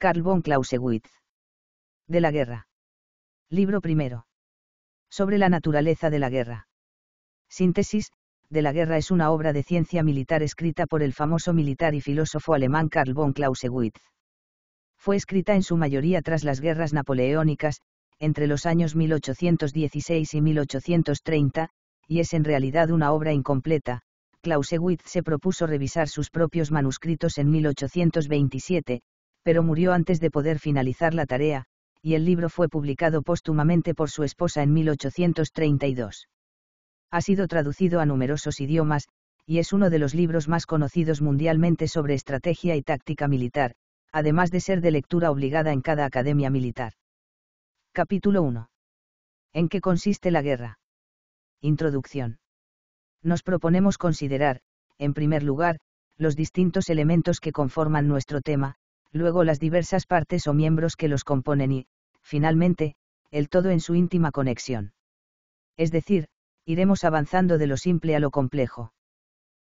Carl von Clausewitz. De la guerra. Libro primero. Sobre la naturaleza de la guerra. Síntesis, de la guerra es una obra de ciencia militar escrita por el famoso militar y filósofo alemán Carl von Clausewitz. Fue escrita en su mayoría tras las guerras napoleónicas, entre los años 1816 y 1830, y es en realidad una obra incompleta. Clausewitz se propuso revisar sus propios manuscritos en 1827, pero murió antes de poder finalizar la tarea, y el libro fue publicado póstumamente por su esposa en 1832. Ha sido traducido a numerosos idiomas, y es uno de los libros más conocidos mundialmente sobre estrategia y táctica militar, además de ser de lectura obligada en cada academia militar. Capítulo 1. ¿En qué consiste la guerra? Introducción. Nos proponemos considerar, en primer lugar, los distintos elementos que conforman nuestro tema, luego las diversas partes o miembros que los componen y, finalmente, el todo en su íntima conexión. Es decir, iremos avanzando de lo simple a lo complejo.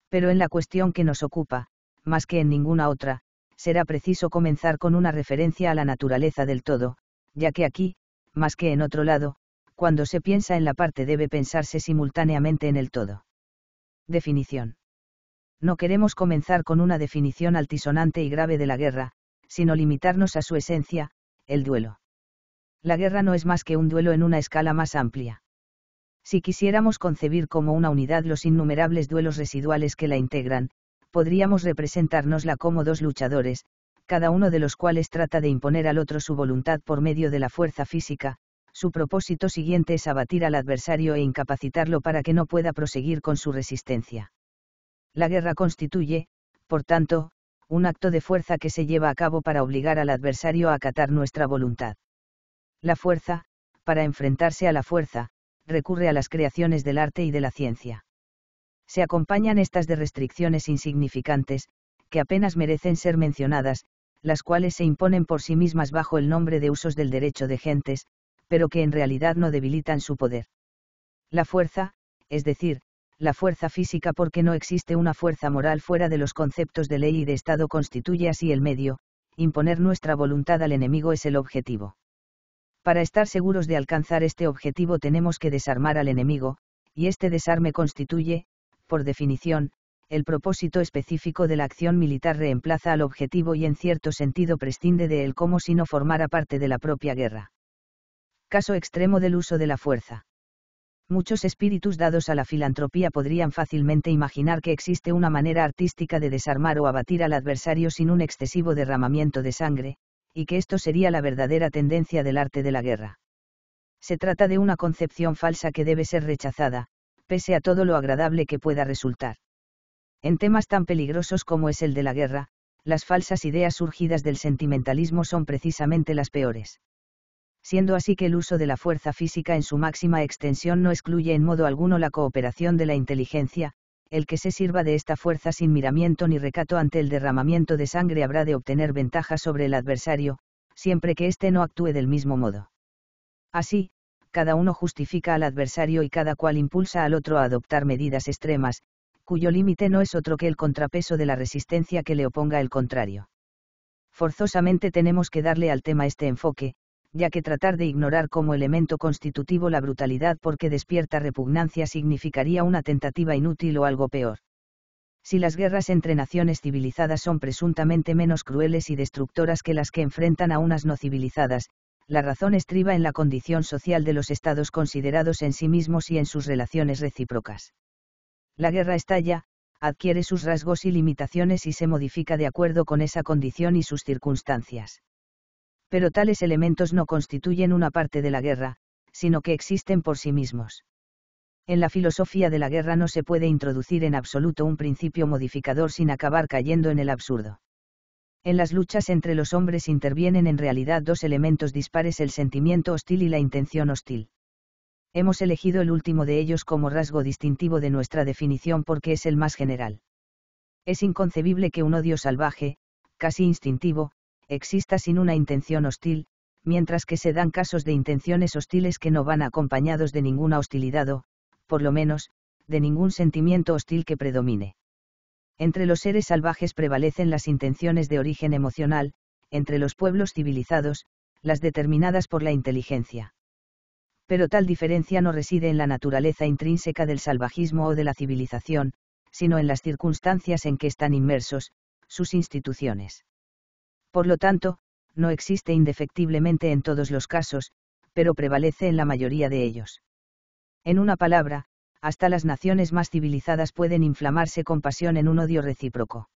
Pero en la cuestión que nos ocupa, más que en ninguna otra, será preciso comenzar con una referencia a la naturaleza del todo, ya que aquí, más que en otro lado, cuando se piensa en la parte debe pensarse simultáneamente en el todo. Definición. No queremos comenzar con una definición altisonante y grave de la guerra, sino limitarnos a su esencia, el duelo. La guerra no es más que un duelo en una escala más amplia. Si quisiéramos concebir como una unidad los innumerables duelos residuales que la integran, podríamos representárnosla como dos luchadores, cada uno de los cuales trata de imponer al otro su voluntad por medio de la fuerza física, su propósito siguiente es abatir al adversario e incapacitarlo para que no pueda proseguir con su resistencia. La guerra constituye, por tanto, un acto de fuerza que se lleva a cabo para obligar al adversario a acatar nuestra voluntad. La fuerza, para enfrentarse a la fuerza, recurre a las creaciones del arte y de la ciencia. Se acompañan estas de restricciones insignificantes, que apenas merecen ser mencionadas, las cuales se imponen por sí mismas bajo el nombre de usos del derecho de gentes, pero que en realidad no debilitan su poder. La fuerza, es decir, la fuerza física porque no existe una fuerza moral fuera de los conceptos de ley y de Estado constituye así el medio, imponer nuestra voluntad al enemigo es el objetivo. Para estar seguros de alcanzar este objetivo tenemos que desarmar al enemigo, y este desarme constituye, por definición, el propósito específico de la acción militar reemplaza al objetivo y en cierto sentido prescinde de él como si no formara parte de la propia guerra. Caso extremo del uso de la fuerza muchos espíritus dados a la filantropía podrían fácilmente imaginar que existe una manera artística de desarmar o abatir al adversario sin un excesivo derramamiento de sangre, y que esto sería la verdadera tendencia del arte de la guerra. Se trata de una concepción falsa que debe ser rechazada, pese a todo lo agradable que pueda resultar. En temas tan peligrosos como es el de la guerra, las falsas ideas surgidas del sentimentalismo son precisamente las peores siendo así que el uso de la fuerza física en su máxima extensión no excluye en modo alguno la cooperación de la inteligencia, el que se sirva de esta fuerza sin miramiento ni recato ante el derramamiento de sangre habrá de obtener ventaja sobre el adversario, siempre que éste no actúe del mismo modo. Así, cada uno justifica al adversario y cada cual impulsa al otro a adoptar medidas extremas, cuyo límite no es otro que el contrapeso de la resistencia que le oponga el contrario. Forzosamente tenemos que darle al tema este enfoque, ya que tratar de ignorar como elemento constitutivo la brutalidad porque despierta repugnancia significaría una tentativa inútil o algo peor. Si las guerras entre naciones civilizadas son presuntamente menos crueles y destructoras que las que enfrentan a unas no civilizadas, la razón estriba en la condición social de los estados considerados en sí mismos y en sus relaciones recíprocas. La guerra estalla, adquiere sus rasgos y limitaciones y se modifica de acuerdo con esa condición y sus circunstancias pero tales elementos no constituyen una parte de la guerra, sino que existen por sí mismos. En la filosofía de la guerra no se puede introducir en absoluto un principio modificador sin acabar cayendo en el absurdo. En las luchas entre los hombres intervienen en realidad dos elementos dispares, el sentimiento hostil y la intención hostil. Hemos elegido el último de ellos como rasgo distintivo de nuestra definición porque es el más general. Es inconcebible que un odio salvaje, casi instintivo, exista sin una intención hostil, mientras que se dan casos de intenciones hostiles que no van acompañados de ninguna hostilidad o, por lo menos, de ningún sentimiento hostil que predomine. Entre los seres salvajes prevalecen las intenciones de origen emocional, entre los pueblos civilizados, las determinadas por la inteligencia. Pero tal diferencia no reside en la naturaleza intrínseca del salvajismo o de la civilización, sino en las circunstancias en que están inmersos, sus instituciones. Por lo tanto, no existe indefectiblemente en todos los casos, pero prevalece en la mayoría de ellos. En una palabra, hasta las naciones más civilizadas pueden inflamarse con pasión en un odio recíproco.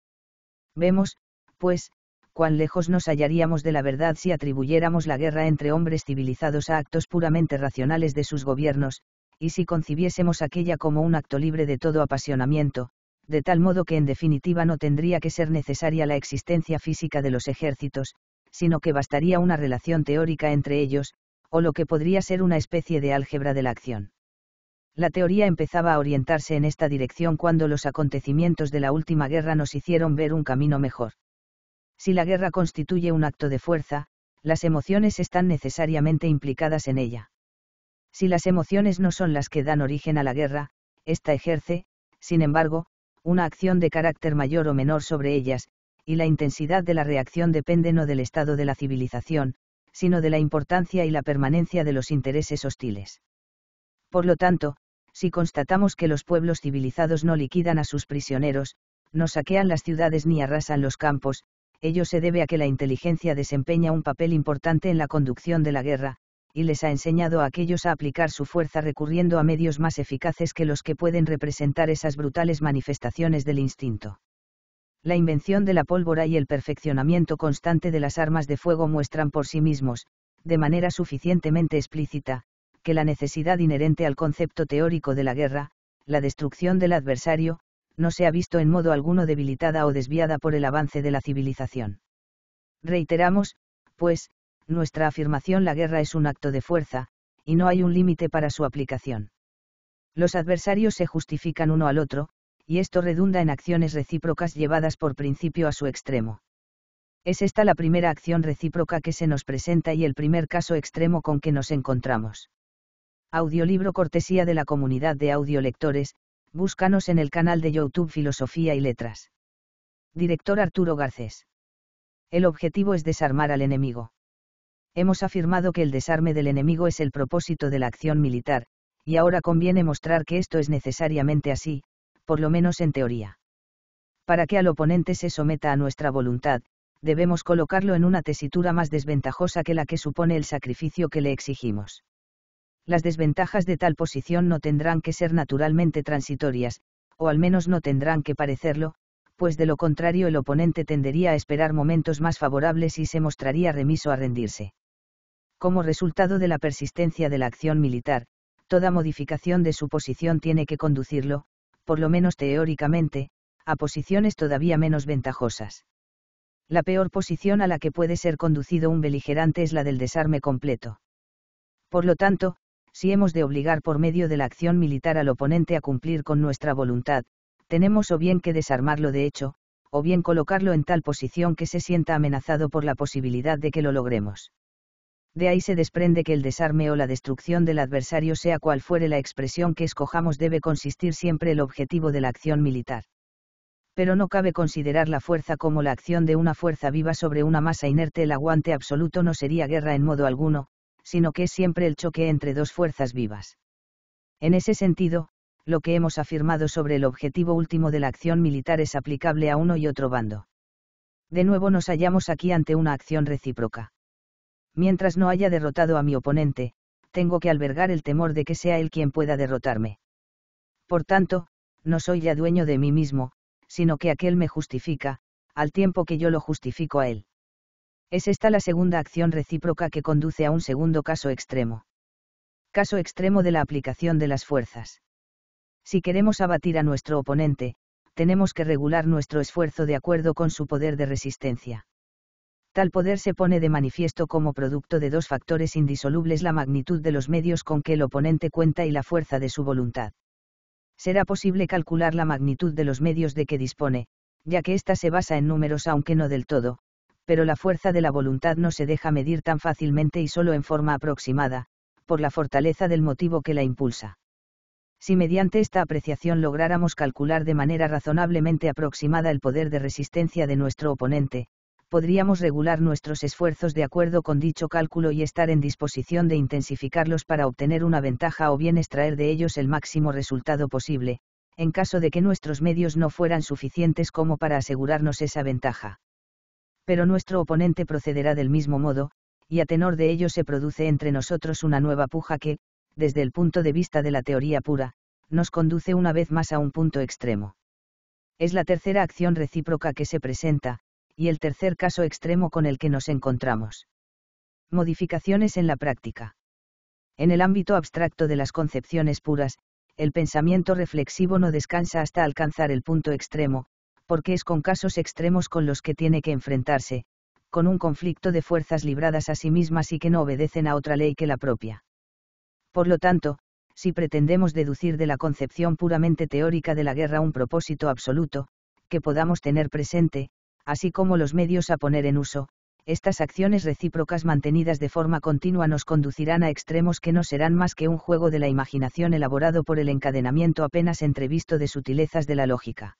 Vemos, pues, cuán lejos nos hallaríamos de la verdad si atribuyéramos la guerra entre hombres civilizados a actos puramente racionales de sus gobiernos, y si concibiésemos aquella como un acto libre de todo apasionamiento, de tal modo que en definitiva no tendría que ser necesaria la existencia física de los ejércitos, sino que bastaría una relación teórica entre ellos, o lo que podría ser una especie de álgebra de la acción. La teoría empezaba a orientarse en esta dirección cuando los acontecimientos de la última guerra nos hicieron ver un camino mejor. Si la guerra constituye un acto de fuerza, las emociones están necesariamente implicadas en ella. Si las emociones no son las que dan origen a la guerra, esta ejerce, sin embargo, una acción de carácter mayor o menor sobre ellas, y la intensidad de la reacción depende no del estado de la civilización, sino de la importancia y la permanencia de los intereses hostiles. Por lo tanto, si constatamos que los pueblos civilizados no liquidan a sus prisioneros, no saquean las ciudades ni arrasan los campos, ello se debe a que la inteligencia desempeña un papel importante en la conducción de la guerra, y les ha enseñado a aquellos a aplicar su fuerza recurriendo a medios más eficaces que los que pueden representar esas brutales manifestaciones del instinto. La invención de la pólvora y el perfeccionamiento constante de las armas de fuego muestran por sí mismos, de manera suficientemente explícita, que la necesidad inherente al concepto teórico de la guerra, la destrucción del adversario, no se ha visto en modo alguno debilitada o desviada por el avance de la civilización. Reiteramos, pues, nuestra afirmación la guerra es un acto de fuerza, y no hay un límite para su aplicación. Los adversarios se justifican uno al otro, y esto redunda en acciones recíprocas llevadas por principio a su extremo. Es esta la primera acción recíproca que se nos presenta y el primer caso extremo con que nos encontramos. Audiolibro cortesía de la comunidad de audiolectores, búscanos en el canal de YouTube Filosofía y Letras. Director Arturo Garcés. El objetivo es desarmar al enemigo hemos afirmado que el desarme del enemigo es el propósito de la acción militar, y ahora conviene mostrar que esto es necesariamente así, por lo menos en teoría. Para que al oponente se someta a nuestra voluntad, debemos colocarlo en una tesitura más desventajosa que la que supone el sacrificio que le exigimos. Las desventajas de tal posición no tendrán que ser naturalmente transitorias, o al menos no tendrán que parecerlo, pues de lo contrario el oponente tendería a esperar momentos más favorables y se mostraría remiso a rendirse como resultado de la persistencia de la acción militar, toda modificación de su posición tiene que conducirlo, por lo menos teóricamente, a posiciones todavía menos ventajosas. La peor posición a la que puede ser conducido un beligerante es la del desarme completo. Por lo tanto, si hemos de obligar por medio de la acción militar al oponente a cumplir con nuestra voluntad, tenemos o bien que desarmarlo de hecho, o bien colocarlo en tal posición que se sienta amenazado por la posibilidad de que lo logremos. De ahí se desprende que el desarme o la destrucción del adversario, sea cual fuere la expresión que escojamos, debe consistir siempre el objetivo de la acción militar. Pero no cabe considerar la fuerza como la acción de una fuerza viva sobre una masa inerte. El aguante absoluto no sería guerra en modo alguno, sino que es siempre el choque entre dos fuerzas vivas. En ese sentido, lo que hemos afirmado sobre el objetivo último de la acción militar es aplicable a uno y otro bando. De nuevo nos hallamos aquí ante una acción recíproca mientras no haya derrotado a mi oponente, tengo que albergar el temor de que sea él quien pueda derrotarme. Por tanto, no soy ya dueño de mí mismo, sino que aquel me justifica, al tiempo que yo lo justifico a él. Es esta la segunda acción recíproca que conduce a un segundo caso extremo. Caso extremo de la aplicación de las fuerzas. Si queremos abatir a nuestro oponente, tenemos que regular nuestro esfuerzo de acuerdo con su poder de resistencia. Tal poder se pone de manifiesto como producto de dos factores indisolubles la magnitud de los medios con que el oponente cuenta y la fuerza de su voluntad. Será posible calcular la magnitud de los medios de que dispone, ya que ésta se basa en números aunque no del todo, pero la fuerza de la voluntad no se deja medir tan fácilmente y solo en forma aproximada, por la fortaleza del motivo que la impulsa. Si mediante esta apreciación lográramos calcular de manera razonablemente aproximada el poder de resistencia de nuestro oponente, podríamos regular nuestros esfuerzos de acuerdo con dicho cálculo y estar en disposición de intensificarlos para obtener una ventaja o bien extraer de ellos el máximo resultado posible, en caso de que nuestros medios no fueran suficientes como para asegurarnos esa ventaja. Pero nuestro oponente procederá del mismo modo, y a tenor de ello se produce entre nosotros una nueva puja que, desde el punto de vista de la teoría pura, nos conduce una vez más a un punto extremo. Es la tercera acción recíproca que se presenta, y el tercer caso extremo con el que nos encontramos. Modificaciones en la práctica. En el ámbito abstracto de las concepciones puras, el pensamiento reflexivo no descansa hasta alcanzar el punto extremo, porque es con casos extremos con los que tiene que enfrentarse, con un conflicto de fuerzas libradas a sí mismas y que no obedecen a otra ley que la propia. Por lo tanto, si pretendemos deducir de la concepción puramente teórica de la guerra un propósito absoluto, que podamos tener presente, así como los medios a poner en uso, estas acciones recíprocas mantenidas de forma continua nos conducirán a extremos que no serán más que un juego de la imaginación elaborado por el encadenamiento apenas entrevisto de sutilezas de la lógica.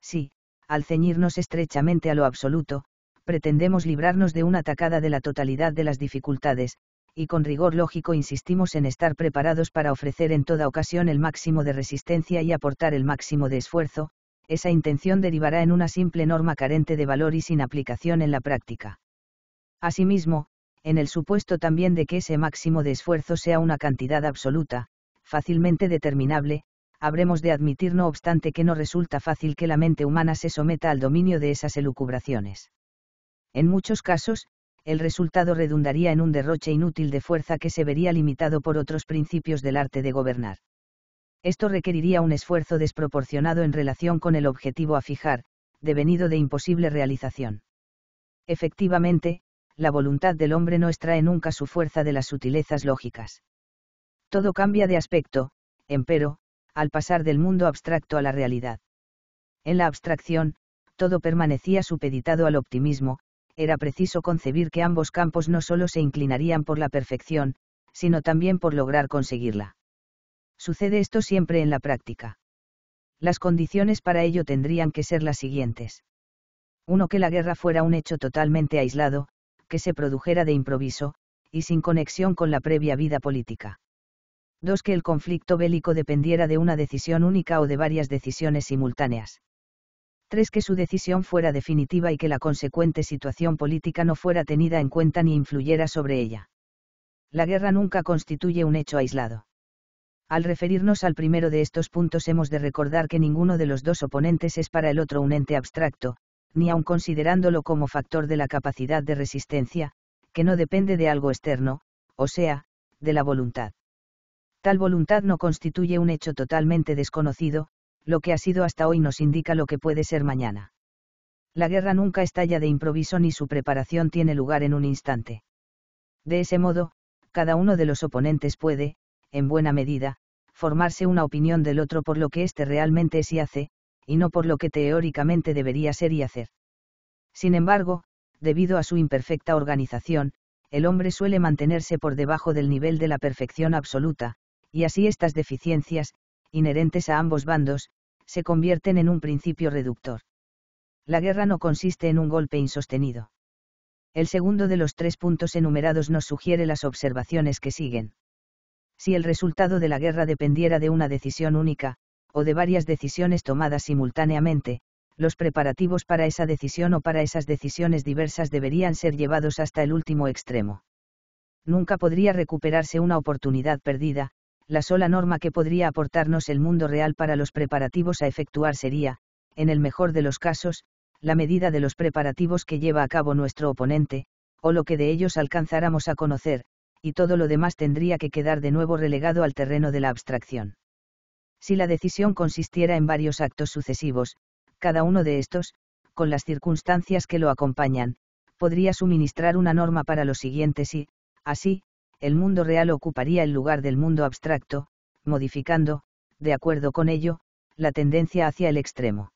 Si, al ceñirnos estrechamente a lo absoluto, pretendemos librarnos de una atacada de la totalidad de las dificultades, y con rigor lógico insistimos en estar preparados para ofrecer en toda ocasión el máximo de resistencia y aportar el máximo de esfuerzo, esa intención derivará en una simple norma carente de valor y sin aplicación en la práctica. Asimismo, en el supuesto también de que ese máximo de esfuerzo sea una cantidad absoluta, fácilmente determinable, habremos de admitir no obstante que no resulta fácil que la mente humana se someta al dominio de esas elucubraciones. En muchos casos, el resultado redundaría en un derroche inútil de fuerza que se vería limitado por otros principios del arte de gobernar. Esto requeriría un esfuerzo desproporcionado en relación con el objetivo a fijar, devenido de imposible realización. Efectivamente, la voluntad del hombre no extrae nunca su fuerza de las sutilezas lógicas. Todo cambia de aspecto, empero, al pasar del mundo abstracto a la realidad. En la abstracción, todo permanecía supeditado al optimismo, era preciso concebir que ambos campos no solo se inclinarían por la perfección, sino también por lograr conseguirla sucede esto siempre en la práctica. Las condiciones para ello tendrían que ser las siguientes. 1. que la guerra fuera un hecho totalmente aislado, que se produjera de improviso, y sin conexión con la previa vida política. 2. Que el conflicto bélico dependiera de una decisión única o de varias decisiones simultáneas. 3. Que su decisión fuera definitiva y que la consecuente situación política no fuera tenida en cuenta ni influyera sobre ella. La guerra nunca constituye un hecho aislado. Al referirnos al primero de estos puntos hemos de recordar que ninguno de los dos oponentes es para el otro un ente abstracto, ni aun considerándolo como factor de la capacidad de resistencia, que no depende de algo externo, o sea, de la voluntad. Tal voluntad no constituye un hecho totalmente desconocido, lo que ha sido hasta hoy nos indica lo que puede ser mañana. La guerra nunca estalla de improviso ni su preparación tiene lugar en un instante. De ese modo, cada uno de los oponentes puede, en buena medida, formarse una opinión del otro por lo que éste realmente es y hace, y no por lo que teóricamente debería ser y hacer. Sin embargo, debido a su imperfecta organización, el hombre suele mantenerse por debajo del nivel de la perfección absoluta, y así estas deficiencias, inherentes a ambos bandos, se convierten en un principio reductor. La guerra no consiste en un golpe insostenido. El segundo de los tres puntos enumerados nos sugiere las observaciones que siguen. Si el resultado de la guerra dependiera de una decisión única, o de varias decisiones tomadas simultáneamente, los preparativos para esa decisión o para esas decisiones diversas deberían ser llevados hasta el último extremo. Nunca podría recuperarse una oportunidad perdida, la sola norma que podría aportarnos el mundo real para los preparativos a efectuar sería, en el mejor de los casos, la medida de los preparativos que lleva a cabo nuestro oponente, o lo que de ellos alcanzáramos a conocer, y todo lo demás tendría que quedar de nuevo relegado al terreno de la abstracción. Si la decisión consistiera en varios actos sucesivos, cada uno de estos, con las circunstancias que lo acompañan, podría suministrar una norma para los siguientes y, así, el mundo real ocuparía el lugar del mundo abstracto, modificando, de acuerdo con ello, la tendencia hacia el extremo.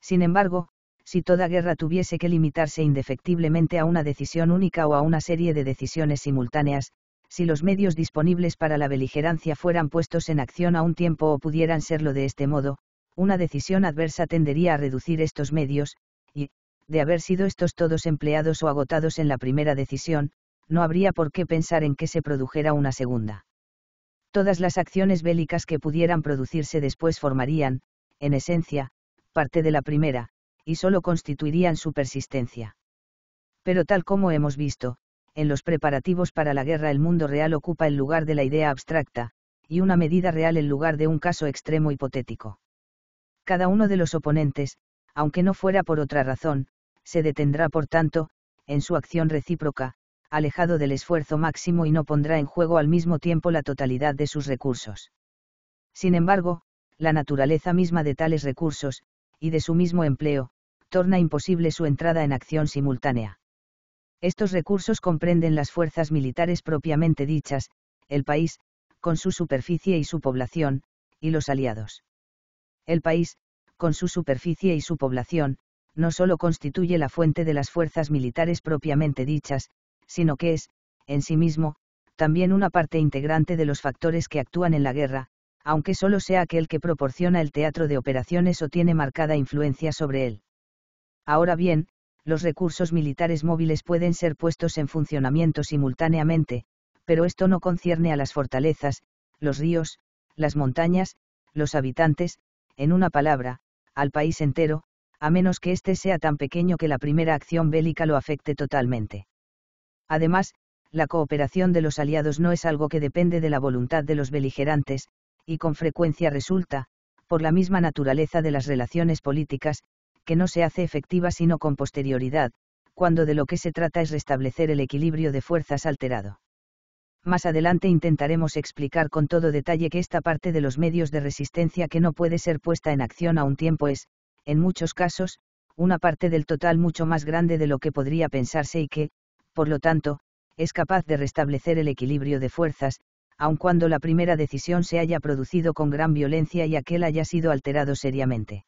Sin embargo, si toda guerra tuviese que limitarse indefectiblemente a una decisión única o a una serie de decisiones simultáneas, si los medios disponibles para la beligerancia fueran puestos en acción a un tiempo o pudieran serlo de este modo, una decisión adversa tendería a reducir estos medios, y, de haber sido estos todos empleados o agotados en la primera decisión, no habría por qué pensar en que se produjera una segunda. Todas las acciones bélicas que pudieran producirse después formarían, en esencia, parte de la primera, y solo constituirían su persistencia. Pero tal como hemos visto, en los preparativos para la guerra el mundo real ocupa el lugar de la idea abstracta, y una medida real en lugar de un caso extremo hipotético. Cada uno de los oponentes, aunque no fuera por otra razón, se detendrá por tanto, en su acción recíproca, alejado del esfuerzo máximo y no pondrá en juego al mismo tiempo la totalidad de sus recursos. Sin embargo, la naturaleza misma de tales recursos, y de su mismo empleo, torna imposible su entrada en acción simultánea. Estos recursos comprenden las fuerzas militares propiamente dichas, el país, con su superficie y su población, y los aliados. El país, con su superficie y su población, no solo constituye la fuente de las fuerzas militares propiamente dichas, sino que es, en sí mismo, también una parte integrante de los factores que actúan en la guerra, aunque solo sea aquel que proporciona el teatro de operaciones o tiene marcada influencia sobre él. Ahora bien, los recursos militares móviles pueden ser puestos en funcionamiento simultáneamente, pero esto no concierne a las fortalezas, los ríos, las montañas, los habitantes, en una palabra, al país entero, a menos que éste sea tan pequeño que la primera acción bélica lo afecte totalmente. Además, la cooperación de los aliados no es algo que depende de la voluntad de los beligerantes, y con frecuencia resulta, por la misma naturaleza de las relaciones políticas, que no se hace efectiva sino con posterioridad, cuando de lo que se trata es restablecer el equilibrio de fuerzas alterado. Más adelante intentaremos explicar con todo detalle que esta parte de los medios de resistencia que no puede ser puesta en acción a un tiempo es, en muchos casos, una parte del total mucho más grande de lo que podría pensarse y que, por lo tanto, es capaz de restablecer el equilibrio de fuerzas, aun cuando la primera decisión se haya producido con gran violencia y aquel haya sido alterado seriamente.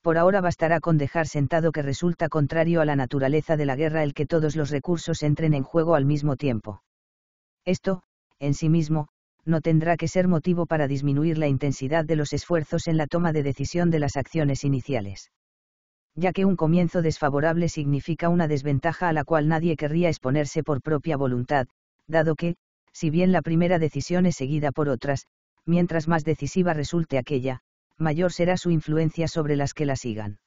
Por ahora bastará con dejar sentado que resulta contrario a la naturaleza de la guerra el que todos los recursos entren en juego al mismo tiempo. Esto, en sí mismo, no tendrá que ser motivo para disminuir la intensidad de los esfuerzos en la toma de decisión de las acciones iniciales. Ya que un comienzo desfavorable significa una desventaja a la cual nadie querría exponerse por propia voluntad, dado que, si bien la primera decisión es seguida por otras, mientras más decisiva resulte aquella, mayor será su influencia sobre las que la sigan.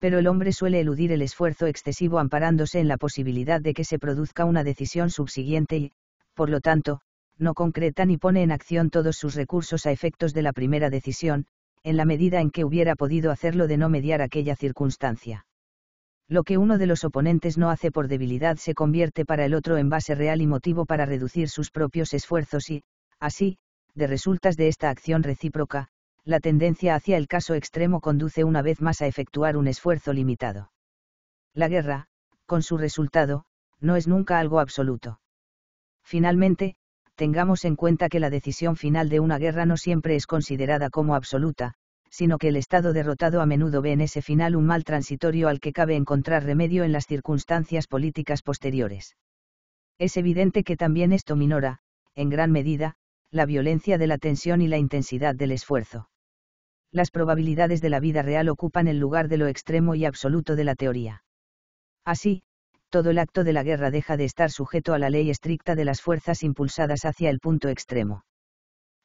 Pero el hombre suele eludir el esfuerzo excesivo amparándose en la posibilidad de que se produzca una decisión subsiguiente y, por lo tanto, no concreta ni pone en acción todos sus recursos a efectos de la primera decisión, en la medida en que hubiera podido hacerlo de no mediar aquella circunstancia lo que uno de los oponentes no hace por debilidad se convierte para el otro en base real y motivo para reducir sus propios esfuerzos y, así, de resultas de esta acción recíproca, la tendencia hacia el caso extremo conduce una vez más a efectuar un esfuerzo limitado. La guerra, con su resultado, no es nunca algo absoluto. Finalmente, tengamos en cuenta que la decisión final de una guerra no siempre es considerada como absoluta, sino que el Estado derrotado a menudo ve en ese final un mal transitorio al que cabe encontrar remedio en las circunstancias políticas posteriores. Es evidente que también esto minora, en gran medida, la violencia de la tensión y la intensidad del esfuerzo. Las probabilidades de la vida real ocupan el lugar de lo extremo y absoluto de la teoría. Así, todo el acto de la guerra deja de estar sujeto a la ley estricta de las fuerzas impulsadas hacia el punto extremo.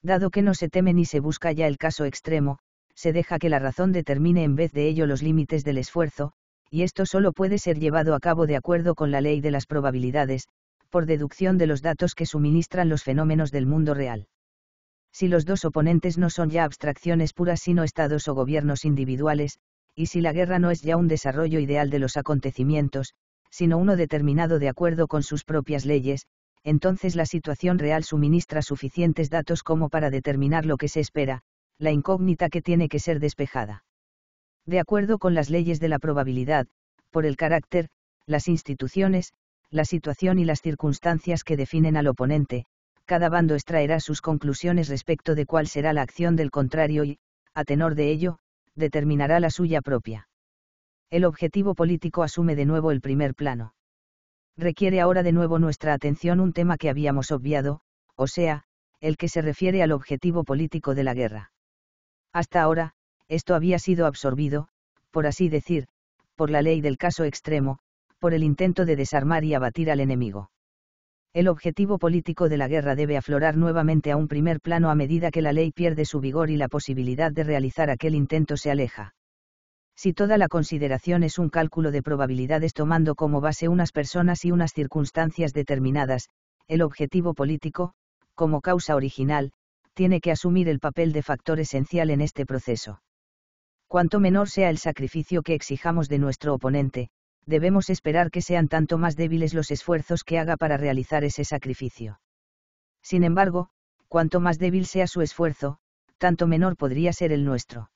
Dado que no se teme ni se busca ya el caso extremo, se deja que la razón determine en vez de ello los límites del esfuerzo, y esto solo puede ser llevado a cabo de acuerdo con la ley de las probabilidades, por deducción de los datos que suministran los fenómenos del mundo real. Si los dos oponentes no son ya abstracciones puras sino estados o gobiernos individuales, y si la guerra no es ya un desarrollo ideal de los acontecimientos, sino uno determinado de acuerdo con sus propias leyes, entonces la situación real suministra suficientes datos como para determinar lo que se espera, la incógnita que tiene que ser despejada. De acuerdo con las leyes de la probabilidad, por el carácter, las instituciones, la situación y las circunstancias que definen al oponente, cada bando extraerá sus conclusiones respecto de cuál será la acción del contrario y, a tenor de ello, determinará la suya propia. El objetivo político asume de nuevo el primer plano. Requiere ahora de nuevo nuestra atención un tema que habíamos obviado, o sea, el que se refiere al objetivo político de la guerra. Hasta ahora, esto había sido absorbido, por así decir, por la ley del caso extremo, por el intento de desarmar y abatir al enemigo. El objetivo político de la guerra debe aflorar nuevamente a un primer plano a medida que la ley pierde su vigor y la posibilidad de realizar aquel intento se aleja. Si toda la consideración es un cálculo de probabilidades tomando como base unas personas y unas circunstancias determinadas, el objetivo político, como causa original, tiene que asumir el papel de factor esencial en este proceso. Cuanto menor sea el sacrificio que exijamos de nuestro oponente, debemos esperar que sean tanto más débiles los esfuerzos que haga para realizar ese sacrificio. Sin embargo, cuanto más débil sea su esfuerzo, tanto menor podría ser el nuestro.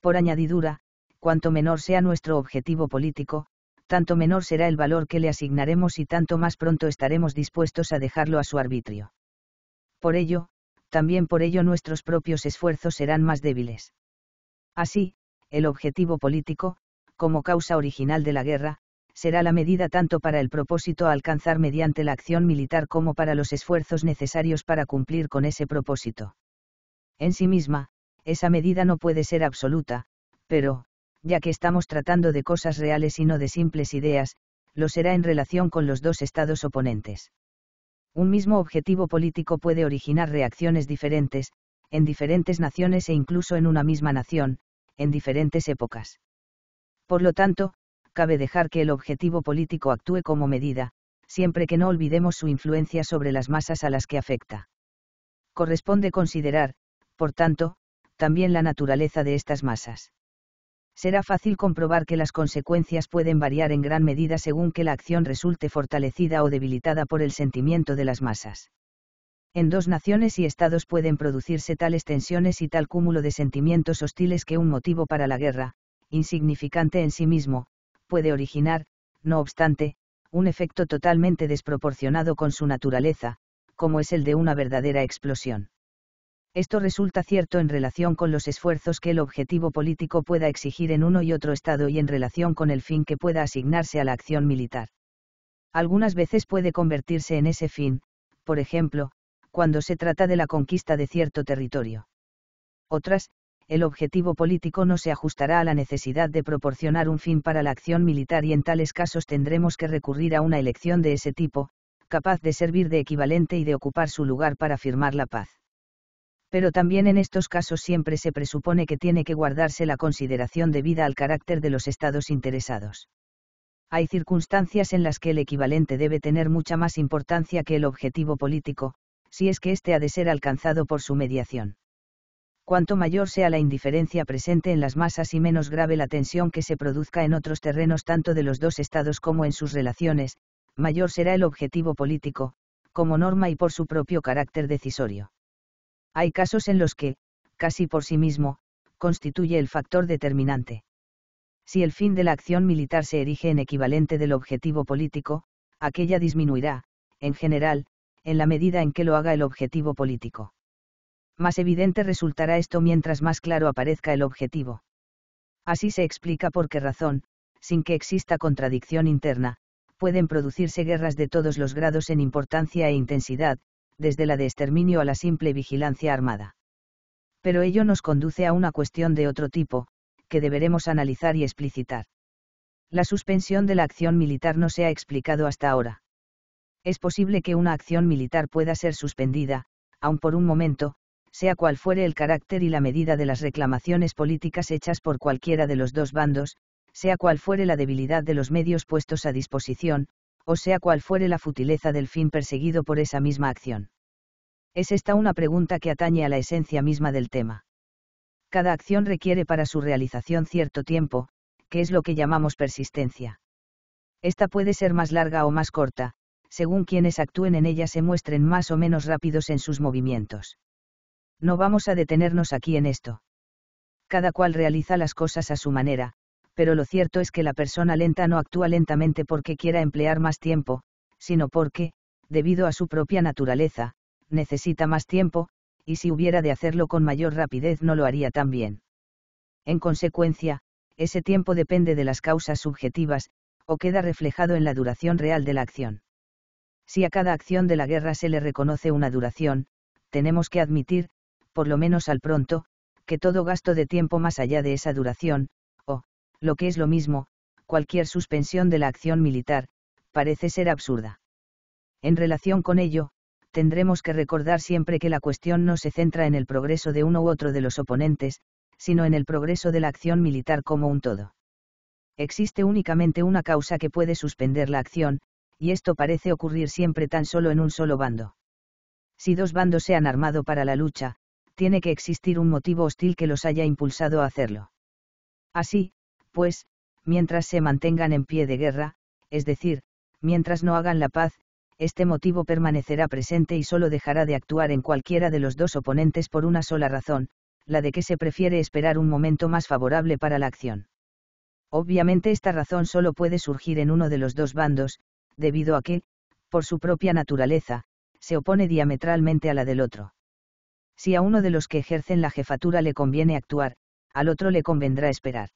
Por añadidura, cuanto menor sea nuestro objetivo político, tanto menor será el valor que le asignaremos y tanto más pronto estaremos dispuestos a dejarlo a su arbitrio. Por ello, también por ello nuestros propios esfuerzos serán más débiles. Así, el objetivo político, como causa original de la guerra, será la medida tanto para el propósito alcanzar mediante la acción militar como para los esfuerzos necesarios para cumplir con ese propósito. En sí misma, esa medida no puede ser absoluta, pero, ya que estamos tratando de cosas reales y no de simples ideas, lo será en relación con los dos estados oponentes. Un mismo objetivo político puede originar reacciones diferentes, en diferentes naciones e incluso en una misma nación, en diferentes épocas. Por lo tanto, cabe dejar que el objetivo político actúe como medida, siempre que no olvidemos su influencia sobre las masas a las que afecta. Corresponde considerar, por tanto, también la naturaleza de estas masas será fácil comprobar que las consecuencias pueden variar en gran medida según que la acción resulte fortalecida o debilitada por el sentimiento de las masas. En dos naciones y estados pueden producirse tales tensiones y tal cúmulo de sentimientos hostiles que un motivo para la guerra, insignificante en sí mismo, puede originar, no obstante, un efecto totalmente desproporcionado con su naturaleza, como es el de una verdadera explosión. Esto resulta cierto en relación con los esfuerzos que el objetivo político pueda exigir en uno y otro Estado y en relación con el fin que pueda asignarse a la acción militar. Algunas veces puede convertirse en ese fin, por ejemplo, cuando se trata de la conquista de cierto territorio. Otras, el objetivo político no se ajustará a la necesidad de proporcionar un fin para la acción militar y en tales casos tendremos que recurrir a una elección de ese tipo, capaz de servir de equivalente y de ocupar su lugar para firmar la paz pero también en estos casos siempre se presupone que tiene que guardarse la consideración debida al carácter de los estados interesados. Hay circunstancias en las que el equivalente debe tener mucha más importancia que el objetivo político, si es que éste ha de ser alcanzado por su mediación. Cuanto mayor sea la indiferencia presente en las masas y menos grave la tensión que se produzca en otros terrenos tanto de los dos estados como en sus relaciones, mayor será el objetivo político, como norma y por su propio carácter decisorio hay casos en los que, casi por sí mismo, constituye el factor determinante. Si el fin de la acción militar se erige en equivalente del objetivo político, aquella disminuirá, en general, en la medida en que lo haga el objetivo político. Más evidente resultará esto mientras más claro aparezca el objetivo. Así se explica por qué razón, sin que exista contradicción interna, pueden producirse guerras de todos los grados en importancia e intensidad, desde la de exterminio a la simple vigilancia armada. Pero ello nos conduce a una cuestión de otro tipo, que deberemos analizar y explicitar. La suspensión de la acción militar no se ha explicado hasta ahora. Es posible que una acción militar pueda ser suspendida, aun por un momento, sea cual fuere el carácter y la medida de las reclamaciones políticas hechas por cualquiera de los dos bandos, sea cual fuere la debilidad de los medios puestos a disposición, o sea cual fuere la futileza del fin perseguido por esa misma acción. Es esta una pregunta que atañe a la esencia misma del tema. Cada acción requiere para su realización cierto tiempo, que es lo que llamamos persistencia. Esta puede ser más larga o más corta, según quienes actúen en ella se muestren más o menos rápidos en sus movimientos. No vamos a detenernos aquí en esto. Cada cual realiza las cosas a su manera, pero lo cierto es que la persona lenta no actúa lentamente porque quiera emplear más tiempo, sino porque, debido a su propia naturaleza, necesita más tiempo, y si hubiera de hacerlo con mayor rapidez no lo haría tan bien. En consecuencia, ese tiempo depende de las causas subjetivas, o queda reflejado en la duración real de la acción. Si a cada acción de la guerra se le reconoce una duración, tenemos que admitir, por lo menos al pronto, que todo gasto de tiempo más allá de esa duración, lo que es lo mismo, cualquier suspensión de la acción militar, parece ser absurda. En relación con ello, tendremos que recordar siempre que la cuestión no se centra en el progreso de uno u otro de los oponentes, sino en el progreso de la acción militar como un todo. Existe únicamente una causa que puede suspender la acción, y esto parece ocurrir siempre tan solo en un solo bando. Si dos bandos se han armado para la lucha, tiene que existir un motivo hostil que los haya impulsado a hacerlo. Así, pues, mientras se mantengan en pie de guerra, es decir, mientras no hagan la paz, este motivo permanecerá presente y solo dejará de actuar en cualquiera de los dos oponentes por una sola razón, la de que se prefiere esperar un momento más favorable para la acción. Obviamente esta razón solo puede surgir en uno de los dos bandos, debido a que, por su propia naturaleza, se opone diametralmente a la del otro. Si a uno de los que ejercen la jefatura le conviene actuar, al otro le convendrá esperar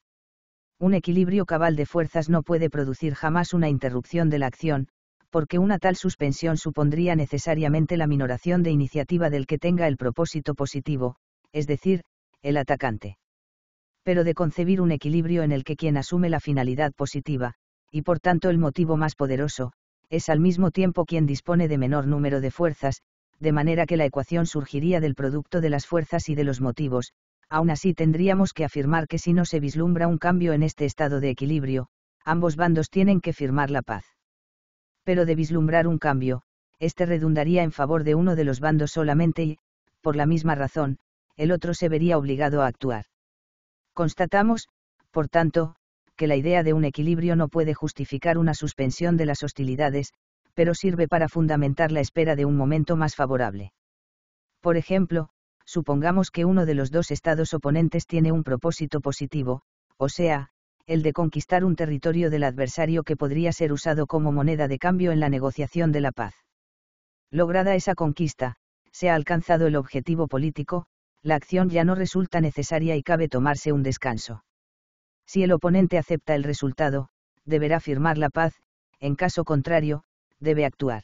un equilibrio cabal de fuerzas no puede producir jamás una interrupción de la acción, porque una tal suspensión supondría necesariamente la minoración de iniciativa del que tenga el propósito positivo, es decir, el atacante. Pero de concebir un equilibrio en el que quien asume la finalidad positiva, y por tanto el motivo más poderoso, es al mismo tiempo quien dispone de menor número de fuerzas, de manera que la ecuación surgiría del producto de las fuerzas y de los motivos, aún así tendríamos que afirmar que si no se vislumbra un cambio en este estado de equilibrio, ambos bandos tienen que firmar la paz. Pero de vislumbrar un cambio, este redundaría en favor de uno de los bandos solamente y, por la misma razón, el otro se vería obligado a actuar. Constatamos, por tanto, que la idea de un equilibrio no puede justificar una suspensión de las hostilidades, pero sirve para fundamentar la espera de un momento más favorable. Por ejemplo, supongamos que uno de los dos estados oponentes tiene un propósito positivo, o sea, el de conquistar un territorio del adversario que podría ser usado como moneda de cambio en la negociación de la paz. Lograda esa conquista, se ha alcanzado el objetivo político, la acción ya no resulta necesaria y cabe tomarse un descanso. Si el oponente acepta el resultado, deberá firmar la paz, en caso contrario, debe actuar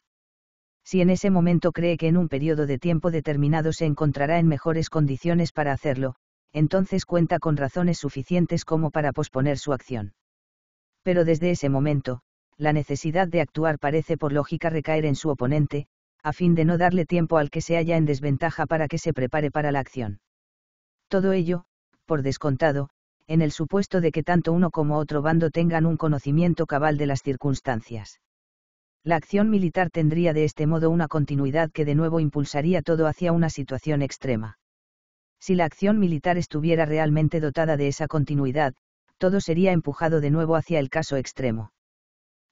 si en ese momento cree que en un periodo de tiempo determinado se encontrará en mejores condiciones para hacerlo, entonces cuenta con razones suficientes como para posponer su acción. Pero desde ese momento, la necesidad de actuar parece por lógica recaer en su oponente, a fin de no darle tiempo al que se halla en desventaja para que se prepare para la acción. Todo ello, por descontado, en el supuesto de que tanto uno como otro bando tengan un conocimiento cabal de las circunstancias. La acción militar tendría de este modo una continuidad que de nuevo impulsaría todo hacia una situación extrema. Si la acción militar estuviera realmente dotada de esa continuidad, todo sería empujado de nuevo hacia el caso extremo.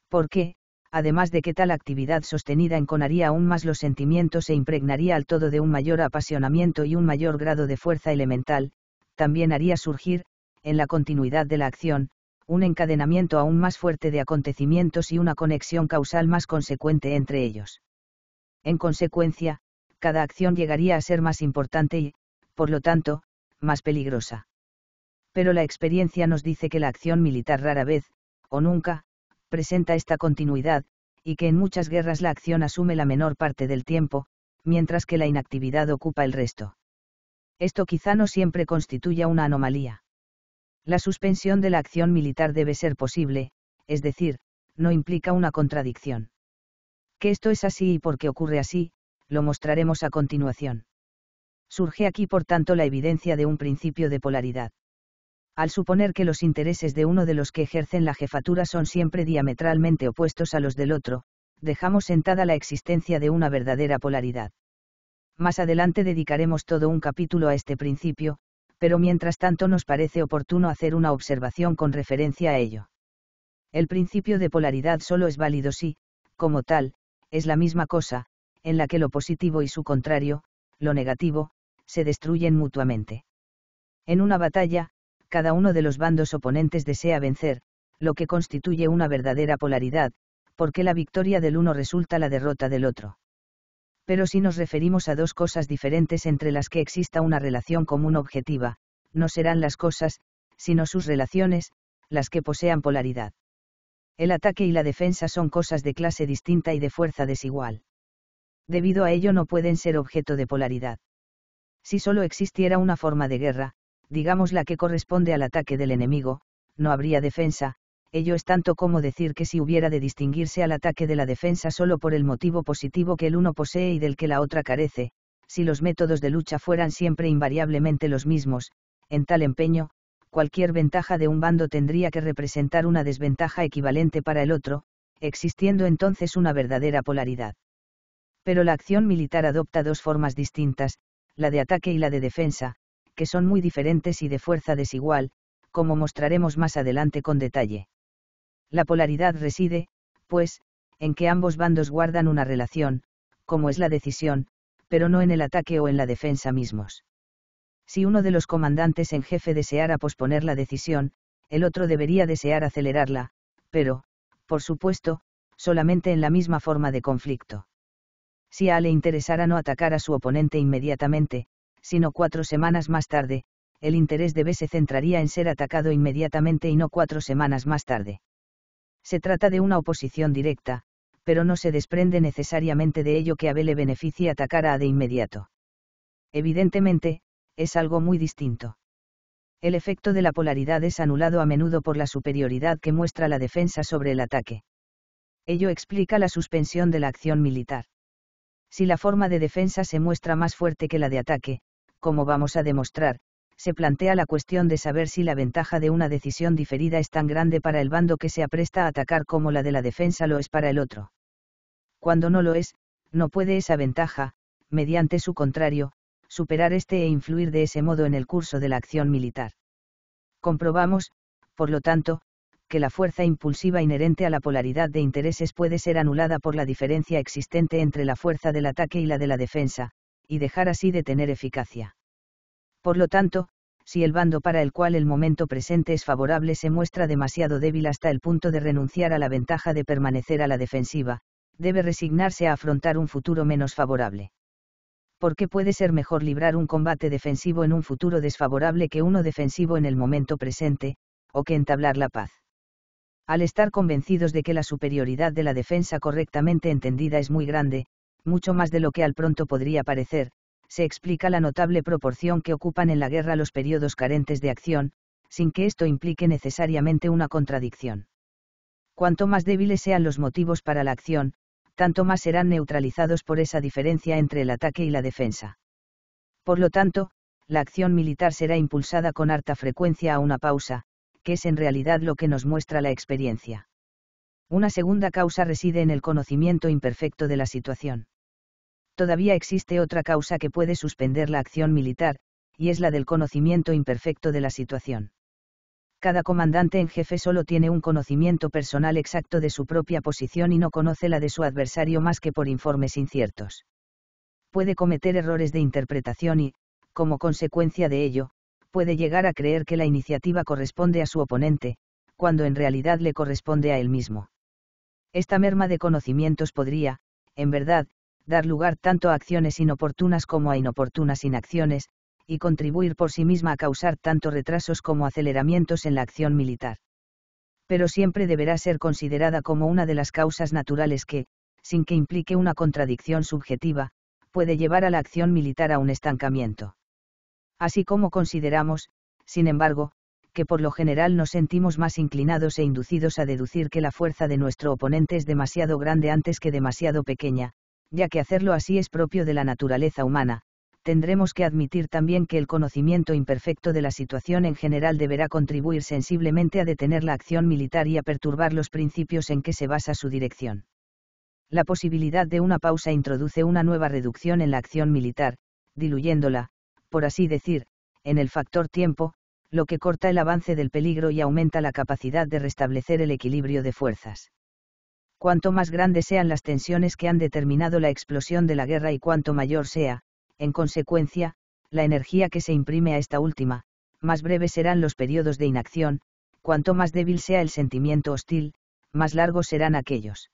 Porque, además de que tal actividad sostenida enconaría aún más los sentimientos e impregnaría al todo de un mayor apasionamiento y un mayor grado de fuerza elemental, también haría surgir, en la continuidad de la acción, un encadenamiento aún más fuerte de acontecimientos y una conexión causal más consecuente entre ellos. En consecuencia, cada acción llegaría a ser más importante y, por lo tanto, más peligrosa. Pero la experiencia nos dice que la acción militar rara vez, o nunca, presenta esta continuidad, y que en muchas guerras la acción asume la menor parte del tiempo, mientras que la inactividad ocupa el resto. Esto quizá no siempre constituya una anomalía. La suspensión de la acción militar debe ser posible, es decir, no implica una contradicción. Que esto es así y por qué ocurre así, lo mostraremos a continuación. Surge aquí por tanto la evidencia de un principio de polaridad. Al suponer que los intereses de uno de los que ejercen la jefatura son siempre diametralmente opuestos a los del otro, dejamos sentada la existencia de una verdadera polaridad. Más adelante dedicaremos todo un capítulo a este principio, pero mientras tanto nos parece oportuno hacer una observación con referencia a ello. El principio de polaridad solo es válido si, como tal, es la misma cosa, en la que lo positivo y su contrario, lo negativo, se destruyen mutuamente. En una batalla, cada uno de los bandos oponentes desea vencer, lo que constituye una verdadera polaridad, porque la victoria del uno resulta la derrota del otro pero si nos referimos a dos cosas diferentes entre las que exista una relación común objetiva, no serán las cosas, sino sus relaciones, las que posean polaridad. El ataque y la defensa son cosas de clase distinta y de fuerza desigual. Debido a ello no pueden ser objeto de polaridad. Si solo existiera una forma de guerra, digamos la que corresponde al ataque del enemigo, no habría defensa, ello es tanto como decir que si hubiera de distinguirse al ataque de la defensa solo por el motivo positivo que el uno posee y del que la otra carece, si los métodos de lucha fueran siempre invariablemente los mismos, en tal empeño, cualquier ventaja de un bando tendría que representar una desventaja equivalente para el otro, existiendo entonces una verdadera polaridad. Pero la acción militar adopta dos formas distintas, la de ataque y la de defensa, que son muy diferentes y de fuerza desigual, como mostraremos más adelante con detalle. La polaridad reside, pues, en que ambos bandos guardan una relación, como es la decisión, pero no en el ataque o en la defensa mismos. Si uno de los comandantes en jefe deseara posponer la decisión, el otro debería desear acelerarla, pero, por supuesto, solamente en la misma forma de conflicto. Si a le interesara no atacar a su oponente inmediatamente, sino cuatro semanas más tarde, el interés de B se centraría en ser atacado inmediatamente y no cuatro semanas más tarde. Se trata de una oposición directa, pero no se desprende necesariamente de ello que a B le beneficie atacar a A de inmediato. Evidentemente, es algo muy distinto. El efecto de la polaridad es anulado a menudo por la superioridad que muestra la defensa sobre el ataque. Ello explica la suspensión de la acción militar. Si la forma de defensa se muestra más fuerte que la de ataque, como vamos a demostrar, se plantea la cuestión de saber si la ventaja de una decisión diferida es tan grande para el bando que se apresta a atacar como la de la defensa lo es para el otro. Cuando no lo es, no puede esa ventaja, mediante su contrario, superar este e influir de ese modo en el curso de la acción militar. Comprobamos, por lo tanto, que la fuerza impulsiva inherente a la polaridad de intereses puede ser anulada por la diferencia existente entre la fuerza del ataque y la de la defensa, y dejar así de tener eficacia. Por lo tanto, si el bando para el cual el momento presente es favorable se muestra demasiado débil hasta el punto de renunciar a la ventaja de permanecer a la defensiva, debe resignarse a afrontar un futuro menos favorable. Porque puede ser mejor librar un combate defensivo en un futuro desfavorable que uno defensivo en el momento presente, o que entablar la paz. Al estar convencidos de que la superioridad de la defensa correctamente entendida es muy grande, mucho más de lo que al pronto podría parecer, se explica la notable proporción que ocupan en la guerra los periodos carentes de acción, sin que esto implique necesariamente una contradicción. Cuanto más débiles sean los motivos para la acción, tanto más serán neutralizados por esa diferencia entre el ataque y la defensa. Por lo tanto, la acción militar será impulsada con harta frecuencia a una pausa, que es en realidad lo que nos muestra la experiencia. Una segunda causa reside en el conocimiento imperfecto de la situación. Todavía existe otra causa que puede suspender la acción militar, y es la del conocimiento imperfecto de la situación. Cada comandante en jefe solo tiene un conocimiento personal exacto de su propia posición y no conoce la de su adversario más que por informes inciertos. Puede cometer errores de interpretación y, como consecuencia de ello, puede llegar a creer que la iniciativa corresponde a su oponente, cuando en realidad le corresponde a él mismo. Esta merma de conocimientos podría, en verdad, dar lugar tanto a acciones inoportunas como a inoportunas inacciones, y contribuir por sí misma a causar tanto retrasos como aceleramientos en la acción militar. Pero siempre deberá ser considerada como una de las causas naturales que, sin que implique una contradicción subjetiva, puede llevar a la acción militar a un estancamiento. Así como consideramos, sin embargo, que por lo general nos sentimos más inclinados e inducidos a deducir que la fuerza de nuestro oponente es demasiado grande antes que demasiado pequeña, ya que hacerlo así es propio de la naturaleza humana, tendremos que admitir también que el conocimiento imperfecto de la situación en general deberá contribuir sensiblemente a detener la acción militar y a perturbar los principios en que se basa su dirección. La posibilidad de una pausa introduce una nueva reducción en la acción militar, diluyéndola, por así decir, en el factor tiempo, lo que corta el avance del peligro y aumenta la capacidad de restablecer el equilibrio de fuerzas cuanto más grandes sean las tensiones que han determinado la explosión de la guerra y cuanto mayor sea, en consecuencia, la energía que se imprime a esta última, más breves serán los periodos de inacción, cuanto más débil sea el sentimiento hostil, más largos serán aquellos.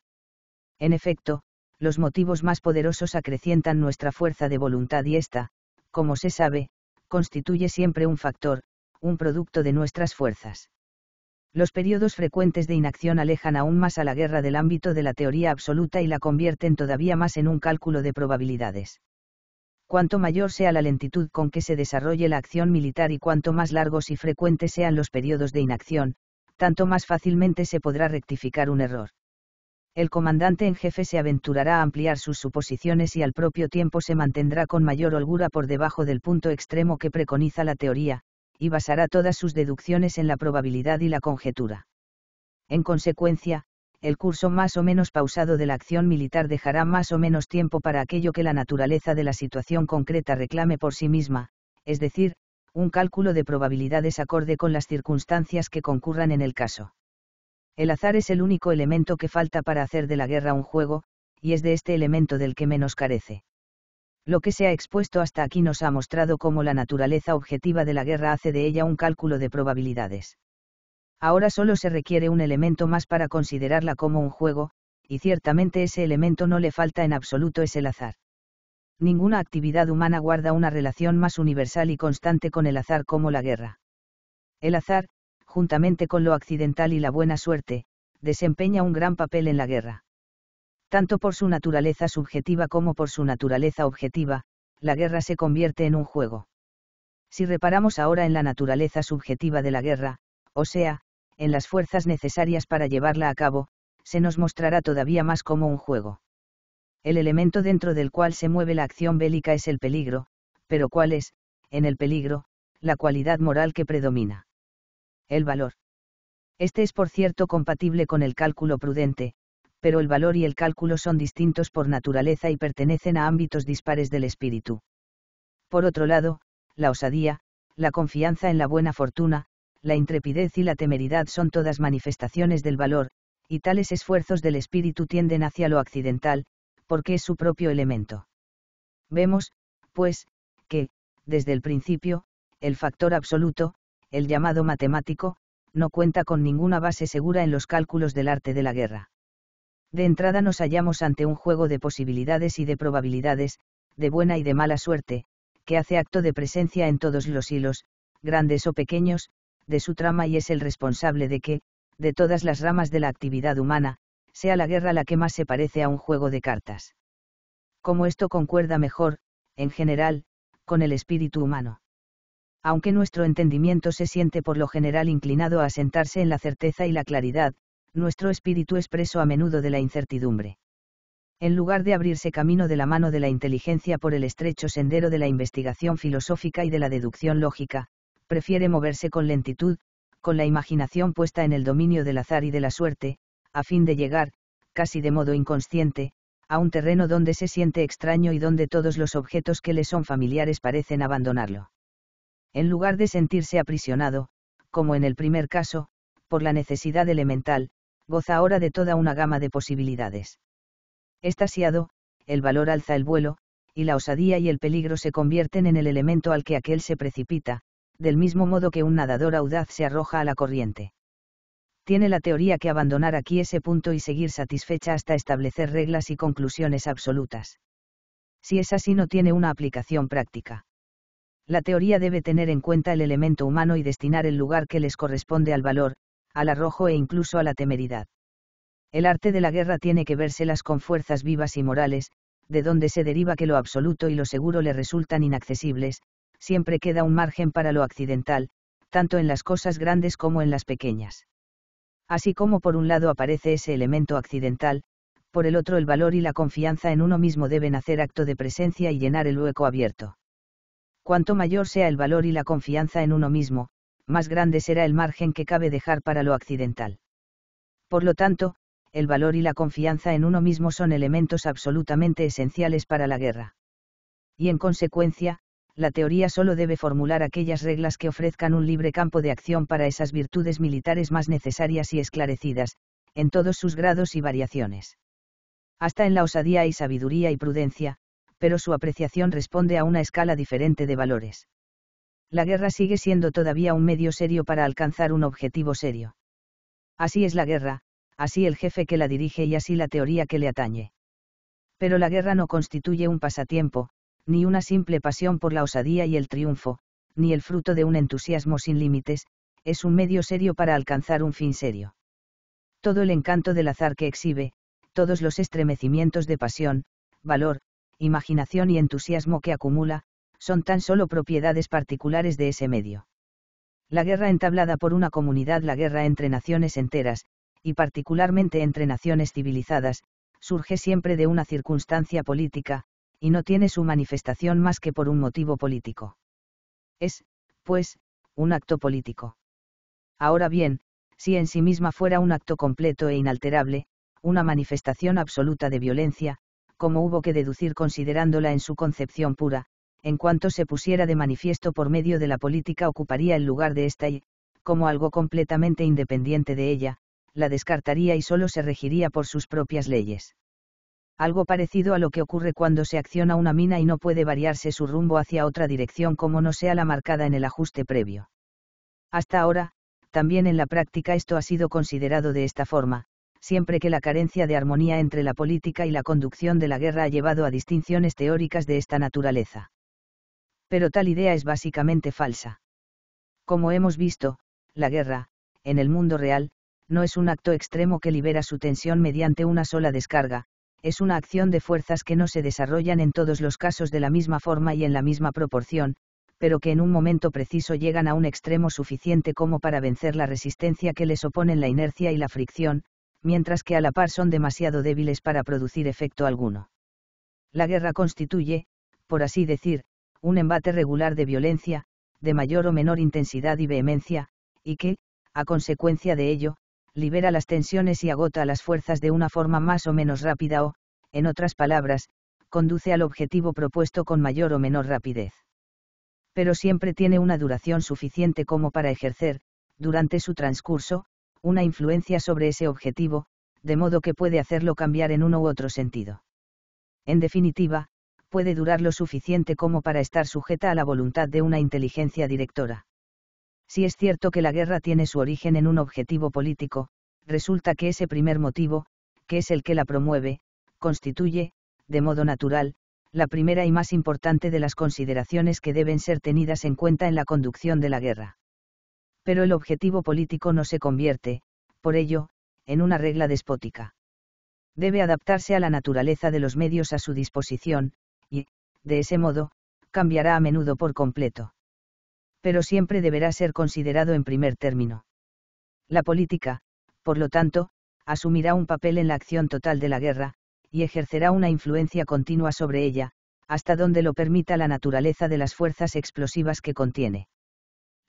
En efecto, los motivos más poderosos acrecientan nuestra fuerza de voluntad y esta, como se sabe, constituye siempre un factor, un producto de nuestras fuerzas. Los periodos frecuentes de inacción alejan aún más a la guerra del ámbito de la teoría absoluta y la convierten todavía más en un cálculo de probabilidades. Cuanto mayor sea la lentitud con que se desarrolle la acción militar y cuanto más largos y frecuentes sean los periodos de inacción, tanto más fácilmente se podrá rectificar un error. El comandante en jefe se aventurará a ampliar sus suposiciones y al propio tiempo se mantendrá con mayor holgura por debajo del punto extremo que preconiza la teoría, y basará todas sus deducciones en la probabilidad y la conjetura. En consecuencia, el curso más o menos pausado de la acción militar dejará más o menos tiempo para aquello que la naturaleza de la situación concreta reclame por sí misma, es decir, un cálculo de probabilidades acorde con las circunstancias que concurran en el caso. El azar es el único elemento que falta para hacer de la guerra un juego, y es de este elemento del que menos carece. Lo que se ha expuesto hasta aquí nos ha mostrado cómo la naturaleza objetiva de la guerra hace de ella un cálculo de probabilidades. Ahora solo se requiere un elemento más para considerarla como un juego, y ciertamente ese elemento no le falta en absoluto es el azar. Ninguna actividad humana guarda una relación más universal y constante con el azar como la guerra. El azar, juntamente con lo accidental y la buena suerte, desempeña un gran papel en la guerra. Tanto por su naturaleza subjetiva como por su naturaleza objetiva, la guerra se convierte en un juego. Si reparamos ahora en la naturaleza subjetiva de la guerra, o sea, en las fuerzas necesarias para llevarla a cabo, se nos mostrará todavía más como un juego. El elemento dentro del cual se mueve la acción bélica es el peligro, pero ¿cuál es, en el peligro, la cualidad moral que predomina? El valor. Este es por cierto compatible con el cálculo prudente, pero el valor y el cálculo son distintos por naturaleza y pertenecen a ámbitos dispares del espíritu. Por otro lado, la osadía, la confianza en la buena fortuna, la intrepidez y la temeridad son todas manifestaciones del valor, y tales esfuerzos del espíritu tienden hacia lo accidental, porque es su propio elemento. Vemos, pues, que, desde el principio, el factor absoluto, el llamado matemático, no cuenta con ninguna base segura en los cálculos del arte de la guerra de entrada nos hallamos ante un juego de posibilidades y de probabilidades, de buena y de mala suerte, que hace acto de presencia en todos los hilos, grandes o pequeños, de su trama y es el responsable de que, de todas las ramas de la actividad humana, sea la guerra la que más se parece a un juego de cartas. Como esto concuerda mejor, en general, con el espíritu humano. Aunque nuestro entendimiento se siente por lo general inclinado a sentarse en la certeza y la claridad, nuestro espíritu es preso a menudo de la incertidumbre. En lugar de abrirse camino de la mano de la inteligencia por el estrecho sendero de la investigación filosófica y de la deducción lógica, prefiere moverse con lentitud, con la imaginación puesta en el dominio del azar y de la suerte, a fin de llegar, casi de modo inconsciente, a un terreno donde se siente extraño y donde todos los objetos que le son familiares parecen abandonarlo. En lugar de sentirse aprisionado, como en el primer caso, por la necesidad elemental, goza ahora de toda una gama de posibilidades. Estasiado, el valor alza el vuelo, y la osadía y el peligro se convierten en el elemento al que aquel se precipita, del mismo modo que un nadador audaz se arroja a la corriente. Tiene la teoría que abandonar aquí ese punto y seguir satisfecha hasta establecer reglas y conclusiones absolutas. Si es así no tiene una aplicación práctica. La teoría debe tener en cuenta el elemento humano y destinar el lugar que les corresponde al valor, al arrojo e incluso a la temeridad. El arte de la guerra tiene que vérselas con fuerzas vivas y morales, de donde se deriva que lo absoluto y lo seguro le resultan inaccesibles, siempre queda un margen para lo accidental, tanto en las cosas grandes como en las pequeñas. Así como por un lado aparece ese elemento accidental, por el otro el valor y la confianza en uno mismo deben hacer acto de presencia y llenar el hueco abierto. Cuanto mayor sea el valor y la confianza en uno mismo, más grande será el margen que cabe dejar para lo accidental. Por lo tanto, el valor y la confianza en uno mismo son elementos absolutamente esenciales para la guerra. Y en consecuencia, la teoría solo debe formular aquellas reglas que ofrezcan un libre campo de acción para esas virtudes militares más necesarias y esclarecidas, en todos sus grados y variaciones. Hasta en la osadía hay sabiduría y prudencia, pero su apreciación responde a una escala diferente de valores. La guerra sigue siendo todavía un medio serio para alcanzar un objetivo serio. Así es la guerra, así el jefe que la dirige y así la teoría que le atañe. Pero la guerra no constituye un pasatiempo, ni una simple pasión por la osadía y el triunfo, ni el fruto de un entusiasmo sin límites, es un medio serio para alcanzar un fin serio. Todo el encanto del azar que exhibe, todos los estremecimientos de pasión, valor, imaginación y entusiasmo que acumula, son tan solo propiedades particulares de ese medio. La guerra entablada por una comunidad, la guerra entre naciones enteras, y particularmente entre naciones civilizadas, surge siempre de una circunstancia política, y no tiene su manifestación más que por un motivo político. Es, pues, un acto político. Ahora bien, si en sí misma fuera un acto completo e inalterable, una manifestación absoluta de violencia, como hubo que deducir considerándola en su concepción pura, en cuanto se pusiera de manifiesto por medio de la política ocuparía el lugar de esta y, como algo completamente independiente de ella, la descartaría y solo se regiría por sus propias leyes. Algo parecido a lo que ocurre cuando se acciona una mina y no puede variarse su rumbo hacia otra dirección como no sea la marcada en el ajuste previo. Hasta ahora, también en la práctica esto ha sido considerado de esta forma, siempre que la carencia de armonía entre la política y la conducción de la guerra ha llevado a distinciones teóricas de esta naturaleza pero tal idea es básicamente falsa. Como hemos visto, la guerra, en el mundo real, no es un acto extremo que libera su tensión mediante una sola descarga, es una acción de fuerzas que no se desarrollan en todos los casos de la misma forma y en la misma proporción, pero que en un momento preciso llegan a un extremo suficiente como para vencer la resistencia que les oponen la inercia y la fricción, mientras que a la par son demasiado débiles para producir efecto alguno. La guerra constituye, por así decir, un embate regular de violencia, de mayor o menor intensidad y vehemencia, y que, a consecuencia de ello, libera las tensiones y agota las fuerzas de una forma más o menos rápida o, en otras palabras, conduce al objetivo propuesto con mayor o menor rapidez. Pero siempre tiene una duración suficiente como para ejercer, durante su transcurso, una influencia sobre ese objetivo, de modo que puede hacerlo cambiar en uno u otro sentido. En definitiva, puede durar lo suficiente como para estar sujeta a la voluntad de una inteligencia directora. Si es cierto que la guerra tiene su origen en un objetivo político, resulta que ese primer motivo, que es el que la promueve, constituye, de modo natural, la primera y más importante de las consideraciones que deben ser tenidas en cuenta en la conducción de la guerra. Pero el objetivo político no se convierte, por ello, en una regla despótica. Debe adaptarse a la naturaleza de los medios a su disposición, y, de ese modo, cambiará a menudo por completo. Pero siempre deberá ser considerado en primer término. La política, por lo tanto, asumirá un papel en la acción total de la guerra, y ejercerá una influencia continua sobre ella, hasta donde lo permita la naturaleza de las fuerzas explosivas que contiene.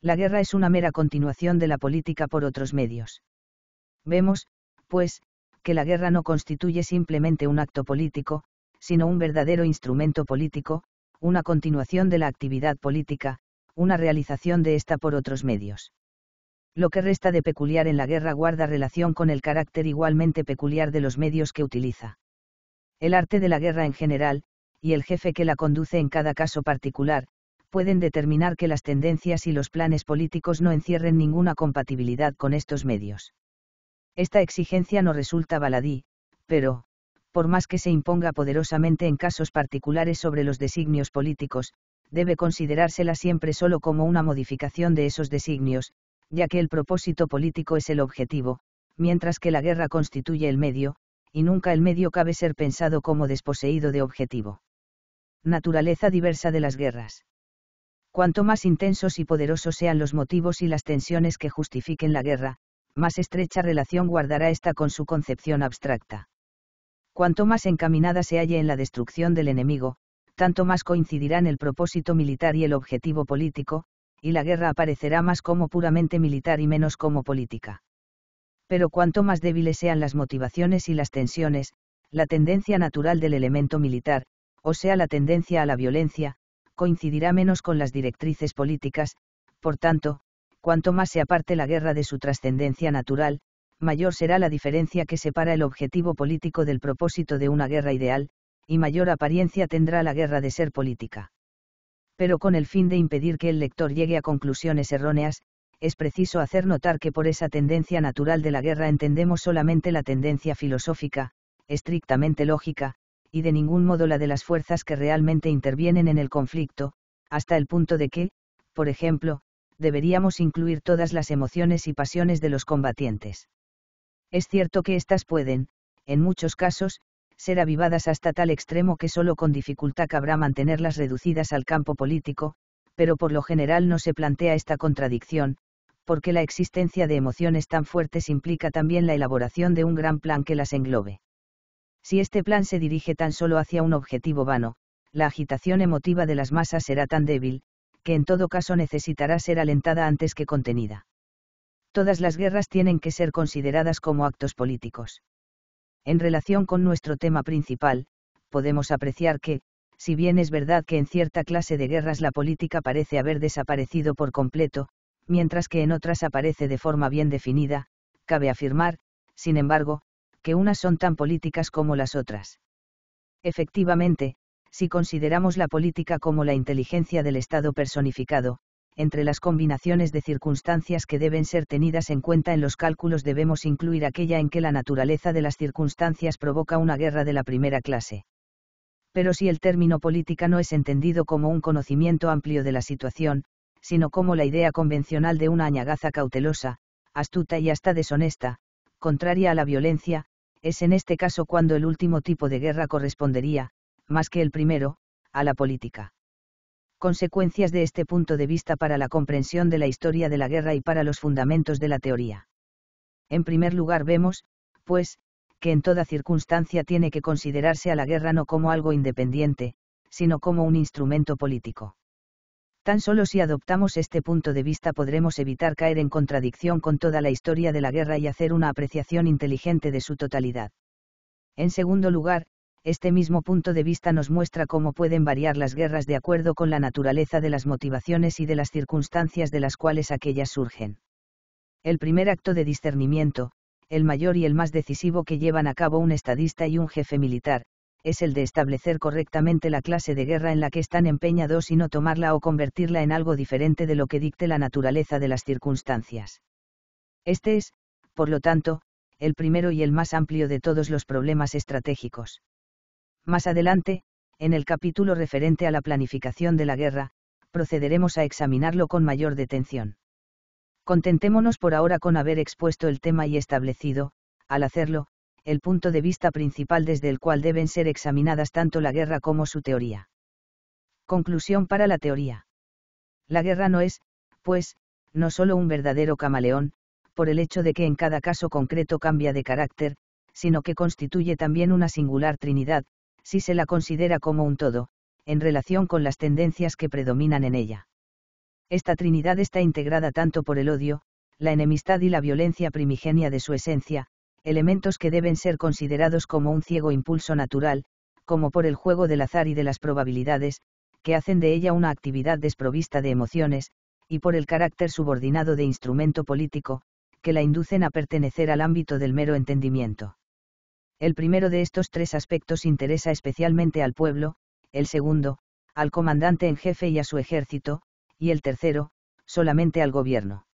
La guerra es una mera continuación de la política por otros medios. Vemos, pues, que la guerra no constituye simplemente un acto político, sino un verdadero instrumento político, una continuación de la actividad política, una realización de esta por otros medios. Lo que resta de peculiar en la guerra guarda relación con el carácter igualmente peculiar de los medios que utiliza. El arte de la guerra en general, y el jefe que la conduce en cada caso particular, pueden determinar que las tendencias y los planes políticos no encierren ninguna compatibilidad con estos medios. Esta exigencia no resulta baladí, pero, por más que se imponga poderosamente en casos particulares sobre los designios políticos, debe considerársela siempre solo como una modificación de esos designios, ya que el propósito político es el objetivo, mientras que la guerra constituye el medio, y nunca el medio cabe ser pensado como desposeído de objetivo. Naturaleza diversa de las guerras. Cuanto más intensos y poderosos sean los motivos y las tensiones que justifiquen la guerra, más estrecha relación guardará esta con su concepción abstracta. Cuanto más encaminada se halle en la destrucción del enemigo, tanto más coincidirán el propósito militar y el objetivo político, y la guerra aparecerá más como puramente militar y menos como política. Pero cuanto más débiles sean las motivaciones y las tensiones, la tendencia natural del elemento militar, o sea la tendencia a la violencia, coincidirá menos con las directrices políticas, por tanto, cuanto más se aparte la guerra de su trascendencia natural, mayor será la diferencia que separa el objetivo político del propósito de una guerra ideal, y mayor apariencia tendrá la guerra de ser política. Pero con el fin de impedir que el lector llegue a conclusiones erróneas, es preciso hacer notar que por esa tendencia natural de la guerra entendemos solamente la tendencia filosófica, estrictamente lógica, y de ningún modo la de las fuerzas que realmente intervienen en el conflicto, hasta el punto de que, por ejemplo, deberíamos incluir todas las emociones y pasiones de los combatientes. Es cierto que éstas pueden, en muchos casos, ser avivadas hasta tal extremo que solo con dificultad cabrá mantenerlas reducidas al campo político, pero por lo general no se plantea esta contradicción, porque la existencia de emociones tan fuertes implica también la elaboración de un gran plan que las englobe. Si este plan se dirige tan solo hacia un objetivo vano, la agitación emotiva de las masas será tan débil, que en todo caso necesitará ser alentada antes que contenida. Todas las guerras tienen que ser consideradas como actos políticos. En relación con nuestro tema principal, podemos apreciar que, si bien es verdad que en cierta clase de guerras la política parece haber desaparecido por completo, mientras que en otras aparece de forma bien definida, cabe afirmar, sin embargo, que unas son tan políticas como las otras. Efectivamente, si consideramos la política como la inteligencia del Estado personificado, entre las combinaciones de circunstancias que deben ser tenidas en cuenta en los cálculos debemos incluir aquella en que la naturaleza de las circunstancias provoca una guerra de la primera clase. Pero si el término política no es entendido como un conocimiento amplio de la situación, sino como la idea convencional de una añagaza cautelosa, astuta y hasta deshonesta, contraria a la violencia, es en este caso cuando el último tipo de guerra correspondería, más que el primero, a la política consecuencias de este punto de vista para la comprensión de la historia de la guerra y para los fundamentos de la teoría. En primer lugar vemos, pues, que en toda circunstancia tiene que considerarse a la guerra no como algo independiente, sino como un instrumento político. Tan solo si adoptamos este punto de vista podremos evitar caer en contradicción con toda la historia de la guerra y hacer una apreciación inteligente de su totalidad. En segundo lugar, este mismo punto de vista nos muestra cómo pueden variar las guerras de acuerdo con la naturaleza de las motivaciones y de las circunstancias de las cuales aquellas surgen. El primer acto de discernimiento, el mayor y el más decisivo que llevan a cabo un estadista y un jefe militar, es el de establecer correctamente la clase de guerra en la que están empeñados y no tomarla o convertirla en algo diferente de lo que dicte la naturaleza de las circunstancias. Este es, por lo tanto, el primero y el más amplio de todos los problemas estratégicos. Más adelante, en el capítulo referente a la planificación de la guerra, procederemos a examinarlo con mayor detención. Contentémonos por ahora con haber expuesto el tema y establecido, al hacerlo, el punto de vista principal desde el cual deben ser examinadas tanto la guerra como su teoría. Conclusión para la teoría. La guerra no es, pues, no solo un verdadero camaleón, por el hecho de que en cada caso concreto cambia de carácter, sino que constituye también una singular trinidad, si se la considera como un todo, en relación con las tendencias que predominan en ella. Esta Trinidad está integrada tanto por el odio, la enemistad y la violencia primigenia de su esencia, elementos que deben ser considerados como un ciego impulso natural, como por el juego del azar y de las probabilidades, que hacen de ella una actividad desprovista de emociones, y por el carácter subordinado de instrumento político, que la inducen a pertenecer al ámbito del mero entendimiento. El primero de estos tres aspectos interesa especialmente al pueblo, el segundo, al comandante en jefe y a su ejército, y el tercero, solamente al gobierno.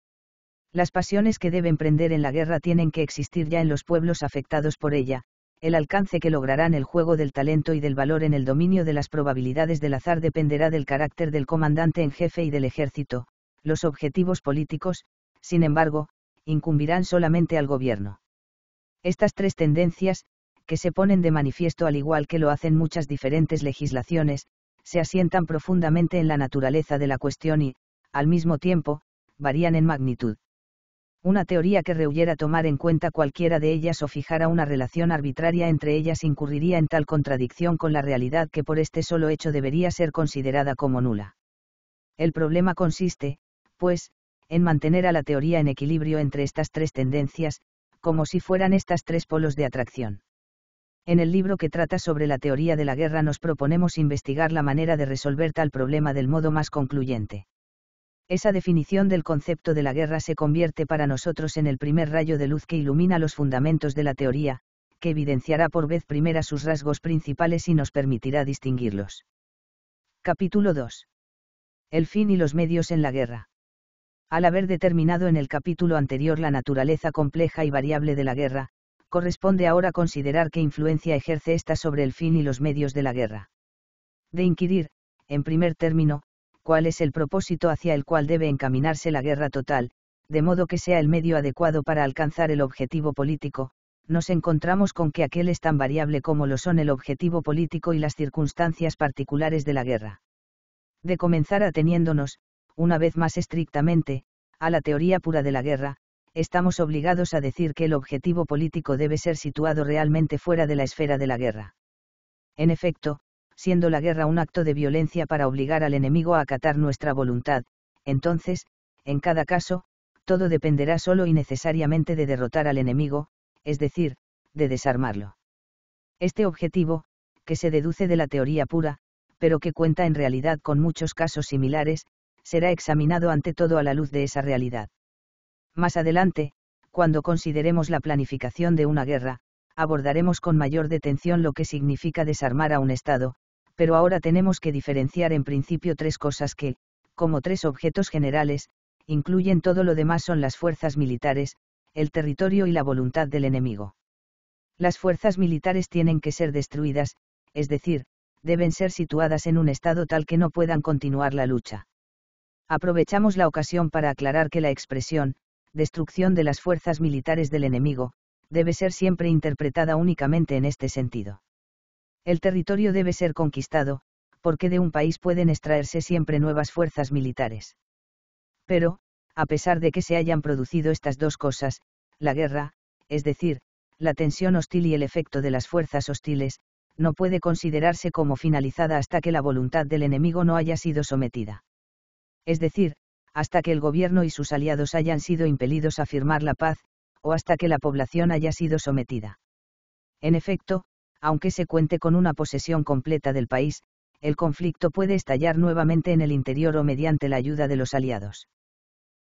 Las pasiones que deben prender en la guerra tienen que existir ya en los pueblos afectados por ella, el alcance que lograrán el juego del talento y del valor en el dominio de las probabilidades del azar dependerá del carácter del comandante en jefe y del ejército, los objetivos políticos, sin embargo, incumbirán solamente al gobierno. Estas tres tendencias, que se ponen de manifiesto al igual que lo hacen muchas diferentes legislaciones, se asientan profundamente en la naturaleza de la cuestión y, al mismo tiempo, varían en magnitud. Una teoría que rehuyera tomar en cuenta cualquiera de ellas o fijara una relación arbitraria entre ellas incurriría en tal contradicción con la realidad que por este solo hecho debería ser considerada como nula. El problema consiste, pues, en mantener a la teoría en equilibrio entre estas tres tendencias, como si fueran estas tres polos de atracción. En el libro que trata sobre la teoría de la guerra nos proponemos investigar la manera de resolver tal problema del modo más concluyente. Esa definición del concepto de la guerra se convierte para nosotros en el primer rayo de luz que ilumina los fundamentos de la teoría, que evidenciará por vez primera sus rasgos principales y nos permitirá distinguirlos. Capítulo 2. El fin y los medios en la guerra. Al haber determinado en el capítulo anterior la naturaleza compleja y variable de la guerra, corresponde ahora considerar qué influencia ejerce ésta sobre el fin y los medios de la guerra. De inquirir, en primer término, cuál es el propósito hacia el cual debe encaminarse la guerra total, de modo que sea el medio adecuado para alcanzar el objetivo político, nos encontramos con que aquel es tan variable como lo son el objetivo político y las circunstancias particulares de la guerra. De comenzar ateniéndonos, una vez más estrictamente, a la teoría pura de la guerra, estamos obligados a decir que el objetivo político debe ser situado realmente fuera de la esfera de la guerra. En efecto, siendo la guerra un acto de violencia para obligar al enemigo a acatar nuestra voluntad, entonces, en cada caso, todo dependerá solo y necesariamente de derrotar al enemigo, es decir, de desarmarlo. Este objetivo, que se deduce de la teoría pura, pero que cuenta en realidad con muchos casos similares, será examinado ante todo a la luz de esa realidad. Más adelante, cuando consideremos la planificación de una guerra, abordaremos con mayor detención lo que significa desarmar a un Estado, pero ahora tenemos que diferenciar en principio tres cosas que, como tres objetos generales, incluyen todo lo demás son las fuerzas militares, el territorio y la voluntad del enemigo. Las fuerzas militares tienen que ser destruidas, es decir, deben ser situadas en un estado tal que no puedan continuar la lucha. Aprovechamos la ocasión para aclarar que la expresión, destrucción de las fuerzas militares del enemigo, debe ser siempre interpretada únicamente en este sentido. El territorio debe ser conquistado, porque de un país pueden extraerse siempre nuevas fuerzas militares. Pero, a pesar de que se hayan producido estas dos cosas, la guerra, es decir, la tensión hostil y el efecto de las fuerzas hostiles, no puede considerarse como finalizada hasta que la voluntad del enemigo no haya sido sometida. Es decir, hasta que el gobierno y sus aliados hayan sido impelidos a firmar la paz, o hasta que la población haya sido sometida. En efecto, aunque se cuente con una posesión completa del país, el conflicto puede estallar nuevamente en el interior o mediante la ayuda de los aliados.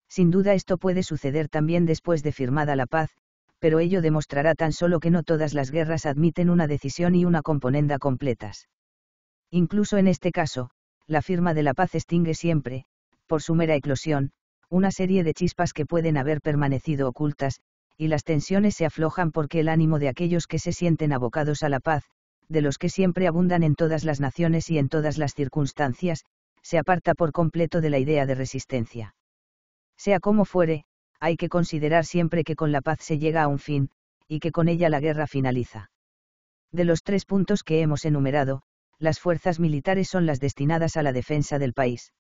Sin duda esto puede suceder también después de firmada la paz, pero ello demostrará tan solo que no todas las guerras admiten una decisión y una componenda completas. Incluso en este caso, la firma de la paz extingue siempre, por su mera eclosión, una serie de chispas que pueden haber permanecido ocultas, y las tensiones se aflojan porque el ánimo de aquellos que se sienten abocados a la paz, de los que siempre abundan en todas las naciones y en todas las circunstancias, se aparta por completo de la idea de resistencia. Sea como fuere, hay que considerar siempre que con la paz se llega a un fin, y que con ella la guerra finaliza. De los tres puntos que hemos enumerado, las fuerzas militares son las destinadas a la defensa del país.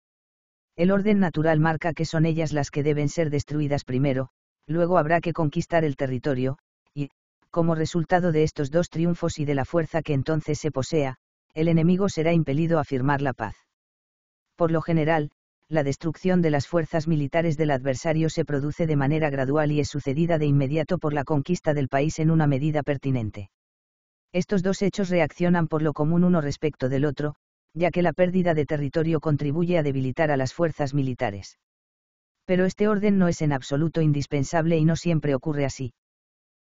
El orden natural marca que son ellas las que deben ser destruidas primero, luego habrá que conquistar el territorio, y, como resultado de estos dos triunfos y de la fuerza que entonces se posea, el enemigo será impelido a firmar la paz. Por lo general, la destrucción de las fuerzas militares del adversario se produce de manera gradual y es sucedida de inmediato por la conquista del país en una medida pertinente. Estos dos hechos reaccionan por lo común uno respecto del otro, ya que la pérdida de territorio contribuye a debilitar a las fuerzas militares. Pero este orden no es en absoluto indispensable y no siempre ocurre así.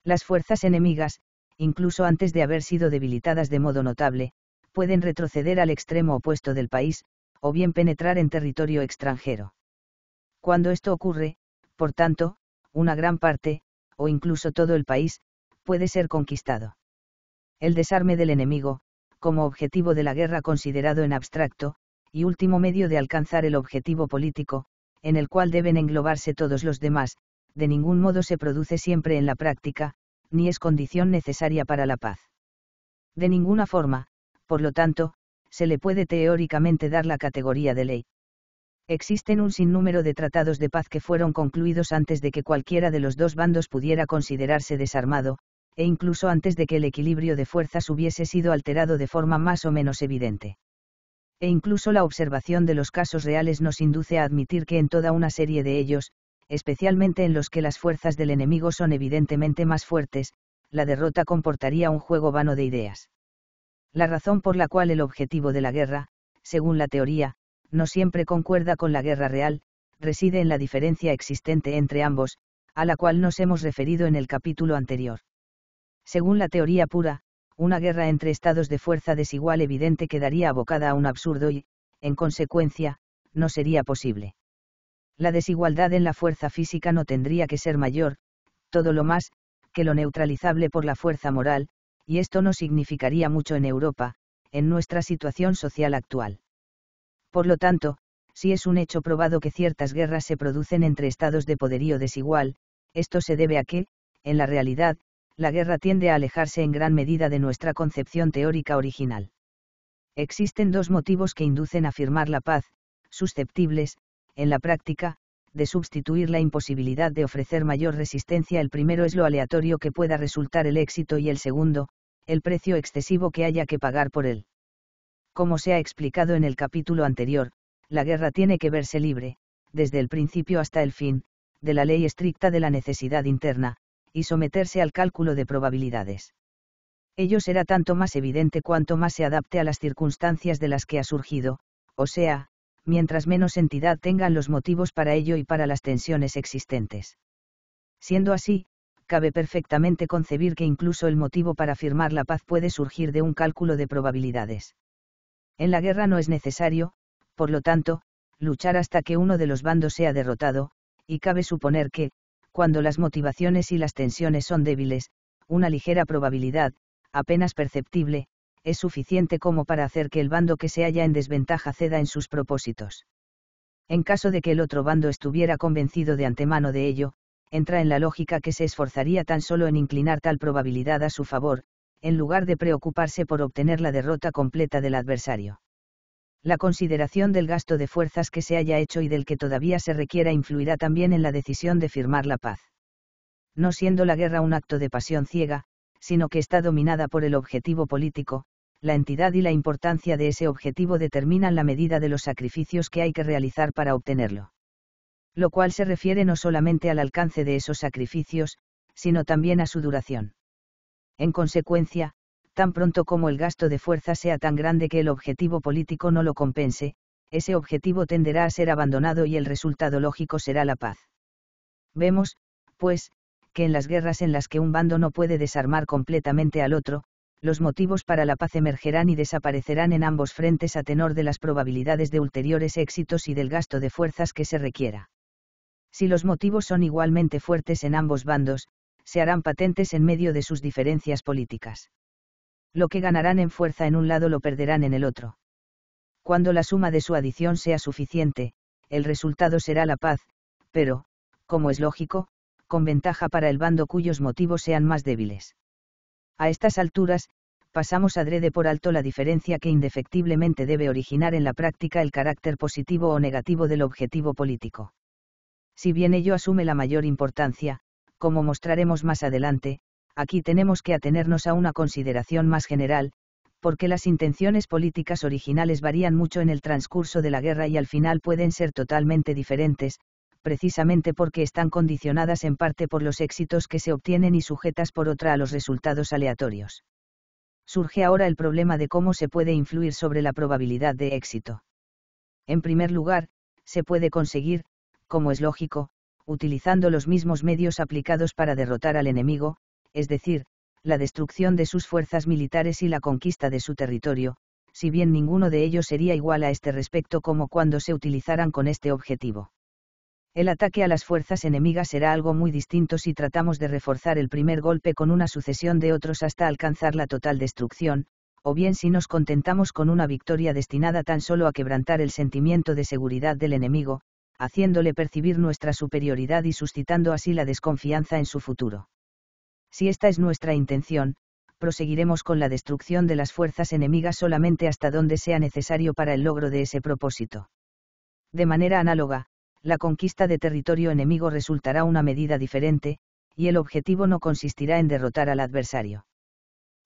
Las fuerzas enemigas, incluso antes de haber sido debilitadas de modo notable, pueden retroceder al extremo opuesto del país, o bien penetrar en territorio extranjero. Cuando esto ocurre, por tanto, una gran parte, o incluso todo el país, puede ser conquistado. El desarme del enemigo, como objetivo de la guerra considerado en abstracto, y último medio de alcanzar el objetivo político, en el cual deben englobarse todos los demás, de ningún modo se produce siempre en la práctica, ni es condición necesaria para la paz. De ninguna forma, por lo tanto, se le puede teóricamente dar la categoría de ley. Existen un sinnúmero de tratados de paz que fueron concluidos antes de que cualquiera de los dos bandos pudiera considerarse desarmado, e incluso antes de que el equilibrio de fuerzas hubiese sido alterado de forma más o menos evidente. E incluso la observación de los casos reales nos induce a admitir que en toda una serie de ellos, especialmente en los que las fuerzas del enemigo son evidentemente más fuertes, la derrota comportaría un juego vano de ideas. La razón por la cual el objetivo de la guerra, según la teoría, no siempre concuerda con la guerra real, reside en la diferencia existente entre ambos, a la cual nos hemos referido en el capítulo anterior según la teoría pura, una guerra entre estados de fuerza desigual evidente quedaría abocada a un absurdo y, en consecuencia, no sería posible. La desigualdad en la fuerza física no tendría que ser mayor, todo lo más, que lo neutralizable por la fuerza moral, y esto no significaría mucho en Europa, en nuestra situación social actual. Por lo tanto, si es un hecho probado que ciertas guerras se producen entre estados de poderío desigual, esto se debe a que, en la realidad, la guerra tiende a alejarse en gran medida de nuestra concepción teórica original. Existen dos motivos que inducen a firmar la paz, susceptibles, en la práctica, de sustituir la imposibilidad de ofrecer mayor resistencia. El primero es lo aleatorio que pueda resultar el éxito y el segundo, el precio excesivo que haya que pagar por él. Como se ha explicado en el capítulo anterior, la guerra tiene que verse libre, desde el principio hasta el fin, de la ley estricta de la necesidad interna, y someterse al cálculo de probabilidades. Ello será tanto más evidente cuanto más se adapte a las circunstancias de las que ha surgido, o sea, mientras menos entidad tengan los motivos para ello y para las tensiones existentes. Siendo así, cabe perfectamente concebir que incluso el motivo para firmar la paz puede surgir de un cálculo de probabilidades. En la guerra no es necesario, por lo tanto, luchar hasta que uno de los bandos sea derrotado, y cabe suponer que, cuando las motivaciones y las tensiones son débiles, una ligera probabilidad, apenas perceptible, es suficiente como para hacer que el bando que se halla en desventaja ceda en sus propósitos. En caso de que el otro bando estuviera convencido de antemano de ello, entra en la lógica que se esforzaría tan solo en inclinar tal probabilidad a su favor, en lugar de preocuparse por obtener la derrota completa del adversario la consideración del gasto de fuerzas que se haya hecho y del que todavía se requiera influirá también en la decisión de firmar la paz. No siendo la guerra un acto de pasión ciega, sino que está dominada por el objetivo político, la entidad y la importancia de ese objetivo determinan la medida de los sacrificios que hay que realizar para obtenerlo. Lo cual se refiere no solamente al alcance de esos sacrificios, sino también a su duración. En consecuencia, tan pronto como el gasto de fuerza sea tan grande que el objetivo político no lo compense, ese objetivo tenderá a ser abandonado y el resultado lógico será la paz. Vemos, pues, que en las guerras en las que un bando no puede desarmar completamente al otro, los motivos para la paz emergerán y desaparecerán en ambos frentes a tenor de las probabilidades de ulteriores éxitos y del gasto de fuerzas que se requiera. Si los motivos son igualmente fuertes en ambos bandos, se harán patentes en medio de sus diferencias políticas. Lo que ganarán en fuerza en un lado lo perderán en el otro. Cuando la suma de su adición sea suficiente, el resultado será la paz, pero, como es lógico, con ventaja para el bando cuyos motivos sean más débiles. A estas alturas, pasamos adrede por alto la diferencia que indefectiblemente debe originar en la práctica el carácter positivo o negativo del objetivo político. Si bien ello asume la mayor importancia, como mostraremos más adelante, aquí tenemos que atenernos a una consideración más general, porque las intenciones políticas originales varían mucho en el transcurso de la guerra y al final pueden ser totalmente diferentes, precisamente porque están condicionadas en parte por los éxitos que se obtienen y sujetas por otra a los resultados aleatorios. Surge ahora el problema de cómo se puede influir sobre la probabilidad de éxito. En primer lugar, se puede conseguir, como es lógico, utilizando los mismos medios aplicados para derrotar al enemigo, es decir, la destrucción de sus fuerzas militares y la conquista de su territorio, si bien ninguno de ellos sería igual a este respecto como cuando se utilizaran con este objetivo. El ataque a las fuerzas enemigas será algo muy distinto si tratamos de reforzar el primer golpe con una sucesión de otros hasta alcanzar la total destrucción, o bien si nos contentamos con una victoria destinada tan solo a quebrantar el sentimiento de seguridad del enemigo, haciéndole percibir nuestra superioridad y suscitando así la desconfianza en su futuro. Si esta es nuestra intención, proseguiremos con la destrucción de las fuerzas enemigas solamente hasta donde sea necesario para el logro de ese propósito. De manera análoga, la conquista de territorio enemigo resultará una medida diferente, y el objetivo no consistirá en derrotar al adversario.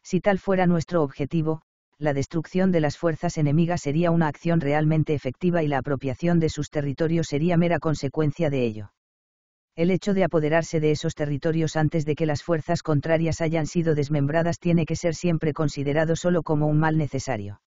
Si tal fuera nuestro objetivo, la destrucción de las fuerzas enemigas sería una acción realmente efectiva y la apropiación de sus territorios sería mera consecuencia de ello. El hecho de apoderarse de esos territorios antes de que las fuerzas contrarias hayan sido desmembradas tiene que ser siempre considerado solo como un mal necesario.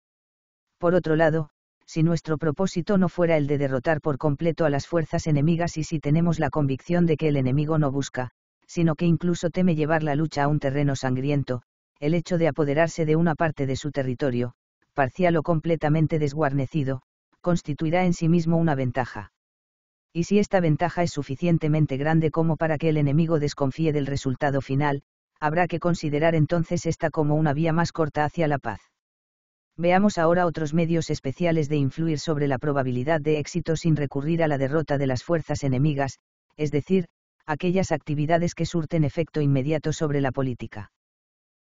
Por otro lado, si nuestro propósito no fuera el de derrotar por completo a las fuerzas enemigas y si tenemos la convicción de que el enemigo no busca, sino que incluso teme llevar la lucha a un terreno sangriento, el hecho de apoderarse de una parte de su territorio, parcial o completamente desguarnecido, constituirá en sí mismo una ventaja y si esta ventaja es suficientemente grande como para que el enemigo desconfíe del resultado final, habrá que considerar entonces esta como una vía más corta hacia la paz. Veamos ahora otros medios especiales de influir sobre la probabilidad de éxito sin recurrir a la derrota de las fuerzas enemigas, es decir, aquellas actividades que surten efecto inmediato sobre la política.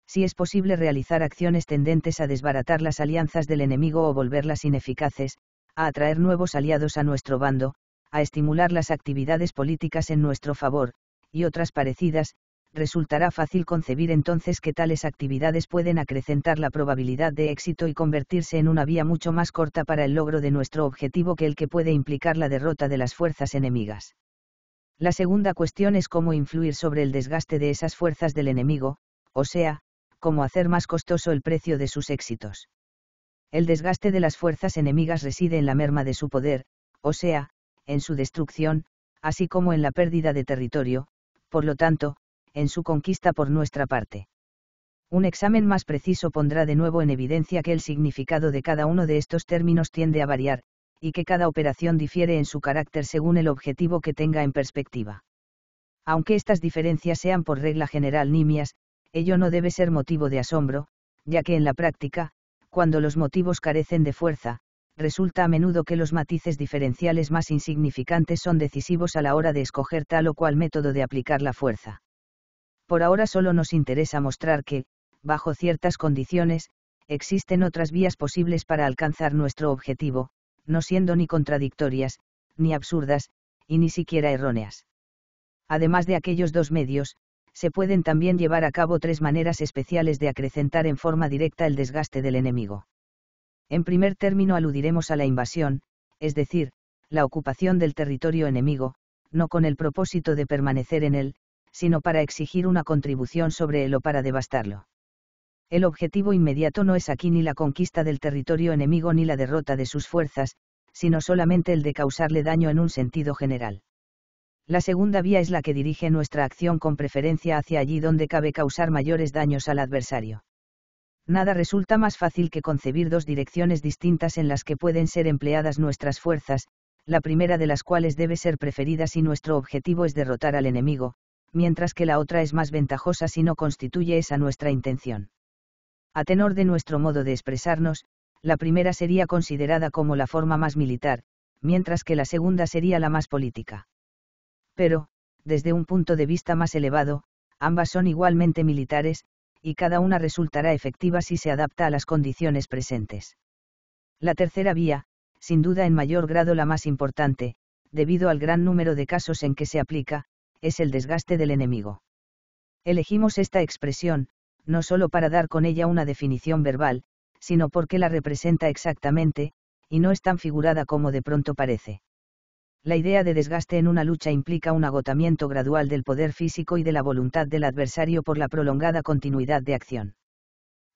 Si es posible realizar acciones tendentes a desbaratar las alianzas del enemigo o volverlas ineficaces, a atraer nuevos aliados a nuestro bando, a estimular las actividades políticas en nuestro favor, y otras parecidas, resultará fácil concebir entonces que tales actividades pueden acrecentar la probabilidad de éxito y convertirse en una vía mucho más corta para el logro de nuestro objetivo que el que puede implicar la derrota de las fuerzas enemigas. La segunda cuestión es cómo influir sobre el desgaste de esas fuerzas del enemigo, o sea, cómo hacer más costoso el precio de sus éxitos. El desgaste de las fuerzas enemigas reside en la merma de su poder, o sea, en su destrucción, así como en la pérdida de territorio, por lo tanto, en su conquista por nuestra parte. Un examen más preciso pondrá de nuevo en evidencia que el significado de cada uno de estos términos tiende a variar, y que cada operación difiere en su carácter según el objetivo que tenga en perspectiva. Aunque estas diferencias sean por regla general nimias, ello no debe ser motivo de asombro, ya que en la práctica, cuando los motivos carecen de fuerza, resulta a menudo que los matices diferenciales más insignificantes son decisivos a la hora de escoger tal o cual método de aplicar la fuerza. Por ahora solo nos interesa mostrar que, bajo ciertas condiciones, existen otras vías posibles para alcanzar nuestro objetivo, no siendo ni contradictorias, ni absurdas, y ni siquiera erróneas. Además de aquellos dos medios, se pueden también llevar a cabo tres maneras especiales de acrecentar en forma directa el desgaste del enemigo. En primer término aludiremos a la invasión, es decir, la ocupación del territorio enemigo, no con el propósito de permanecer en él, sino para exigir una contribución sobre él o para devastarlo. El objetivo inmediato no es aquí ni la conquista del territorio enemigo ni la derrota de sus fuerzas, sino solamente el de causarle daño en un sentido general. La segunda vía es la que dirige nuestra acción con preferencia hacia allí donde cabe causar mayores daños al adversario nada resulta más fácil que concebir dos direcciones distintas en las que pueden ser empleadas nuestras fuerzas, la primera de las cuales debe ser preferida si nuestro objetivo es derrotar al enemigo, mientras que la otra es más ventajosa si no constituye esa nuestra intención. A tenor de nuestro modo de expresarnos, la primera sería considerada como la forma más militar, mientras que la segunda sería la más política. Pero, desde un punto de vista más elevado, ambas son igualmente militares, y cada una resultará efectiva si se adapta a las condiciones presentes. La tercera vía, sin duda en mayor grado la más importante, debido al gran número de casos en que se aplica, es el desgaste del enemigo. Elegimos esta expresión, no solo para dar con ella una definición verbal, sino porque la representa exactamente, y no es tan figurada como de pronto parece la idea de desgaste en una lucha implica un agotamiento gradual del poder físico y de la voluntad del adversario por la prolongada continuidad de acción.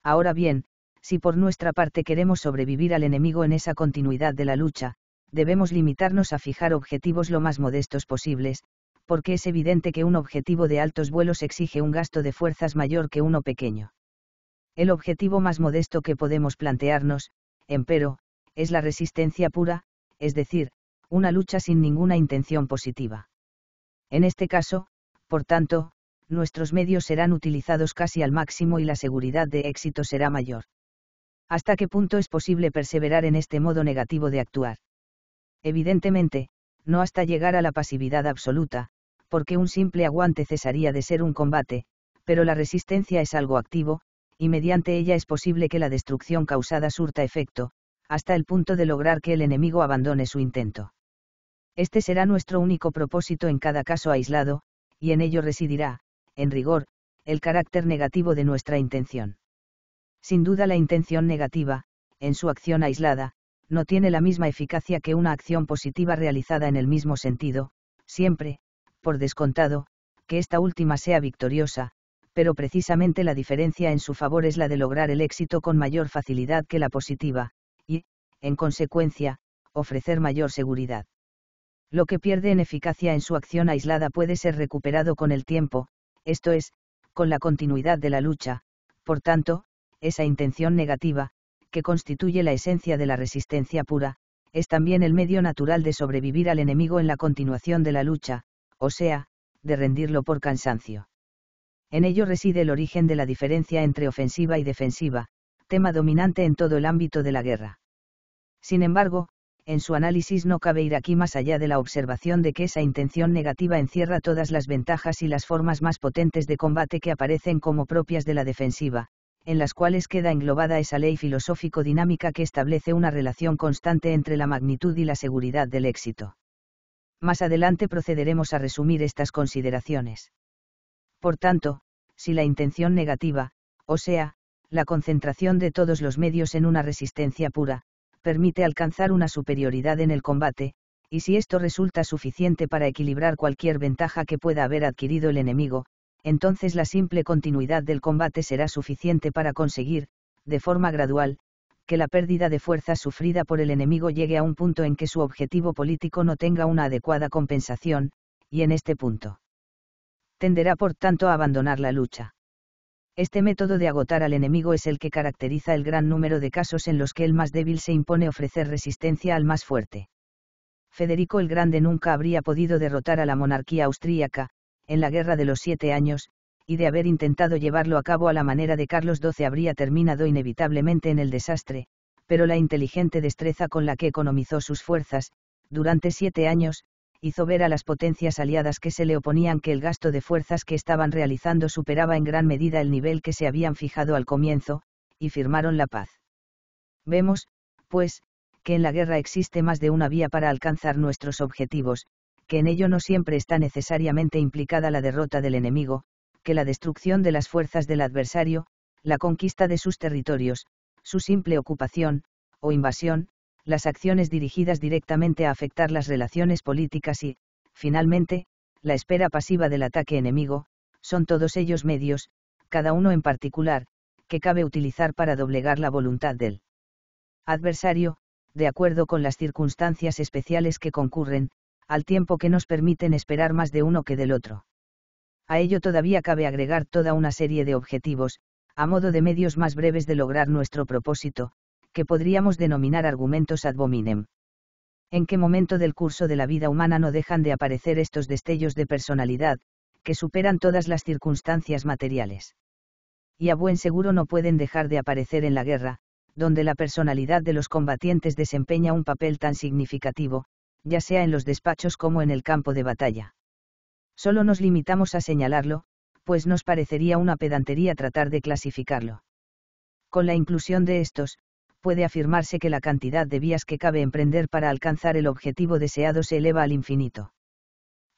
Ahora bien, si por nuestra parte queremos sobrevivir al enemigo en esa continuidad de la lucha, debemos limitarnos a fijar objetivos lo más modestos posibles, porque es evidente que un objetivo de altos vuelos exige un gasto de fuerzas mayor que uno pequeño. El objetivo más modesto que podemos plantearnos, empero, es la resistencia pura, es decir, una lucha sin ninguna intención positiva. En este caso, por tanto, nuestros medios serán utilizados casi al máximo y la seguridad de éxito será mayor. ¿Hasta qué punto es posible perseverar en este modo negativo de actuar? Evidentemente, no hasta llegar a la pasividad absoluta, porque un simple aguante cesaría de ser un combate, pero la resistencia es algo activo, y mediante ella es posible que la destrucción causada surta efecto, hasta el punto de lograr que el enemigo abandone su intento. Este será nuestro único propósito en cada caso aislado, y en ello residirá, en rigor, el carácter negativo de nuestra intención. Sin duda la intención negativa, en su acción aislada, no tiene la misma eficacia que una acción positiva realizada en el mismo sentido, siempre, por descontado, que esta última sea victoriosa, pero precisamente la diferencia en su favor es la de lograr el éxito con mayor facilidad que la positiva, y, en consecuencia, ofrecer mayor seguridad. Lo que pierde en eficacia en su acción aislada puede ser recuperado con el tiempo, esto es, con la continuidad de la lucha, por tanto, esa intención negativa, que constituye la esencia de la resistencia pura, es también el medio natural de sobrevivir al enemigo en la continuación de la lucha, o sea, de rendirlo por cansancio. En ello reside el origen de la diferencia entre ofensiva y defensiva, tema dominante en todo el ámbito de la guerra. Sin embargo, en su análisis no cabe ir aquí más allá de la observación de que esa intención negativa encierra todas las ventajas y las formas más potentes de combate que aparecen como propias de la defensiva, en las cuales queda englobada esa ley filosófico-dinámica que establece una relación constante entre la magnitud y la seguridad del éxito. Más adelante procederemos a resumir estas consideraciones. Por tanto, si la intención negativa, o sea, la concentración de todos los medios en una resistencia pura, permite alcanzar una superioridad en el combate, y si esto resulta suficiente para equilibrar cualquier ventaja que pueda haber adquirido el enemigo, entonces la simple continuidad del combate será suficiente para conseguir, de forma gradual, que la pérdida de fuerza sufrida por el enemigo llegue a un punto en que su objetivo político no tenga una adecuada compensación, y en este punto tenderá por tanto a abandonar la lucha. Este método de agotar al enemigo es el que caracteriza el gran número de casos en los que el más débil se impone ofrecer resistencia al más fuerte. Federico el Grande nunca habría podido derrotar a la monarquía austríaca, en la Guerra de los Siete Años, y de haber intentado llevarlo a cabo a la manera de Carlos XII habría terminado inevitablemente en el desastre, pero la inteligente destreza con la que economizó sus fuerzas, durante siete años, hizo ver a las potencias aliadas que se le oponían que el gasto de fuerzas que estaban realizando superaba en gran medida el nivel que se habían fijado al comienzo, y firmaron la paz. Vemos, pues, que en la guerra existe más de una vía para alcanzar nuestros objetivos, que en ello no siempre está necesariamente implicada la derrota del enemigo, que la destrucción de las fuerzas del adversario, la conquista de sus territorios, su simple ocupación, o invasión, las acciones dirigidas directamente a afectar las relaciones políticas y, finalmente, la espera pasiva del ataque enemigo, son todos ellos medios, cada uno en particular, que cabe utilizar para doblegar la voluntad del adversario, de acuerdo con las circunstancias especiales que concurren, al tiempo que nos permiten esperar más de uno que del otro. A ello todavía cabe agregar toda una serie de objetivos, a modo de medios más breves de lograr nuestro propósito, que podríamos denominar argumentos ad hominem. ¿En qué momento del curso de la vida humana no dejan de aparecer estos destellos de personalidad, que superan todas las circunstancias materiales? Y a buen seguro no pueden dejar de aparecer en la guerra, donde la personalidad de los combatientes desempeña un papel tan significativo, ya sea en los despachos como en el campo de batalla. Solo nos limitamos a señalarlo, pues nos parecería una pedantería tratar de clasificarlo. Con la inclusión de estos, puede afirmarse que la cantidad de vías que cabe emprender para alcanzar el objetivo deseado se eleva al infinito.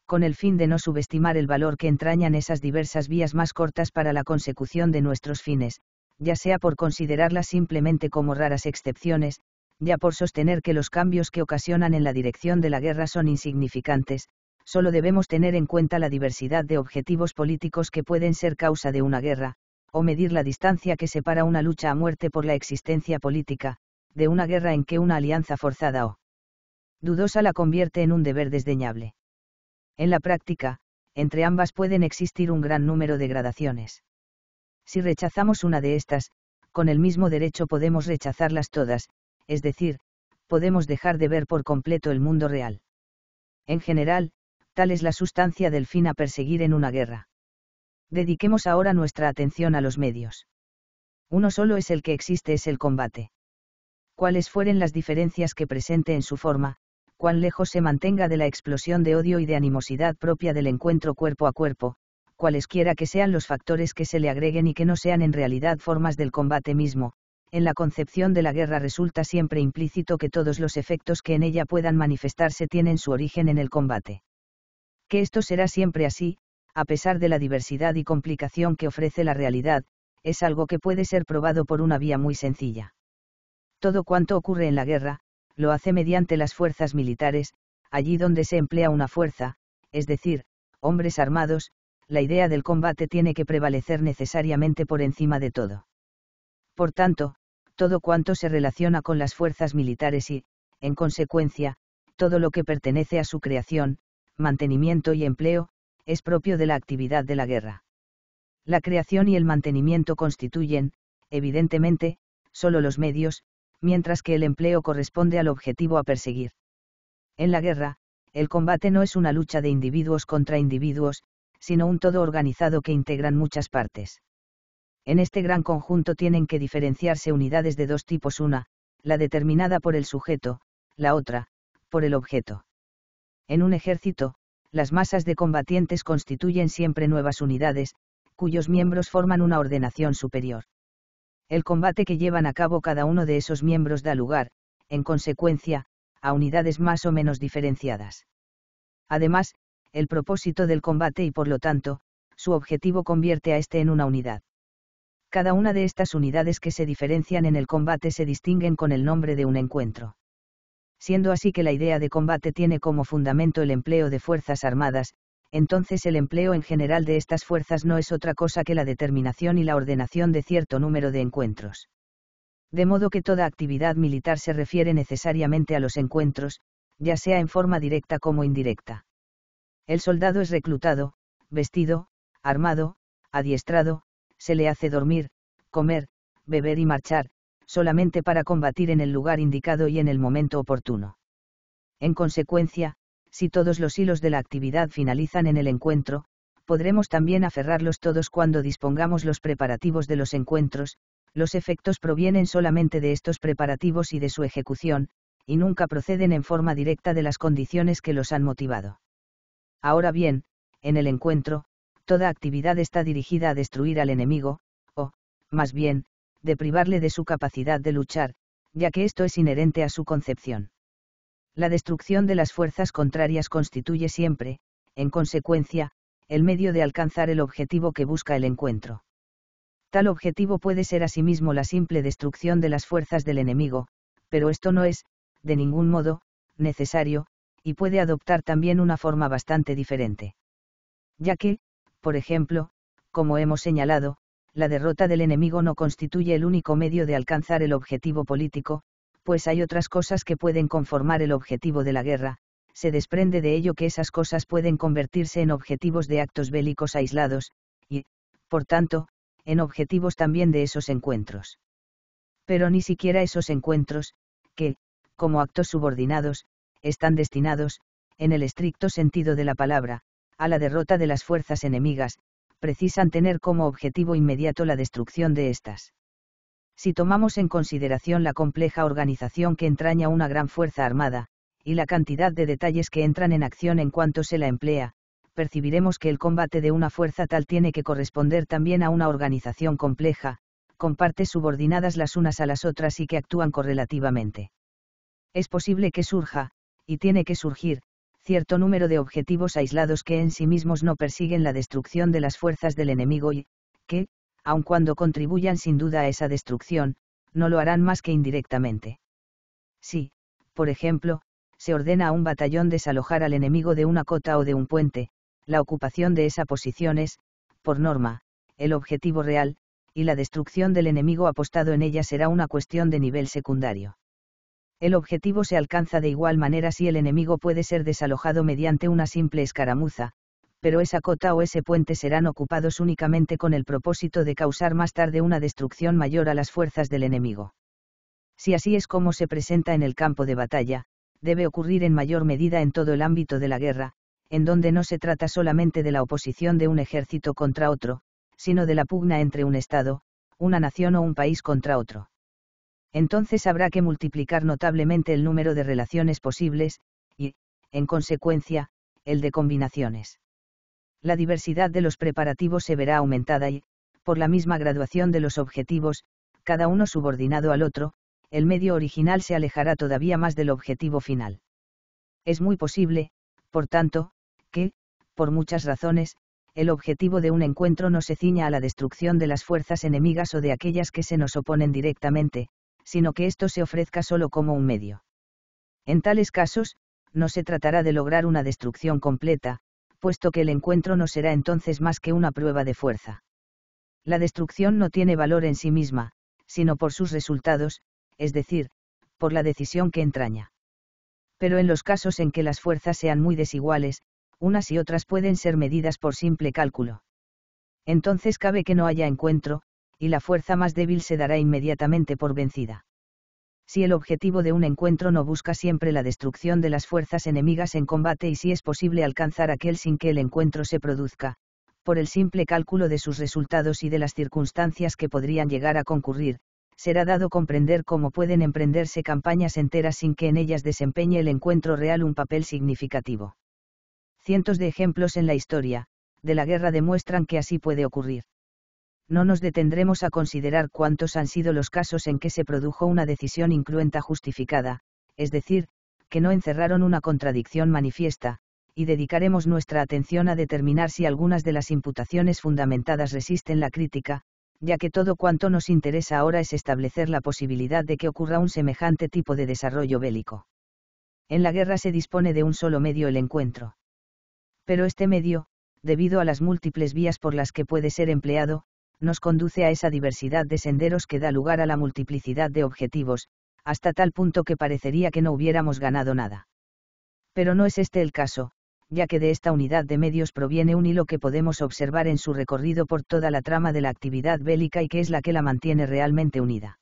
Con el fin de no subestimar el valor que entrañan esas diversas vías más cortas para la consecución de nuestros fines, ya sea por considerarlas simplemente como raras excepciones, ya por sostener que los cambios que ocasionan en la dirección de la guerra son insignificantes, solo debemos tener en cuenta la diversidad de objetivos políticos que pueden ser causa de una guerra, o medir la distancia que separa una lucha a muerte por la existencia política, de una guerra en que una alianza forzada o dudosa la convierte en un deber desdeñable. En la práctica, entre ambas pueden existir un gran número de gradaciones. Si rechazamos una de estas, con el mismo derecho podemos rechazarlas todas, es decir, podemos dejar de ver por completo el mundo real. En general, tal es la sustancia del fin a perseguir en una guerra. Dediquemos ahora nuestra atención a los medios. Uno solo es el que existe, es el combate. Cuáles fueren las diferencias que presente en su forma, cuán lejos se mantenga de la explosión de odio y de animosidad propia del encuentro cuerpo a cuerpo, cualesquiera que sean los factores que se le agreguen y que no sean en realidad formas del combate mismo, en la concepción de la guerra resulta siempre implícito que todos los efectos que en ella puedan manifestarse tienen su origen en el combate. Que esto será siempre así, a pesar de la diversidad y complicación que ofrece la realidad, es algo que puede ser probado por una vía muy sencilla. Todo cuanto ocurre en la guerra, lo hace mediante las fuerzas militares, allí donde se emplea una fuerza, es decir, hombres armados, la idea del combate tiene que prevalecer necesariamente por encima de todo. Por tanto, todo cuanto se relaciona con las fuerzas militares y, en consecuencia, todo lo que pertenece a su creación, mantenimiento y empleo, es propio de la actividad de la guerra. La creación y el mantenimiento constituyen, evidentemente, solo los medios, mientras que el empleo corresponde al objetivo a perseguir. En la guerra, el combate no es una lucha de individuos contra individuos, sino un todo organizado que integran muchas partes. En este gran conjunto tienen que diferenciarse unidades de dos tipos, una, la determinada por el sujeto, la otra, por el objeto. En un ejército, las masas de combatientes constituyen siempre nuevas unidades, cuyos miembros forman una ordenación superior. El combate que llevan a cabo cada uno de esos miembros da lugar, en consecuencia, a unidades más o menos diferenciadas. Además, el propósito del combate y por lo tanto, su objetivo convierte a este en una unidad. Cada una de estas unidades que se diferencian en el combate se distinguen con el nombre de un encuentro siendo así que la idea de combate tiene como fundamento el empleo de fuerzas armadas, entonces el empleo en general de estas fuerzas no es otra cosa que la determinación y la ordenación de cierto número de encuentros. De modo que toda actividad militar se refiere necesariamente a los encuentros, ya sea en forma directa como indirecta. El soldado es reclutado, vestido, armado, adiestrado, se le hace dormir, comer, beber y marchar, solamente para combatir en el lugar indicado y en el momento oportuno. En consecuencia, si todos los hilos de la actividad finalizan en el encuentro, podremos también aferrarlos todos cuando dispongamos los preparativos de los encuentros, los efectos provienen solamente de estos preparativos y de su ejecución, y nunca proceden en forma directa de las condiciones que los han motivado. Ahora bien, en el encuentro, toda actividad está dirigida a destruir al enemigo, o, más bien, de privarle de su capacidad de luchar, ya que esto es inherente a su concepción. La destrucción de las fuerzas contrarias constituye siempre, en consecuencia, el medio de alcanzar el objetivo que busca el encuentro. Tal objetivo puede ser asimismo la simple destrucción de las fuerzas del enemigo, pero esto no es, de ningún modo, necesario, y puede adoptar también una forma bastante diferente. Ya que, por ejemplo, como hemos señalado, la derrota del enemigo no constituye el único medio de alcanzar el objetivo político, pues hay otras cosas que pueden conformar el objetivo de la guerra, se desprende de ello que esas cosas pueden convertirse en objetivos de actos bélicos aislados, y, por tanto, en objetivos también de esos encuentros. Pero ni siquiera esos encuentros, que, como actos subordinados, están destinados, en el estricto sentido de la palabra, a la derrota de las fuerzas enemigas, precisan tener como objetivo inmediato la destrucción de estas. Si tomamos en consideración la compleja organización que entraña una gran fuerza armada, y la cantidad de detalles que entran en acción en cuanto se la emplea, percibiremos que el combate de una fuerza tal tiene que corresponder también a una organización compleja, con partes subordinadas las unas a las otras y que actúan correlativamente. Es posible que surja, y tiene que surgir, cierto número de objetivos aislados que en sí mismos no persiguen la destrucción de las fuerzas del enemigo y, que, aun cuando contribuyan sin duda a esa destrucción, no lo harán más que indirectamente. Si, por ejemplo, se ordena a un batallón desalojar al enemigo de una cota o de un puente, la ocupación de esa posición es, por norma, el objetivo real, y la destrucción del enemigo apostado en ella será una cuestión de nivel secundario el objetivo se alcanza de igual manera si el enemigo puede ser desalojado mediante una simple escaramuza, pero esa cota o ese puente serán ocupados únicamente con el propósito de causar más tarde una destrucción mayor a las fuerzas del enemigo. Si así es como se presenta en el campo de batalla, debe ocurrir en mayor medida en todo el ámbito de la guerra, en donde no se trata solamente de la oposición de un ejército contra otro, sino de la pugna entre un Estado, una nación o un país contra otro entonces habrá que multiplicar notablemente el número de relaciones posibles, y, en consecuencia, el de combinaciones. La diversidad de los preparativos se verá aumentada y, por la misma graduación de los objetivos, cada uno subordinado al otro, el medio original se alejará todavía más del objetivo final. Es muy posible, por tanto, que, por muchas razones, el objetivo de un encuentro no se ciña a la destrucción de las fuerzas enemigas o de aquellas que se nos oponen directamente, sino que esto se ofrezca solo como un medio. En tales casos, no se tratará de lograr una destrucción completa, puesto que el encuentro no será entonces más que una prueba de fuerza. La destrucción no tiene valor en sí misma, sino por sus resultados, es decir, por la decisión que entraña. Pero en los casos en que las fuerzas sean muy desiguales, unas y otras pueden ser medidas por simple cálculo. Entonces cabe que no haya encuentro, y la fuerza más débil se dará inmediatamente por vencida. Si el objetivo de un encuentro no busca siempre la destrucción de las fuerzas enemigas en combate y si es posible alcanzar aquel sin que el encuentro se produzca, por el simple cálculo de sus resultados y de las circunstancias que podrían llegar a concurrir, será dado comprender cómo pueden emprenderse campañas enteras sin que en ellas desempeñe el encuentro real un papel significativo. Cientos de ejemplos en la historia, de la guerra demuestran que así puede ocurrir no nos detendremos a considerar cuántos han sido los casos en que se produjo una decisión incruenta justificada, es decir, que no encerraron una contradicción manifiesta, y dedicaremos nuestra atención a determinar si algunas de las imputaciones fundamentadas resisten la crítica, ya que todo cuanto nos interesa ahora es establecer la posibilidad de que ocurra un semejante tipo de desarrollo bélico. En la guerra se dispone de un solo medio el encuentro. Pero este medio, debido a las múltiples vías por las que puede ser empleado, nos conduce a esa diversidad de senderos que da lugar a la multiplicidad de objetivos, hasta tal punto que parecería que no hubiéramos ganado nada. Pero no es este el caso, ya que de esta unidad de medios proviene un hilo que podemos observar en su recorrido por toda la trama de la actividad bélica y que es la que la mantiene realmente unida.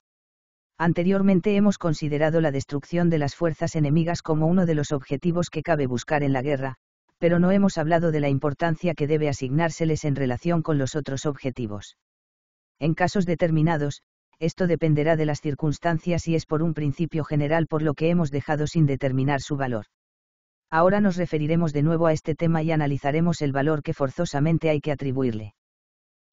Anteriormente hemos considerado la destrucción de las fuerzas enemigas como uno de los objetivos que cabe buscar en la guerra, pero no hemos hablado de la importancia que debe asignárseles en relación con los otros objetivos. En casos determinados, esto dependerá de las circunstancias y es por un principio general por lo que hemos dejado sin determinar su valor. Ahora nos referiremos de nuevo a este tema y analizaremos el valor que forzosamente hay que atribuirle.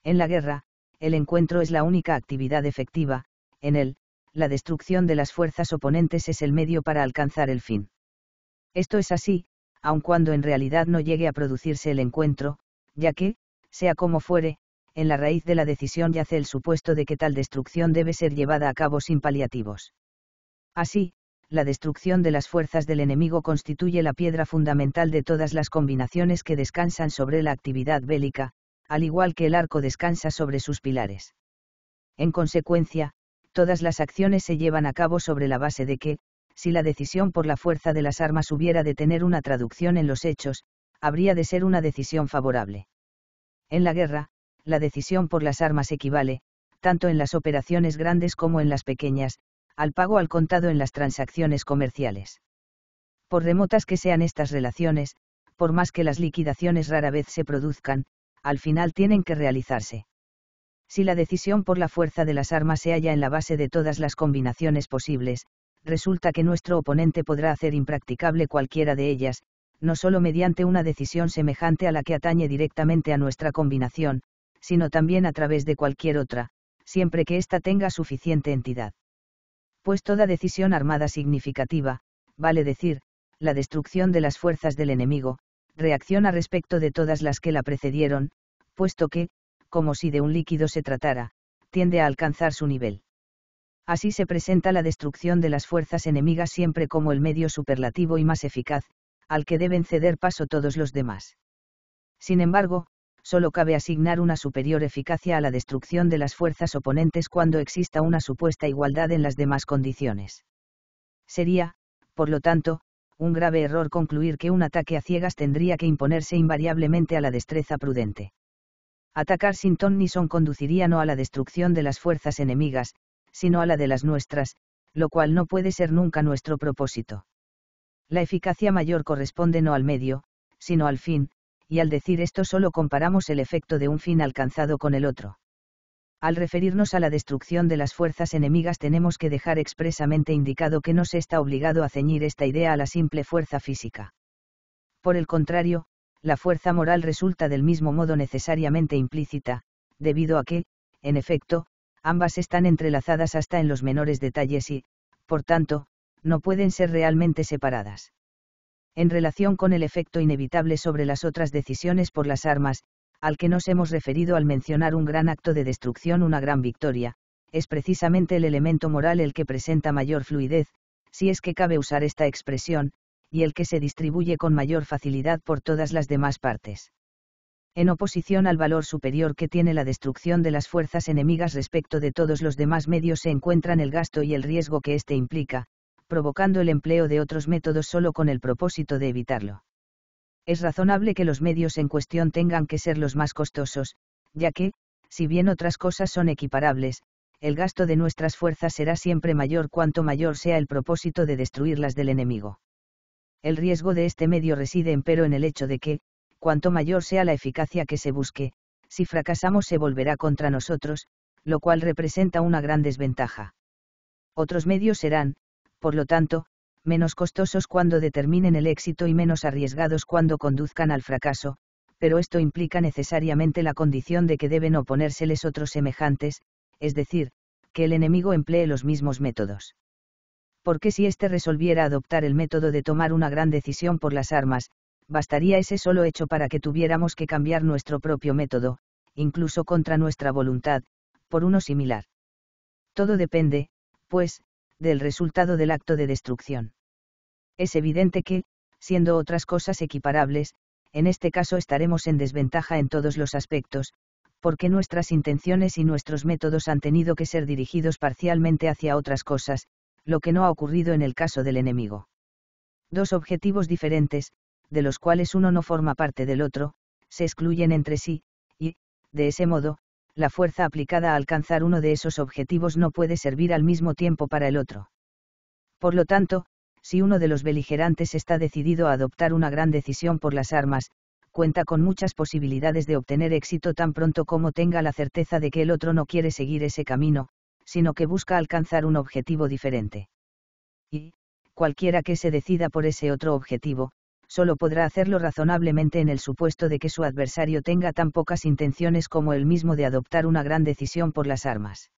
En la guerra, el encuentro es la única actividad efectiva, en él, la destrucción de las fuerzas oponentes es el medio para alcanzar el fin. Esto es así, aun cuando en realidad no llegue a producirse el encuentro, ya que, sea como fuere, en la raíz de la decisión yace el supuesto de que tal destrucción debe ser llevada a cabo sin paliativos. Así, la destrucción de las fuerzas del enemigo constituye la piedra fundamental de todas las combinaciones que descansan sobre la actividad bélica, al igual que el arco descansa sobre sus pilares. En consecuencia, todas las acciones se llevan a cabo sobre la base de que, si la decisión por la fuerza de las armas hubiera de tener una traducción en los hechos, habría de ser una decisión favorable. En la guerra, la decisión por las armas equivale, tanto en las operaciones grandes como en las pequeñas, al pago al contado en las transacciones comerciales. Por remotas que sean estas relaciones, por más que las liquidaciones rara vez se produzcan, al final tienen que realizarse. Si la decisión por la fuerza de las armas se halla en la base de todas las combinaciones posibles, resulta que nuestro oponente podrá hacer impracticable cualquiera de ellas, no solo mediante una decisión semejante a la que atañe directamente a nuestra combinación, sino también a través de cualquier otra, siempre que ésta tenga suficiente entidad. Pues toda decisión armada significativa, vale decir, la destrucción de las fuerzas del enemigo, reacciona respecto de todas las que la precedieron, puesto que, como si de un líquido se tratara, tiende a alcanzar su nivel. Así se presenta la destrucción de las fuerzas enemigas siempre como el medio superlativo y más eficaz, al que deben ceder paso todos los demás. Sin embargo, solo cabe asignar una superior eficacia a la destrucción de las fuerzas oponentes cuando exista una supuesta igualdad en las demás condiciones. Sería, por lo tanto, un grave error concluir que un ataque a ciegas tendría que imponerse invariablemente a la destreza prudente. Atacar sin ton ni son conduciría no a la destrucción de las fuerzas enemigas, sino a la de las nuestras, lo cual no puede ser nunca nuestro propósito. La eficacia mayor corresponde no al medio, sino al fin, y al decir esto solo comparamos el efecto de un fin alcanzado con el otro. Al referirnos a la destrucción de las fuerzas enemigas tenemos que dejar expresamente indicado que no se está obligado a ceñir esta idea a la simple fuerza física. Por el contrario, la fuerza moral resulta del mismo modo necesariamente implícita, debido a que, en efecto, ambas están entrelazadas hasta en los menores detalles y, por tanto, no pueden ser realmente separadas en relación con el efecto inevitable sobre las otras decisiones por las armas, al que nos hemos referido al mencionar un gran acto de destrucción, una gran victoria, es precisamente el elemento moral el que presenta mayor fluidez, si es que cabe usar esta expresión, y el que se distribuye con mayor facilidad por todas las demás partes. En oposición al valor superior que tiene la destrucción de las fuerzas enemigas respecto de todos los demás medios se encuentran el gasto y el riesgo que éste implica, provocando el empleo de otros métodos solo con el propósito de evitarlo. Es razonable que los medios en cuestión tengan que ser los más costosos, ya que, si bien otras cosas son equiparables, el gasto de nuestras fuerzas será siempre mayor cuanto mayor sea el propósito de destruirlas del enemigo. El riesgo de este medio reside empero en el hecho de que, cuanto mayor sea la eficacia que se busque, si fracasamos se volverá contra nosotros, lo cual representa una gran desventaja. Otros medios serán, por lo tanto, menos costosos cuando determinen el éxito y menos arriesgados cuando conduzcan al fracaso, pero esto implica necesariamente la condición de que deben oponérseles otros semejantes, es decir, que el enemigo emplee los mismos métodos. Porque si éste resolviera adoptar el método de tomar una gran decisión por las armas, bastaría ese solo hecho para que tuviéramos que cambiar nuestro propio método, incluso contra nuestra voluntad, por uno similar. Todo depende, pues, del resultado del acto de destrucción. Es evidente que, siendo otras cosas equiparables, en este caso estaremos en desventaja en todos los aspectos, porque nuestras intenciones y nuestros métodos han tenido que ser dirigidos parcialmente hacia otras cosas, lo que no ha ocurrido en el caso del enemigo. Dos objetivos diferentes, de los cuales uno no forma parte del otro, se excluyen entre sí, y, de ese modo, la fuerza aplicada a alcanzar uno de esos objetivos no puede servir al mismo tiempo para el otro. Por lo tanto, si uno de los beligerantes está decidido a adoptar una gran decisión por las armas, cuenta con muchas posibilidades de obtener éxito tan pronto como tenga la certeza de que el otro no quiere seguir ese camino, sino que busca alcanzar un objetivo diferente. Y, cualquiera que se decida por ese otro objetivo, sólo podrá hacerlo razonablemente en el supuesto de que su adversario tenga tan pocas intenciones como él mismo de adoptar una gran decisión por las armas.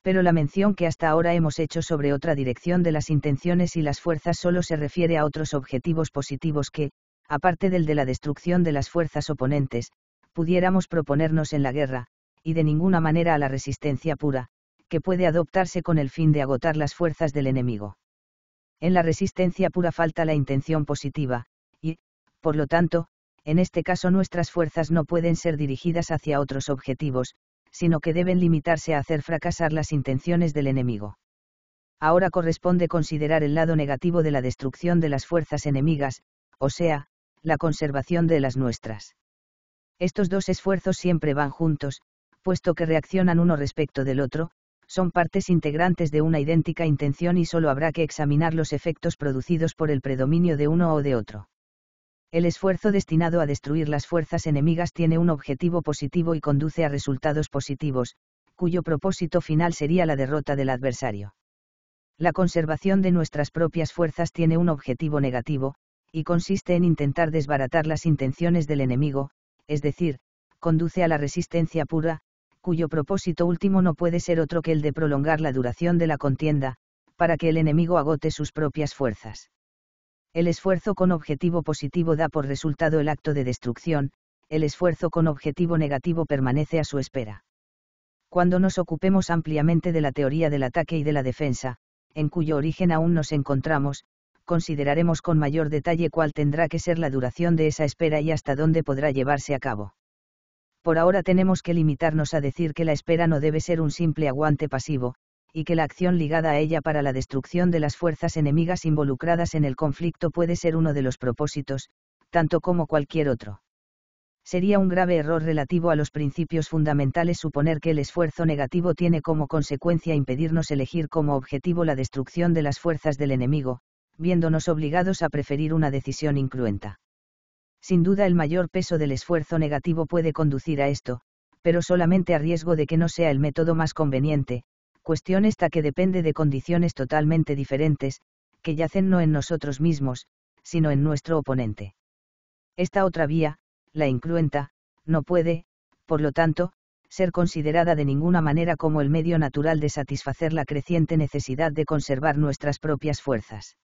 Pero la mención que hasta ahora hemos hecho sobre otra dirección de las intenciones y las fuerzas solo se refiere a otros objetivos positivos que, aparte del de la destrucción de las fuerzas oponentes, pudiéramos proponernos en la guerra, y de ninguna manera a la resistencia pura, que puede adoptarse con el fin de agotar las fuerzas del enemigo. En la resistencia pura falta la intención positiva, y, por lo tanto, en este caso nuestras fuerzas no pueden ser dirigidas hacia otros objetivos, sino que deben limitarse a hacer fracasar las intenciones del enemigo. Ahora corresponde considerar el lado negativo de la destrucción de las fuerzas enemigas, o sea, la conservación de las nuestras. Estos dos esfuerzos siempre van juntos, puesto que reaccionan uno respecto del otro, son partes integrantes de una idéntica intención y solo habrá que examinar los efectos producidos por el predominio de uno o de otro. El esfuerzo destinado a destruir las fuerzas enemigas tiene un objetivo positivo y conduce a resultados positivos, cuyo propósito final sería la derrota del adversario. La conservación de nuestras propias fuerzas tiene un objetivo negativo, y consiste en intentar desbaratar las intenciones del enemigo, es decir, conduce a la resistencia pura, cuyo propósito último no puede ser otro que el de prolongar la duración de la contienda, para que el enemigo agote sus propias fuerzas. El esfuerzo con objetivo positivo da por resultado el acto de destrucción, el esfuerzo con objetivo negativo permanece a su espera. Cuando nos ocupemos ampliamente de la teoría del ataque y de la defensa, en cuyo origen aún nos encontramos, consideraremos con mayor detalle cuál tendrá que ser la duración de esa espera y hasta dónde podrá llevarse a cabo por ahora tenemos que limitarnos a decir que la espera no debe ser un simple aguante pasivo, y que la acción ligada a ella para la destrucción de las fuerzas enemigas involucradas en el conflicto puede ser uno de los propósitos, tanto como cualquier otro. Sería un grave error relativo a los principios fundamentales suponer que el esfuerzo negativo tiene como consecuencia impedirnos elegir como objetivo la destrucción de las fuerzas del enemigo, viéndonos obligados a preferir una decisión incruenta. Sin duda el mayor peso del esfuerzo negativo puede conducir a esto, pero solamente a riesgo de que no sea el método más conveniente, cuestión esta que depende de condiciones totalmente diferentes, que yacen no en nosotros mismos, sino en nuestro oponente. Esta otra vía, la incruenta, no puede, por lo tanto, ser considerada de ninguna manera como el medio natural de satisfacer la creciente necesidad de conservar nuestras propias fuerzas.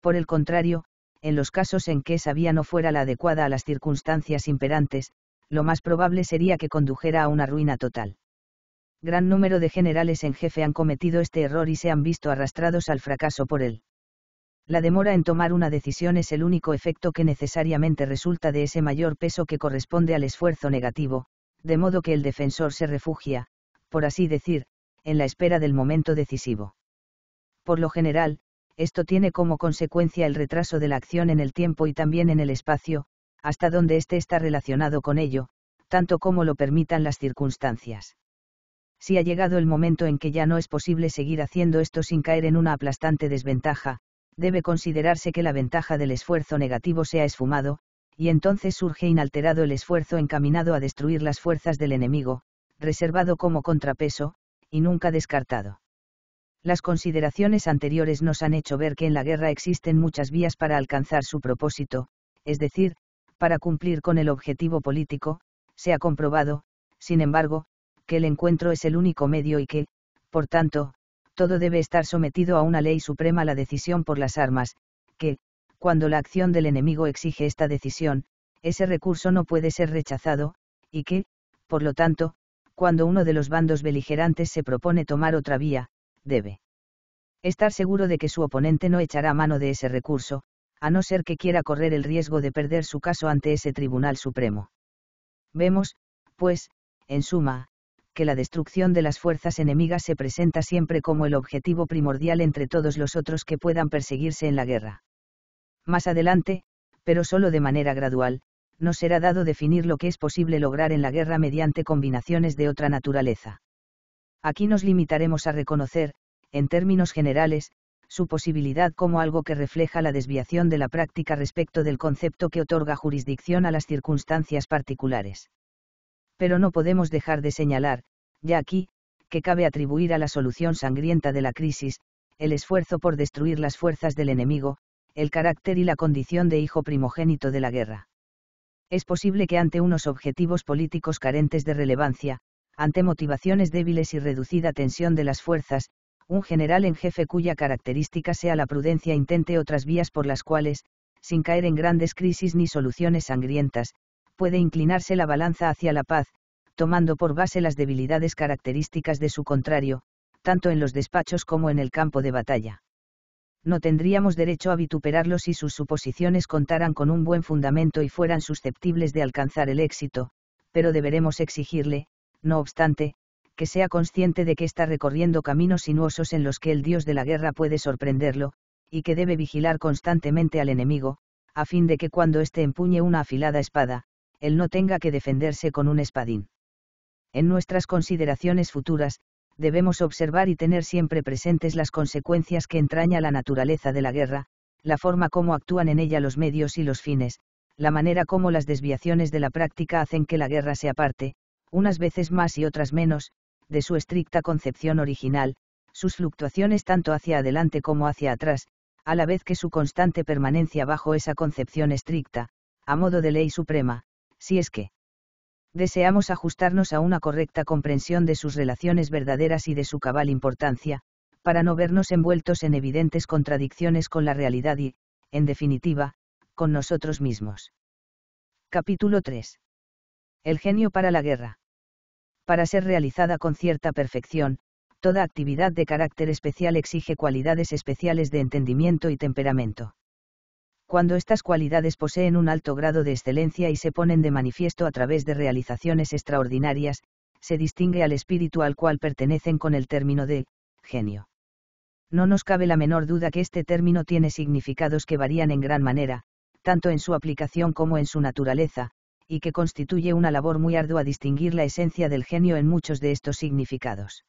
Por el contrario, en los casos en que esa vía no fuera la adecuada a las circunstancias imperantes, lo más probable sería que condujera a una ruina total. Gran número de generales en jefe han cometido este error y se han visto arrastrados al fracaso por él. La demora en tomar una decisión es el único efecto que necesariamente resulta de ese mayor peso que corresponde al esfuerzo negativo, de modo que el defensor se refugia, por así decir, en la espera del momento decisivo. Por lo general, esto tiene como consecuencia el retraso de la acción en el tiempo y también en el espacio, hasta donde éste está relacionado con ello, tanto como lo permitan las circunstancias. Si ha llegado el momento en que ya no es posible seguir haciendo esto sin caer en una aplastante desventaja, debe considerarse que la ventaja del esfuerzo negativo se ha esfumado, y entonces surge inalterado el esfuerzo encaminado a destruir las fuerzas del enemigo, reservado como contrapeso, y nunca descartado. Las consideraciones anteriores nos han hecho ver que en la guerra existen muchas vías para alcanzar su propósito, es decir, para cumplir con el objetivo político, se ha comprobado, sin embargo, que el encuentro es el único medio y que, por tanto, todo debe estar sometido a una ley suprema la decisión por las armas, que, cuando la acción del enemigo exige esta decisión, ese recurso no puede ser rechazado, y que, por lo tanto, cuando uno de los bandos beligerantes se propone tomar otra vía, debe estar seguro de que su oponente no echará mano de ese recurso, a no ser que quiera correr el riesgo de perder su caso ante ese Tribunal Supremo. Vemos, pues, en suma, que la destrucción de las fuerzas enemigas se presenta siempre como el objetivo primordial entre todos los otros que puedan perseguirse en la guerra. Más adelante, pero solo de manera gradual, nos será dado definir lo que es posible lograr en la guerra mediante combinaciones de otra naturaleza aquí nos limitaremos a reconocer, en términos generales, su posibilidad como algo que refleja la desviación de la práctica respecto del concepto que otorga jurisdicción a las circunstancias particulares. Pero no podemos dejar de señalar, ya aquí, que cabe atribuir a la solución sangrienta de la crisis, el esfuerzo por destruir las fuerzas del enemigo, el carácter y la condición de hijo primogénito de la guerra. Es posible que ante unos objetivos políticos carentes de relevancia, ante motivaciones débiles y reducida tensión de las fuerzas, un general en jefe cuya característica sea la prudencia intente otras vías por las cuales, sin caer en grandes crisis ni soluciones sangrientas, puede inclinarse la balanza hacia la paz, tomando por base las debilidades características de su contrario, tanto en los despachos como en el campo de batalla. No tendríamos derecho a vituperarlo si sus suposiciones contaran con un buen fundamento y fueran susceptibles de alcanzar el éxito, pero deberemos exigirle, no obstante, que sea consciente de que está recorriendo caminos sinuosos en los que el dios de la guerra puede sorprenderlo, y que debe vigilar constantemente al enemigo, a fin de que cuando éste empuñe una afilada espada, él no tenga que defenderse con un espadín. En nuestras consideraciones futuras, debemos observar y tener siempre presentes las consecuencias que entraña la naturaleza de la guerra, la forma como actúan en ella los medios y los fines, la manera como las desviaciones de la práctica hacen que la guerra se aparte, unas veces más y otras menos, de su estricta concepción original, sus fluctuaciones tanto hacia adelante como hacia atrás, a la vez que su constante permanencia bajo esa concepción estricta, a modo de ley suprema, si es que deseamos ajustarnos a una correcta comprensión de sus relaciones verdaderas y de su cabal importancia, para no vernos envueltos en evidentes contradicciones con la realidad y, en definitiva, con nosotros mismos. Capítulo 3 el genio para la guerra. Para ser realizada con cierta perfección, toda actividad de carácter especial exige cualidades especiales de entendimiento y temperamento. Cuando estas cualidades poseen un alto grado de excelencia y se ponen de manifiesto a través de realizaciones extraordinarias, se distingue al espíritu al cual pertenecen con el término de genio. No nos cabe la menor duda que este término tiene significados que varían en gran manera, tanto en su aplicación como en su naturaleza, y que constituye una labor muy ardua distinguir la esencia del genio en muchos de estos significados.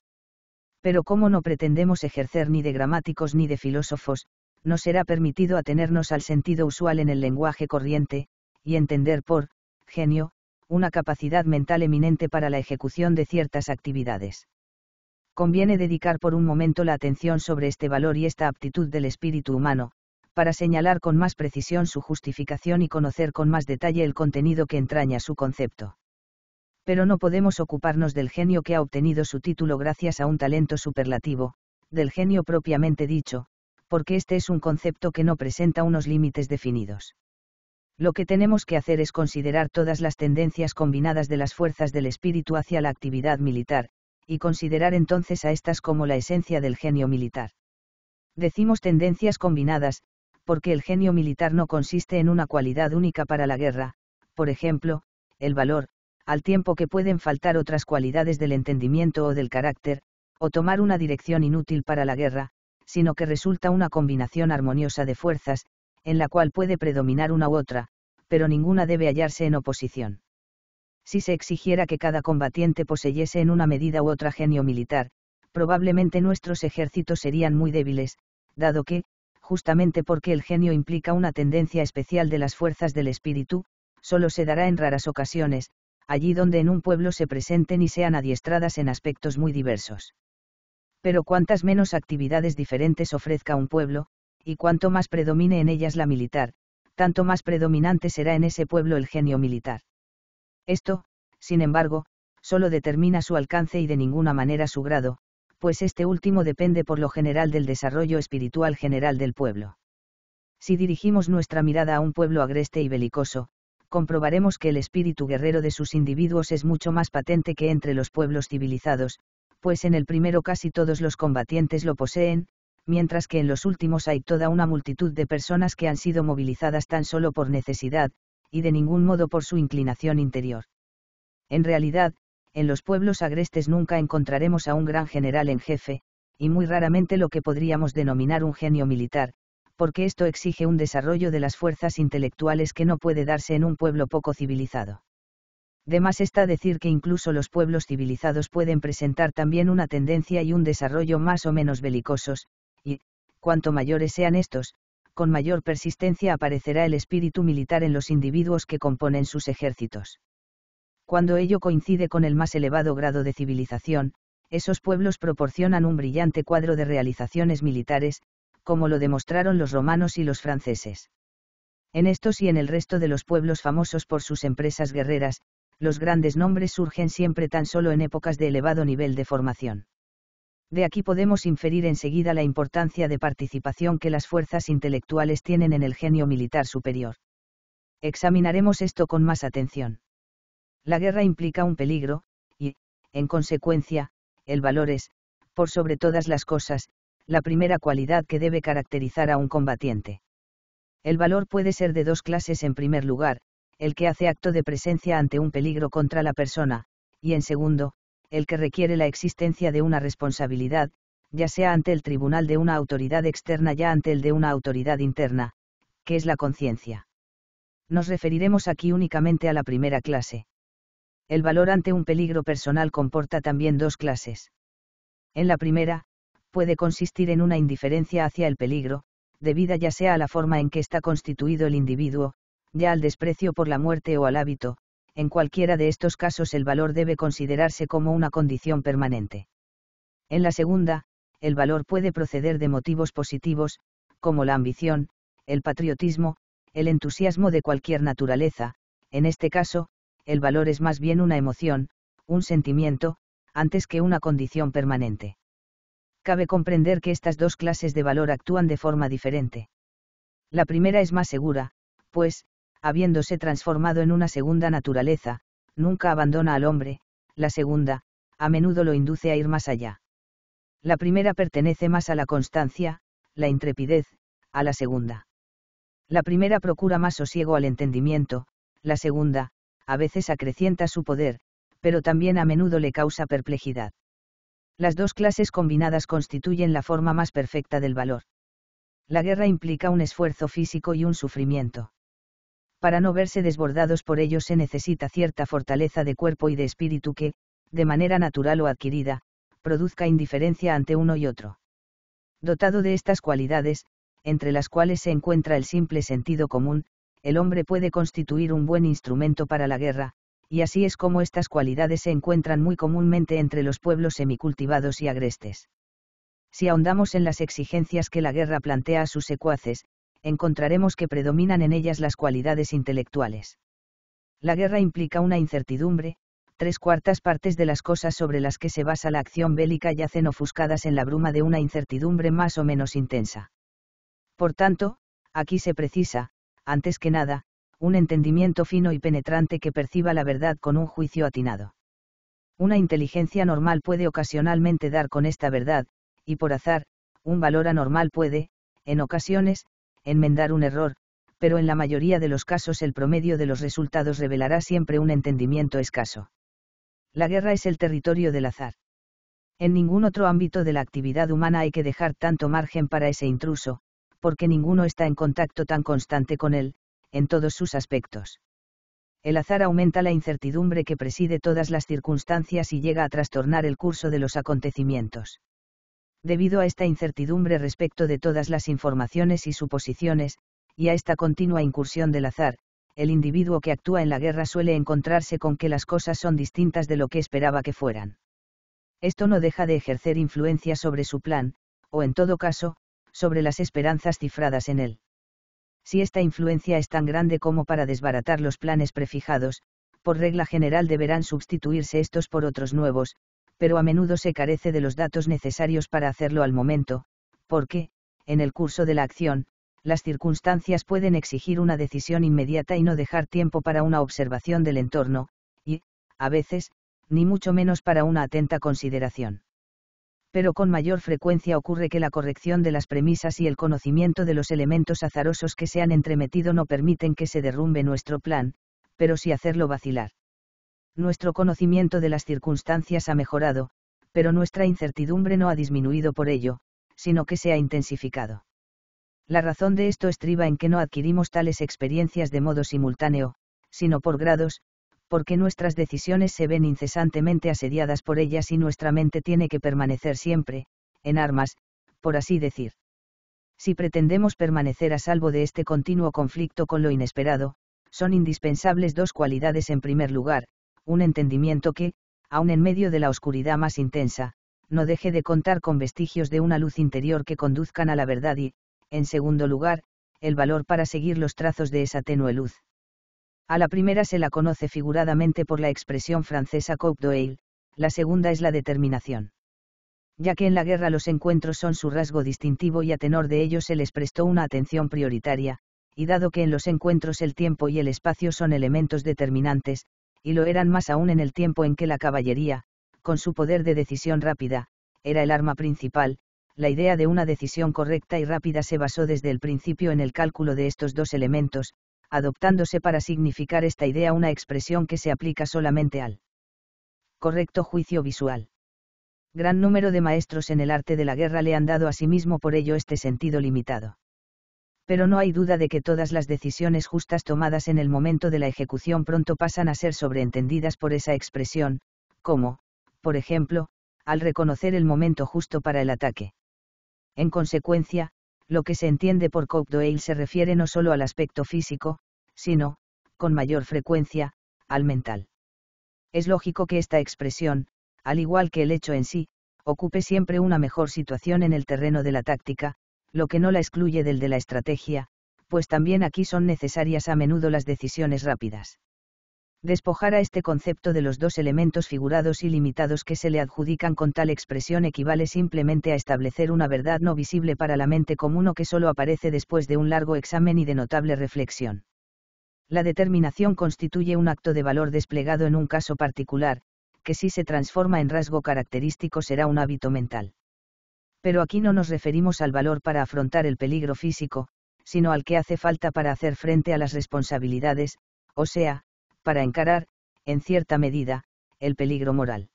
Pero como no pretendemos ejercer ni de gramáticos ni de filósofos, no será permitido atenernos al sentido usual en el lenguaje corriente, y entender por, genio, una capacidad mental eminente para la ejecución de ciertas actividades. Conviene dedicar por un momento la atención sobre este valor y esta aptitud del espíritu humano, para señalar con más precisión su justificación y conocer con más detalle el contenido que entraña su concepto. Pero no podemos ocuparnos del genio que ha obtenido su título gracias a un talento superlativo, del genio propiamente dicho, porque este es un concepto que no presenta unos límites definidos. Lo que tenemos que hacer es considerar todas las tendencias combinadas de las fuerzas del espíritu hacia la actividad militar, y considerar entonces a estas como la esencia del genio militar. Decimos tendencias combinadas, porque el genio militar no consiste en una cualidad única para la guerra, por ejemplo, el valor, al tiempo que pueden faltar otras cualidades del entendimiento o del carácter, o tomar una dirección inútil para la guerra, sino que resulta una combinación armoniosa de fuerzas, en la cual puede predominar una u otra, pero ninguna debe hallarse en oposición. Si se exigiera que cada combatiente poseyese en una medida u otra genio militar, probablemente nuestros ejércitos serían muy débiles, dado que, justamente porque el genio implica una tendencia especial de las fuerzas del espíritu, solo se dará en raras ocasiones, allí donde en un pueblo se presenten y sean adiestradas en aspectos muy diversos. Pero cuantas menos actividades diferentes ofrezca un pueblo, y cuanto más predomine en ellas la militar, tanto más predominante será en ese pueblo el genio militar. Esto, sin embargo, solo determina su alcance y de ninguna manera su grado, pues este último depende por lo general del desarrollo espiritual general del pueblo. Si dirigimos nuestra mirada a un pueblo agreste y belicoso, comprobaremos que el espíritu guerrero de sus individuos es mucho más patente que entre los pueblos civilizados, pues en el primero casi todos los combatientes lo poseen, mientras que en los últimos hay toda una multitud de personas que han sido movilizadas tan solo por necesidad, y de ningún modo por su inclinación interior. En realidad, en los pueblos agrestes nunca encontraremos a un gran general en jefe, y muy raramente lo que podríamos denominar un genio militar, porque esto exige un desarrollo de las fuerzas intelectuales que no puede darse en un pueblo poco civilizado. Demás está decir que incluso los pueblos civilizados pueden presentar también una tendencia y un desarrollo más o menos belicosos, y, cuanto mayores sean estos, con mayor persistencia aparecerá el espíritu militar en los individuos que componen sus ejércitos cuando ello coincide con el más elevado grado de civilización, esos pueblos proporcionan un brillante cuadro de realizaciones militares, como lo demostraron los romanos y los franceses. En estos y en el resto de los pueblos famosos por sus empresas guerreras, los grandes nombres surgen siempre tan solo en épocas de elevado nivel de formación. De aquí podemos inferir enseguida la importancia de participación que las fuerzas intelectuales tienen en el genio militar superior. Examinaremos esto con más atención. La guerra implica un peligro, y, en consecuencia, el valor es, por sobre todas las cosas, la primera cualidad que debe caracterizar a un combatiente. El valor puede ser de dos clases en primer lugar, el que hace acto de presencia ante un peligro contra la persona, y en segundo, el que requiere la existencia de una responsabilidad, ya sea ante el tribunal de una autoridad externa ya ante el de una autoridad interna, que es la conciencia. Nos referiremos aquí únicamente a la primera clase el valor ante un peligro personal comporta también dos clases. En la primera, puede consistir en una indiferencia hacia el peligro, debida ya sea a la forma en que está constituido el individuo, ya al desprecio por la muerte o al hábito, en cualquiera de estos casos el valor debe considerarse como una condición permanente. En la segunda, el valor puede proceder de motivos positivos, como la ambición, el patriotismo, el entusiasmo de cualquier naturaleza, en este caso, el valor es más bien una emoción, un sentimiento, antes que una condición permanente. Cabe comprender que estas dos clases de valor actúan de forma diferente. La primera es más segura, pues, habiéndose transformado en una segunda naturaleza, nunca abandona al hombre, la segunda, a menudo lo induce a ir más allá. La primera pertenece más a la constancia, la intrepidez, a la segunda. La primera procura más sosiego al entendimiento, la segunda, a veces acrecienta su poder, pero también a menudo le causa perplejidad. Las dos clases combinadas constituyen la forma más perfecta del valor. La guerra implica un esfuerzo físico y un sufrimiento. Para no verse desbordados por ello se necesita cierta fortaleza de cuerpo y de espíritu que, de manera natural o adquirida, produzca indiferencia ante uno y otro. Dotado de estas cualidades, entre las cuales se encuentra el simple sentido común, el hombre puede constituir un buen instrumento para la guerra, y así es como estas cualidades se encuentran muy comúnmente entre los pueblos semicultivados y agrestes. Si ahondamos en las exigencias que la guerra plantea a sus secuaces, encontraremos que predominan en ellas las cualidades intelectuales. La guerra implica una incertidumbre, tres cuartas partes de las cosas sobre las que se basa la acción bélica yacen ofuscadas en la bruma de una incertidumbre más o menos intensa. Por tanto, aquí se precisa, antes que nada, un entendimiento fino y penetrante que perciba la verdad con un juicio atinado. Una inteligencia normal puede ocasionalmente dar con esta verdad, y por azar, un valor anormal puede, en ocasiones, enmendar un error, pero en la mayoría de los casos el promedio de los resultados revelará siempre un entendimiento escaso. La guerra es el territorio del azar. En ningún otro ámbito de la actividad humana hay que dejar tanto margen para ese intruso, porque ninguno está en contacto tan constante con él, en todos sus aspectos. El azar aumenta la incertidumbre que preside todas las circunstancias y llega a trastornar el curso de los acontecimientos. Debido a esta incertidumbre respecto de todas las informaciones y suposiciones, y a esta continua incursión del azar, el individuo que actúa en la guerra suele encontrarse con que las cosas son distintas de lo que esperaba que fueran. Esto no deja de ejercer influencia sobre su plan, o en todo caso, sobre las esperanzas cifradas en él. Si esta influencia es tan grande como para desbaratar los planes prefijados, por regla general deberán sustituirse estos por otros nuevos, pero a menudo se carece de los datos necesarios para hacerlo al momento, porque, en el curso de la acción, las circunstancias pueden exigir una decisión inmediata y no dejar tiempo para una observación del entorno, y, a veces, ni mucho menos para una atenta consideración pero con mayor frecuencia ocurre que la corrección de las premisas y el conocimiento de los elementos azarosos que se han entremetido no permiten que se derrumbe nuestro plan, pero sí hacerlo vacilar. Nuestro conocimiento de las circunstancias ha mejorado, pero nuestra incertidumbre no ha disminuido por ello, sino que se ha intensificado. La razón de esto estriba en que no adquirimos tales experiencias de modo simultáneo, sino por grados, porque nuestras decisiones se ven incesantemente asediadas por ellas y nuestra mente tiene que permanecer siempre, en armas, por así decir. Si pretendemos permanecer a salvo de este continuo conflicto con lo inesperado, son indispensables dos cualidades en primer lugar, un entendimiento que, aun en medio de la oscuridad más intensa, no deje de contar con vestigios de una luz interior que conduzcan a la verdad y, en segundo lugar, el valor para seguir los trazos de esa tenue luz. A la primera se la conoce figuradamente por la expresión francesa Coupe d'Oeil, la segunda es la determinación. Ya que en la guerra los encuentros son su rasgo distintivo y a tenor de ello se les prestó una atención prioritaria, y dado que en los encuentros el tiempo y el espacio son elementos determinantes, y lo eran más aún en el tiempo en que la caballería, con su poder de decisión rápida, era el arma principal, la idea de una decisión correcta y rápida se basó desde el principio en el cálculo de estos dos elementos, adoptándose para significar esta idea una expresión que se aplica solamente al correcto juicio visual. Gran número de maestros en el arte de la guerra le han dado a sí mismo por ello este sentido limitado. Pero no hay duda de que todas las decisiones justas tomadas en el momento de la ejecución pronto pasan a ser sobreentendidas por esa expresión, como, por ejemplo, al reconocer el momento justo para el ataque. En consecuencia, lo que se entiende por Cocktail se refiere no solo al aspecto físico, sino, con mayor frecuencia, al mental. Es lógico que esta expresión, al igual que el hecho en sí, ocupe siempre una mejor situación en el terreno de la táctica, lo que no la excluye del de la estrategia, pues también aquí son necesarias a menudo las decisiones rápidas. Despojar a este concepto de los dos elementos figurados y limitados que se le adjudican con tal expresión equivale simplemente a establecer una verdad no visible para la mente común o que solo aparece después de un largo examen y de notable reflexión. La determinación constituye un acto de valor desplegado en un caso particular, que si se transforma en rasgo característico será un hábito mental. Pero aquí no nos referimos al valor para afrontar el peligro físico, sino al que hace falta para hacer frente a las responsabilidades, o sea, para encarar, en cierta medida, el peligro moral.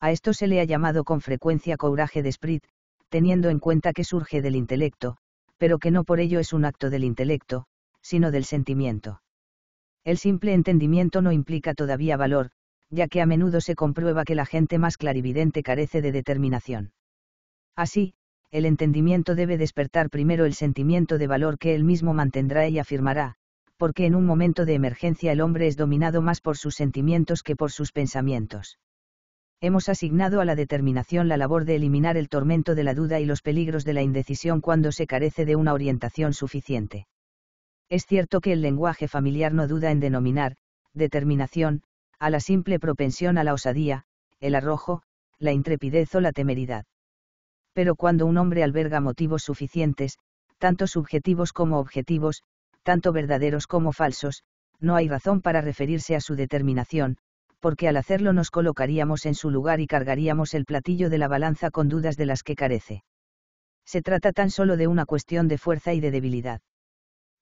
A esto se le ha llamado con frecuencia coraje de esprit, teniendo en cuenta que surge del intelecto, pero que no por ello es un acto del intelecto, sino del sentimiento. El simple entendimiento no implica todavía valor, ya que a menudo se comprueba que la gente más clarividente carece de determinación. Así, el entendimiento debe despertar primero el sentimiento de valor que él mismo mantendrá y afirmará, porque en un momento de emergencia el hombre es dominado más por sus sentimientos que por sus pensamientos. Hemos asignado a la determinación la labor de eliminar el tormento de la duda y los peligros de la indecisión cuando se carece de una orientación suficiente. Es cierto que el lenguaje familiar no duda en denominar, determinación, a la simple propensión a la osadía, el arrojo, la intrepidez o la temeridad. Pero cuando un hombre alberga motivos suficientes, tanto subjetivos como objetivos, tanto verdaderos como falsos, no hay razón para referirse a su determinación, porque al hacerlo nos colocaríamos en su lugar y cargaríamos el platillo de la balanza con dudas de las que carece. Se trata tan solo de una cuestión de fuerza y de debilidad.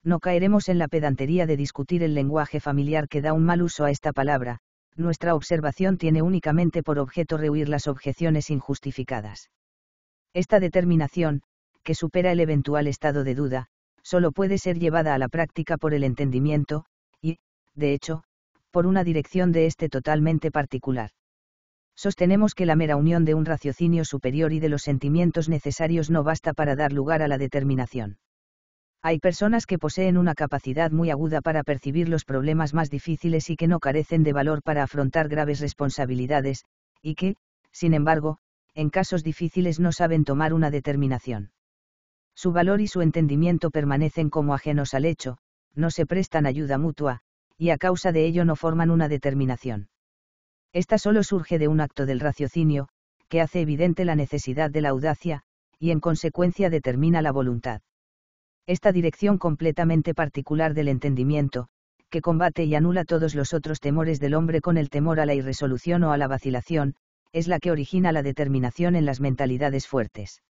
No caeremos en la pedantería de discutir el lenguaje familiar que da un mal uso a esta palabra, nuestra observación tiene únicamente por objeto rehuir las objeciones injustificadas. Esta determinación, que supera el eventual estado de duda, solo puede ser llevada a la práctica por el entendimiento, y, de hecho, por una dirección de este totalmente particular. Sostenemos que la mera unión de un raciocinio superior y de los sentimientos necesarios no basta para dar lugar a la determinación. Hay personas que poseen una capacidad muy aguda para percibir los problemas más difíciles y que no carecen de valor para afrontar graves responsabilidades, y que, sin embargo, en casos difíciles no saben tomar una determinación. Su valor y su entendimiento permanecen como ajenos al hecho, no se prestan ayuda mutua, y a causa de ello no forman una determinación. Esta solo surge de un acto del raciocinio, que hace evidente la necesidad de la audacia, y en consecuencia determina la voluntad. Esta dirección completamente particular del entendimiento, que combate y anula todos los otros temores del hombre con el temor a la irresolución o a la vacilación, es la que origina la determinación en las mentalidades fuertes.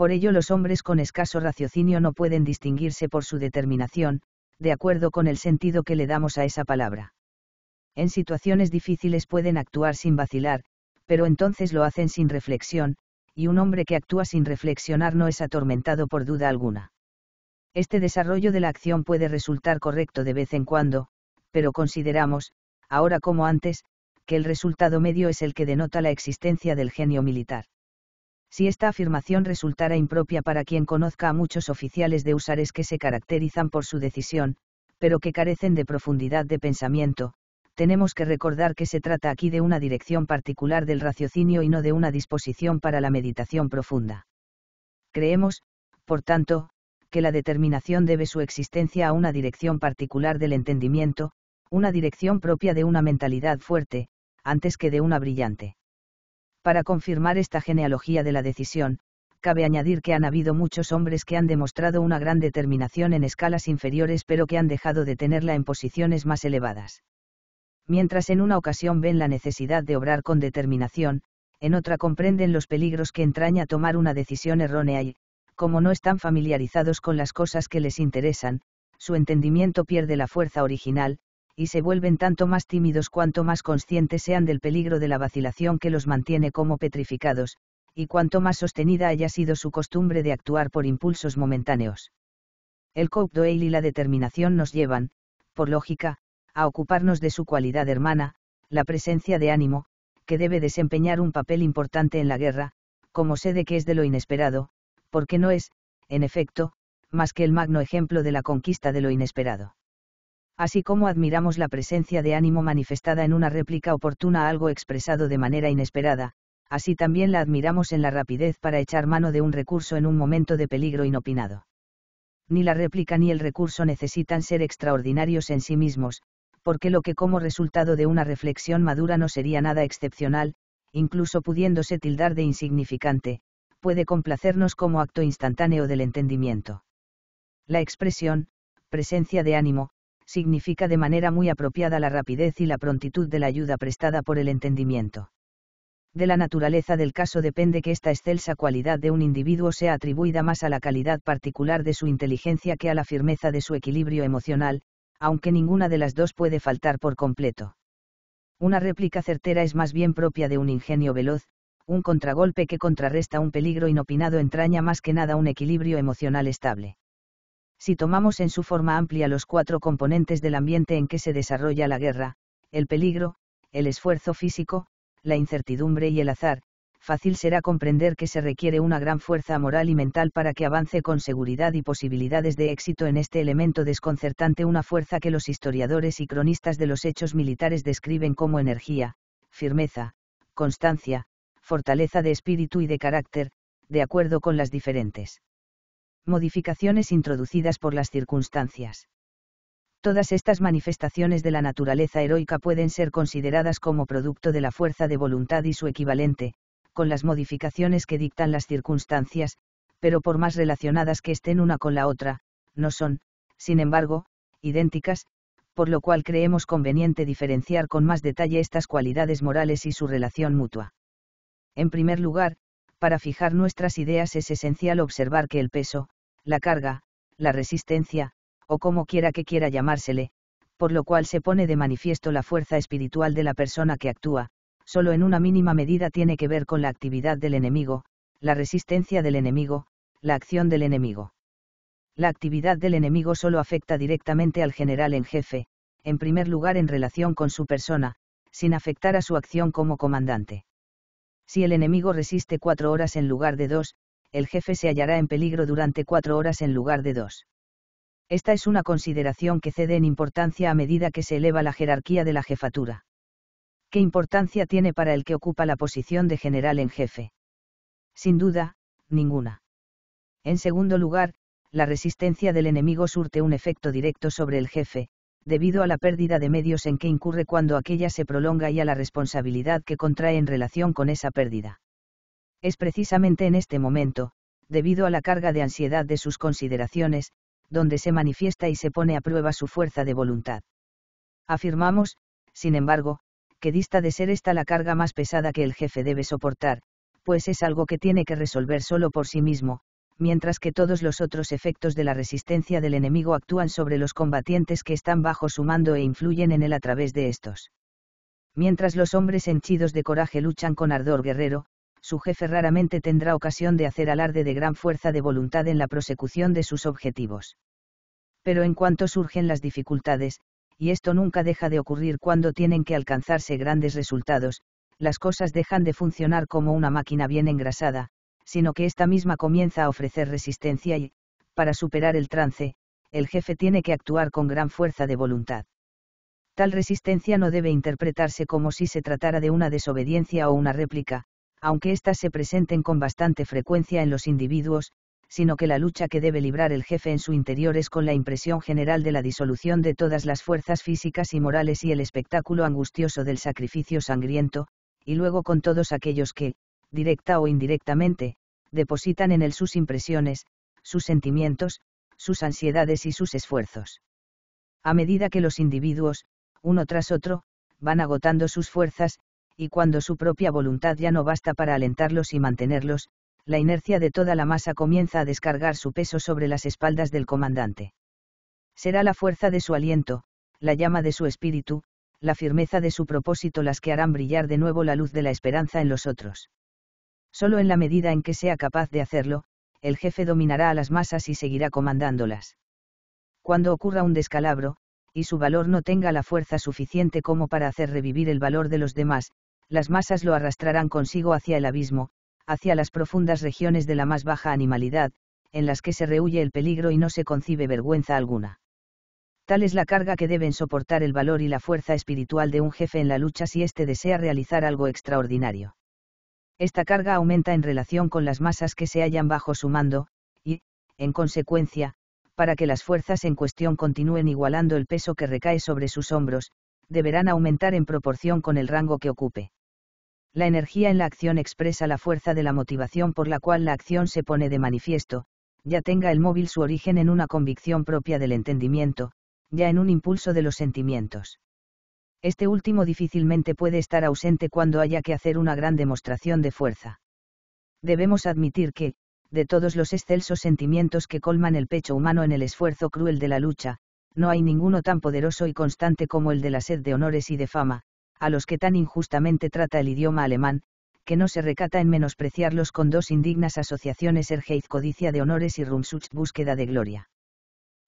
Por ello los hombres con escaso raciocinio no pueden distinguirse por su determinación, de acuerdo con el sentido que le damos a esa palabra. En situaciones difíciles pueden actuar sin vacilar, pero entonces lo hacen sin reflexión, y un hombre que actúa sin reflexionar no es atormentado por duda alguna. Este desarrollo de la acción puede resultar correcto de vez en cuando, pero consideramos, ahora como antes, que el resultado medio es el que denota la existencia del genio militar. Si esta afirmación resultara impropia para quien conozca a muchos oficiales de usares que se caracterizan por su decisión, pero que carecen de profundidad de pensamiento, tenemos que recordar que se trata aquí de una dirección particular del raciocinio y no de una disposición para la meditación profunda. Creemos, por tanto, que la determinación debe su existencia a una dirección particular del entendimiento, una dirección propia de una mentalidad fuerte, antes que de una brillante. Para confirmar esta genealogía de la decisión, cabe añadir que han habido muchos hombres que han demostrado una gran determinación en escalas inferiores pero que han dejado de tenerla en posiciones más elevadas. Mientras en una ocasión ven la necesidad de obrar con determinación, en otra comprenden los peligros que entraña tomar una decisión errónea y, como no están familiarizados con las cosas que les interesan, su entendimiento pierde la fuerza original, y se vuelven tanto más tímidos cuanto más conscientes sean del peligro de la vacilación que los mantiene como petrificados, y cuanto más sostenida haya sido su costumbre de actuar por impulsos momentáneos. El Coupdoel y la determinación nos llevan, por lógica, a ocuparnos de su cualidad hermana, la presencia de ánimo, que debe desempeñar un papel importante en la guerra, como de que es de lo inesperado, porque no es, en efecto, más que el magno ejemplo de la conquista de lo inesperado así como admiramos la presencia de ánimo manifestada en una réplica oportuna a algo expresado de manera inesperada, así también la admiramos en la rapidez para echar mano de un recurso en un momento de peligro inopinado. Ni la réplica ni el recurso necesitan ser extraordinarios en sí mismos, porque lo que como resultado de una reflexión madura no sería nada excepcional, incluso pudiéndose tildar de insignificante, puede complacernos como acto instantáneo del entendimiento. La expresión, presencia de ánimo, significa de manera muy apropiada la rapidez y la prontitud de la ayuda prestada por el entendimiento. De la naturaleza del caso depende que esta excelsa cualidad de un individuo sea atribuida más a la calidad particular de su inteligencia que a la firmeza de su equilibrio emocional, aunque ninguna de las dos puede faltar por completo. Una réplica certera es más bien propia de un ingenio veloz, un contragolpe que contrarresta un peligro inopinado entraña más que nada un equilibrio emocional estable. Si tomamos en su forma amplia los cuatro componentes del ambiente en que se desarrolla la guerra, el peligro, el esfuerzo físico, la incertidumbre y el azar, fácil será comprender que se requiere una gran fuerza moral y mental para que avance con seguridad y posibilidades de éxito en este elemento desconcertante, una fuerza que los historiadores y cronistas de los hechos militares describen como energía, firmeza, constancia, fortaleza de espíritu y de carácter, de acuerdo con las diferentes modificaciones introducidas por las circunstancias. Todas estas manifestaciones de la naturaleza heroica pueden ser consideradas como producto de la fuerza de voluntad y su equivalente, con las modificaciones que dictan las circunstancias, pero por más relacionadas que estén una con la otra, no son, sin embargo, idénticas, por lo cual creemos conveniente diferenciar con más detalle estas cualidades morales y su relación mutua. En primer lugar, para fijar nuestras ideas es esencial observar que el peso, la carga, la resistencia, o como quiera que quiera llamársele, por lo cual se pone de manifiesto la fuerza espiritual de la persona que actúa, solo en una mínima medida tiene que ver con la actividad del enemigo, la resistencia del enemigo, la acción del enemigo. La actividad del enemigo solo afecta directamente al general en jefe, en primer lugar en relación con su persona, sin afectar a su acción como comandante. Si el enemigo resiste cuatro horas en lugar de dos, el jefe se hallará en peligro durante cuatro horas en lugar de dos. Esta es una consideración que cede en importancia a medida que se eleva la jerarquía de la jefatura. ¿Qué importancia tiene para el que ocupa la posición de general en jefe? Sin duda, ninguna. En segundo lugar, la resistencia del enemigo surte un efecto directo sobre el jefe, debido a la pérdida de medios en que incurre cuando aquella se prolonga y a la responsabilidad que contrae en relación con esa pérdida. Es precisamente en este momento, debido a la carga de ansiedad de sus consideraciones, donde se manifiesta y se pone a prueba su fuerza de voluntad. Afirmamos, sin embargo, que dista de ser esta la carga más pesada que el jefe debe soportar, pues es algo que tiene que resolver solo por sí mismo, mientras que todos los otros efectos de la resistencia del enemigo actúan sobre los combatientes que están bajo su mando e influyen en él a través de estos. Mientras los hombres henchidos de coraje luchan con ardor guerrero, su jefe raramente tendrá ocasión de hacer alarde de gran fuerza de voluntad en la prosecución de sus objetivos. Pero en cuanto surgen las dificultades, y esto nunca deja de ocurrir cuando tienen que alcanzarse grandes resultados, las cosas dejan de funcionar como una máquina bien engrasada, sino que esta misma comienza a ofrecer resistencia y, para superar el trance, el jefe tiene que actuar con gran fuerza de voluntad. Tal resistencia no debe interpretarse como si se tratara de una desobediencia o una réplica, aunque éstas se presenten con bastante frecuencia en los individuos, sino que la lucha que debe librar el jefe en su interior es con la impresión general de la disolución de todas las fuerzas físicas y morales y el espectáculo angustioso del sacrificio sangriento, y luego con todos aquellos que, directa o indirectamente, depositan en él sus impresiones, sus sentimientos, sus ansiedades y sus esfuerzos. A medida que los individuos, uno tras otro, van agotando sus fuerzas, y cuando su propia voluntad ya no basta para alentarlos y mantenerlos, la inercia de toda la masa comienza a descargar su peso sobre las espaldas del comandante. Será la fuerza de su aliento, la llama de su espíritu, la firmeza de su propósito las que harán brillar de nuevo la luz de la esperanza en los otros. Solo en la medida en que sea capaz de hacerlo, el jefe dominará a las masas y seguirá comandándolas. Cuando ocurra un descalabro, y su valor no tenga la fuerza suficiente como para hacer revivir el valor de los demás, las masas lo arrastrarán consigo hacia el abismo, hacia las profundas regiones de la más baja animalidad, en las que se rehuye el peligro y no se concibe vergüenza alguna. Tal es la carga que deben soportar el valor y la fuerza espiritual de un jefe en la lucha si éste desea realizar algo extraordinario. Esta carga aumenta en relación con las masas que se hallan bajo su mando, y, en consecuencia, para que las fuerzas en cuestión continúen igualando el peso que recae sobre sus hombros, deberán aumentar en proporción con el rango que ocupe. La energía en la acción expresa la fuerza de la motivación por la cual la acción se pone de manifiesto, ya tenga el móvil su origen en una convicción propia del entendimiento, ya en un impulso de los sentimientos. Este último difícilmente puede estar ausente cuando haya que hacer una gran demostración de fuerza. Debemos admitir que, de todos los excelsos sentimientos que colman el pecho humano en el esfuerzo cruel de la lucha, no hay ninguno tan poderoso y constante como el de la sed de honores y de fama, a los que tan injustamente trata el idioma alemán, que no se recata en menospreciarlos con dos indignas asociaciones Ergeiz codicia de honores y Rumsucht búsqueda de gloria.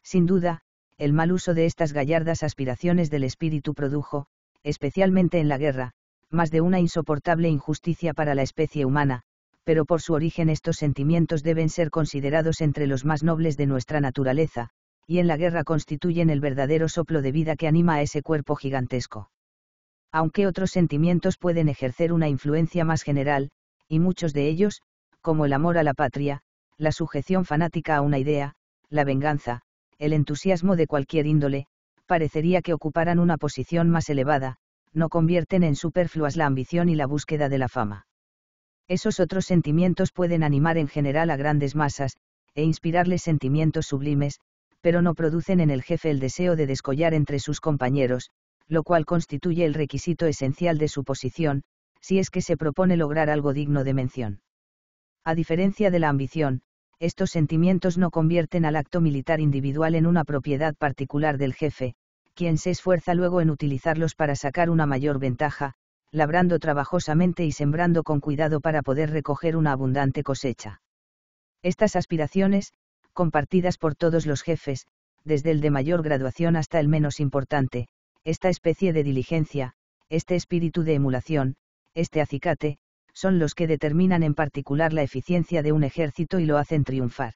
Sin duda, el mal uso de estas gallardas aspiraciones del espíritu produjo, especialmente en la guerra, más de una insoportable injusticia para la especie humana, pero por su origen estos sentimientos deben ser considerados entre los más nobles de nuestra naturaleza, y en la guerra constituyen el verdadero soplo de vida que anima a ese cuerpo gigantesco. Aunque otros sentimientos pueden ejercer una influencia más general, y muchos de ellos, como el amor a la patria, la sujeción fanática a una idea, la venganza, el entusiasmo de cualquier índole, parecería que ocuparan una posición más elevada, no convierten en superfluas la ambición y la búsqueda de la fama. Esos otros sentimientos pueden animar en general a grandes masas, e inspirarles sentimientos sublimes, pero no producen en el jefe el deseo de descollar entre sus compañeros, lo cual constituye el requisito esencial de su posición, si es que se propone lograr algo digno de mención. A diferencia de la ambición, estos sentimientos no convierten al acto militar individual en una propiedad particular del jefe, quien se esfuerza luego en utilizarlos para sacar una mayor ventaja, labrando trabajosamente y sembrando con cuidado para poder recoger una abundante cosecha. Estas aspiraciones, compartidas por todos los jefes, desde el de mayor graduación hasta el menos importante, esta especie de diligencia, este espíritu de emulación, este acicate, son los que determinan en particular la eficiencia de un ejército y lo hacen triunfar.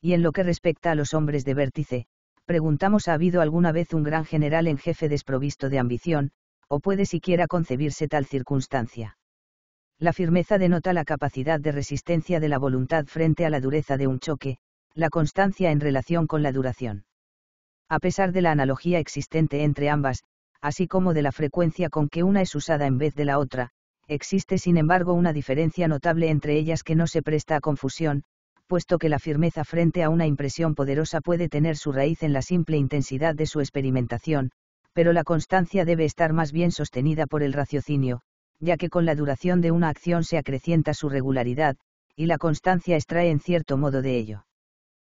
Y en lo que respecta a los hombres de vértice, preguntamos ¿ha habido alguna vez un gran general en jefe desprovisto de ambición, o puede siquiera concebirse tal circunstancia? La firmeza denota la capacidad de resistencia de la voluntad frente a la dureza de un choque, la constancia en relación con la duración. A pesar de la analogía existente entre ambas, así como de la frecuencia con que una es usada en vez de la otra, existe sin embargo una diferencia notable entre ellas que no se presta a confusión, puesto que la firmeza frente a una impresión poderosa puede tener su raíz en la simple intensidad de su experimentación, pero la constancia debe estar más bien sostenida por el raciocinio, ya que con la duración de una acción se acrecienta su regularidad, y la constancia extrae en cierto modo de ello.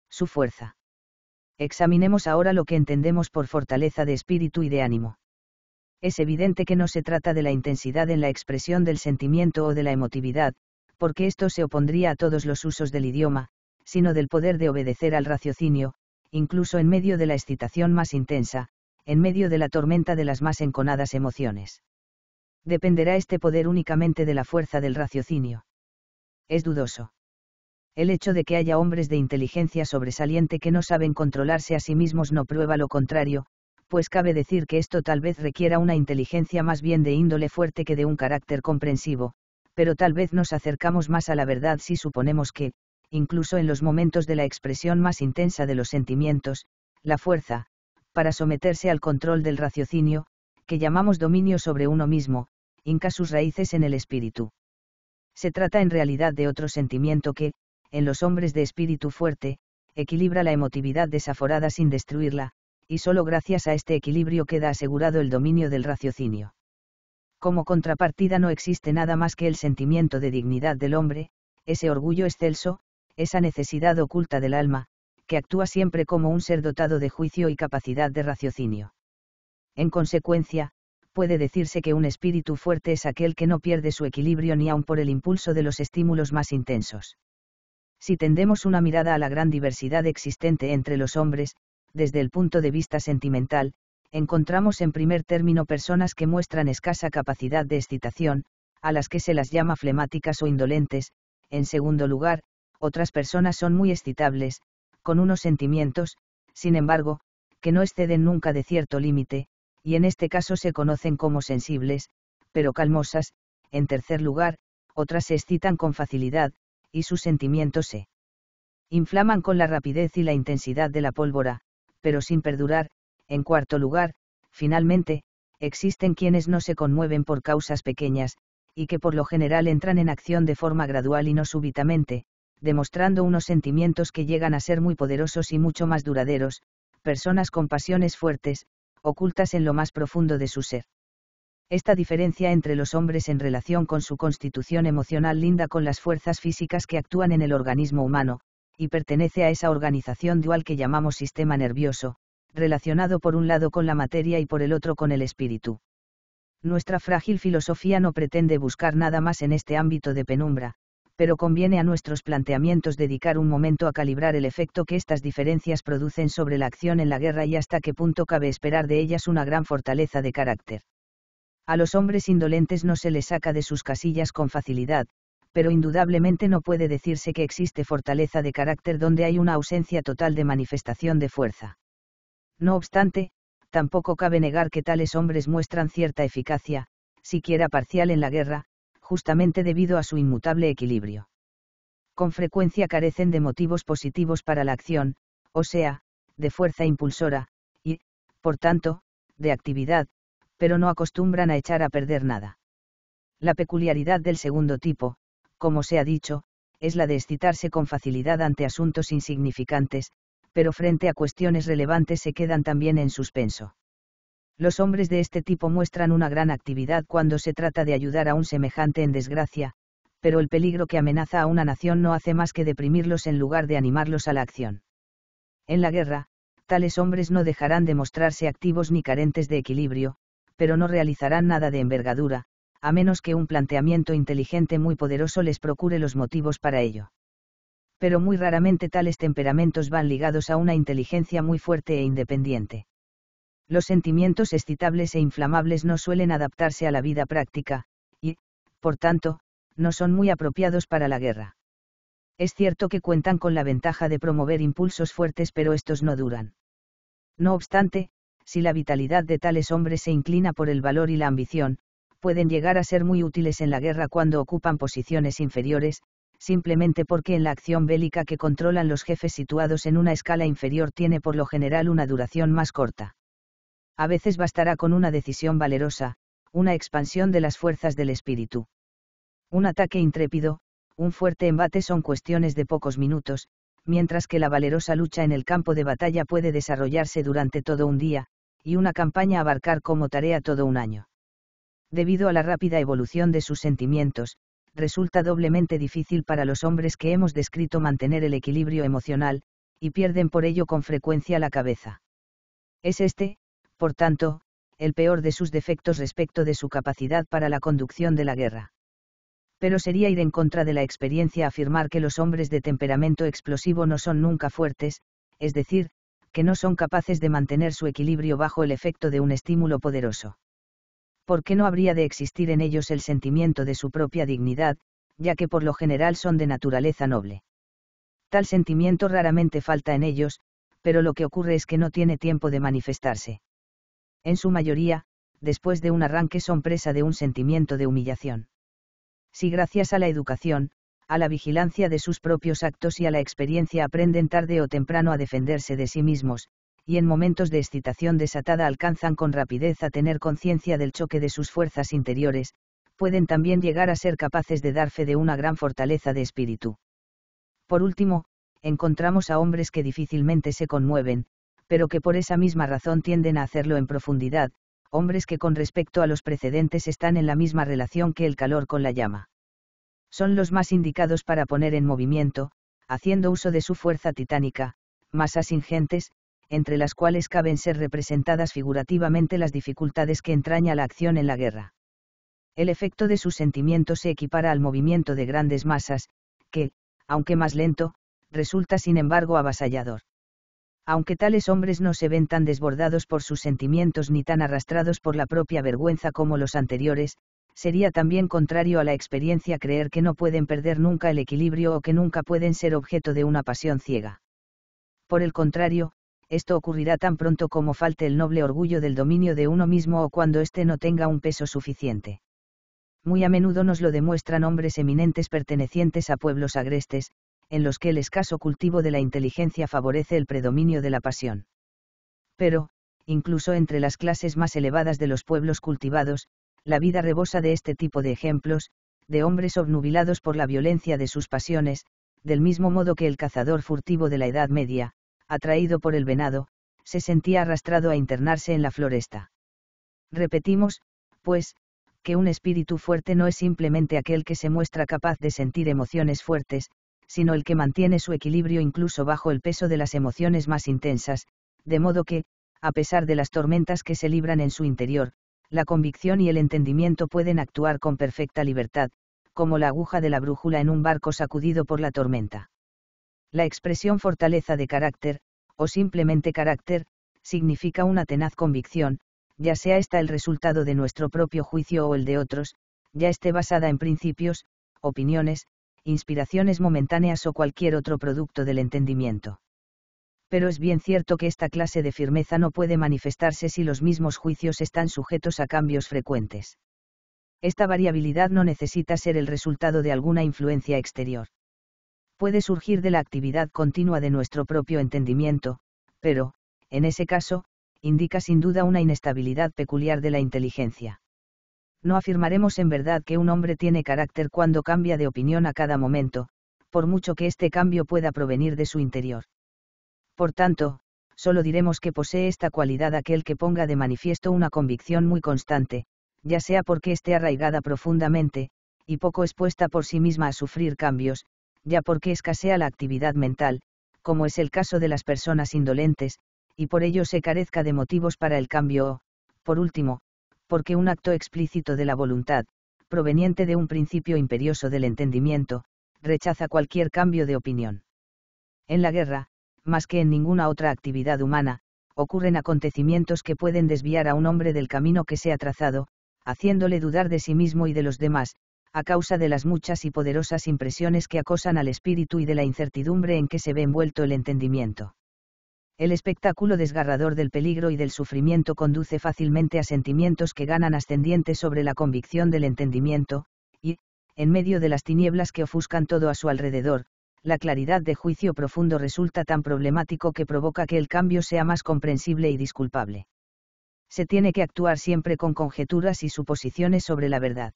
Su fuerza. Examinemos ahora lo que entendemos por fortaleza de espíritu y de ánimo es evidente que no se trata de la intensidad en la expresión del sentimiento o de la emotividad, porque esto se opondría a todos los usos del idioma, sino del poder de obedecer al raciocinio, incluso en medio de la excitación más intensa, en medio de la tormenta de las más enconadas emociones. Dependerá este poder únicamente de la fuerza del raciocinio. Es dudoso. El hecho de que haya hombres de inteligencia sobresaliente que no saben controlarse a sí mismos no prueba lo contrario, pues cabe decir que esto tal vez requiera una inteligencia más bien de índole fuerte que de un carácter comprensivo, pero tal vez nos acercamos más a la verdad si suponemos que, incluso en los momentos de la expresión más intensa de los sentimientos, la fuerza, para someterse al control del raciocinio, que llamamos dominio sobre uno mismo, hinca sus raíces en el espíritu. Se trata en realidad de otro sentimiento que, en los hombres de espíritu fuerte, equilibra la emotividad desaforada sin destruirla, y solo gracias a este equilibrio queda asegurado el dominio del raciocinio. Como contrapartida no existe nada más que el sentimiento de dignidad del hombre, ese orgullo excelso, esa necesidad oculta del alma, que actúa siempre como un ser dotado de juicio y capacidad de raciocinio. En consecuencia, puede decirse que un espíritu fuerte es aquel que no pierde su equilibrio ni aun por el impulso de los estímulos más intensos. Si tendemos una mirada a la gran diversidad existente entre los hombres, desde el punto de vista sentimental, encontramos en primer término personas que muestran escasa capacidad de excitación, a las que se las llama flemáticas o indolentes, en segundo lugar, otras personas son muy excitables, con unos sentimientos, sin embargo, que no exceden nunca de cierto límite, y en este caso se conocen como sensibles, pero calmosas, en tercer lugar, otras se excitan con facilidad, y sus sentimientos se inflaman con la rapidez y la intensidad de la pólvora, pero sin perdurar, en cuarto lugar, finalmente, existen quienes no se conmueven por causas pequeñas, y que por lo general entran en acción de forma gradual y no súbitamente, demostrando unos sentimientos que llegan a ser muy poderosos y mucho más duraderos, personas con pasiones fuertes, ocultas en lo más profundo de su ser. Esta diferencia entre los hombres en relación con su constitución emocional linda con las fuerzas físicas que actúan en el organismo humano, y pertenece a esa organización dual que llamamos sistema nervioso, relacionado por un lado con la materia y por el otro con el espíritu. Nuestra frágil filosofía no pretende buscar nada más en este ámbito de penumbra, pero conviene a nuestros planteamientos dedicar un momento a calibrar el efecto que estas diferencias producen sobre la acción en la guerra y hasta qué punto cabe esperar de ellas una gran fortaleza de carácter. A los hombres indolentes no se les saca de sus casillas con facilidad, pero indudablemente no puede decirse que existe fortaleza de carácter donde hay una ausencia total de manifestación de fuerza. No obstante, tampoco cabe negar que tales hombres muestran cierta eficacia, siquiera parcial en la guerra, justamente debido a su inmutable equilibrio. Con frecuencia carecen de motivos positivos para la acción, o sea, de fuerza impulsora, y, por tanto, de actividad, pero no acostumbran a echar a perder nada. La peculiaridad del segundo tipo, como se ha dicho, es la de excitarse con facilidad ante asuntos insignificantes, pero frente a cuestiones relevantes se quedan también en suspenso. Los hombres de este tipo muestran una gran actividad cuando se trata de ayudar a un semejante en desgracia, pero el peligro que amenaza a una nación no hace más que deprimirlos en lugar de animarlos a la acción. En la guerra, tales hombres no dejarán de mostrarse activos ni carentes de equilibrio, pero no realizarán nada de envergadura, a menos que un planteamiento inteligente muy poderoso les procure los motivos para ello. Pero muy raramente tales temperamentos van ligados a una inteligencia muy fuerte e independiente. Los sentimientos excitables e inflamables no suelen adaptarse a la vida práctica, y, por tanto, no son muy apropiados para la guerra. Es cierto que cuentan con la ventaja de promover impulsos fuertes, pero estos no duran. No obstante, si la vitalidad de tales hombres se inclina por el valor y la ambición, pueden llegar a ser muy útiles en la guerra cuando ocupan posiciones inferiores, simplemente porque en la acción bélica que controlan los jefes situados en una escala inferior tiene por lo general una duración más corta. A veces bastará con una decisión valerosa, una expansión de las fuerzas del espíritu. Un ataque intrépido, un fuerte embate son cuestiones de pocos minutos, mientras que la valerosa lucha en el campo de batalla puede desarrollarse durante todo un día, y una campaña abarcar como tarea todo un año debido a la rápida evolución de sus sentimientos, resulta doblemente difícil para los hombres que hemos descrito mantener el equilibrio emocional, y pierden por ello con frecuencia la cabeza. Es este, por tanto, el peor de sus defectos respecto de su capacidad para la conducción de la guerra. Pero sería ir en contra de la experiencia afirmar que los hombres de temperamento explosivo no son nunca fuertes, es decir, que no son capaces de mantener su equilibrio bajo el efecto de un estímulo poderoso. ¿por qué no habría de existir en ellos el sentimiento de su propia dignidad, ya que por lo general son de naturaleza noble? Tal sentimiento raramente falta en ellos, pero lo que ocurre es que no tiene tiempo de manifestarse. En su mayoría, después de un arranque son presa de un sentimiento de humillación. Si gracias a la educación, a la vigilancia de sus propios actos y a la experiencia aprenden tarde o temprano a defenderse de sí mismos, y en momentos de excitación desatada alcanzan con rapidez a tener conciencia del choque de sus fuerzas interiores, pueden también llegar a ser capaces de dar fe de una gran fortaleza de espíritu. Por último, encontramos a hombres que difícilmente se conmueven, pero que por esa misma razón tienden a hacerlo en profundidad, hombres que con respecto a los precedentes están en la misma relación que el calor con la llama. Son los más indicados para poner en movimiento, haciendo uso de su fuerza titánica, masas ingentes, entre las cuales caben ser representadas figurativamente las dificultades que entraña la acción en la guerra. El efecto de sus sentimientos se equipara al movimiento de grandes masas, que, aunque más lento, resulta sin embargo avasallador. Aunque tales hombres no se ven tan desbordados por sus sentimientos ni tan arrastrados por la propia vergüenza como los anteriores, sería también contrario a la experiencia creer que no pueden perder nunca el equilibrio o que nunca pueden ser objeto de una pasión ciega. Por el contrario, esto ocurrirá tan pronto como falte el noble orgullo del dominio de uno mismo o cuando éste no tenga un peso suficiente. Muy a menudo nos lo demuestran hombres eminentes pertenecientes a pueblos agrestes, en los que el escaso cultivo de la inteligencia favorece el predominio de la pasión. Pero, incluso entre las clases más elevadas de los pueblos cultivados, la vida rebosa de este tipo de ejemplos, de hombres obnubilados por la violencia de sus pasiones, del mismo modo que el cazador furtivo de la Edad Media, atraído por el venado, se sentía arrastrado a internarse en la floresta. Repetimos, pues, que un espíritu fuerte no es simplemente aquel que se muestra capaz de sentir emociones fuertes, sino el que mantiene su equilibrio incluso bajo el peso de las emociones más intensas, de modo que, a pesar de las tormentas que se libran en su interior, la convicción y el entendimiento pueden actuar con perfecta libertad, como la aguja de la brújula en un barco sacudido por la tormenta. La expresión fortaleza de carácter, o simplemente carácter, significa una tenaz convicción, ya sea esta el resultado de nuestro propio juicio o el de otros, ya esté basada en principios, opiniones, inspiraciones momentáneas o cualquier otro producto del entendimiento. Pero es bien cierto que esta clase de firmeza no puede manifestarse si los mismos juicios están sujetos a cambios frecuentes. Esta variabilidad no necesita ser el resultado de alguna influencia exterior puede surgir de la actividad continua de nuestro propio entendimiento, pero, en ese caso, indica sin duda una inestabilidad peculiar de la inteligencia. No afirmaremos en verdad que un hombre tiene carácter cuando cambia de opinión a cada momento, por mucho que este cambio pueda provenir de su interior. Por tanto, solo diremos que posee esta cualidad aquel que ponga de manifiesto una convicción muy constante, ya sea porque esté arraigada profundamente, y poco expuesta por sí misma a sufrir cambios, ya porque escasea la actividad mental, como es el caso de las personas indolentes, y por ello se carezca de motivos para el cambio o, por último, porque un acto explícito de la voluntad, proveniente de un principio imperioso del entendimiento, rechaza cualquier cambio de opinión. En la guerra, más que en ninguna otra actividad humana, ocurren acontecimientos que pueden desviar a un hombre del camino que se ha trazado, haciéndole dudar de sí mismo y de los demás, a causa de las muchas y poderosas impresiones que acosan al espíritu y de la incertidumbre en que se ve envuelto el entendimiento. El espectáculo desgarrador del peligro y del sufrimiento conduce fácilmente a sentimientos que ganan ascendiente sobre la convicción del entendimiento, y, en medio de las tinieblas que ofuscan todo a su alrededor, la claridad de juicio profundo resulta tan problemático que provoca que el cambio sea más comprensible y disculpable. Se tiene que actuar siempre con conjeturas y suposiciones sobre la verdad.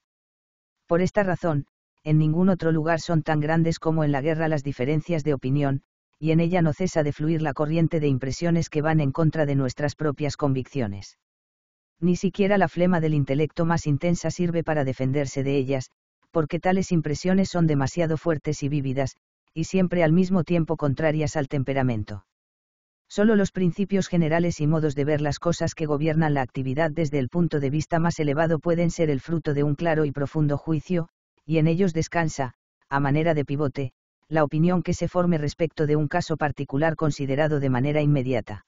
Por esta razón, en ningún otro lugar son tan grandes como en la guerra las diferencias de opinión, y en ella no cesa de fluir la corriente de impresiones que van en contra de nuestras propias convicciones. Ni siquiera la flema del intelecto más intensa sirve para defenderse de ellas, porque tales impresiones son demasiado fuertes y vívidas, y siempre al mismo tiempo contrarias al temperamento. Solo los principios generales y modos de ver las cosas que gobiernan la actividad desde el punto de vista más elevado pueden ser el fruto de un claro y profundo juicio, y en ellos descansa, a manera de pivote, la opinión que se forme respecto de un caso particular considerado de manera inmediata.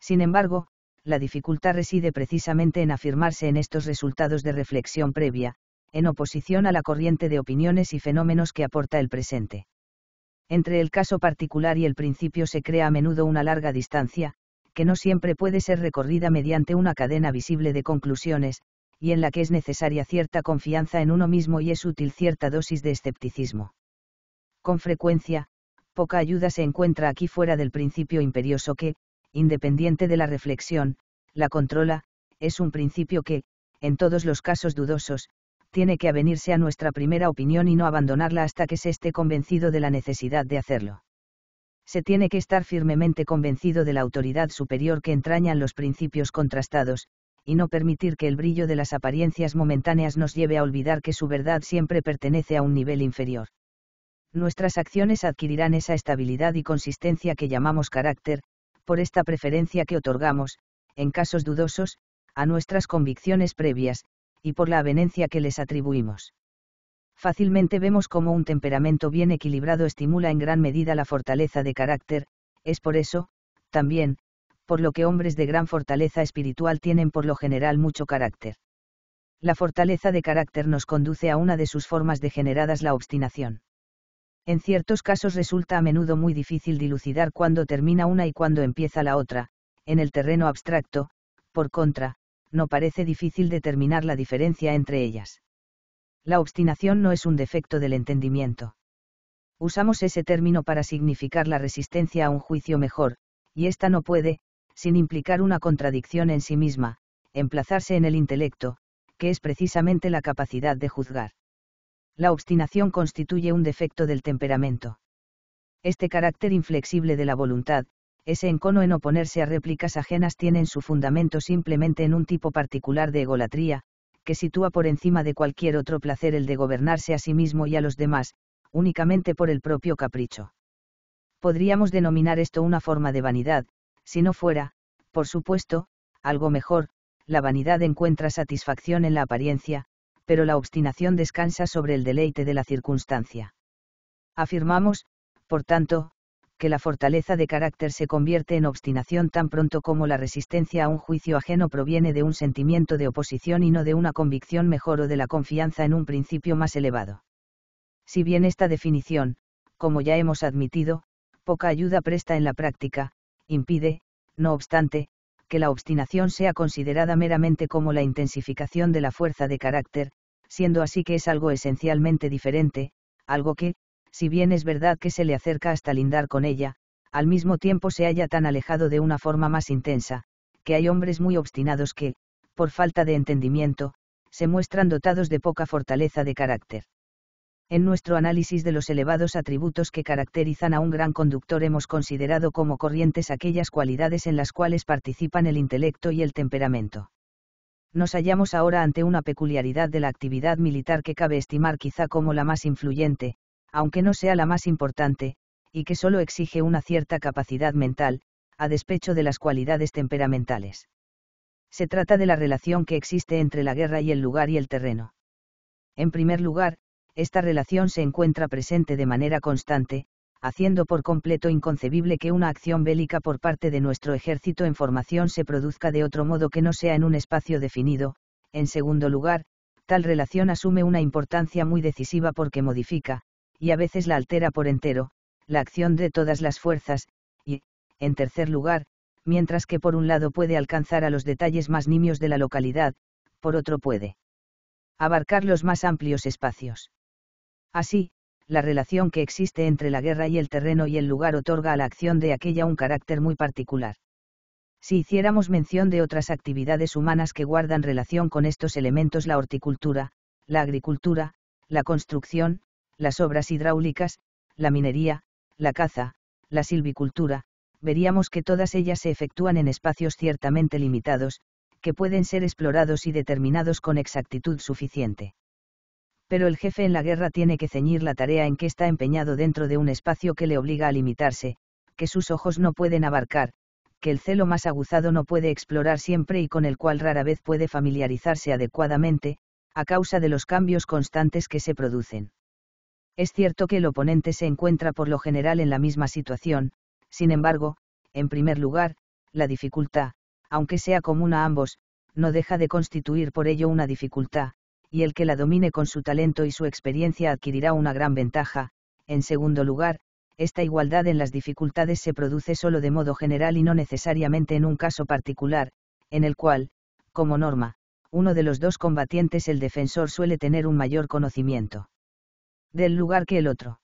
Sin embargo, la dificultad reside precisamente en afirmarse en estos resultados de reflexión previa, en oposición a la corriente de opiniones y fenómenos que aporta el presente entre el caso particular y el principio se crea a menudo una larga distancia, que no siempre puede ser recorrida mediante una cadena visible de conclusiones, y en la que es necesaria cierta confianza en uno mismo y es útil cierta dosis de escepticismo. Con frecuencia, poca ayuda se encuentra aquí fuera del principio imperioso que, independiente de la reflexión, la controla, es un principio que, en todos los casos dudosos, tiene que avenirse a nuestra primera opinión y no abandonarla hasta que se esté convencido de la necesidad de hacerlo. Se tiene que estar firmemente convencido de la autoridad superior que entrañan los principios contrastados, y no permitir que el brillo de las apariencias momentáneas nos lleve a olvidar que su verdad siempre pertenece a un nivel inferior. Nuestras acciones adquirirán esa estabilidad y consistencia que llamamos carácter, por esta preferencia que otorgamos, en casos dudosos, a nuestras convicciones previas, y por la avenencia que les atribuimos. Fácilmente vemos cómo un temperamento bien equilibrado estimula en gran medida la fortaleza de carácter, es por eso, también, por lo que hombres de gran fortaleza espiritual tienen por lo general mucho carácter. La fortaleza de carácter nos conduce a una de sus formas degeneradas la obstinación. En ciertos casos resulta a menudo muy difícil dilucidar cuándo termina una y cuándo empieza la otra, en el terreno abstracto, por contra, no parece difícil determinar la diferencia entre ellas. La obstinación no es un defecto del entendimiento. Usamos ese término para significar la resistencia a un juicio mejor, y ésta no puede, sin implicar una contradicción en sí misma, emplazarse en el intelecto, que es precisamente la capacidad de juzgar. La obstinación constituye un defecto del temperamento. Este carácter inflexible de la voluntad, ese encono en oponerse a réplicas ajenas en su fundamento simplemente en un tipo particular de egolatría, que sitúa por encima de cualquier otro placer el de gobernarse a sí mismo y a los demás, únicamente por el propio capricho. Podríamos denominar esto una forma de vanidad, si no fuera, por supuesto, algo mejor, la vanidad encuentra satisfacción en la apariencia, pero la obstinación descansa sobre el deleite de la circunstancia. Afirmamos, por tanto, que la fortaleza de carácter se convierte en obstinación tan pronto como la resistencia a un juicio ajeno proviene de un sentimiento de oposición y no de una convicción mejor o de la confianza en un principio más elevado. Si bien esta definición, como ya hemos admitido, poca ayuda presta en la práctica, impide, no obstante, que la obstinación sea considerada meramente como la intensificación de la fuerza de carácter, siendo así que es algo esencialmente diferente, algo que, si bien es verdad que se le acerca hasta lindar con ella, al mismo tiempo se halla tan alejado de una forma más intensa, que hay hombres muy obstinados que, por falta de entendimiento, se muestran dotados de poca fortaleza de carácter. En nuestro análisis de los elevados atributos que caracterizan a un gran conductor hemos considerado como corrientes aquellas cualidades en las cuales participan el intelecto y el temperamento. Nos hallamos ahora ante una peculiaridad de la actividad militar que cabe estimar quizá como la más influyente, aunque no sea la más importante, y que solo exige una cierta capacidad mental, a despecho de las cualidades temperamentales. Se trata de la relación que existe entre la guerra y el lugar y el terreno. En primer lugar, esta relación se encuentra presente de manera constante, haciendo por completo inconcebible que una acción bélica por parte de nuestro ejército en formación se produzca de otro modo que no sea en un espacio definido. En segundo lugar, tal relación asume una importancia muy decisiva porque modifica, y a veces la altera por entero, la acción de todas las fuerzas, y, en tercer lugar, mientras que por un lado puede alcanzar a los detalles más nimios de la localidad, por otro puede abarcar los más amplios espacios. Así, la relación que existe entre la guerra y el terreno y el lugar otorga a la acción de aquella un carácter muy particular. Si hiciéramos mención de otras actividades humanas que guardan relación con estos elementos, la horticultura, la agricultura, la construcción, las obras hidráulicas, la minería, la caza, la silvicultura, veríamos que todas ellas se efectúan en espacios ciertamente limitados, que pueden ser explorados y determinados con exactitud suficiente. Pero el jefe en la guerra tiene que ceñir la tarea en que está empeñado dentro de un espacio que le obliga a limitarse, que sus ojos no pueden abarcar, que el celo más aguzado no puede explorar siempre y con el cual rara vez puede familiarizarse adecuadamente, a causa de los cambios constantes que se producen. Es cierto que el oponente se encuentra por lo general en la misma situación, sin embargo, en primer lugar, la dificultad, aunque sea común a ambos, no deja de constituir por ello una dificultad, y el que la domine con su talento y su experiencia adquirirá una gran ventaja. En segundo lugar, esta igualdad en las dificultades se produce solo de modo general y no necesariamente en un caso particular, en el cual, como norma, uno de los dos combatientes el defensor suele tener un mayor conocimiento del lugar que el otro.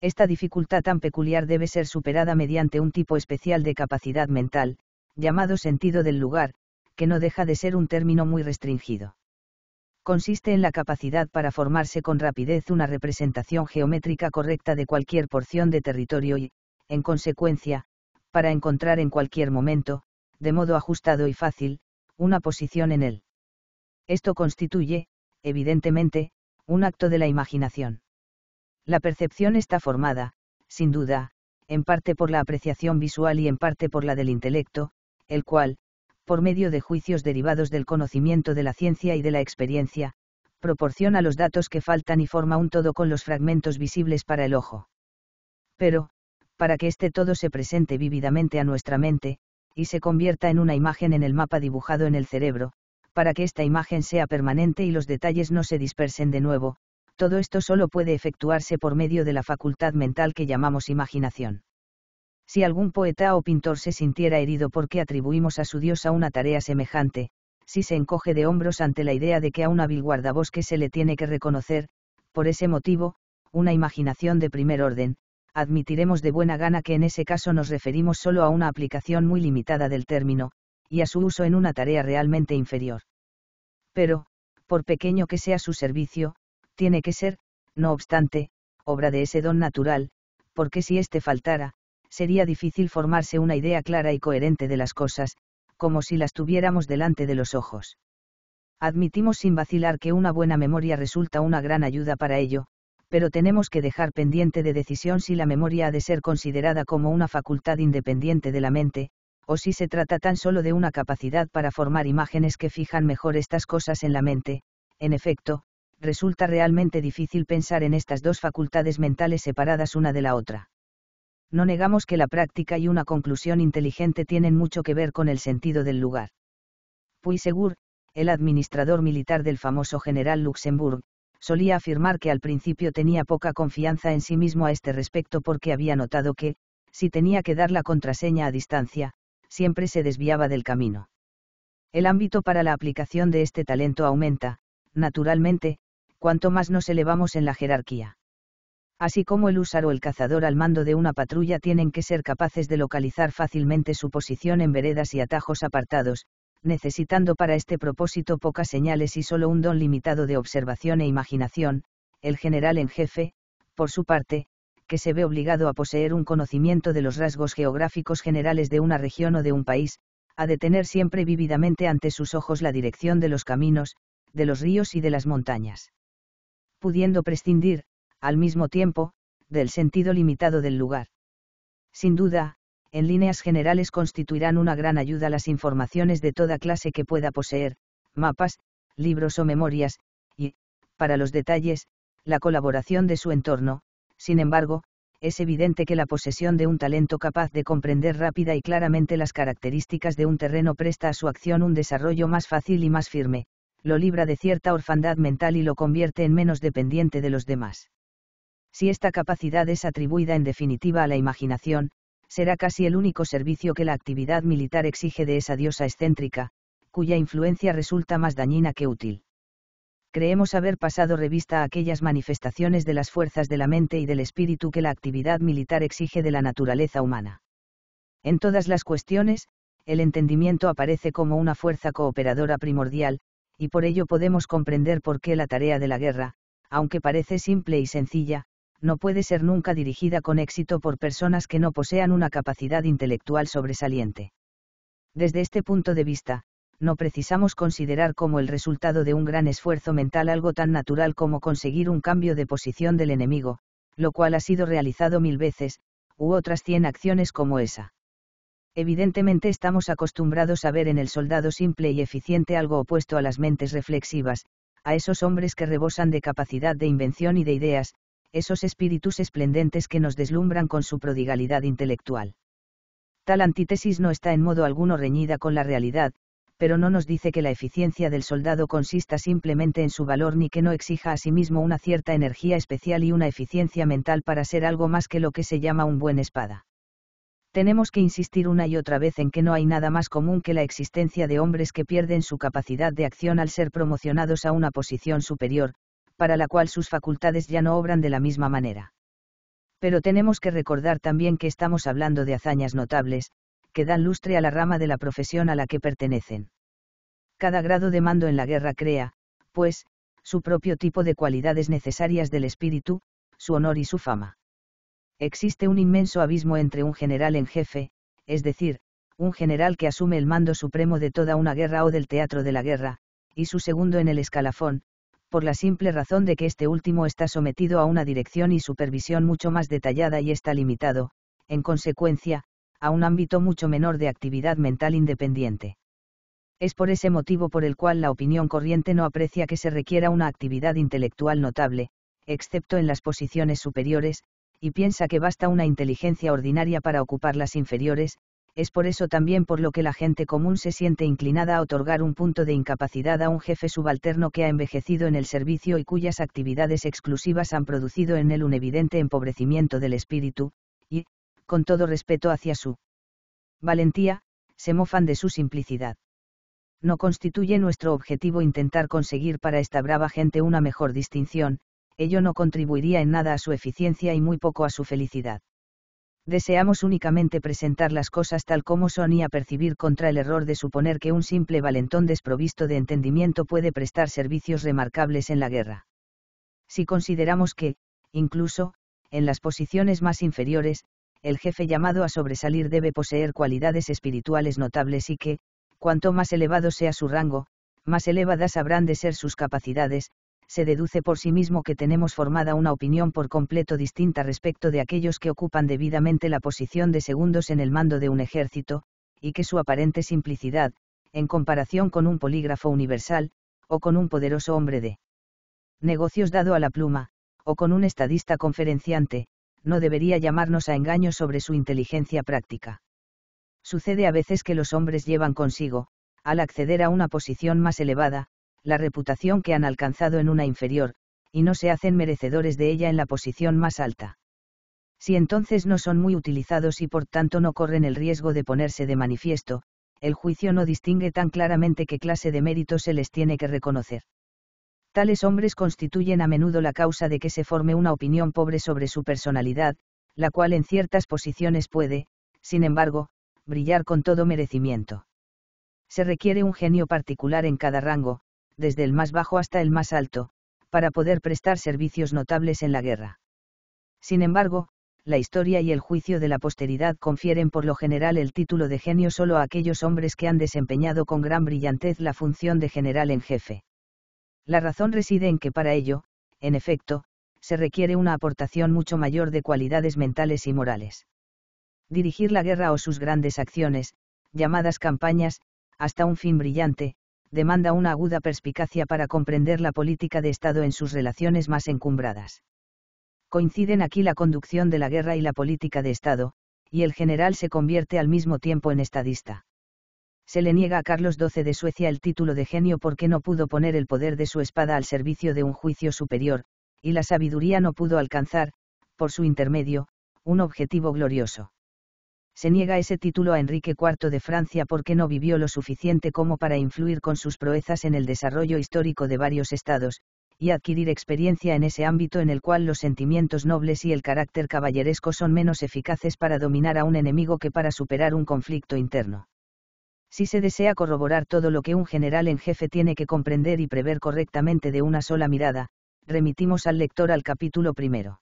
Esta dificultad tan peculiar debe ser superada mediante un tipo especial de capacidad mental, llamado sentido del lugar, que no deja de ser un término muy restringido. Consiste en la capacidad para formarse con rapidez una representación geométrica correcta de cualquier porción de territorio y, en consecuencia, para encontrar en cualquier momento, de modo ajustado y fácil, una posición en él. Esto constituye, evidentemente, un acto de la imaginación. La percepción está formada, sin duda, en parte por la apreciación visual y en parte por la del intelecto, el cual, por medio de juicios derivados del conocimiento de la ciencia y de la experiencia, proporciona los datos que faltan y forma un todo con los fragmentos visibles para el ojo. Pero, para que este todo se presente vívidamente a nuestra mente, y se convierta en una imagen en el mapa dibujado en el cerebro, para que esta imagen sea permanente y los detalles no se dispersen de nuevo, todo esto solo puede efectuarse por medio de la facultad mental que llamamos imaginación. Si algún poeta o pintor se sintiera herido porque atribuimos a su diosa una tarea semejante, si se encoge de hombros ante la idea de que a un hábil se le tiene que reconocer, por ese motivo, una imaginación de primer orden, admitiremos de buena gana que en ese caso nos referimos solo a una aplicación muy limitada del término, y a su uso en una tarea realmente inferior pero, por pequeño que sea su servicio, tiene que ser, no obstante, obra de ese don natural, porque si éste faltara, sería difícil formarse una idea clara y coherente de las cosas, como si las tuviéramos delante de los ojos. Admitimos sin vacilar que una buena memoria resulta una gran ayuda para ello, pero tenemos que dejar pendiente de decisión si la memoria ha de ser considerada como una facultad independiente de la mente, o si se trata tan solo de una capacidad para formar imágenes que fijan mejor estas cosas en la mente, en efecto, resulta realmente difícil pensar en estas dos facultades mentales separadas una de la otra. No negamos que la práctica y una conclusión inteligente tienen mucho que ver con el sentido del lugar. Puisegur, el administrador militar del famoso general Luxemburg, solía afirmar que al principio tenía poca confianza en sí mismo a este respecto porque había notado que, si tenía que dar la contraseña a distancia, siempre se desviaba del camino. El ámbito para la aplicación de este talento aumenta, naturalmente, cuanto más nos elevamos en la jerarquía. Así como el usar o el cazador al mando de una patrulla tienen que ser capaces de localizar fácilmente su posición en veredas y atajos apartados, necesitando para este propósito pocas señales y solo un don limitado de observación e imaginación, el general en jefe, por su parte, que se ve obligado a poseer un conocimiento de los rasgos geográficos generales de una región o de un país, a detener siempre vívidamente ante sus ojos la dirección de los caminos, de los ríos y de las montañas. Pudiendo prescindir, al mismo tiempo, del sentido limitado del lugar. Sin duda, en líneas generales constituirán una gran ayuda las informaciones de toda clase que pueda poseer, mapas, libros o memorias, y, para los detalles, la colaboración de su entorno, sin embargo, es evidente que la posesión de un talento capaz de comprender rápida y claramente las características de un terreno presta a su acción un desarrollo más fácil y más firme, lo libra de cierta orfandad mental y lo convierte en menos dependiente de los demás. Si esta capacidad es atribuida en definitiva a la imaginación, será casi el único servicio que la actividad militar exige de esa diosa excéntrica, cuya influencia resulta más dañina que útil creemos haber pasado revista a aquellas manifestaciones de las fuerzas de la mente y del espíritu que la actividad militar exige de la naturaleza humana. En todas las cuestiones, el entendimiento aparece como una fuerza cooperadora primordial, y por ello podemos comprender por qué la tarea de la guerra, aunque parece simple y sencilla, no puede ser nunca dirigida con éxito por personas que no posean una capacidad intelectual sobresaliente. Desde este punto de vista, no precisamos considerar como el resultado de un gran esfuerzo mental algo tan natural como conseguir un cambio de posición del enemigo, lo cual ha sido realizado mil veces, u otras cien acciones como esa. Evidentemente estamos acostumbrados a ver en el soldado simple y eficiente algo opuesto a las mentes reflexivas, a esos hombres que rebosan de capacidad de invención y de ideas, esos espíritus esplendentes que nos deslumbran con su prodigalidad intelectual. Tal antítesis no está en modo alguno reñida con la realidad, pero no nos dice que la eficiencia del soldado consista simplemente en su valor ni que no exija a sí mismo una cierta energía especial y una eficiencia mental para ser algo más que lo que se llama un buen espada. Tenemos que insistir una y otra vez en que no hay nada más común que la existencia de hombres que pierden su capacidad de acción al ser promocionados a una posición superior, para la cual sus facultades ya no obran de la misma manera. Pero tenemos que recordar también que estamos hablando de hazañas notables, que dan lustre a la rama de la profesión a la que pertenecen. Cada grado de mando en la guerra crea, pues, su propio tipo de cualidades necesarias del espíritu, su honor y su fama. Existe un inmenso abismo entre un general en jefe, es decir, un general que asume el mando supremo de toda una guerra o del teatro de la guerra, y su segundo en el escalafón, por la simple razón de que este último está sometido a una dirección y supervisión mucho más detallada y está limitado, en consecuencia, a un ámbito mucho menor de actividad mental independiente. Es por ese motivo por el cual la opinión corriente no aprecia que se requiera una actividad intelectual notable, excepto en las posiciones superiores, y piensa que basta una inteligencia ordinaria para ocupar las inferiores, es por eso también por lo que la gente común se siente inclinada a otorgar un punto de incapacidad a un jefe subalterno que ha envejecido en el servicio y cuyas actividades exclusivas han producido en él un evidente empobrecimiento del espíritu, con todo respeto hacia su valentía, se mofan de su simplicidad. No constituye nuestro objetivo intentar conseguir para esta brava gente una mejor distinción, ello no contribuiría en nada a su eficiencia y muy poco a su felicidad. Deseamos únicamente presentar las cosas tal como son y apercibir contra el error de suponer que un simple valentón desprovisto de entendimiento puede prestar servicios remarcables en la guerra. Si consideramos que, incluso, en las posiciones más inferiores, el jefe llamado a sobresalir debe poseer cualidades espirituales notables y que, cuanto más elevado sea su rango, más elevadas habrán de ser sus capacidades, se deduce por sí mismo que tenemos formada una opinión por completo distinta respecto de aquellos que ocupan debidamente la posición de segundos en el mando de un ejército, y que su aparente simplicidad, en comparación con un polígrafo universal, o con un poderoso hombre de negocios dado a la pluma, o con un estadista conferenciante, no debería llamarnos a engaño sobre su inteligencia práctica. Sucede a veces que los hombres llevan consigo, al acceder a una posición más elevada, la reputación que han alcanzado en una inferior, y no se hacen merecedores de ella en la posición más alta. Si entonces no son muy utilizados y por tanto no corren el riesgo de ponerse de manifiesto, el juicio no distingue tan claramente qué clase de méritos se les tiene que reconocer. Tales hombres constituyen a menudo la causa de que se forme una opinión pobre sobre su personalidad, la cual en ciertas posiciones puede, sin embargo, brillar con todo merecimiento. Se requiere un genio particular en cada rango, desde el más bajo hasta el más alto, para poder prestar servicios notables en la guerra. Sin embargo, la historia y el juicio de la posteridad confieren por lo general el título de genio solo a aquellos hombres que han desempeñado con gran brillantez la función de general en jefe. La razón reside en que para ello, en efecto, se requiere una aportación mucho mayor de cualidades mentales y morales. Dirigir la guerra o sus grandes acciones, llamadas campañas, hasta un fin brillante, demanda una aguda perspicacia para comprender la política de Estado en sus relaciones más encumbradas. Coinciden aquí la conducción de la guerra y la política de Estado, y el general se convierte al mismo tiempo en estadista se le niega a Carlos XII de Suecia el título de genio porque no pudo poner el poder de su espada al servicio de un juicio superior, y la sabiduría no pudo alcanzar, por su intermedio, un objetivo glorioso. Se niega ese título a Enrique IV de Francia porque no vivió lo suficiente como para influir con sus proezas en el desarrollo histórico de varios estados, y adquirir experiencia en ese ámbito en el cual los sentimientos nobles y el carácter caballeresco son menos eficaces para dominar a un enemigo que para superar un conflicto interno. Si se desea corroborar todo lo que un general en jefe tiene que comprender y prever correctamente de una sola mirada, remitimos al lector al capítulo primero.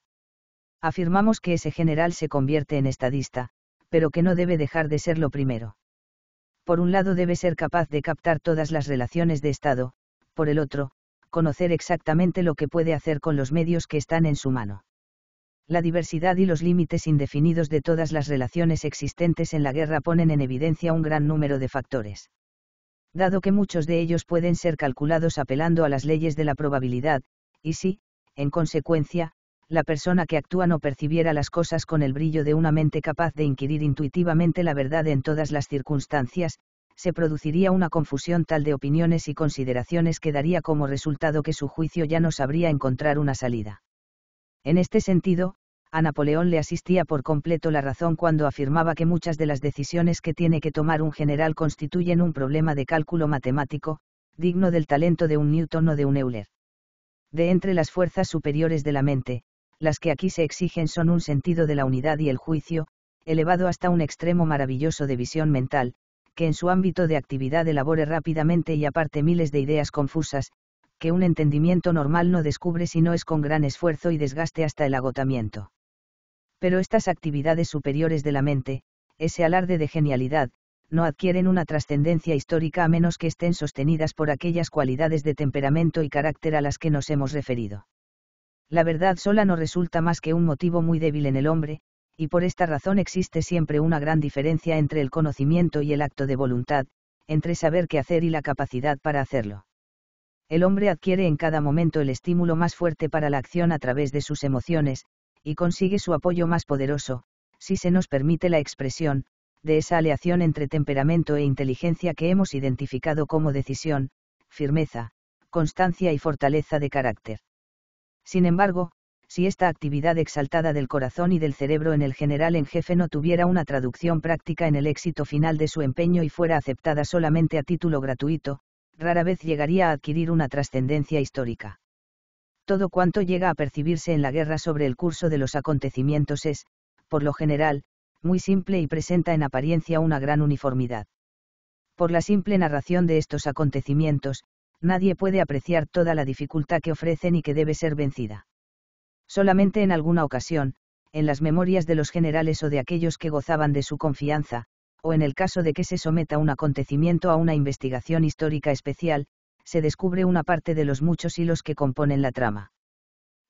Afirmamos que ese general se convierte en estadista, pero que no debe dejar de ser lo primero. Por un lado debe ser capaz de captar todas las relaciones de Estado, por el otro, conocer exactamente lo que puede hacer con los medios que están en su mano. La diversidad y los límites indefinidos de todas las relaciones existentes en la guerra ponen en evidencia un gran número de factores. Dado que muchos de ellos pueden ser calculados apelando a las leyes de la probabilidad, y si, en consecuencia, la persona que actúa no percibiera las cosas con el brillo de una mente capaz de inquirir intuitivamente la verdad en todas las circunstancias, se produciría una confusión tal de opiniones y consideraciones que daría como resultado que su juicio ya no sabría encontrar una salida. En este sentido, a Napoleón le asistía por completo la razón cuando afirmaba que muchas de las decisiones que tiene que tomar un general constituyen un problema de cálculo matemático, digno del talento de un Newton o de un Euler. De entre las fuerzas superiores de la mente, las que aquí se exigen son un sentido de la unidad y el juicio, elevado hasta un extremo maravilloso de visión mental, que en su ámbito de actividad elabore rápidamente y aparte miles de ideas confusas, que un entendimiento normal no descubre si no es con gran esfuerzo y desgaste hasta el agotamiento. Pero estas actividades superiores de la mente, ese alarde de genialidad, no adquieren una trascendencia histórica a menos que estén sostenidas por aquellas cualidades de temperamento y carácter a las que nos hemos referido. La verdad sola no resulta más que un motivo muy débil en el hombre, y por esta razón existe siempre una gran diferencia entre el conocimiento y el acto de voluntad, entre saber qué hacer y la capacidad para hacerlo el hombre adquiere en cada momento el estímulo más fuerte para la acción a través de sus emociones, y consigue su apoyo más poderoso, si se nos permite la expresión, de esa aleación entre temperamento e inteligencia que hemos identificado como decisión, firmeza, constancia y fortaleza de carácter. Sin embargo, si esta actividad exaltada del corazón y del cerebro en el general en jefe no tuviera una traducción práctica en el éxito final de su empeño y fuera aceptada solamente a título gratuito, rara vez llegaría a adquirir una trascendencia histórica. Todo cuanto llega a percibirse en la guerra sobre el curso de los acontecimientos es, por lo general, muy simple y presenta en apariencia una gran uniformidad. Por la simple narración de estos acontecimientos, nadie puede apreciar toda la dificultad que ofrecen y que debe ser vencida. Solamente en alguna ocasión, en las memorias de los generales o de aquellos que gozaban de su confianza, o en el caso de que se someta un acontecimiento a una investigación histórica especial, se descubre una parte de los muchos hilos que componen la trama.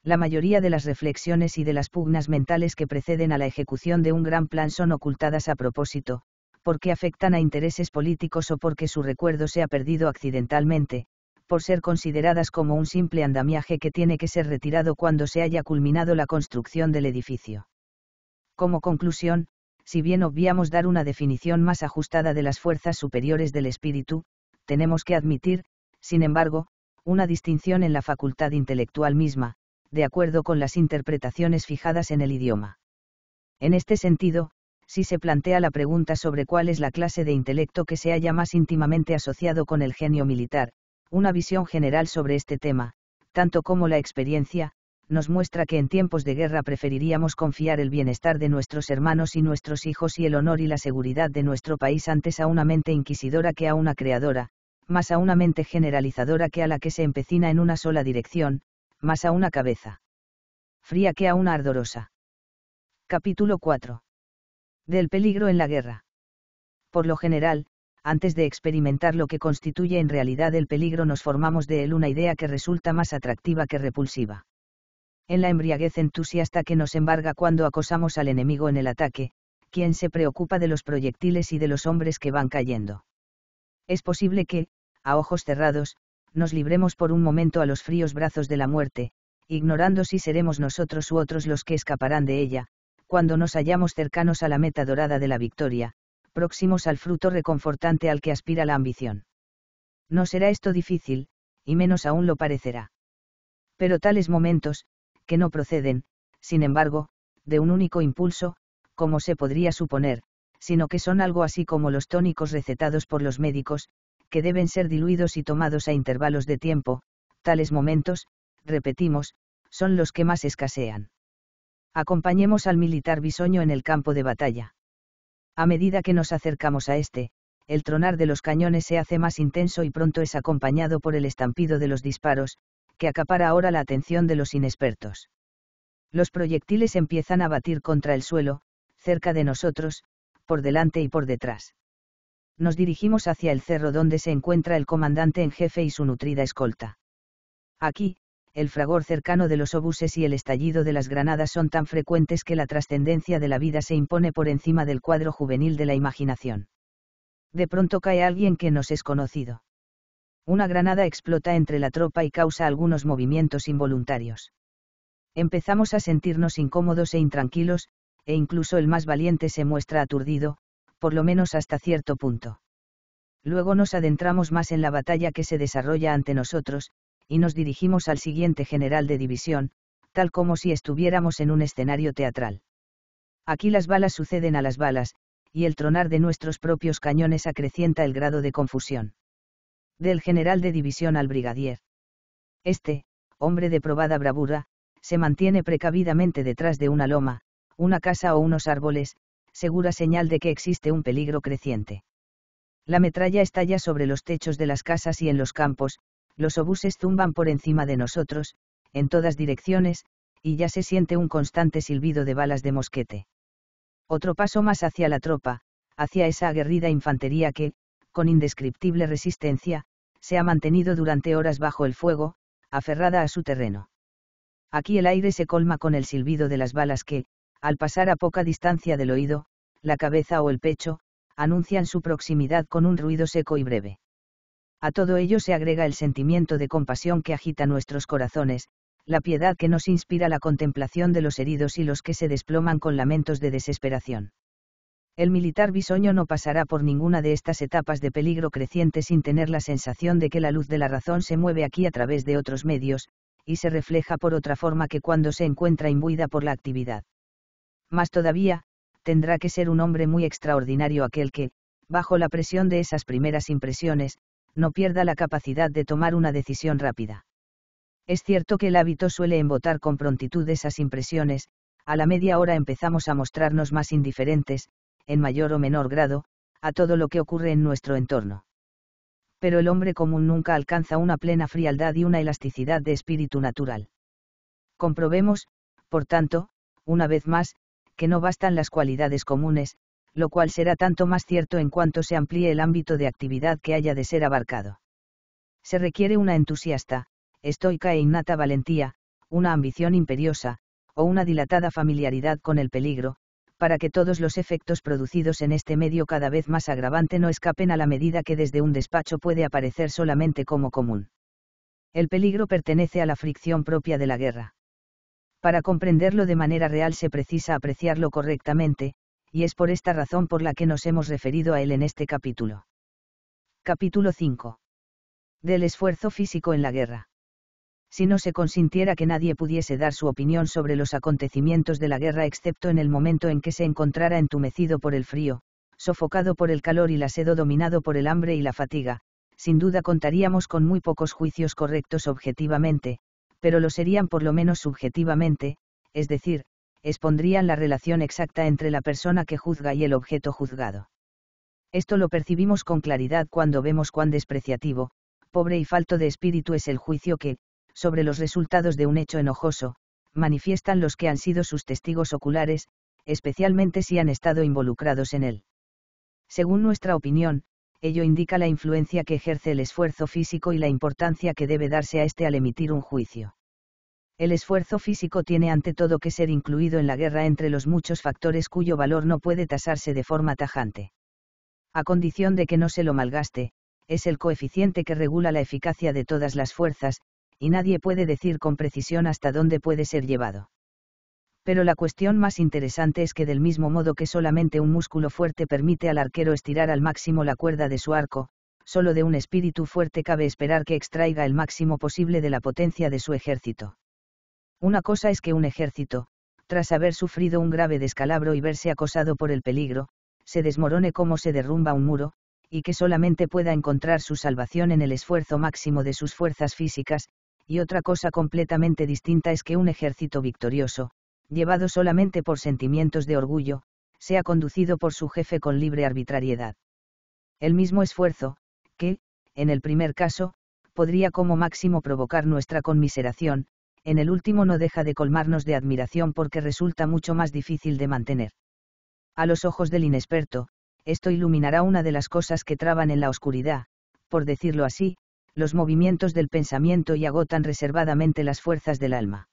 La mayoría de las reflexiones y de las pugnas mentales que preceden a la ejecución de un gran plan son ocultadas a propósito, porque afectan a intereses políticos o porque su recuerdo se ha perdido accidentalmente, por ser consideradas como un simple andamiaje que tiene que ser retirado cuando se haya culminado la construcción del edificio. Como conclusión, si bien obviamos dar una definición más ajustada de las fuerzas superiores del espíritu, tenemos que admitir, sin embargo, una distinción en la facultad intelectual misma, de acuerdo con las interpretaciones fijadas en el idioma. En este sentido, si se plantea la pregunta sobre cuál es la clase de intelecto que se haya más íntimamente asociado con el genio militar, una visión general sobre este tema, tanto como la experiencia, nos muestra que en tiempos de guerra preferiríamos confiar el bienestar de nuestros hermanos y nuestros hijos y el honor y la seguridad de nuestro país antes a una mente inquisidora que a una creadora, más a una mente generalizadora que a la que se empecina en una sola dirección, más a una cabeza fría que a una ardorosa. Capítulo 4. Del peligro en la guerra. Por lo general, antes de experimentar lo que constituye en realidad el peligro nos formamos de él una idea que resulta más atractiva que repulsiva en la embriaguez entusiasta que nos embarga cuando acosamos al enemigo en el ataque, quien se preocupa de los proyectiles y de los hombres que van cayendo. Es posible que, a ojos cerrados, nos libremos por un momento a los fríos brazos de la muerte, ignorando si seremos nosotros u otros los que escaparán de ella, cuando nos hallamos cercanos a la meta dorada de la victoria, próximos al fruto reconfortante al que aspira la ambición. No será esto difícil, y menos aún lo parecerá. Pero tales momentos, que no proceden, sin embargo, de un único impulso, como se podría suponer, sino que son algo así como los tónicos recetados por los médicos, que deben ser diluidos y tomados a intervalos de tiempo, tales momentos, repetimos, son los que más escasean. Acompañemos al militar bisoño en el campo de batalla. A medida que nos acercamos a este, el tronar de los cañones se hace más intenso y pronto es acompañado por el estampido de los disparos, que acapara ahora la atención de los inexpertos. Los proyectiles empiezan a batir contra el suelo, cerca de nosotros, por delante y por detrás. Nos dirigimos hacia el cerro donde se encuentra el comandante en jefe y su nutrida escolta. Aquí, el fragor cercano de los obuses y el estallido de las granadas son tan frecuentes que la trascendencia de la vida se impone por encima del cuadro juvenil de la imaginación. De pronto cae alguien que nos es conocido. Una granada explota entre la tropa y causa algunos movimientos involuntarios. Empezamos a sentirnos incómodos e intranquilos, e incluso el más valiente se muestra aturdido, por lo menos hasta cierto punto. Luego nos adentramos más en la batalla que se desarrolla ante nosotros, y nos dirigimos al siguiente general de división, tal como si estuviéramos en un escenario teatral. Aquí las balas suceden a las balas, y el tronar de nuestros propios cañones acrecienta el grado de confusión del general de división al brigadier. Este, hombre de probada bravura, se mantiene precavidamente detrás de una loma, una casa o unos árboles, segura señal de que existe un peligro creciente. La metralla estalla sobre los techos de las casas y en los campos, los obuses zumban por encima de nosotros, en todas direcciones, y ya se siente un constante silbido de balas de mosquete. Otro paso más hacia la tropa, hacia esa aguerrida infantería que, con indescriptible resistencia, se ha mantenido durante horas bajo el fuego, aferrada a su terreno. Aquí el aire se colma con el silbido de las balas que, al pasar a poca distancia del oído, la cabeza o el pecho, anuncian su proximidad con un ruido seco y breve. A todo ello se agrega el sentimiento de compasión que agita nuestros corazones, la piedad que nos inspira la contemplación de los heridos y los que se desploman con lamentos de desesperación. El militar bisoño no pasará por ninguna de estas etapas de peligro creciente sin tener la sensación de que la luz de la razón se mueve aquí a través de otros medios, y se refleja por otra forma que cuando se encuentra imbuida por la actividad. Más todavía, tendrá que ser un hombre muy extraordinario aquel que, bajo la presión de esas primeras impresiones, no pierda la capacidad de tomar una decisión rápida. Es cierto que el hábito suele embotar con prontitud esas impresiones, a la media hora empezamos a mostrarnos más indiferentes, en mayor o menor grado, a todo lo que ocurre en nuestro entorno. Pero el hombre común nunca alcanza una plena frialdad y una elasticidad de espíritu natural. Comprobemos, por tanto, una vez más, que no bastan las cualidades comunes, lo cual será tanto más cierto en cuanto se amplíe el ámbito de actividad que haya de ser abarcado. Se requiere una entusiasta, estoica e innata valentía, una ambición imperiosa, o una dilatada familiaridad con el peligro, para que todos los efectos producidos en este medio cada vez más agravante no escapen a la medida que desde un despacho puede aparecer solamente como común. El peligro pertenece a la fricción propia de la guerra. Para comprenderlo de manera real se precisa apreciarlo correctamente, y es por esta razón por la que nos hemos referido a él en este capítulo. Capítulo 5. Del esfuerzo físico en la guerra si no se consintiera que nadie pudiese dar su opinión sobre los acontecimientos de la guerra excepto en el momento en que se encontrara entumecido por el frío, sofocado por el calor y la sed dominado por el hambre y la fatiga, sin duda contaríamos con muy pocos juicios correctos objetivamente, pero lo serían por lo menos subjetivamente, es decir, expondrían la relación exacta entre la persona que juzga y el objeto juzgado. Esto lo percibimos con claridad cuando vemos cuán despreciativo, pobre y falto de espíritu es el juicio que, sobre los resultados de un hecho enojoso, manifiestan los que han sido sus testigos oculares, especialmente si han estado involucrados en él. Según nuestra opinión, ello indica la influencia que ejerce el esfuerzo físico y la importancia que debe darse a este al emitir un juicio. El esfuerzo físico tiene ante todo que ser incluido en la guerra entre los muchos factores cuyo valor no puede tasarse de forma tajante. A condición de que no se lo malgaste, es el coeficiente que regula la eficacia de todas las fuerzas, y nadie puede decir con precisión hasta dónde puede ser llevado. Pero la cuestión más interesante es que del mismo modo que solamente un músculo fuerte permite al arquero estirar al máximo la cuerda de su arco, solo de un espíritu fuerte cabe esperar que extraiga el máximo posible de la potencia de su ejército. Una cosa es que un ejército, tras haber sufrido un grave descalabro y verse acosado por el peligro, se desmorone como se derrumba un muro, y que solamente pueda encontrar su salvación en el esfuerzo máximo de sus fuerzas físicas, y otra cosa completamente distinta es que un ejército victorioso, llevado solamente por sentimientos de orgullo, sea conducido por su jefe con libre arbitrariedad. El mismo esfuerzo, que, en el primer caso, podría como máximo provocar nuestra conmiseración, en el último no deja de colmarnos de admiración porque resulta mucho más difícil de mantener. A los ojos del inexperto, esto iluminará una de las cosas que traban en la oscuridad, por decirlo así, los movimientos del pensamiento y agotan reservadamente las fuerzas del alma.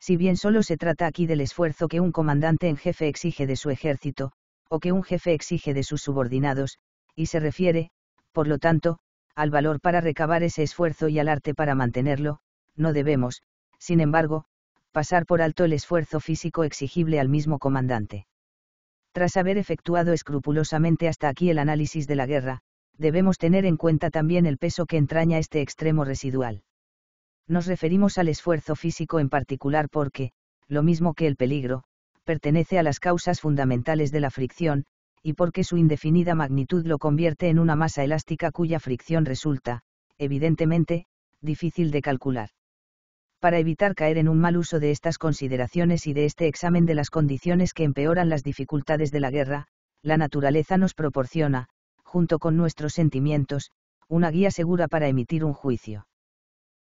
Si bien solo se trata aquí del esfuerzo que un comandante en jefe exige de su ejército, o que un jefe exige de sus subordinados, y se refiere, por lo tanto, al valor para recabar ese esfuerzo y al arte para mantenerlo, no debemos, sin embargo, pasar por alto el esfuerzo físico exigible al mismo comandante. Tras haber efectuado escrupulosamente hasta aquí el análisis de la guerra, debemos tener en cuenta también el peso que entraña este extremo residual. Nos referimos al esfuerzo físico en particular porque, lo mismo que el peligro, pertenece a las causas fundamentales de la fricción, y porque su indefinida magnitud lo convierte en una masa elástica cuya fricción resulta, evidentemente, difícil de calcular. Para evitar caer en un mal uso de estas consideraciones y de este examen de las condiciones que empeoran las dificultades de la guerra, la naturaleza nos proporciona, junto con nuestros sentimientos, una guía segura para emitir un juicio.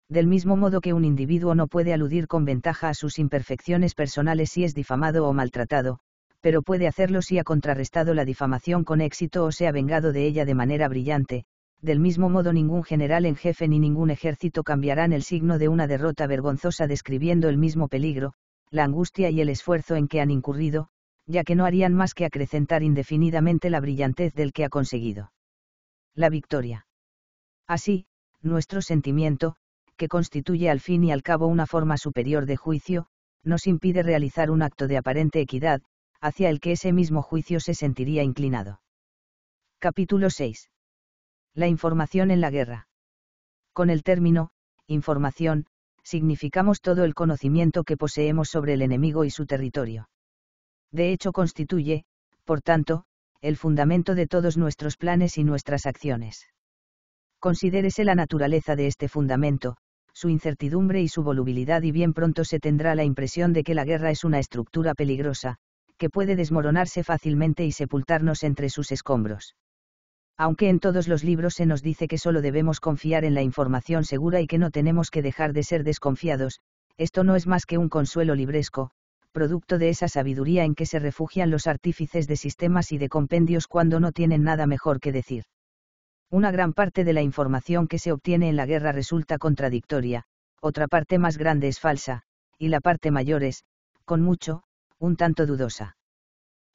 Del mismo modo que un individuo no puede aludir con ventaja a sus imperfecciones personales si es difamado o maltratado, pero puede hacerlo si ha contrarrestado la difamación con éxito o se ha vengado de ella de manera brillante, del mismo modo ningún general en jefe ni ningún ejército cambiarán el signo de una derrota vergonzosa describiendo el mismo peligro, la angustia y el esfuerzo en que han incurrido, ya que no harían más que acrecentar indefinidamente la brillantez del que ha conseguido. La victoria. Así, nuestro sentimiento, que constituye al fin y al cabo una forma superior de juicio, nos impide realizar un acto de aparente equidad, hacia el que ese mismo juicio se sentiría inclinado. Capítulo 6. La información en la guerra. Con el término, información, significamos todo el conocimiento que poseemos sobre el enemigo y su territorio de hecho constituye, por tanto, el fundamento de todos nuestros planes y nuestras acciones. Considérese la naturaleza de este fundamento, su incertidumbre y su volubilidad y bien pronto se tendrá la impresión de que la guerra es una estructura peligrosa, que puede desmoronarse fácilmente y sepultarnos entre sus escombros. Aunque en todos los libros se nos dice que solo debemos confiar en la información segura y que no tenemos que dejar de ser desconfiados, esto no es más que un consuelo libresco, producto de esa sabiduría en que se refugian los artífices de sistemas y de compendios cuando no tienen nada mejor que decir. Una gran parte de la información que se obtiene en la guerra resulta contradictoria, otra parte más grande es falsa, y la parte mayor es, con mucho, un tanto dudosa.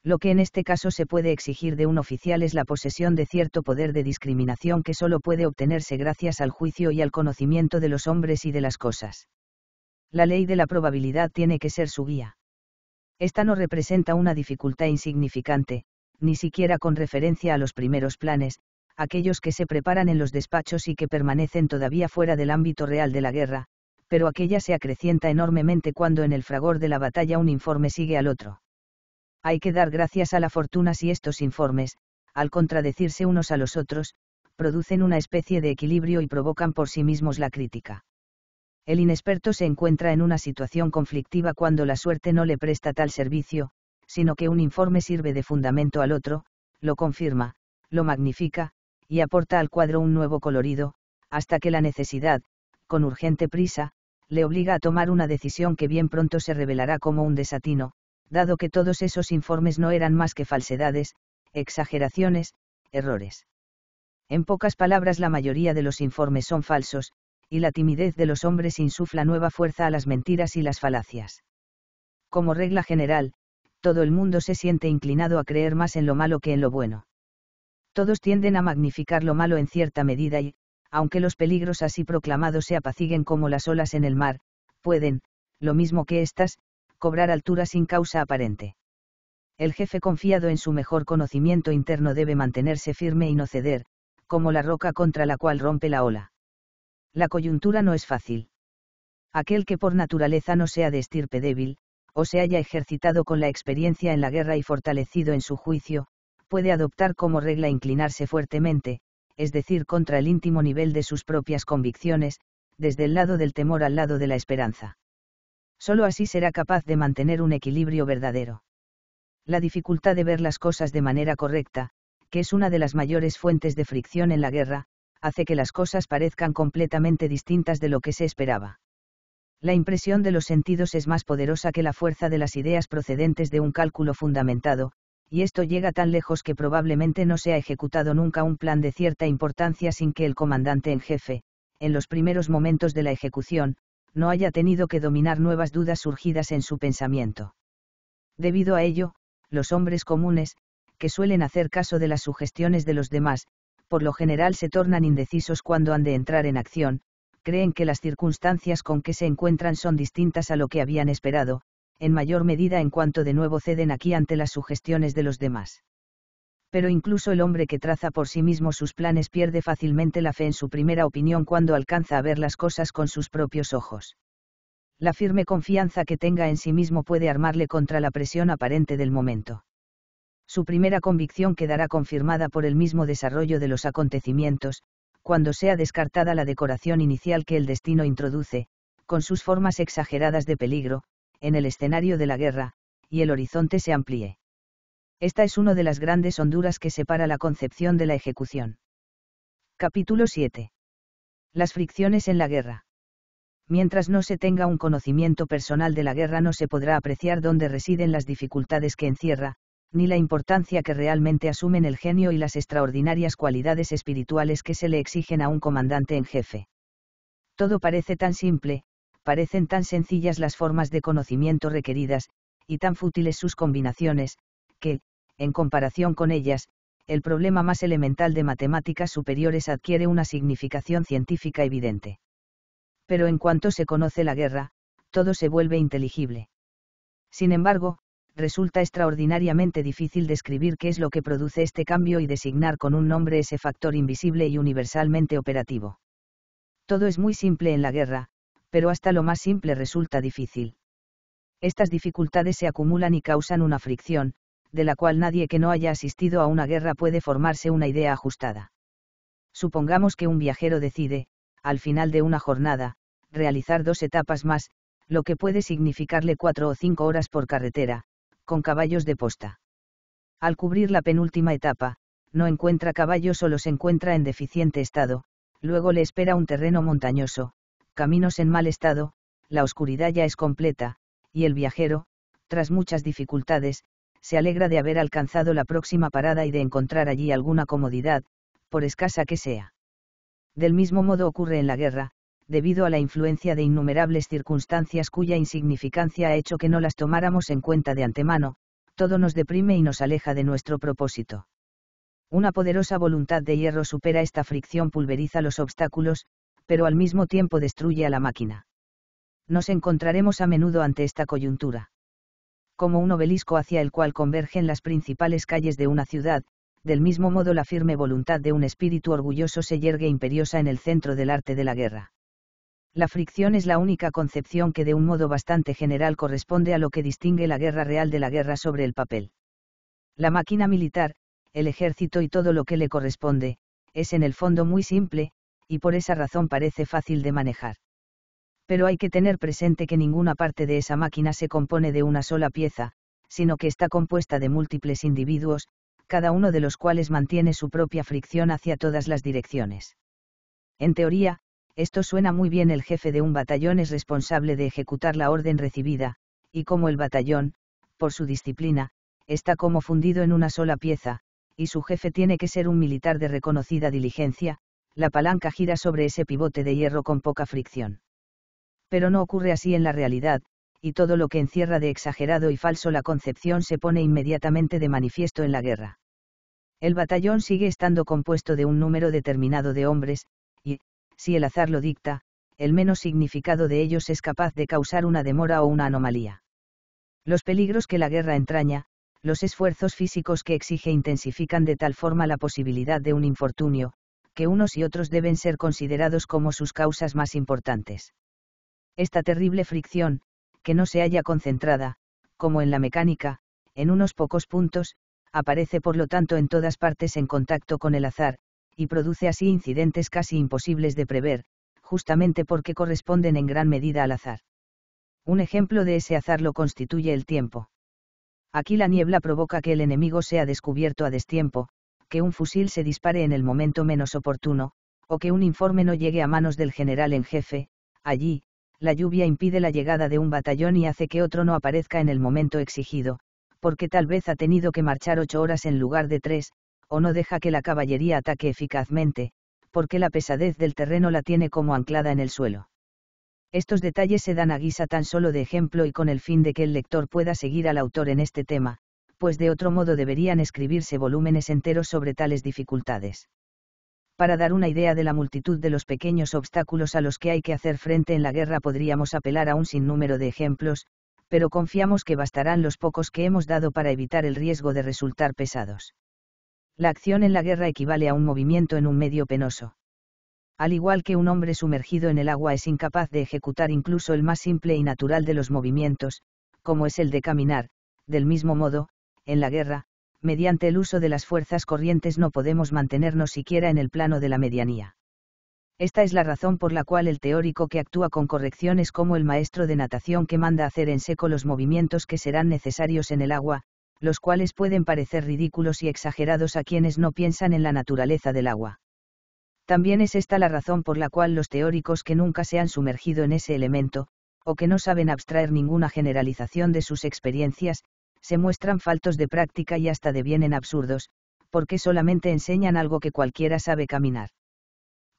Lo que en este caso se puede exigir de un oficial es la posesión de cierto poder de discriminación que solo puede obtenerse gracias al juicio y al conocimiento de los hombres y de las cosas. La ley de la probabilidad tiene que ser su guía. Esta no representa una dificultad insignificante, ni siquiera con referencia a los primeros planes, aquellos que se preparan en los despachos y que permanecen todavía fuera del ámbito real de la guerra, pero aquella se acrecienta enormemente cuando en el fragor de la batalla un informe sigue al otro. Hay que dar gracias a la fortuna si estos informes, al contradecirse unos a los otros, producen una especie de equilibrio y provocan por sí mismos la crítica el inexperto se encuentra en una situación conflictiva cuando la suerte no le presta tal servicio, sino que un informe sirve de fundamento al otro, lo confirma, lo magnifica, y aporta al cuadro un nuevo colorido, hasta que la necesidad, con urgente prisa, le obliga a tomar una decisión que bien pronto se revelará como un desatino, dado que todos esos informes no eran más que falsedades, exageraciones, errores. En pocas palabras la mayoría de los informes son falsos, y la timidez de los hombres insufla nueva fuerza a las mentiras y las falacias. Como regla general, todo el mundo se siente inclinado a creer más en lo malo que en lo bueno. Todos tienden a magnificar lo malo en cierta medida y, aunque los peligros así proclamados se apaciguen como las olas en el mar, pueden, lo mismo que éstas, cobrar altura sin causa aparente. El jefe confiado en su mejor conocimiento interno debe mantenerse firme y no ceder, como la roca contra la cual rompe la ola. La coyuntura no es fácil. Aquel que por naturaleza no sea de estirpe débil, o se haya ejercitado con la experiencia en la guerra y fortalecido en su juicio, puede adoptar como regla inclinarse fuertemente, es decir, contra el íntimo nivel de sus propias convicciones, desde el lado del temor al lado de la esperanza. Solo así será capaz de mantener un equilibrio verdadero. La dificultad de ver las cosas de manera correcta, que es una de las mayores fuentes de fricción en la guerra, hace que las cosas parezcan completamente distintas de lo que se esperaba. La impresión de los sentidos es más poderosa que la fuerza de las ideas procedentes de un cálculo fundamentado, y esto llega tan lejos que probablemente no se ha ejecutado nunca un plan de cierta importancia sin que el comandante en jefe, en los primeros momentos de la ejecución, no haya tenido que dominar nuevas dudas surgidas en su pensamiento. Debido a ello, los hombres comunes, que suelen hacer caso de las sugestiones de los demás, por lo general se tornan indecisos cuando han de entrar en acción, creen que las circunstancias con que se encuentran son distintas a lo que habían esperado, en mayor medida en cuanto de nuevo ceden aquí ante las sugestiones de los demás. Pero incluso el hombre que traza por sí mismo sus planes pierde fácilmente la fe en su primera opinión cuando alcanza a ver las cosas con sus propios ojos. La firme confianza que tenga en sí mismo puede armarle contra la presión aparente del momento. Su primera convicción quedará confirmada por el mismo desarrollo de los acontecimientos, cuando sea descartada la decoración inicial que el destino introduce, con sus formas exageradas de peligro, en el escenario de la guerra, y el horizonte se amplíe. Esta es una de las grandes honduras que separa la concepción de la ejecución. Capítulo 7. Las fricciones en la guerra. Mientras no se tenga un conocimiento personal de la guerra no se podrá apreciar dónde residen las dificultades que encierra, ni la importancia que realmente asumen el genio y las extraordinarias cualidades espirituales que se le exigen a un comandante en jefe. Todo parece tan simple, parecen tan sencillas las formas de conocimiento requeridas, y tan fútiles sus combinaciones, que, en comparación con ellas, el problema más elemental de matemáticas superiores adquiere una significación científica evidente. Pero en cuanto se conoce la guerra, todo se vuelve inteligible. Sin embargo, resulta extraordinariamente difícil describir qué es lo que produce este cambio y designar con un nombre ese factor invisible y universalmente operativo. Todo es muy simple en la guerra, pero hasta lo más simple resulta difícil. Estas dificultades se acumulan y causan una fricción, de la cual nadie que no haya asistido a una guerra puede formarse una idea ajustada. Supongamos que un viajero decide, al final de una jornada, realizar dos etapas más, lo que puede significarle cuatro o cinco horas por carretera, con caballos de posta. Al cubrir la penúltima etapa, no encuentra caballos o los encuentra en deficiente estado, luego le espera un terreno montañoso, caminos en mal estado, la oscuridad ya es completa, y el viajero, tras muchas dificultades, se alegra de haber alcanzado la próxima parada y de encontrar allí alguna comodidad, por escasa que sea. Del mismo modo ocurre en la guerra, debido a la influencia de innumerables circunstancias cuya insignificancia ha hecho que no las tomáramos en cuenta de antemano, todo nos deprime y nos aleja de nuestro propósito. Una poderosa voluntad de hierro supera esta fricción, pulveriza los obstáculos, pero al mismo tiempo destruye a la máquina. Nos encontraremos a menudo ante esta coyuntura. Como un obelisco hacia el cual convergen las principales calles de una ciudad, del mismo modo la firme voluntad de un espíritu orgulloso se yergue imperiosa en el centro del arte de la guerra. La fricción es la única concepción que de un modo bastante general corresponde a lo que distingue la guerra real de la guerra sobre el papel. La máquina militar, el ejército y todo lo que le corresponde, es en el fondo muy simple, y por esa razón parece fácil de manejar. Pero hay que tener presente que ninguna parte de esa máquina se compone de una sola pieza, sino que está compuesta de múltiples individuos, cada uno de los cuales mantiene su propia fricción hacia todas las direcciones. En teoría, esto suena muy bien el jefe de un batallón es responsable de ejecutar la orden recibida, y como el batallón, por su disciplina, está como fundido en una sola pieza, y su jefe tiene que ser un militar de reconocida diligencia, la palanca gira sobre ese pivote de hierro con poca fricción. Pero no ocurre así en la realidad, y todo lo que encierra de exagerado y falso la concepción se pone inmediatamente de manifiesto en la guerra. El batallón sigue estando compuesto de un número determinado de hombres, y, si el azar lo dicta, el menos significado de ellos es capaz de causar una demora o una anomalía. Los peligros que la guerra entraña, los esfuerzos físicos que exige intensifican de tal forma la posibilidad de un infortunio, que unos y otros deben ser considerados como sus causas más importantes. Esta terrible fricción, que no se haya concentrada, como en la mecánica, en unos pocos puntos, aparece por lo tanto en todas partes en contacto con el azar, y produce así incidentes casi imposibles de prever, justamente porque corresponden en gran medida al azar. Un ejemplo de ese azar lo constituye el tiempo. Aquí la niebla provoca que el enemigo sea descubierto a destiempo, que un fusil se dispare en el momento menos oportuno, o que un informe no llegue a manos del general en jefe, allí, la lluvia impide la llegada de un batallón y hace que otro no aparezca en el momento exigido, porque tal vez ha tenido que marchar ocho horas en lugar de tres, o no deja que la caballería ataque eficazmente, porque la pesadez del terreno la tiene como anclada en el suelo. Estos detalles se dan a guisa tan solo de ejemplo y con el fin de que el lector pueda seguir al autor en este tema, pues de otro modo deberían escribirse volúmenes enteros sobre tales dificultades. Para dar una idea de la multitud de los pequeños obstáculos a los que hay que hacer frente en la guerra podríamos apelar a un sinnúmero de ejemplos, pero confiamos que bastarán los pocos que hemos dado para evitar el riesgo de resultar pesados la acción en la guerra equivale a un movimiento en un medio penoso. Al igual que un hombre sumergido en el agua es incapaz de ejecutar incluso el más simple y natural de los movimientos, como es el de caminar, del mismo modo, en la guerra, mediante el uso de las fuerzas corrientes no podemos mantenernos siquiera en el plano de la medianía. Esta es la razón por la cual el teórico que actúa con corrección es como el maestro de natación que manda hacer en seco los movimientos que serán necesarios en el agua, los cuales pueden parecer ridículos y exagerados a quienes no piensan en la naturaleza del agua. También es esta la razón por la cual los teóricos que nunca se han sumergido en ese elemento, o que no saben abstraer ninguna generalización de sus experiencias, se muestran faltos de práctica y hasta devienen absurdos, porque solamente enseñan algo que cualquiera sabe caminar.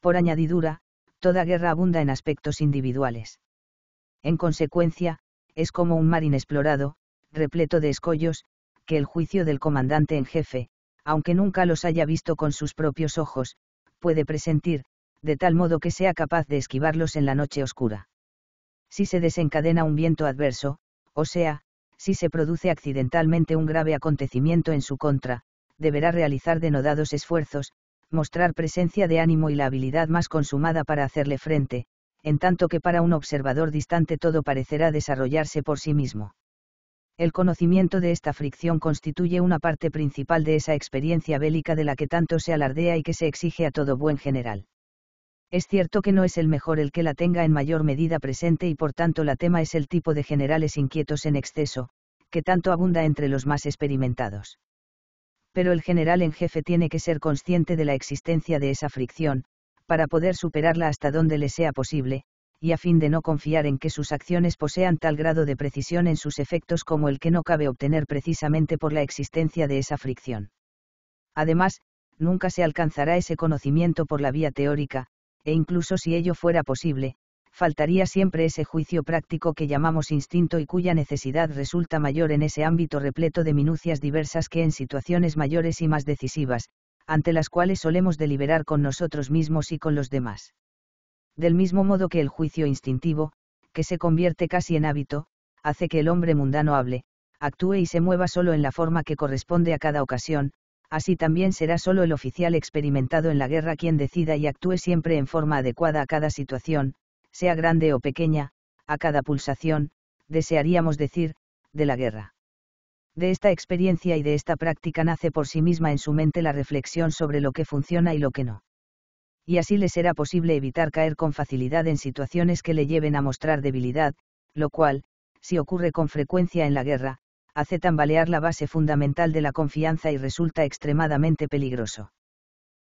Por añadidura, toda guerra abunda en aspectos individuales. En consecuencia, es como un mar inexplorado, repleto de escollos, que el juicio del comandante en jefe, aunque nunca los haya visto con sus propios ojos, puede presentir, de tal modo que sea capaz de esquivarlos en la noche oscura. Si se desencadena un viento adverso, o sea, si se produce accidentalmente un grave acontecimiento en su contra, deberá realizar denodados esfuerzos, mostrar presencia de ánimo y la habilidad más consumada para hacerle frente, en tanto que para un observador distante todo parecerá desarrollarse por sí mismo el conocimiento de esta fricción constituye una parte principal de esa experiencia bélica de la que tanto se alardea y que se exige a todo buen general. Es cierto que no es el mejor el que la tenga en mayor medida presente y por tanto la tema es el tipo de generales inquietos en exceso, que tanto abunda entre los más experimentados. Pero el general en jefe tiene que ser consciente de la existencia de esa fricción, para poder superarla hasta donde le sea posible, y a fin de no confiar en que sus acciones posean tal grado de precisión en sus efectos como el que no cabe obtener precisamente por la existencia de esa fricción. Además, nunca se alcanzará ese conocimiento por la vía teórica, e incluso si ello fuera posible, faltaría siempre ese juicio práctico que llamamos instinto y cuya necesidad resulta mayor en ese ámbito repleto de minucias diversas que en situaciones mayores y más decisivas, ante las cuales solemos deliberar con nosotros mismos y con los demás. Del mismo modo que el juicio instintivo, que se convierte casi en hábito, hace que el hombre mundano hable, actúe y se mueva solo en la forma que corresponde a cada ocasión, así también será solo el oficial experimentado en la guerra quien decida y actúe siempre en forma adecuada a cada situación, sea grande o pequeña, a cada pulsación, desearíamos decir, de la guerra. De esta experiencia y de esta práctica nace por sí misma en su mente la reflexión sobre lo que funciona y lo que no y así le será posible evitar caer con facilidad en situaciones que le lleven a mostrar debilidad, lo cual, si ocurre con frecuencia en la guerra, hace tambalear la base fundamental de la confianza y resulta extremadamente peligroso.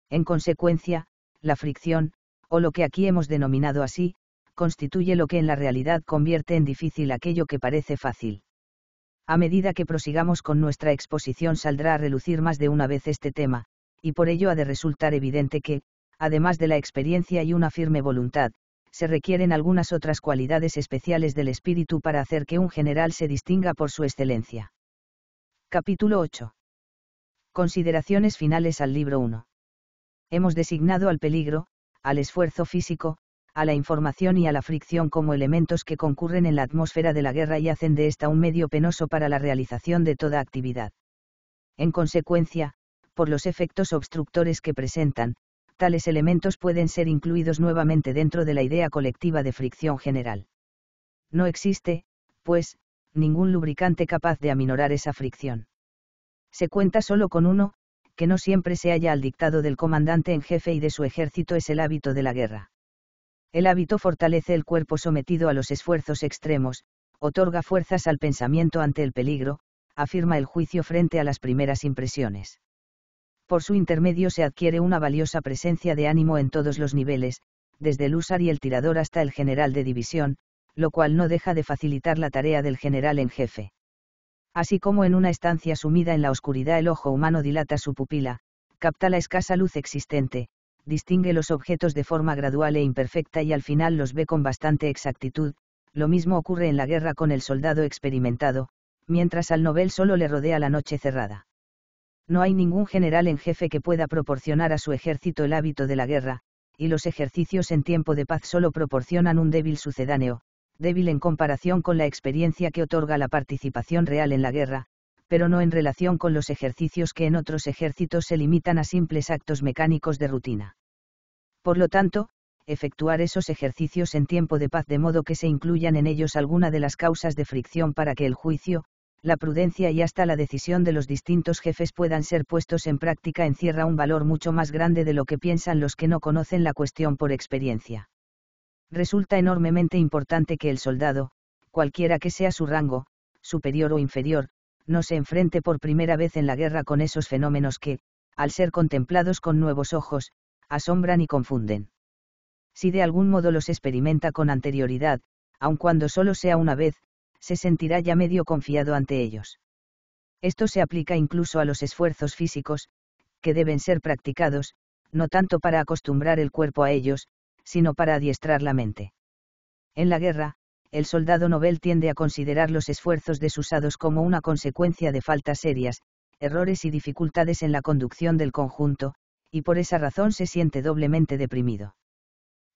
En consecuencia, la fricción, o lo que aquí hemos denominado así, constituye lo que en la realidad convierte en difícil aquello que parece fácil. A medida que prosigamos con nuestra exposición saldrá a relucir más de una vez este tema, y por ello ha de resultar evidente que, además de la experiencia y una firme voluntad, se requieren algunas otras cualidades especiales del espíritu para hacer que un general se distinga por su excelencia. Capítulo 8. Consideraciones finales al libro 1. Hemos designado al peligro, al esfuerzo físico, a la información y a la fricción como elementos que concurren en la atmósfera de la guerra y hacen de esta un medio penoso para la realización de toda actividad. En consecuencia, por los efectos obstructores que presentan, tales elementos pueden ser incluidos nuevamente dentro de la idea colectiva de fricción general. No existe, pues, ningún lubricante capaz de aminorar esa fricción. Se cuenta solo con uno, que no siempre se halla al dictado del comandante en jefe y de su ejército es el hábito de la guerra. El hábito fortalece el cuerpo sometido a los esfuerzos extremos, otorga fuerzas al pensamiento ante el peligro, afirma el juicio frente a las primeras impresiones. Por su intermedio se adquiere una valiosa presencia de ánimo en todos los niveles, desde el usar y el tirador hasta el general de división, lo cual no deja de facilitar la tarea del general en jefe. Así como en una estancia sumida en la oscuridad el ojo humano dilata su pupila, capta la escasa luz existente, distingue los objetos de forma gradual e imperfecta y al final los ve con bastante exactitud, lo mismo ocurre en la guerra con el soldado experimentado, mientras al novel solo le rodea la noche cerrada no hay ningún general en jefe que pueda proporcionar a su ejército el hábito de la guerra, y los ejercicios en tiempo de paz solo proporcionan un débil sucedáneo, débil en comparación con la experiencia que otorga la participación real en la guerra, pero no en relación con los ejercicios que en otros ejércitos se limitan a simples actos mecánicos de rutina. Por lo tanto, efectuar esos ejercicios en tiempo de paz de modo que se incluyan en ellos alguna de las causas de fricción para que el juicio, la prudencia y hasta la decisión de los distintos jefes puedan ser puestos en práctica encierra un valor mucho más grande de lo que piensan los que no conocen la cuestión por experiencia. Resulta enormemente importante que el soldado, cualquiera que sea su rango, superior o inferior, no se enfrente por primera vez en la guerra con esos fenómenos que, al ser contemplados con nuevos ojos, asombran y confunden. Si de algún modo los experimenta con anterioridad, aun cuando solo sea una vez, se sentirá ya medio confiado ante ellos. Esto se aplica incluso a los esfuerzos físicos, que deben ser practicados, no tanto para acostumbrar el cuerpo a ellos, sino para adiestrar la mente. En la guerra, el soldado novel tiende a considerar los esfuerzos desusados como una consecuencia de faltas serias, errores y dificultades en la conducción del conjunto, y por esa razón se siente doblemente deprimido.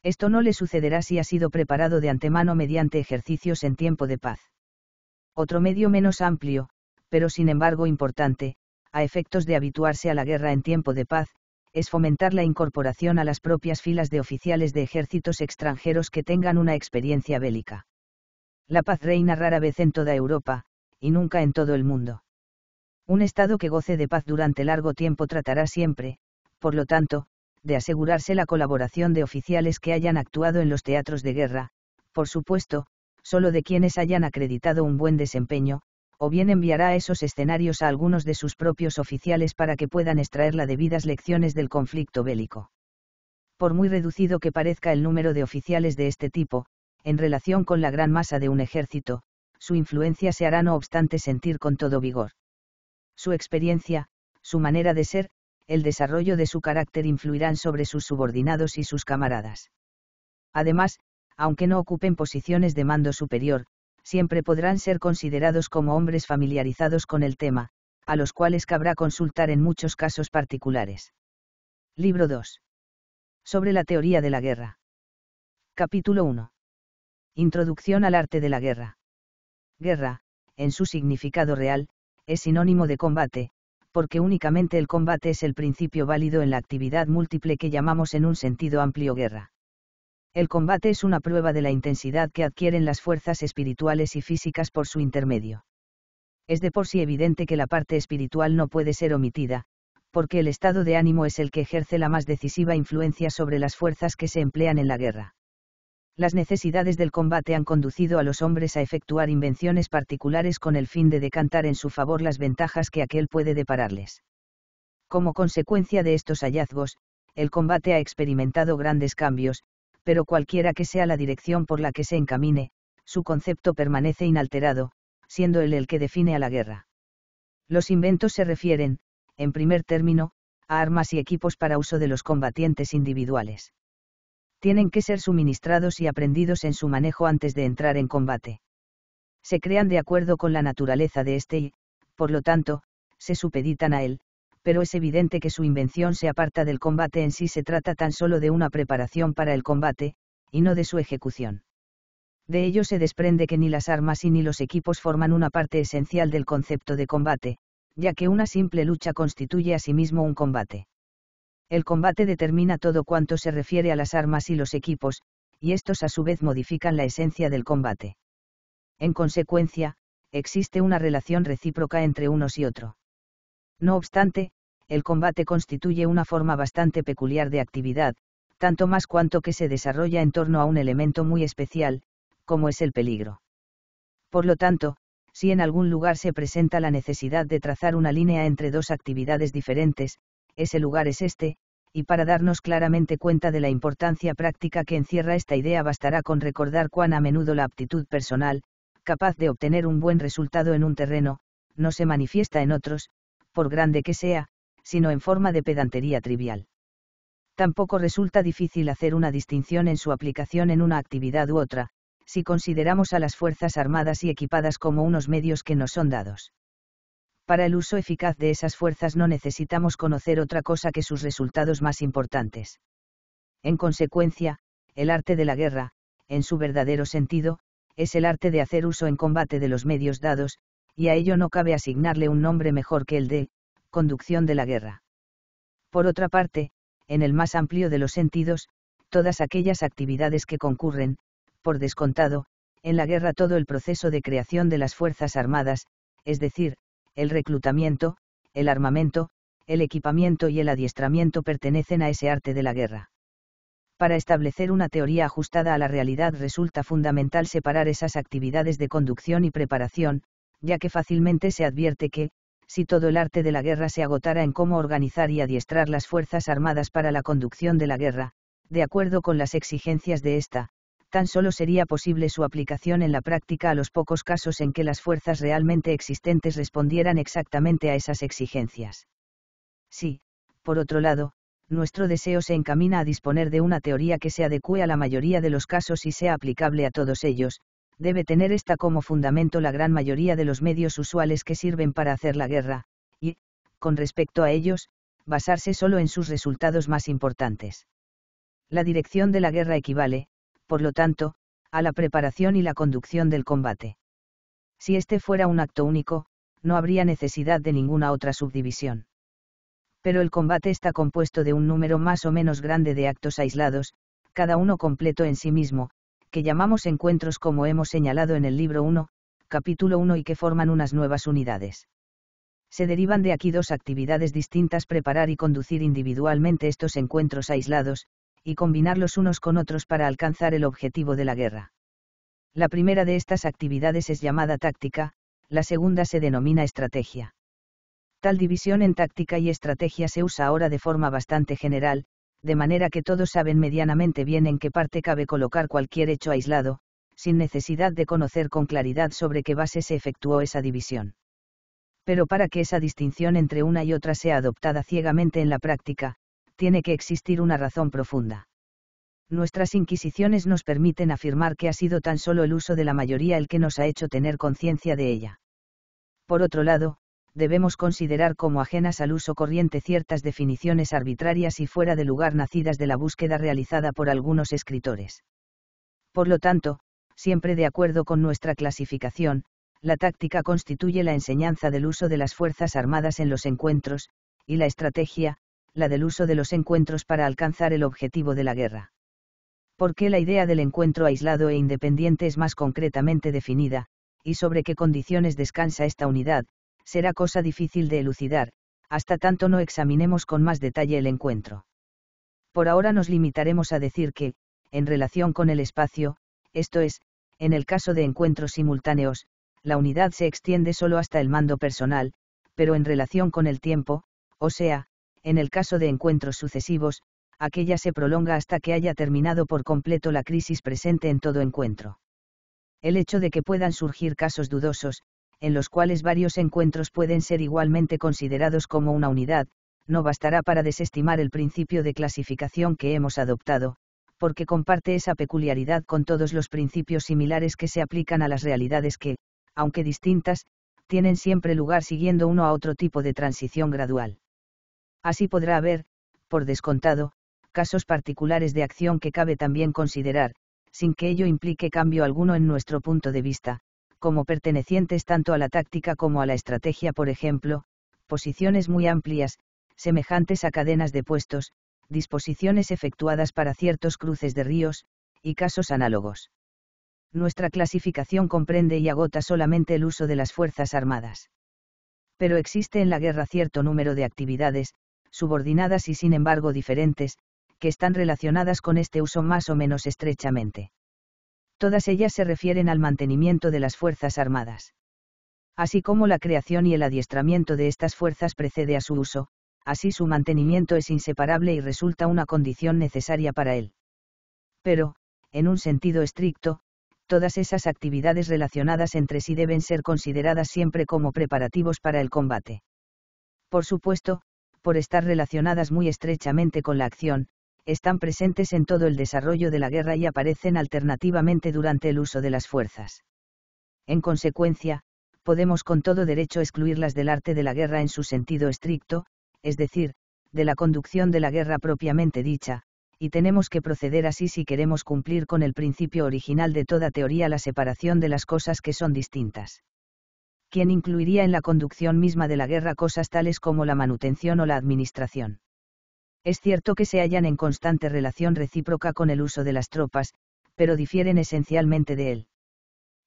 Esto no le sucederá si ha sido preparado de antemano mediante ejercicios en tiempo de paz. Otro medio menos amplio, pero sin embargo importante, a efectos de habituarse a la guerra en tiempo de paz, es fomentar la incorporación a las propias filas de oficiales de ejércitos extranjeros que tengan una experiencia bélica. La paz reina rara vez en toda Europa, y nunca en todo el mundo. Un Estado que goce de paz durante largo tiempo tratará siempre, por lo tanto, de asegurarse la colaboración de oficiales que hayan actuado en los teatros de guerra, por supuesto, solo de quienes hayan acreditado un buen desempeño, o bien enviará esos escenarios a algunos de sus propios oficiales para que puedan extraer las debidas lecciones del conflicto bélico. Por muy reducido que parezca el número de oficiales de este tipo, en relación con la gran masa de un ejército, su influencia se hará no obstante sentir con todo vigor. Su experiencia, su manera de ser, el desarrollo de su carácter influirán sobre sus subordinados y sus camaradas. Además, aunque no ocupen posiciones de mando superior, siempre podrán ser considerados como hombres familiarizados con el tema, a los cuales cabrá consultar en muchos casos particulares. Libro 2. Sobre la teoría de la guerra. Capítulo 1. Introducción al arte de la guerra. Guerra, en su significado real, es sinónimo de combate, porque únicamente el combate es el principio válido en la actividad múltiple que llamamos en un sentido amplio guerra. El combate es una prueba de la intensidad que adquieren las fuerzas espirituales y físicas por su intermedio. Es de por sí evidente que la parte espiritual no puede ser omitida, porque el estado de ánimo es el que ejerce la más decisiva influencia sobre las fuerzas que se emplean en la guerra. Las necesidades del combate han conducido a los hombres a efectuar invenciones particulares con el fin de decantar en su favor las ventajas que aquel puede depararles. Como consecuencia de estos hallazgos, el combate ha experimentado grandes cambios, pero cualquiera que sea la dirección por la que se encamine, su concepto permanece inalterado, siendo él el que define a la guerra. Los inventos se refieren, en primer término, a armas y equipos para uso de los combatientes individuales. Tienen que ser suministrados y aprendidos en su manejo antes de entrar en combate. Se crean de acuerdo con la naturaleza de éste y, por lo tanto, se supeditan a él, pero es evidente que su invención se aparta del combate en sí se trata tan solo de una preparación para el combate, y no de su ejecución. De ello se desprende que ni las armas y ni los equipos forman una parte esencial del concepto de combate, ya que una simple lucha constituye asimismo sí un combate. El combate determina todo cuanto se refiere a las armas y los equipos, y estos a su vez modifican la esencia del combate. En consecuencia, existe una relación recíproca entre unos y otro. No obstante, el combate constituye una forma bastante peculiar de actividad, tanto más cuanto que se desarrolla en torno a un elemento muy especial, como es el peligro. Por lo tanto, si en algún lugar se presenta la necesidad de trazar una línea entre dos actividades diferentes, ese lugar es este, y para darnos claramente cuenta de la importancia práctica que encierra esta idea bastará con recordar cuán a menudo la aptitud personal, capaz de obtener un buen resultado en un terreno, no se manifiesta en otros, por grande que sea, sino en forma de pedantería trivial. Tampoco resulta difícil hacer una distinción en su aplicación en una actividad u otra, si consideramos a las Fuerzas Armadas y equipadas como unos medios que nos son dados. Para el uso eficaz de esas fuerzas no necesitamos conocer otra cosa que sus resultados más importantes. En consecuencia, el arte de la guerra, en su verdadero sentido, es el arte de hacer uso en combate de los medios dados, y a ello no cabe asignarle un nombre mejor que el de, conducción de la guerra. Por otra parte, en el más amplio de los sentidos, todas aquellas actividades que concurren, por descontado, en la guerra todo el proceso de creación de las Fuerzas Armadas, es decir, el reclutamiento, el armamento, el equipamiento y el adiestramiento pertenecen a ese arte de la guerra. Para establecer una teoría ajustada a la realidad resulta fundamental separar esas actividades de conducción y preparación, ya que fácilmente se advierte que, si todo el arte de la guerra se agotara en cómo organizar y adiestrar las Fuerzas Armadas para la conducción de la guerra, de acuerdo con las exigencias de esta, tan solo sería posible su aplicación en la práctica a los pocos casos en que las fuerzas realmente existentes respondieran exactamente a esas exigencias. Sí, por otro lado, nuestro deseo se encamina a disponer de una teoría que se adecue a la mayoría de los casos y sea aplicable a todos ellos, debe tener esta como fundamento la gran mayoría de los medios usuales que sirven para hacer la guerra, y, con respecto a ellos, basarse solo en sus resultados más importantes. La dirección de la guerra equivale, por lo tanto, a la preparación y la conducción del combate. Si este fuera un acto único, no habría necesidad de ninguna otra subdivisión. Pero el combate está compuesto de un número más o menos grande de actos aislados, cada uno completo en sí mismo, que llamamos encuentros como hemos señalado en el libro 1, capítulo 1 y que forman unas nuevas unidades. Se derivan de aquí dos actividades distintas, preparar y conducir individualmente estos encuentros aislados, y combinarlos unos con otros para alcanzar el objetivo de la guerra. La primera de estas actividades es llamada táctica, la segunda se denomina estrategia. Tal división en táctica y estrategia se usa ahora de forma bastante general, de manera que todos saben medianamente bien en qué parte cabe colocar cualquier hecho aislado, sin necesidad de conocer con claridad sobre qué base se efectuó esa división. Pero para que esa distinción entre una y otra sea adoptada ciegamente en la práctica, tiene que existir una razón profunda. Nuestras inquisiciones nos permiten afirmar que ha sido tan solo el uso de la mayoría el que nos ha hecho tener conciencia de ella. Por otro lado, debemos considerar como ajenas al uso corriente ciertas definiciones arbitrarias y fuera de lugar nacidas de la búsqueda realizada por algunos escritores. Por lo tanto, siempre de acuerdo con nuestra clasificación, la táctica constituye la enseñanza del uso de las Fuerzas Armadas en los encuentros, y la estrategia, la del uso de los encuentros para alcanzar el objetivo de la guerra. ¿Por qué la idea del encuentro aislado e independiente es más concretamente definida, y sobre qué condiciones descansa esta unidad, será cosa difícil de elucidar, hasta tanto no examinemos con más detalle el encuentro. Por ahora nos limitaremos a decir que, en relación con el espacio, esto es, en el caso de encuentros simultáneos, la unidad se extiende solo hasta el mando personal, pero en relación con el tiempo, o sea, en el caso de encuentros sucesivos, aquella se prolonga hasta que haya terminado por completo la crisis presente en todo encuentro. El hecho de que puedan surgir casos dudosos, en los cuales varios encuentros pueden ser igualmente considerados como una unidad, no bastará para desestimar el principio de clasificación que hemos adoptado, porque comparte esa peculiaridad con todos los principios similares que se aplican a las realidades que, aunque distintas, tienen siempre lugar siguiendo uno a otro tipo de transición gradual. Así podrá haber, por descontado, casos particulares de acción que cabe también considerar, sin que ello implique cambio alguno en nuestro punto de vista, como pertenecientes tanto a la táctica como a la estrategia, por ejemplo, posiciones muy amplias, semejantes a cadenas de puestos, disposiciones efectuadas para ciertos cruces de ríos, y casos análogos. Nuestra clasificación comprende y agota solamente el uso de las Fuerzas Armadas. Pero existe en la guerra cierto número de actividades, subordinadas y sin embargo diferentes, que están relacionadas con este uso más o menos estrechamente. Todas ellas se refieren al mantenimiento de las Fuerzas Armadas. Así como la creación y el adiestramiento de estas fuerzas precede a su uso, así su mantenimiento es inseparable y resulta una condición necesaria para él. Pero, en un sentido estricto, todas esas actividades relacionadas entre sí deben ser consideradas siempre como preparativos para el combate. Por supuesto, por estar relacionadas muy estrechamente con la acción, están presentes en todo el desarrollo de la guerra y aparecen alternativamente durante el uso de las fuerzas. En consecuencia, podemos con todo derecho excluirlas del arte de la guerra en su sentido estricto, es decir, de la conducción de la guerra propiamente dicha, y tenemos que proceder así si queremos cumplir con el principio original de toda teoría la separación de las cosas que son distintas. ¿Quién incluiría en la conducción misma de la guerra cosas tales como la manutención o la administración? Es cierto que se hallan en constante relación recíproca con el uso de las tropas, pero difieren esencialmente de él.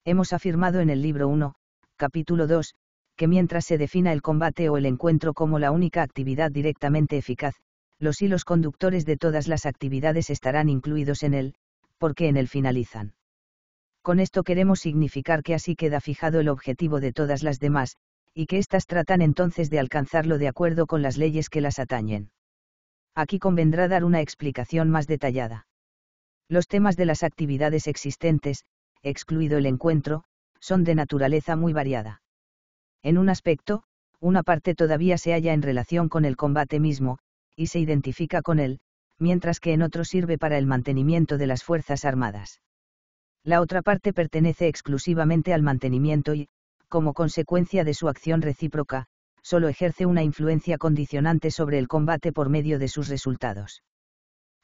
Hemos afirmado en el libro 1, capítulo 2, que mientras se defina el combate o el encuentro como la única actividad directamente eficaz, los hilos conductores de todas las actividades estarán incluidos en él, porque en él finalizan. Con esto queremos significar que así queda fijado el objetivo de todas las demás, y que éstas tratan entonces de alcanzarlo de acuerdo con las leyes que las atañen. Aquí convendrá dar una explicación más detallada. Los temas de las actividades existentes, excluido el encuentro, son de naturaleza muy variada. En un aspecto, una parte todavía se halla en relación con el combate mismo, y se identifica con él, mientras que en otro sirve para el mantenimiento de las Fuerzas Armadas. La otra parte pertenece exclusivamente al mantenimiento y, como consecuencia de su acción recíproca, solo ejerce una influencia condicionante sobre el combate por medio de sus resultados.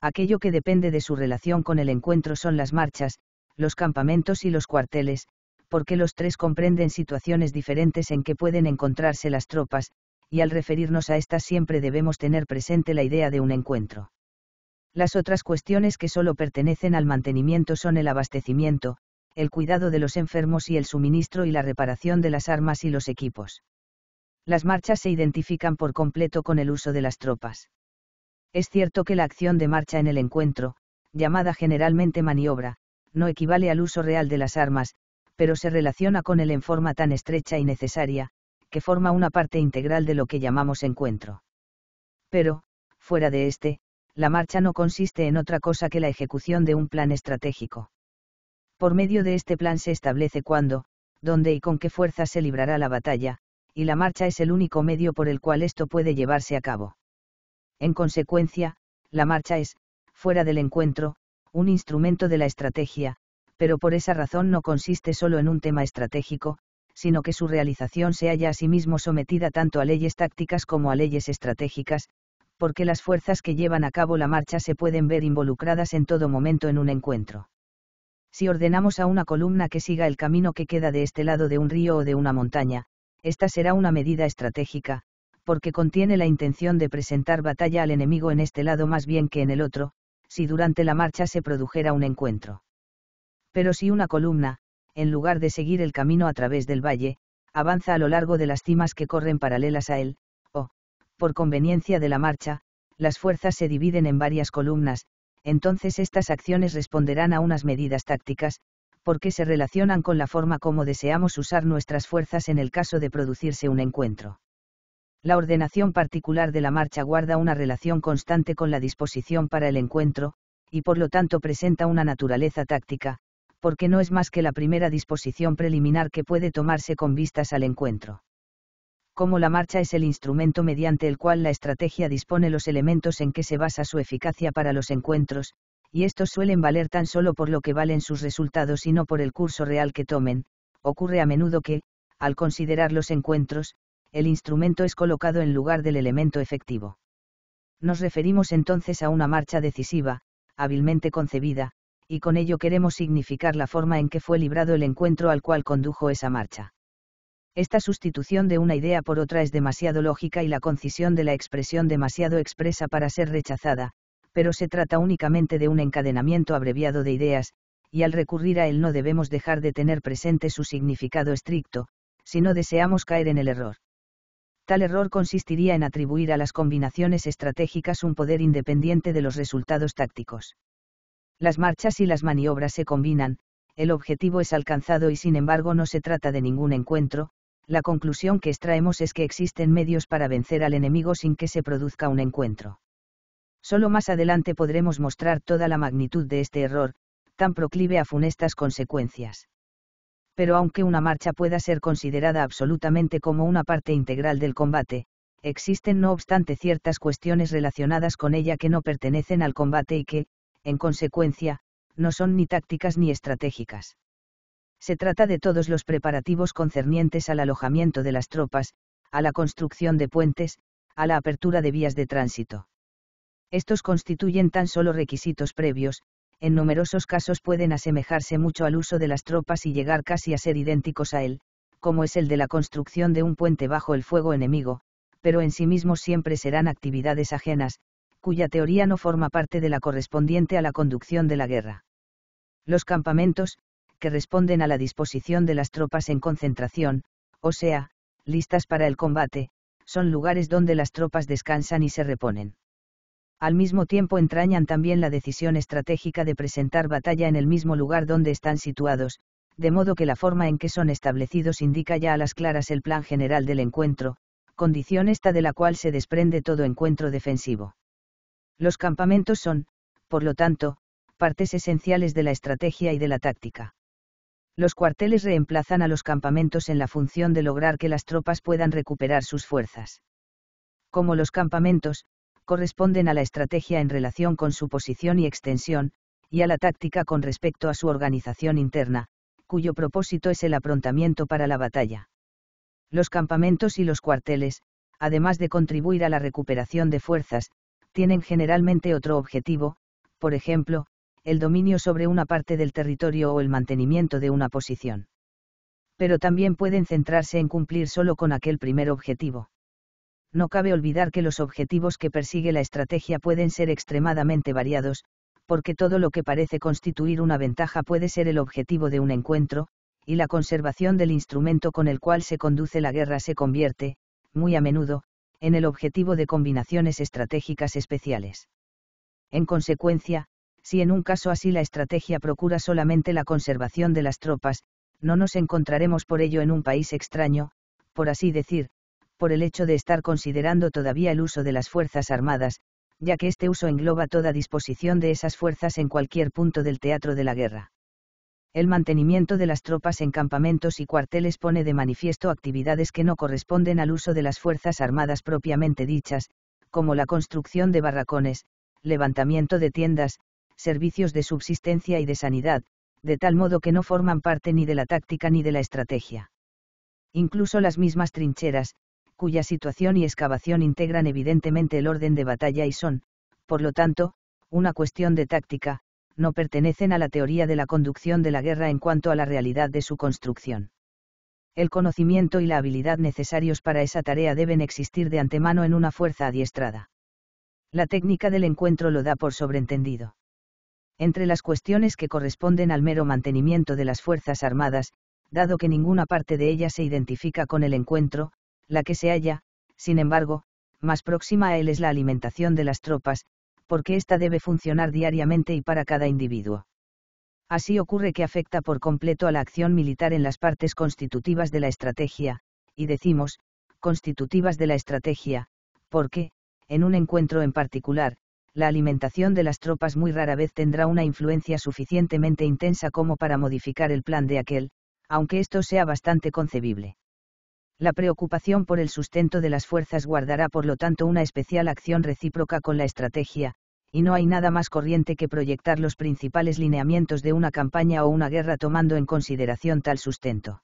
Aquello que depende de su relación con el encuentro son las marchas, los campamentos y los cuarteles, porque los tres comprenden situaciones diferentes en que pueden encontrarse las tropas, y al referirnos a estas siempre debemos tener presente la idea de un encuentro. Las otras cuestiones que solo pertenecen al mantenimiento son el abastecimiento, el cuidado de los enfermos y el suministro y la reparación de las armas y los equipos las marchas se identifican por completo con el uso de las tropas. Es cierto que la acción de marcha en el encuentro, llamada generalmente maniobra, no equivale al uso real de las armas, pero se relaciona con él en forma tan estrecha y necesaria, que forma una parte integral de lo que llamamos encuentro. Pero, fuera de este, la marcha no consiste en otra cosa que la ejecución de un plan estratégico. Por medio de este plan se establece cuándo, dónde y con qué fuerza se librará la batalla, y la marcha es el único medio por el cual esto puede llevarse a cabo. En consecuencia, la marcha es, fuera del encuentro, un instrumento de la estrategia, pero por esa razón no consiste solo en un tema estratégico, sino que su realización se halla asimismo sí sometida tanto a leyes tácticas como a leyes estratégicas, porque las fuerzas que llevan a cabo la marcha se pueden ver involucradas en todo momento en un encuentro. Si ordenamos a una columna que siga el camino que queda de este lado de un río o de una montaña, esta será una medida estratégica, porque contiene la intención de presentar batalla al enemigo en este lado más bien que en el otro, si durante la marcha se produjera un encuentro. Pero si una columna, en lugar de seguir el camino a través del valle, avanza a lo largo de las cimas que corren paralelas a él, o, por conveniencia de la marcha, las fuerzas se dividen en varias columnas, entonces estas acciones responderán a unas medidas tácticas, porque se relacionan con la forma como deseamos usar nuestras fuerzas en el caso de producirse un encuentro. La ordenación particular de la marcha guarda una relación constante con la disposición para el encuentro, y por lo tanto presenta una naturaleza táctica, porque no es más que la primera disposición preliminar que puede tomarse con vistas al encuentro. Como la marcha es el instrumento mediante el cual la estrategia dispone los elementos en que se basa su eficacia para los encuentros, y estos suelen valer tan solo por lo que valen sus resultados y no por el curso real que tomen, ocurre a menudo que, al considerar los encuentros, el instrumento es colocado en lugar del elemento efectivo. Nos referimos entonces a una marcha decisiva, hábilmente concebida, y con ello queremos significar la forma en que fue librado el encuentro al cual condujo esa marcha. Esta sustitución de una idea por otra es demasiado lógica y la concisión de la expresión demasiado expresa para ser rechazada, pero se trata únicamente de un encadenamiento abreviado de ideas, y al recurrir a él no debemos dejar de tener presente su significado estricto, si no deseamos caer en el error. Tal error consistiría en atribuir a las combinaciones estratégicas un poder independiente de los resultados tácticos. Las marchas y las maniobras se combinan, el objetivo es alcanzado y sin embargo no se trata de ningún encuentro, la conclusión que extraemos es que existen medios para vencer al enemigo sin que se produzca un encuentro. Solo más adelante podremos mostrar toda la magnitud de este error, tan proclive a funestas consecuencias. Pero aunque una marcha pueda ser considerada absolutamente como una parte integral del combate, existen no obstante ciertas cuestiones relacionadas con ella que no pertenecen al combate y que, en consecuencia, no son ni tácticas ni estratégicas. Se trata de todos los preparativos concernientes al alojamiento de las tropas, a la construcción de puentes, a la apertura de vías de tránsito. Estos constituyen tan solo requisitos previos, en numerosos casos pueden asemejarse mucho al uso de las tropas y llegar casi a ser idénticos a él, como es el de la construcción de un puente bajo el fuego enemigo, pero en sí mismos siempre serán actividades ajenas, cuya teoría no forma parte de la correspondiente a la conducción de la guerra. Los campamentos, que responden a la disposición de las tropas en concentración, o sea, listas para el combate, son lugares donde las tropas descansan y se reponen al mismo tiempo entrañan también la decisión estratégica de presentar batalla en el mismo lugar donde están situados, de modo que la forma en que son establecidos indica ya a las claras el plan general del encuentro, condición esta de la cual se desprende todo encuentro defensivo. Los campamentos son, por lo tanto, partes esenciales de la estrategia y de la táctica. Los cuarteles reemplazan a los campamentos en la función de lograr que las tropas puedan recuperar sus fuerzas. Como los campamentos, corresponden a la estrategia en relación con su posición y extensión, y a la táctica con respecto a su organización interna, cuyo propósito es el aprontamiento para la batalla. Los campamentos y los cuarteles, además de contribuir a la recuperación de fuerzas, tienen generalmente otro objetivo, por ejemplo, el dominio sobre una parte del territorio o el mantenimiento de una posición. Pero también pueden centrarse en cumplir solo con aquel primer objetivo no cabe olvidar que los objetivos que persigue la estrategia pueden ser extremadamente variados, porque todo lo que parece constituir una ventaja puede ser el objetivo de un encuentro, y la conservación del instrumento con el cual se conduce la guerra se convierte, muy a menudo, en el objetivo de combinaciones estratégicas especiales. En consecuencia, si en un caso así la estrategia procura solamente la conservación de las tropas, no nos encontraremos por ello en un país extraño, por así decir, por el hecho de estar considerando todavía el uso de las Fuerzas Armadas, ya que este uso engloba toda disposición de esas fuerzas en cualquier punto del teatro de la guerra. El mantenimiento de las tropas en campamentos y cuarteles pone de manifiesto actividades que no corresponden al uso de las Fuerzas Armadas propiamente dichas, como la construcción de barracones, levantamiento de tiendas, servicios de subsistencia y de sanidad, de tal modo que no forman parte ni de la táctica ni de la estrategia. Incluso las mismas trincheras, cuya situación y excavación integran evidentemente el orden de batalla y son, por lo tanto, una cuestión de táctica, no pertenecen a la teoría de la conducción de la guerra en cuanto a la realidad de su construcción. El conocimiento y la habilidad necesarios para esa tarea deben existir de antemano en una fuerza adiestrada. La técnica del encuentro lo da por sobreentendido. Entre las cuestiones que corresponden al mero mantenimiento de las Fuerzas Armadas, dado que ninguna parte de ellas se identifica con el encuentro, la que se halla, sin embargo, más próxima a él es la alimentación de las tropas, porque ésta debe funcionar diariamente y para cada individuo. Así ocurre que afecta por completo a la acción militar en las partes constitutivas de la estrategia, y decimos, constitutivas de la estrategia, porque, en un encuentro en particular, la alimentación de las tropas muy rara vez tendrá una influencia suficientemente intensa como para modificar el plan de aquel, aunque esto sea bastante concebible la preocupación por el sustento de las fuerzas guardará por lo tanto una especial acción recíproca con la estrategia, y no hay nada más corriente que proyectar los principales lineamientos de una campaña o una guerra tomando en consideración tal sustento.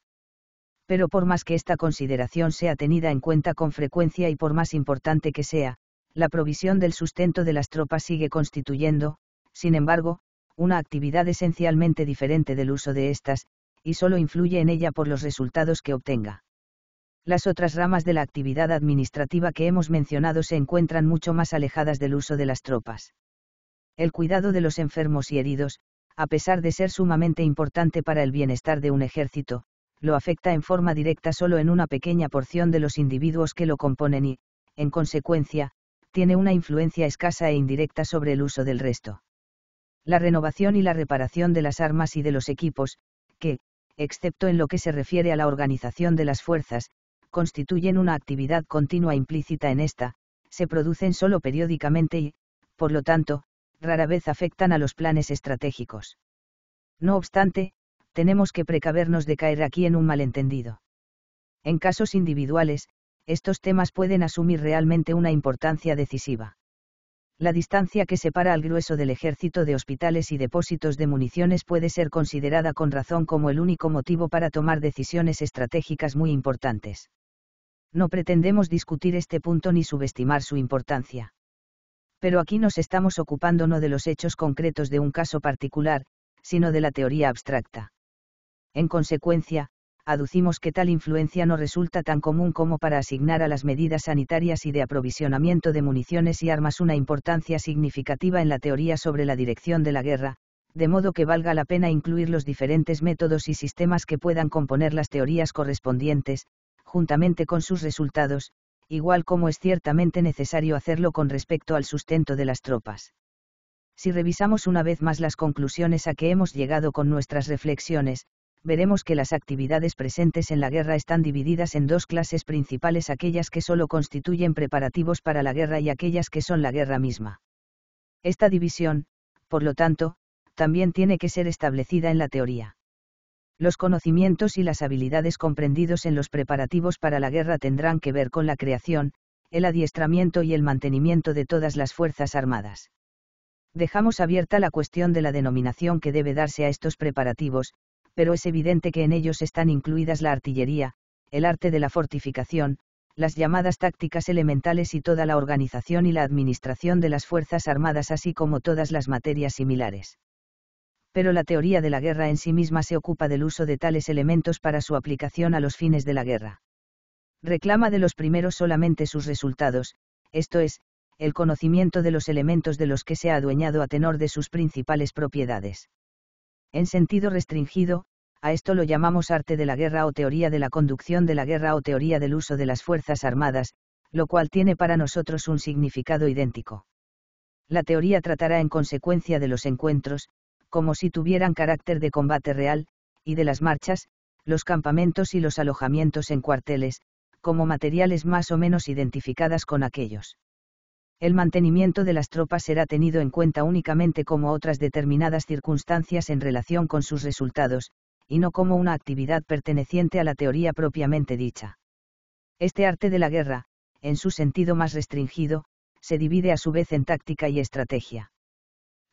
Pero por más que esta consideración sea tenida en cuenta con frecuencia y por más importante que sea, la provisión del sustento de las tropas sigue constituyendo, sin embargo, una actividad esencialmente diferente del uso de estas, y solo influye en ella por los resultados que obtenga. Las otras ramas de la actividad administrativa que hemos mencionado se encuentran mucho más alejadas del uso de las tropas. El cuidado de los enfermos y heridos, a pesar de ser sumamente importante para el bienestar de un ejército, lo afecta en forma directa solo en una pequeña porción de los individuos que lo componen y, en consecuencia, tiene una influencia escasa e indirecta sobre el uso del resto. La renovación y la reparación de las armas y de los equipos, que, excepto en lo que se refiere a la organización de las fuerzas, constituyen una actividad continua implícita en esta, se producen solo periódicamente y, por lo tanto, rara vez afectan a los planes estratégicos. No obstante, tenemos que precavernos de caer aquí en un malentendido. En casos individuales, estos temas pueden asumir realmente una importancia decisiva. La distancia que separa al grueso del ejército de hospitales y depósitos de municiones puede ser considerada con razón como el único motivo para tomar decisiones estratégicas muy importantes. No pretendemos discutir este punto ni subestimar su importancia. Pero aquí nos estamos ocupando no de los hechos concretos de un caso particular, sino de la teoría abstracta. En consecuencia, aducimos que tal influencia no resulta tan común como para asignar a las medidas sanitarias y de aprovisionamiento de municiones y armas una importancia significativa en la teoría sobre la dirección de la guerra, de modo que valga la pena incluir los diferentes métodos y sistemas que puedan componer las teorías correspondientes, juntamente con sus resultados, igual como es ciertamente necesario hacerlo con respecto al sustento de las tropas. Si revisamos una vez más las conclusiones a que hemos llegado con nuestras reflexiones, veremos que las actividades presentes en la guerra están divididas en dos clases principales, aquellas que solo constituyen preparativos para la guerra y aquellas que son la guerra misma. Esta división, por lo tanto, también tiene que ser establecida en la teoría. Los conocimientos y las habilidades comprendidos en los preparativos para la guerra tendrán que ver con la creación, el adiestramiento y el mantenimiento de todas las Fuerzas Armadas. Dejamos abierta la cuestión de la denominación que debe darse a estos preparativos, pero es evidente que en ellos están incluidas la artillería, el arte de la fortificación, las llamadas tácticas elementales y toda la organización y la administración de las Fuerzas Armadas así como todas las materias similares pero la teoría de la guerra en sí misma se ocupa del uso de tales elementos para su aplicación a los fines de la guerra. Reclama de los primeros solamente sus resultados, esto es, el conocimiento de los elementos de los que se ha adueñado a tenor de sus principales propiedades. En sentido restringido, a esto lo llamamos arte de la guerra o teoría de la conducción de la guerra o teoría del uso de las fuerzas armadas, lo cual tiene para nosotros un significado idéntico. La teoría tratará en consecuencia de los encuentros, como si tuvieran carácter de combate real, y de las marchas, los campamentos y los alojamientos en cuarteles, como materiales más o menos identificadas con aquellos. El mantenimiento de las tropas será tenido en cuenta únicamente como otras determinadas circunstancias en relación con sus resultados, y no como una actividad perteneciente a la teoría propiamente dicha. Este arte de la guerra, en su sentido más restringido, se divide a su vez en táctica y estrategia.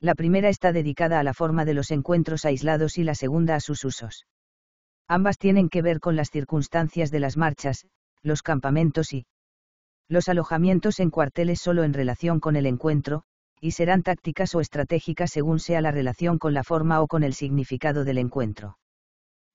La primera está dedicada a la forma de los encuentros aislados y la segunda a sus usos. Ambas tienen que ver con las circunstancias de las marchas, los campamentos y los alojamientos en cuarteles solo en relación con el encuentro, y serán tácticas o estratégicas según sea la relación con la forma o con el significado del encuentro.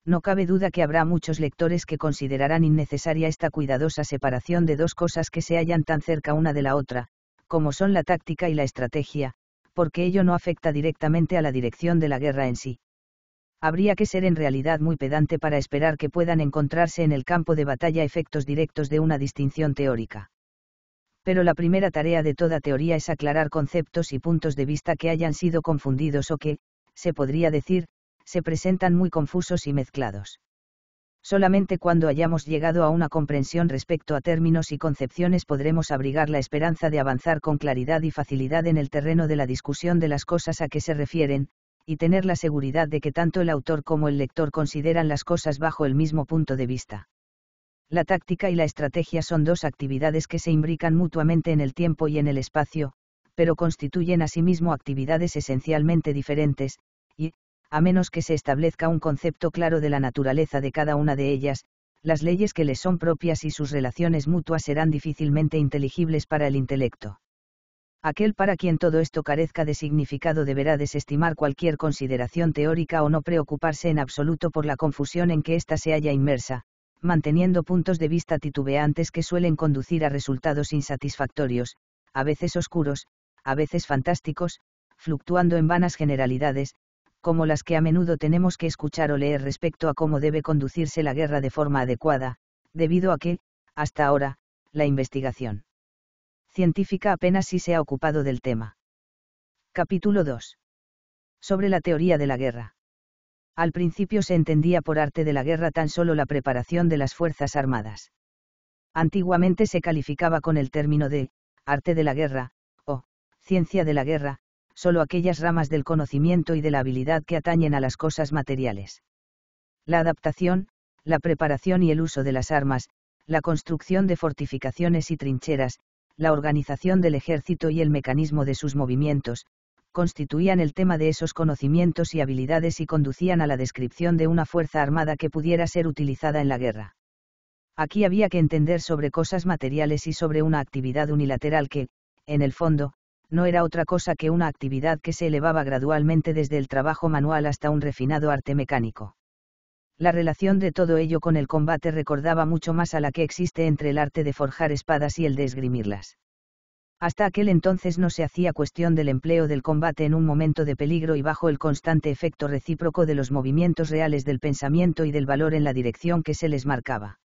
No cabe duda que habrá muchos lectores que considerarán innecesaria esta cuidadosa separación de dos cosas que se hallan tan cerca una de la otra, como son la táctica y la estrategia, porque ello no afecta directamente a la dirección de la guerra en sí. Habría que ser en realidad muy pedante para esperar que puedan encontrarse en el campo de batalla efectos directos de una distinción teórica. Pero la primera tarea de toda teoría es aclarar conceptos y puntos de vista que hayan sido confundidos o que, se podría decir, se presentan muy confusos y mezclados. Solamente cuando hayamos llegado a una comprensión respecto a términos y concepciones podremos abrigar la esperanza de avanzar con claridad y facilidad en el terreno de la discusión de las cosas a que se refieren, y tener la seguridad de que tanto el autor como el lector consideran las cosas bajo el mismo punto de vista. La táctica y la estrategia son dos actividades que se imbrican mutuamente en el tiempo y en el espacio, pero constituyen asimismo actividades esencialmente diferentes, a menos que se establezca un concepto claro de la naturaleza de cada una de ellas, las leyes que les son propias y sus relaciones mutuas serán difícilmente inteligibles para el intelecto. Aquel para quien todo esto carezca de significado deberá desestimar cualquier consideración teórica o no preocuparse en absoluto por la confusión en que ésta se halla inmersa, manteniendo puntos de vista titubeantes que suelen conducir a resultados insatisfactorios, a veces oscuros, a veces fantásticos, fluctuando en vanas generalidades, como las que a menudo tenemos que escuchar o leer respecto a cómo debe conducirse la guerra de forma adecuada, debido a que, hasta ahora, la investigación científica apenas sí se ha ocupado del tema. Capítulo 2. Sobre la teoría de la guerra. Al principio se entendía por arte de la guerra tan solo la preparación de las Fuerzas Armadas. Antiguamente se calificaba con el término de arte de la guerra, o ciencia de la guerra, solo aquellas ramas del conocimiento y de la habilidad que atañen a las cosas materiales. La adaptación, la preparación y el uso de las armas, la construcción de fortificaciones y trincheras, la organización del ejército y el mecanismo de sus movimientos, constituían el tema de esos conocimientos y habilidades y conducían a la descripción de una fuerza armada que pudiera ser utilizada en la guerra. Aquí había que entender sobre cosas materiales y sobre una actividad unilateral que, en el fondo, no era otra cosa que una actividad que se elevaba gradualmente desde el trabajo manual hasta un refinado arte mecánico. La relación de todo ello con el combate recordaba mucho más a la que existe entre el arte de forjar espadas y el de esgrimirlas. Hasta aquel entonces no se hacía cuestión del empleo del combate en un momento de peligro y bajo el constante efecto recíproco de los movimientos reales del pensamiento y del valor en la dirección que se les marcaba.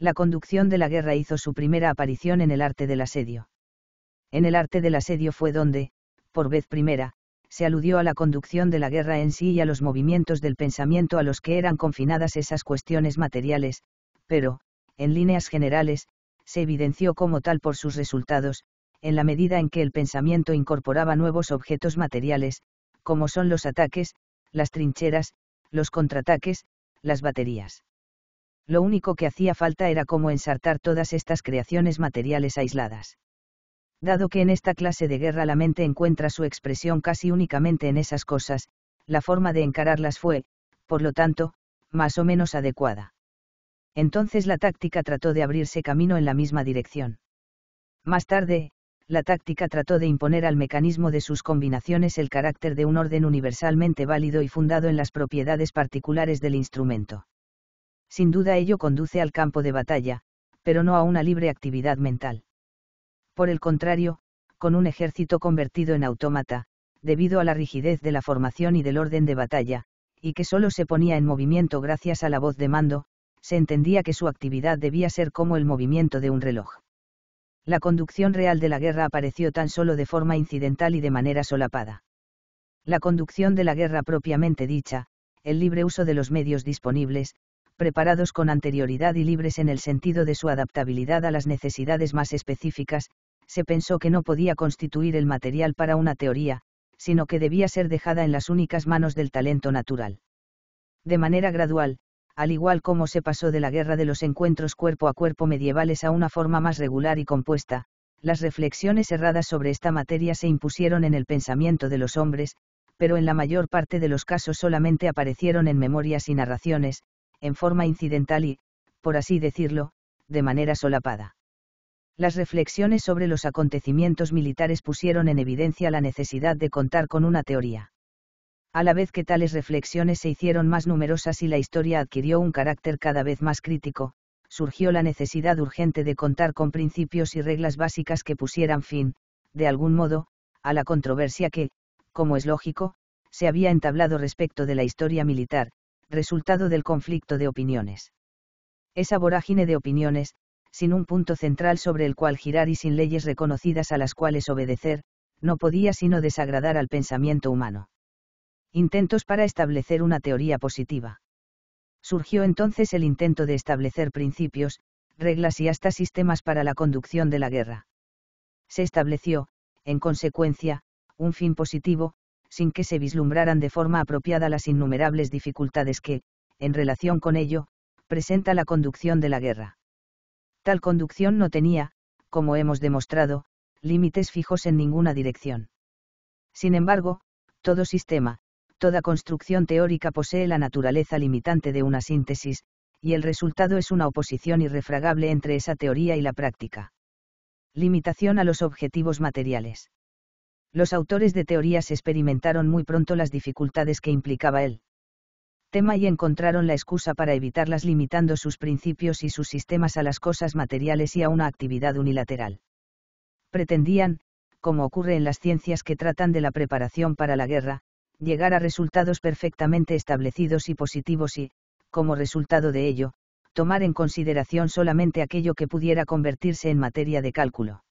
La conducción de la guerra hizo su primera aparición en el arte del asedio. En el arte del asedio fue donde, por vez primera, se aludió a la conducción de la guerra en sí y a los movimientos del pensamiento a los que eran confinadas esas cuestiones materiales, pero, en líneas generales, se evidenció como tal por sus resultados, en la medida en que el pensamiento incorporaba nuevos objetos materiales, como son los ataques, las trincheras, los contraataques, las baterías. Lo único que hacía falta era cómo ensartar todas estas creaciones materiales aisladas. Dado que en esta clase de guerra la mente encuentra su expresión casi únicamente en esas cosas, la forma de encararlas fue, por lo tanto, más o menos adecuada. Entonces la táctica trató de abrirse camino en la misma dirección. Más tarde, la táctica trató de imponer al mecanismo de sus combinaciones el carácter de un orden universalmente válido y fundado en las propiedades particulares del instrumento. Sin duda ello conduce al campo de batalla, pero no a una libre actividad mental por el contrario, con un ejército convertido en autómata, debido a la rigidez de la formación y del orden de batalla, y que solo se ponía en movimiento gracias a la voz de mando, se entendía que su actividad debía ser como el movimiento de un reloj. La conducción real de la guerra apareció tan solo de forma incidental y de manera solapada. La conducción de la guerra propiamente dicha, el libre uso de los medios disponibles, preparados con anterioridad y libres en el sentido de su adaptabilidad a las necesidades más específicas, se pensó que no podía constituir el material para una teoría, sino que debía ser dejada en las únicas manos del talento natural. De manera gradual, al igual como se pasó de la guerra de los encuentros cuerpo a cuerpo medievales a una forma más regular y compuesta, las reflexiones erradas sobre esta materia se impusieron en el pensamiento de los hombres, pero en la mayor parte de los casos solamente aparecieron en memorias y narraciones, en forma incidental y, por así decirlo, de manera solapada. Las reflexiones sobre los acontecimientos militares pusieron en evidencia la necesidad de contar con una teoría. A la vez que tales reflexiones se hicieron más numerosas y la historia adquirió un carácter cada vez más crítico, surgió la necesidad urgente de contar con principios y reglas básicas que pusieran fin, de algún modo, a la controversia que, como es lógico, se había entablado respecto de la historia militar, resultado del conflicto de opiniones. Esa vorágine de opiniones, sin un punto central sobre el cual girar y sin leyes reconocidas a las cuales obedecer, no podía sino desagradar al pensamiento humano. Intentos para establecer una teoría positiva. Surgió entonces el intento de establecer principios, reglas y hasta sistemas para la conducción de la guerra. Se estableció, en consecuencia, un fin positivo, sin que se vislumbraran de forma apropiada las innumerables dificultades que, en relación con ello, presenta la conducción de la guerra. Tal conducción no tenía, como hemos demostrado, límites fijos en ninguna dirección. Sin embargo, todo sistema, toda construcción teórica posee la naturaleza limitante de una síntesis, y el resultado es una oposición irrefragable entre esa teoría y la práctica. Limitación a los objetivos materiales. Los autores de teorías experimentaron muy pronto las dificultades que implicaba el tema y encontraron la excusa para evitarlas limitando sus principios y sus sistemas a las cosas materiales y a una actividad unilateral. Pretendían, como ocurre en las ciencias que tratan de la preparación para la guerra, llegar a resultados perfectamente establecidos y positivos y, como resultado de ello, tomar en consideración solamente aquello que pudiera convertirse en materia de cálculo.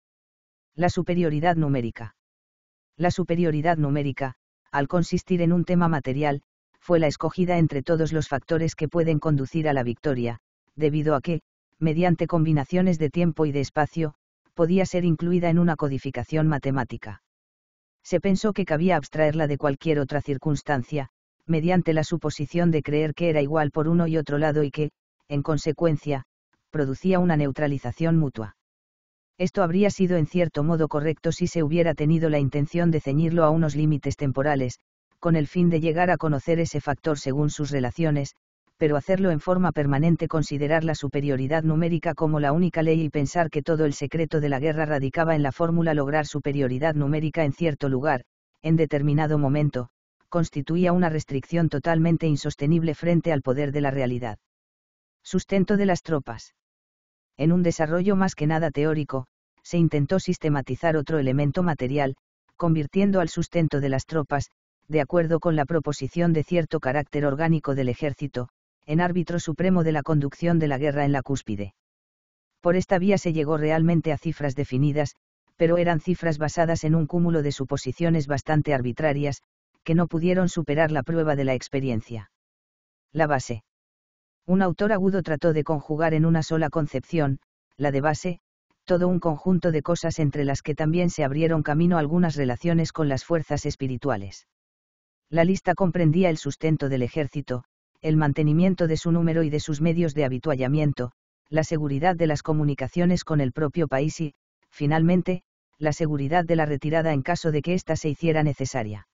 La superioridad numérica. La superioridad numérica, al consistir en un tema material, fue la escogida entre todos los factores que pueden conducir a la victoria, debido a que, mediante combinaciones de tiempo y de espacio, podía ser incluida en una codificación matemática. Se pensó que cabía abstraerla de cualquier otra circunstancia, mediante la suposición de creer que era igual por uno y otro lado y que, en consecuencia, producía una neutralización mutua. Esto habría sido en cierto modo correcto si se hubiera tenido la intención de ceñirlo a unos límites temporales, con el fin de llegar a conocer ese factor según sus relaciones, pero hacerlo en forma permanente considerar la superioridad numérica como la única ley y pensar que todo el secreto de la guerra radicaba en la fórmula lograr superioridad numérica en cierto lugar, en determinado momento, constituía una restricción totalmente insostenible frente al poder de la realidad. Sustento de las tropas. En un desarrollo más que nada teórico, se intentó sistematizar otro elemento material, convirtiendo al sustento de las tropas, de acuerdo con la proposición de cierto carácter orgánico del ejército, en árbitro supremo de la conducción de la guerra en la cúspide. Por esta vía se llegó realmente a cifras definidas, pero eran cifras basadas en un cúmulo de suposiciones bastante arbitrarias, que no pudieron superar la prueba de la experiencia. La base. Un autor agudo trató de conjugar en una sola concepción, la de base, todo un conjunto de cosas entre las que también se abrieron camino algunas relaciones con las fuerzas espirituales. La lista comprendía el sustento del ejército, el mantenimiento de su número y de sus medios de habituallamiento, la seguridad de las comunicaciones con el propio país y, finalmente, la seguridad de la retirada en caso de que ésta se hiciera necesaria.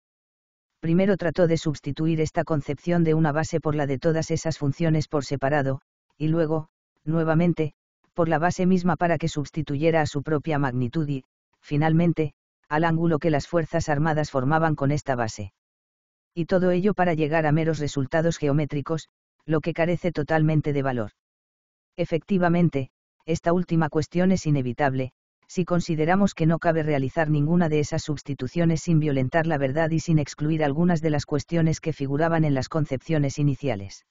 Primero trató de sustituir esta concepción de una base por la de todas esas funciones por separado, y luego, nuevamente, por la base misma para que sustituyera a su propia magnitud y, finalmente, al ángulo que las Fuerzas Armadas formaban con esta base y todo ello para llegar a meros resultados geométricos, lo que carece totalmente de valor. Efectivamente, esta última cuestión es inevitable, si consideramos que no cabe realizar ninguna de esas sustituciones sin violentar la verdad y sin excluir algunas de las cuestiones que figuraban en las concepciones iniciales.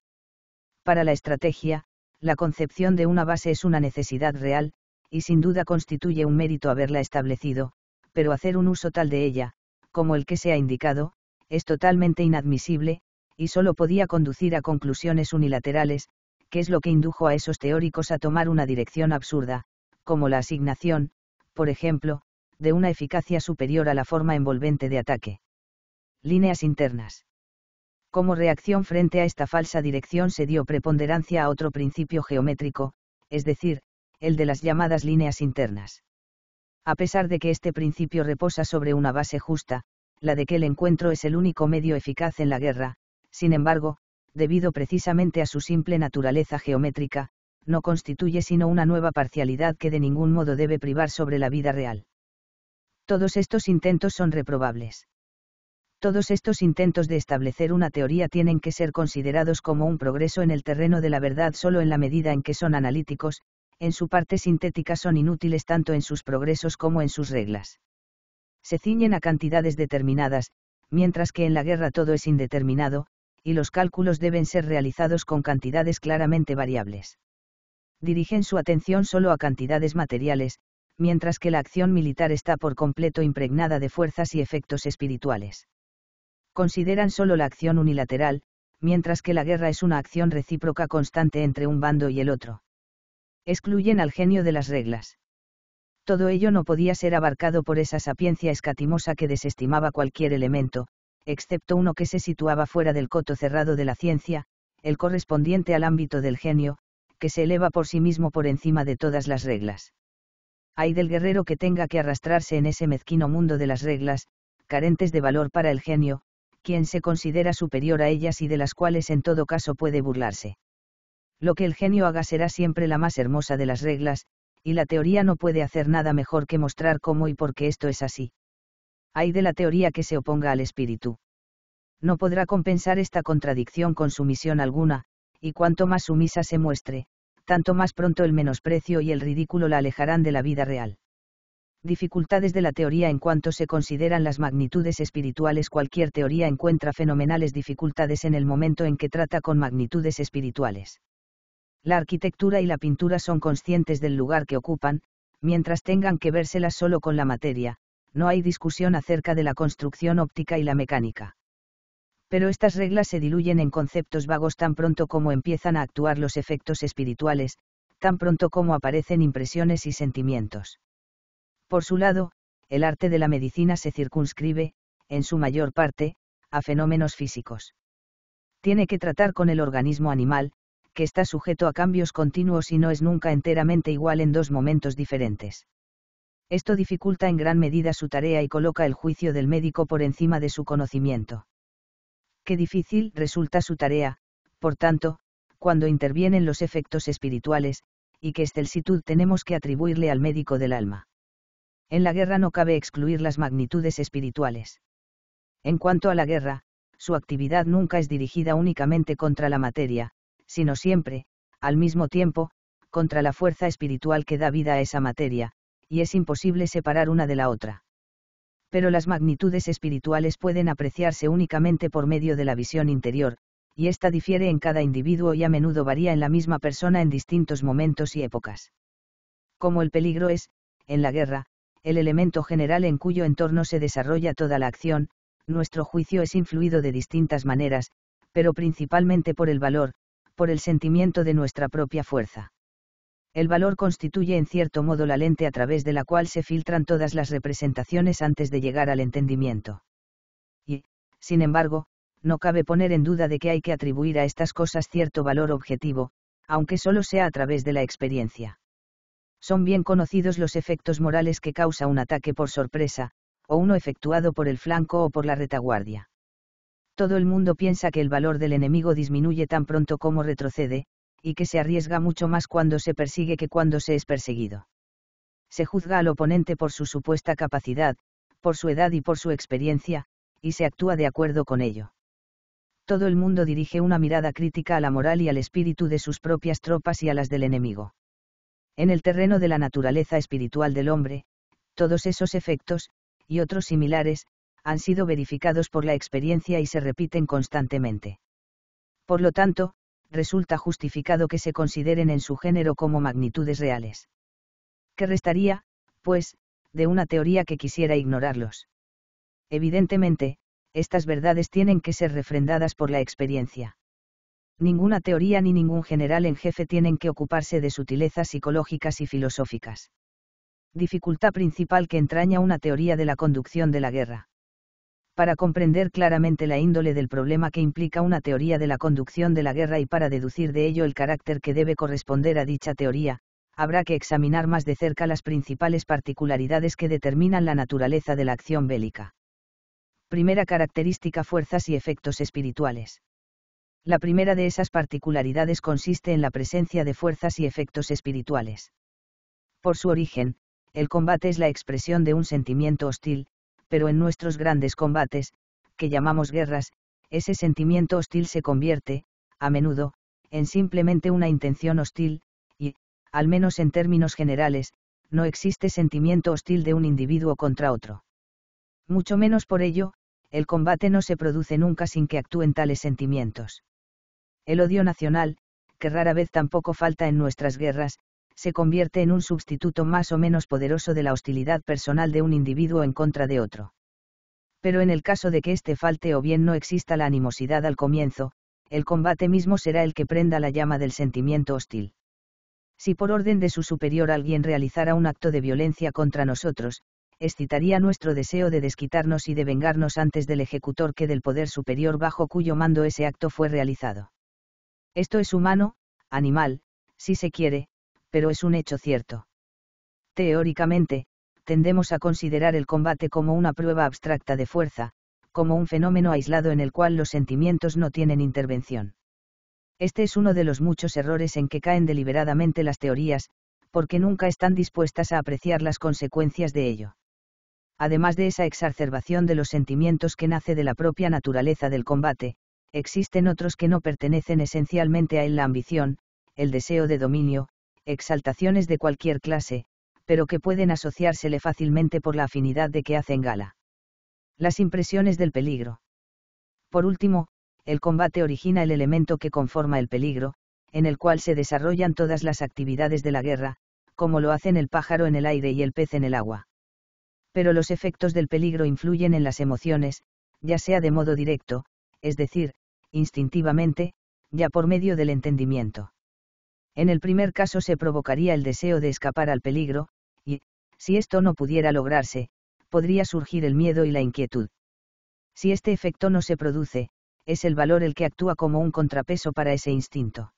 Para la estrategia, la concepción de una base es una necesidad real, y sin duda constituye un mérito haberla establecido, pero hacer un uso tal de ella, como el que se ha indicado, es totalmente inadmisible, y solo podía conducir a conclusiones unilaterales, que es lo que indujo a esos teóricos a tomar una dirección absurda, como la asignación, por ejemplo, de una eficacia superior a la forma envolvente de ataque. Líneas internas. Como reacción frente a esta falsa dirección se dio preponderancia a otro principio geométrico, es decir, el de las llamadas líneas internas. A pesar de que este principio reposa sobre una base justa, la de que el encuentro es el único medio eficaz en la guerra, sin embargo, debido precisamente a su simple naturaleza geométrica, no constituye sino una nueva parcialidad que de ningún modo debe privar sobre la vida real. Todos estos intentos son reprobables. Todos estos intentos de establecer una teoría tienen que ser considerados como un progreso en el terreno de la verdad solo en la medida en que son analíticos, en su parte sintética son inútiles tanto en sus progresos como en sus reglas se ciñen a cantidades determinadas, mientras que en la guerra todo es indeterminado, y los cálculos deben ser realizados con cantidades claramente variables. Dirigen su atención solo a cantidades materiales, mientras que la acción militar está por completo impregnada de fuerzas y efectos espirituales. Consideran solo la acción unilateral, mientras que la guerra es una acción recíproca constante entre un bando y el otro. Excluyen al genio de las reglas todo ello no podía ser abarcado por esa sapiencia escatimosa que desestimaba cualquier elemento, excepto uno que se situaba fuera del coto cerrado de la ciencia, el correspondiente al ámbito del genio, que se eleva por sí mismo por encima de todas las reglas. Hay del guerrero que tenga que arrastrarse en ese mezquino mundo de las reglas, carentes de valor para el genio, quien se considera superior a ellas y de las cuales en todo caso puede burlarse. Lo que el genio haga será siempre la más hermosa de las reglas, y la teoría no puede hacer nada mejor que mostrar cómo y por qué esto es así. Hay de la teoría que se oponga al espíritu. No podrá compensar esta contradicción con sumisión alguna, y cuanto más sumisa se muestre, tanto más pronto el menosprecio y el ridículo la alejarán de la vida real. Dificultades de la teoría en cuanto se consideran las magnitudes espirituales. Cualquier teoría encuentra fenomenales dificultades en el momento en que trata con magnitudes espirituales. La arquitectura y la pintura son conscientes del lugar que ocupan, mientras tengan que vérselas solo con la materia, no hay discusión acerca de la construcción óptica y la mecánica. Pero estas reglas se diluyen en conceptos vagos tan pronto como empiezan a actuar los efectos espirituales, tan pronto como aparecen impresiones y sentimientos. Por su lado, el arte de la medicina se circunscribe, en su mayor parte, a fenómenos físicos. Tiene que tratar con el organismo animal, que está sujeto a cambios continuos y no es nunca enteramente igual en dos momentos diferentes. Esto dificulta en gran medida su tarea y coloca el juicio del médico por encima de su conocimiento. Qué difícil resulta su tarea, por tanto, cuando intervienen los efectos espirituales, y qué excelsitud tenemos que atribuirle al médico del alma. En la guerra no cabe excluir las magnitudes espirituales. En cuanto a la guerra, su actividad nunca es dirigida únicamente contra la materia, sino siempre, al mismo tiempo, contra la fuerza espiritual que da vida a esa materia, y es imposible separar una de la otra. Pero las magnitudes espirituales pueden apreciarse únicamente por medio de la visión interior, y esta difiere en cada individuo y a menudo varía en la misma persona en distintos momentos y épocas. Como el peligro es, en la guerra, el elemento general en cuyo entorno se desarrolla toda la acción, nuestro juicio es influido de distintas maneras, pero principalmente por el valor, por el sentimiento de nuestra propia fuerza. El valor constituye en cierto modo la lente a través de la cual se filtran todas las representaciones antes de llegar al entendimiento. Y, sin embargo, no cabe poner en duda de que hay que atribuir a estas cosas cierto valor objetivo, aunque solo sea a través de la experiencia. Son bien conocidos los efectos morales que causa un ataque por sorpresa, o uno efectuado por el flanco o por la retaguardia todo el mundo piensa que el valor del enemigo disminuye tan pronto como retrocede, y que se arriesga mucho más cuando se persigue que cuando se es perseguido. Se juzga al oponente por su supuesta capacidad, por su edad y por su experiencia, y se actúa de acuerdo con ello. Todo el mundo dirige una mirada crítica a la moral y al espíritu de sus propias tropas y a las del enemigo. En el terreno de la naturaleza espiritual del hombre, todos esos efectos, y otros similares, han sido verificados por la experiencia y se repiten constantemente. Por lo tanto, resulta justificado que se consideren en su género como magnitudes reales. ¿Qué restaría, pues, de una teoría que quisiera ignorarlos? Evidentemente, estas verdades tienen que ser refrendadas por la experiencia. Ninguna teoría ni ningún general en jefe tienen que ocuparse de sutilezas psicológicas y filosóficas. Dificultad principal que entraña una teoría de la conducción de la guerra para comprender claramente la índole del problema que implica una teoría de la conducción de la guerra y para deducir de ello el carácter que debe corresponder a dicha teoría, habrá que examinar más de cerca las principales particularidades que determinan la naturaleza de la acción bélica. Primera característica fuerzas y efectos espirituales. La primera de esas particularidades consiste en la presencia de fuerzas y efectos espirituales. Por su origen, el combate es la expresión de un sentimiento hostil, pero en nuestros grandes combates, que llamamos guerras, ese sentimiento hostil se convierte, a menudo, en simplemente una intención hostil, y, al menos en términos generales, no existe sentimiento hostil de un individuo contra otro. Mucho menos por ello, el combate no se produce nunca sin que actúen tales sentimientos. El odio nacional, que rara vez tampoco falta en nuestras guerras, se convierte en un sustituto más o menos poderoso de la hostilidad personal de un individuo en contra de otro. Pero en el caso de que este falte o bien no exista la animosidad al comienzo, el combate mismo será el que prenda la llama del sentimiento hostil. Si por orden de su superior alguien realizara un acto de violencia contra nosotros, excitaría nuestro deseo de desquitarnos y de vengarnos antes del ejecutor que del poder superior bajo cuyo mando ese acto fue realizado. Esto es humano, animal, si se quiere, pero es un hecho cierto. Teóricamente, tendemos a considerar el combate como una prueba abstracta de fuerza, como un fenómeno aislado en el cual los sentimientos no tienen intervención. Este es uno de los muchos errores en que caen deliberadamente las teorías, porque nunca están dispuestas a apreciar las consecuencias de ello. Además de esa exacerbación de los sentimientos que nace de la propia naturaleza del combate, existen otros que no pertenecen esencialmente a él la ambición, el deseo de dominio, exaltaciones de cualquier clase, pero que pueden asociársele fácilmente por la afinidad de que hacen gala. Las impresiones del peligro. Por último, el combate origina el elemento que conforma el peligro, en el cual se desarrollan todas las actividades de la guerra, como lo hacen el pájaro en el aire y el pez en el agua. Pero los efectos del peligro influyen en las emociones, ya sea de modo directo, es decir, instintivamente, ya por medio del entendimiento. En el primer caso se provocaría el deseo de escapar al peligro, y, si esto no pudiera lograrse, podría surgir el miedo y la inquietud. Si este efecto no se produce, es el valor el que actúa como un contrapeso para ese instinto.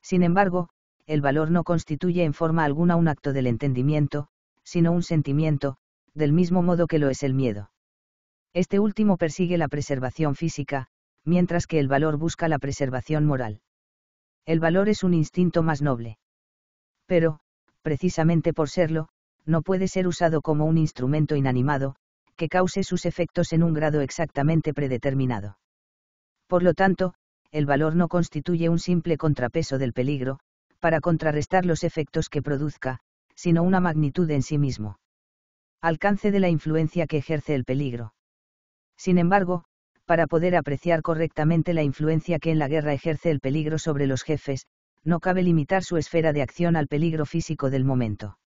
Sin embargo, el valor no constituye en forma alguna un acto del entendimiento, sino un sentimiento, del mismo modo que lo es el miedo. Este último persigue la preservación física, mientras que el valor busca la preservación moral. El valor es un instinto más noble. Pero, precisamente por serlo, no puede ser usado como un instrumento inanimado, que cause sus efectos en un grado exactamente predeterminado. Por lo tanto, el valor no constituye un simple contrapeso del peligro, para contrarrestar los efectos que produzca, sino una magnitud en sí mismo. Alcance de la influencia que ejerce el peligro. Sin embargo, para poder apreciar correctamente la influencia que en la guerra ejerce el peligro sobre los jefes, no cabe limitar su esfera de acción al peligro físico del momento.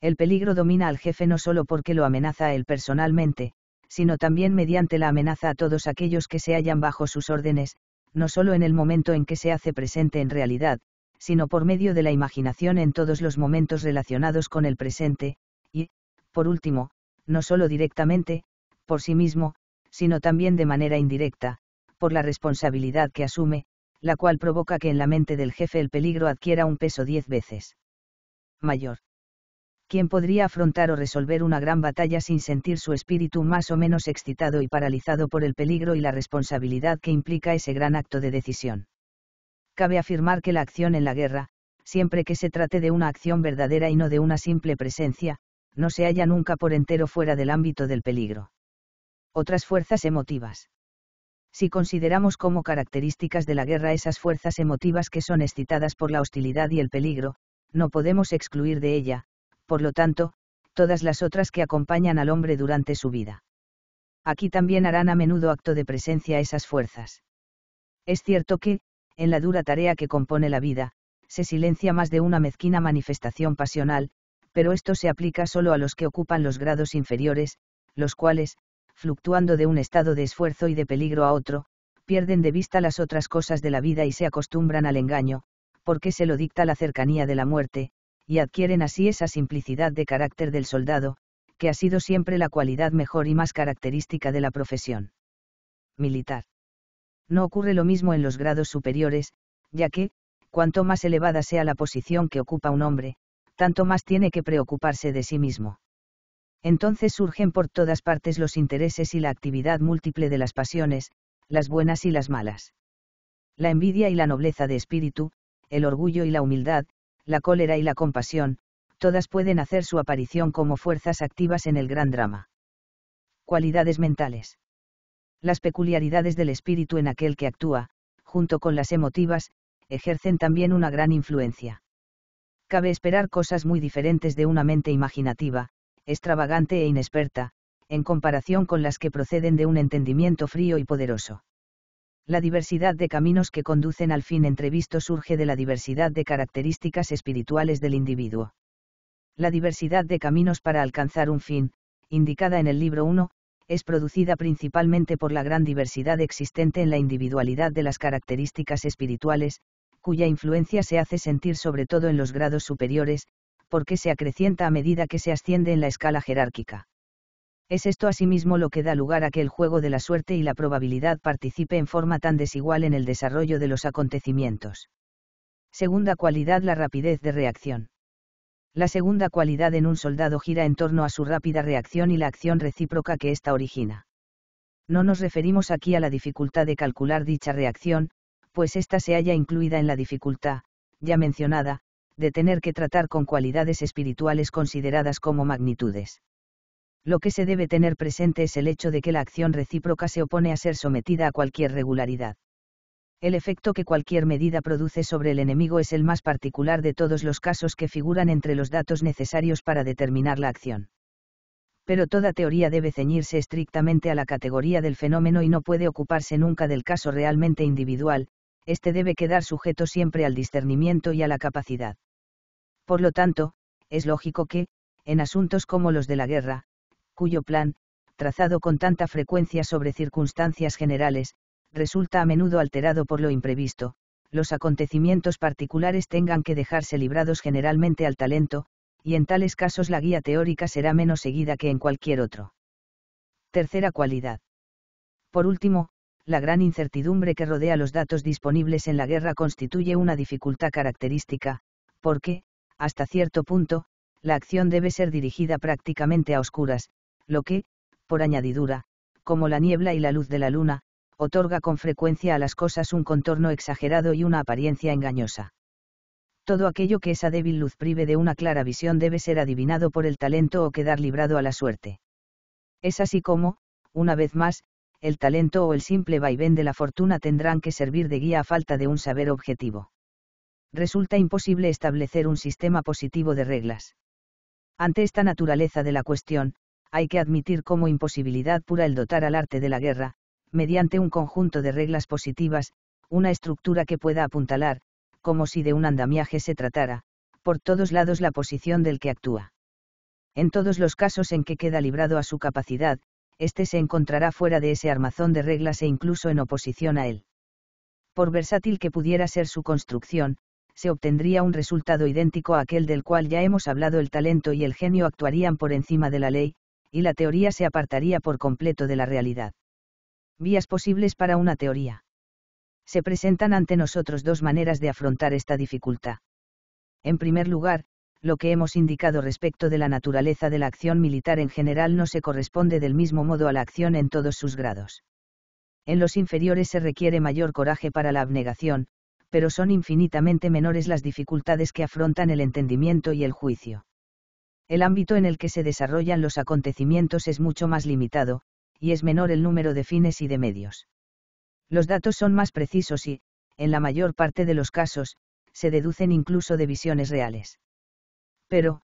El peligro domina al jefe no solo porque lo amenaza a él personalmente, sino también mediante la amenaza a todos aquellos que se hallan bajo sus órdenes, no solo en el momento en que se hace presente en realidad, sino por medio de la imaginación en todos los momentos relacionados con el presente, y, por último, no solo directamente, por sí mismo, sino también de manera indirecta, por la responsabilidad que asume, la cual provoca que en la mente del jefe el peligro adquiera un peso diez veces mayor. ¿Quién podría afrontar o resolver una gran batalla sin sentir su espíritu más o menos excitado y paralizado por el peligro y la responsabilidad que implica ese gran acto de decisión? Cabe afirmar que la acción en la guerra, siempre que se trate de una acción verdadera y no de una simple presencia, no se halla nunca por entero fuera del ámbito del peligro otras fuerzas emotivas. Si consideramos como características de la guerra esas fuerzas emotivas que son excitadas por la hostilidad y el peligro, no podemos excluir de ella, por lo tanto, todas las otras que acompañan al hombre durante su vida. Aquí también harán a menudo acto de presencia esas fuerzas. Es cierto que, en la dura tarea que compone la vida, se silencia más de una mezquina manifestación pasional, pero esto se aplica solo a los que ocupan los grados inferiores, los cuales, fluctuando de un estado de esfuerzo y de peligro a otro, pierden de vista las otras cosas de la vida y se acostumbran al engaño, porque se lo dicta la cercanía de la muerte, y adquieren así esa simplicidad de carácter del soldado, que ha sido siempre la cualidad mejor y más característica de la profesión militar. No ocurre lo mismo en los grados superiores, ya que, cuanto más elevada sea la posición que ocupa un hombre, tanto más tiene que preocuparse de sí mismo entonces surgen por todas partes los intereses y la actividad múltiple de las pasiones, las buenas y las malas. La envidia y la nobleza de espíritu, el orgullo y la humildad, la cólera y la compasión, todas pueden hacer su aparición como fuerzas activas en el gran drama. Cualidades mentales. Las peculiaridades del espíritu en aquel que actúa, junto con las emotivas, ejercen también una gran influencia. Cabe esperar cosas muy diferentes de una mente imaginativa, extravagante e inexperta, en comparación con las que proceden de un entendimiento frío y poderoso. La diversidad de caminos que conducen al fin entrevisto surge de la diversidad de características espirituales del individuo. La diversidad de caminos para alcanzar un fin, indicada en el libro 1, es producida principalmente por la gran diversidad existente en la individualidad de las características espirituales, cuya influencia se hace sentir sobre todo en los grados superiores, porque se acrecienta a medida que se asciende en la escala jerárquica. Es esto asimismo lo que da lugar a que el juego de la suerte y la probabilidad participe en forma tan desigual en el desarrollo de los acontecimientos. Segunda cualidad, la rapidez de reacción. La segunda cualidad en un soldado gira en torno a su rápida reacción y la acción recíproca que ésta origina. No nos referimos aquí a la dificultad de calcular dicha reacción, pues ésta se halla incluida en la dificultad, ya mencionada, de tener que tratar con cualidades espirituales consideradas como magnitudes. Lo que se debe tener presente es el hecho de que la acción recíproca se opone a ser sometida a cualquier regularidad. El efecto que cualquier medida produce sobre el enemigo es el más particular de todos los casos que figuran entre los datos necesarios para determinar la acción. Pero toda teoría debe ceñirse estrictamente a la categoría del fenómeno y no puede ocuparse nunca del caso realmente individual, este debe quedar sujeto siempre al discernimiento y a la capacidad por lo tanto, es lógico que, en asuntos como los de la guerra, cuyo plan, trazado con tanta frecuencia sobre circunstancias generales, resulta a menudo alterado por lo imprevisto, los acontecimientos particulares tengan que dejarse librados generalmente al talento, y en tales casos la guía teórica será menos seguida que en cualquier otro. Tercera cualidad. Por último, la gran incertidumbre que rodea los datos disponibles en la guerra constituye una dificultad característica, porque, hasta cierto punto, la acción debe ser dirigida prácticamente a oscuras, lo que, por añadidura, como la niebla y la luz de la luna, otorga con frecuencia a las cosas un contorno exagerado y una apariencia engañosa. Todo aquello que esa débil luz prive de una clara visión debe ser adivinado por el talento o quedar librado a la suerte. Es así como, una vez más, el talento o el simple vaivén de la fortuna tendrán que servir de guía a falta de un saber objetivo resulta imposible establecer un sistema positivo de reglas. Ante esta naturaleza de la cuestión, hay que admitir como imposibilidad pura el dotar al arte de la guerra, mediante un conjunto de reglas positivas, una estructura que pueda apuntalar, como si de un andamiaje se tratara, por todos lados la posición del que actúa. En todos los casos en que queda librado a su capacidad, éste se encontrará fuera de ese armazón de reglas e incluso en oposición a él. Por versátil que pudiera ser su construcción, se obtendría un resultado idéntico a aquel del cual ya hemos hablado el talento y el genio actuarían por encima de la ley, y la teoría se apartaría por completo de la realidad. Vías posibles para una teoría. Se presentan ante nosotros dos maneras de afrontar esta dificultad. En primer lugar, lo que hemos indicado respecto de la naturaleza de la acción militar en general no se corresponde del mismo modo a la acción en todos sus grados. En los inferiores se requiere mayor coraje para la abnegación, pero son infinitamente menores las dificultades que afrontan el entendimiento y el juicio. El ámbito en el que se desarrollan los acontecimientos es mucho más limitado, y es menor el número de fines y de medios. Los datos son más precisos y, en la mayor parte de los casos, se deducen incluso de visiones reales. Pero,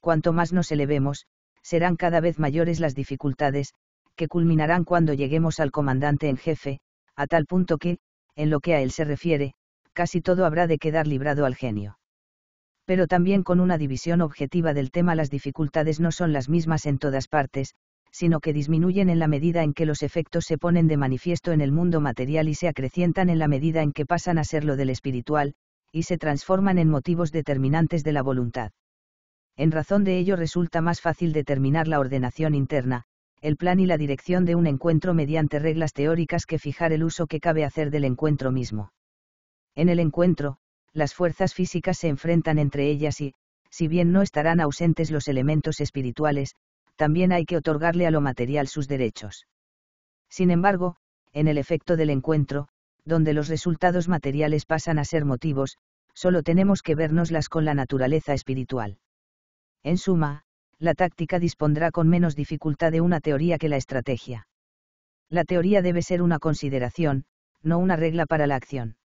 cuanto más nos elevemos, serán cada vez mayores las dificultades, que culminarán cuando lleguemos al comandante en jefe, a tal punto que, en lo que a él se refiere, casi todo habrá de quedar librado al genio. Pero también con una división objetiva del tema las dificultades no son las mismas en todas partes, sino que disminuyen en la medida en que los efectos se ponen de manifiesto en el mundo material y se acrecientan en la medida en que pasan a ser lo del espiritual, y se transforman en motivos determinantes de la voluntad. En razón de ello resulta más fácil determinar la ordenación interna, el plan y la dirección de un encuentro mediante reglas teóricas que fijar el uso que cabe hacer del encuentro mismo. En el encuentro, las fuerzas físicas se enfrentan entre ellas y, si bien no estarán ausentes los elementos espirituales, también hay que otorgarle a lo material sus derechos. Sin embargo, en el efecto del encuentro, donde los resultados materiales pasan a ser motivos, solo tenemos que vernoslas con la naturaleza espiritual. En suma, la táctica dispondrá con menos dificultad de una teoría que la estrategia. La teoría debe ser una consideración, no una regla para la acción.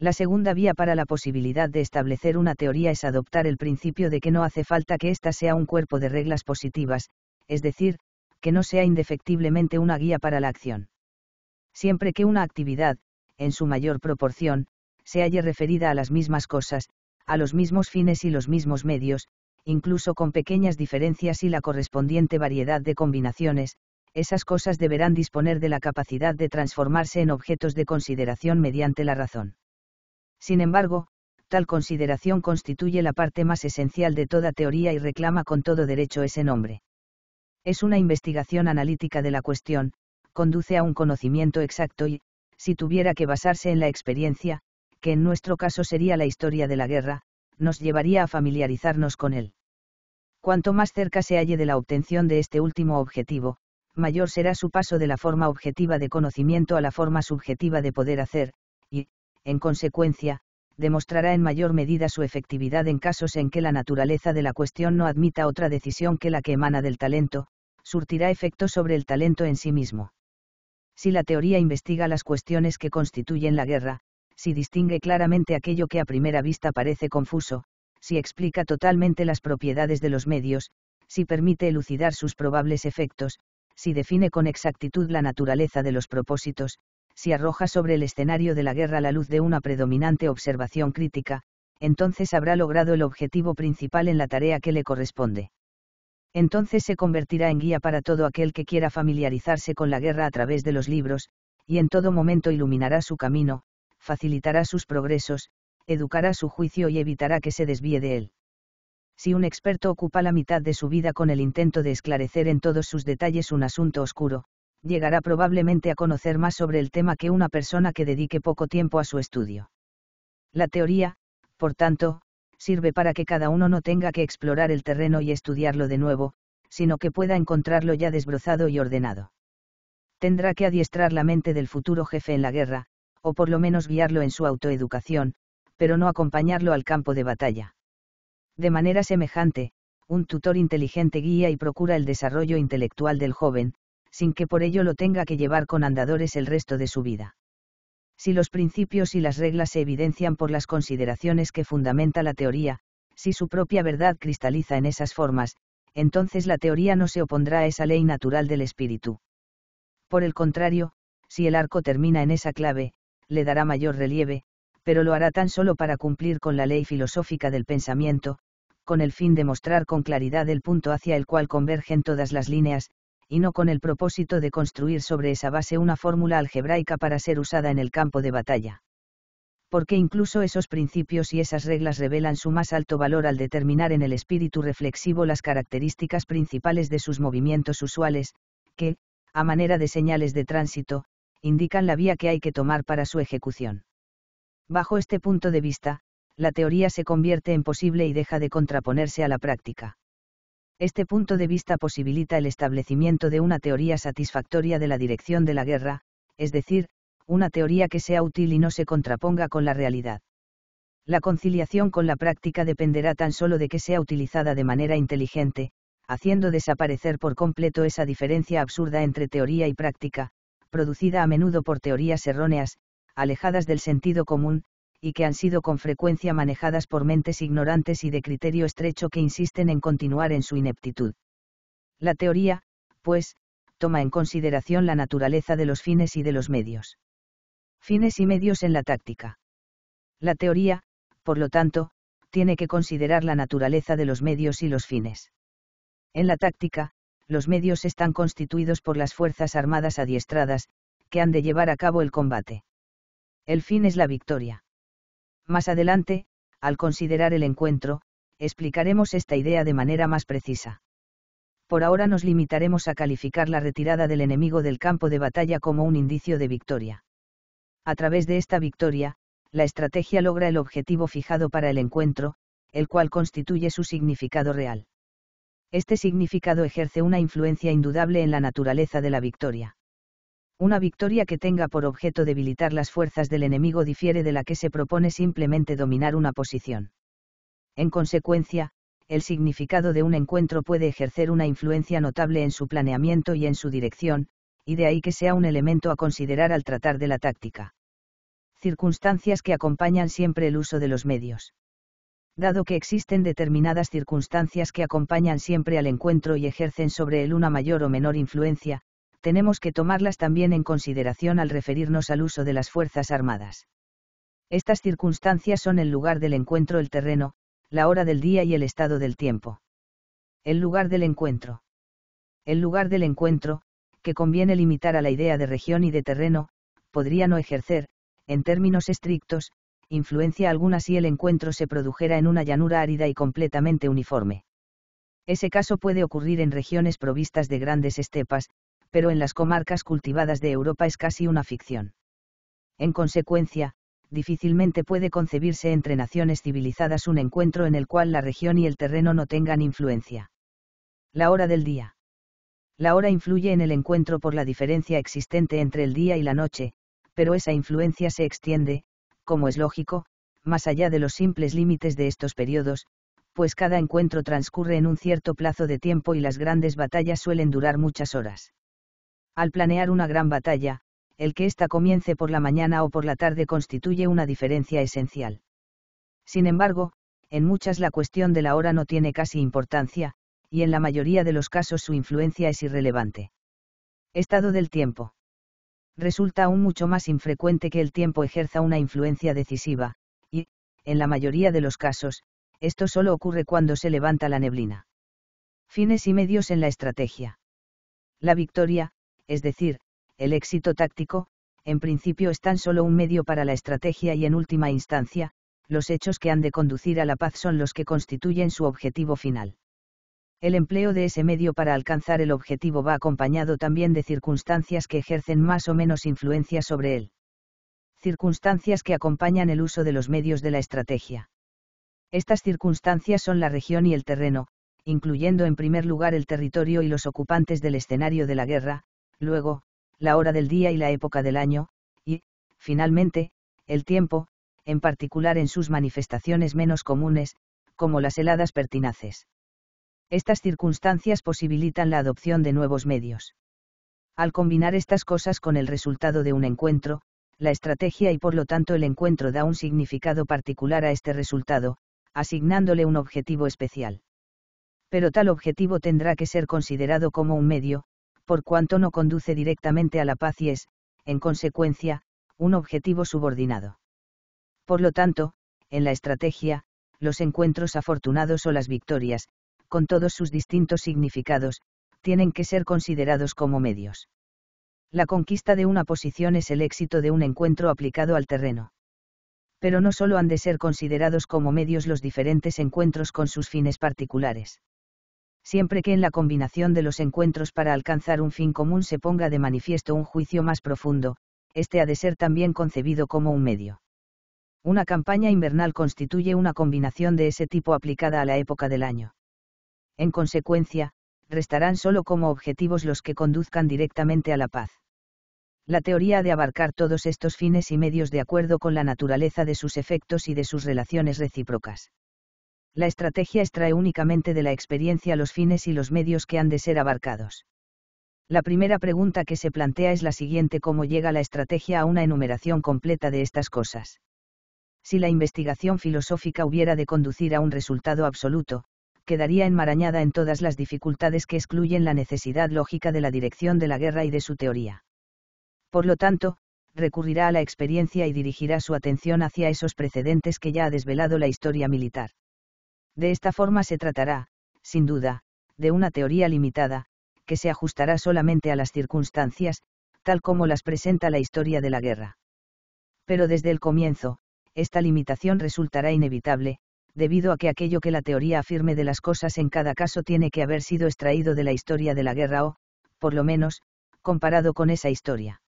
La segunda vía para la posibilidad de establecer una teoría es adoptar el principio de que no hace falta que ésta sea un cuerpo de reglas positivas, es decir, que no sea indefectiblemente una guía para la acción. Siempre que una actividad, en su mayor proporción, se halle referida a las mismas cosas, a los mismos fines y los mismos medios, incluso con pequeñas diferencias y la correspondiente variedad de combinaciones, esas cosas deberán disponer de la capacidad de transformarse en objetos de consideración mediante la razón. Sin embargo, tal consideración constituye la parte más esencial de toda teoría y reclama con todo derecho ese nombre. Es una investigación analítica de la cuestión, conduce a un conocimiento exacto y, si tuviera que basarse en la experiencia, que en nuestro caso sería la historia de la guerra, nos llevaría a familiarizarnos con él. Cuanto más cerca se halle de la obtención de este último objetivo, mayor será su paso de la forma objetiva de conocimiento a la forma subjetiva de poder hacer, en consecuencia, demostrará en mayor medida su efectividad en casos en que la naturaleza de la cuestión no admita otra decisión que la que emana del talento, surtirá efecto sobre el talento en sí mismo. Si la teoría investiga las cuestiones que constituyen la guerra, si distingue claramente aquello que a primera vista parece confuso, si explica totalmente las propiedades de los medios, si permite elucidar sus probables efectos, si define con exactitud la naturaleza de los propósitos, si arroja sobre el escenario de la guerra la luz de una predominante observación crítica, entonces habrá logrado el objetivo principal en la tarea que le corresponde. Entonces se convertirá en guía para todo aquel que quiera familiarizarse con la guerra a través de los libros, y en todo momento iluminará su camino, facilitará sus progresos, educará su juicio y evitará que se desvíe de él. Si un experto ocupa la mitad de su vida con el intento de esclarecer en todos sus detalles un asunto oscuro, llegará probablemente a conocer más sobre el tema que una persona que dedique poco tiempo a su estudio. La teoría, por tanto, sirve para que cada uno no tenga que explorar el terreno y estudiarlo de nuevo, sino que pueda encontrarlo ya desbrozado y ordenado. Tendrá que adiestrar la mente del futuro jefe en la guerra, o por lo menos guiarlo en su autoeducación, pero no acompañarlo al campo de batalla. De manera semejante, un tutor inteligente guía y procura el desarrollo intelectual del joven, sin que por ello lo tenga que llevar con andadores el resto de su vida. Si los principios y las reglas se evidencian por las consideraciones que fundamenta la teoría, si su propia verdad cristaliza en esas formas, entonces la teoría no se opondrá a esa ley natural del espíritu. Por el contrario, si el arco termina en esa clave, le dará mayor relieve, pero lo hará tan solo para cumplir con la ley filosófica del pensamiento, con el fin de mostrar con claridad el punto hacia el cual convergen todas las líneas, y no con el propósito de construir sobre esa base una fórmula algebraica para ser usada en el campo de batalla. Porque incluso esos principios y esas reglas revelan su más alto valor al determinar en el espíritu reflexivo las características principales de sus movimientos usuales, que, a manera de señales de tránsito, indican la vía que hay que tomar para su ejecución. Bajo este punto de vista, la teoría se convierte en posible y deja de contraponerse a la práctica. Este punto de vista posibilita el establecimiento de una teoría satisfactoria de la dirección de la guerra, es decir, una teoría que sea útil y no se contraponga con la realidad. La conciliación con la práctica dependerá tan solo de que sea utilizada de manera inteligente, haciendo desaparecer por completo esa diferencia absurda entre teoría y práctica, producida a menudo por teorías erróneas, alejadas del sentido común, y que han sido con frecuencia manejadas por mentes ignorantes y de criterio estrecho que insisten en continuar en su ineptitud. La teoría, pues, toma en consideración la naturaleza de los fines y de los medios. Fines y medios en la táctica. La teoría, por lo tanto, tiene que considerar la naturaleza de los medios y los fines. En la táctica, los medios están constituidos por las fuerzas armadas adiestradas, que han de llevar a cabo el combate. El fin es la victoria. Más adelante, al considerar el encuentro, explicaremos esta idea de manera más precisa. Por ahora nos limitaremos a calificar la retirada del enemigo del campo de batalla como un indicio de victoria. A través de esta victoria, la estrategia logra el objetivo fijado para el encuentro, el cual constituye su significado real. Este significado ejerce una influencia indudable en la naturaleza de la victoria. Una victoria que tenga por objeto debilitar las fuerzas del enemigo difiere de la que se propone simplemente dominar una posición. En consecuencia, el significado de un encuentro puede ejercer una influencia notable en su planeamiento y en su dirección, y de ahí que sea un elemento a considerar al tratar de la táctica. Circunstancias que acompañan siempre el uso de los medios. Dado que existen determinadas circunstancias que acompañan siempre al encuentro y ejercen sobre él una mayor o menor influencia, tenemos que tomarlas también en consideración al referirnos al uso de las Fuerzas Armadas. Estas circunstancias son el lugar del encuentro, el terreno, la hora del día y el estado del tiempo. El lugar del encuentro. El lugar del encuentro, que conviene limitar a la idea de región y de terreno, podría no ejercer, en términos estrictos, influencia alguna si el encuentro se produjera en una llanura árida y completamente uniforme. Ese caso puede ocurrir en regiones provistas de grandes estepas, pero en las comarcas cultivadas de Europa es casi una ficción. En consecuencia, difícilmente puede concebirse entre naciones civilizadas un encuentro en el cual la región y el terreno no tengan influencia. La hora del día. La hora influye en el encuentro por la diferencia existente entre el día y la noche, pero esa influencia se extiende, como es lógico, más allá de los simples límites de estos periodos, pues cada encuentro transcurre en un cierto plazo de tiempo y las grandes batallas suelen durar muchas horas. Al planear una gran batalla, el que ésta comience por la mañana o por la tarde constituye una diferencia esencial. Sin embargo, en muchas la cuestión de la hora no tiene casi importancia, y en la mayoría de los casos su influencia es irrelevante. Estado del tiempo. Resulta aún mucho más infrecuente que el tiempo ejerza una influencia decisiva, y, en la mayoría de los casos, esto solo ocurre cuando se levanta la neblina. Fines y medios en la estrategia. La victoria, es decir, el éxito táctico, en principio es tan solo un medio para la estrategia y en última instancia, los hechos que han de conducir a la paz son los que constituyen su objetivo final. El empleo de ese medio para alcanzar el objetivo va acompañado también de circunstancias que ejercen más o menos influencia sobre él. Circunstancias que acompañan el uso de los medios de la estrategia. Estas circunstancias son la región y el terreno, incluyendo en primer lugar el territorio y los ocupantes del escenario de la guerra, luego, la hora del día y la época del año, y, finalmente, el tiempo, en particular en sus manifestaciones menos comunes, como las heladas pertinaces. Estas circunstancias posibilitan la adopción de nuevos medios. Al combinar estas cosas con el resultado de un encuentro, la estrategia y por lo tanto el encuentro da un significado particular a este resultado, asignándole un objetivo especial. Pero tal objetivo tendrá que ser considerado como un medio, por cuanto no conduce directamente a la paz y es, en consecuencia, un objetivo subordinado. Por lo tanto, en la estrategia, los encuentros afortunados o las victorias, con todos sus distintos significados, tienen que ser considerados como medios. La conquista de una posición es el éxito de un encuentro aplicado al terreno. Pero no solo han de ser considerados como medios los diferentes encuentros con sus fines particulares siempre que en la combinación de los encuentros para alcanzar un fin común se ponga de manifiesto un juicio más profundo, este ha de ser también concebido como un medio. Una campaña invernal constituye una combinación de ese tipo aplicada a la época del año. En consecuencia, restarán solo como objetivos los que conduzcan directamente a la paz. La teoría ha de abarcar todos estos fines y medios de acuerdo con la naturaleza de sus efectos y de sus relaciones recíprocas. La estrategia extrae únicamente de la experiencia los fines y los medios que han de ser abarcados. La primera pregunta que se plantea es la siguiente, ¿cómo llega la estrategia a una enumeración completa de estas cosas? Si la investigación filosófica hubiera de conducir a un resultado absoluto, quedaría enmarañada en todas las dificultades que excluyen la necesidad lógica de la dirección de la guerra y de su teoría. Por lo tanto, recurrirá a la experiencia y dirigirá su atención hacia esos precedentes que ya ha desvelado la historia militar. De esta forma se tratará, sin duda, de una teoría limitada, que se ajustará solamente a las circunstancias, tal como las presenta la historia de la guerra. Pero desde el comienzo, esta limitación resultará inevitable, debido a que aquello que la teoría afirme de las cosas en cada caso tiene que haber sido extraído de la historia de la guerra o, por lo menos, comparado con esa historia.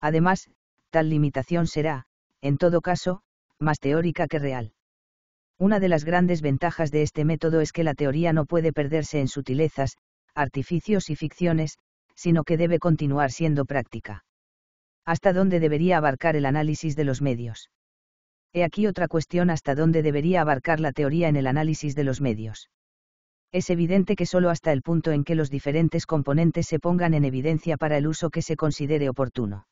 Además, tal limitación será, en todo caso, más teórica que real. Una de las grandes ventajas de este método es que la teoría no puede perderse en sutilezas, artificios y ficciones, sino que debe continuar siendo práctica. ¿Hasta dónde debería abarcar el análisis de los medios? He aquí otra cuestión hasta dónde debería abarcar la teoría en el análisis de los medios. Es evidente que solo hasta el punto en que los diferentes componentes se pongan en evidencia para el uso que se considere oportuno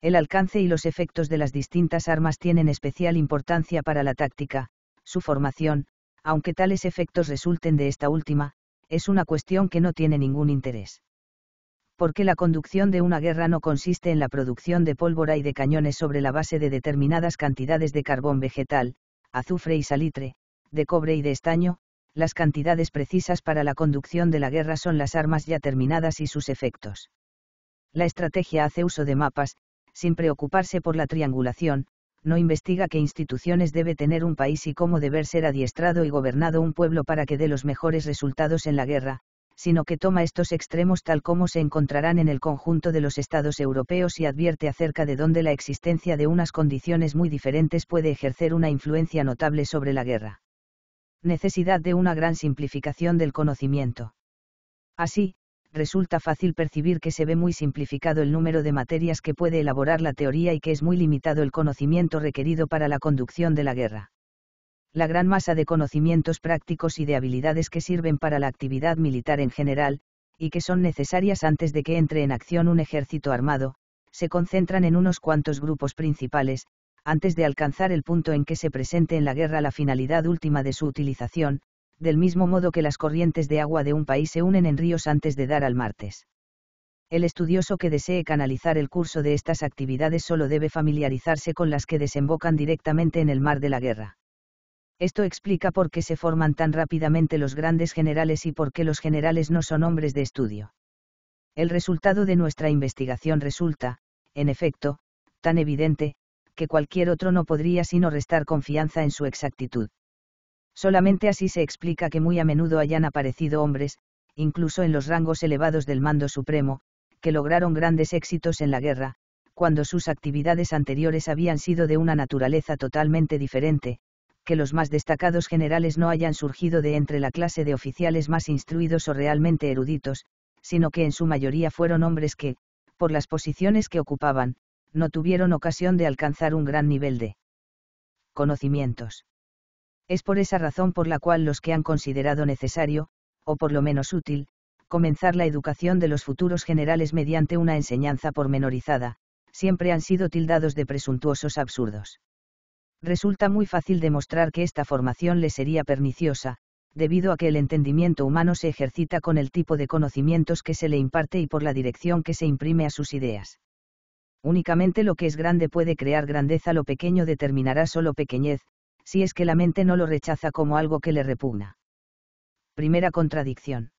el alcance y los efectos de las distintas armas tienen especial importancia para la táctica, su formación, aunque tales efectos resulten de esta última, es una cuestión que no tiene ningún interés. Porque la conducción de una guerra no consiste en la producción de pólvora y de cañones sobre la base de determinadas cantidades de carbón vegetal, azufre y salitre, de cobre y de estaño, las cantidades precisas para la conducción de la guerra son las armas ya terminadas y sus efectos. La estrategia hace uso de mapas, sin preocuparse por la triangulación, no investiga qué instituciones debe tener un país y cómo deber ser adiestrado y gobernado un pueblo para que dé los mejores resultados en la guerra, sino que toma estos extremos tal como se encontrarán en el conjunto de los estados europeos y advierte acerca de dónde la existencia de unas condiciones muy diferentes puede ejercer una influencia notable sobre la guerra. Necesidad de una gran simplificación del conocimiento. Así, resulta fácil percibir que se ve muy simplificado el número de materias que puede elaborar la teoría y que es muy limitado el conocimiento requerido para la conducción de la guerra. La gran masa de conocimientos prácticos y de habilidades que sirven para la actividad militar en general, y que son necesarias antes de que entre en acción un ejército armado, se concentran en unos cuantos grupos principales, antes de alcanzar el punto en que se presente en la guerra la finalidad última de su utilización, del mismo modo que las corrientes de agua de un país se unen en ríos antes de dar al martes. El estudioso que desee canalizar el curso de estas actividades solo debe familiarizarse con las que desembocan directamente en el mar de la guerra. Esto explica por qué se forman tan rápidamente los grandes generales y por qué los generales no son hombres de estudio. El resultado de nuestra investigación resulta, en efecto, tan evidente, que cualquier otro no podría sino restar confianza en su exactitud. Solamente así se explica que muy a menudo hayan aparecido hombres, incluso en los rangos elevados del mando supremo, que lograron grandes éxitos en la guerra, cuando sus actividades anteriores habían sido de una naturaleza totalmente diferente, que los más destacados generales no hayan surgido de entre la clase de oficiales más instruidos o realmente eruditos, sino que en su mayoría fueron hombres que, por las posiciones que ocupaban, no tuvieron ocasión de alcanzar un gran nivel de conocimientos. Es por esa razón por la cual los que han considerado necesario, o por lo menos útil, comenzar la educación de los futuros generales mediante una enseñanza pormenorizada, siempre han sido tildados de presuntuosos absurdos. Resulta muy fácil demostrar que esta formación le sería perniciosa, debido a que el entendimiento humano se ejercita con el tipo de conocimientos que se le imparte y por la dirección que se imprime a sus ideas. Únicamente lo que es grande puede crear grandeza, lo pequeño determinará solo pequeñez, si es que la mente no lo rechaza como algo que le repugna. Primera contradicción.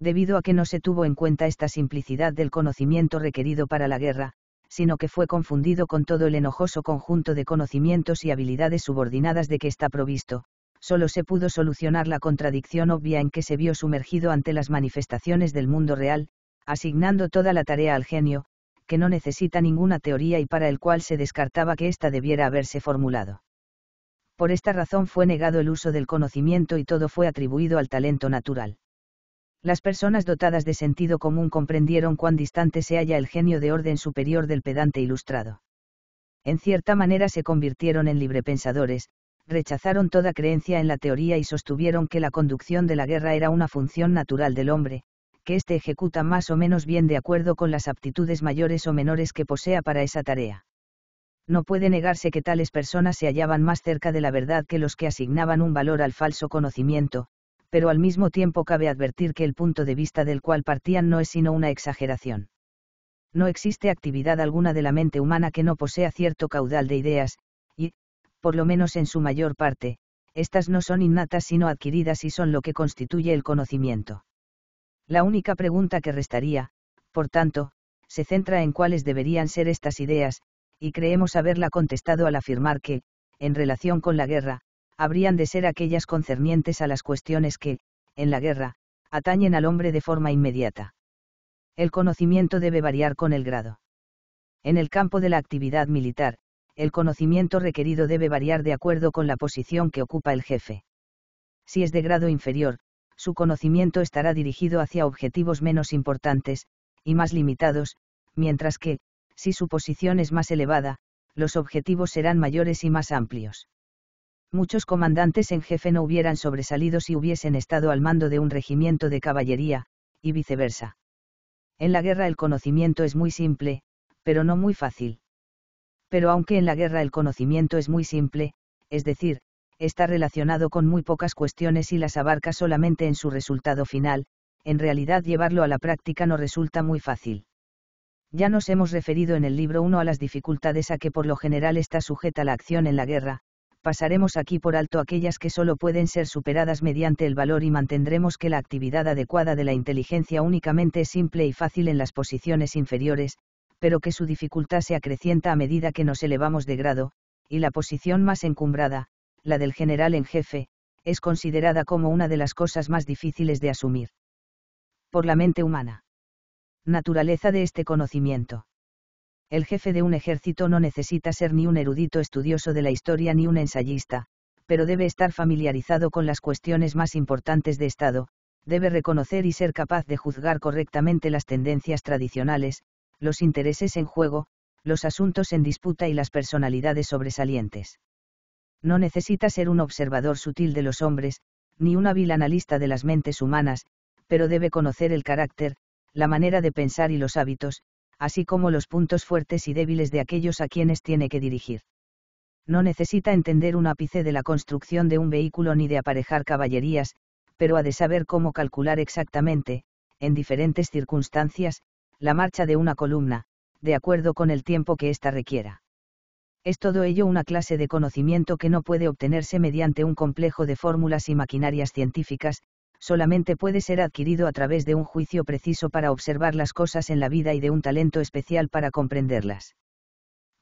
Debido a que no se tuvo en cuenta esta simplicidad del conocimiento requerido para la guerra, sino que fue confundido con todo el enojoso conjunto de conocimientos y habilidades subordinadas de que está provisto, solo se pudo solucionar la contradicción obvia en que se vio sumergido ante las manifestaciones del mundo real, asignando toda la tarea al genio, que no necesita ninguna teoría y para el cual se descartaba que ésta debiera haberse formulado por esta razón fue negado el uso del conocimiento y todo fue atribuido al talento natural. Las personas dotadas de sentido común comprendieron cuán distante se halla el genio de orden superior del pedante ilustrado. En cierta manera se convirtieron en librepensadores, rechazaron toda creencia en la teoría y sostuvieron que la conducción de la guerra era una función natural del hombre, que éste ejecuta más o menos bien de acuerdo con las aptitudes mayores o menores que posea para esa tarea no puede negarse que tales personas se hallaban más cerca de la verdad que los que asignaban un valor al falso conocimiento, pero al mismo tiempo cabe advertir que el punto de vista del cual partían no es sino una exageración. No existe actividad alguna de la mente humana que no posea cierto caudal de ideas, y, por lo menos en su mayor parte, estas no son innatas sino adquiridas y son lo que constituye el conocimiento. La única pregunta que restaría, por tanto, se centra en cuáles deberían ser estas ideas, y creemos haberla contestado al afirmar que, en relación con la guerra, habrían de ser aquellas concernientes a las cuestiones que, en la guerra, atañen al hombre de forma inmediata. El conocimiento debe variar con el grado. En el campo de la actividad militar, el conocimiento requerido debe variar de acuerdo con la posición que ocupa el jefe. Si es de grado inferior, su conocimiento estará dirigido hacia objetivos menos importantes, y más limitados, mientras que, si su posición es más elevada, los objetivos serán mayores y más amplios. Muchos comandantes en jefe no hubieran sobresalido si hubiesen estado al mando de un regimiento de caballería, y viceversa. En la guerra el conocimiento es muy simple, pero no muy fácil. Pero aunque en la guerra el conocimiento es muy simple, es decir, está relacionado con muy pocas cuestiones y las abarca solamente en su resultado final, en realidad llevarlo a la práctica no resulta muy fácil. Ya nos hemos referido en el libro 1 a las dificultades a que por lo general está sujeta la acción en la guerra, pasaremos aquí por alto aquellas que solo pueden ser superadas mediante el valor y mantendremos que la actividad adecuada de la inteligencia únicamente es simple y fácil en las posiciones inferiores, pero que su dificultad se acrecienta a medida que nos elevamos de grado, y la posición más encumbrada, la del general en jefe, es considerada como una de las cosas más difíciles de asumir. Por la mente humana. Naturaleza de este conocimiento. El jefe de un ejército no necesita ser ni un erudito estudioso de la historia ni un ensayista, pero debe estar familiarizado con las cuestiones más importantes de Estado, debe reconocer y ser capaz de juzgar correctamente las tendencias tradicionales, los intereses en juego, los asuntos en disputa y las personalidades sobresalientes. No necesita ser un observador sutil de los hombres, ni un hábil analista de las mentes humanas, pero debe conocer el carácter, la manera de pensar y los hábitos, así como los puntos fuertes y débiles de aquellos a quienes tiene que dirigir. No necesita entender un ápice de la construcción de un vehículo ni de aparejar caballerías, pero ha de saber cómo calcular exactamente, en diferentes circunstancias, la marcha de una columna, de acuerdo con el tiempo que ésta requiera. Es todo ello una clase de conocimiento que no puede obtenerse mediante un complejo de fórmulas y maquinarias científicas, solamente puede ser adquirido a través de un juicio preciso para observar las cosas en la vida y de un talento especial para comprenderlas.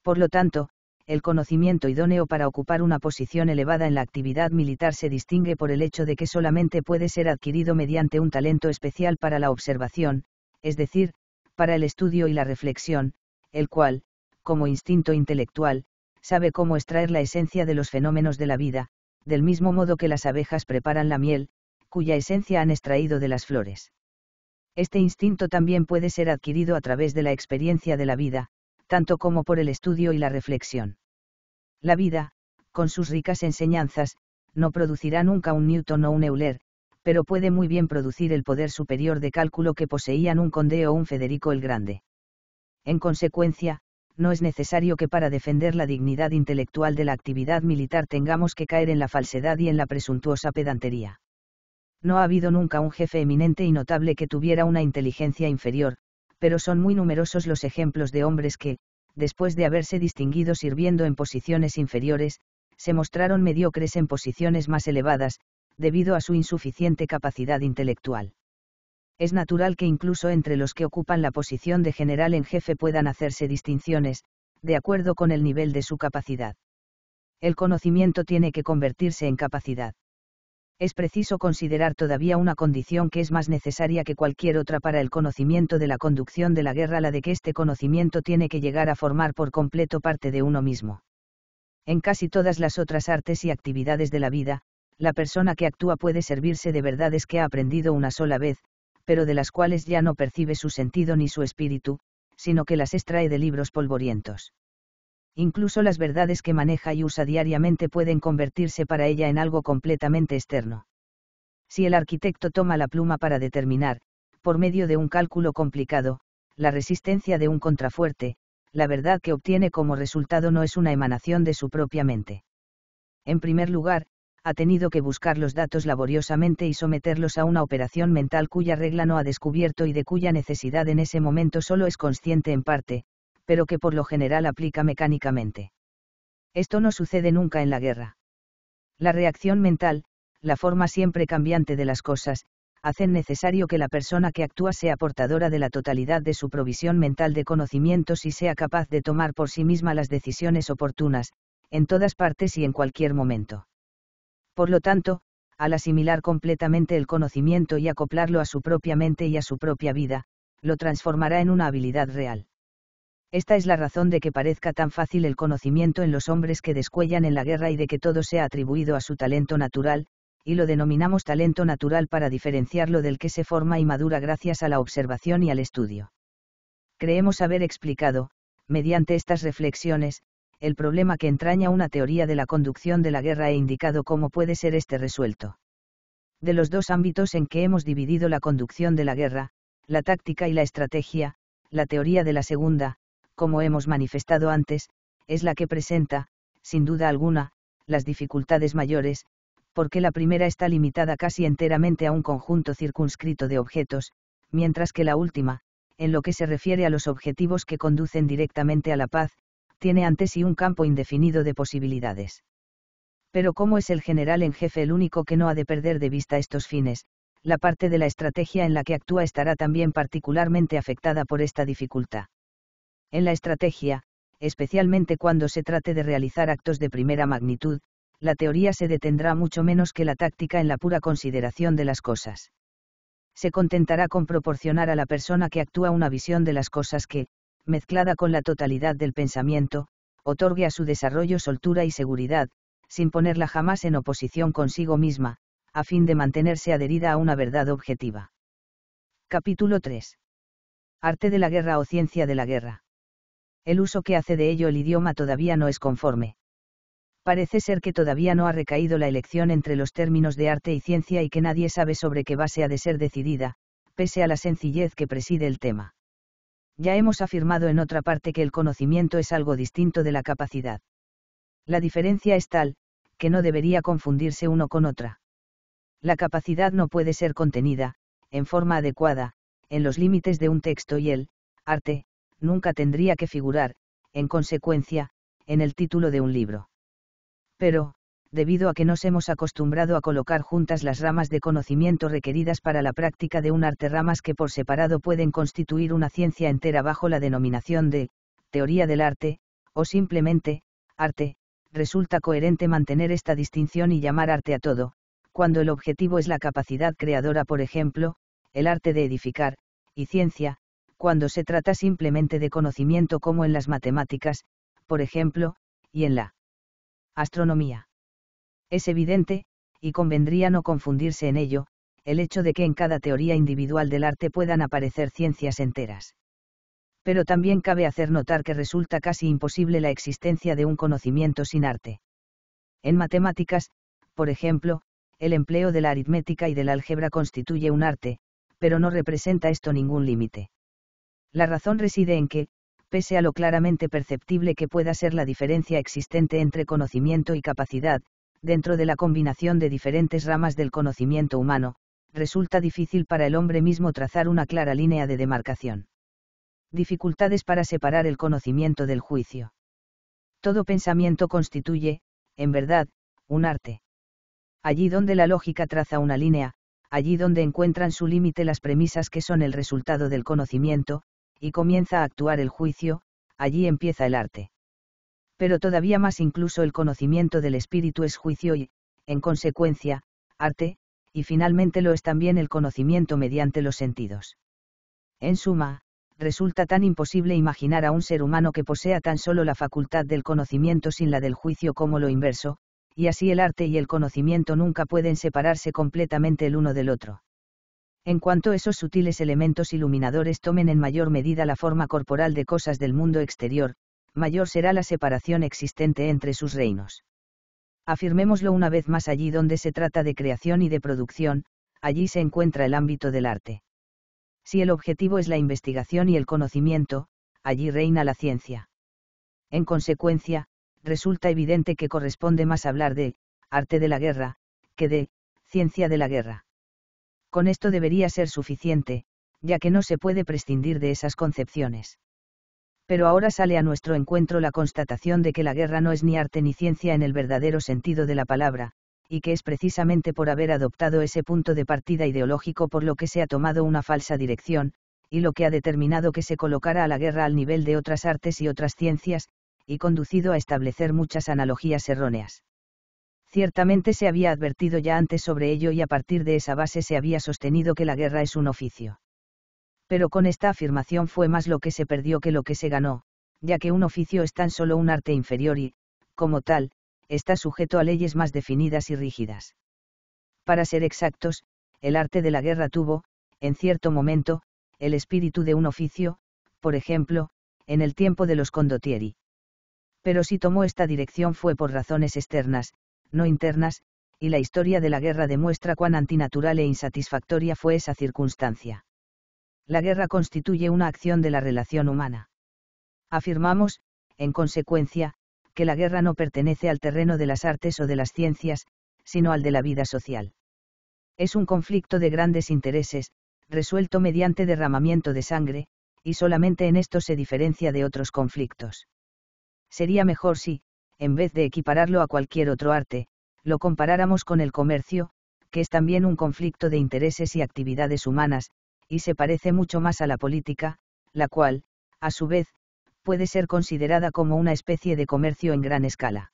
Por lo tanto, el conocimiento idóneo para ocupar una posición elevada en la actividad militar se distingue por el hecho de que solamente puede ser adquirido mediante un talento especial para la observación, es decir, para el estudio y la reflexión, el cual, como instinto intelectual, sabe cómo extraer la esencia de los fenómenos de la vida, del mismo modo que las abejas preparan la miel, cuya esencia han extraído de las flores. Este instinto también puede ser adquirido a través de la experiencia de la vida, tanto como por el estudio y la reflexión. La vida, con sus ricas enseñanzas, no producirá nunca un Newton o un Euler, pero puede muy bien producir el poder superior de cálculo que poseían un conde o un Federico el Grande. En consecuencia, no es necesario que para defender la dignidad intelectual de la actividad militar tengamos que caer en la falsedad y en la presuntuosa pedantería no ha habido nunca un jefe eminente y notable que tuviera una inteligencia inferior, pero son muy numerosos los ejemplos de hombres que, después de haberse distinguido sirviendo en posiciones inferiores, se mostraron mediocres en posiciones más elevadas, debido a su insuficiente capacidad intelectual. Es natural que incluso entre los que ocupan la posición de general en jefe puedan hacerse distinciones, de acuerdo con el nivel de su capacidad. El conocimiento tiene que convertirse en capacidad es preciso considerar todavía una condición que es más necesaria que cualquier otra para el conocimiento de la conducción de la guerra, la de que este conocimiento tiene que llegar a formar por completo parte de uno mismo. En casi todas las otras artes y actividades de la vida, la persona que actúa puede servirse de verdades que ha aprendido una sola vez, pero de las cuales ya no percibe su sentido ni su espíritu, sino que las extrae de libros polvorientos incluso las verdades que maneja y usa diariamente pueden convertirse para ella en algo completamente externo. Si el arquitecto toma la pluma para determinar, por medio de un cálculo complicado, la resistencia de un contrafuerte, la verdad que obtiene como resultado no es una emanación de su propia mente. En primer lugar, ha tenido que buscar los datos laboriosamente y someterlos a una operación mental cuya regla no ha descubierto y de cuya necesidad en ese momento solo es consciente en parte, pero que por lo general aplica mecánicamente. Esto no sucede nunca en la guerra. La reacción mental, la forma siempre cambiante de las cosas, hacen necesario que la persona que actúa sea portadora de la totalidad de su provisión mental de conocimientos y sea capaz de tomar por sí misma las decisiones oportunas, en todas partes y en cualquier momento. Por lo tanto, al asimilar completamente el conocimiento y acoplarlo a su propia mente y a su propia vida, lo transformará en una habilidad real. Esta es la razón de que parezca tan fácil el conocimiento en los hombres que descuellan en la guerra y de que todo sea atribuido a su talento natural, y lo denominamos talento natural para diferenciarlo del que se forma y madura gracias a la observación y al estudio. Creemos haber explicado, mediante estas reflexiones, el problema que entraña una teoría de la conducción de la guerra e indicado cómo puede ser este resuelto. De los dos ámbitos en que hemos dividido la conducción de la guerra, la táctica y la estrategia, la teoría de la segunda, como hemos manifestado antes, es la que presenta, sin duda alguna, las dificultades mayores, porque la primera está limitada casi enteramente a un conjunto circunscrito de objetos, mientras que la última, en lo que se refiere a los objetivos que conducen directamente a la paz, tiene ante sí un campo indefinido de posibilidades. Pero como es el general en jefe el único que no ha de perder de vista estos fines, la parte de la estrategia en la que actúa estará también particularmente afectada por esta dificultad. En la estrategia, especialmente cuando se trate de realizar actos de primera magnitud, la teoría se detendrá mucho menos que la táctica en la pura consideración de las cosas. Se contentará con proporcionar a la persona que actúa una visión de las cosas que, mezclada con la totalidad del pensamiento, otorgue a su desarrollo soltura y seguridad, sin ponerla jamás en oposición consigo misma, a fin de mantenerse adherida a una verdad objetiva. Capítulo 3. Arte de la guerra o ciencia de la guerra el uso que hace de ello el idioma todavía no es conforme. Parece ser que todavía no ha recaído la elección entre los términos de arte y ciencia y que nadie sabe sobre qué base ha de ser decidida, pese a la sencillez que preside el tema. Ya hemos afirmado en otra parte que el conocimiento es algo distinto de la capacidad. La diferencia es tal, que no debería confundirse uno con otra. La capacidad no puede ser contenida, en forma adecuada, en los límites de un texto y el, arte, nunca tendría que figurar, en consecuencia, en el título de un libro. Pero, debido a que nos hemos acostumbrado a colocar juntas las ramas de conocimiento requeridas para la práctica de un arte, ramas que por separado pueden constituir una ciencia entera bajo la denominación de teoría del arte, o simplemente, arte, resulta coherente mantener esta distinción y llamar arte a todo, cuando el objetivo es la capacidad creadora, por ejemplo, el arte de edificar, y ciencia, cuando se trata simplemente de conocimiento como en las matemáticas, por ejemplo, y en la astronomía. Es evidente, y convendría no confundirse en ello, el hecho de que en cada teoría individual del arte puedan aparecer ciencias enteras. Pero también cabe hacer notar que resulta casi imposible la existencia de un conocimiento sin arte. En matemáticas, por ejemplo, el empleo de la aritmética y del álgebra constituye un arte, pero no representa esto ningún límite. La razón reside en que, pese a lo claramente perceptible que pueda ser la diferencia existente entre conocimiento y capacidad, dentro de la combinación de diferentes ramas del conocimiento humano, resulta difícil para el hombre mismo trazar una clara línea de demarcación. Dificultades para separar el conocimiento del juicio. Todo pensamiento constituye, en verdad, un arte. Allí donde la lógica traza una línea, allí donde encuentran su límite las premisas que son el resultado del conocimiento, y comienza a actuar el juicio, allí empieza el arte. Pero todavía más incluso el conocimiento del espíritu es juicio y, en consecuencia, arte, y finalmente lo es también el conocimiento mediante los sentidos. En suma, resulta tan imposible imaginar a un ser humano que posea tan solo la facultad del conocimiento sin la del juicio como lo inverso, y así el arte y el conocimiento nunca pueden separarse completamente el uno del otro en cuanto esos sutiles elementos iluminadores tomen en mayor medida la forma corporal de cosas del mundo exterior, mayor será la separación existente entre sus reinos. Afirmémoslo una vez más allí donde se trata de creación y de producción, allí se encuentra el ámbito del arte. Si el objetivo es la investigación y el conocimiento, allí reina la ciencia. En consecuencia, resulta evidente que corresponde más hablar de arte de la guerra, que de ciencia de la guerra. Con esto debería ser suficiente, ya que no se puede prescindir de esas concepciones. Pero ahora sale a nuestro encuentro la constatación de que la guerra no es ni arte ni ciencia en el verdadero sentido de la palabra, y que es precisamente por haber adoptado ese punto de partida ideológico por lo que se ha tomado una falsa dirección, y lo que ha determinado que se colocara a la guerra al nivel de otras artes y otras ciencias, y conducido a establecer muchas analogías erróneas. Ciertamente se había advertido ya antes sobre ello y a partir de esa base se había sostenido que la guerra es un oficio. Pero con esta afirmación fue más lo que se perdió que lo que se ganó, ya que un oficio es tan solo un arte inferior y, como tal, está sujeto a leyes más definidas y rígidas. Para ser exactos, el arte de la guerra tuvo, en cierto momento, el espíritu de un oficio, por ejemplo, en el tiempo de los condottieri. Pero si tomó esta dirección fue por razones externas, no internas, y la historia de la guerra demuestra cuán antinatural e insatisfactoria fue esa circunstancia. La guerra constituye una acción de la relación humana. Afirmamos, en consecuencia, que la guerra no pertenece al terreno de las artes o de las ciencias, sino al de la vida social. Es un conflicto de grandes intereses, resuelto mediante derramamiento de sangre, y solamente en esto se diferencia de otros conflictos. Sería mejor si, en vez de equipararlo a cualquier otro arte, lo comparáramos con el comercio, que es también un conflicto de intereses y actividades humanas, y se parece mucho más a la política, la cual, a su vez, puede ser considerada como una especie de comercio en gran escala.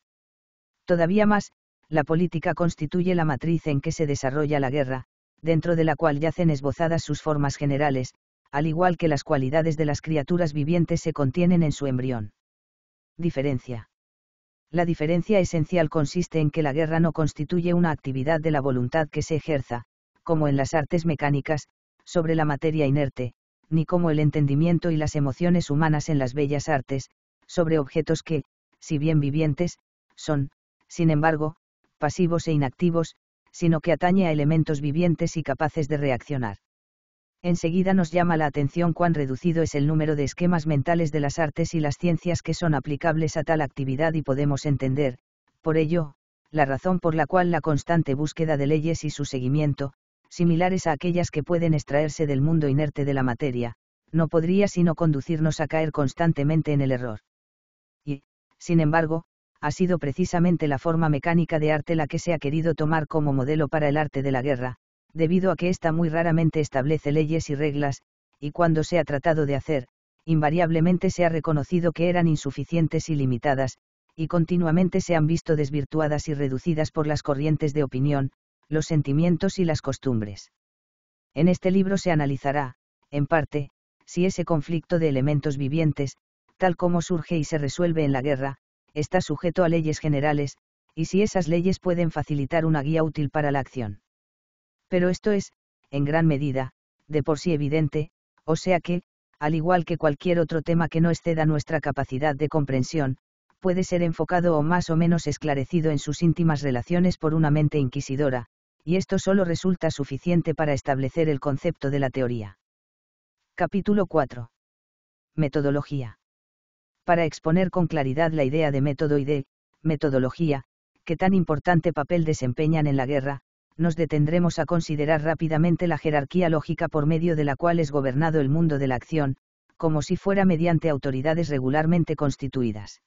Todavía más, la política constituye la matriz en que se desarrolla la guerra, dentro de la cual yacen esbozadas sus formas generales, al igual que las cualidades de las criaturas vivientes se contienen en su embrión. Diferencia la diferencia esencial consiste en que la guerra no constituye una actividad de la voluntad que se ejerza, como en las artes mecánicas, sobre la materia inerte, ni como el entendimiento y las emociones humanas en las bellas artes, sobre objetos que, si bien vivientes, son, sin embargo, pasivos e inactivos, sino que atañe a elementos vivientes y capaces de reaccionar enseguida nos llama la atención cuán reducido es el número de esquemas mentales de las artes y las ciencias que son aplicables a tal actividad y podemos entender, por ello, la razón por la cual la constante búsqueda de leyes y su seguimiento, similares a aquellas que pueden extraerse del mundo inerte de la materia, no podría sino conducirnos a caer constantemente en el error. Y, sin embargo, ha sido precisamente la forma mecánica de arte la que se ha querido tomar como modelo para el arte de la guerra, debido a que ésta muy raramente establece leyes y reglas, y cuando se ha tratado de hacer, invariablemente se ha reconocido que eran insuficientes y limitadas, y continuamente se han visto desvirtuadas y reducidas por las corrientes de opinión, los sentimientos y las costumbres. En este libro se analizará, en parte, si ese conflicto de elementos vivientes, tal como surge y se resuelve en la guerra, está sujeto a leyes generales, y si esas leyes pueden facilitar una guía útil para la acción pero esto es, en gran medida, de por sí evidente, o sea que, al igual que cualquier otro tema que no exceda nuestra capacidad de comprensión, puede ser enfocado o más o menos esclarecido en sus íntimas relaciones por una mente inquisidora, y esto solo resulta suficiente para establecer el concepto de la teoría. Capítulo 4. Metodología. Para exponer con claridad la idea de método y de metodología, que tan importante papel desempeñan en la guerra, nos detendremos a considerar rápidamente la jerarquía lógica por medio de la cual es gobernado el mundo de la acción, como si fuera mediante autoridades regularmente constituidas.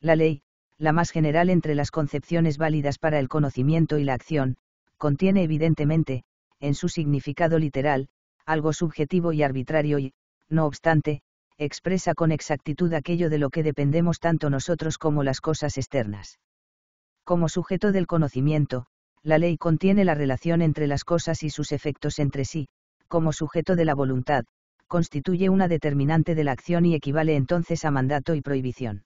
La ley, la más general entre las concepciones válidas para el conocimiento y la acción, contiene evidentemente, en su significado literal, algo subjetivo y arbitrario y, no obstante, expresa con exactitud aquello de lo que dependemos tanto nosotros como las cosas externas. Como sujeto del conocimiento, la ley contiene la relación entre las cosas y sus efectos entre sí, como sujeto de la voluntad, constituye una determinante de la acción y equivale entonces a mandato y prohibición.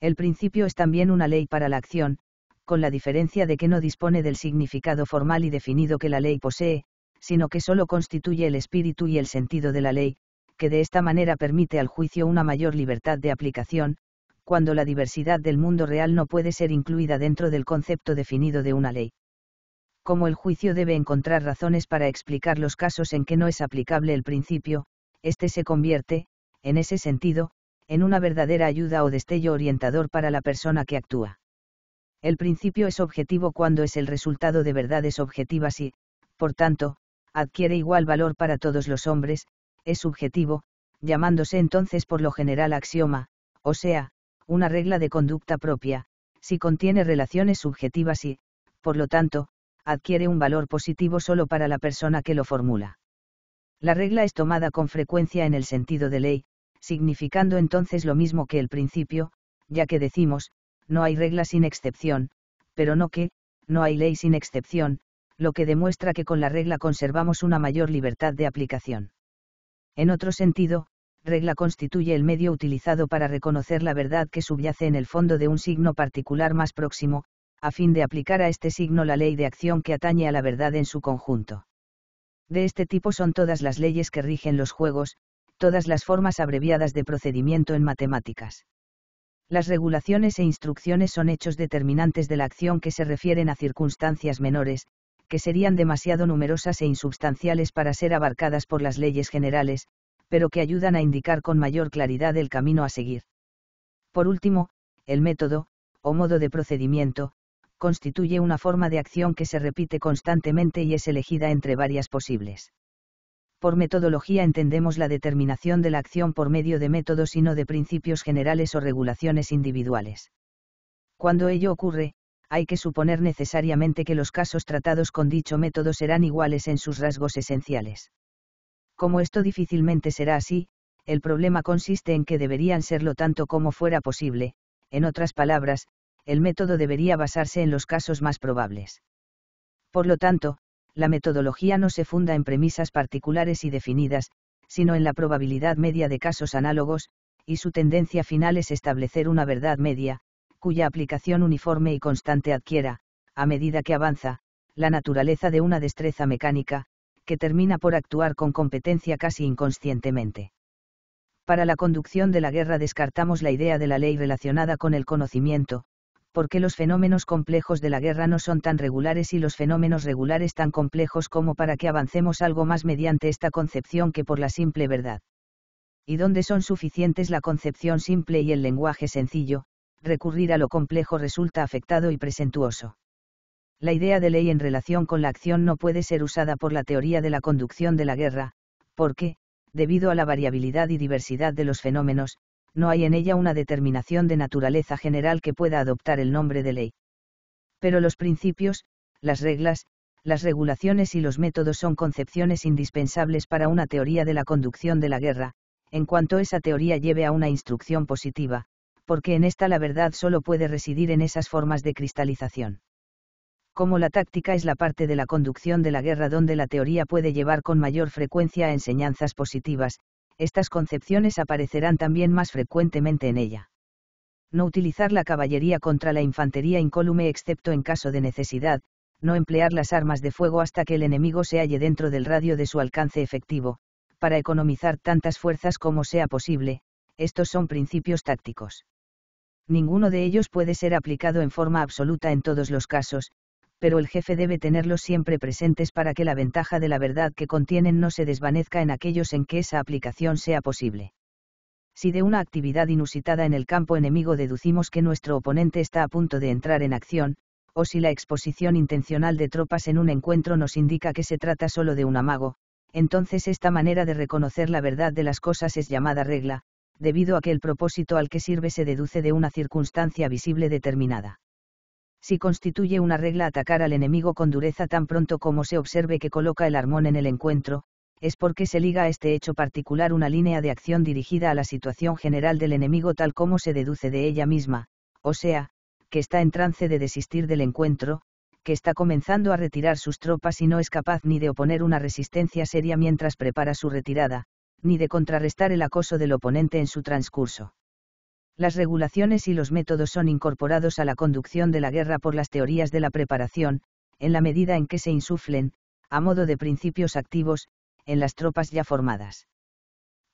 El principio es también una ley para la acción, con la diferencia de que no dispone del significado formal y definido que la ley posee, sino que sólo constituye el espíritu y el sentido de la ley, que de esta manera permite al juicio una mayor libertad de aplicación, cuando la diversidad del mundo real no puede ser incluida dentro del concepto definido de una ley como el juicio debe encontrar razones para explicar los casos en que no es aplicable el principio, éste se convierte, en ese sentido, en una verdadera ayuda o destello orientador para la persona que actúa. El principio es objetivo cuando es el resultado de verdades objetivas y, por tanto, adquiere igual valor para todos los hombres, es subjetivo, llamándose entonces por lo general axioma, o sea, una regla de conducta propia, si contiene relaciones subjetivas y, por lo tanto, adquiere un valor positivo solo para la persona que lo formula. La regla es tomada con frecuencia en el sentido de ley, significando entonces lo mismo que el principio, ya que decimos, no hay regla sin excepción, pero no que, no hay ley sin excepción, lo que demuestra que con la regla conservamos una mayor libertad de aplicación. En otro sentido, regla constituye el medio utilizado para reconocer la verdad que subyace en el fondo de un signo particular más próximo, a fin de aplicar a este signo la ley de acción que atañe a la verdad en su conjunto. De este tipo son todas las leyes que rigen los juegos, todas las formas abreviadas de procedimiento en matemáticas. Las regulaciones e instrucciones son hechos determinantes de la acción que se refieren a circunstancias menores, que serían demasiado numerosas e insubstanciales para ser abarcadas por las leyes generales, pero que ayudan a indicar con mayor claridad el camino a seguir. Por último, el método, o modo de procedimiento, constituye una forma de acción que se repite constantemente y es elegida entre varias posibles. Por metodología entendemos la determinación de la acción por medio de métodos y no de principios generales o regulaciones individuales. Cuando ello ocurre, hay que suponer necesariamente que los casos tratados con dicho método serán iguales en sus rasgos esenciales. Como esto difícilmente será así, el problema consiste en que deberían serlo tanto como fuera posible, en otras palabras, el método debería basarse en los casos más probables. Por lo tanto, la metodología no se funda en premisas particulares y definidas, sino en la probabilidad media de casos análogos, y su tendencia final es establecer una verdad media, cuya aplicación uniforme y constante adquiera, a medida que avanza, la naturaleza de una destreza mecánica, que termina por actuar con competencia casi inconscientemente. Para la conducción de la guerra descartamos la idea de la ley relacionada con el conocimiento, porque los fenómenos complejos de la guerra no son tan regulares y los fenómenos regulares tan complejos como para que avancemos algo más mediante esta concepción que por la simple verdad. Y donde son suficientes la concepción simple y el lenguaje sencillo, recurrir a lo complejo resulta afectado y presentuoso. La idea de ley en relación con la acción no puede ser usada por la teoría de la conducción de la guerra, porque, debido a la variabilidad y diversidad de los fenómenos, no hay en ella una determinación de naturaleza general que pueda adoptar el nombre de ley. Pero los principios, las reglas, las regulaciones y los métodos son concepciones indispensables para una teoría de la conducción de la guerra, en cuanto esa teoría lleve a una instrucción positiva, porque en esta la verdad solo puede residir en esas formas de cristalización. Como la táctica es la parte de la conducción de la guerra donde la teoría puede llevar con mayor frecuencia a enseñanzas positivas, estas concepciones aparecerán también más frecuentemente en ella. No utilizar la caballería contra la infantería incólume excepto en caso de necesidad, no emplear las armas de fuego hasta que el enemigo se halle dentro del radio de su alcance efectivo, para economizar tantas fuerzas como sea posible, estos son principios tácticos. Ninguno de ellos puede ser aplicado en forma absoluta en todos los casos, pero el jefe debe tenerlos siempre presentes para que la ventaja de la verdad que contienen no se desvanezca en aquellos en que esa aplicación sea posible. Si de una actividad inusitada en el campo enemigo deducimos que nuestro oponente está a punto de entrar en acción, o si la exposición intencional de tropas en un encuentro nos indica que se trata solo de un amago, entonces esta manera de reconocer la verdad de las cosas es llamada regla, debido a que el propósito al que sirve se deduce de una circunstancia visible determinada si constituye una regla atacar al enemigo con dureza tan pronto como se observe que coloca el armón en el encuentro, es porque se liga a este hecho particular una línea de acción dirigida a la situación general del enemigo tal como se deduce de ella misma, o sea, que está en trance de desistir del encuentro, que está comenzando a retirar sus tropas y no es capaz ni de oponer una resistencia seria mientras prepara su retirada, ni de contrarrestar el acoso del oponente en su transcurso las regulaciones y los métodos son incorporados a la conducción de la guerra por las teorías de la preparación, en la medida en que se insuflen, a modo de principios activos, en las tropas ya formadas.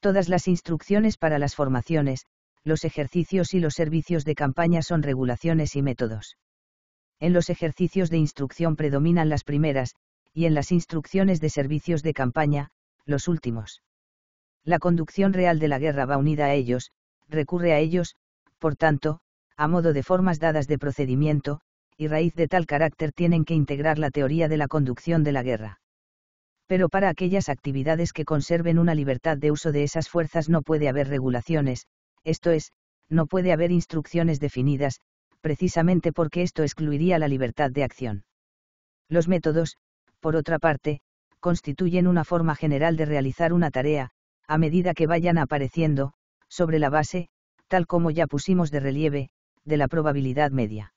Todas las instrucciones para las formaciones, los ejercicios y los servicios de campaña son regulaciones y métodos. En los ejercicios de instrucción predominan las primeras, y en las instrucciones de servicios de campaña, los últimos. La conducción real de la guerra va unida a ellos, recurre a ellos, por tanto, a modo de formas dadas de procedimiento, y raíz de tal carácter tienen que integrar la teoría de la conducción de la guerra. Pero para aquellas actividades que conserven una libertad de uso de esas fuerzas no puede haber regulaciones, esto es, no puede haber instrucciones definidas, precisamente porque esto excluiría la libertad de acción. Los métodos, por otra parte, constituyen una forma general de realizar una tarea, a medida que vayan apareciendo, sobre la base, tal como ya pusimos de relieve, de la probabilidad media.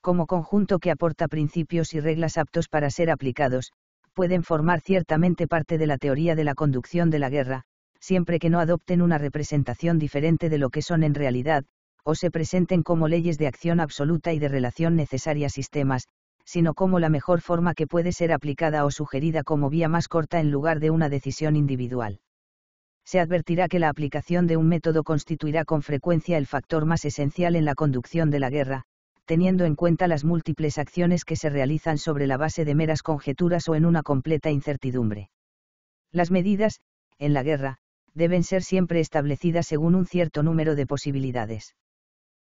Como conjunto que aporta principios y reglas aptos para ser aplicados, pueden formar ciertamente parte de la teoría de la conducción de la guerra, siempre que no adopten una representación diferente de lo que son en realidad, o se presenten como leyes de acción absoluta y de relación necesaria sistemas, sino como la mejor forma que puede ser aplicada o sugerida como vía más corta en lugar de una decisión individual se advertirá que la aplicación de un método constituirá con frecuencia el factor más esencial en la conducción de la guerra, teniendo en cuenta las múltiples acciones que se realizan sobre la base de meras conjeturas o en una completa incertidumbre. Las medidas, en la guerra, deben ser siempre establecidas según un cierto número de posibilidades.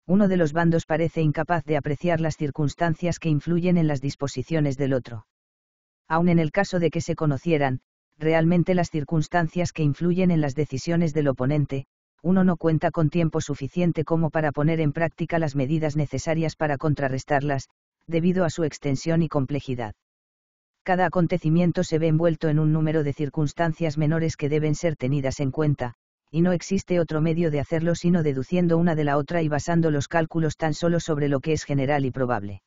Uno de los bandos parece incapaz de apreciar las circunstancias que influyen en las disposiciones del otro. Aun en el caso de que se conocieran, realmente las circunstancias que influyen en las decisiones del oponente, uno no cuenta con tiempo suficiente como para poner en práctica las medidas necesarias para contrarrestarlas, debido a su extensión y complejidad. Cada acontecimiento se ve envuelto en un número de circunstancias menores que deben ser tenidas en cuenta, y no existe otro medio de hacerlo sino deduciendo una de la otra y basando los cálculos tan solo sobre lo que es general y probable.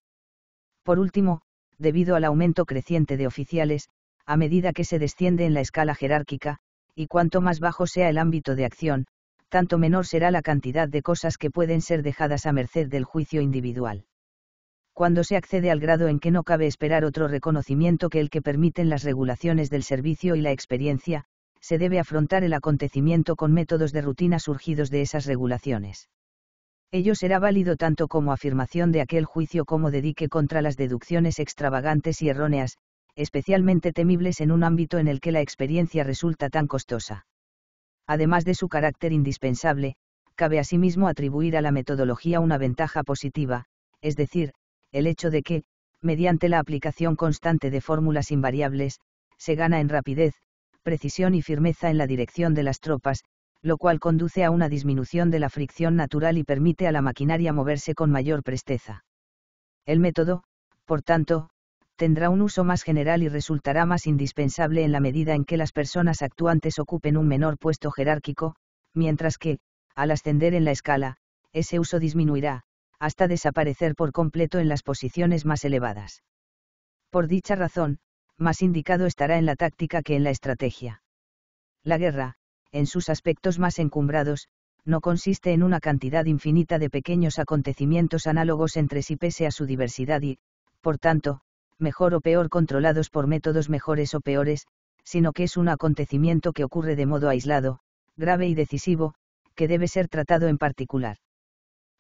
Por último, debido al aumento creciente de oficiales, a medida que se desciende en la escala jerárquica, y cuanto más bajo sea el ámbito de acción, tanto menor será la cantidad de cosas que pueden ser dejadas a merced del juicio individual. Cuando se accede al grado en que no cabe esperar otro reconocimiento que el que permiten las regulaciones del servicio y la experiencia, se debe afrontar el acontecimiento con métodos de rutina surgidos de esas regulaciones. Ello será válido tanto como afirmación de aquel juicio como dedique contra las deducciones extravagantes y erróneas, especialmente temibles en un ámbito en el que la experiencia resulta tan costosa. Además de su carácter indispensable, cabe asimismo atribuir a la metodología una ventaja positiva, es decir, el hecho de que, mediante la aplicación constante de fórmulas invariables, se gana en rapidez, precisión y firmeza en la dirección de las tropas, lo cual conduce a una disminución de la fricción natural y permite a la maquinaria moverse con mayor presteza. El método, por tanto, tendrá un uso más general y resultará más indispensable en la medida en que las personas actuantes ocupen un menor puesto jerárquico, mientras que, al ascender en la escala, ese uso disminuirá, hasta desaparecer por completo en las posiciones más elevadas. Por dicha razón, más indicado estará en la táctica que en la estrategia. La guerra, en sus aspectos más encumbrados, no consiste en una cantidad infinita de pequeños acontecimientos análogos entre sí pese a su diversidad y, por tanto, mejor o peor controlados por métodos mejores o peores, sino que es un acontecimiento que ocurre de modo aislado, grave y decisivo, que debe ser tratado en particular.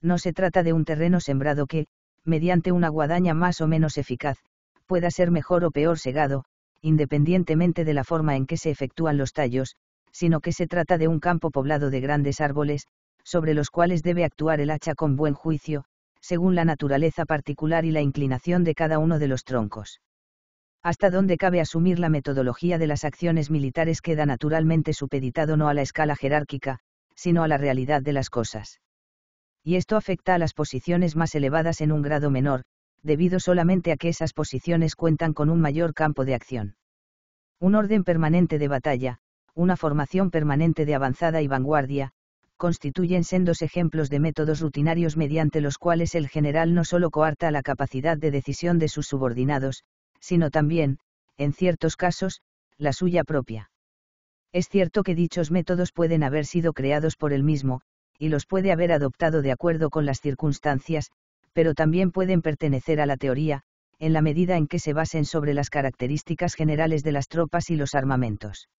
No se trata de un terreno sembrado que, mediante una guadaña más o menos eficaz, pueda ser mejor o peor segado, independientemente de la forma en que se efectúan los tallos, sino que se trata de un campo poblado de grandes árboles, sobre los cuales debe actuar el hacha con buen juicio, según la naturaleza particular y la inclinación de cada uno de los troncos. Hasta donde cabe asumir la metodología de las acciones militares queda naturalmente supeditado no a la escala jerárquica, sino a la realidad de las cosas. Y esto afecta a las posiciones más elevadas en un grado menor, debido solamente a que esas posiciones cuentan con un mayor campo de acción. Un orden permanente de batalla, una formación permanente de avanzada y vanguardia, constituyen sendos ejemplos de métodos rutinarios mediante los cuales el general no solo coarta la capacidad de decisión de sus subordinados, sino también, en ciertos casos, la suya propia. Es cierto que dichos métodos pueden haber sido creados por él mismo, y los puede haber adoptado de acuerdo con las circunstancias, pero también pueden pertenecer a la teoría, en la medida en que se basen sobre las características generales de las tropas y los armamentos.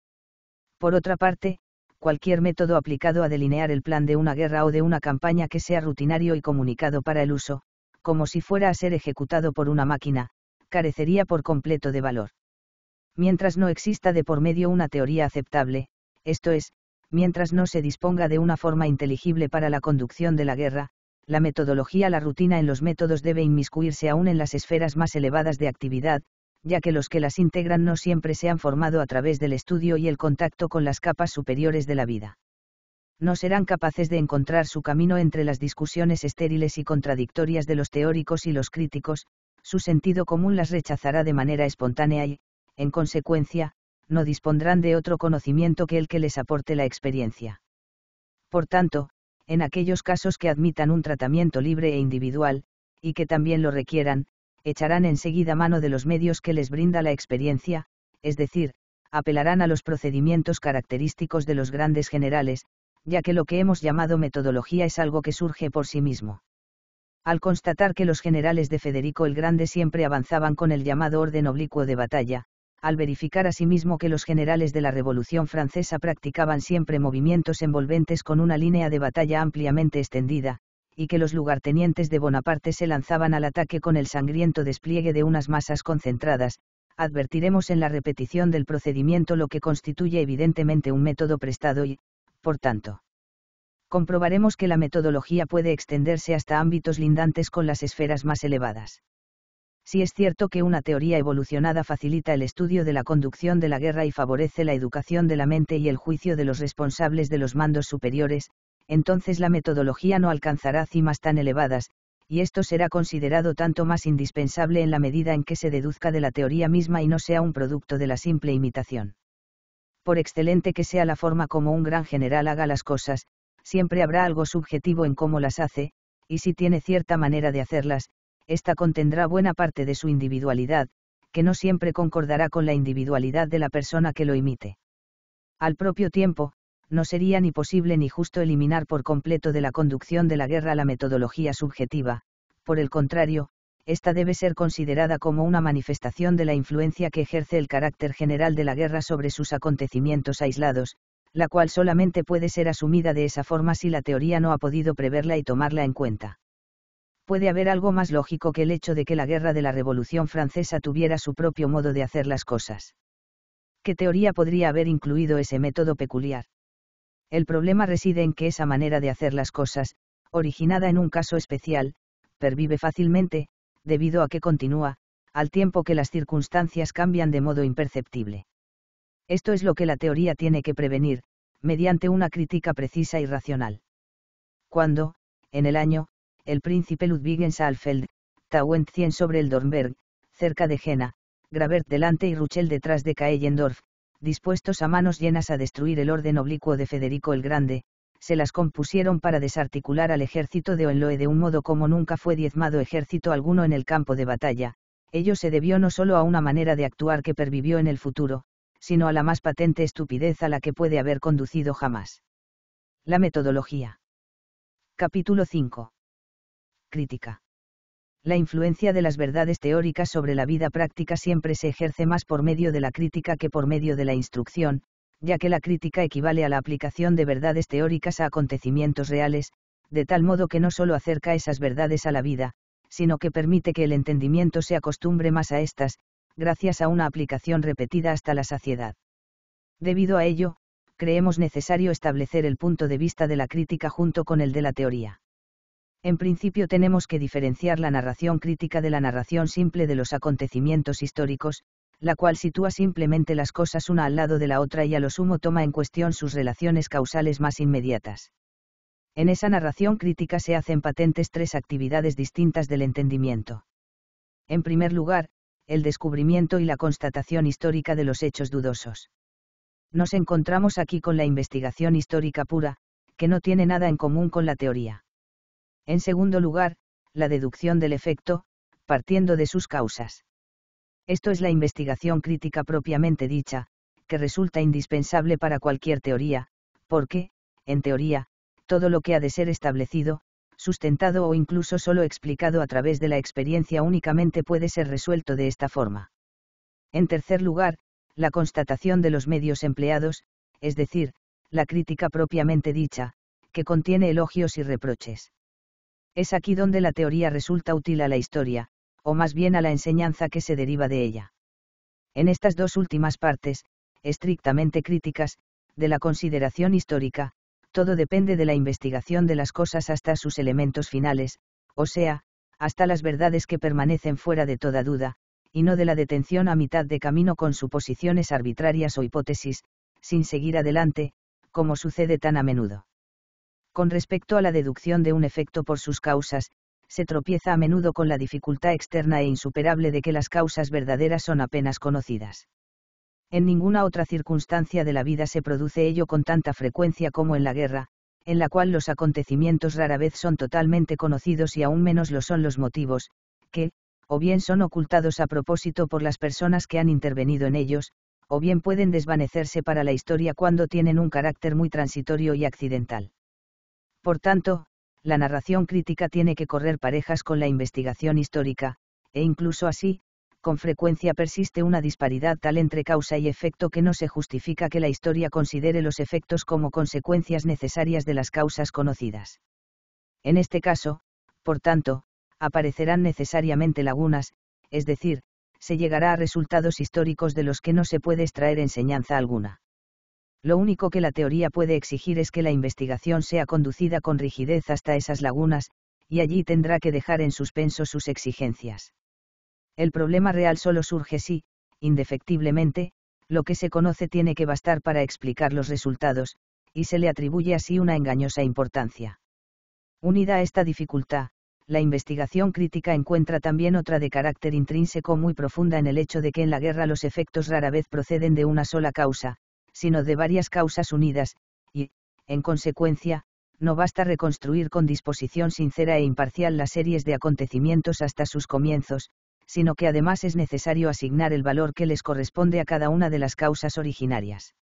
Por otra parte, cualquier método aplicado a delinear el plan de una guerra o de una campaña que sea rutinario y comunicado para el uso, como si fuera a ser ejecutado por una máquina, carecería por completo de valor. Mientras no exista de por medio una teoría aceptable, esto es, mientras no se disponga de una forma inteligible para la conducción de la guerra, la metodología, la rutina en los métodos debe inmiscuirse aún en las esferas más elevadas de actividad, ya que los que las integran no siempre se han formado a través del estudio y el contacto con las capas superiores de la vida. No serán capaces de encontrar su camino entre las discusiones estériles y contradictorias de los teóricos y los críticos, su sentido común las rechazará de manera espontánea y, en consecuencia, no dispondrán de otro conocimiento que el que les aporte la experiencia. Por tanto, en aquellos casos que admitan un tratamiento libre e individual, y que también lo requieran, echarán enseguida mano de los medios que les brinda la experiencia, es decir, apelarán a los procedimientos característicos de los grandes generales, ya que lo que hemos llamado metodología es algo que surge por sí mismo. Al constatar que los generales de Federico el Grande siempre avanzaban con el llamado orden oblicuo de batalla, al verificar asimismo que los generales de la Revolución Francesa practicaban siempre movimientos envolventes con una línea de batalla ampliamente extendida, y que los lugartenientes de Bonaparte se lanzaban al ataque con el sangriento despliegue de unas masas concentradas, advertiremos en la repetición del procedimiento lo que constituye evidentemente un método prestado y, por tanto, comprobaremos que la metodología puede extenderse hasta ámbitos lindantes con las esferas más elevadas. Si es cierto que una teoría evolucionada facilita el estudio de la conducción de la guerra y favorece la educación de la mente y el juicio de los responsables de los mandos superiores, entonces la metodología no alcanzará cimas tan elevadas, y esto será considerado tanto más indispensable en la medida en que se deduzca de la teoría misma y no sea un producto de la simple imitación. Por excelente que sea la forma como un gran general haga las cosas, siempre habrá algo subjetivo en cómo las hace, y si tiene cierta manera de hacerlas, ésta contendrá buena parte de su individualidad, que no siempre concordará con la individualidad de la persona que lo imite. Al propio tiempo, no sería ni posible ni justo eliminar por completo de la conducción de la guerra la metodología subjetiva, por el contrario, esta debe ser considerada como una manifestación de la influencia que ejerce el carácter general de la guerra sobre sus acontecimientos aislados, la cual solamente puede ser asumida de esa forma si la teoría no ha podido preverla y tomarla en cuenta. Puede haber algo más lógico que el hecho de que la guerra de la Revolución Francesa tuviera su propio modo de hacer las cosas. ¿Qué teoría podría haber incluido ese método peculiar? El problema reside en que esa manera de hacer las cosas, originada en un caso especial, pervive fácilmente, debido a que continúa, al tiempo que las circunstancias cambian de modo imperceptible. Esto es lo que la teoría tiene que prevenir, mediante una crítica precisa y racional. Cuando, en el año, el príncipe Ludwig en Saalfeld, Tauent 100 sobre el Dornberg, cerca de Jena, Gravert delante y Ruchel detrás de Kaellendorf, dispuestos a manos llenas a destruir el orden oblicuo de Federico el Grande, se las compusieron para desarticular al ejército de Oenloe de un modo como nunca fue diezmado ejército alguno en el campo de batalla, ello se debió no solo a una manera de actuar que pervivió en el futuro, sino a la más patente estupidez a la que puede haber conducido jamás. La metodología. Capítulo 5. Crítica la influencia de las verdades teóricas sobre la vida práctica siempre se ejerce más por medio de la crítica que por medio de la instrucción, ya que la crítica equivale a la aplicación de verdades teóricas a acontecimientos reales, de tal modo que no solo acerca esas verdades a la vida, sino que permite que el entendimiento se acostumbre más a estas, gracias a una aplicación repetida hasta la saciedad. Debido a ello, creemos necesario establecer el punto de vista de la crítica junto con el de la teoría. En principio tenemos que diferenciar la narración crítica de la narración simple de los acontecimientos históricos, la cual sitúa simplemente las cosas una al lado de la otra y a lo sumo toma en cuestión sus relaciones causales más inmediatas. En esa narración crítica se hacen patentes tres actividades distintas del entendimiento. En primer lugar, el descubrimiento y la constatación histórica de los hechos dudosos. Nos encontramos aquí con la investigación histórica pura, que no tiene nada en común con la teoría. En segundo lugar, la deducción del efecto, partiendo de sus causas. Esto es la investigación crítica propiamente dicha, que resulta indispensable para cualquier teoría, porque, en teoría, todo lo que ha de ser establecido, sustentado o incluso solo explicado a través de la experiencia únicamente puede ser resuelto de esta forma. En tercer lugar, la constatación de los medios empleados, es decir, la crítica propiamente dicha, que contiene elogios y reproches. Es aquí donde la teoría resulta útil a la historia, o más bien a la enseñanza que se deriva de ella. En estas dos últimas partes, estrictamente críticas, de la consideración histórica, todo depende de la investigación de las cosas hasta sus elementos finales, o sea, hasta las verdades que permanecen fuera de toda duda, y no de la detención a mitad de camino con suposiciones arbitrarias o hipótesis, sin seguir adelante, como sucede tan a menudo. Con respecto a la deducción de un efecto por sus causas, se tropieza a menudo con la dificultad externa e insuperable de que las causas verdaderas son apenas conocidas. En ninguna otra circunstancia de la vida se produce ello con tanta frecuencia como en la guerra, en la cual los acontecimientos rara vez son totalmente conocidos y aún menos lo son los motivos, que, o bien son ocultados a propósito por las personas que han intervenido en ellos, o bien pueden desvanecerse para la historia cuando tienen un carácter muy transitorio y accidental. Por tanto, la narración crítica tiene que correr parejas con la investigación histórica, e incluso así, con frecuencia persiste una disparidad tal entre causa y efecto que no se justifica que la historia considere los efectos como consecuencias necesarias de las causas conocidas. En este caso, por tanto, aparecerán necesariamente lagunas, es decir, se llegará a resultados históricos de los que no se puede extraer enseñanza alguna. Lo único que la teoría puede exigir es que la investigación sea conducida con rigidez hasta esas lagunas, y allí tendrá que dejar en suspenso sus exigencias. El problema real solo surge si, indefectiblemente, lo que se conoce tiene que bastar para explicar los resultados, y se le atribuye así una engañosa importancia. Unida a esta dificultad, la investigación crítica encuentra también otra de carácter intrínseco muy profunda en el hecho de que en la guerra los efectos rara vez proceden de una sola causa, sino de varias causas unidas, y, en consecuencia, no basta reconstruir con disposición sincera e imparcial las series de acontecimientos hasta sus comienzos, sino que además es necesario asignar el valor que les corresponde a cada una de las causas originarias.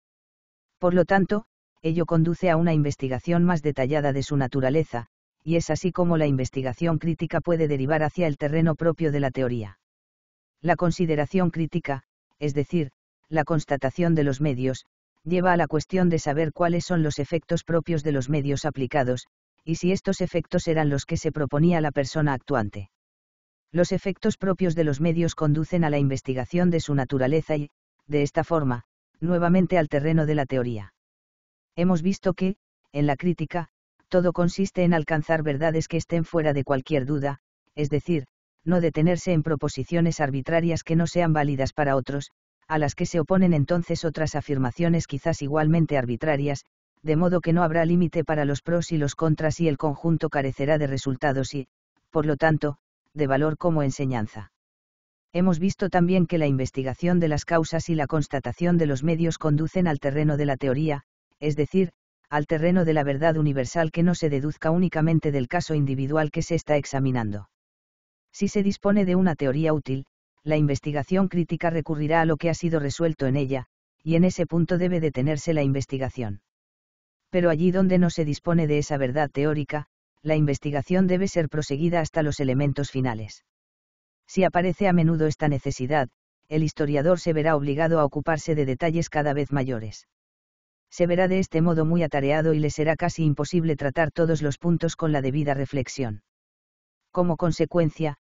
Por lo tanto, ello conduce a una investigación más detallada de su naturaleza, y es así como la investigación crítica puede derivar hacia el terreno propio de la teoría. La consideración crítica, es decir, la constatación de los medios, lleva a la cuestión de saber cuáles son los efectos propios de los medios aplicados, y si estos efectos eran los que se proponía la persona actuante. Los efectos propios de los medios conducen a la investigación de su naturaleza y, de esta forma, nuevamente al terreno de la teoría. Hemos visto que, en la crítica, todo consiste en alcanzar verdades que estén fuera de cualquier duda, es decir, no detenerse en proposiciones arbitrarias que no sean válidas para otros, a las que se oponen entonces otras afirmaciones quizás igualmente arbitrarias, de modo que no habrá límite para los pros y los contras y el conjunto carecerá de resultados y, por lo tanto, de valor como enseñanza. Hemos visto también que la investigación de las causas y la constatación de los medios conducen al terreno de la teoría, es decir, al terreno de la verdad universal que no se deduzca únicamente del caso individual que se está examinando. Si se dispone de una teoría útil, la investigación crítica recurrirá a lo que ha sido resuelto en ella, y en ese punto debe detenerse la investigación. Pero allí donde no se dispone de esa verdad teórica, la investigación debe ser proseguida hasta los elementos finales. Si aparece a menudo esta necesidad, el historiador se verá obligado a ocuparse de detalles cada vez mayores. Se verá de este modo muy atareado y le será casi imposible tratar todos los puntos con la debida reflexión. Como consecuencia,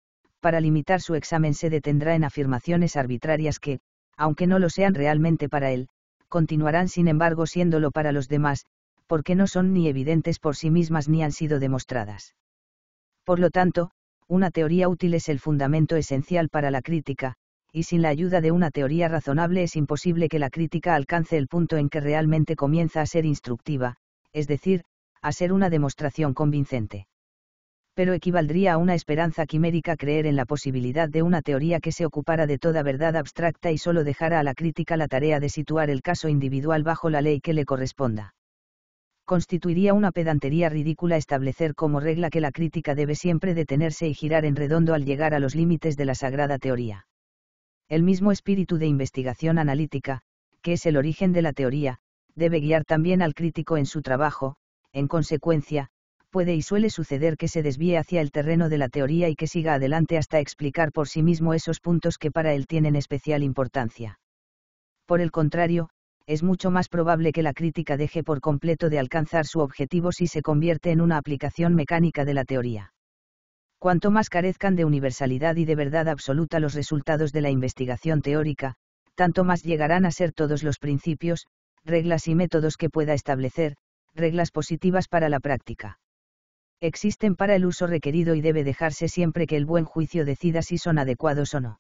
para limitar su examen se detendrá en afirmaciones arbitrarias que, aunque no lo sean realmente para él, continuarán sin embargo siéndolo para los demás, porque no son ni evidentes por sí mismas ni han sido demostradas. Por lo tanto, una teoría útil es el fundamento esencial para la crítica, y sin la ayuda de una teoría razonable es imposible que la crítica alcance el punto en que realmente comienza a ser instructiva, es decir, a ser una demostración convincente pero equivaldría a una esperanza quimérica creer en la posibilidad de una teoría que se ocupara de toda verdad abstracta y solo dejara a la crítica la tarea de situar el caso individual bajo la ley que le corresponda. Constituiría una pedantería ridícula establecer como regla que la crítica debe siempre detenerse y girar en redondo al llegar a los límites de la sagrada teoría. El mismo espíritu de investigación analítica, que es el origen de la teoría, debe guiar también al crítico en su trabajo, en consecuencia, puede y suele suceder que se desvíe hacia el terreno de la teoría y que siga adelante hasta explicar por sí mismo esos puntos que para él tienen especial importancia. Por el contrario, es mucho más probable que la crítica deje por completo de alcanzar su objetivo si se convierte en una aplicación mecánica de la teoría. Cuanto más carezcan de universalidad y de verdad absoluta los resultados de la investigación teórica, tanto más llegarán a ser todos los principios, reglas y métodos que pueda establecer, reglas positivas para la práctica existen para el uso requerido y debe dejarse siempre que el buen juicio decida si son adecuados o no.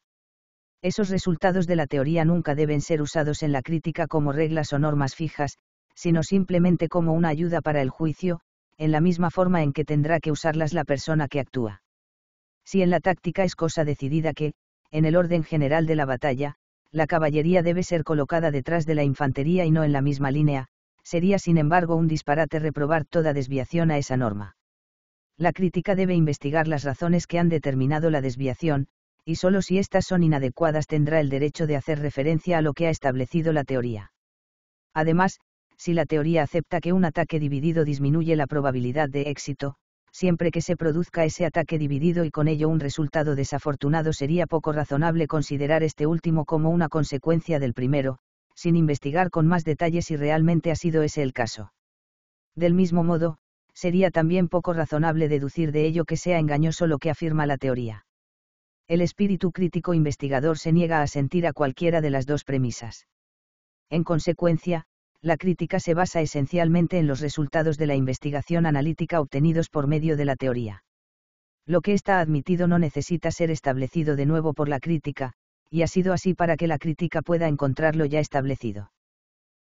Esos resultados de la teoría nunca deben ser usados en la crítica como reglas o normas fijas, sino simplemente como una ayuda para el juicio, en la misma forma en que tendrá que usarlas la persona que actúa. Si en la táctica es cosa decidida que, en el orden general de la batalla, la caballería debe ser colocada detrás de la infantería y no en la misma línea, sería sin embargo un disparate reprobar toda desviación a esa norma. La crítica debe investigar las razones que han determinado la desviación, y solo si éstas son inadecuadas tendrá el derecho de hacer referencia a lo que ha establecido la teoría. Además, si la teoría acepta que un ataque dividido disminuye la probabilidad de éxito, siempre que se produzca ese ataque dividido y con ello un resultado desafortunado sería poco razonable considerar este último como una consecuencia del primero, sin investigar con más detalle si realmente ha sido ese el caso. Del mismo modo, sería también poco razonable deducir de ello que sea engañoso lo que afirma la teoría. El espíritu crítico investigador se niega a sentir a cualquiera de las dos premisas. En consecuencia, la crítica se basa esencialmente en los resultados de la investigación analítica obtenidos por medio de la teoría. Lo que está admitido no necesita ser establecido de nuevo por la crítica, y ha sido así para que la crítica pueda encontrarlo ya establecido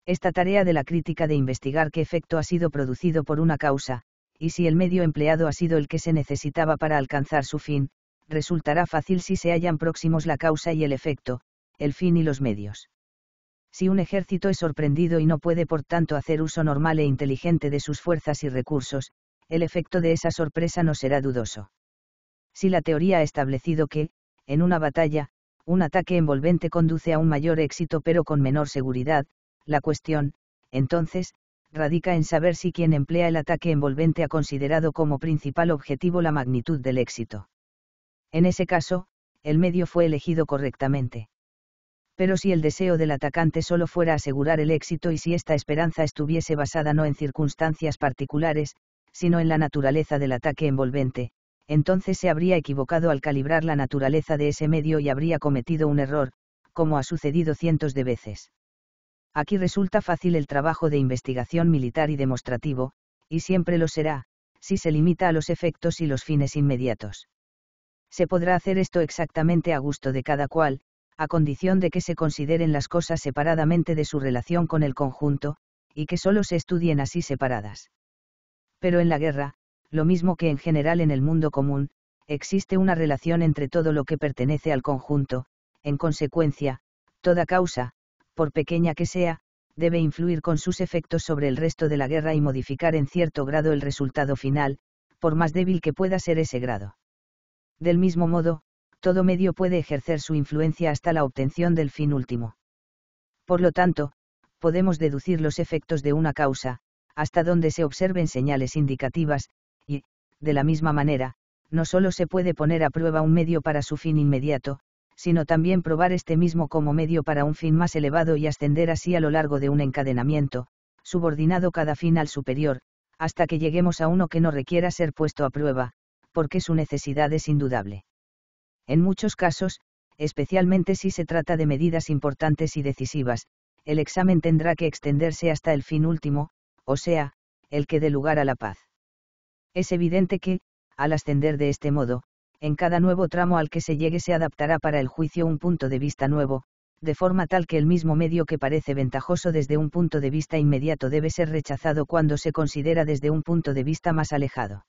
esta tarea de la crítica de investigar qué efecto ha sido producido por una causa, y si el medio empleado ha sido el que se necesitaba para alcanzar su fin, resultará fácil si se hallan próximos la causa y el efecto, el fin y los medios. Si un ejército es sorprendido y no puede por tanto hacer uso normal e inteligente de sus fuerzas y recursos, el efecto de esa sorpresa no será dudoso. Si la teoría ha establecido que, en una batalla, un ataque envolvente conduce a un mayor éxito pero con menor seguridad, la cuestión, entonces, radica en saber si quien emplea el ataque envolvente ha considerado como principal objetivo la magnitud del éxito. En ese caso, el medio fue elegido correctamente. Pero si el deseo del atacante solo fuera asegurar el éxito y si esta esperanza estuviese basada no en circunstancias particulares, sino en la naturaleza del ataque envolvente, entonces se habría equivocado al calibrar la naturaleza de ese medio y habría cometido un error, como ha sucedido cientos de veces. Aquí resulta fácil el trabajo de investigación militar y demostrativo, y siempre lo será, si se limita a los efectos y los fines inmediatos. Se podrá hacer esto exactamente a gusto de cada cual, a condición de que se consideren las cosas separadamente de su relación con el conjunto, y que solo se estudien así separadas. Pero en la guerra, lo mismo que en general en el mundo común, existe una relación entre todo lo que pertenece al conjunto, en consecuencia, toda causa, por pequeña que sea, debe influir con sus efectos sobre el resto de la guerra y modificar en cierto grado el resultado final, por más débil que pueda ser ese grado. Del mismo modo, todo medio puede ejercer su influencia hasta la obtención del fin último. Por lo tanto, podemos deducir los efectos de una causa, hasta donde se observen señales indicativas, y, de la misma manera, no solo se puede poner a prueba un medio para su fin inmediato, sino también probar este mismo como medio para un fin más elevado y ascender así a lo largo de un encadenamiento, subordinado cada fin al superior, hasta que lleguemos a uno que no requiera ser puesto a prueba, porque su necesidad es indudable. En muchos casos, especialmente si se trata de medidas importantes y decisivas, el examen tendrá que extenderse hasta el fin último, o sea, el que dé lugar a la paz. Es evidente que, al ascender de este modo, en cada nuevo tramo al que se llegue se adaptará para el juicio un punto de vista nuevo, de forma tal que el mismo medio que parece ventajoso desde un punto de vista inmediato debe ser rechazado cuando se considera desde un punto de vista más alejado.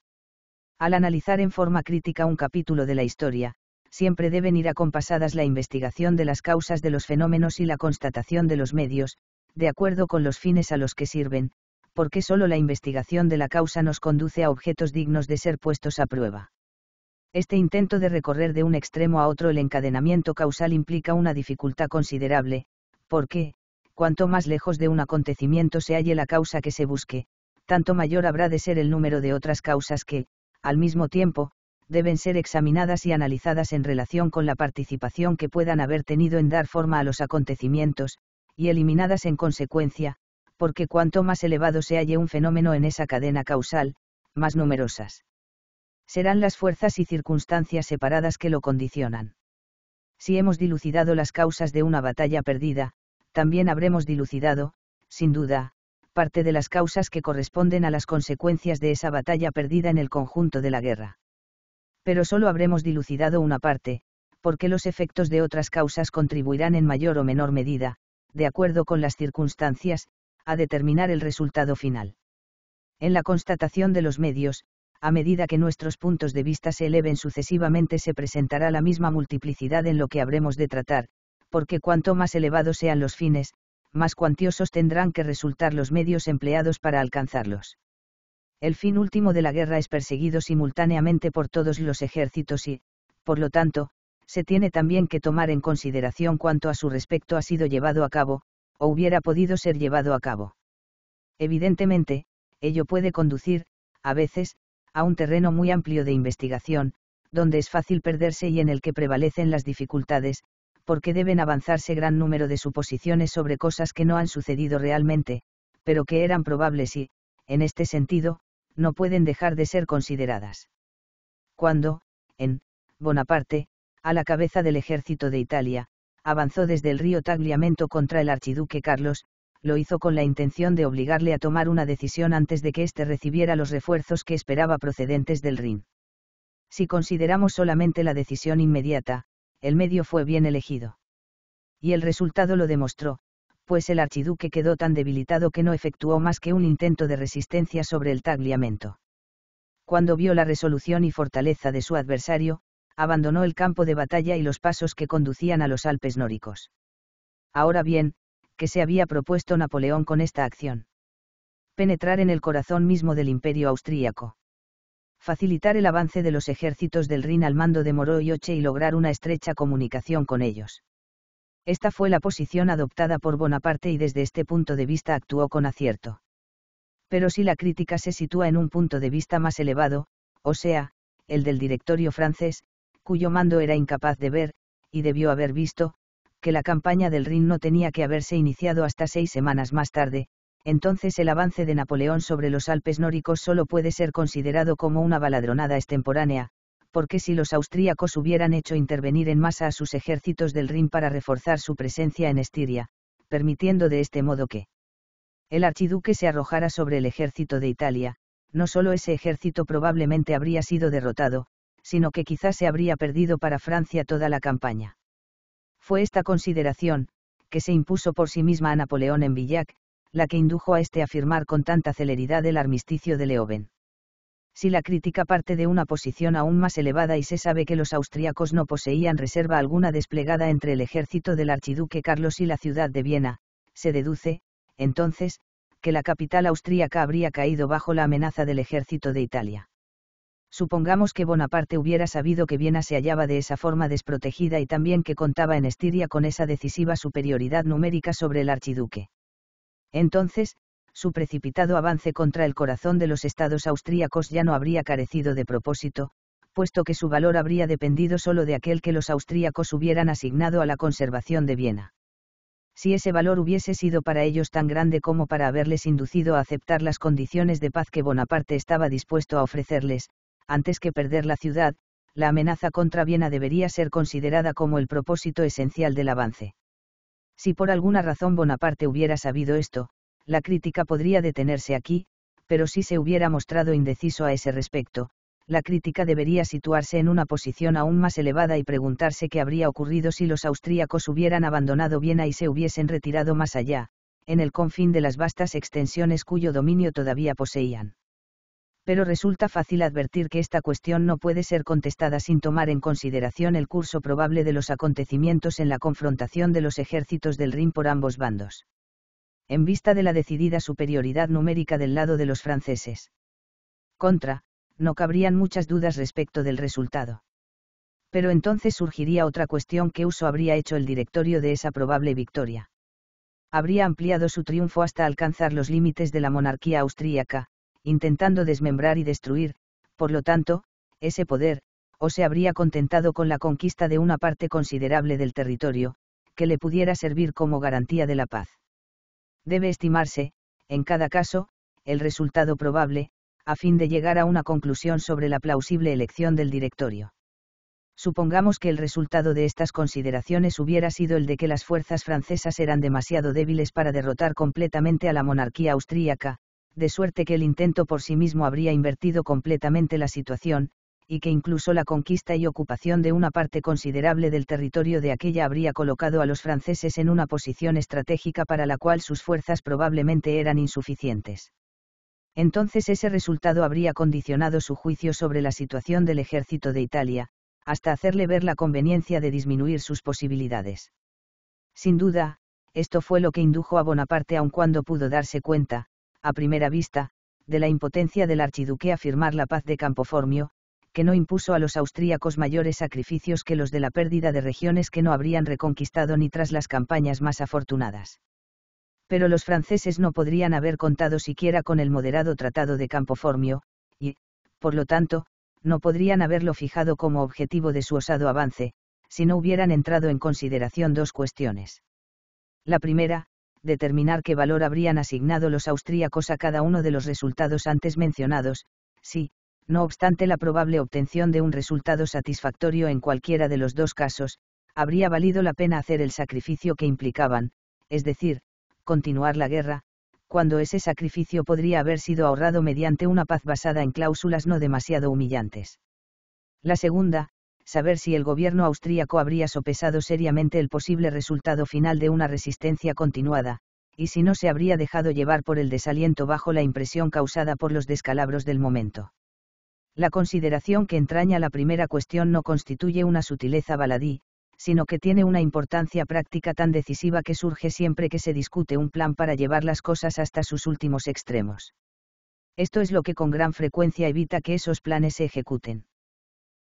Al analizar en forma crítica un capítulo de la historia, siempre deben ir acompasadas la investigación de las causas de los fenómenos y la constatación de los medios, de acuerdo con los fines a los que sirven, porque solo la investigación de la causa nos conduce a objetos dignos de ser puestos a prueba. Este intento de recorrer de un extremo a otro el encadenamiento causal implica una dificultad considerable, porque, cuanto más lejos de un acontecimiento se halle la causa que se busque, tanto mayor habrá de ser el número de otras causas que, al mismo tiempo, deben ser examinadas y analizadas en relación con la participación que puedan haber tenido en dar forma a los acontecimientos, y eliminadas en consecuencia, porque cuanto más elevado se halle un fenómeno en esa cadena causal, más numerosas serán las fuerzas y circunstancias separadas que lo condicionan. Si hemos dilucidado las causas de una batalla perdida, también habremos dilucidado, sin duda, parte de las causas que corresponden a las consecuencias de esa batalla perdida en el conjunto de la guerra. Pero solo habremos dilucidado una parte, porque los efectos de otras causas contribuirán en mayor o menor medida, de acuerdo con las circunstancias, a determinar el resultado final. En la constatación de los medios, a medida que nuestros puntos de vista se eleven sucesivamente se presentará la misma multiplicidad en lo que habremos de tratar, porque cuanto más elevados sean los fines, más cuantiosos tendrán que resultar los medios empleados para alcanzarlos. El fin último de la guerra es perseguido simultáneamente por todos los ejércitos y, por lo tanto, se tiene también que tomar en consideración cuanto a su respecto ha sido llevado a cabo, o hubiera podido ser llevado a cabo. Evidentemente, ello puede conducir, a veces, a un terreno muy amplio de investigación, donde es fácil perderse y en el que prevalecen las dificultades, porque deben avanzarse gran número de suposiciones sobre cosas que no han sucedido realmente, pero que eran probables y, en este sentido, no pueden dejar de ser consideradas. Cuando, en, Bonaparte, a la cabeza del ejército de Italia, avanzó desde el río Tagliamento contra el archiduque Carlos, lo hizo con la intención de obligarle a tomar una decisión antes de que éste recibiera los refuerzos que esperaba procedentes del Rin. Si consideramos solamente la decisión inmediata, el medio fue bien elegido. Y el resultado lo demostró, pues el archiduque quedó tan debilitado que no efectuó más que un intento de resistencia sobre el tagliamento. Cuando vio la resolución y fortaleza de su adversario, abandonó el campo de batalla y los pasos que conducían a los Alpes nóricos. Ahora bien, que se había propuesto Napoleón con esta acción. Penetrar en el corazón mismo del imperio austríaco. Facilitar el avance de los ejércitos del Rin al mando de Moro y Oche y lograr una estrecha comunicación con ellos. Esta fue la posición adoptada por Bonaparte y desde este punto de vista actuó con acierto. Pero si la crítica se sitúa en un punto de vista más elevado, o sea, el del directorio francés, cuyo mando era incapaz de ver, y debió haber visto, que la campaña del Rin no tenía que haberse iniciado hasta seis semanas más tarde, entonces el avance de Napoleón sobre los Alpes nóricos solo puede ser considerado como una baladronada extemporánea, porque si los austríacos hubieran hecho intervenir en masa a sus ejércitos del Rin para reforzar su presencia en Estiria, permitiendo de este modo que el archiduque se arrojara sobre el ejército de Italia, no solo ese ejército probablemente habría sido derrotado, sino que quizás se habría perdido para Francia toda la campaña. Fue esta consideración, que se impuso por sí misma a Napoleón en Villac, la que indujo a este a firmar con tanta celeridad el armisticio de Leoben. Si la crítica parte de una posición aún más elevada y se sabe que los austriacos no poseían reserva alguna desplegada entre el ejército del archiduque Carlos y la ciudad de Viena, se deduce, entonces, que la capital austríaca habría caído bajo la amenaza del ejército de Italia. Supongamos que Bonaparte hubiera sabido que Viena se hallaba de esa forma desprotegida y también que contaba en Estiria con esa decisiva superioridad numérica sobre el archiduque. Entonces, su precipitado avance contra el corazón de los estados austríacos ya no habría carecido de propósito, puesto que su valor habría dependido solo de aquel que los austríacos hubieran asignado a la conservación de Viena. Si ese valor hubiese sido para ellos tan grande como para haberles inducido a aceptar las condiciones de paz que Bonaparte estaba dispuesto a ofrecerles, antes que perder la ciudad, la amenaza contra Viena debería ser considerada como el propósito esencial del avance. Si por alguna razón Bonaparte hubiera sabido esto, la crítica podría detenerse aquí, pero si se hubiera mostrado indeciso a ese respecto, la crítica debería situarse en una posición aún más elevada y preguntarse qué habría ocurrido si los austríacos hubieran abandonado Viena y se hubiesen retirado más allá, en el confín de las vastas extensiones cuyo dominio todavía poseían pero resulta fácil advertir que esta cuestión no puede ser contestada sin tomar en consideración el curso probable de los acontecimientos en la confrontación de los ejércitos del Rin por ambos bandos. En vista de la decidida superioridad numérica del lado de los franceses. Contra, no cabrían muchas dudas respecto del resultado. Pero entonces surgiría otra cuestión que uso habría hecho el directorio de esa probable victoria. Habría ampliado su triunfo hasta alcanzar los límites de la monarquía austríaca, intentando desmembrar y destruir, por lo tanto, ese poder, o se habría contentado con la conquista de una parte considerable del territorio, que le pudiera servir como garantía de la paz. Debe estimarse, en cada caso, el resultado probable, a fin de llegar a una conclusión sobre la plausible elección del directorio. Supongamos que el resultado de estas consideraciones hubiera sido el de que las fuerzas francesas eran demasiado débiles para derrotar completamente a la monarquía austríaca, de suerte que el intento por sí mismo habría invertido completamente la situación, y que incluso la conquista y ocupación de una parte considerable del territorio de aquella habría colocado a los franceses en una posición estratégica para la cual sus fuerzas probablemente eran insuficientes. Entonces ese resultado habría condicionado su juicio sobre la situación del ejército de Italia, hasta hacerle ver la conveniencia de disminuir sus posibilidades. Sin duda, esto fue lo que indujo a Bonaparte aun cuando pudo darse cuenta, a primera vista, de la impotencia del archiduque a firmar la paz de Campoformio, que no impuso a los austríacos mayores sacrificios que los de la pérdida de regiones que no habrían reconquistado ni tras las campañas más afortunadas. Pero los franceses no podrían haber contado siquiera con el moderado Tratado de Campoformio, y, por lo tanto, no podrían haberlo fijado como objetivo de su osado avance, si no hubieran entrado en consideración dos cuestiones. La primera, determinar qué valor habrían asignado los austríacos a cada uno de los resultados antes mencionados, si, no obstante la probable obtención de un resultado satisfactorio en cualquiera de los dos casos, habría valido la pena hacer el sacrificio que implicaban, es decir, continuar la guerra, cuando ese sacrificio podría haber sido ahorrado mediante una paz basada en cláusulas no demasiado humillantes. La segunda, saber si el gobierno austríaco habría sopesado seriamente el posible resultado final de una resistencia continuada, y si no se habría dejado llevar por el desaliento bajo la impresión causada por los descalabros del momento. La consideración que entraña la primera cuestión no constituye una sutileza baladí, sino que tiene una importancia práctica tan decisiva que surge siempre que se discute un plan para llevar las cosas hasta sus últimos extremos. Esto es lo que con gran frecuencia evita que esos planes se ejecuten.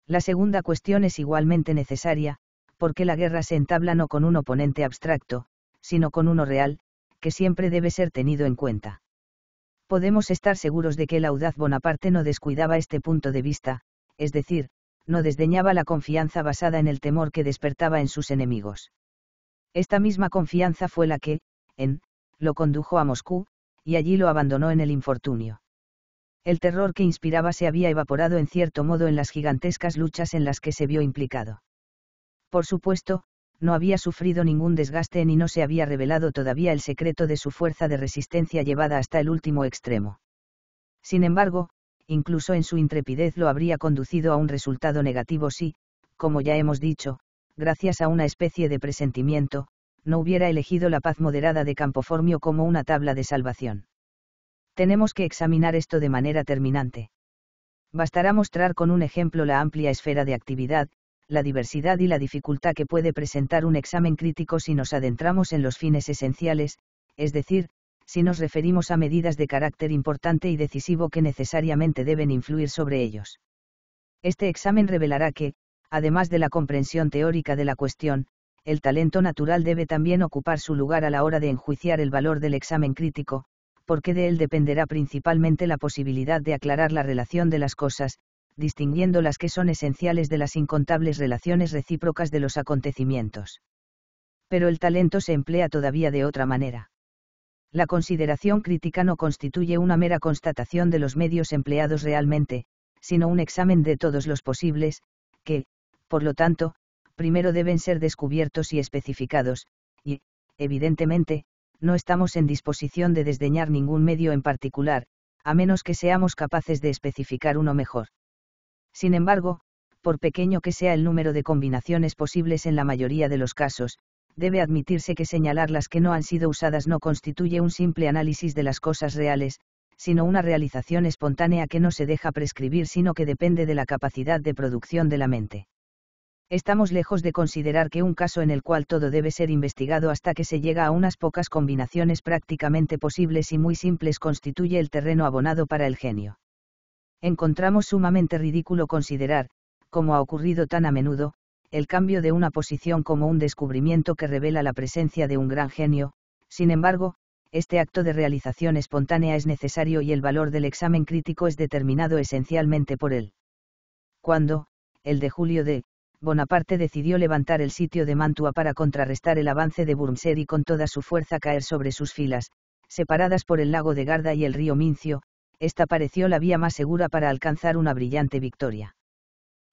La segunda cuestión es igualmente necesaria, porque la guerra se entabla no con un oponente abstracto, sino con uno real, que siempre debe ser tenido en cuenta. Podemos estar seguros de que el audaz Bonaparte no descuidaba este punto de vista, es decir, no desdeñaba la confianza basada en el temor que despertaba en sus enemigos. Esta misma confianza fue la que, en, lo condujo a Moscú, y allí lo abandonó en el infortunio el terror que inspiraba se había evaporado en cierto modo en las gigantescas luchas en las que se vio implicado. Por supuesto, no había sufrido ningún desgaste ni no se había revelado todavía el secreto de su fuerza de resistencia llevada hasta el último extremo. Sin embargo, incluso en su intrepidez lo habría conducido a un resultado negativo si, como ya hemos dicho, gracias a una especie de presentimiento, no hubiera elegido la paz moderada de Campoformio como una tabla de salvación tenemos que examinar esto de manera terminante. Bastará mostrar con un ejemplo la amplia esfera de actividad, la diversidad y la dificultad que puede presentar un examen crítico si nos adentramos en los fines esenciales, es decir, si nos referimos a medidas de carácter importante y decisivo que necesariamente deben influir sobre ellos. Este examen revelará que, además de la comprensión teórica de la cuestión, el talento natural debe también ocupar su lugar a la hora de enjuiciar el valor del examen crítico, porque de él dependerá principalmente la posibilidad de aclarar la relación de las cosas, distinguiendo las que son esenciales de las incontables relaciones recíprocas de los acontecimientos. Pero el talento se emplea todavía de otra manera. La consideración crítica no constituye una mera constatación de los medios empleados realmente, sino un examen de todos los posibles, que, por lo tanto, primero deben ser descubiertos y especificados, y, evidentemente, no estamos en disposición de desdeñar ningún medio en particular, a menos que seamos capaces de especificar uno mejor. Sin embargo, por pequeño que sea el número de combinaciones posibles en la mayoría de los casos, debe admitirse que señalar las que no han sido usadas no constituye un simple análisis de las cosas reales, sino una realización espontánea que no se deja prescribir sino que depende de la capacidad de producción de la mente. Estamos lejos de considerar que un caso en el cual todo debe ser investigado hasta que se llega a unas pocas combinaciones prácticamente posibles y muy simples constituye el terreno abonado para el genio. Encontramos sumamente ridículo considerar, como ha ocurrido tan a menudo, el cambio de una posición como un descubrimiento que revela la presencia de un gran genio, sin embargo, este acto de realización espontánea es necesario y el valor del examen crítico es determinado esencialmente por él. Cuando, el de Julio de Bonaparte decidió levantar el sitio de Mantua para contrarrestar el avance de Burmser y con toda su fuerza caer sobre sus filas, separadas por el lago de Garda y el río Mincio, esta pareció la vía más segura para alcanzar una brillante victoria.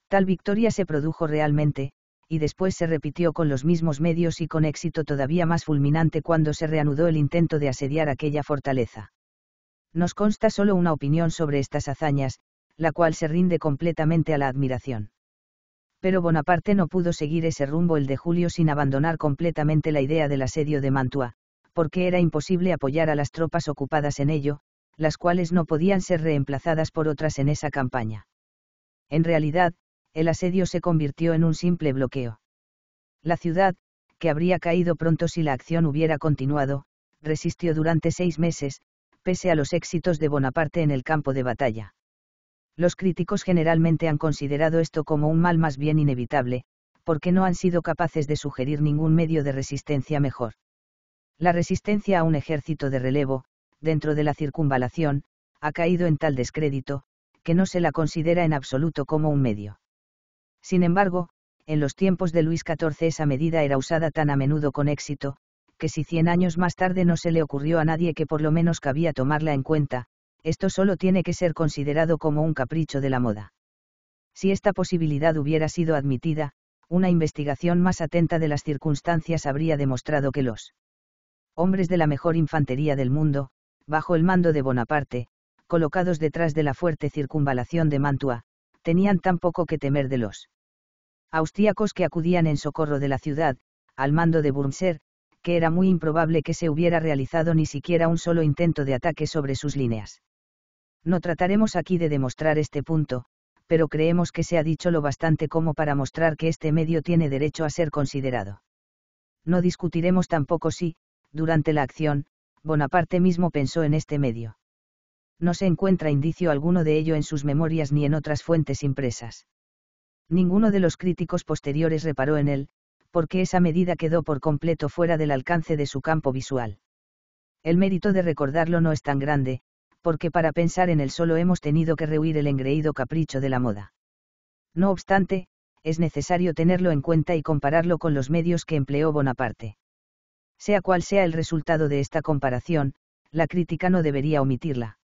Tal victoria se produjo realmente, y después se repitió con los mismos medios y con éxito todavía más fulminante cuando se reanudó el intento de asediar aquella fortaleza. Nos consta solo una opinión sobre estas hazañas, la cual se rinde completamente a la admiración pero Bonaparte no pudo seguir ese rumbo el de Julio sin abandonar completamente la idea del asedio de Mantua, porque era imposible apoyar a las tropas ocupadas en ello, las cuales no podían ser reemplazadas por otras en esa campaña. En realidad, el asedio se convirtió en un simple bloqueo. La ciudad, que habría caído pronto si la acción hubiera continuado, resistió durante seis meses, pese a los éxitos de Bonaparte en el campo de batalla. Los críticos generalmente han considerado esto como un mal más bien inevitable, porque no han sido capaces de sugerir ningún medio de resistencia mejor. La resistencia a un ejército de relevo, dentro de la circunvalación, ha caído en tal descrédito, que no se la considera en absoluto como un medio. Sin embargo, en los tiempos de Luis XIV esa medida era usada tan a menudo con éxito, que si cien años más tarde no se le ocurrió a nadie que por lo menos cabía tomarla en cuenta, esto solo tiene que ser considerado como un capricho de la moda. Si esta posibilidad hubiera sido admitida, una investigación más atenta de las circunstancias habría demostrado que los hombres de la mejor infantería del mundo, bajo el mando de Bonaparte, colocados detrás de la fuerte circunvalación de Mantua, tenían tan poco que temer de los austriacos que acudían en socorro de la ciudad, al mando de Burmser, que era muy improbable que se hubiera realizado ni siquiera un solo intento de ataque sobre sus líneas. No trataremos aquí de demostrar este punto, pero creemos que se ha dicho lo bastante como para mostrar que este medio tiene derecho a ser considerado. No discutiremos tampoco si, durante la acción, Bonaparte mismo pensó en este medio. No se encuentra indicio alguno de ello en sus memorias ni en otras fuentes impresas. Ninguno de los críticos posteriores reparó en él, porque esa medida quedó por completo fuera del alcance de su campo visual. El mérito de recordarlo no es tan grande, porque para pensar en él solo hemos tenido que rehuir el engreído capricho de la moda. No obstante, es necesario tenerlo en cuenta y compararlo con los medios que empleó Bonaparte. Sea cual sea el resultado de esta comparación, la crítica no debería omitirla.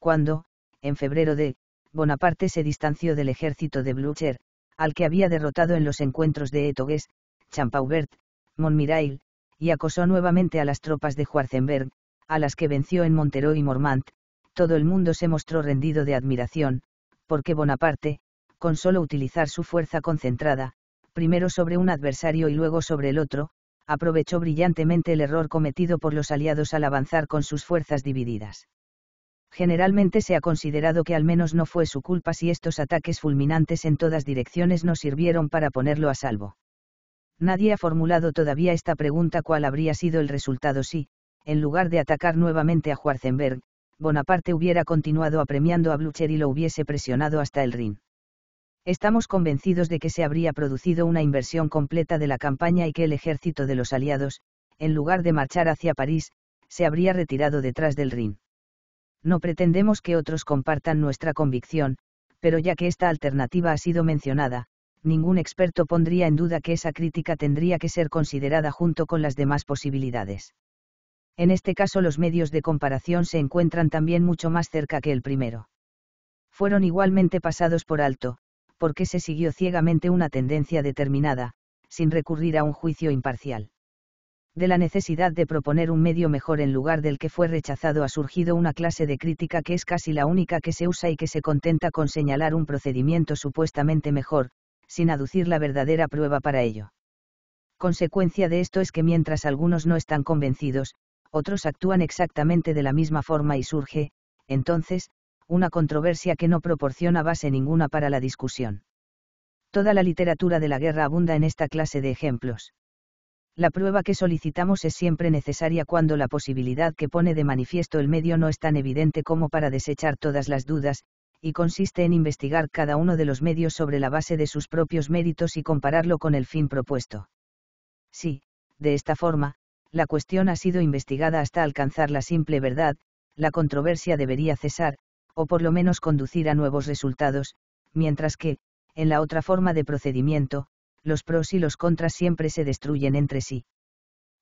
Cuando, en febrero de, Bonaparte se distanció del ejército de Blücher, al que había derrotado en los encuentros de Etogues, Champaubert, Montmirail, y acosó nuevamente a las tropas de Schwarzenberg, a las que venció en Montero y Mormant, todo el mundo se mostró rendido de admiración, porque Bonaparte, con solo utilizar su fuerza concentrada, primero sobre un adversario y luego sobre el otro, aprovechó brillantemente el error cometido por los aliados al avanzar con sus fuerzas divididas. Generalmente se ha considerado que al menos no fue su culpa si estos ataques fulminantes en todas direcciones no sirvieron para ponerlo a salvo. Nadie ha formulado todavía esta pregunta cuál habría sido el resultado si, en lugar de atacar nuevamente a Schwarzenberg, Bonaparte hubiera continuado apremiando a Blücher y lo hubiese presionado hasta el Rin. Estamos convencidos de que se habría producido una inversión completa de la campaña y que el ejército de los aliados, en lugar de marchar hacia París, se habría retirado detrás del Rin. No pretendemos que otros compartan nuestra convicción, pero ya que esta alternativa ha sido mencionada, ningún experto pondría en duda que esa crítica tendría que ser considerada junto con las demás posibilidades en este caso los medios de comparación se encuentran también mucho más cerca que el primero. Fueron igualmente pasados por alto, porque se siguió ciegamente una tendencia determinada, sin recurrir a un juicio imparcial. De la necesidad de proponer un medio mejor en lugar del que fue rechazado ha surgido una clase de crítica que es casi la única que se usa y que se contenta con señalar un procedimiento supuestamente mejor, sin aducir la verdadera prueba para ello consecuencia de esto es que mientras algunos no están convencidos, otros actúan exactamente de la misma forma y surge, entonces, una controversia que no proporciona base ninguna para la discusión. Toda la literatura de la guerra abunda en esta clase de ejemplos. La prueba que solicitamos es siempre necesaria cuando la posibilidad que pone de manifiesto el medio no es tan evidente como para desechar todas las dudas, y consiste en investigar cada uno de los medios sobre la base de sus propios méritos y compararlo con el fin propuesto. Sí, de esta forma, la cuestión ha sido investigada hasta alcanzar la simple verdad, la controversia debería cesar, o por lo menos conducir a nuevos resultados, mientras que, en la otra forma de procedimiento, los pros y los contras siempre se destruyen entre sí.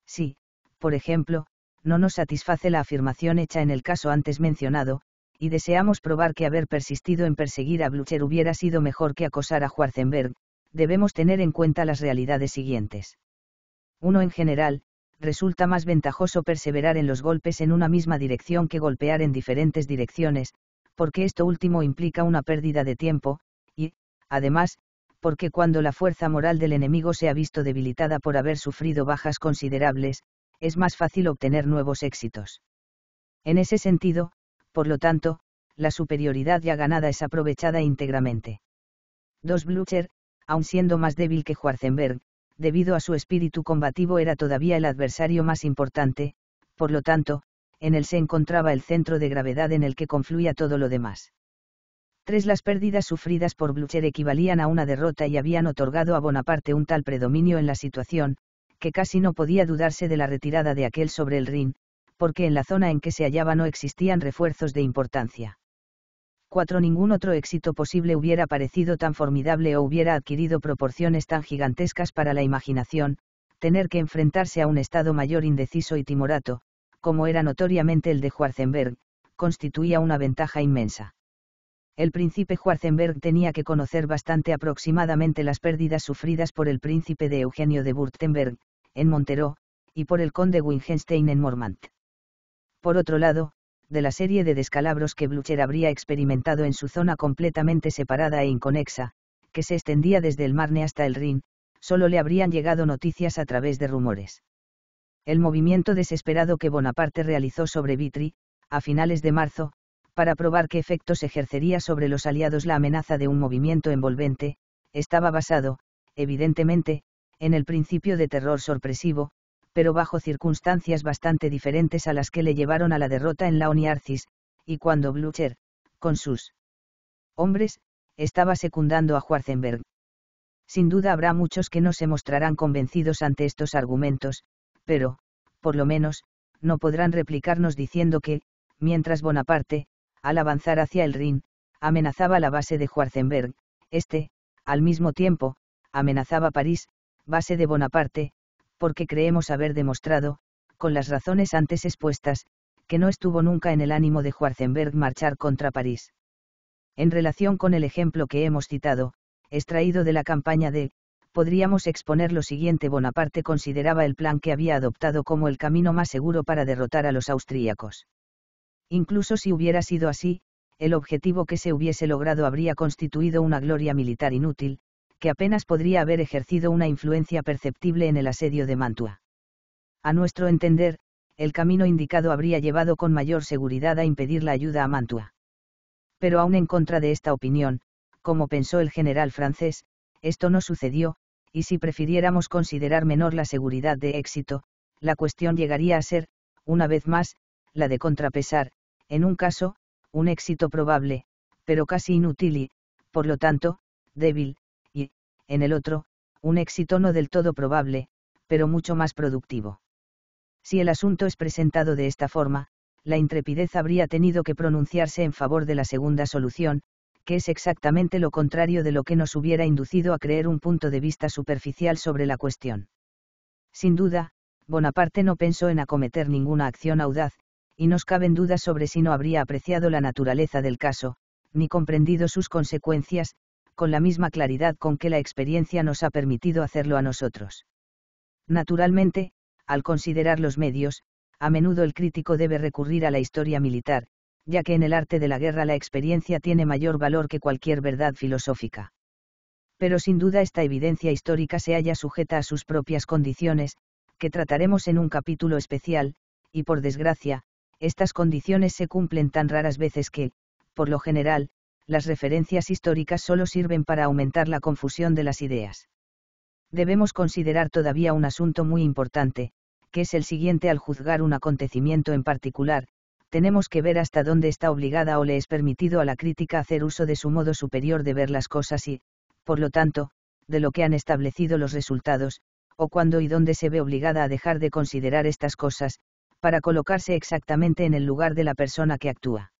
Si, por ejemplo, no nos satisface la afirmación hecha en el caso antes mencionado, y deseamos probar que haber persistido en perseguir a Blucher hubiera sido mejor que acosar a Schwarzenberg, debemos tener en cuenta las realidades siguientes. uno, En general, resulta más ventajoso perseverar en los golpes en una misma dirección que golpear en diferentes direcciones, porque esto último implica una pérdida de tiempo, y, además, porque cuando la fuerza moral del enemigo se ha visto debilitada por haber sufrido bajas considerables, es más fácil obtener nuevos éxitos. En ese sentido, por lo tanto, la superioridad ya ganada es aprovechada íntegramente. 2. Blucher, aun siendo más débil que Schwarzenberg, debido a su espíritu combativo era todavía el adversario más importante, por lo tanto, en él se encontraba el centro de gravedad en el que confluía todo lo demás. Tres Las pérdidas sufridas por Blücher equivalían a una derrota y habían otorgado a Bonaparte un tal predominio en la situación, que casi no podía dudarse de la retirada de aquel sobre el Rin, porque en la zona en que se hallaba no existían refuerzos de importancia. 4. Ningún otro éxito posible hubiera parecido tan formidable o hubiera adquirido proporciones tan gigantescas para la imaginación, tener que enfrentarse a un Estado mayor indeciso y timorato, como era notoriamente el de Schwarzenberg, constituía una ventaja inmensa. El príncipe Schwarzenberg tenía que conocer bastante aproximadamente las pérdidas sufridas por el príncipe de Eugenio de Württemberg, en Montero, y por el conde Wittgenstein en Mormant. Por otro lado, de la serie de descalabros que Blucher habría experimentado en su zona completamente separada e inconexa, que se extendía desde el Marne hasta el Rin, solo le habrían llegado noticias a través de rumores. El movimiento desesperado que Bonaparte realizó sobre Vitry, a finales de marzo, para probar qué efectos ejercería sobre los aliados la amenaza de un movimiento envolvente, estaba basado, evidentemente, en el principio de terror sorpresivo, pero bajo circunstancias bastante diferentes a las que le llevaron a la derrota en la Oniarcis, y cuando Blücher, con sus hombres, estaba secundando a Schwarzenberg. Sin duda habrá muchos que no se mostrarán convencidos ante estos argumentos, pero, por lo menos, no podrán replicarnos diciendo que, mientras Bonaparte, al avanzar hacia el Rin, amenazaba la base de Schwarzenberg, este, al mismo tiempo, amenazaba París, base de Bonaparte, porque creemos haber demostrado, con las razones antes expuestas, que no estuvo nunca en el ánimo de Schwarzenberg marchar contra París. En relación con el ejemplo que hemos citado, extraído de la campaña de, podríamos exponer lo siguiente. Bonaparte consideraba el plan que había adoptado como el camino más seguro para derrotar a los austríacos. Incluso si hubiera sido así, el objetivo que se hubiese logrado habría constituido una gloria militar inútil, que apenas podría haber ejercido una influencia perceptible en el asedio de Mantua. A nuestro entender, el camino indicado habría llevado con mayor seguridad a impedir la ayuda a Mantua. Pero aún en contra de esta opinión, como pensó el general francés, esto no sucedió, y si prefiriéramos considerar menor la seguridad de éxito, la cuestión llegaría a ser, una vez más, la de contrapesar, en un caso, un éxito probable, pero casi inútil y, por lo tanto, débil, en el otro, un éxito no del todo probable, pero mucho más productivo. Si el asunto es presentado de esta forma, la intrepidez habría tenido que pronunciarse en favor de la segunda solución, que es exactamente lo contrario de lo que nos hubiera inducido a creer un punto de vista superficial sobre la cuestión. Sin duda, Bonaparte no pensó en acometer ninguna acción audaz, y nos caben dudas sobre si no habría apreciado la naturaleza del caso, ni comprendido sus consecuencias, con la misma claridad con que la experiencia nos ha permitido hacerlo a nosotros. Naturalmente, al considerar los medios, a menudo el crítico debe recurrir a la historia militar, ya que en el arte de la guerra la experiencia tiene mayor valor que cualquier verdad filosófica. Pero sin duda esta evidencia histórica se halla sujeta a sus propias condiciones, que trataremos en un capítulo especial, y por desgracia, estas condiciones se cumplen tan raras veces que, por lo general, las referencias históricas solo sirven para aumentar la confusión de las ideas. Debemos considerar todavía un asunto muy importante, que es el siguiente al juzgar un acontecimiento en particular, tenemos que ver hasta dónde está obligada o le es permitido a la crítica hacer uso de su modo superior de ver las cosas y, por lo tanto, de lo que han establecido los resultados, o cuándo y dónde se ve obligada a dejar de considerar estas cosas, para colocarse exactamente en el lugar de la persona que actúa.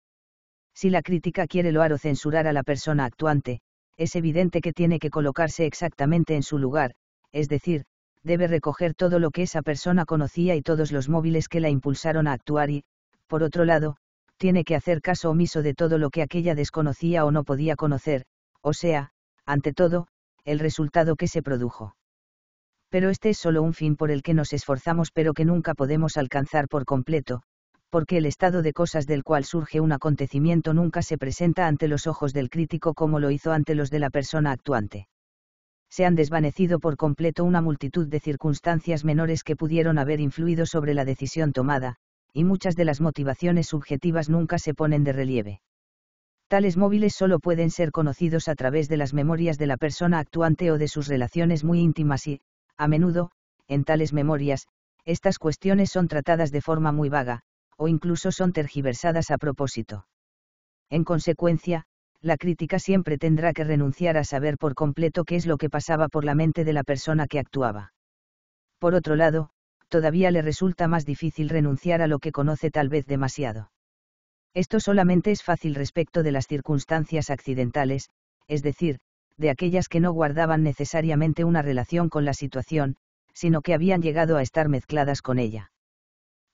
Si la crítica quiere loar o censurar a la persona actuante, es evidente que tiene que colocarse exactamente en su lugar, es decir, debe recoger todo lo que esa persona conocía y todos los móviles que la impulsaron a actuar y, por otro lado, tiene que hacer caso omiso de todo lo que aquella desconocía o no podía conocer, o sea, ante todo, el resultado que se produjo. Pero este es solo un fin por el que nos esforzamos pero que nunca podemos alcanzar por completo, porque el estado de cosas del cual surge un acontecimiento nunca se presenta ante los ojos del crítico como lo hizo ante los de la persona actuante. Se han desvanecido por completo una multitud de circunstancias menores que pudieron haber influido sobre la decisión tomada, y muchas de las motivaciones subjetivas nunca se ponen de relieve. Tales móviles solo pueden ser conocidos a través de las memorias de la persona actuante o de sus relaciones muy íntimas y, a menudo, en tales memorias, estas cuestiones son tratadas de forma muy vaga, o incluso son tergiversadas a propósito. En consecuencia, la crítica siempre tendrá que renunciar a saber por completo qué es lo que pasaba por la mente de la persona que actuaba. Por otro lado, todavía le resulta más difícil renunciar a lo que conoce tal vez demasiado. Esto solamente es fácil respecto de las circunstancias accidentales, es decir, de aquellas que no guardaban necesariamente una relación con la situación, sino que habían llegado a estar mezcladas con ella.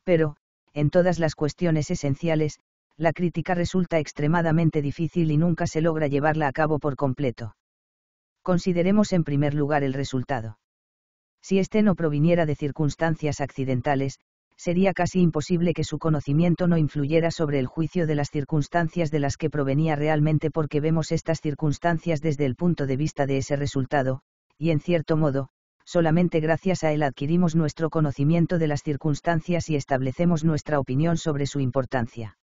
Pero, en todas las cuestiones esenciales, la crítica resulta extremadamente difícil y nunca se logra llevarla a cabo por completo. Consideremos en primer lugar el resultado. Si éste no proviniera de circunstancias accidentales, sería casi imposible que su conocimiento no influyera sobre el juicio de las circunstancias de las que provenía realmente porque vemos estas circunstancias desde el punto de vista de ese resultado, y en cierto modo, solamente gracias a él adquirimos nuestro conocimiento de las circunstancias y establecemos nuestra opinión sobre su importancia.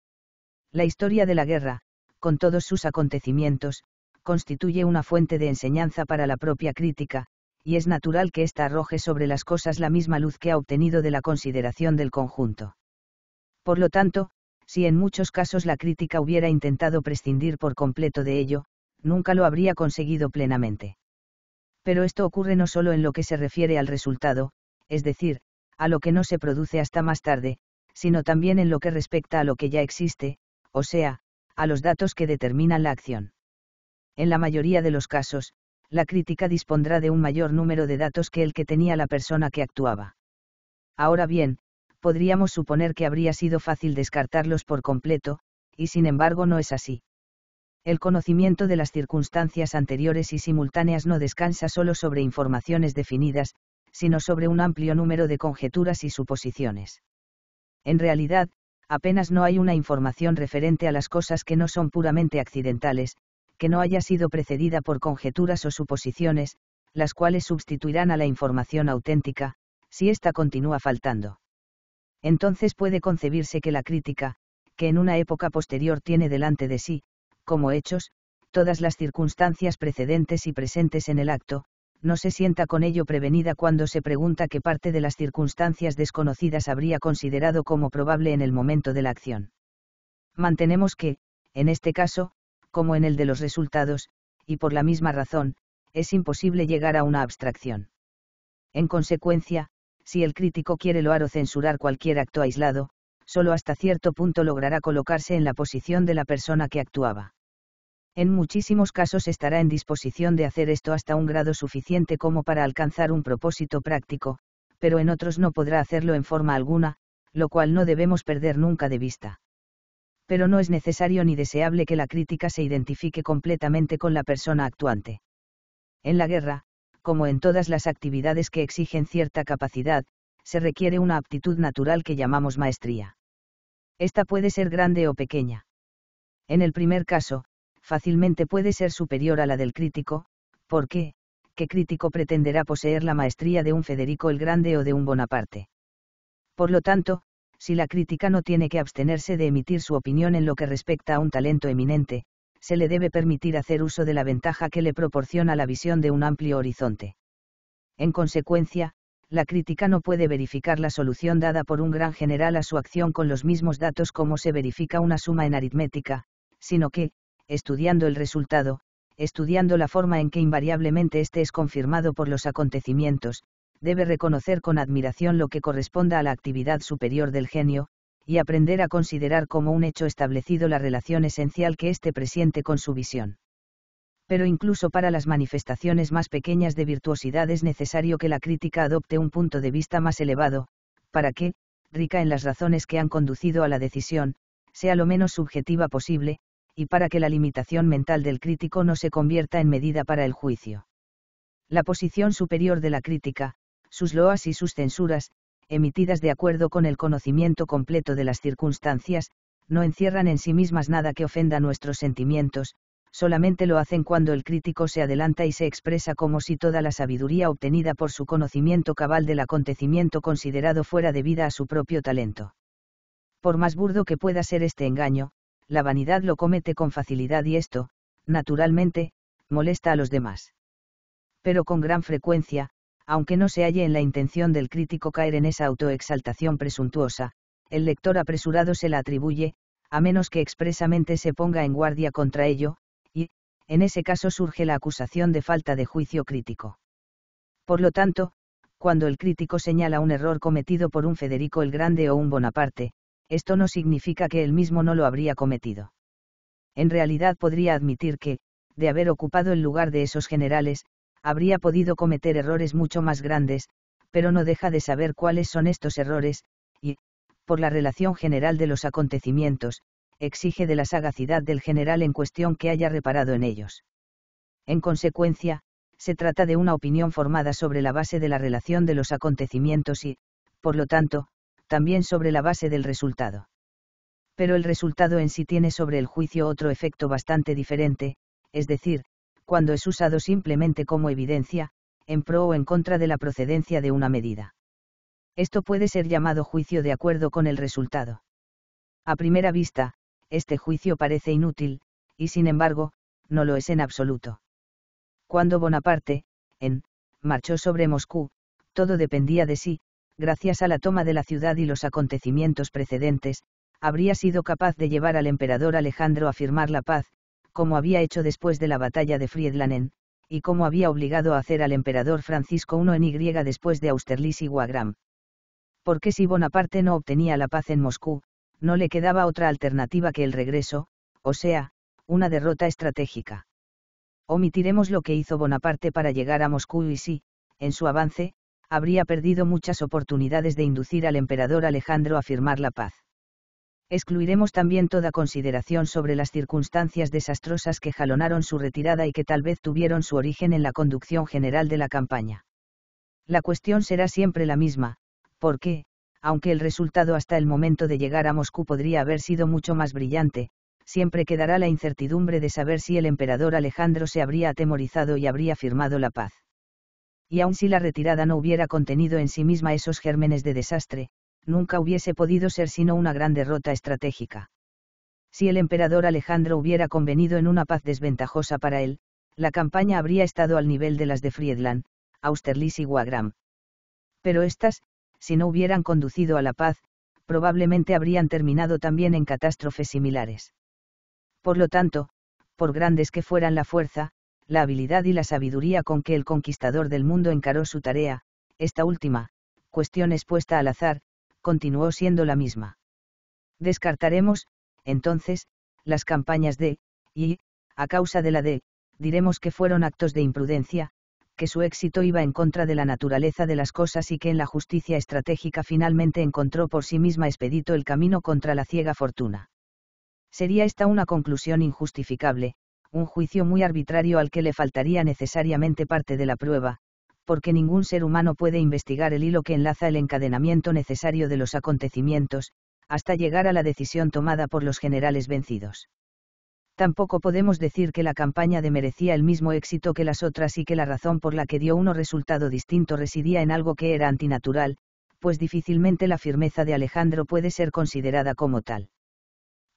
La historia de la guerra, con todos sus acontecimientos, constituye una fuente de enseñanza para la propia crítica, y es natural que ésta arroje sobre las cosas la misma luz que ha obtenido de la consideración del conjunto. Por lo tanto, si en muchos casos la crítica hubiera intentado prescindir por completo de ello, nunca lo habría conseguido plenamente pero esto ocurre no solo en lo que se refiere al resultado, es decir, a lo que no se produce hasta más tarde, sino también en lo que respecta a lo que ya existe, o sea, a los datos que determinan la acción. En la mayoría de los casos, la crítica dispondrá de un mayor número de datos que el que tenía la persona que actuaba. Ahora bien, podríamos suponer que habría sido fácil descartarlos por completo, y sin embargo no es así el conocimiento de las circunstancias anteriores y simultáneas no descansa solo sobre informaciones definidas, sino sobre un amplio número de conjeturas y suposiciones. En realidad, apenas no hay una información referente a las cosas que no son puramente accidentales, que no haya sido precedida por conjeturas o suposiciones, las cuales sustituirán a la información auténtica, si ésta continúa faltando. Entonces puede concebirse que la crítica, que en una época posterior tiene delante de sí, como hechos, todas las circunstancias precedentes y presentes en el acto, no se sienta con ello prevenida cuando se pregunta qué parte de las circunstancias desconocidas habría considerado como probable en el momento de la acción. Mantenemos que, en este caso, como en el de los resultados, y por la misma razón, es imposible llegar a una abstracción. En consecuencia, si el crítico quiere loar o censurar cualquier acto aislado, solo hasta cierto punto logrará colocarse en la posición de la persona que actuaba en muchísimos casos estará en disposición de hacer esto hasta un grado suficiente como para alcanzar un propósito práctico, pero en otros no podrá hacerlo en forma alguna, lo cual no debemos perder nunca de vista. Pero no es necesario ni deseable que la crítica se identifique completamente con la persona actuante. En la guerra, como en todas las actividades que exigen cierta capacidad, se requiere una aptitud natural que llamamos maestría. Esta puede ser grande o pequeña. En el primer caso, fácilmente puede ser superior a la del crítico, porque, ¿qué crítico pretenderá poseer la maestría de un Federico el Grande o de un Bonaparte? Por lo tanto, si la crítica no tiene que abstenerse de emitir su opinión en lo que respecta a un talento eminente, se le debe permitir hacer uso de la ventaja que le proporciona la visión de un amplio horizonte. En consecuencia, la crítica no puede verificar la solución dada por un gran general a su acción con los mismos datos como se verifica una suma en aritmética, sino que, estudiando el resultado, estudiando la forma en que invariablemente éste es confirmado por los acontecimientos, debe reconocer con admiración lo que corresponda a la actividad superior del genio, y aprender a considerar como un hecho establecido la relación esencial que éste presiente con su visión. Pero incluso para las manifestaciones más pequeñas de virtuosidad es necesario que la crítica adopte un punto de vista más elevado, para que, rica en las razones que han conducido a la decisión, sea lo menos subjetiva posible, y para que la limitación mental del crítico no se convierta en medida para el juicio. La posición superior de la crítica, sus loas y sus censuras, emitidas de acuerdo con el conocimiento completo de las circunstancias, no encierran en sí mismas nada que ofenda nuestros sentimientos, solamente lo hacen cuando el crítico se adelanta y se expresa como si toda la sabiduría obtenida por su conocimiento cabal del acontecimiento considerado fuera debida a su propio talento. Por más burdo que pueda ser este engaño, la vanidad lo comete con facilidad y esto, naturalmente, molesta a los demás. Pero con gran frecuencia, aunque no se halle en la intención del crítico caer en esa autoexaltación presuntuosa, el lector apresurado se la atribuye, a menos que expresamente se ponga en guardia contra ello, y, en ese caso surge la acusación de falta de juicio crítico. Por lo tanto, cuando el crítico señala un error cometido por un Federico el Grande o un Bonaparte, esto no significa que él mismo no lo habría cometido. En realidad podría admitir que, de haber ocupado el lugar de esos generales, habría podido cometer errores mucho más grandes, pero no deja de saber cuáles son estos errores, y, por la relación general de los acontecimientos, exige de la sagacidad del general en cuestión que haya reparado en ellos. En consecuencia, se trata de una opinión formada sobre la base de la relación de los acontecimientos y, por lo tanto, también sobre la base del resultado. Pero el resultado en sí tiene sobre el juicio otro efecto bastante diferente, es decir, cuando es usado simplemente como evidencia, en pro o en contra de la procedencia de una medida. Esto puede ser llamado juicio de acuerdo con el resultado. A primera vista, este juicio parece inútil, y sin embargo, no lo es en absoluto. Cuando Bonaparte, en, marchó sobre Moscú, todo dependía de sí gracias a la toma de la ciudad y los acontecimientos precedentes, habría sido capaz de llevar al emperador Alejandro a firmar la paz, como había hecho después de la batalla de Friedlanen, y como había obligado a hacer al emperador Francisco I en Y después de Austerlitz y Wagram. Porque si Bonaparte no obtenía la paz en Moscú, no le quedaba otra alternativa que el regreso, o sea, una derrota estratégica. Omitiremos lo que hizo Bonaparte para llegar a Moscú y si, en su avance, habría perdido muchas oportunidades de inducir al emperador Alejandro a firmar la paz. Excluiremos también toda consideración sobre las circunstancias desastrosas que jalonaron su retirada y que tal vez tuvieron su origen en la conducción general de la campaña. La cuestión será siempre la misma, porque, aunque el resultado hasta el momento de llegar a Moscú podría haber sido mucho más brillante, siempre quedará la incertidumbre de saber si el emperador Alejandro se habría atemorizado y habría firmado la paz y aun si la retirada no hubiera contenido en sí misma esos gérmenes de desastre, nunca hubiese podido ser sino una gran derrota estratégica. Si el emperador Alejandro hubiera convenido en una paz desventajosa para él, la campaña habría estado al nivel de las de Friedland, Austerlitz y Wagram. Pero estas, si no hubieran conducido a la paz, probablemente habrían terminado también en catástrofes similares. Por lo tanto, por grandes que fueran la fuerza, la habilidad y la sabiduría con que el conquistador del mundo encaró su tarea, esta última, cuestión expuesta al azar, continuó siendo la misma. Descartaremos, entonces, las campañas de, y, a causa de la de, diremos que fueron actos de imprudencia, que su éxito iba en contra de la naturaleza de las cosas y que en la justicia estratégica finalmente encontró por sí misma expedito el camino contra la ciega fortuna. Sería esta una conclusión injustificable, un juicio muy arbitrario al que le faltaría necesariamente parte de la prueba, porque ningún ser humano puede investigar el hilo que enlaza el encadenamiento necesario de los acontecimientos, hasta llegar a la decisión tomada por los generales vencidos. Tampoco podemos decir que la campaña de merecía el mismo éxito que las otras y que la razón por la que dio uno resultado distinto residía en algo que era antinatural, pues difícilmente la firmeza de Alejandro puede ser considerada como tal.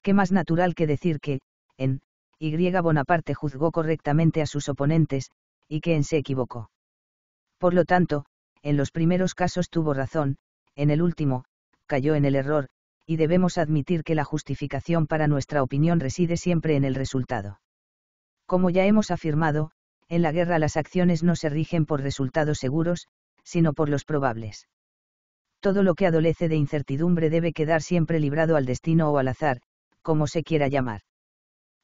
¿Qué más natural que decir que, en, y Bonaparte juzgó correctamente a sus oponentes, y que en se equivocó. Por lo tanto, en los primeros casos tuvo razón, en el último, cayó en el error, y debemos admitir que la justificación para nuestra opinión reside siempre en el resultado. Como ya hemos afirmado, en la guerra las acciones no se rigen por resultados seguros, sino por los probables. Todo lo que adolece de incertidumbre debe quedar siempre librado al destino o al azar, como se quiera llamar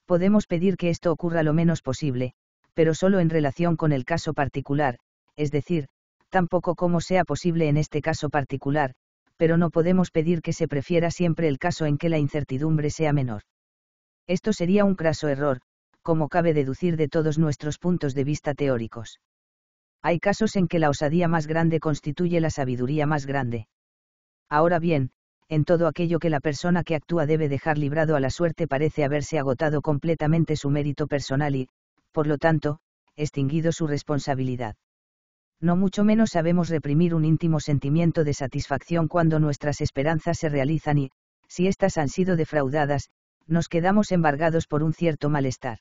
podemos pedir que esto ocurra lo menos posible, pero solo en relación con el caso particular, es decir, tampoco como sea posible en este caso particular, pero no podemos pedir que se prefiera siempre el caso en que la incertidumbre sea menor. Esto sería un craso error, como cabe deducir de todos nuestros puntos de vista teóricos. Hay casos en que la osadía más grande constituye la sabiduría más grande. Ahora bien, en todo aquello que la persona que actúa debe dejar librado a la suerte parece haberse agotado completamente su mérito personal y, por lo tanto, extinguido su responsabilidad. No mucho menos sabemos reprimir un íntimo sentimiento de satisfacción cuando nuestras esperanzas se realizan y, si éstas han sido defraudadas, nos quedamos embargados por un cierto malestar.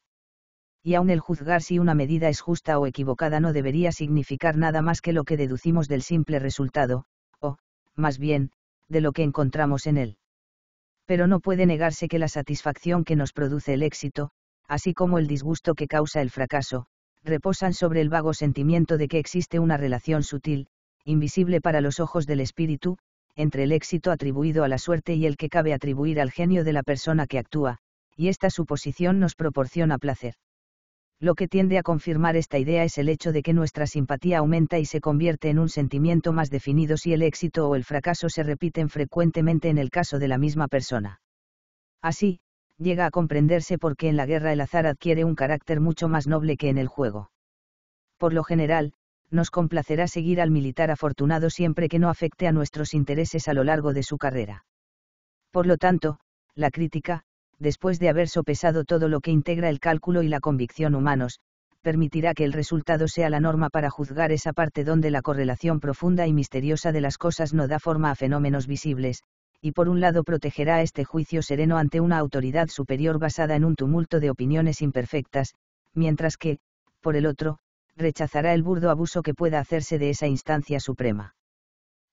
Y aun el juzgar si una medida es justa o equivocada no debería significar nada más que lo que deducimos del simple resultado, o, más bien, de lo que encontramos en él. Pero no puede negarse que la satisfacción que nos produce el éxito, así como el disgusto que causa el fracaso, reposan sobre el vago sentimiento de que existe una relación sutil, invisible para los ojos del espíritu, entre el éxito atribuido a la suerte y el que cabe atribuir al genio de la persona que actúa, y esta suposición nos proporciona placer. Lo que tiende a confirmar esta idea es el hecho de que nuestra simpatía aumenta y se convierte en un sentimiento más definido si el éxito o el fracaso se repiten frecuentemente en el caso de la misma persona. Así, llega a comprenderse por qué en la guerra el azar adquiere un carácter mucho más noble que en el juego. Por lo general, nos complacerá seguir al militar afortunado siempre que no afecte a nuestros intereses a lo largo de su carrera. Por lo tanto, la crítica, después de haber sopesado todo lo que integra el cálculo y la convicción humanos, permitirá que el resultado sea la norma para juzgar esa parte donde la correlación profunda y misteriosa de las cosas no da forma a fenómenos visibles, y por un lado protegerá este juicio sereno ante una autoridad superior basada en un tumulto de opiniones imperfectas, mientras que, por el otro, rechazará el burdo abuso que pueda hacerse de esa instancia suprema.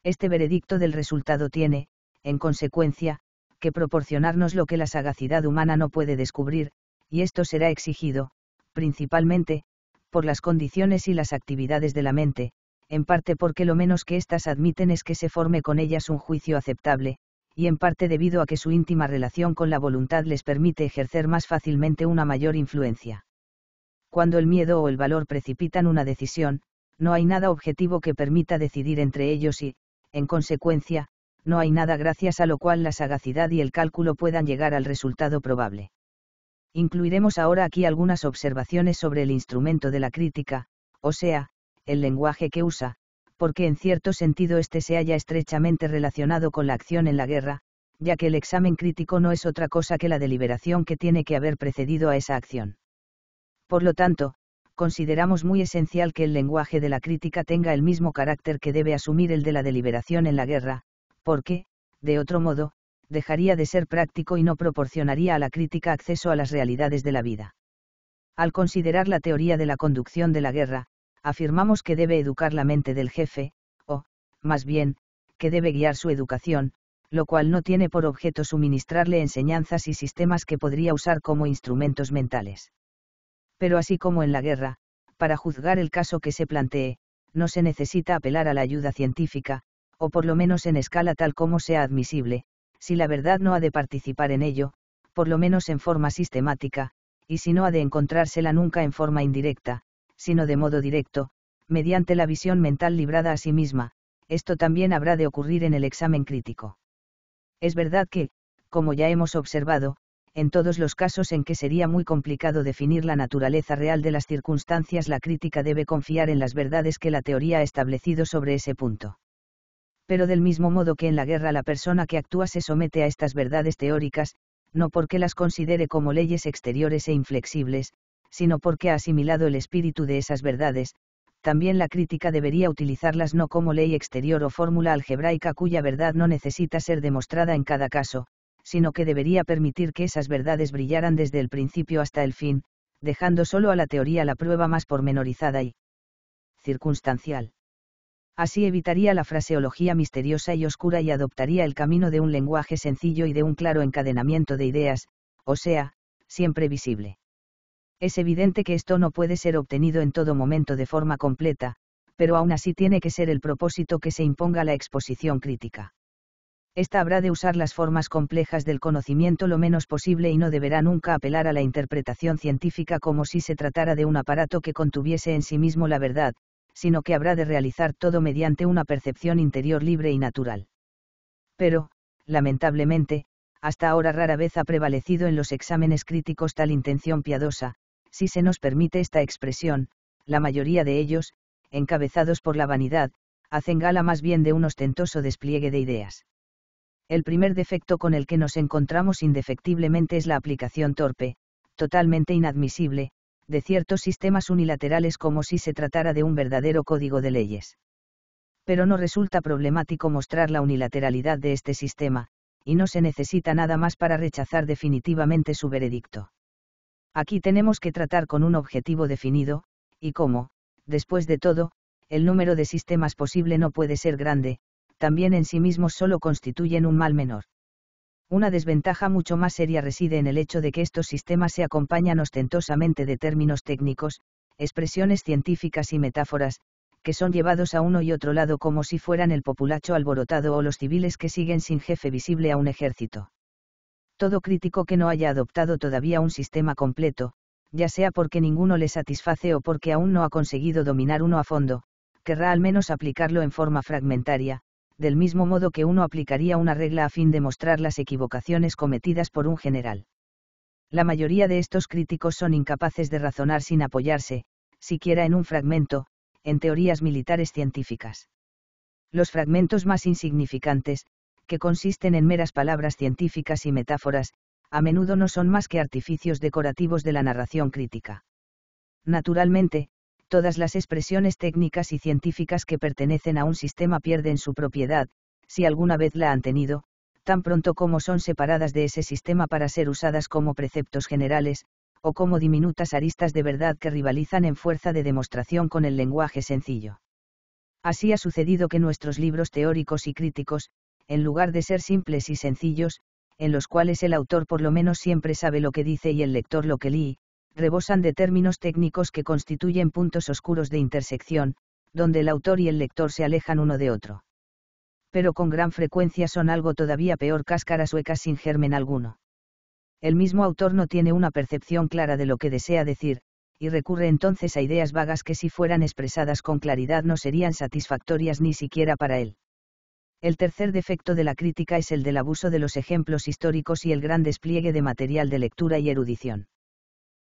Este veredicto del resultado tiene, en consecuencia, que proporcionarnos lo que la sagacidad humana no puede descubrir, y esto será exigido, principalmente, por las condiciones y las actividades de la mente, en parte porque lo menos que éstas admiten es que se forme con ellas un juicio aceptable, y en parte debido a que su íntima relación con la voluntad les permite ejercer más fácilmente una mayor influencia. Cuando el miedo o el valor precipitan una decisión, no hay nada objetivo que permita decidir entre ellos y, en consecuencia, no hay nada gracias a lo cual la sagacidad y el cálculo puedan llegar al resultado probable. Incluiremos ahora aquí algunas observaciones sobre el instrumento de la crítica, o sea, el lenguaje que usa, porque en cierto sentido este se halla estrechamente relacionado con la acción en la guerra, ya que el examen crítico no es otra cosa que la deliberación que tiene que haber precedido a esa acción. Por lo tanto, consideramos muy esencial que el lenguaje de la crítica tenga el mismo carácter que debe asumir el de la deliberación en la guerra, porque, de otro modo, dejaría de ser práctico y no proporcionaría a la crítica acceso a las realidades de la vida. Al considerar la teoría de la conducción de la guerra, afirmamos que debe educar la mente del jefe, o, más bien, que debe guiar su educación, lo cual no tiene por objeto suministrarle enseñanzas y sistemas que podría usar como instrumentos mentales. Pero así como en la guerra, para juzgar el caso que se plantee, no se necesita apelar a la ayuda científica, o por lo menos en escala tal como sea admisible, si la verdad no ha de participar en ello, por lo menos en forma sistemática, y si no ha de encontrársela nunca en forma indirecta, sino de modo directo, mediante la visión mental librada a sí misma, esto también habrá de ocurrir en el examen crítico. Es verdad que, como ya hemos observado, en todos los casos en que sería muy complicado definir la naturaleza real de las circunstancias, la crítica debe confiar en las verdades que la teoría ha establecido sobre ese punto pero del mismo modo que en la guerra la persona que actúa se somete a estas verdades teóricas, no porque las considere como leyes exteriores e inflexibles, sino porque ha asimilado el espíritu de esas verdades, también la crítica debería utilizarlas no como ley exterior o fórmula algebraica cuya verdad no necesita ser demostrada en cada caso, sino que debería permitir que esas verdades brillaran desde el principio hasta el fin, dejando solo a la teoría la prueba más pormenorizada y circunstancial. Así evitaría la fraseología misteriosa y oscura y adoptaría el camino de un lenguaje sencillo y de un claro encadenamiento de ideas, o sea, siempre visible. Es evidente que esto no puede ser obtenido en todo momento de forma completa, pero aún así tiene que ser el propósito que se imponga la exposición crítica. Esta habrá de usar las formas complejas del conocimiento lo menos posible y no deberá nunca apelar a la interpretación científica como si se tratara de un aparato que contuviese en sí mismo la verdad, sino que habrá de realizar todo mediante una percepción interior libre y natural. Pero, lamentablemente, hasta ahora rara vez ha prevalecido en los exámenes críticos tal intención piadosa, si se nos permite esta expresión, la mayoría de ellos, encabezados por la vanidad, hacen gala más bien de un ostentoso despliegue de ideas. El primer defecto con el que nos encontramos indefectiblemente es la aplicación torpe, totalmente inadmisible, de ciertos sistemas unilaterales como si se tratara de un verdadero código de leyes. Pero no resulta problemático mostrar la unilateralidad de este sistema, y no se necesita nada más para rechazar definitivamente su veredicto. Aquí tenemos que tratar con un objetivo definido, y como, después de todo, el número de sistemas posible no puede ser grande, también en sí mismos solo constituyen un mal menor. Una desventaja mucho más seria reside en el hecho de que estos sistemas se acompañan ostentosamente de términos técnicos, expresiones científicas y metáforas, que son llevados a uno y otro lado como si fueran el populacho alborotado o los civiles que siguen sin jefe visible a un ejército. Todo crítico que no haya adoptado todavía un sistema completo, ya sea porque ninguno le satisface o porque aún no ha conseguido dominar uno a fondo, querrá al menos aplicarlo en forma fragmentaria, del mismo modo que uno aplicaría una regla a fin de mostrar las equivocaciones cometidas por un general. La mayoría de estos críticos son incapaces de razonar sin apoyarse, siquiera en un fragmento, en teorías militares científicas. Los fragmentos más insignificantes, que consisten en meras palabras científicas y metáforas, a menudo no son más que artificios decorativos de la narración crítica. Naturalmente, todas las expresiones técnicas y científicas que pertenecen a un sistema pierden su propiedad, si alguna vez la han tenido, tan pronto como son separadas de ese sistema para ser usadas como preceptos generales, o como diminutas aristas de verdad que rivalizan en fuerza de demostración con el lenguaje sencillo. Así ha sucedido que nuestros libros teóricos y críticos, en lugar de ser simples y sencillos, en los cuales el autor por lo menos siempre sabe lo que dice y el lector lo que lee, rebosan de términos técnicos que constituyen puntos oscuros de intersección, donde el autor y el lector se alejan uno de otro. Pero con gran frecuencia son algo todavía peor cáscaras huecas sin germen alguno. El mismo autor no tiene una percepción clara de lo que desea decir, y recurre entonces a ideas vagas que si fueran expresadas con claridad no serían satisfactorias ni siquiera para él. El tercer defecto de la crítica es el del abuso de los ejemplos históricos y el gran despliegue de material de lectura y erudición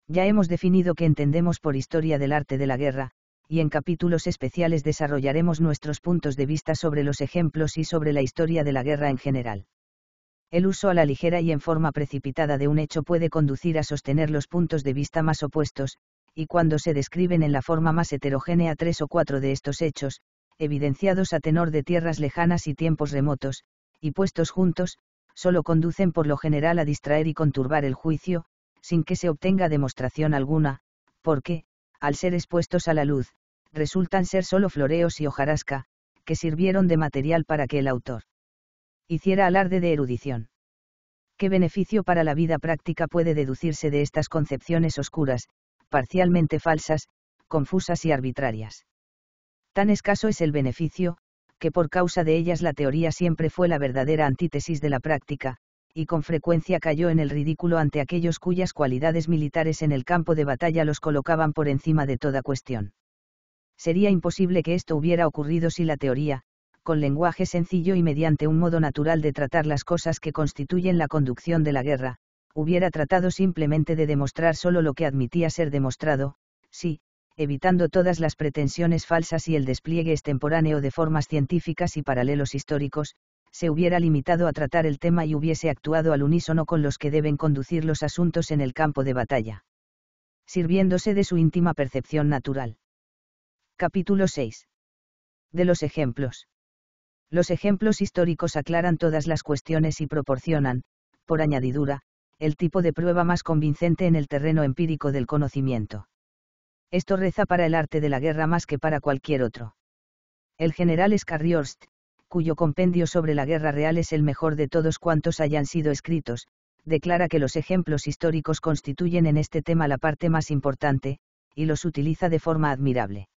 ya hemos definido qué entendemos por historia del arte de la guerra, y en capítulos especiales desarrollaremos nuestros puntos de vista sobre los ejemplos y sobre la historia de la guerra en general. El uso a la ligera y en forma precipitada de un hecho puede conducir a sostener los puntos de vista más opuestos, y cuando se describen en la forma más heterogénea tres o cuatro de estos hechos, evidenciados a tenor de tierras lejanas y tiempos remotos, y puestos juntos, solo conducen por lo general a distraer y conturbar el juicio, sin que se obtenga demostración alguna, porque, al ser expuestos a la luz, resultan ser solo floreos y hojarasca, que sirvieron de material para que el autor hiciera alarde de erudición. ¿Qué beneficio para la vida práctica puede deducirse de estas concepciones oscuras, parcialmente falsas, confusas y arbitrarias? Tan escaso es el beneficio, que por causa de ellas la teoría siempre fue la verdadera antítesis de la práctica, y con frecuencia cayó en el ridículo ante aquellos cuyas cualidades militares en el campo de batalla los colocaban por encima de toda cuestión. Sería imposible que esto hubiera ocurrido si la teoría, con lenguaje sencillo y mediante un modo natural de tratar las cosas que constituyen la conducción de la guerra, hubiera tratado simplemente de demostrar solo lo que admitía ser demostrado, sí, evitando todas las pretensiones falsas y el despliegue extemporáneo de formas científicas y paralelos históricos, se hubiera limitado a tratar el tema y hubiese actuado al unísono con los que deben conducir los asuntos en el campo de batalla. Sirviéndose de su íntima percepción natural. Capítulo 6. De los ejemplos. Los ejemplos históricos aclaran todas las cuestiones y proporcionan, por añadidura, el tipo de prueba más convincente en el terreno empírico del conocimiento. Esto reza para el arte de la guerra más que para cualquier otro. El general Scarriorst, cuyo compendio sobre la guerra real es el mejor de todos cuantos hayan sido escritos, declara que los ejemplos históricos constituyen en este tema la parte más importante, y los utiliza de forma admirable.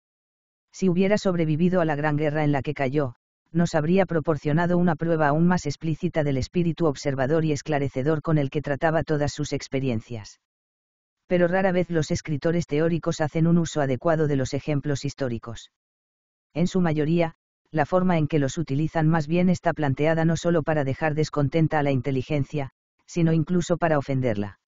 Si hubiera sobrevivido a la gran guerra en la que cayó, nos habría proporcionado una prueba aún más explícita del espíritu observador y esclarecedor con el que trataba todas sus experiencias. Pero rara vez los escritores teóricos hacen un uso adecuado de los ejemplos históricos. En su mayoría, la forma en que los utilizan más bien está planteada no solo para dejar descontenta a la inteligencia, sino incluso para ofenderla.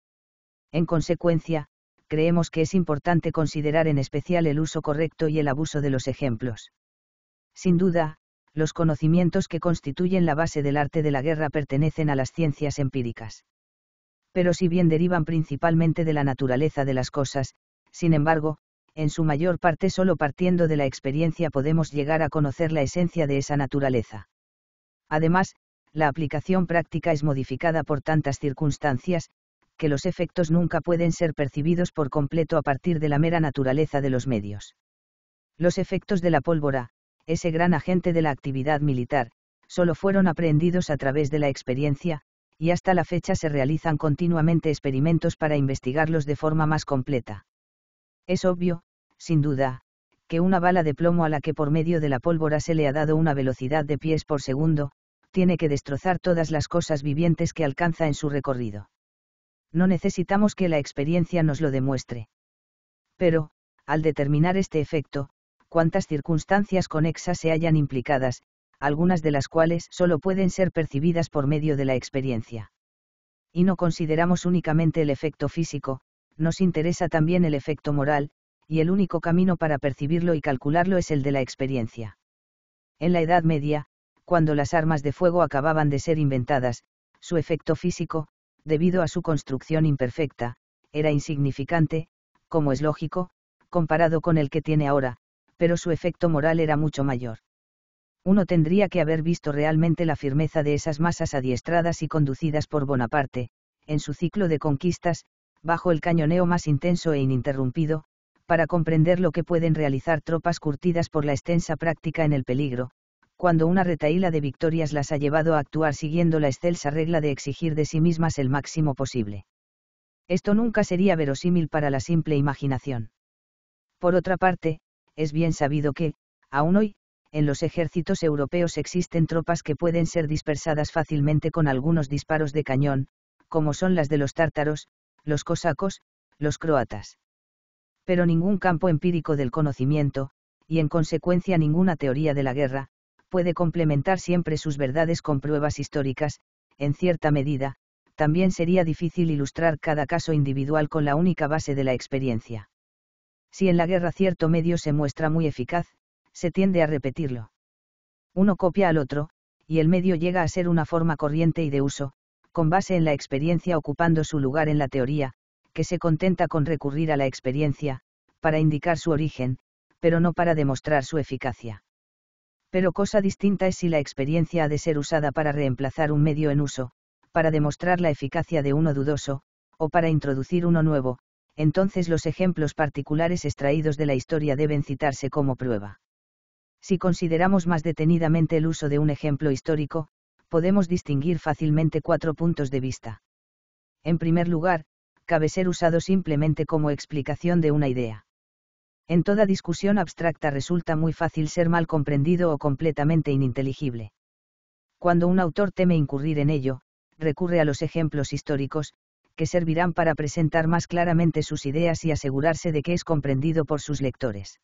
En consecuencia, creemos que es importante considerar en especial el uso correcto y el abuso de los ejemplos. Sin duda, los conocimientos que constituyen la base del arte de la guerra pertenecen a las ciencias empíricas. Pero si bien derivan principalmente de la naturaleza de las cosas, sin embargo, en su mayor parte solo partiendo de la experiencia podemos llegar a conocer la esencia de esa naturaleza. Además, la aplicación práctica es modificada por tantas circunstancias, que los efectos nunca pueden ser percibidos por completo a partir de la mera naturaleza de los medios. Los efectos de la pólvora, ese gran agente de la actividad militar, solo fueron aprendidos a través de la experiencia, y hasta la fecha se realizan continuamente experimentos para investigarlos de forma más completa. Es obvio, sin duda, que una bala de plomo a la que por medio de la pólvora se le ha dado una velocidad de pies por segundo, tiene que destrozar todas las cosas vivientes que alcanza en su recorrido. No necesitamos que la experiencia nos lo demuestre. Pero, al determinar este efecto, cuántas circunstancias conexas se hayan implicadas, algunas de las cuales solo pueden ser percibidas por medio de la experiencia. Y no consideramos únicamente el efecto físico, nos interesa también el efecto moral, y el único camino para percibirlo y calcularlo es el de la experiencia. En la Edad Media, cuando las armas de fuego acababan de ser inventadas, su efecto físico, debido a su construcción imperfecta, era insignificante, como es lógico, comparado con el que tiene ahora, pero su efecto moral era mucho mayor. Uno tendría que haber visto realmente la firmeza de esas masas adiestradas y conducidas por Bonaparte, en su ciclo de conquistas, bajo el cañoneo más intenso e ininterrumpido, para comprender lo que pueden realizar tropas curtidas por la extensa práctica en el peligro, cuando una retaíla de victorias las ha llevado a actuar siguiendo la excelsa regla de exigir de sí mismas el máximo posible. Esto nunca sería verosímil para la simple imaginación. Por otra parte, es bien sabido que, aún hoy, en los ejércitos europeos existen tropas que pueden ser dispersadas fácilmente con algunos disparos de cañón, como son las de los tártaros, los cosacos, los croatas pero ningún campo empírico del conocimiento, y en consecuencia ninguna teoría de la guerra, puede complementar siempre sus verdades con pruebas históricas, en cierta medida, también sería difícil ilustrar cada caso individual con la única base de la experiencia. Si en la guerra cierto medio se muestra muy eficaz, se tiende a repetirlo. Uno copia al otro, y el medio llega a ser una forma corriente y de uso, con base en la experiencia ocupando su lugar en la teoría, que se contenta con recurrir a la experiencia, para indicar su origen, pero no para demostrar su eficacia. Pero cosa distinta es si la experiencia ha de ser usada para reemplazar un medio en uso, para demostrar la eficacia de uno dudoso, o para introducir uno nuevo, entonces los ejemplos particulares extraídos de la historia deben citarse como prueba. Si consideramos más detenidamente el uso de un ejemplo histórico, podemos distinguir fácilmente cuatro puntos de vista. En primer lugar, cabe ser usado simplemente como explicación de una idea. En toda discusión abstracta resulta muy fácil ser mal comprendido o completamente ininteligible. Cuando un autor teme incurrir en ello, recurre a los ejemplos históricos, que servirán para presentar más claramente sus ideas y asegurarse de que es comprendido por sus lectores.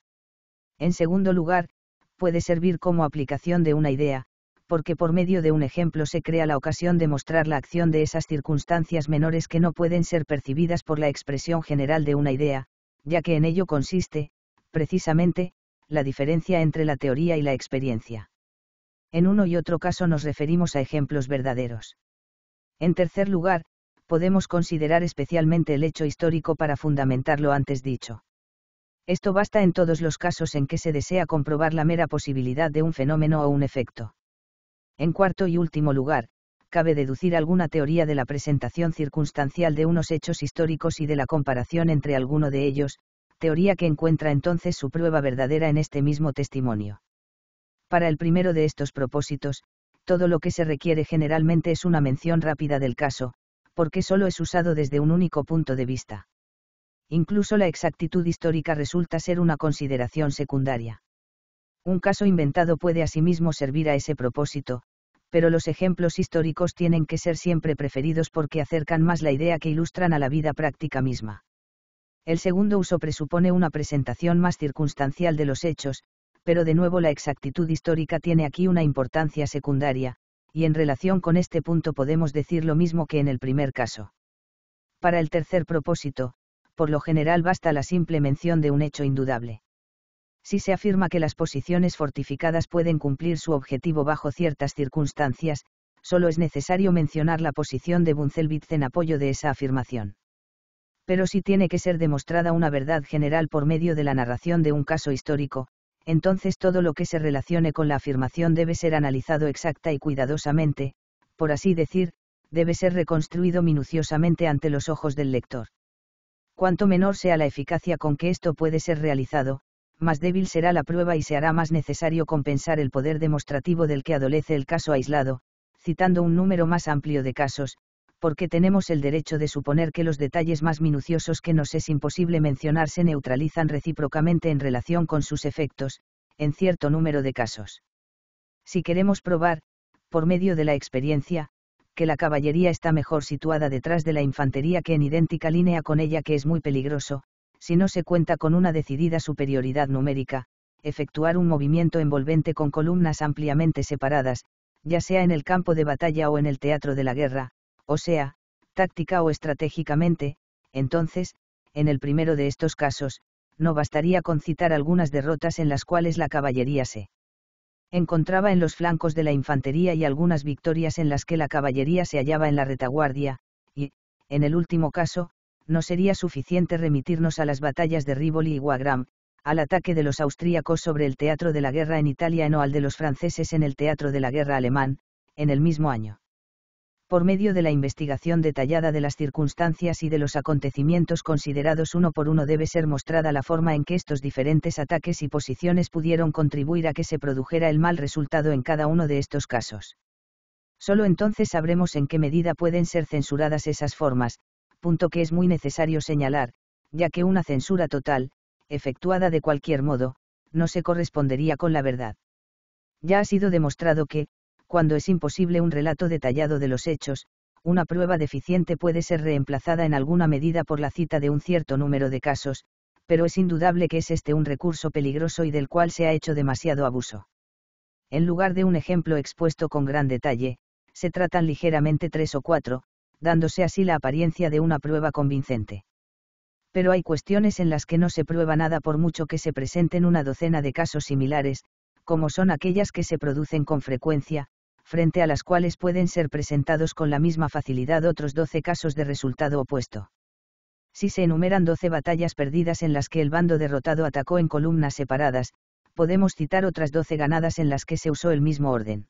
En segundo lugar, puede servir como aplicación de una idea, porque por medio de un ejemplo se crea la ocasión de mostrar la acción de esas circunstancias menores que no pueden ser percibidas por la expresión general de una idea, ya que en ello consiste, precisamente, la diferencia entre la teoría y la experiencia. En uno y otro caso nos referimos a ejemplos verdaderos. En tercer lugar, podemos considerar especialmente el hecho histórico para fundamentar lo antes dicho. Esto basta en todos los casos en que se desea comprobar la mera posibilidad de un fenómeno o un efecto. En cuarto y último lugar, cabe deducir alguna teoría de la presentación circunstancial de unos hechos históricos y de la comparación entre alguno de ellos, teoría que encuentra entonces su prueba verdadera en este mismo testimonio. Para el primero de estos propósitos, todo lo que se requiere generalmente es una mención rápida del caso, porque solo es usado desde un único punto de vista. Incluso la exactitud histórica resulta ser una consideración secundaria. Un caso inventado puede asimismo servir a ese propósito, pero los ejemplos históricos tienen que ser siempre preferidos porque acercan más la idea que ilustran a la vida práctica misma. El segundo uso presupone una presentación más circunstancial de los hechos, pero de nuevo la exactitud histórica tiene aquí una importancia secundaria, y en relación con este punto podemos decir lo mismo que en el primer caso. Para el tercer propósito, por lo general basta la simple mención de un hecho indudable si se afirma que las posiciones fortificadas pueden cumplir su objetivo bajo ciertas circunstancias, solo es necesario mencionar la posición de Bunzelwitz en apoyo de esa afirmación. Pero si tiene que ser demostrada una verdad general por medio de la narración de un caso histórico, entonces todo lo que se relacione con la afirmación debe ser analizado exacta y cuidadosamente, por así decir, debe ser reconstruido minuciosamente ante los ojos del lector. Cuanto menor sea la eficacia con que esto puede ser realizado, más débil será la prueba y se hará más necesario compensar el poder demostrativo del que adolece el caso aislado, citando un número más amplio de casos, porque tenemos el derecho de suponer que los detalles más minuciosos que nos es imposible mencionar se neutralizan recíprocamente en relación con sus efectos, en cierto número de casos. Si queremos probar, por medio de la experiencia, que la caballería está mejor situada detrás de la infantería que en idéntica línea con ella que es muy peligroso, si no se cuenta con una decidida superioridad numérica, efectuar un movimiento envolvente con columnas ampliamente separadas, ya sea en el campo de batalla o en el teatro de la guerra, o sea, táctica o estratégicamente, entonces, en el primero de estos casos, no bastaría con citar algunas derrotas en las cuales la caballería se encontraba en los flancos de la infantería y algunas victorias en las que la caballería se hallaba en la retaguardia, y, en el último caso, no sería suficiente remitirnos a las batallas de Rivoli y Wagram, al ataque de los austríacos sobre el teatro de la guerra en Italia no al de los franceses en el teatro de la guerra alemán, en el mismo año. Por medio de la investigación detallada de las circunstancias y de los acontecimientos considerados uno por uno debe ser mostrada la forma en que estos diferentes ataques y posiciones pudieron contribuir a que se produjera el mal resultado en cada uno de estos casos. Solo entonces sabremos en qué medida pueden ser censuradas esas formas, punto que es muy necesario señalar, ya que una censura total, efectuada de cualquier modo, no se correspondería con la verdad. Ya ha sido demostrado que, cuando es imposible un relato detallado de los hechos, una prueba deficiente puede ser reemplazada en alguna medida por la cita de un cierto número de casos, pero es indudable que es este un recurso peligroso y del cual se ha hecho demasiado abuso. En lugar de un ejemplo expuesto con gran detalle, se tratan ligeramente tres o cuatro, dándose así la apariencia de una prueba convincente. Pero hay cuestiones en las que no se prueba nada por mucho que se presenten una docena de casos similares, como son aquellas que se producen con frecuencia, frente a las cuales pueden ser presentados con la misma facilidad otros 12 casos de resultado opuesto. Si se enumeran 12 batallas perdidas en las que el bando derrotado atacó en columnas separadas, podemos citar otras 12 ganadas en las que se usó el mismo orden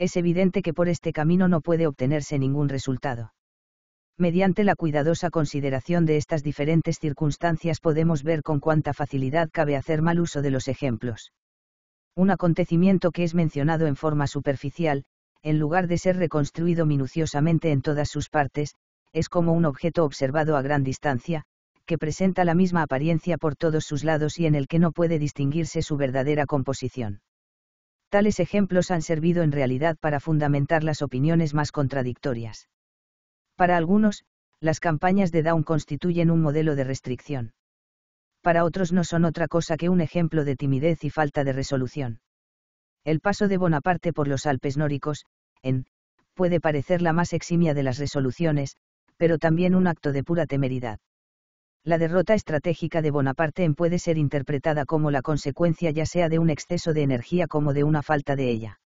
es evidente que por este camino no puede obtenerse ningún resultado. Mediante la cuidadosa consideración de estas diferentes circunstancias podemos ver con cuánta facilidad cabe hacer mal uso de los ejemplos. Un acontecimiento que es mencionado en forma superficial, en lugar de ser reconstruido minuciosamente en todas sus partes, es como un objeto observado a gran distancia, que presenta la misma apariencia por todos sus lados y en el que no puede distinguirse su verdadera composición tales ejemplos han servido en realidad para fundamentar las opiniones más contradictorias. Para algunos, las campañas de Down constituyen un modelo de restricción. Para otros no son otra cosa que un ejemplo de timidez y falta de resolución. El paso de Bonaparte por los Alpes nóricos, en, puede parecer la más eximia de las resoluciones, pero también un acto de pura temeridad. La derrota estratégica de Bonaparte en puede ser interpretada como la consecuencia ya sea de un exceso de energía como de una falta de ella.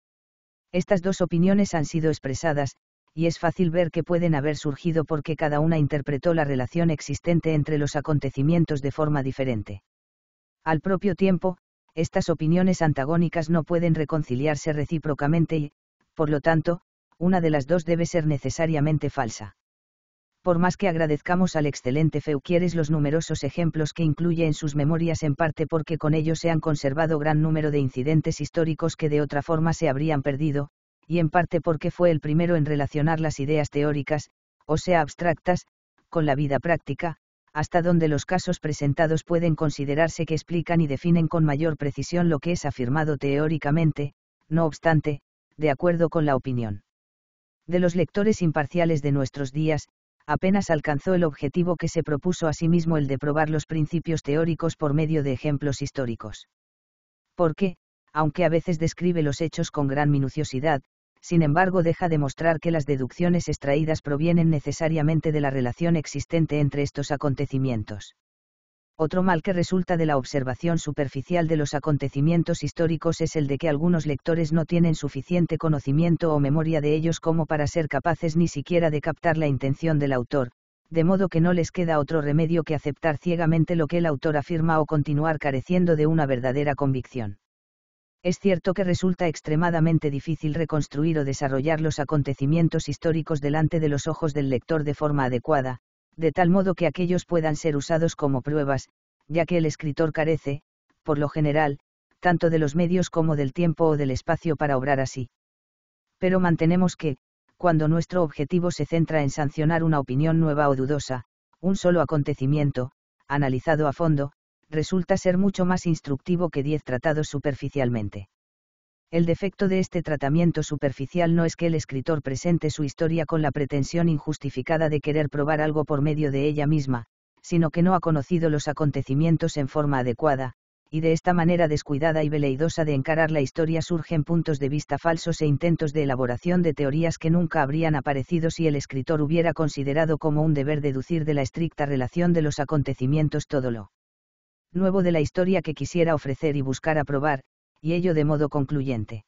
Estas dos opiniones han sido expresadas, y es fácil ver que pueden haber surgido porque cada una interpretó la relación existente entre los acontecimientos de forma diferente. Al propio tiempo, estas opiniones antagónicas no pueden reconciliarse recíprocamente y, por lo tanto, una de las dos debe ser necesariamente falsa por más que agradezcamos al excelente Feuquieres los numerosos ejemplos que incluye en sus memorias en parte porque con ellos se han conservado gran número de incidentes históricos que de otra forma se habrían perdido, y en parte porque fue el primero en relacionar las ideas teóricas, o sea abstractas, con la vida práctica, hasta donde los casos presentados pueden considerarse que explican y definen con mayor precisión lo que es afirmado teóricamente, no obstante, de acuerdo con la opinión de los lectores imparciales de nuestros días, apenas alcanzó el objetivo que se propuso a sí mismo el de probar los principios teóricos por medio de ejemplos históricos. Porque, aunque a veces describe los hechos con gran minuciosidad, sin embargo deja de mostrar que las deducciones extraídas provienen necesariamente de la relación existente entre estos acontecimientos. Otro mal que resulta de la observación superficial de los acontecimientos históricos es el de que algunos lectores no tienen suficiente conocimiento o memoria de ellos como para ser capaces ni siquiera de captar la intención del autor, de modo que no les queda otro remedio que aceptar ciegamente lo que el autor afirma o continuar careciendo de una verdadera convicción. Es cierto que resulta extremadamente difícil reconstruir o desarrollar los acontecimientos históricos delante de los ojos del lector de forma adecuada, de tal modo que aquellos puedan ser usados como pruebas, ya que el escritor carece, por lo general, tanto de los medios como del tiempo o del espacio para obrar así. Pero mantenemos que, cuando nuestro objetivo se centra en sancionar una opinión nueva o dudosa, un solo acontecimiento, analizado a fondo, resulta ser mucho más instructivo que diez tratados superficialmente. El defecto de este tratamiento superficial no es que el escritor presente su historia con la pretensión injustificada de querer probar algo por medio de ella misma, sino que no ha conocido los acontecimientos en forma adecuada, y de esta manera descuidada y veleidosa de encarar la historia surgen puntos de vista falsos e intentos de elaboración de teorías que nunca habrían aparecido si el escritor hubiera considerado como un deber deducir de la estricta relación de los acontecimientos todo lo nuevo de la historia que quisiera ofrecer y buscar aprobar, y ello de modo concluyente.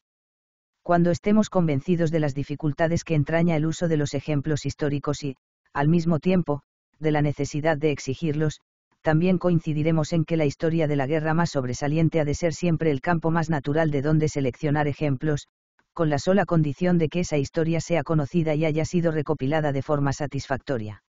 Cuando estemos convencidos de las dificultades que entraña el uso de los ejemplos históricos y, al mismo tiempo, de la necesidad de exigirlos, también coincidiremos en que la historia de la guerra más sobresaliente ha de ser siempre el campo más natural de donde seleccionar ejemplos, con la sola condición de que esa historia sea conocida y haya sido recopilada de forma satisfactoria.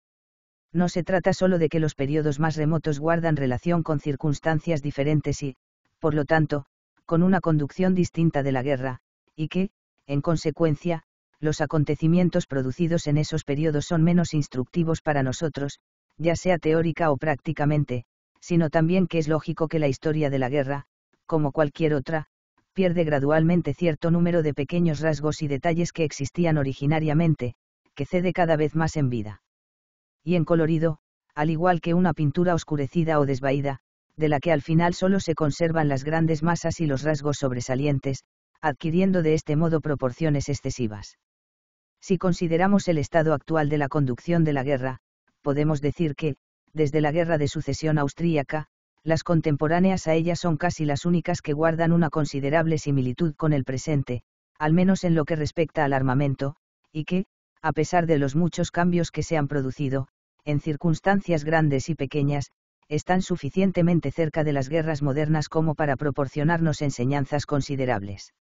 No se trata solo de que los periodos más remotos guardan relación con circunstancias diferentes y, por lo tanto, con una conducción distinta de la guerra, y que, en consecuencia, los acontecimientos producidos en esos periodos son menos instructivos para nosotros, ya sea teórica o prácticamente, sino también que es lógico que la historia de la guerra, como cualquier otra, pierde gradualmente cierto número de pequeños rasgos y detalles que existían originariamente, que cede cada vez más en vida. Y en colorido, al igual que una pintura oscurecida o desvaída, de la que al final solo se conservan las grandes masas y los rasgos sobresalientes, adquiriendo de este modo proporciones excesivas. Si consideramos el estado actual de la conducción de la guerra, podemos decir que, desde la guerra de sucesión austríaca, las contemporáneas a ella son casi las únicas que guardan una considerable similitud con el presente, al menos en lo que respecta al armamento, y que, a pesar de los muchos cambios que se han producido, en circunstancias grandes y pequeñas, están suficientemente cerca de las guerras modernas como para proporcionarnos enseñanzas considerables.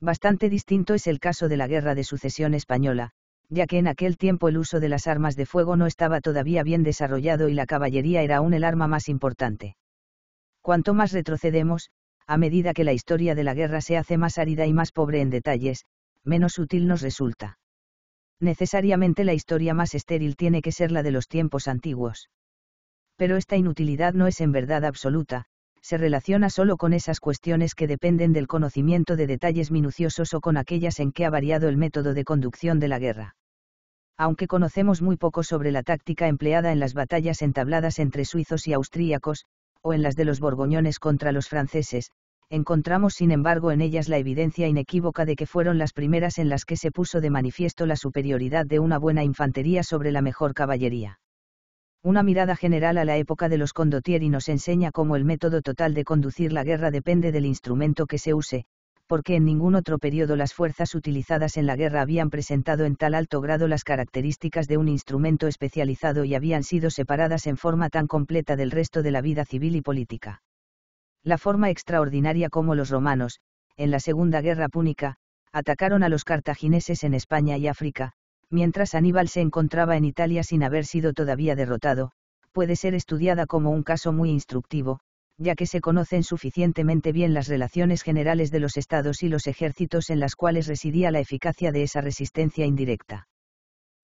Bastante distinto es el caso de la Guerra de Sucesión Española, ya que en aquel tiempo el uso de las armas de fuego no estaba todavía bien desarrollado y la caballería era aún el arma más importante. Cuanto más retrocedemos, a medida que la historia de la guerra se hace más árida y más pobre en detalles, menos útil nos resulta. Necesariamente la historia más estéril tiene que ser la de los tiempos antiguos pero esta inutilidad no es en verdad absoluta, se relaciona solo con esas cuestiones que dependen del conocimiento de detalles minuciosos o con aquellas en que ha variado el método de conducción de la guerra. Aunque conocemos muy poco sobre la táctica empleada en las batallas entabladas entre suizos y austríacos, o en las de los borgoñones contra los franceses, encontramos sin embargo en ellas la evidencia inequívoca de que fueron las primeras en las que se puso de manifiesto la superioridad de una buena infantería sobre la mejor caballería. Una mirada general a la época de los condottieri nos enseña cómo el método total de conducir la guerra depende del instrumento que se use, porque en ningún otro periodo las fuerzas utilizadas en la guerra habían presentado en tal alto grado las características de un instrumento especializado y habían sido separadas en forma tan completa del resto de la vida civil y política. La forma extraordinaria como los romanos, en la Segunda Guerra Púnica, atacaron a los cartagineses en España y África, mientras Aníbal se encontraba en Italia sin haber sido todavía derrotado, puede ser estudiada como un caso muy instructivo, ya que se conocen suficientemente bien las relaciones generales de los estados y los ejércitos en las cuales residía la eficacia de esa resistencia indirecta.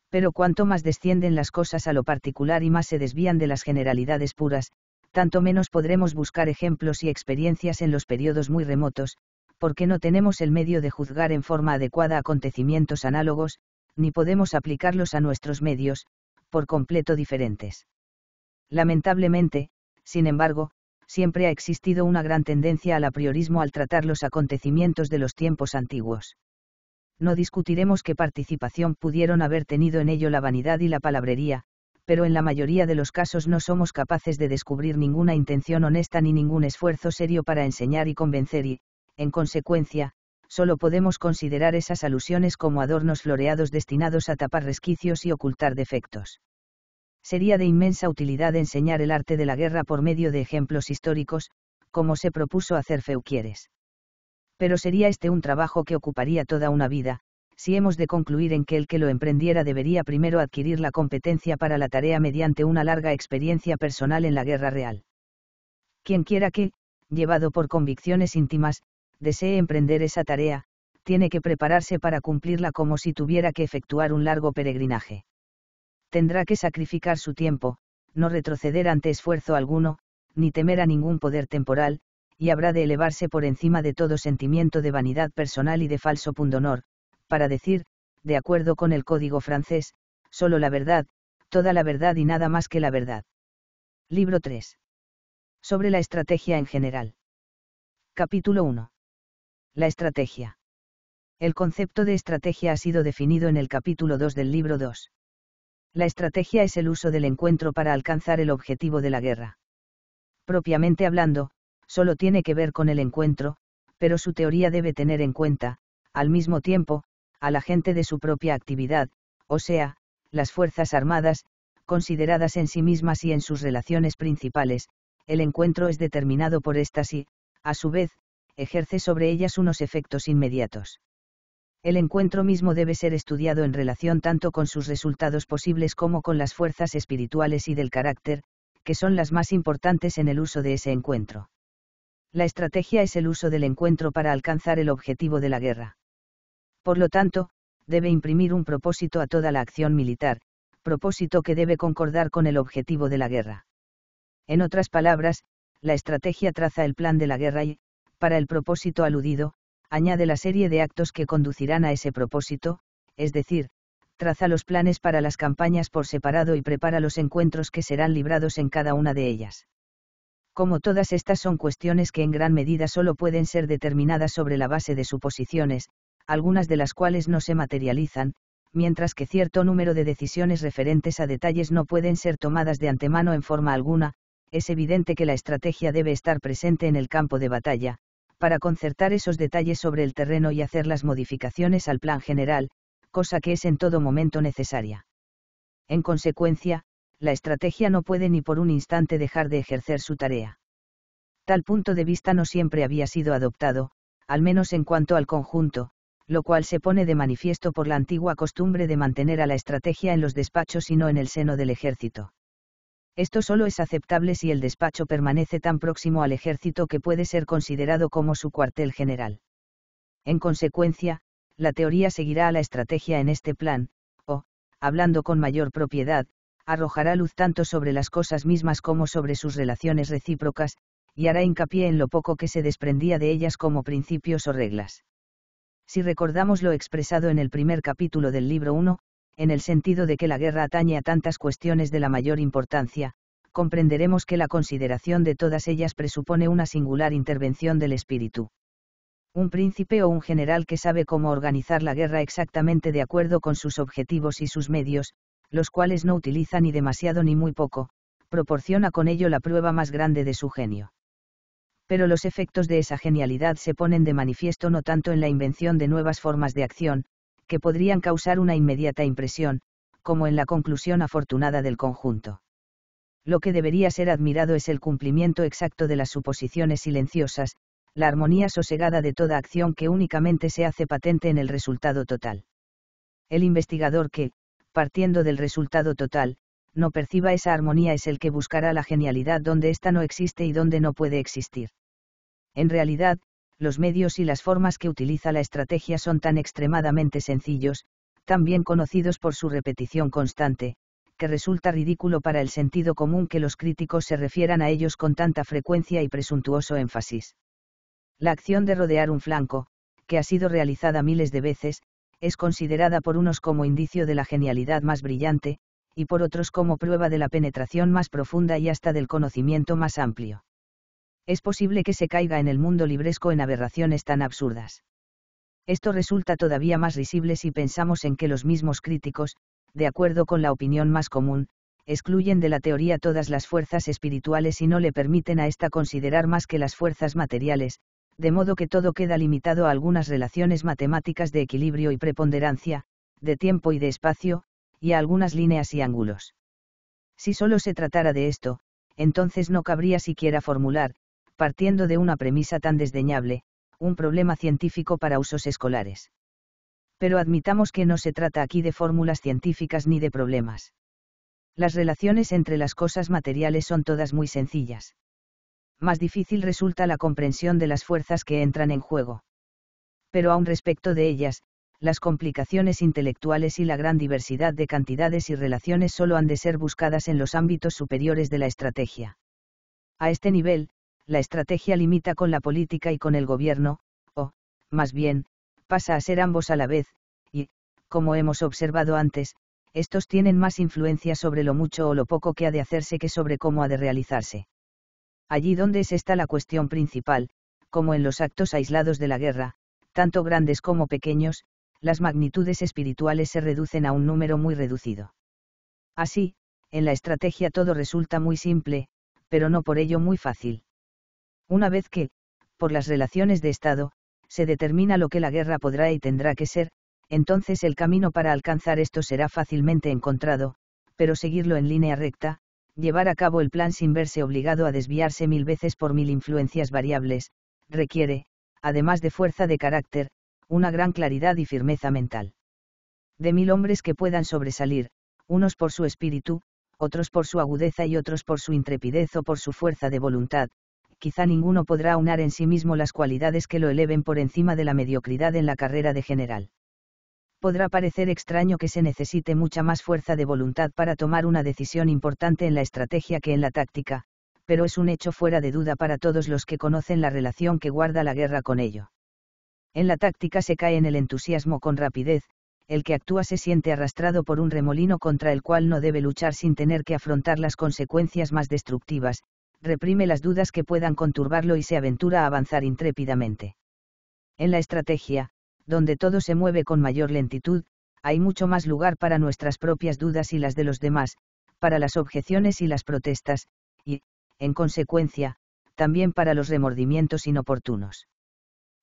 Pero cuanto más descienden las cosas a lo particular y más se desvían de las generalidades puras, tanto menos podremos buscar ejemplos y experiencias en los periodos muy remotos, porque no tenemos el medio de juzgar en forma adecuada acontecimientos análogos, ni podemos aplicarlos a nuestros medios, por completo diferentes. Lamentablemente, sin embargo, siempre ha existido una gran tendencia al apriorismo al tratar los acontecimientos de los tiempos antiguos. No discutiremos qué participación pudieron haber tenido en ello la vanidad y la palabrería, pero en la mayoría de los casos no somos capaces de descubrir ninguna intención honesta ni ningún esfuerzo serio para enseñar y convencer y, en consecuencia, solo podemos considerar esas alusiones como adornos floreados destinados a tapar resquicios y ocultar defectos. Sería de inmensa utilidad enseñar el arte de la guerra por medio de ejemplos históricos, como se propuso hacer Feuquieres. Pero sería este un trabajo que ocuparía toda una vida, si hemos de concluir en que el que lo emprendiera debería primero adquirir la competencia para la tarea mediante una larga experiencia personal en la guerra real. Quien quiera que, llevado por convicciones íntimas, desee emprender esa tarea, tiene que prepararse para cumplirla como si tuviera que efectuar un largo peregrinaje. Tendrá que sacrificar su tiempo, no retroceder ante esfuerzo alguno, ni temer a ningún poder temporal, y habrá de elevarse por encima de todo sentimiento de vanidad personal y de falso pundonor, para decir, de acuerdo con el código francés, solo la verdad, toda la verdad y nada más que la verdad. Libro 3. Sobre la estrategia en general. Capítulo 1. La estrategia. El concepto de estrategia ha sido definido en el capítulo 2 del libro 2. La estrategia es el uso del encuentro para alcanzar el objetivo de la guerra. Propiamente hablando, solo tiene que ver con el encuentro, pero su teoría debe tener en cuenta, al mismo tiempo, a la gente de su propia actividad, o sea, las Fuerzas Armadas, consideradas en sí mismas y en sus relaciones principales, el encuentro es determinado por estas y, a su vez, ejerce sobre ellas unos efectos inmediatos. El encuentro mismo debe ser estudiado en relación tanto con sus resultados posibles como con las fuerzas espirituales y del carácter, que son las más importantes en el uso de ese encuentro. La estrategia es el uso del encuentro para alcanzar el objetivo de la guerra. Por lo tanto, debe imprimir un propósito a toda la acción militar, propósito que debe concordar con el objetivo de la guerra. En otras palabras, la estrategia traza el plan de la guerra y, para el propósito aludido, añade la serie de actos que conducirán a ese propósito, es decir, traza los planes para las campañas por separado y prepara los encuentros que serán librados en cada una de ellas. Como todas estas son cuestiones que en gran medida solo pueden ser determinadas sobre la base de suposiciones, algunas de las cuales no se materializan, mientras que cierto número de decisiones referentes a detalles no pueden ser tomadas de antemano en forma alguna, es evidente que la estrategia debe estar presente en el campo de batalla, para concertar esos detalles sobre el terreno y hacer las modificaciones al plan general, cosa que es en todo momento necesaria. En consecuencia, la estrategia no puede ni por un instante dejar de ejercer su tarea. Tal punto de vista no siempre había sido adoptado, al menos en cuanto al conjunto, lo cual se pone de manifiesto por la antigua costumbre de mantener a la estrategia en los despachos y no en el seno del ejército. Esto solo es aceptable si el despacho permanece tan próximo al ejército que puede ser considerado como su cuartel general. En consecuencia, la teoría seguirá a la estrategia en este plan, o, hablando con mayor propiedad, arrojará luz tanto sobre las cosas mismas como sobre sus relaciones recíprocas, y hará hincapié en lo poco que se desprendía de ellas como principios o reglas. Si recordamos lo expresado en el primer capítulo del libro 1, en el sentido de que la guerra atañe a tantas cuestiones de la mayor importancia, comprenderemos que la consideración de todas ellas presupone una singular intervención del espíritu. Un príncipe o un general que sabe cómo organizar la guerra exactamente de acuerdo con sus objetivos y sus medios, los cuales no utiliza ni demasiado ni muy poco, proporciona con ello la prueba más grande de su genio. Pero los efectos de esa genialidad se ponen de manifiesto no tanto en la invención de nuevas formas de acción, que podrían causar una inmediata impresión, como en la conclusión afortunada del conjunto. Lo que debería ser admirado es el cumplimiento exacto de las suposiciones silenciosas, la armonía sosegada de toda acción que únicamente se hace patente en el resultado total. El investigador que, partiendo del resultado total, no perciba esa armonía es el que buscará la genialidad donde ésta no existe y donde no puede existir. En realidad, los medios y las formas que utiliza la estrategia son tan extremadamente sencillos, tan bien conocidos por su repetición constante, que resulta ridículo para el sentido común que los críticos se refieran a ellos con tanta frecuencia y presuntuoso énfasis. La acción de rodear un flanco, que ha sido realizada miles de veces, es considerada por unos como indicio de la genialidad más brillante, y por otros como prueba de la penetración más profunda y hasta del conocimiento más amplio es posible que se caiga en el mundo libresco en aberraciones tan absurdas. Esto resulta todavía más risible si pensamos en que los mismos críticos, de acuerdo con la opinión más común, excluyen de la teoría todas las fuerzas espirituales y no le permiten a ésta considerar más que las fuerzas materiales, de modo que todo queda limitado a algunas relaciones matemáticas de equilibrio y preponderancia, de tiempo y de espacio, y a algunas líneas y ángulos. Si solo se tratara de esto, entonces no cabría siquiera formular, partiendo de una premisa tan desdeñable, un problema científico para usos escolares. Pero admitamos que no se trata aquí de fórmulas científicas ni de problemas. Las relaciones entre las cosas materiales son todas muy sencillas. Más difícil resulta la comprensión de las fuerzas que entran en juego. Pero aún respecto de ellas, las complicaciones intelectuales y la gran diversidad de cantidades y relaciones solo han de ser buscadas en los ámbitos superiores de la estrategia. A este nivel, la estrategia limita con la política y con el gobierno, o, más bien, pasa a ser ambos a la vez, y, como hemos observado antes, estos tienen más influencia sobre lo mucho o lo poco que ha de hacerse que sobre cómo ha de realizarse. Allí donde es esta la cuestión principal, como en los actos aislados de la guerra, tanto grandes como pequeños, las magnitudes espirituales se reducen a un número muy reducido. Así, en la estrategia todo resulta muy simple, pero no por ello muy fácil. Una vez que, por las relaciones de Estado, se determina lo que la guerra podrá y tendrá que ser, entonces el camino para alcanzar esto será fácilmente encontrado, pero seguirlo en línea recta, llevar a cabo el plan sin verse obligado a desviarse mil veces por mil influencias variables, requiere, además de fuerza de carácter, una gran claridad y firmeza mental. De mil hombres que puedan sobresalir, unos por su espíritu, otros por su agudeza y otros por su intrepidez o por su fuerza de voluntad, quizá ninguno podrá aunar en sí mismo las cualidades que lo eleven por encima de la mediocridad en la carrera de general. Podrá parecer extraño que se necesite mucha más fuerza de voluntad para tomar una decisión importante en la estrategia que en la táctica, pero es un hecho fuera de duda para todos los que conocen la relación que guarda la guerra con ello. En la táctica se cae en el entusiasmo con rapidez, el que actúa se siente arrastrado por un remolino contra el cual no debe luchar sin tener que afrontar las consecuencias más destructivas, reprime las dudas que puedan conturbarlo y se aventura a avanzar intrépidamente. En la estrategia, donde todo se mueve con mayor lentitud, hay mucho más lugar para nuestras propias dudas y las de los demás, para las objeciones y las protestas, y, en consecuencia, también para los remordimientos inoportunos.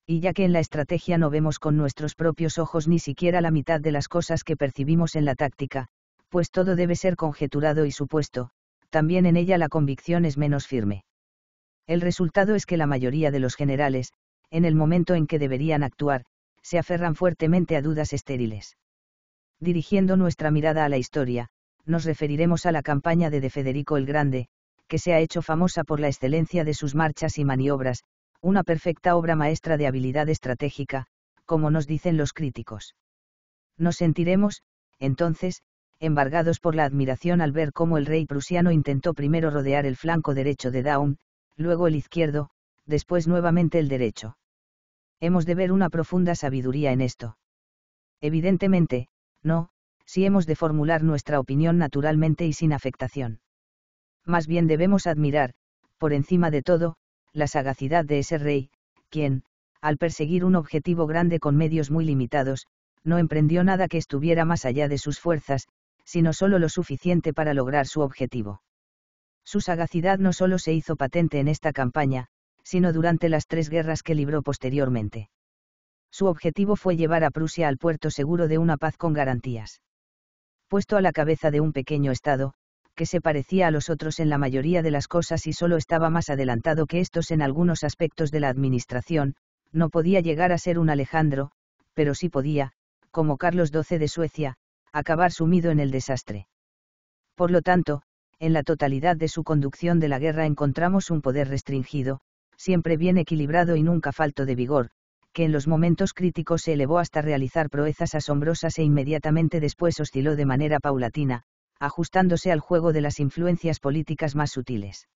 Y ya que en la estrategia no vemos con nuestros propios ojos ni siquiera la mitad de las cosas que percibimos en la táctica, pues todo debe ser conjeturado y supuesto, también en ella la convicción es menos firme. El resultado es que la mayoría de los generales, en el momento en que deberían actuar, se aferran fuertemente a dudas estériles. Dirigiendo nuestra mirada a la historia, nos referiremos a la campaña de, de Federico el Grande, que se ha hecho famosa por la excelencia de sus marchas y maniobras, una perfecta obra maestra de habilidad estratégica, como nos dicen los críticos. Nos sentiremos, entonces, embargados por la admiración al ver cómo el rey prusiano intentó primero rodear el flanco derecho de Daun, luego el izquierdo, después nuevamente el derecho. Hemos de ver una profunda sabiduría en esto. Evidentemente, no, si hemos de formular nuestra opinión naturalmente y sin afectación. Más bien debemos admirar, por encima de todo, la sagacidad de ese rey, quien, al perseguir un objetivo grande con medios muy limitados, no emprendió nada que estuviera más allá de sus fuerzas, sino solo lo suficiente para lograr su objetivo. Su sagacidad no solo se hizo patente en esta campaña, sino durante las tres guerras que libró posteriormente. Su objetivo fue llevar a Prusia al puerto seguro de una paz con garantías. Puesto a la cabeza de un pequeño Estado, que se parecía a los otros en la mayoría de las cosas y solo estaba más adelantado que estos en algunos aspectos de la administración, no podía llegar a ser un Alejandro, pero sí podía, como Carlos XII de Suecia, acabar sumido en el desastre. Por lo tanto, en la totalidad de su conducción de la guerra encontramos un poder restringido, siempre bien equilibrado y nunca falto de vigor, que en los momentos críticos se elevó hasta realizar proezas asombrosas e inmediatamente después osciló de manera paulatina, ajustándose al juego de las influencias políticas más sutiles.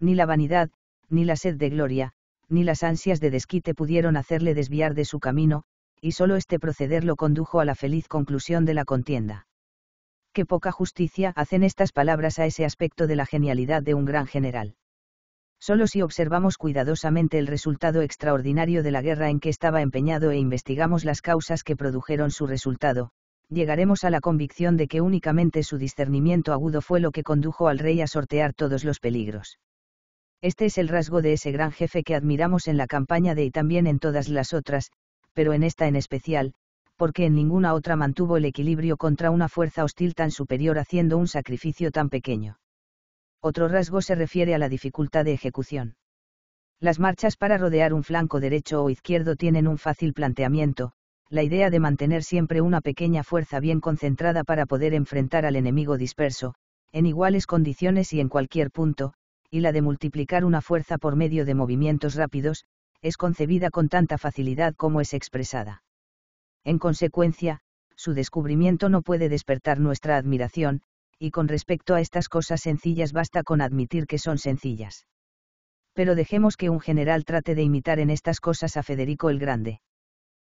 Ni la vanidad, ni la sed de gloria, ni las ansias de desquite pudieron hacerle desviar de su camino, y solo este proceder lo condujo a la feliz conclusión de la contienda. Qué poca justicia hacen estas palabras a ese aspecto de la genialidad de un gran general. Solo si observamos cuidadosamente el resultado extraordinario de la guerra en que estaba empeñado e investigamos las causas que produjeron su resultado, llegaremos a la convicción de que únicamente su discernimiento agudo fue lo que condujo al rey a sortear todos los peligros. Este es el rasgo de ese gran jefe que admiramos en la campaña de y también en todas las otras, pero en esta en especial, porque en ninguna otra mantuvo el equilibrio contra una fuerza hostil tan superior haciendo un sacrificio tan pequeño. Otro rasgo se refiere a la dificultad de ejecución. Las marchas para rodear un flanco derecho o izquierdo tienen un fácil planteamiento, la idea de mantener siempre una pequeña fuerza bien concentrada para poder enfrentar al enemigo disperso, en iguales condiciones y en cualquier punto, y la de multiplicar una fuerza por medio de movimientos rápidos, es concebida con tanta facilidad como es expresada. En consecuencia, su descubrimiento no puede despertar nuestra admiración, y con respecto a estas cosas sencillas basta con admitir que son sencillas. Pero dejemos que un general trate de imitar en estas cosas a Federico el Grande.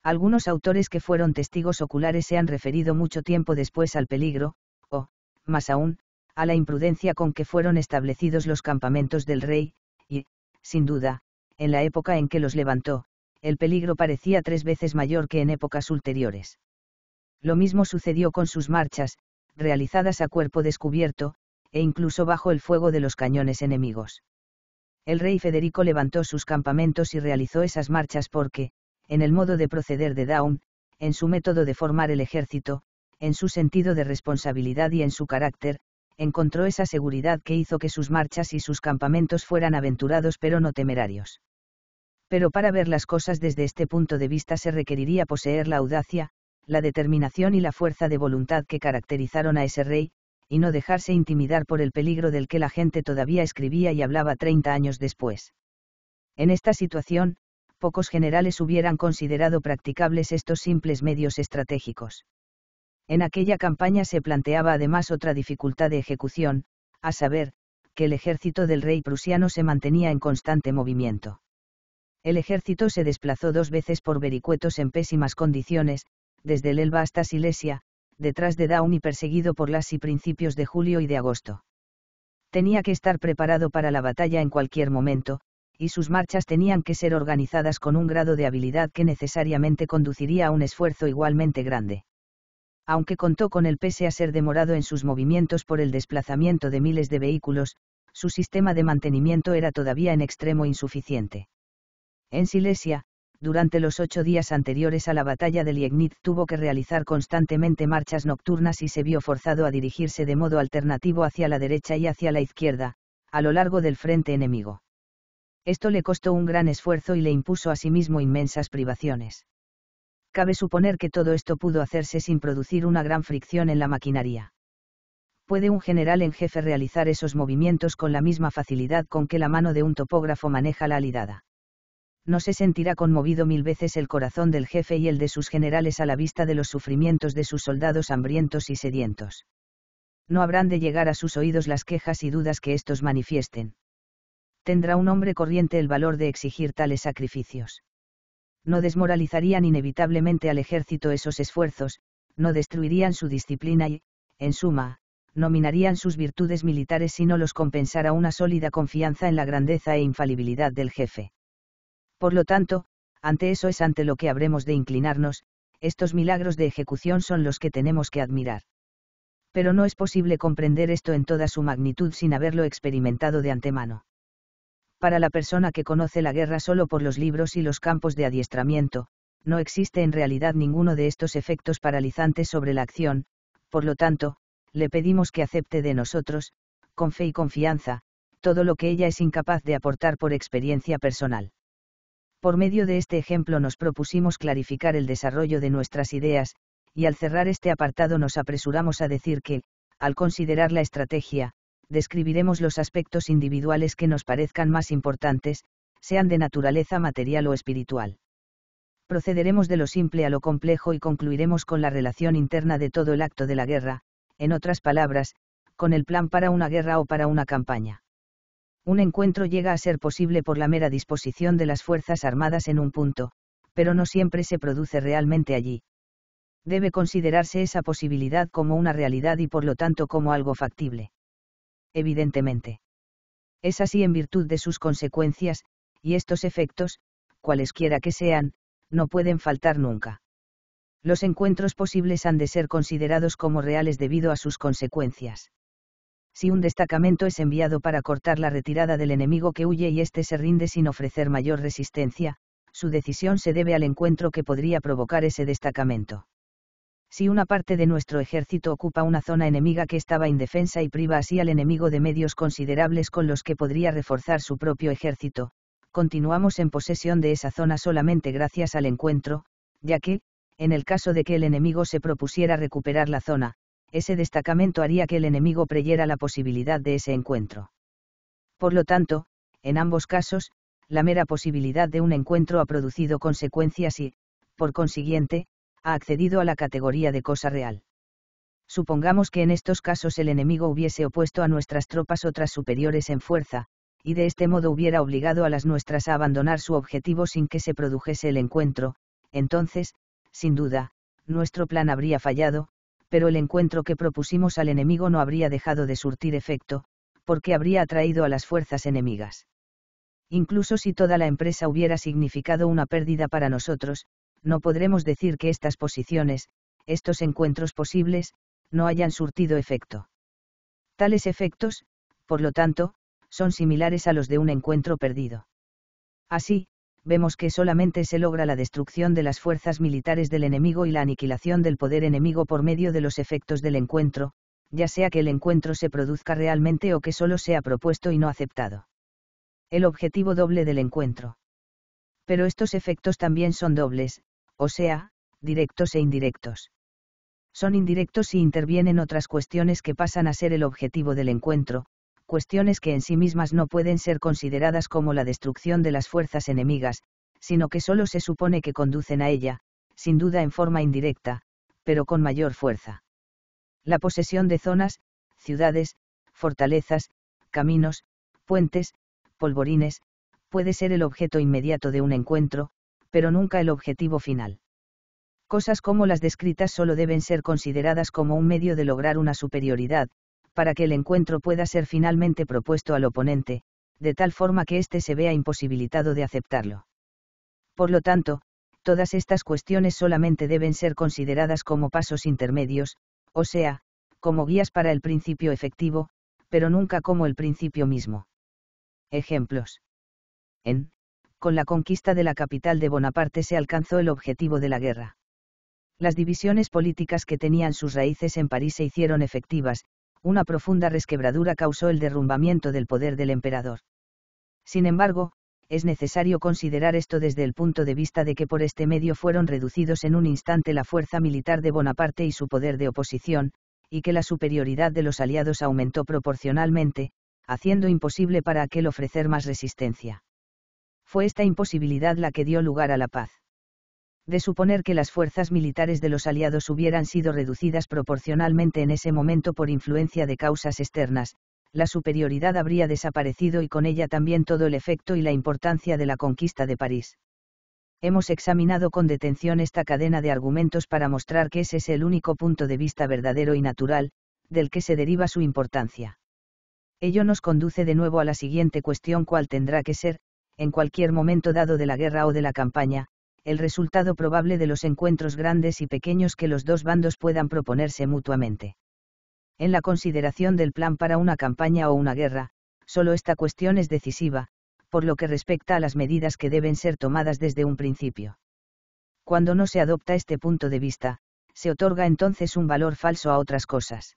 Algunos autores que fueron testigos oculares se han referido mucho tiempo después al peligro, o, más aún, a la imprudencia con que fueron establecidos los campamentos del rey, y, sin duda, en la época en que los levantó, el peligro parecía tres veces mayor que en épocas ulteriores. Lo mismo sucedió con sus marchas, realizadas a cuerpo descubierto, e incluso bajo el fuego de los cañones enemigos. El rey Federico levantó sus campamentos y realizó esas marchas porque, en el modo de proceder de Daun, en su método de formar el ejército, en su sentido de responsabilidad y en su carácter, encontró esa seguridad que hizo que sus marchas y sus campamentos fueran aventurados pero no temerarios. Pero para ver las cosas desde este punto de vista se requeriría poseer la audacia, la determinación y la fuerza de voluntad que caracterizaron a ese rey, y no dejarse intimidar por el peligro del que la gente todavía escribía y hablaba 30 años después. En esta situación, pocos generales hubieran considerado practicables estos simples medios estratégicos. En aquella campaña se planteaba además otra dificultad de ejecución, a saber, que el ejército del rey prusiano se mantenía en constante movimiento. El ejército se desplazó dos veces por vericuetos en pésimas condiciones, desde el Elba hasta Silesia, detrás de Daun y perseguido por las y principios de julio y de agosto. Tenía que estar preparado para la batalla en cualquier momento, y sus marchas tenían que ser organizadas con un grado de habilidad que necesariamente conduciría a un esfuerzo igualmente grande aunque contó con el pese a ser demorado en sus movimientos por el desplazamiento de miles de vehículos, su sistema de mantenimiento era todavía en extremo insuficiente. En Silesia, durante los ocho días anteriores a la batalla de Liegnitz tuvo que realizar constantemente marchas nocturnas y se vio forzado a dirigirse de modo alternativo hacia la derecha y hacia la izquierda, a lo largo del frente enemigo. Esto le costó un gran esfuerzo y le impuso a sí mismo inmensas privaciones. Cabe suponer que todo esto pudo hacerse sin producir una gran fricción en la maquinaria. ¿Puede un general en jefe realizar esos movimientos con la misma facilidad con que la mano de un topógrafo maneja la alidada? No se sentirá conmovido mil veces el corazón del jefe y el de sus generales a la vista de los sufrimientos de sus soldados hambrientos y sedientos. No habrán de llegar a sus oídos las quejas y dudas que estos manifiesten. Tendrá un hombre corriente el valor de exigir tales sacrificios no desmoralizarían inevitablemente al ejército esos esfuerzos, no destruirían su disciplina y, en suma, no minarían sus virtudes militares si no los compensara una sólida confianza en la grandeza e infalibilidad del jefe. Por lo tanto, ante eso es ante lo que habremos de inclinarnos, estos milagros de ejecución son los que tenemos que admirar. Pero no es posible comprender esto en toda su magnitud sin haberlo experimentado de antemano para la persona que conoce la guerra solo por los libros y los campos de adiestramiento, no existe en realidad ninguno de estos efectos paralizantes sobre la acción, por lo tanto, le pedimos que acepte de nosotros, con fe y confianza, todo lo que ella es incapaz de aportar por experiencia personal. Por medio de este ejemplo nos propusimos clarificar el desarrollo de nuestras ideas, y al cerrar este apartado nos apresuramos a decir que, al considerar la estrategia, describiremos los aspectos individuales que nos parezcan más importantes, sean de naturaleza material o espiritual. Procederemos de lo simple a lo complejo y concluiremos con la relación interna de todo el acto de la guerra, en otras palabras, con el plan para una guerra o para una campaña. Un encuentro llega a ser posible por la mera disposición de las Fuerzas Armadas en un punto, pero no siempre se produce realmente allí. Debe considerarse esa posibilidad como una realidad y por lo tanto como algo factible evidentemente. Es así en virtud de sus consecuencias, y estos efectos, cualesquiera que sean, no pueden faltar nunca. Los encuentros posibles han de ser considerados como reales debido a sus consecuencias. Si un destacamento es enviado para cortar la retirada del enemigo que huye y éste se rinde sin ofrecer mayor resistencia, su decisión se debe al encuentro que podría provocar ese destacamento si una parte de nuestro ejército ocupa una zona enemiga que estaba indefensa y priva así al enemigo de medios considerables con los que podría reforzar su propio ejército, continuamos en posesión de esa zona solamente gracias al encuentro, ya que, en el caso de que el enemigo se propusiera recuperar la zona, ese destacamento haría que el enemigo preyera la posibilidad de ese encuentro. Por lo tanto, en ambos casos, la mera posibilidad de un encuentro ha producido consecuencias y, por consiguiente, ha accedido a la categoría de cosa real. Supongamos que en estos casos el enemigo hubiese opuesto a nuestras tropas otras superiores en fuerza, y de este modo hubiera obligado a las nuestras a abandonar su objetivo sin que se produjese el encuentro, entonces, sin duda, nuestro plan habría fallado, pero el encuentro que propusimos al enemigo no habría dejado de surtir efecto, porque habría atraído a las fuerzas enemigas. Incluso si toda la empresa hubiera significado una pérdida para nosotros, no podremos decir que estas posiciones, estos encuentros posibles, no hayan surtido efecto. Tales efectos, por lo tanto, son similares a los de un encuentro perdido. Así, vemos que solamente se logra la destrucción de las fuerzas militares del enemigo y la aniquilación del poder enemigo por medio de los efectos del encuentro, ya sea que el encuentro se produzca realmente o que solo sea propuesto y no aceptado. El objetivo doble del encuentro pero estos efectos también son dobles, o sea, directos e indirectos. Son indirectos si intervienen otras cuestiones que pasan a ser el objetivo del encuentro, cuestiones que en sí mismas no pueden ser consideradas como la destrucción de las fuerzas enemigas, sino que solo se supone que conducen a ella, sin duda en forma indirecta, pero con mayor fuerza. La posesión de zonas, ciudades, fortalezas, caminos, puentes, polvorines, puede ser el objeto inmediato de un encuentro, pero nunca el objetivo final. Cosas como las descritas solo deben ser consideradas como un medio de lograr una superioridad, para que el encuentro pueda ser finalmente propuesto al oponente, de tal forma que éste se vea imposibilitado de aceptarlo. Por lo tanto, todas estas cuestiones solamente deben ser consideradas como pasos intermedios, o sea, como guías para el principio efectivo, pero nunca como el principio mismo. Ejemplos. En, con la conquista de la capital de Bonaparte se alcanzó el objetivo de la guerra. Las divisiones políticas que tenían sus raíces en París se hicieron efectivas, una profunda resquebradura causó el derrumbamiento del poder del emperador. Sin embargo, es necesario considerar esto desde el punto de vista de que por este medio fueron reducidos en un instante la fuerza militar de Bonaparte y su poder de oposición, y que la superioridad de los aliados aumentó proporcionalmente, haciendo imposible para aquel ofrecer más resistencia fue esta imposibilidad la que dio lugar a la paz. De suponer que las fuerzas militares de los aliados hubieran sido reducidas proporcionalmente en ese momento por influencia de causas externas, la superioridad habría desaparecido y con ella también todo el efecto y la importancia de la conquista de París. Hemos examinado con detención esta cadena de argumentos para mostrar que ese es el único punto de vista verdadero y natural, del que se deriva su importancia. Ello nos conduce de nuevo a la siguiente cuestión cuál tendrá que ser, en cualquier momento dado de la guerra o de la campaña, el resultado probable de los encuentros grandes y pequeños que los dos bandos puedan proponerse mutuamente. En la consideración del plan para una campaña o una guerra, solo esta cuestión es decisiva, por lo que respecta a las medidas que deben ser tomadas desde un principio. Cuando no se adopta este punto de vista, se otorga entonces un valor falso a otras cosas.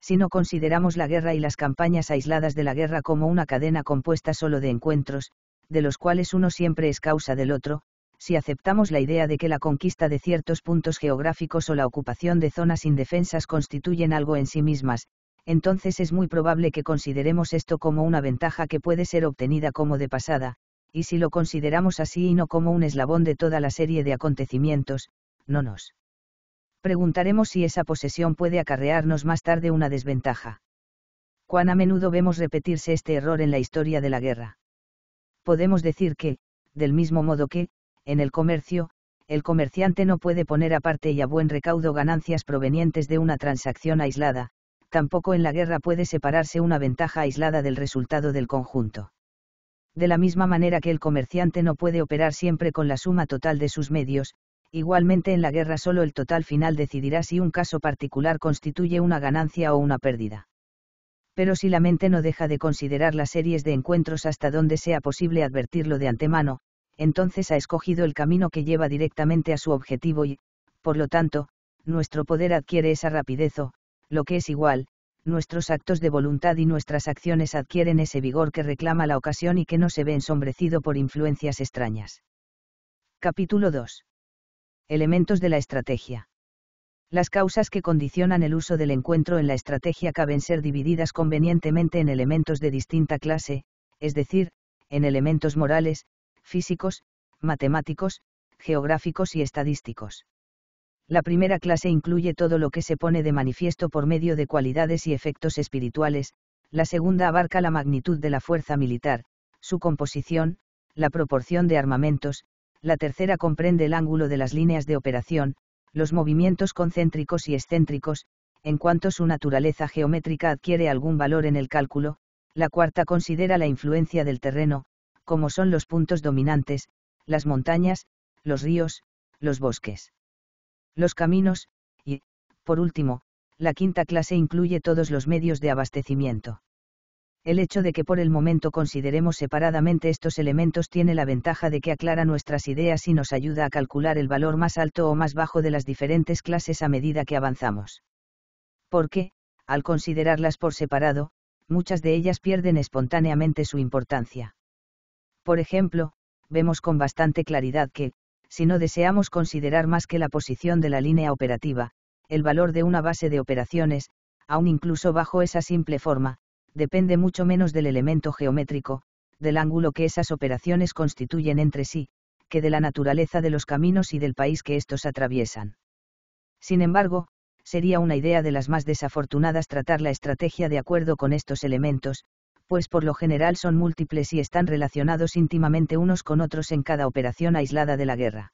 Si no consideramos la guerra y las campañas aisladas de la guerra como una cadena compuesta solo de encuentros, de los cuales uno siempre es causa del otro, si aceptamos la idea de que la conquista de ciertos puntos geográficos o la ocupación de zonas indefensas constituyen algo en sí mismas, entonces es muy probable que consideremos esto como una ventaja que puede ser obtenida como de pasada, y si lo consideramos así y no como un eslabón de toda la serie de acontecimientos, no nos preguntaremos si esa posesión puede acarrearnos más tarde una desventaja. Cuán a menudo vemos repetirse este error en la historia de la guerra. Podemos decir que, del mismo modo que, en el comercio, el comerciante no puede poner aparte y a buen recaudo ganancias provenientes de una transacción aislada, tampoco en la guerra puede separarse una ventaja aislada del resultado del conjunto. De la misma manera que el comerciante no puede operar siempre con la suma total de sus medios, igualmente en la guerra solo el total final decidirá si un caso particular constituye una ganancia o una pérdida pero si la mente no deja de considerar las series de encuentros hasta donde sea posible advertirlo de antemano, entonces ha escogido el camino que lleva directamente a su objetivo y, por lo tanto, nuestro poder adquiere esa rapidez o, lo que es igual, nuestros actos de voluntad y nuestras acciones adquieren ese vigor que reclama la ocasión y que no se ve ensombrecido por influencias extrañas. Capítulo 2. Elementos de la estrategia. Las causas que condicionan el uso del encuentro en la estrategia caben ser divididas convenientemente en elementos de distinta clase, es decir, en elementos morales, físicos, matemáticos, geográficos y estadísticos. La primera clase incluye todo lo que se pone de manifiesto por medio de cualidades y efectos espirituales, la segunda abarca la magnitud de la fuerza militar, su composición, la proporción de armamentos, la tercera comprende el ángulo de las líneas de operación, los movimientos concéntricos y excéntricos, en cuanto su naturaleza geométrica adquiere algún valor en el cálculo, la cuarta considera la influencia del terreno, como son los puntos dominantes, las montañas, los ríos, los bosques, los caminos, y, por último, la quinta clase incluye todos los medios de abastecimiento. El hecho de que por el momento consideremos separadamente estos elementos tiene la ventaja de que aclara nuestras ideas y nos ayuda a calcular el valor más alto o más bajo de las diferentes clases a medida que avanzamos. Porque, al considerarlas por separado, muchas de ellas pierden espontáneamente su importancia. Por ejemplo, vemos con bastante claridad que, si no deseamos considerar más que la posición de la línea operativa, el valor de una base de operaciones, aún incluso bajo esa simple forma, depende mucho menos del elemento geométrico, del ángulo que esas operaciones constituyen entre sí, que de la naturaleza de los caminos y del país que estos atraviesan. Sin embargo, sería una idea de las más desafortunadas tratar la estrategia de acuerdo con estos elementos, pues por lo general son múltiples y están relacionados íntimamente unos con otros en cada operación aislada de la guerra.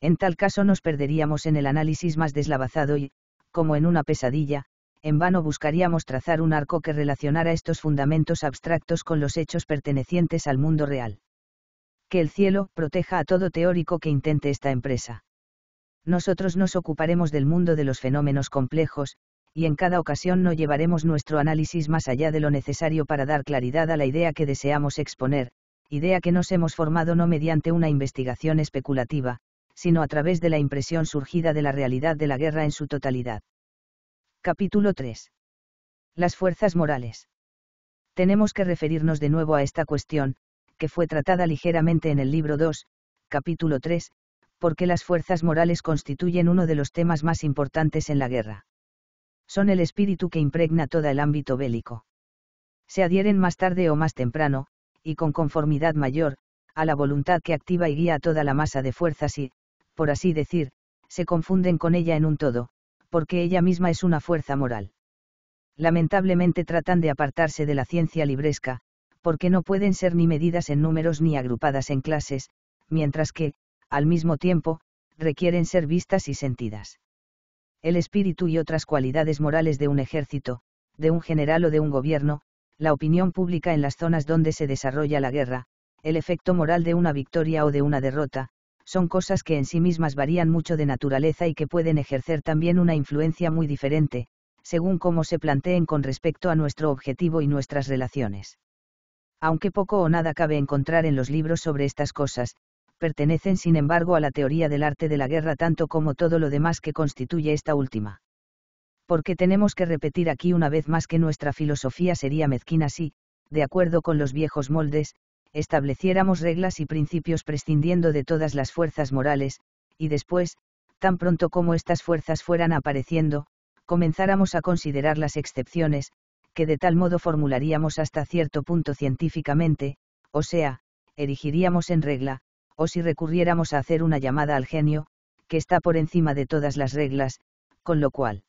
En tal caso nos perderíamos en el análisis más deslavazado y, como en una pesadilla, en vano buscaríamos trazar un arco que relacionara estos fundamentos abstractos con los hechos pertenecientes al mundo real. Que el cielo proteja a todo teórico que intente esta empresa. Nosotros nos ocuparemos del mundo de los fenómenos complejos, y en cada ocasión no llevaremos nuestro análisis más allá de lo necesario para dar claridad a la idea que deseamos exponer, idea que nos hemos formado no mediante una investigación especulativa, sino a través de la impresión surgida de la realidad de la guerra en su totalidad. Capítulo 3. Las fuerzas morales. Tenemos que referirnos de nuevo a esta cuestión, que fue tratada ligeramente en el libro 2, capítulo 3, porque las fuerzas morales constituyen uno de los temas más importantes en la guerra. Son el espíritu que impregna todo el ámbito bélico. Se adhieren más tarde o más temprano, y con conformidad mayor, a la voluntad que activa y guía a toda la masa de fuerzas y, por así decir, se confunden con ella en un todo, porque ella misma es una fuerza moral. Lamentablemente tratan de apartarse de la ciencia libresca, porque no pueden ser ni medidas en números ni agrupadas en clases, mientras que, al mismo tiempo, requieren ser vistas y sentidas. El espíritu y otras cualidades morales de un ejército, de un general o de un gobierno, la opinión pública en las zonas donde se desarrolla la guerra, el efecto moral de una victoria o de una derrota, son cosas que en sí mismas varían mucho de naturaleza y que pueden ejercer también una influencia muy diferente, según cómo se planteen con respecto a nuestro objetivo y nuestras relaciones. Aunque poco o nada cabe encontrar en los libros sobre estas cosas, pertenecen sin embargo a la teoría del arte de la guerra tanto como todo lo demás que constituye esta última. Porque tenemos que repetir aquí una vez más que nuestra filosofía sería mezquina si, de acuerdo con los viejos moldes, estableciéramos reglas y principios prescindiendo de todas las fuerzas morales, y después, tan pronto como estas fuerzas fueran apareciendo, comenzáramos a considerar las excepciones, que de tal modo formularíamos hasta cierto punto científicamente, o sea, erigiríamos en regla, o si recurriéramos a hacer una llamada al genio, que está por encima de todas las reglas, con lo cual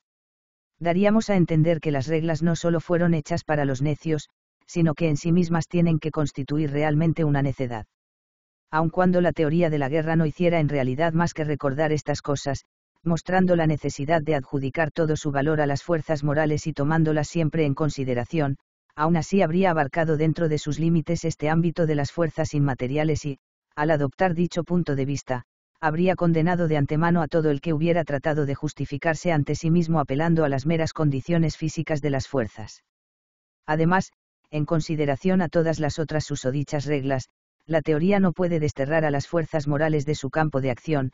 daríamos a entender que las reglas no solo fueron hechas para los necios, sino que en sí mismas tienen que constituir realmente una necedad. Aun cuando la teoría de la guerra no hiciera en realidad más que recordar estas cosas, mostrando la necesidad de adjudicar todo su valor a las fuerzas morales y tomándolas siempre en consideración, aún así habría abarcado dentro de sus límites este ámbito de las fuerzas inmateriales y, al adoptar dicho punto de vista, habría condenado de antemano a todo el que hubiera tratado de justificarse ante sí mismo apelando a las meras condiciones físicas de las fuerzas. Además, en consideración a todas las otras susodichas reglas, la teoría no puede desterrar a las fuerzas morales de su campo de acción,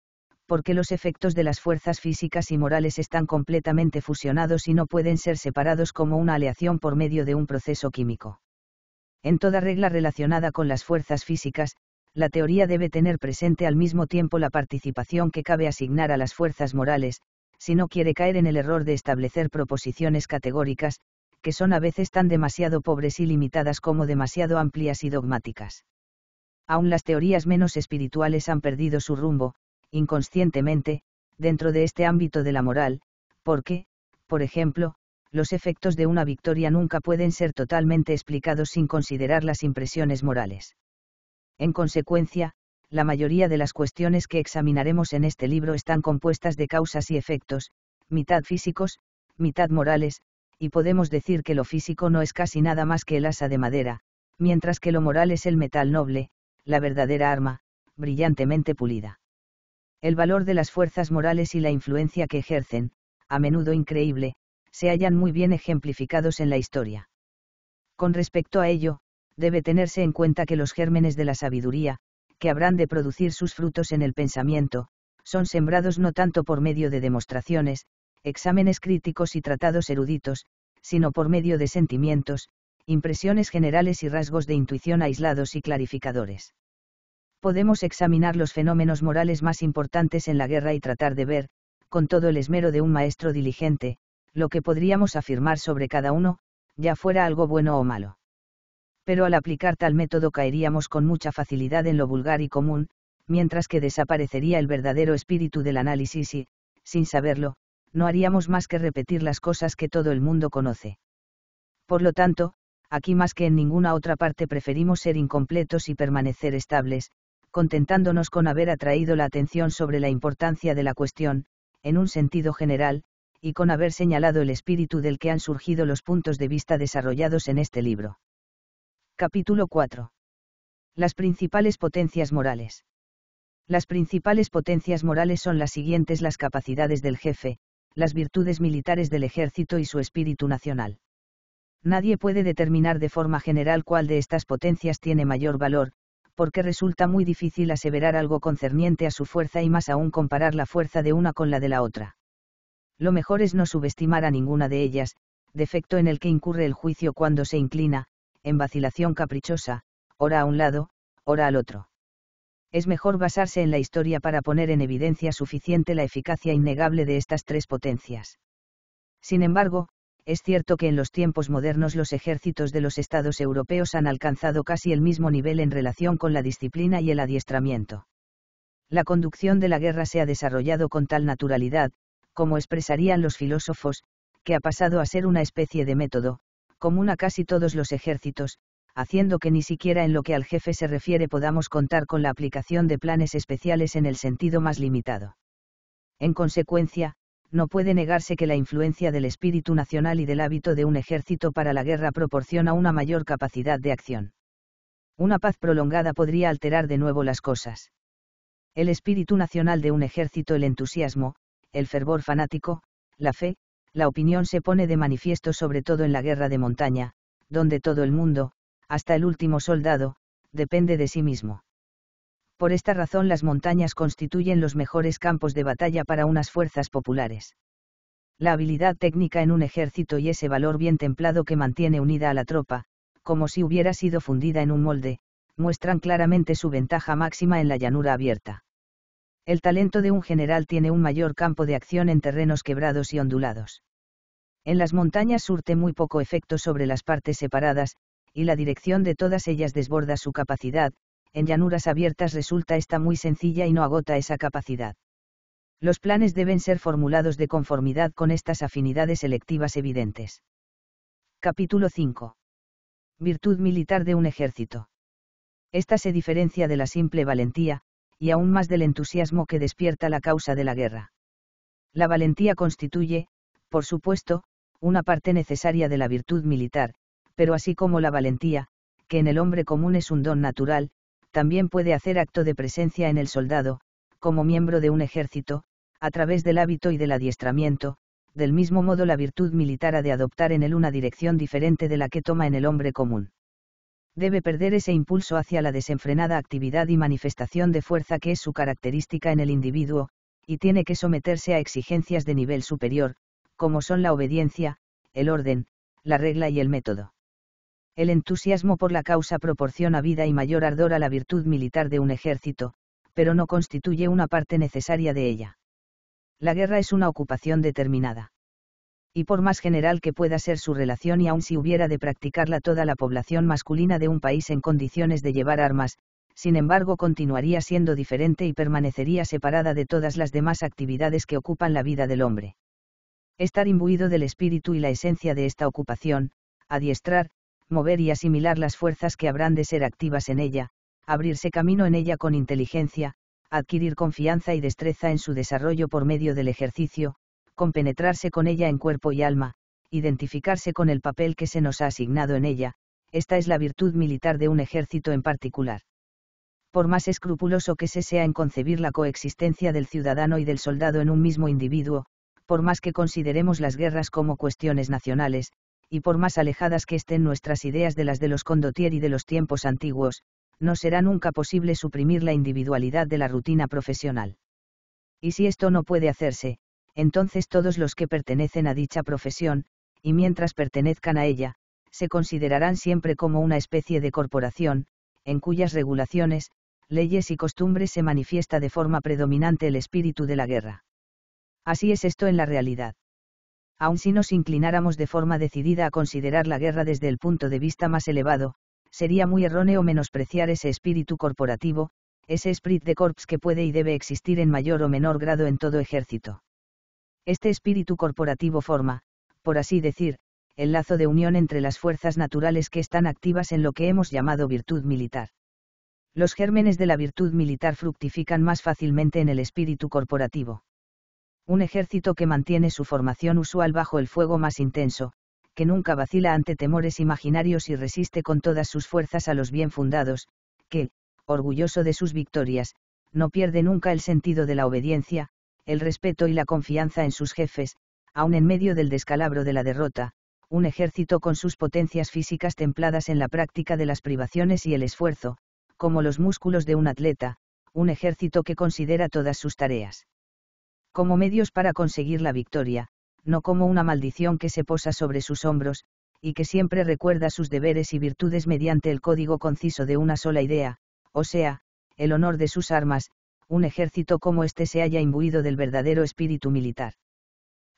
porque los efectos de las fuerzas físicas y morales están completamente fusionados y no pueden ser separados como una aleación por medio de un proceso químico. En toda regla relacionada con las fuerzas físicas, la teoría debe tener presente al mismo tiempo la participación que cabe asignar a las fuerzas morales, si no quiere caer en el error de establecer proposiciones categóricas, que son a veces tan demasiado pobres y limitadas como demasiado amplias y dogmáticas. Aún las teorías menos espirituales han perdido su rumbo, inconscientemente, dentro de este ámbito de la moral, porque, por ejemplo, los efectos de una victoria nunca pueden ser totalmente explicados sin considerar las impresiones morales. En consecuencia, la mayoría de las cuestiones que examinaremos en este libro están compuestas de causas y efectos, mitad físicos, mitad morales, y podemos decir que lo físico no es casi nada más que el asa de madera, mientras que lo moral es el metal noble, la verdadera arma, brillantemente pulida. El valor de las fuerzas morales y la influencia que ejercen, a menudo increíble, se hallan muy bien ejemplificados en la historia. Con respecto a ello, debe tenerse en cuenta que los gérmenes de la sabiduría, que habrán de producir sus frutos en el pensamiento, son sembrados no tanto por medio de demostraciones, exámenes críticos y tratados eruditos, sino por medio de sentimientos, impresiones generales y rasgos de intuición aislados y clarificadores. Podemos examinar los fenómenos morales más importantes en la guerra y tratar de ver, con todo el esmero de un maestro diligente, lo que podríamos afirmar sobre cada uno, ya fuera algo bueno o malo. Pero al aplicar tal método caeríamos con mucha facilidad en lo vulgar y común, mientras que desaparecería el verdadero espíritu del análisis y, sin saberlo, no haríamos más que repetir las cosas que todo el mundo conoce. Por lo tanto, aquí más que en ninguna otra parte preferimos ser incompletos y permanecer estables, contentándonos con haber atraído la atención sobre la importancia de la cuestión, en un sentido general, y con haber señalado el espíritu del que han surgido los puntos de vista desarrollados en este libro. Capítulo 4. Las principales potencias morales. Las principales potencias morales son las siguientes las capacidades del jefe, las virtudes militares del ejército y su espíritu nacional. Nadie puede determinar de forma general cuál de estas potencias tiene mayor valor, porque resulta muy difícil aseverar algo concerniente a su fuerza y más aún comparar la fuerza de una con la de la otra. Lo mejor es no subestimar a ninguna de ellas, defecto en el que incurre el juicio cuando se inclina, en vacilación caprichosa, ora a un lado, ora al otro es mejor basarse en la historia para poner en evidencia suficiente la eficacia innegable de estas tres potencias. Sin embargo, es cierto que en los tiempos modernos los ejércitos de los estados europeos han alcanzado casi el mismo nivel en relación con la disciplina y el adiestramiento. La conducción de la guerra se ha desarrollado con tal naturalidad, como expresarían los filósofos, que ha pasado a ser una especie de método, común a casi todos los ejércitos, haciendo que ni siquiera en lo que al jefe se refiere podamos contar con la aplicación de planes especiales en el sentido más limitado. En consecuencia, no puede negarse que la influencia del espíritu nacional y del hábito de un ejército para la guerra proporciona una mayor capacidad de acción. Una paz prolongada podría alterar de nuevo las cosas. El espíritu nacional de un ejército, el entusiasmo, el fervor fanático, la fe, la opinión se pone de manifiesto sobre todo en la guerra de montaña, donde todo el mundo, hasta el último soldado, depende de sí mismo. Por esta razón las montañas constituyen los mejores campos de batalla para unas fuerzas populares. La habilidad técnica en un ejército y ese valor bien templado que mantiene unida a la tropa, como si hubiera sido fundida en un molde, muestran claramente su ventaja máxima en la llanura abierta. El talento de un general tiene un mayor campo de acción en terrenos quebrados y ondulados. En las montañas surte muy poco efecto sobre las partes separadas, y la dirección de todas ellas desborda su capacidad, en llanuras abiertas resulta esta muy sencilla y no agota esa capacidad. Los planes deben ser formulados de conformidad con estas afinidades selectivas evidentes. Capítulo 5. Virtud militar de un ejército. Esta se diferencia de la simple valentía, y aún más del entusiasmo que despierta la causa de la guerra. La valentía constituye, por supuesto, una parte necesaria de la virtud militar, pero así como la valentía, que en el hombre común es un don natural, también puede hacer acto de presencia en el soldado, como miembro de un ejército, a través del hábito y del adiestramiento, del mismo modo la virtud militar ha de adoptar en él una dirección diferente de la que toma en el hombre común. Debe perder ese impulso hacia la desenfrenada actividad y manifestación de fuerza que es su característica en el individuo, y tiene que someterse a exigencias de nivel superior, como son la obediencia, el orden, la regla y el método. El entusiasmo por la causa proporciona vida y mayor ardor a la virtud militar de un ejército, pero no constituye una parte necesaria de ella. La guerra es una ocupación determinada. Y por más general que pueda ser su relación y aun si hubiera de practicarla toda la población masculina de un país en condiciones de llevar armas, sin embargo continuaría siendo diferente y permanecería separada de todas las demás actividades que ocupan la vida del hombre. Estar imbuido del espíritu y la esencia de esta ocupación, adiestrar, mover y asimilar las fuerzas que habrán de ser activas en ella, abrirse camino en ella con inteligencia, adquirir confianza y destreza en su desarrollo por medio del ejercicio, compenetrarse con ella en cuerpo y alma, identificarse con el papel que se nos ha asignado en ella, esta es la virtud militar de un ejército en particular. Por más escrupuloso que se sea en concebir la coexistencia del ciudadano y del soldado en un mismo individuo, por más que consideremos las guerras como cuestiones nacionales, y por más alejadas que estén nuestras ideas de las de los y de los tiempos antiguos, no será nunca posible suprimir la individualidad de la rutina profesional. Y si esto no puede hacerse, entonces todos los que pertenecen a dicha profesión, y mientras pertenezcan a ella, se considerarán siempre como una especie de corporación, en cuyas regulaciones, leyes y costumbres se manifiesta de forma predominante el espíritu de la guerra. Así es esto en la realidad aun si nos inclináramos de forma decidida a considerar la guerra desde el punto de vista más elevado, sería muy erróneo menospreciar ese espíritu corporativo, ese esprit de corps que puede y debe existir en mayor o menor grado en todo ejército. Este espíritu corporativo forma, por así decir, el lazo de unión entre las fuerzas naturales que están activas en lo que hemos llamado virtud militar. Los gérmenes de la virtud militar fructifican más fácilmente en el espíritu corporativo un ejército que mantiene su formación usual bajo el fuego más intenso, que nunca vacila ante temores imaginarios y resiste con todas sus fuerzas a los bien fundados, que, orgulloso de sus victorias, no pierde nunca el sentido de la obediencia, el respeto y la confianza en sus jefes, aun en medio del descalabro de la derrota, un ejército con sus potencias físicas templadas en la práctica de las privaciones y el esfuerzo, como los músculos de un atleta, un ejército que considera todas sus tareas como medios para conseguir la victoria, no como una maldición que se posa sobre sus hombros, y que siempre recuerda sus deberes y virtudes mediante el código conciso de una sola idea, o sea, el honor de sus armas, un ejército como este se haya imbuido del verdadero espíritu militar.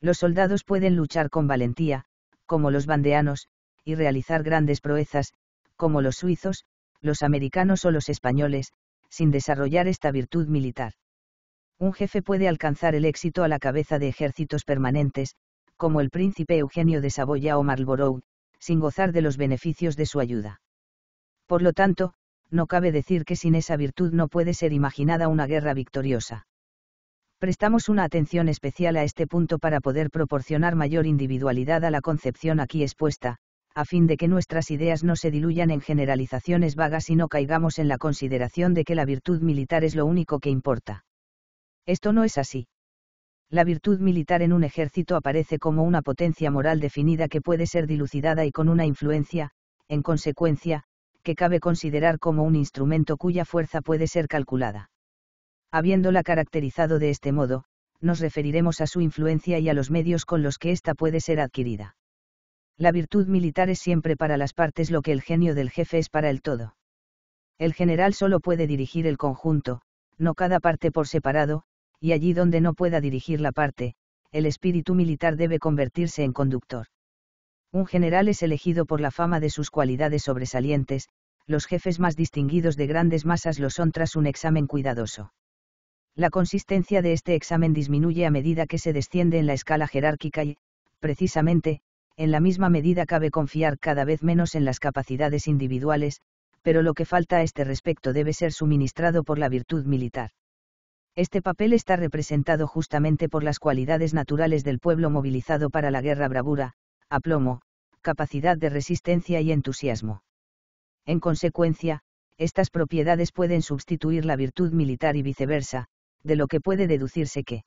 Los soldados pueden luchar con valentía, como los bandeanos, y realizar grandes proezas, como los suizos, los americanos o los españoles, sin desarrollar esta virtud militar un jefe puede alcanzar el éxito a la cabeza de ejércitos permanentes, como el príncipe Eugenio de Saboya o Marlborough, sin gozar de los beneficios de su ayuda. Por lo tanto, no cabe decir que sin esa virtud no puede ser imaginada una guerra victoriosa. Prestamos una atención especial a este punto para poder proporcionar mayor individualidad a la concepción aquí expuesta, a fin de que nuestras ideas no se diluyan en generalizaciones vagas y no caigamos en la consideración de que la virtud militar es lo único que importa. Esto no es así. La virtud militar en un ejército aparece como una potencia moral definida que puede ser dilucidada y con una influencia, en consecuencia, que cabe considerar como un instrumento cuya fuerza puede ser calculada. Habiéndola caracterizado de este modo, nos referiremos a su influencia y a los medios con los que ésta puede ser adquirida. La virtud militar es siempre para las partes lo que el genio del jefe es para el todo. El general solo puede dirigir el conjunto, no cada parte por separado, y allí donde no pueda dirigir la parte, el espíritu militar debe convertirse en conductor. Un general es elegido por la fama de sus cualidades sobresalientes, los jefes más distinguidos de grandes masas lo son tras un examen cuidadoso. La consistencia de este examen disminuye a medida que se desciende en la escala jerárquica y, precisamente, en la misma medida cabe confiar cada vez menos en las capacidades individuales, pero lo que falta a este respecto debe ser suministrado por la virtud militar. Este papel está representado justamente por las cualidades naturales del pueblo movilizado para la guerra bravura, aplomo, capacidad de resistencia y entusiasmo. En consecuencia, estas propiedades pueden sustituir la virtud militar y viceversa, de lo que puede deducirse que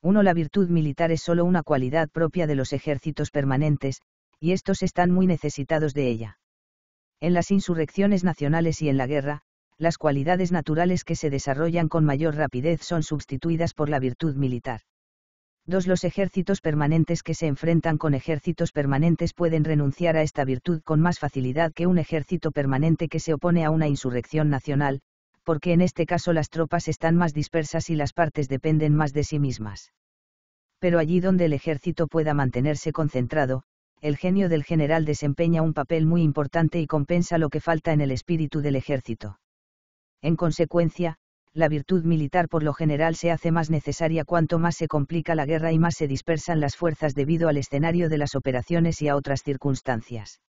uno, La virtud militar es solo una cualidad propia de los ejércitos permanentes, y estos están muy necesitados de ella. En las insurrecciones nacionales y en la guerra, las cualidades naturales que se desarrollan con mayor rapidez son sustituidas por la virtud militar. 2. Los ejércitos permanentes que se enfrentan con ejércitos permanentes pueden renunciar a esta virtud con más facilidad que un ejército permanente que se opone a una insurrección nacional, porque en este caso las tropas están más dispersas y las partes dependen más de sí mismas. Pero allí donde el ejército pueda mantenerse concentrado, el genio del general desempeña un papel muy importante y compensa lo que falta en el espíritu del ejército. En consecuencia, la virtud militar por lo general se hace más necesaria cuanto más se complica la guerra y más se dispersan las fuerzas debido al escenario de las operaciones y a otras circunstancias.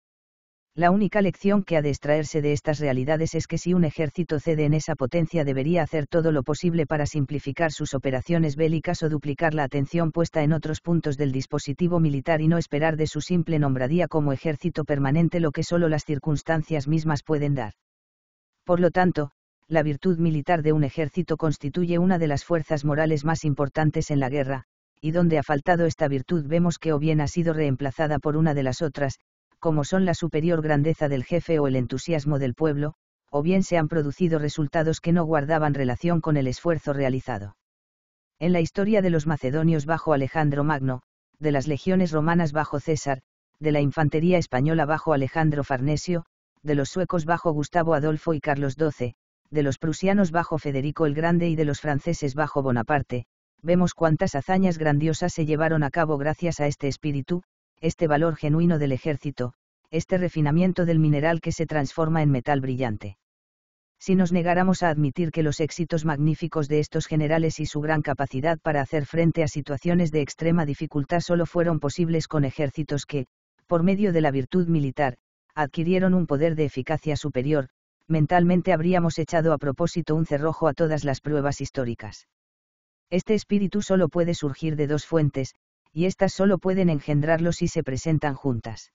La única lección que ha de extraerse de estas realidades es que si un ejército cede en esa potencia debería hacer todo lo posible para simplificar sus operaciones bélicas o duplicar la atención puesta en otros puntos del dispositivo militar y no esperar de su simple nombradía como ejército permanente lo que solo las circunstancias mismas pueden dar. Por lo tanto, la virtud militar de un ejército constituye una de las fuerzas morales más importantes en la guerra, y donde ha faltado esta virtud vemos que o bien ha sido reemplazada por una de las otras, como son la superior grandeza del jefe o el entusiasmo del pueblo, o bien se han producido resultados que no guardaban relación con el esfuerzo realizado. En la historia de los macedonios bajo Alejandro Magno, de las legiones romanas bajo César, de la infantería española bajo Alejandro Farnesio, de los suecos bajo Gustavo Adolfo y Carlos XII, de los prusianos bajo Federico el Grande y de los franceses bajo Bonaparte, vemos cuántas hazañas grandiosas se llevaron a cabo gracias a este espíritu, este valor genuino del ejército, este refinamiento del mineral que se transforma en metal brillante. Si nos negáramos a admitir que los éxitos magníficos de estos generales y su gran capacidad para hacer frente a situaciones de extrema dificultad solo fueron posibles con ejércitos que, por medio de la virtud militar, adquirieron un poder de eficacia superior, mentalmente habríamos echado a propósito un cerrojo a todas las pruebas históricas. Este espíritu solo puede surgir de dos fuentes, y éstas solo pueden engendrarlo si se presentan juntas.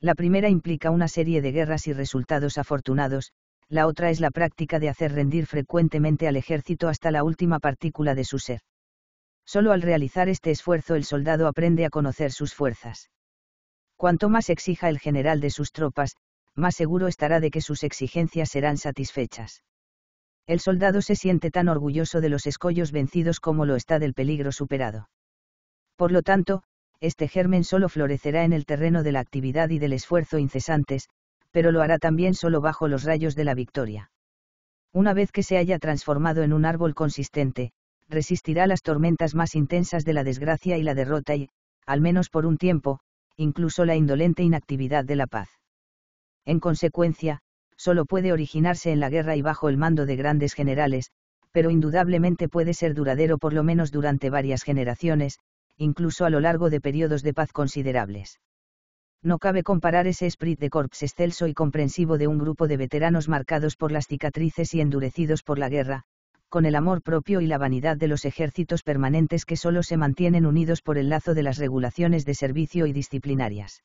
La primera implica una serie de guerras y resultados afortunados, la otra es la práctica de hacer rendir frecuentemente al ejército hasta la última partícula de su ser. Solo al realizar este esfuerzo el soldado aprende a conocer sus fuerzas. Cuanto más exija el general de sus tropas, más seguro estará de que sus exigencias serán satisfechas. El soldado se siente tan orgulloso de los escollos vencidos como lo está del peligro superado. Por lo tanto, este germen solo florecerá en el terreno de la actividad y del esfuerzo incesantes, pero lo hará también solo bajo los rayos de la victoria. Una vez que se haya transformado en un árbol consistente, resistirá las tormentas más intensas de la desgracia y la derrota y, al menos por un tiempo, incluso la indolente inactividad de la paz. En consecuencia, solo puede originarse en la guerra y bajo el mando de grandes generales, pero indudablemente puede ser duradero por lo menos durante varias generaciones, incluso a lo largo de periodos de paz considerables. No cabe comparar ese esprit de corps excelso y comprensivo de un grupo de veteranos marcados por las cicatrices y endurecidos por la guerra, con el amor propio y la vanidad de los ejércitos permanentes que solo se mantienen unidos por el lazo de las regulaciones de servicio y disciplinarias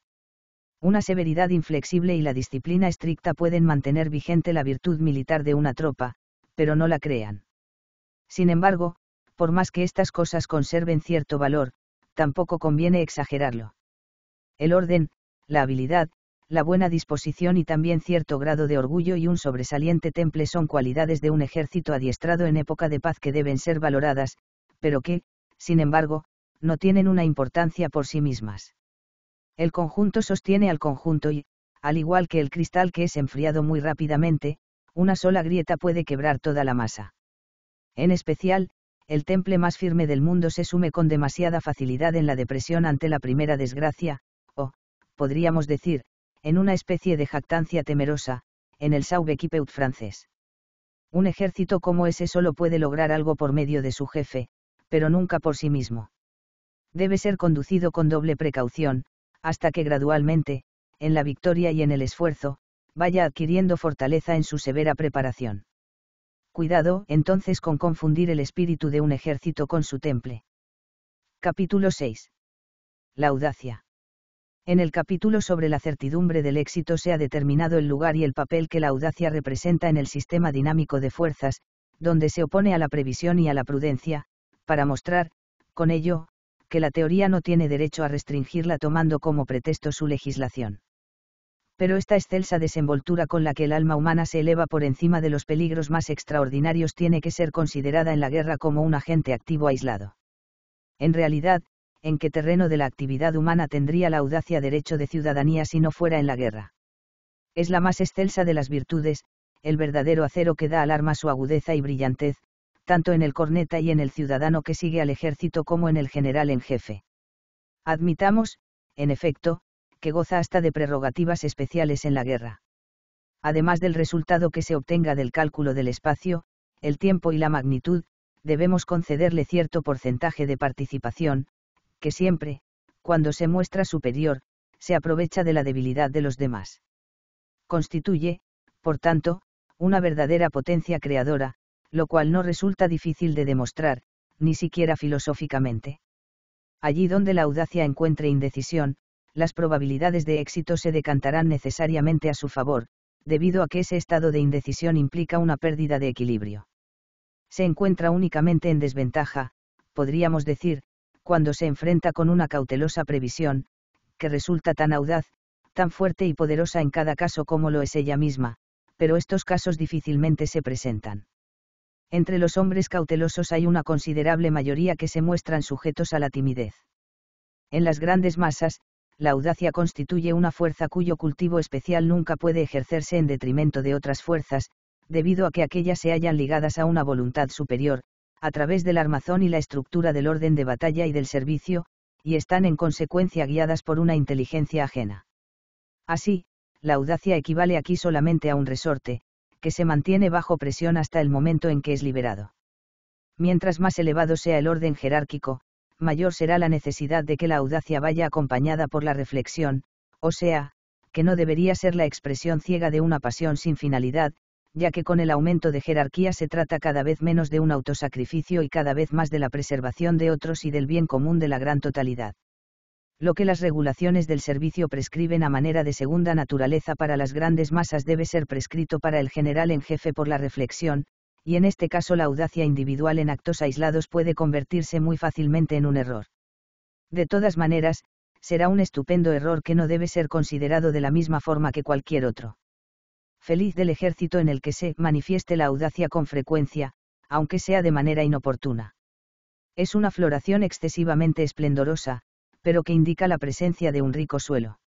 una severidad inflexible y la disciplina estricta pueden mantener vigente la virtud militar de una tropa, pero no la crean. Sin embargo, por más que estas cosas conserven cierto valor, tampoco conviene exagerarlo. El orden, la habilidad, la buena disposición y también cierto grado de orgullo y un sobresaliente temple son cualidades de un ejército adiestrado en época de paz que deben ser valoradas, pero que, sin embargo, no tienen una importancia por sí mismas. El conjunto sostiene al conjunto y, al igual que el cristal que es enfriado muy rápidamente, una sola grieta puede quebrar toda la masa. En especial, el temple más firme del mundo se sume con demasiada facilidad en la depresión ante la primera desgracia, o, podríamos decir, en una especie de jactancia temerosa, en el peut francés. Un ejército como ese solo puede lograr algo por medio de su jefe, pero nunca por sí mismo. Debe ser conducido con doble precaución, hasta que gradualmente, en la victoria y en el esfuerzo, vaya adquiriendo fortaleza en su severa preparación. Cuidado, entonces, con confundir el espíritu de un ejército con su temple. Capítulo 6. La audacia. En el capítulo sobre la certidumbre del éxito se ha determinado el lugar y el papel que la audacia representa en el sistema dinámico de fuerzas, donde se opone a la previsión y a la prudencia, para mostrar, con ello, que la teoría no tiene derecho a restringirla tomando como pretexto su legislación. Pero esta excelsa desenvoltura con la que el alma humana se eleva por encima de los peligros más extraordinarios tiene que ser considerada en la guerra como un agente activo aislado. En realidad, ¿en qué terreno de la actividad humana tendría la audacia derecho de ciudadanía si no fuera en la guerra? Es la más excelsa de las virtudes, el verdadero acero que da al arma su agudeza y brillantez, tanto en el corneta y en el ciudadano que sigue al ejército como en el general en jefe. Admitamos, en efecto, que goza hasta de prerrogativas especiales en la guerra. Además del resultado que se obtenga del cálculo del espacio, el tiempo y la magnitud, debemos concederle cierto porcentaje de participación, que siempre, cuando se muestra superior, se aprovecha de la debilidad de los demás. Constituye, por tanto, una verdadera potencia creadora, lo cual no resulta difícil de demostrar, ni siquiera filosóficamente. Allí donde la audacia encuentre indecisión, las probabilidades de éxito se decantarán necesariamente a su favor, debido a que ese estado de indecisión implica una pérdida de equilibrio. Se encuentra únicamente en desventaja, podríamos decir, cuando se enfrenta con una cautelosa previsión, que resulta tan audaz, tan fuerte y poderosa en cada caso como lo es ella misma, pero estos casos difícilmente se presentan entre los hombres cautelosos hay una considerable mayoría que se muestran sujetos a la timidez. En las grandes masas, la audacia constituye una fuerza cuyo cultivo especial nunca puede ejercerse en detrimento de otras fuerzas, debido a que aquellas se hallan ligadas a una voluntad superior, a través del armazón y la estructura del orden de batalla y del servicio, y están en consecuencia guiadas por una inteligencia ajena. Así, la audacia equivale aquí solamente a un resorte, que se mantiene bajo presión hasta el momento en que es liberado. Mientras más elevado sea el orden jerárquico, mayor será la necesidad de que la audacia vaya acompañada por la reflexión, o sea, que no debería ser la expresión ciega de una pasión sin finalidad, ya que con el aumento de jerarquía se trata cada vez menos de un autosacrificio y cada vez más de la preservación de otros y del bien común de la gran totalidad. Lo que las regulaciones del servicio prescriben a manera de segunda naturaleza para las grandes masas debe ser prescrito para el general en jefe por la reflexión, y en este caso la audacia individual en actos aislados puede convertirse muy fácilmente en un error. De todas maneras, será un estupendo error que no debe ser considerado de la misma forma que cualquier otro. Feliz del ejército en el que se manifieste la audacia con frecuencia, aunque sea de manera inoportuna. Es una floración excesivamente esplendorosa, pero que indica la presencia de un rico suelo.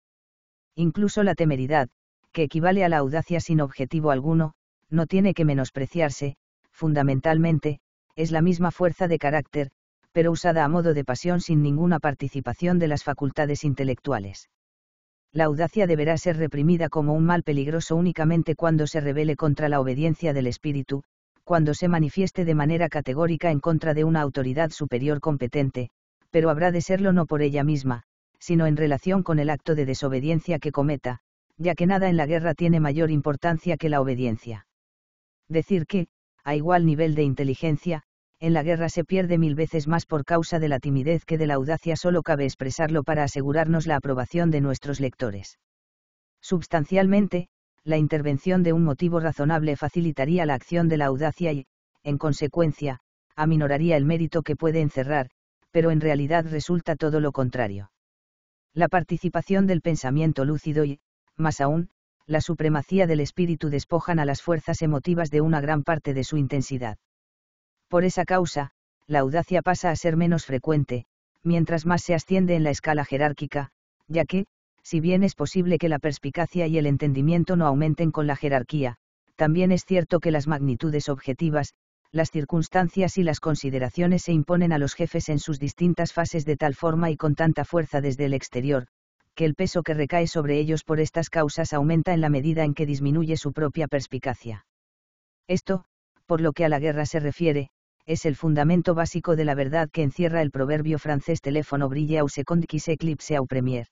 Incluso la temeridad, que equivale a la audacia sin objetivo alguno, no tiene que menospreciarse, fundamentalmente, es la misma fuerza de carácter, pero usada a modo de pasión sin ninguna participación de las facultades intelectuales. La audacia deberá ser reprimida como un mal peligroso únicamente cuando se rebele contra la obediencia del espíritu, cuando se manifieste de manera categórica en contra de una autoridad superior competente, pero habrá de serlo no por ella misma, sino en relación con el acto de desobediencia que cometa, ya que nada en la guerra tiene mayor importancia que la obediencia. Decir que, a igual nivel de inteligencia, en la guerra se pierde mil veces más por causa de la timidez que de la audacia solo cabe expresarlo para asegurarnos la aprobación de nuestros lectores. Substancialmente, la intervención de un motivo razonable facilitaría la acción de la audacia y, en consecuencia, aminoraría el mérito que puede encerrar, pero en realidad resulta todo lo contrario. La participación del pensamiento lúcido y, más aún, la supremacía del espíritu despojan a las fuerzas emotivas de una gran parte de su intensidad. Por esa causa, la audacia pasa a ser menos frecuente, mientras más se asciende en la escala jerárquica, ya que, si bien es posible que la perspicacia y el entendimiento no aumenten con la jerarquía, también es cierto que las magnitudes objetivas, las circunstancias y las consideraciones se imponen a los jefes en sus distintas fases de tal forma y con tanta fuerza desde el exterior, que el peso que recae sobre ellos por estas causas aumenta en la medida en que disminuye su propia perspicacia. Esto, por lo que a la guerra se refiere, es el fundamento básico de la verdad que encierra el proverbio francés teléfono brille au second qui s'éclipse au premier.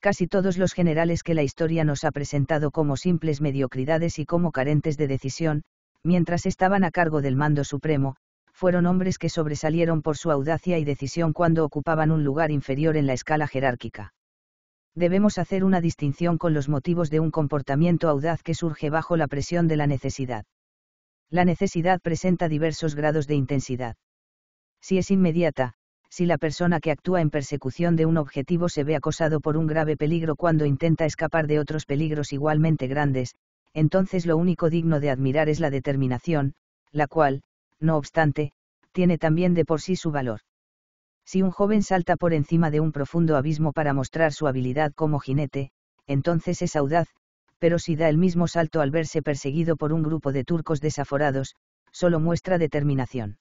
Casi todos los generales que la historia nos ha presentado como simples mediocridades y como carentes de decisión, mientras estaban a cargo del mando supremo, fueron hombres que sobresalieron por su audacia y decisión cuando ocupaban un lugar inferior en la escala jerárquica. Debemos hacer una distinción con los motivos de un comportamiento audaz que surge bajo la presión de la necesidad. La necesidad presenta diversos grados de intensidad. Si es inmediata, si la persona que actúa en persecución de un objetivo se ve acosado por un grave peligro cuando intenta escapar de otros peligros igualmente grandes, entonces lo único digno de admirar es la determinación, la cual, no obstante, tiene también de por sí su valor. Si un joven salta por encima de un profundo abismo para mostrar su habilidad como jinete, entonces es audaz, pero si da el mismo salto al verse perseguido por un grupo de turcos desaforados, solo muestra determinación.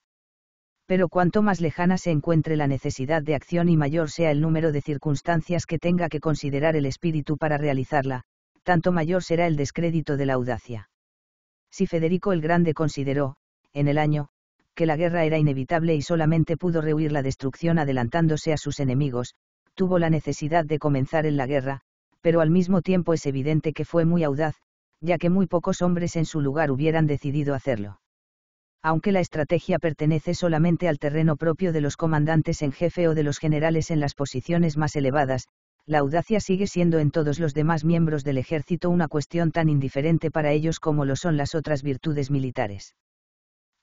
Pero cuanto más lejana se encuentre la necesidad de acción y mayor sea el número de circunstancias que tenga que considerar el espíritu para realizarla, tanto mayor será el descrédito de la audacia. Si Federico el Grande consideró, en el año, que la guerra era inevitable y solamente pudo rehuir la destrucción adelantándose a sus enemigos, tuvo la necesidad de comenzar en la guerra, pero al mismo tiempo es evidente que fue muy audaz, ya que muy pocos hombres en su lugar hubieran decidido hacerlo. Aunque la estrategia pertenece solamente al terreno propio de los comandantes en jefe o de los generales en las posiciones más elevadas, la audacia sigue siendo en todos los demás miembros del ejército una cuestión tan indiferente para ellos como lo son las otras virtudes militares.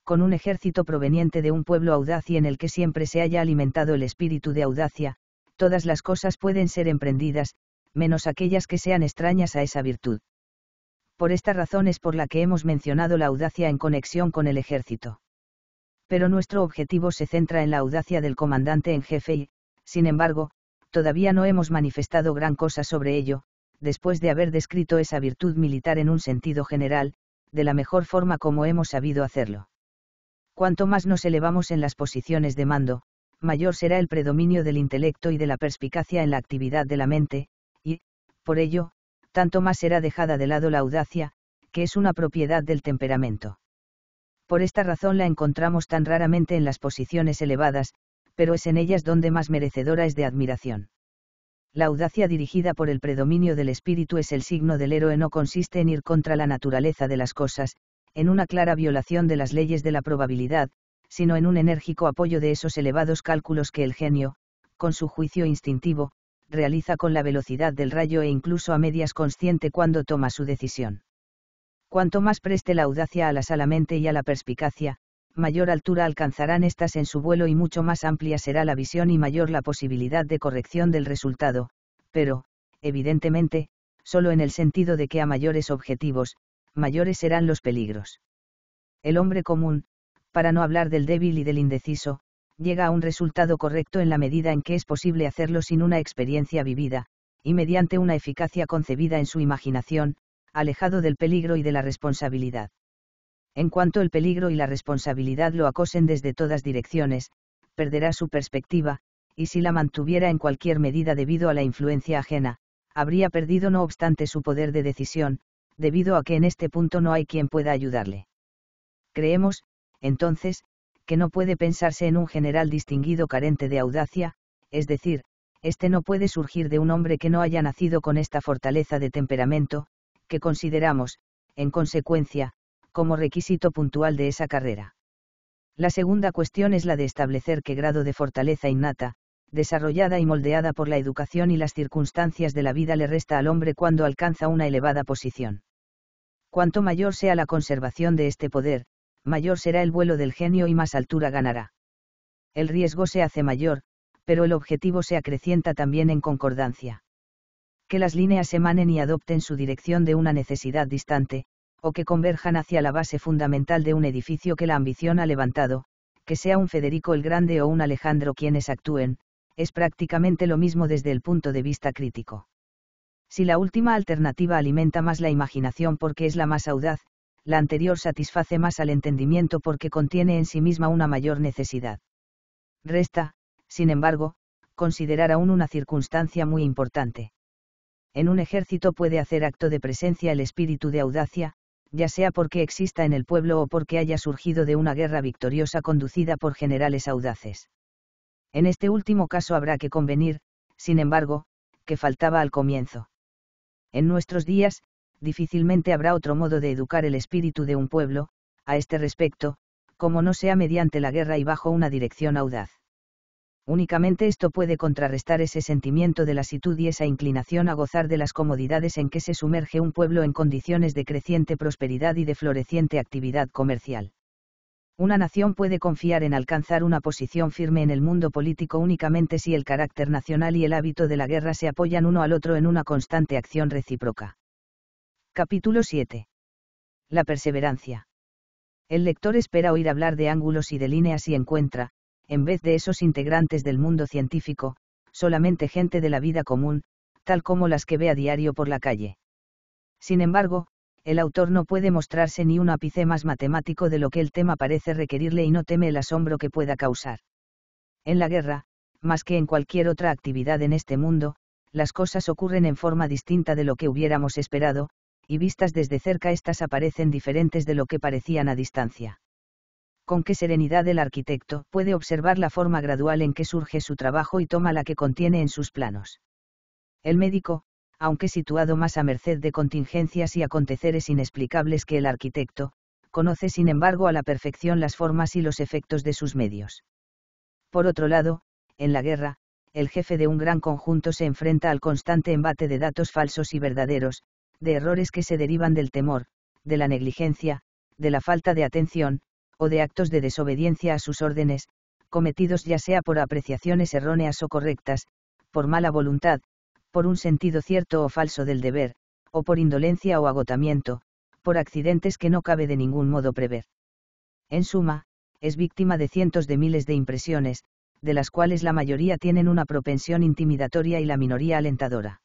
Con un ejército proveniente de un pueblo audaz y en el que siempre se haya alimentado el espíritu de audacia, todas las cosas pueden ser emprendidas, menos aquellas que sean extrañas a esa virtud. Por esta razón es por la que hemos mencionado la audacia en conexión con el ejército. Pero nuestro objetivo se centra en la audacia del comandante en jefe y, sin embargo, todavía no hemos manifestado gran cosa sobre ello, después de haber descrito esa virtud militar en un sentido general, de la mejor forma como hemos sabido hacerlo. Cuanto más nos elevamos en las posiciones de mando, mayor será el predominio del intelecto y de la perspicacia en la actividad de la mente, y, por ello, tanto más será dejada de lado la audacia, que es una propiedad del temperamento. Por esta razón la encontramos tan raramente en las posiciones elevadas, pero es en ellas donde más merecedora es de admiración. La audacia dirigida por el predominio del espíritu es el signo del héroe no consiste en ir contra la naturaleza de las cosas, en una clara violación de las leyes de la probabilidad, sino en un enérgico apoyo de esos elevados cálculos que el genio, con su juicio instintivo, realiza con la velocidad del rayo e incluso a medias consciente cuando toma su decisión. Cuanto más preste la audacia a la salamente y a la perspicacia, mayor altura alcanzarán estas en su vuelo y mucho más amplia será la visión y mayor la posibilidad de corrección del resultado, pero, evidentemente, solo en el sentido de que a mayores objetivos, mayores serán los peligros. El hombre común, para no hablar del débil y del indeciso, llega a un resultado correcto en la medida en que es posible hacerlo sin una experiencia vivida, y mediante una eficacia concebida en su imaginación, alejado del peligro y de la responsabilidad en cuanto el peligro y la responsabilidad lo acosen desde todas direcciones, perderá su perspectiva, y si la mantuviera en cualquier medida debido a la influencia ajena, habría perdido no obstante su poder de decisión, debido a que en este punto no hay quien pueda ayudarle. Creemos, entonces, que no puede pensarse en un general distinguido carente de audacia, es decir, este no puede surgir de un hombre que no haya nacido con esta fortaleza de temperamento, que consideramos, en consecuencia, como requisito puntual de esa carrera. La segunda cuestión es la de establecer qué grado de fortaleza innata, desarrollada y moldeada por la educación y las circunstancias de la vida le resta al hombre cuando alcanza una elevada posición. Cuanto mayor sea la conservación de este poder, mayor será el vuelo del genio y más altura ganará. El riesgo se hace mayor, pero el objetivo se acrecienta también en concordancia. Que las líneas emanen y adopten su dirección de una necesidad distante, o que converjan hacia la base fundamental de un edificio que la ambición ha levantado, que sea un Federico el Grande o un Alejandro quienes actúen, es prácticamente lo mismo desde el punto de vista crítico. Si la última alternativa alimenta más la imaginación porque es la más audaz, la anterior satisface más al entendimiento porque contiene en sí misma una mayor necesidad. Resta, sin embargo, considerar aún una circunstancia muy importante. En un ejército puede hacer acto de presencia el espíritu de audacia, ya sea porque exista en el pueblo o porque haya surgido de una guerra victoriosa conducida por generales audaces. En este último caso habrá que convenir, sin embargo, que faltaba al comienzo. En nuestros días, difícilmente habrá otro modo de educar el espíritu de un pueblo, a este respecto, como no sea mediante la guerra y bajo una dirección audaz. Únicamente esto puede contrarrestar ese sentimiento de lasitud y esa inclinación a gozar de las comodidades en que se sumerge un pueblo en condiciones de creciente prosperidad y de floreciente actividad comercial. Una nación puede confiar en alcanzar una posición firme en el mundo político únicamente si el carácter nacional y el hábito de la guerra se apoyan uno al otro en una constante acción recíproca. Capítulo 7. La perseverancia. El lector espera oír hablar de ángulos y de líneas y encuentra, en vez de esos integrantes del mundo científico, solamente gente de la vida común, tal como las que ve a diario por la calle. Sin embargo, el autor no puede mostrarse ni un ápice más matemático de lo que el tema parece requerirle y no teme el asombro que pueda causar. En la guerra, más que en cualquier otra actividad en este mundo, las cosas ocurren en forma distinta de lo que hubiéramos esperado, y vistas desde cerca estas aparecen diferentes de lo que parecían a distancia con qué serenidad el arquitecto puede observar la forma gradual en que surge su trabajo y toma la que contiene en sus planos. El médico, aunque situado más a merced de contingencias y aconteceres inexplicables que el arquitecto, conoce sin embargo a la perfección las formas y los efectos de sus medios. Por otro lado, en la guerra, el jefe de un gran conjunto se enfrenta al constante embate de datos falsos y verdaderos, de errores que se derivan del temor, de la negligencia, de la falta de atención, o de actos de desobediencia a sus órdenes, cometidos ya sea por apreciaciones erróneas o correctas, por mala voluntad, por un sentido cierto o falso del deber, o por indolencia o agotamiento, por accidentes que no cabe de ningún modo prever. En suma, es víctima de cientos de miles de impresiones, de las cuales la mayoría tienen una propensión intimidatoria y la minoría alentadora.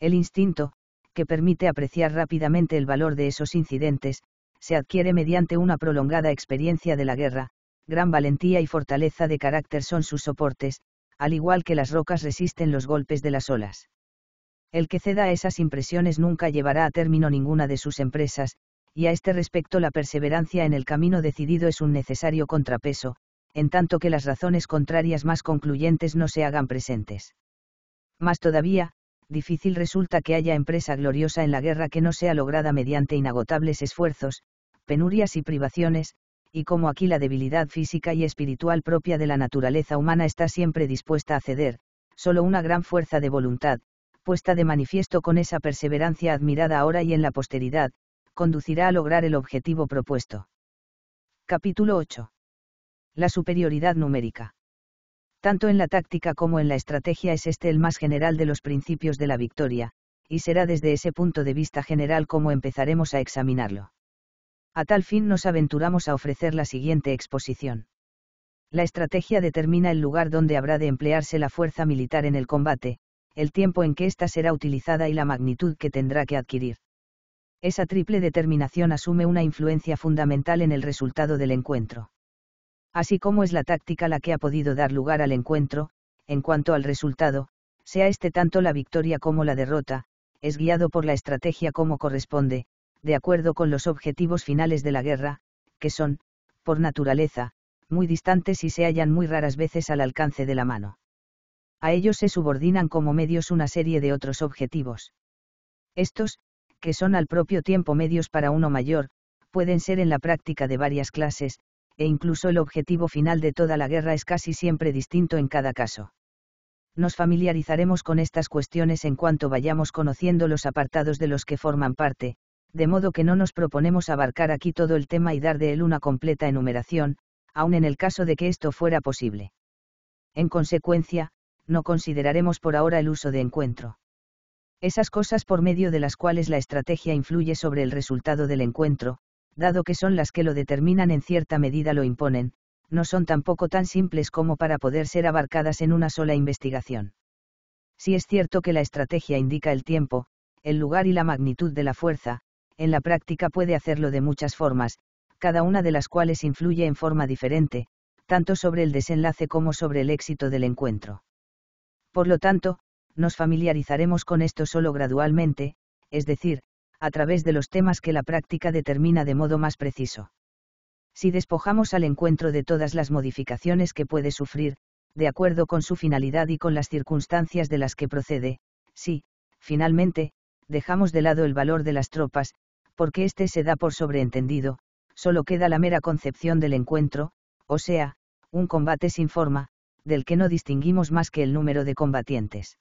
El instinto, que permite apreciar rápidamente el valor de esos incidentes, se adquiere mediante una prolongada experiencia de la guerra, gran valentía y fortaleza de carácter son sus soportes, al igual que las rocas resisten los golpes de las olas. El que ceda a esas impresiones nunca llevará a término ninguna de sus empresas, y a este respecto la perseverancia en el camino decidido es un necesario contrapeso, en tanto que las razones contrarias más concluyentes no se hagan presentes. Más todavía, difícil resulta que haya empresa gloriosa en la guerra que no sea lograda mediante inagotables esfuerzos, penurias y privaciones, y como aquí la debilidad física y espiritual propia de la naturaleza humana está siempre dispuesta a ceder, solo una gran fuerza de voluntad, puesta de manifiesto con esa perseverancia admirada ahora y en la posteridad, conducirá a lograr el objetivo propuesto. Capítulo 8. La superioridad numérica tanto en la táctica como en la estrategia es este el más general de los principios de la victoria, y será desde ese punto de vista general como empezaremos a examinarlo. A tal fin nos aventuramos a ofrecer la siguiente exposición. La estrategia determina el lugar donde habrá de emplearse la fuerza militar en el combate, el tiempo en que ésta será utilizada y la magnitud que tendrá que adquirir. Esa triple determinación asume una influencia fundamental en el resultado del encuentro así como es la táctica la que ha podido dar lugar al encuentro, en cuanto al resultado, sea este tanto la victoria como la derrota, es guiado por la estrategia como corresponde, de acuerdo con los objetivos finales de la guerra, que son, por naturaleza, muy distantes y se hallan muy raras veces al alcance de la mano. A ellos se subordinan como medios una serie de otros objetivos. Estos, que son al propio tiempo medios para uno mayor, pueden ser en la práctica de varias clases, e incluso el objetivo final de toda la guerra es casi siempre distinto en cada caso. Nos familiarizaremos con estas cuestiones en cuanto vayamos conociendo los apartados de los que forman parte, de modo que no nos proponemos abarcar aquí todo el tema y dar de él una completa enumeración, aun en el caso de que esto fuera posible. En consecuencia, no consideraremos por ahora el uso de encuentro. Esas cosas por medio de las cuales la estrategia influye sobre el resultado del encuentro, dado que son las que lo determinan en cierta medida lo imponen, no son tampoco tan simples como para poder ser abarcadas en una sola investigación. Si es cierto que la estrategia indica el tiempo, el lugar y la magnitud de la fuerza, en la práctica puede hacerlo de muchas formas, cada una de las cuales influye en forma diferente, tanto sobre el desenlace como sobre el éxito del encuentro. Por lo tanto, nos familiarizaremos con esto solo gradualmente, es decir, a través de los temas que la práctica determina de modo más preciso. Si despojamos al encuentro de todas las modificaciones que puede sufrir, de acuerdo con su finalidad y con las circunstancias de las que procede, si, finalmente, dejamos de lado el valor de las tropas, porque éste se da por sobreentendido, solo queda la mera concepción del encuentro, o sea, un combate sin forma, del que no distinguimos más que el número de combatientes.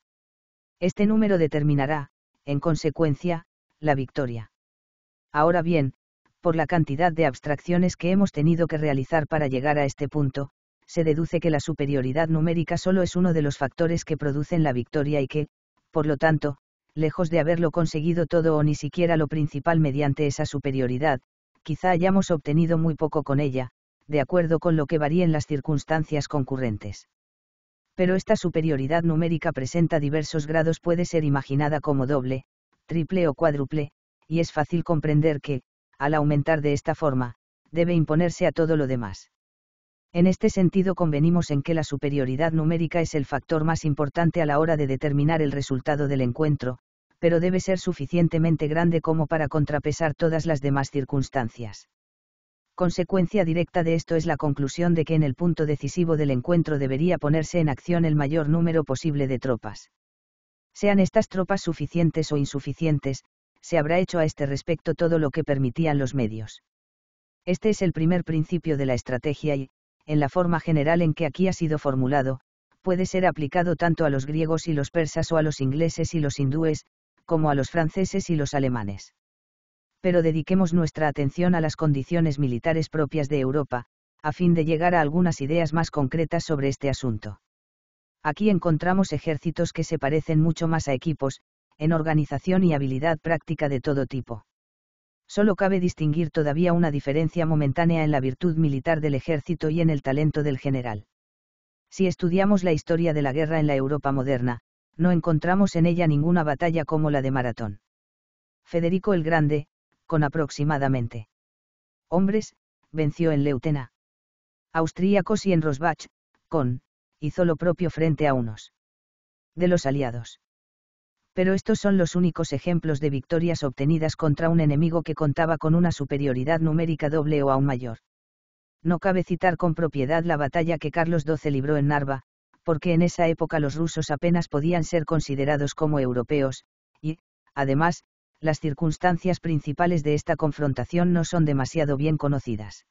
Este número determinará, en consecuencia, la victoria. Ahora bien, por la cantidad de abstracciones que hemos tenido que realizar para llegar a este punto, se deduce que la superioridad numérica solo es uno de los factores que producen la victoria y que, por lo tanto, lejos de haberlo conseguido todo o ni siquiera lo principal mediante esa superioridad, quizá hayamos obtenido muy poco con ella, de acuerdo con lo que varíen las circunstancias concurrentes. Pero esta superioridad numérica presenta diversos grados, puede ser imaginada como doble, triple o cuádruple, y es fácil comprender que, al aumentar de esta forma, debe imponerse a todo lo demás. En este sentido convenimos en que la superioridad numérica es el factor más importante a la hora de determinar el resultado del encuentro, pero debe ser suficientemente grande como para contrapesar todas las demás circunstancias. Consecuencia directa de esto es la conclusión de que en el punto decisivo del encuentro debería ponerse en acción el mayor número posible de tropas. Sean estas tropas suficientes o insuficientes, se habrá hecho a este respecto todo lo que permitían los medios. Este es el primer principio de la estrategia y, en la forma general en que aquí ha sido formulado, puede ser aplicado tanto a los griegos y los persas o a los ingleses y los hindúes, como a los franceses y los alemanes. Pero dediquemos nuestra atención a las condiciones militares propias de Europa, a fin de llegar a algunas ideas más concretas sobre este asunto. Aquí encontramos ejércitos que se parecen mucho más a equipos, en organización y habilidad práctica de todo tipo. Solo cabe distinguir todavía una diferencia momentánea en la virtud militar del ejército y en el talento del general. Si estudiamos la historia de la guerra en la Europa moderna, no encontramos en ella ninguna batalla como la de Maratón. Federico el Grande, con aproximadamente hombres, venció en Leutena. Austríacos y en Rosbach, con hizo lo propio frente a unos de los aliados. Pero estos son los únicos ejemplos de victorias obtenidas contra un enemigo que contaba con una superioridad numérica doble o aún mayor. No cabe citar con propiedad la batalla que Carlos XII libró en Narva, porque en esa época los rusos apenas podían ser considerados como europeos, y, además, las circunstancias principales de esta confrontación no son demasiado bien conocidas.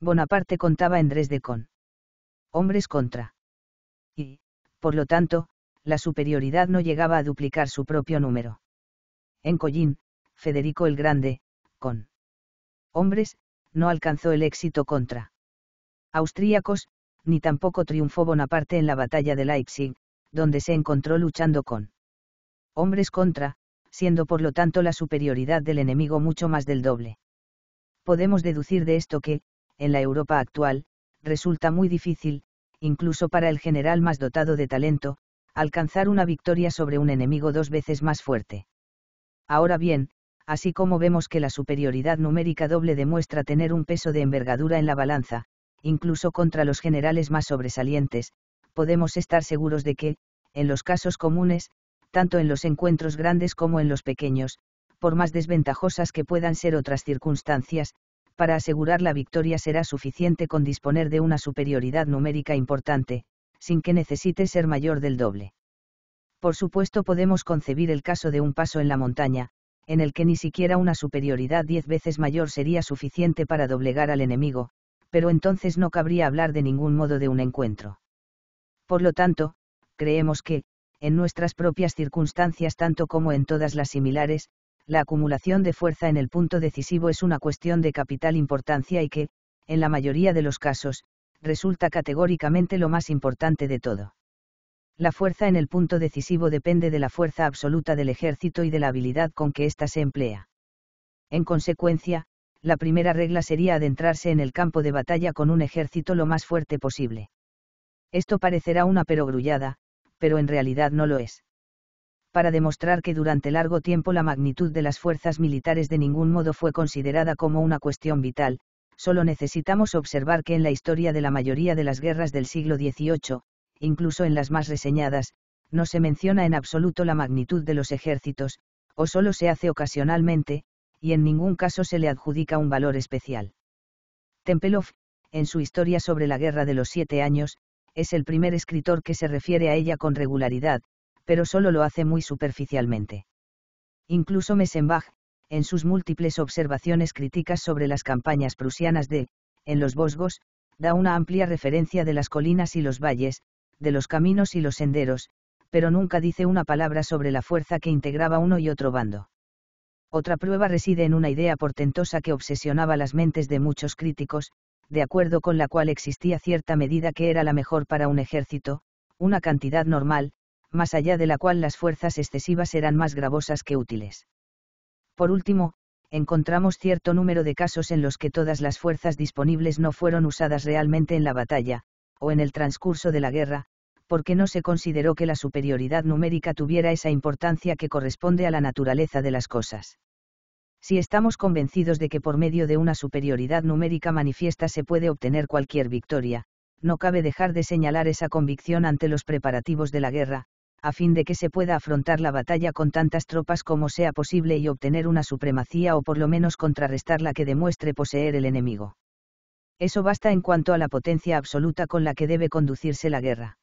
Bonaparte contaba en Dresde con hombres contra por lo tanto, la superioridad no llegaba a duplicar su propio número. En Collín, Federico el Grande, con hombres, no alcanzó el éxito contra austríacos, ni tampoco triunfó Bonaparte en la batalla de Leipzig, donde se encontró luchando con hombres contra, siendo por lo tanto la superioridad del enemigo mucho más del doble. Podemos deducir de esto que, en la Europa actual, resulta muy difícil, incluso para el general más dotado de talento, alcanzar una victoria sobre un enemigo dos veces más fuerte. Ahora bien, así como vemos que la superioridad numérica doble demuestra tener un peso de envergadura en la balanza, incluso contra los generales más sobresalientes, podemos estar seguros de que, en los casos comunes, tanto en los encuentros grandes como en los pequeños, por más desventajosas que puedan ser otras circunstancias, para asegurar la victoria será suficiente con disponer de una superioridad numérica importante, sin que necesite ser mayor del doble. Por supuesto podemos concebir el caso de un paso en la montaña, en el que ni siquiera una superioridad diez veces mayor sería suficiente para doblegar al enemigo, pero entonces no cabría hablar de ningún modo de un encuentro. Por lo tanto, creemos que, en nuestras propias circunstancias tanto como en todas las similares, la acumulación de fuerza en el punto decisivo es una cuestión de capital importancia y que, en la mayoría de los casos, resulta categóricamente lo más importante de todo. La fuerza en el punto decisivo depende de la fuerza absoluta del ejército y de la habilidad con que ésta se emplea. En consecuencia, la primera regla sería adentrarse en el campo de batalla con un ejército lo más fuerte posible. Esto parecerá una perogrullada, pero en realidad no lo es para demostrar que durante largo tiempo la magnitud de las fuerzas militares de ningún modo fue considerada como una cuestión vital, solo necesitamos observar que en la historia de la mayoría de las guerras del siglo XVIII, incluso en las más reseñadas, no se menciona en absoluto la magnitud de los ejércitos, o solo se hace ocasionalmente, y en ningún caso se le adjudica un valor especial. Tempelov, en su historia sobre la Guerra de los Siete Años, es el primer escritor que se refiere a ella con regularidad, pero solo lo hace muy superficialmente. Incluso Messenbach, en sus múltiples observaciones críticas sobre las campañas prusianas de, en los Bosgos, da una amplia referencia de las colinas y los valles, de los caminos y los senderos, pero nunca dice una palabra sobre la fuerza que integraba uno y otro bando. Otra prueba reside en una idea portentosa que obsesionaba las mentes de muchos críticos, de acuerdo con la cual existía cierta medida que era la mejor para un ejército, una cantidad normal, más allá de la cual las fuerzas excesivas eran más gravosas que útiles. Por último, encontramos cierto número de casos en los que todas las fuerzas disponibles no fueron usadas realmente en la batalla, o en el transcurso de la guerra, porque no se consideró que la superioridad numérica tuviera esa importancia que corresponde a la naturaleza de las cosas. Si estamos convencidos de que por medio de una superioridad numérica manifiesta se puede obtener cualquier victoria, no cabe dejar de señalar esa convicción ante los preparativos de la guerra, a fin de que se pueda afrontar la batalla con tantas tropas como sea posible y obtener una supremacía o por lo menos contrarrestar la que demuestre poseer el enemigo. Eso basta en cuanto a la potencia absoluta con la que debe conducirse la guerra.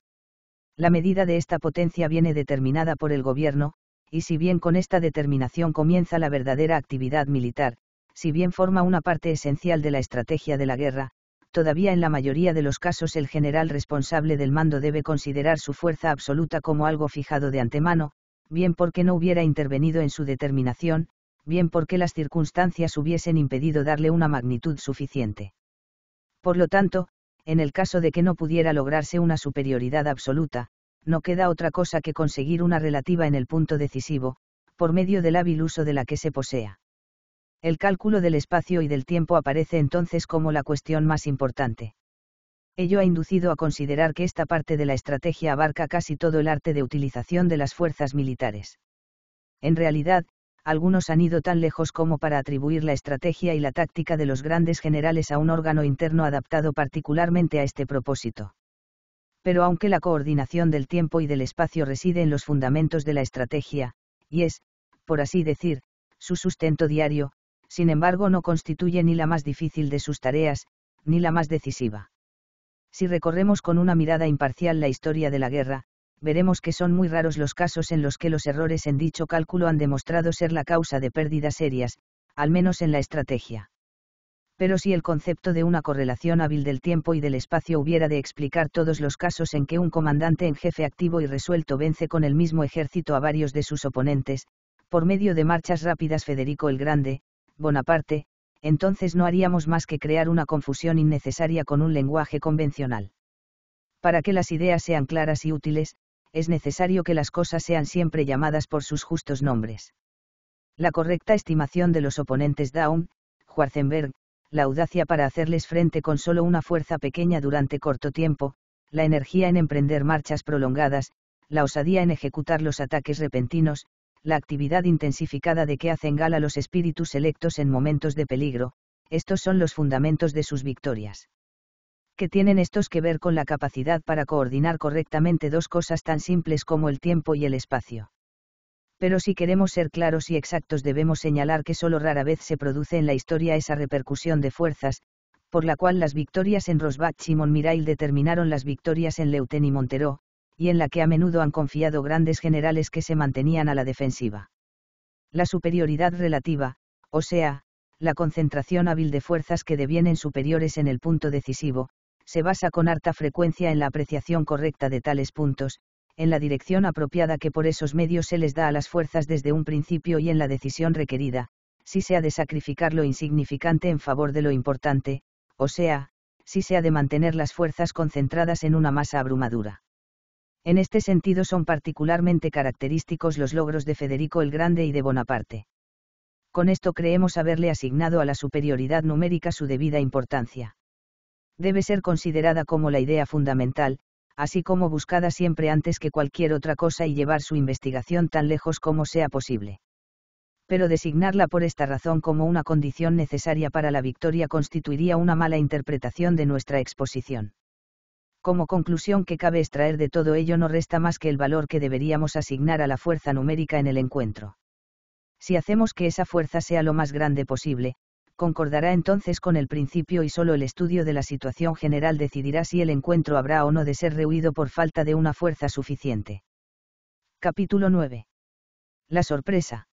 La medida de esta potencia viene determinada por el gobierno, y si bien con esta determinación comienza la verdadera actividad militar, si bien forma una parte esencial de la estrategia de la guerra, Todavía en la mayoría de los casos el general responsable del mando debe considerar su fuerza absoluta como algo fijado de antemano, bien porque no hubiera intervenido en su determinación, bien porque las circunstancias hubiesen impedido darle una magnitud suficiente. Por lo tanto, en el caso de que no pudiera lograrse una superioridad absoluta, no queda otra cosa que conseguir una relativa en el punto decisivo, por medio del hábil uso de la que se posea. El cálculo del espacio y del tiempo aparece entonces como la cuestión más importante. Ello ha inducido a considerar que esta parte de la estrategia abarca casi todo el arte de utilización de las fuerzas militares. En realidad, algunos han ido tan lejos como para atribuir la estrategia y la táctica de los grandes generales a un órgano interno adaptado particularmente a este propósito. Pero aunque la coordinación del tiempo y del espacio reside en los fundamentos de la estrategia, y es, por así decir, su sustento diario, sin embargo no constituye ni la más difícil de sus tareas, ni la más decisiva. Si recorremos con una mirada imparcial la historia de la guerra, veremos que son muy raros los casos en los que los errores en dicho cálculo han demostrado ser la causa de pérdidas serias, al menos en la estrategia. Pero si el concepto de una correlación hábil del tiempo y del espacio hubiera de explicar todos los casos en que un comandante en jefe activo y resuelto vence con el mismo ejército a varios de sus oponentes, por medio de marchas rápidas Federico el Grande, Bonaparte, entonces no haríamos más que crear una confusión innecesaria con un lenguaje convencional. Para que las ideas sean claras y útiles, es necesario que las cosas sean siempre llamadas por sus justos nombres. La correcta estimación de los oponentes Daum, Schwarzenberg, la audacia para hacerles frente con solo una fuerza pequeña durante corto tiempo, la energía en emprender marchas prolongadas, la osadía en ejecutar los ataques repentinos, la actividad intensificada de que hacen gala los espíritus electos en momentos de peligro, estos son los fundamentos de sus victorias. ¿Qué tienen estos que ver con la capacidad para coordinar correctamente dos cosas tan simples como el tiempo y el espacio? Pero si queremos ser claros y exactos debemos señalar que solo rara vez se produce en la historia esa repercusión de fuerzas, por la cual las victorias en Rosbach y Monmirail determinaron las victorias en Leuten y Montero, y en la que a menudo han confiado grandes generales que se mantenían a la defensiva. La superioridad relativa, o sea, la concentración hábil de fuerzas que devienen superiores en el punto decisivo, se basa con harta frecuencia en la apreciación correcta de tales puntos, en la dirección apropiada que por esos medios se les da a las fuerzas desde un principio y en la decisión requerida, si se ha de sacrificar lo insignificante en favor de lo importante, o sea, si se ha de mantener las fuerzas concentradas en una masa abrumadura. En este sentido son particularmente característicos los logros de Federico el Grande y de Bonaparte. Con esto creemos haberle asignado a la superioridad numérica su debida importancia. Debe ser considerada como la idea fundamental, así como buscada siempre antes que cualquier otra cosa y llevar su investigación tan lejos como sea posible. Pero designarla por esta razón como una condición necesaria para la victoria constituiría una mala interpretación de nuestra exposición. Como conclusión que cabe extraer de todo ello no resta más que el valor que deberíamos asignar a la fuerza numérica en el encuentro. Si hacemos que esa fuerza sea lo más grande posible, concordará entonces con el principio y solo el estudio de la situación general decidirá si el encuentro habrá o no de ser rehuido por falta de una fuerza suficiente. Capítulo 9. La sorpresa.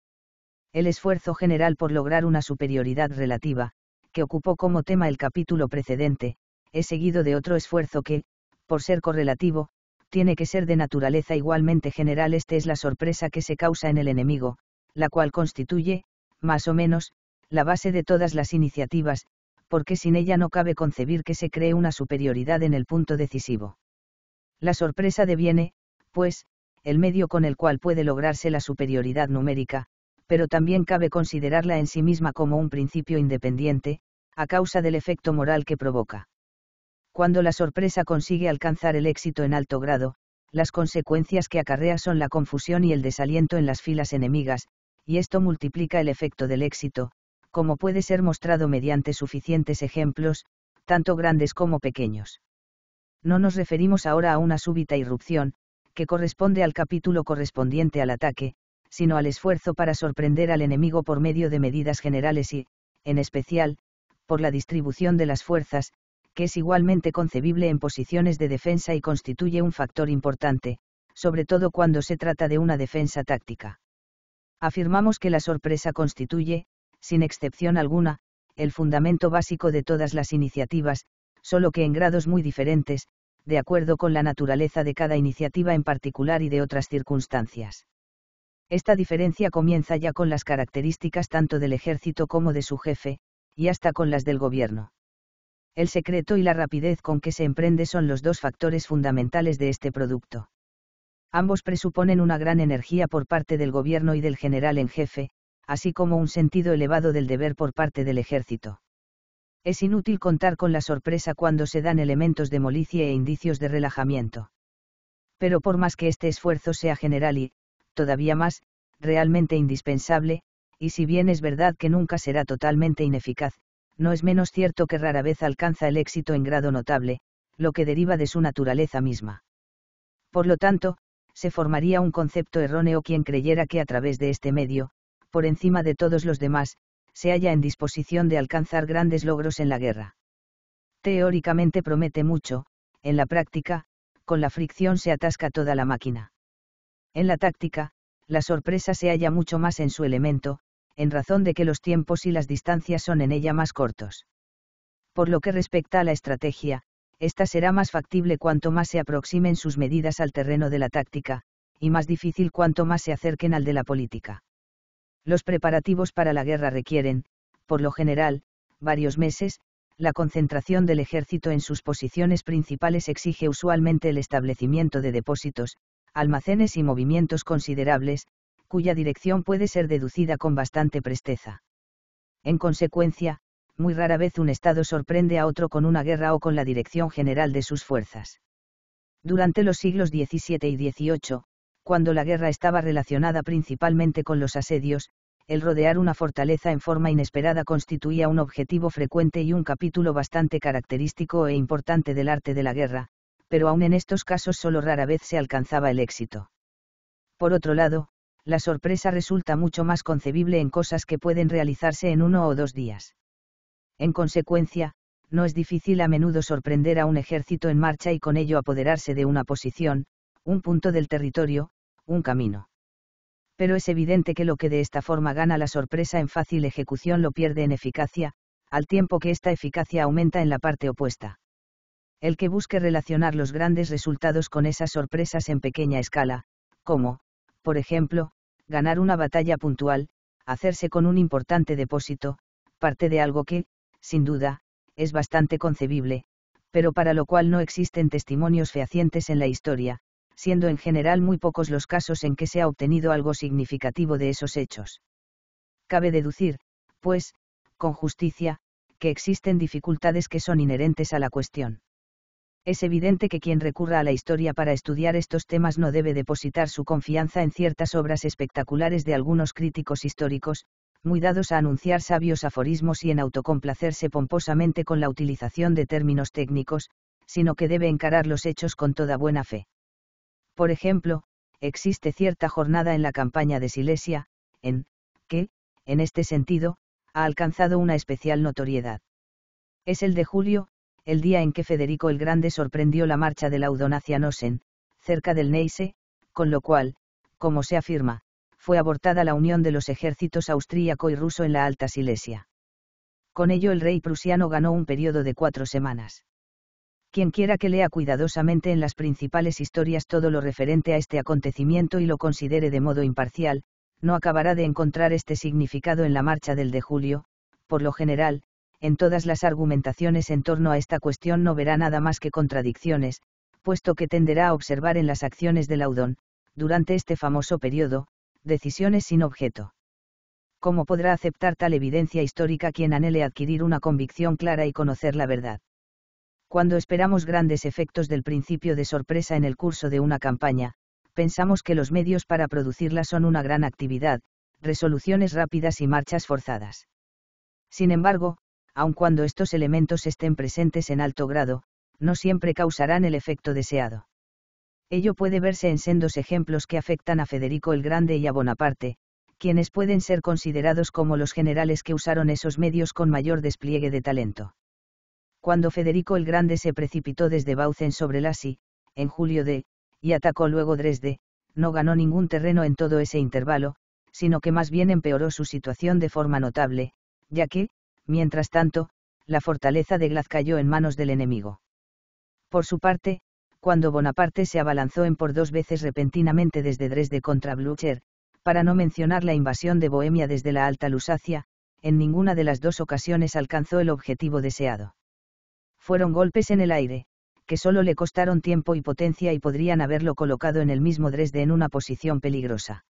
El esfuerzo general por lograr una superioridad relativa, que ocupó como tema el capítulo precedente, es seguido de otro esfuerzo que, por ser correlativo, tiene que ser de naturaleza igualmente general. Esta es la sorpresa que se causa en el enemigo, la cual constituye, más o menos, la base de todas las iniciativas, porque sin ella no cabe concebir que se cree una superioridad en el punto decisivo. La sorpresa deviene, pues, el medio con el cual puede lograrse la superioridad numérica, pero también cabe considerarla en sí misma como un principio independiente, a causa del efecto moral que provoca. Cuando la sorpresa consigue alcanzar el éxito en alto grado, las consecuencias que acarrea son la confusión y el desaliento en las filas enemigas, y esto multiplica el efecto del éxito, como puede ser mostrado mediante suficientes ejemplos, tanto grandes como pequeños. No nos referimos ahora a una súbita irrupción, que corresponde al capítulo correspondiente al ataque, sino al esfuerzo para sorprender al enemigo por medio de medidas generales y, en especial, por la distribución de las fuerzas, que es igualmente concebible en posiciones de defensa y constituye un factor importante, sobre todo cuando se trata de una defensa táctica. Afirmamos que la sorpresa constituye, sin excepción alguna, el fundamento básico de todas las iniciativas, solo que en grados muy diferentes, de acuerdo con la naturaleza de cada iniciativa en particular y de otras circunstancias. Esta diferencia comienza ya con las características tanto del ejército como de su jefe, y hasta con las del gobierno. El secreto y la rapidez con que se emprende son los dos factores fundamentales de este producto. Ambos presuponen una gran energía por parte del gobierno y del general en jefe, así como un sentido elevado del deber por parte del ejército. Es inútil contar con la sorpresa cuando se dan elementos de molicie e indicios de relajamiento. Pero por más que este esfuerzo sea general y, todavía más, realmente indispensable, y si bien es verdad que nunca será totalmente ineficaz, no es menos cierto que rara vez alcanza el éxito en grado notable, lo que deriva de su naturaleza misma. Por lo tanto, se formaría un concepto erróneo quien creyera que a través de este medio, por encima de todos los demás, se halla en disposición de alcanzar grandes logros en la guerra. Teóricamente promete mucho, en la práctica, con la fricción se atasca toda la máquina. En la táctica, la sorpresa se halla mucho más en su elemento, en razón de que los tiempos y las distancias son en ella más cortos. Por lo que respecta a la estrategia, esta será más factible cuanto más se aproximen sus medidas al terreno de la táctica, y más difícil cuanto más se acerquen al de la política. Los preparativos para la guerra requieren, por lo general, varios meses, la concentración del ejército en sus posiciones principales exige usualmente el establecimiento de depósitos, almacenes y movimientos considerables, cuya dirección puede ser deducida con bastante presteza. En consecuencia, muy rara vez un Estado sorprende a otro con una guerra o con la dirección general de sus fuerzas. Durante los siglos XVII y XVIII, cuando la guerra estaba relacionada principalmente con los asedios, el rodear una fortaleza en forma inesperada constituía un objetivo frecuente y un capítulo bastante característico e importante del arte de la guerra, pero aún en estos casos solo rara vez se alcanzaba el éxito. Por otro lado, la sorpresa resulta mucho más concebible en cosas que pueden realizarse en uno o dos días. En consecuencia, no es difícil a menudo sorprender a un ejército en marcha y con ello apoderarse de una posición, un punto del territorio, un camino. Pero es evidente que lo que de esta forma gana la sorpresa en fácil ejecución lo pierde en eficacia, al tiempo que esta eficacia aumenta en la parte opuesta. El que busque relacionar los grandes resultados con esas sorpresas en pequeña escala, como, por ejemplo, ganar una batalla puntual, hacerse con un importante depósito, parte de algo que, sin duda, es bastante concebible, pero para lo cual no existen testimonios fehacientes en la historia, siendo en general muy pocos los casos en que se ha obtenido algo significativo de esos hechos. Cabe deducir, pues, con justicia, que existen dificultades que son inherentes a la cuestión es evidente que quien recurra a la historia para estudiar estos temas no debe depositar su confianza en ciertas obras espectaculares de algunos críticos históricos, muy dados a anunciar sabios aforismos y en autocomplacerse pomposamente con la utilización de términos técnicos, sino que debe encarar los hechos con toda buena fe. Por ejemplo, existe cierta jornada en la campaña de Silesia, en que, en este sentido, ha alcanzado una especial notoriedad. Es el de julio, el día en que Federico el Grande sorprendió la marcha de la hacia Nosen, cerca del Neisse, con lo cual, como se afirma, fue abortada la unión de los ejércitos austríaco y ruso en la Alta Silesia. Con ello el rey prusiano ganó un periodo de cuatro semanas. Quien quiera que lea cuidadosamente en las principales historias todo lo referente a este acontecimiento y lo considere de modo imparcial, no acabará de encontrar este significado en la marcha del de julio, por lo general, en todas las argumentaciones en torno a esta cuestión no verá nada más que contradicciones, puesto que tenderá a observar en las acciones de Laudón, durante este famoso periodo, decisiones sin objeto. ¿Cómo podrá aceptar tal evidencia histórica quien anhele adquirir una convicción clara y conocer la verdad? Cuando esperamos grandes efectos del principio de sorpresa en el curso de una campaña, pensamos que los medios para producirla son una gran actividad, resoluciones rápidas y marchas forzadas. Sin embargo, aun cuando estos elementos estén presentes en alto grado, no siempre causarán el efecto deseado. Ello puede verse en sendos ejemplos que afectan a Federico el Grande y a Bonaparte, quienes pueden ser considerados como los generales que usaron esos medios con mayor despliegue de talento. Cuando Federico el Grande se precipitó desde Bauzen sobre Lassi, en julio de, y atacó luego Dresde, no ganó ningún terreno en todo ese intervalo, sino que más bien empeoró su situación de forma notable, ya que, Mientras tanto, la fortaleza de Glaz cayó en manos del enemigo. Por su parte, cuando Bonaparte se abalanzó en por dos veces repentinamente desde Dresde contra Blücher, para no mencionar la invasión de Bohemia desde la Alta Lusacia, en ninguna de las dos ocasiones alcanzó el objetivo deseado. Fueron golpes en el aire, que solo le costaron tiempo y potencia y podrían haberlo colocado en el mismo Dresde en una posición peligrosa.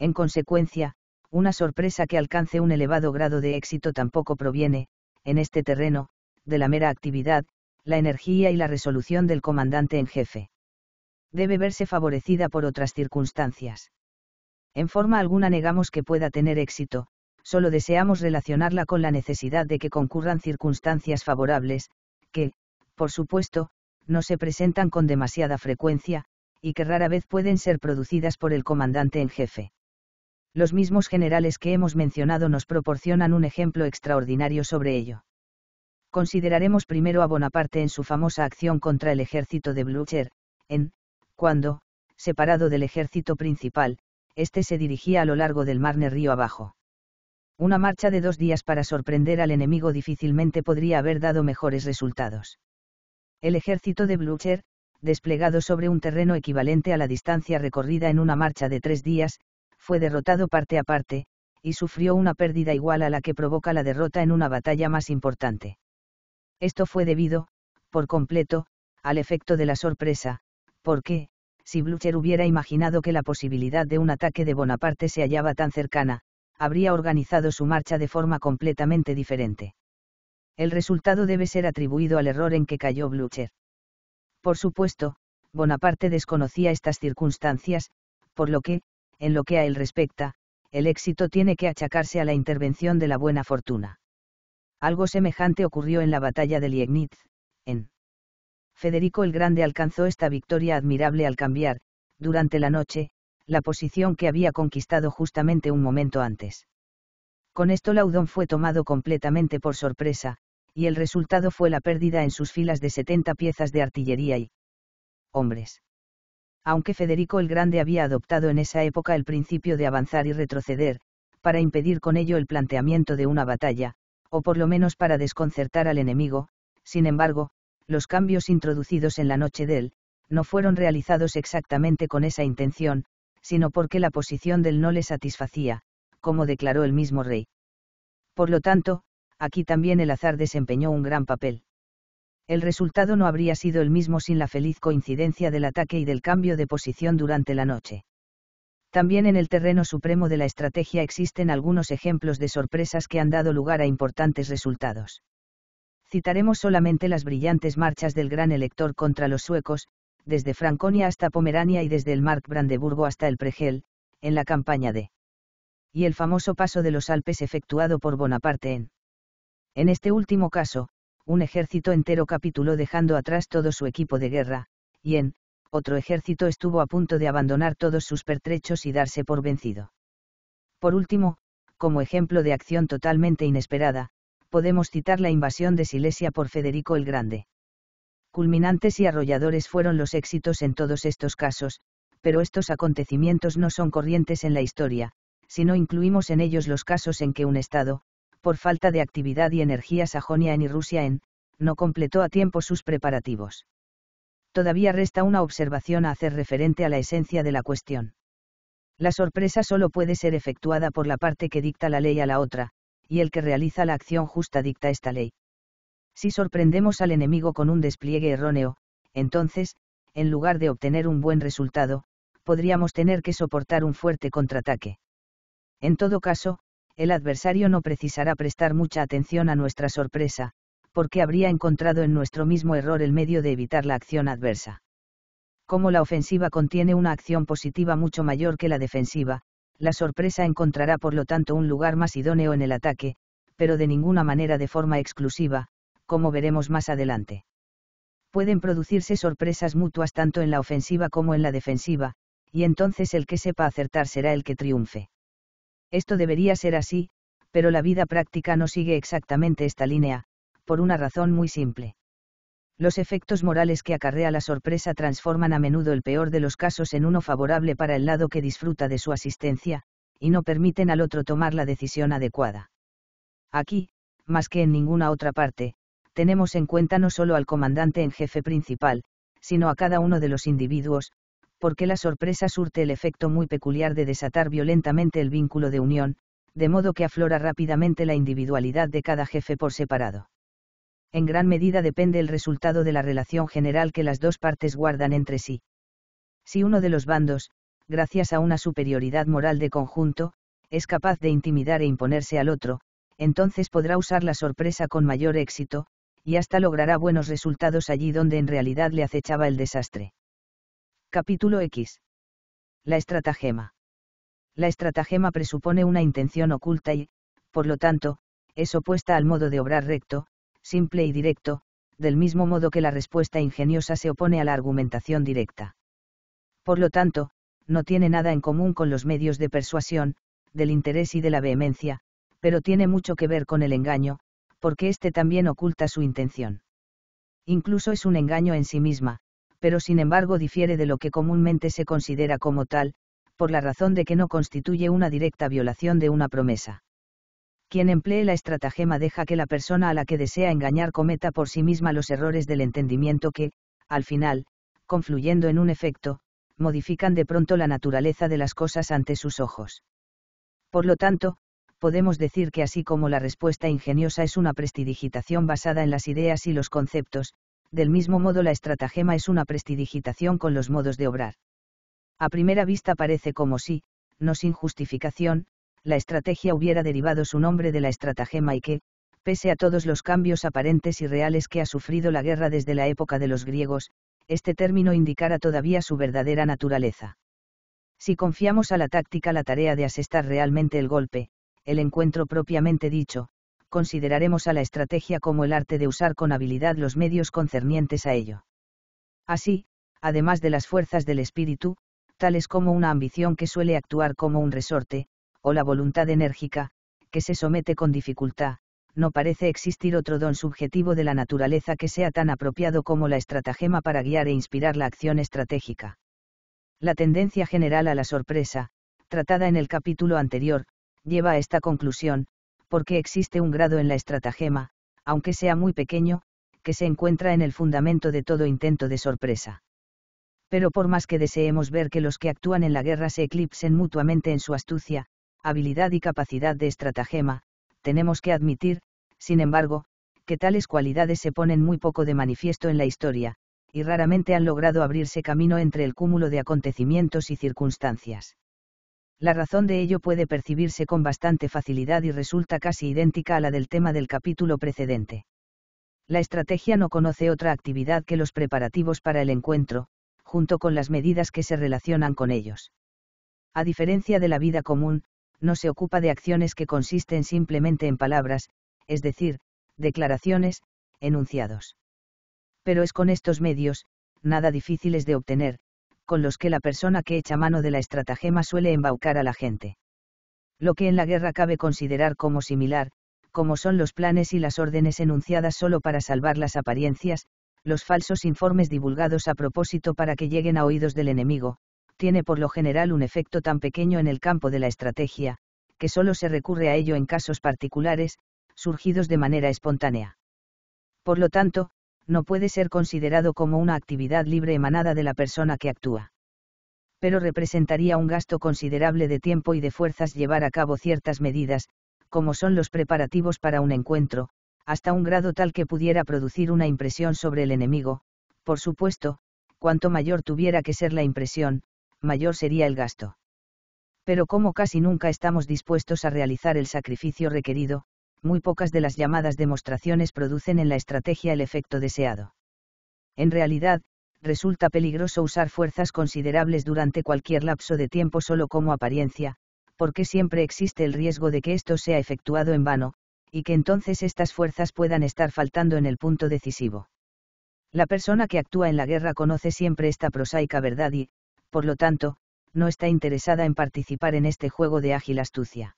En consecuencia, una sorpresa que alcance un elevado grado de éxito tampoco proviene, en este terreno, de la mera actividad, la energía y la resolución del comandante en jefe. Debe verse favorecida por otras circunstancias. En forma alguna negamos que pueda tener éxito, solo deseamos relacionarla con la necesidad de que concurran circunstancias favorables, que, por supuesto, no se presentan con demasiada frecuencia, y que rara vez pueden ser producidas por el comandante en jefe. Los mismos generales que hemos mencionado nos proporcionan un ejemplo extraordinario sobre ello. Consideraremos primero a Bonaparte en su famosa acción contra el ejército de Blücher, en, cuando, separado del ejército principal, este se dirigía a lo largo del Marne río abajo. Una marcha de dos días para sorprender al enemigo difícilmente podría haber dado mejores resultados. El ejército de Blücher, desplegado sobre un terreno equivalente a la distancia recorrida en una marcha de tres días, fue derrotado parte a parte, y sufrió una pérdida igual a la que provoca la derrota en una batalla más importante. Esto fue debido, por completo, al efecto de la sorpresa, porque, si Blücher hubiera imaginado que la posibilidad de un ataque de Bonaparte se hallaba tan cercana, habría organizado su marcha de forma completamente diferente. El resultado debe ser atribuido al error en que cayó Blücher. Por supuesto, Bonaparte desconocía estas circunstancias, por lo que, en lo que a él respecta, el éxito tiene que achacarse a la intervención de la buena fortuna. Algo semejante ocurrió en la batalla de Liegnitz, en Federico el Grande alcanzó esta victoria admirable al cambiar, durante la noche, la posición que había conquistado justamente un momento antes. Con esto Laudón fue tomado completamente por sorpresa, y el resultado fue la pérdida en sus filas de 70 piezas de artillería y hombres aunque Federico el Grande había adoptado en esa época el principio de avanzar y retroceder, para impedir con ello el planteamiento de una batalla, o por lo menos para desconcertar al enemigo, sin embargo, los cambios introducidos en la noche de él, no fueron realizados exactamente con esa intención, sino porque la posición del no le satisfacía, como declaró el mismo rey. Por lo tanto, aquí también el azar desempeñó un gran papel el resultado no habría sido el mismo sin la feliz coincidencia del ataque y del cambio de posición durante la noche. También en el terreno supremo de la estrategia existen algunos ejemplos de sorpresas que han dado lugar a importantes resultados. Citaremos solamente las brillantes marchas del gran elector contra los suecos, desde Franconia hasta Pomerania y desde el Mark Brandeburgo hasta el Pregel, en la campaña de. Y el famoso paso de los Alpes efectuado por Bonaparte en. En este último caso, un ejército entero capituló dejando atrás todo su equipo de guerra, y en, otro ejército estuvo a punto de abandonar todos sus pertrechos y darse por vencido. Por último, como ejemplo de acción totalmente inesperada, podemos citar la invasión de Silesia por Federico el Grande. Culminantes y arrolladores fueron los éxitos en todos estos casos, pero estos acontecimientos no son corrientes en la historia, si no incluimos en ellos los casos en que un Estado, por falta de actividad y energía Sajonia en y Rusia en, no completó a tiempo sus preparativos. Todavía resta una observación a hacer referente a la esencia de la cuestión. La sorpresa solo puede ser efectuada por la parte que dicta la ley a la otra, y el que realiza la acción justa dicta esta ley. Si sorprendemos al enemigo con un despliegue erróneo, entonces, en lugar de obtener un buen resultado, podríamos tener que soportar un fuerte contraataque. En todo caso, el adversario no precisará prestar mucha atención a nuestra sorpresa, porque habría encontrado en nuestro mismo error el medio de evitar la acción adversa. Como la ofensiva contiene una acción positiva mucho mayor que la defensiva, la sorpresa encontrará por lo tanto un lugar más idóneo en el ataque, pero de ninguna manera de forma exclusiva, como veremos más adelante. Pueden producirse sorpresas mutuas tanto en la ofensiva como en la defensiva, y entonces el que sepa acertar será el que triunfe. Esto debería ser así, pero la vida práctica no sigue exactamente esta línea, por una razón muy simple. Los efectos morales que acarrea la sorpresa transforman a menudo el peor de los casos en uno favorable para el lado que disfruta de su asistencia, y no permiten al otro tomar la decisión adecuada. Aquí, más que en ninguna otra parte, tenemos en cuenta no solo al comandante en jefe principal, sino a cada uno de los individuos, porque la sorpresa surte el efecto muy peculiar de desatar violentamente el vínculo de unión, de modo que aflora rápidamente la individualidad de cada jefe por separado. En gran medida depende el resultado de la relación general que las dos partes guardan entre sí. Si uno de los bandos, gracias a una superioridad moral de conjunto, es capaz de intimidar e imponerse al otro, entonces podrá usar la sorpresa con mayor éxito, y hasta logrará buenos resultados allí donde en realidad le acechaba el desastre. Capítulo X. La estratagema. La estratagema presupone una intención oculta y, por lo tanto, es opuesta al modo de obrar recto, simple y directo, del mismo modo que la respuesta ingeniosa se opone a la argumentación directa. Por lo tanto, no tiene nada en común con los medios de persuasión, del interés y de la vehemencia, pero tiene mucho que ver con el engaño, porque éste también oculta su intención. Incluso es un engaño en sí misma, pero sin embargo difiere de lo que comúnmente se considera como tal, por la razón de que no constituye una directa violación de una promesa. Quien emplee la estratagema deja que la persona a la que desea engañar cometa por sí misma los errores del entendimiento que, al final, confluyendo en un efecto, modifican de pronto la naturaleza de las cosas ante sus ojos. Por lo tanto, podemos decir que así como la respuesta ingeniosa es una prestidigitación basada en las ideas y los conceptos, del mismo modo la estratagema es una prestidigitación con los modos de obrar. A primera vista parece como si, no sin justificación, la estrategia hubiera derivado su nombre de la estratagema y que, pese a todos los cambios aparentes y reales que ha sufrido la guerra desde la época de los griegos, este término indicara todavía su verdadera naturaleza. Si confiamos a la táctica la tarea de asestar realmente el golpe, el encuentro propiamente dicho, consideraremos a la estrategia como el arte de usar con habilidad los medios concernientes a ello. Así, además de las fuerzas del espíritu, tales como una ambición que suele actuar como un resorte, o la voluntad enérgica, que se somete con dificultad, no parece existir otro don subjetivo de la naturaleza que sea tan apropiado como la estratagema para guiar e inspirar la acción estratégica. La tendencia general a la sorpresa, tratada en el capítulo anterior, lleva a esta conclusión, porque existe un grado en la estratagema, aunque sea muy pequeño, que se encuentra en el fundamento de todo intento de sorpresa. Pero por más que deseemos ver que los que actúan en la guerra se eclipsen mutuamente en su astucia, habilidad y capacidad de estratagema, tenemos que admitir, sin embargo, que tales cualidades se ponen muy poco de manifiesto en la historia, y raramente han logrado abrirse camino entre el cúmulo de acontecimientos y circunstancias la razón de ello puede percibirse con bastante facilidad y resulta casi idéntica a la del tema del capítulo precedente. La estrategia no conoce otra actividad que los preparativos para el encuentro, junto con las medidas que se relacionan con ellos. A diferencia de la vida común, no se ocupa de acciones que consisten simplemente en palabras, es decir, declaraciones, enunciados. Pero es con estos medios, nada difíciles de obtener, con los que la persona que echa mano de la estratagema suele embaucar a la gente. Lo que en la guerra cabe considerar como similar, como son los planes y las órdenes enunciadas solo para salvar las apariencias, los falsos informes divulgados a propósito para que lleguen a oídos del enemigo, tiene por lo general un efecto tan pequeño en el campo de la estrategia, que solo se recurre a ello en casos particulares, surgidos de manera espontánea. Por lo tanto, no puede ser considerado como una actividad libre emanada de la persona que actúa. Pero representaría un gasto considerable de tiempo y de fuerzas llevar a cabo ciertas medidas, como son los preparativos para un encuentro, hasta un grado tal que pudiera producir una impresión sobre el enemigo, por supuesto, cuanto mayor tuviera que ser la impresión, mayor sería el gasto. Pero como casi nunca estamos dispuestos a realizar el sacrificio requerido, muy pocas de las llamadas demostraciones producen en la estrategia el efecto deseado. En realidad, resulta peligroso usar fuerzas considerables durante cualquier lapso de tiempo solo como apariencia, porque siempre existe el riesgo de que esto sea efectuado en vano, y que entonces estas fuerzas puedan estar faltando en el punto decisivo. La persona que actúa en la guerra conoce siempre esta prosaica verdad y, por lo tanto, no está interesada en participar en este juego de ágil astucia.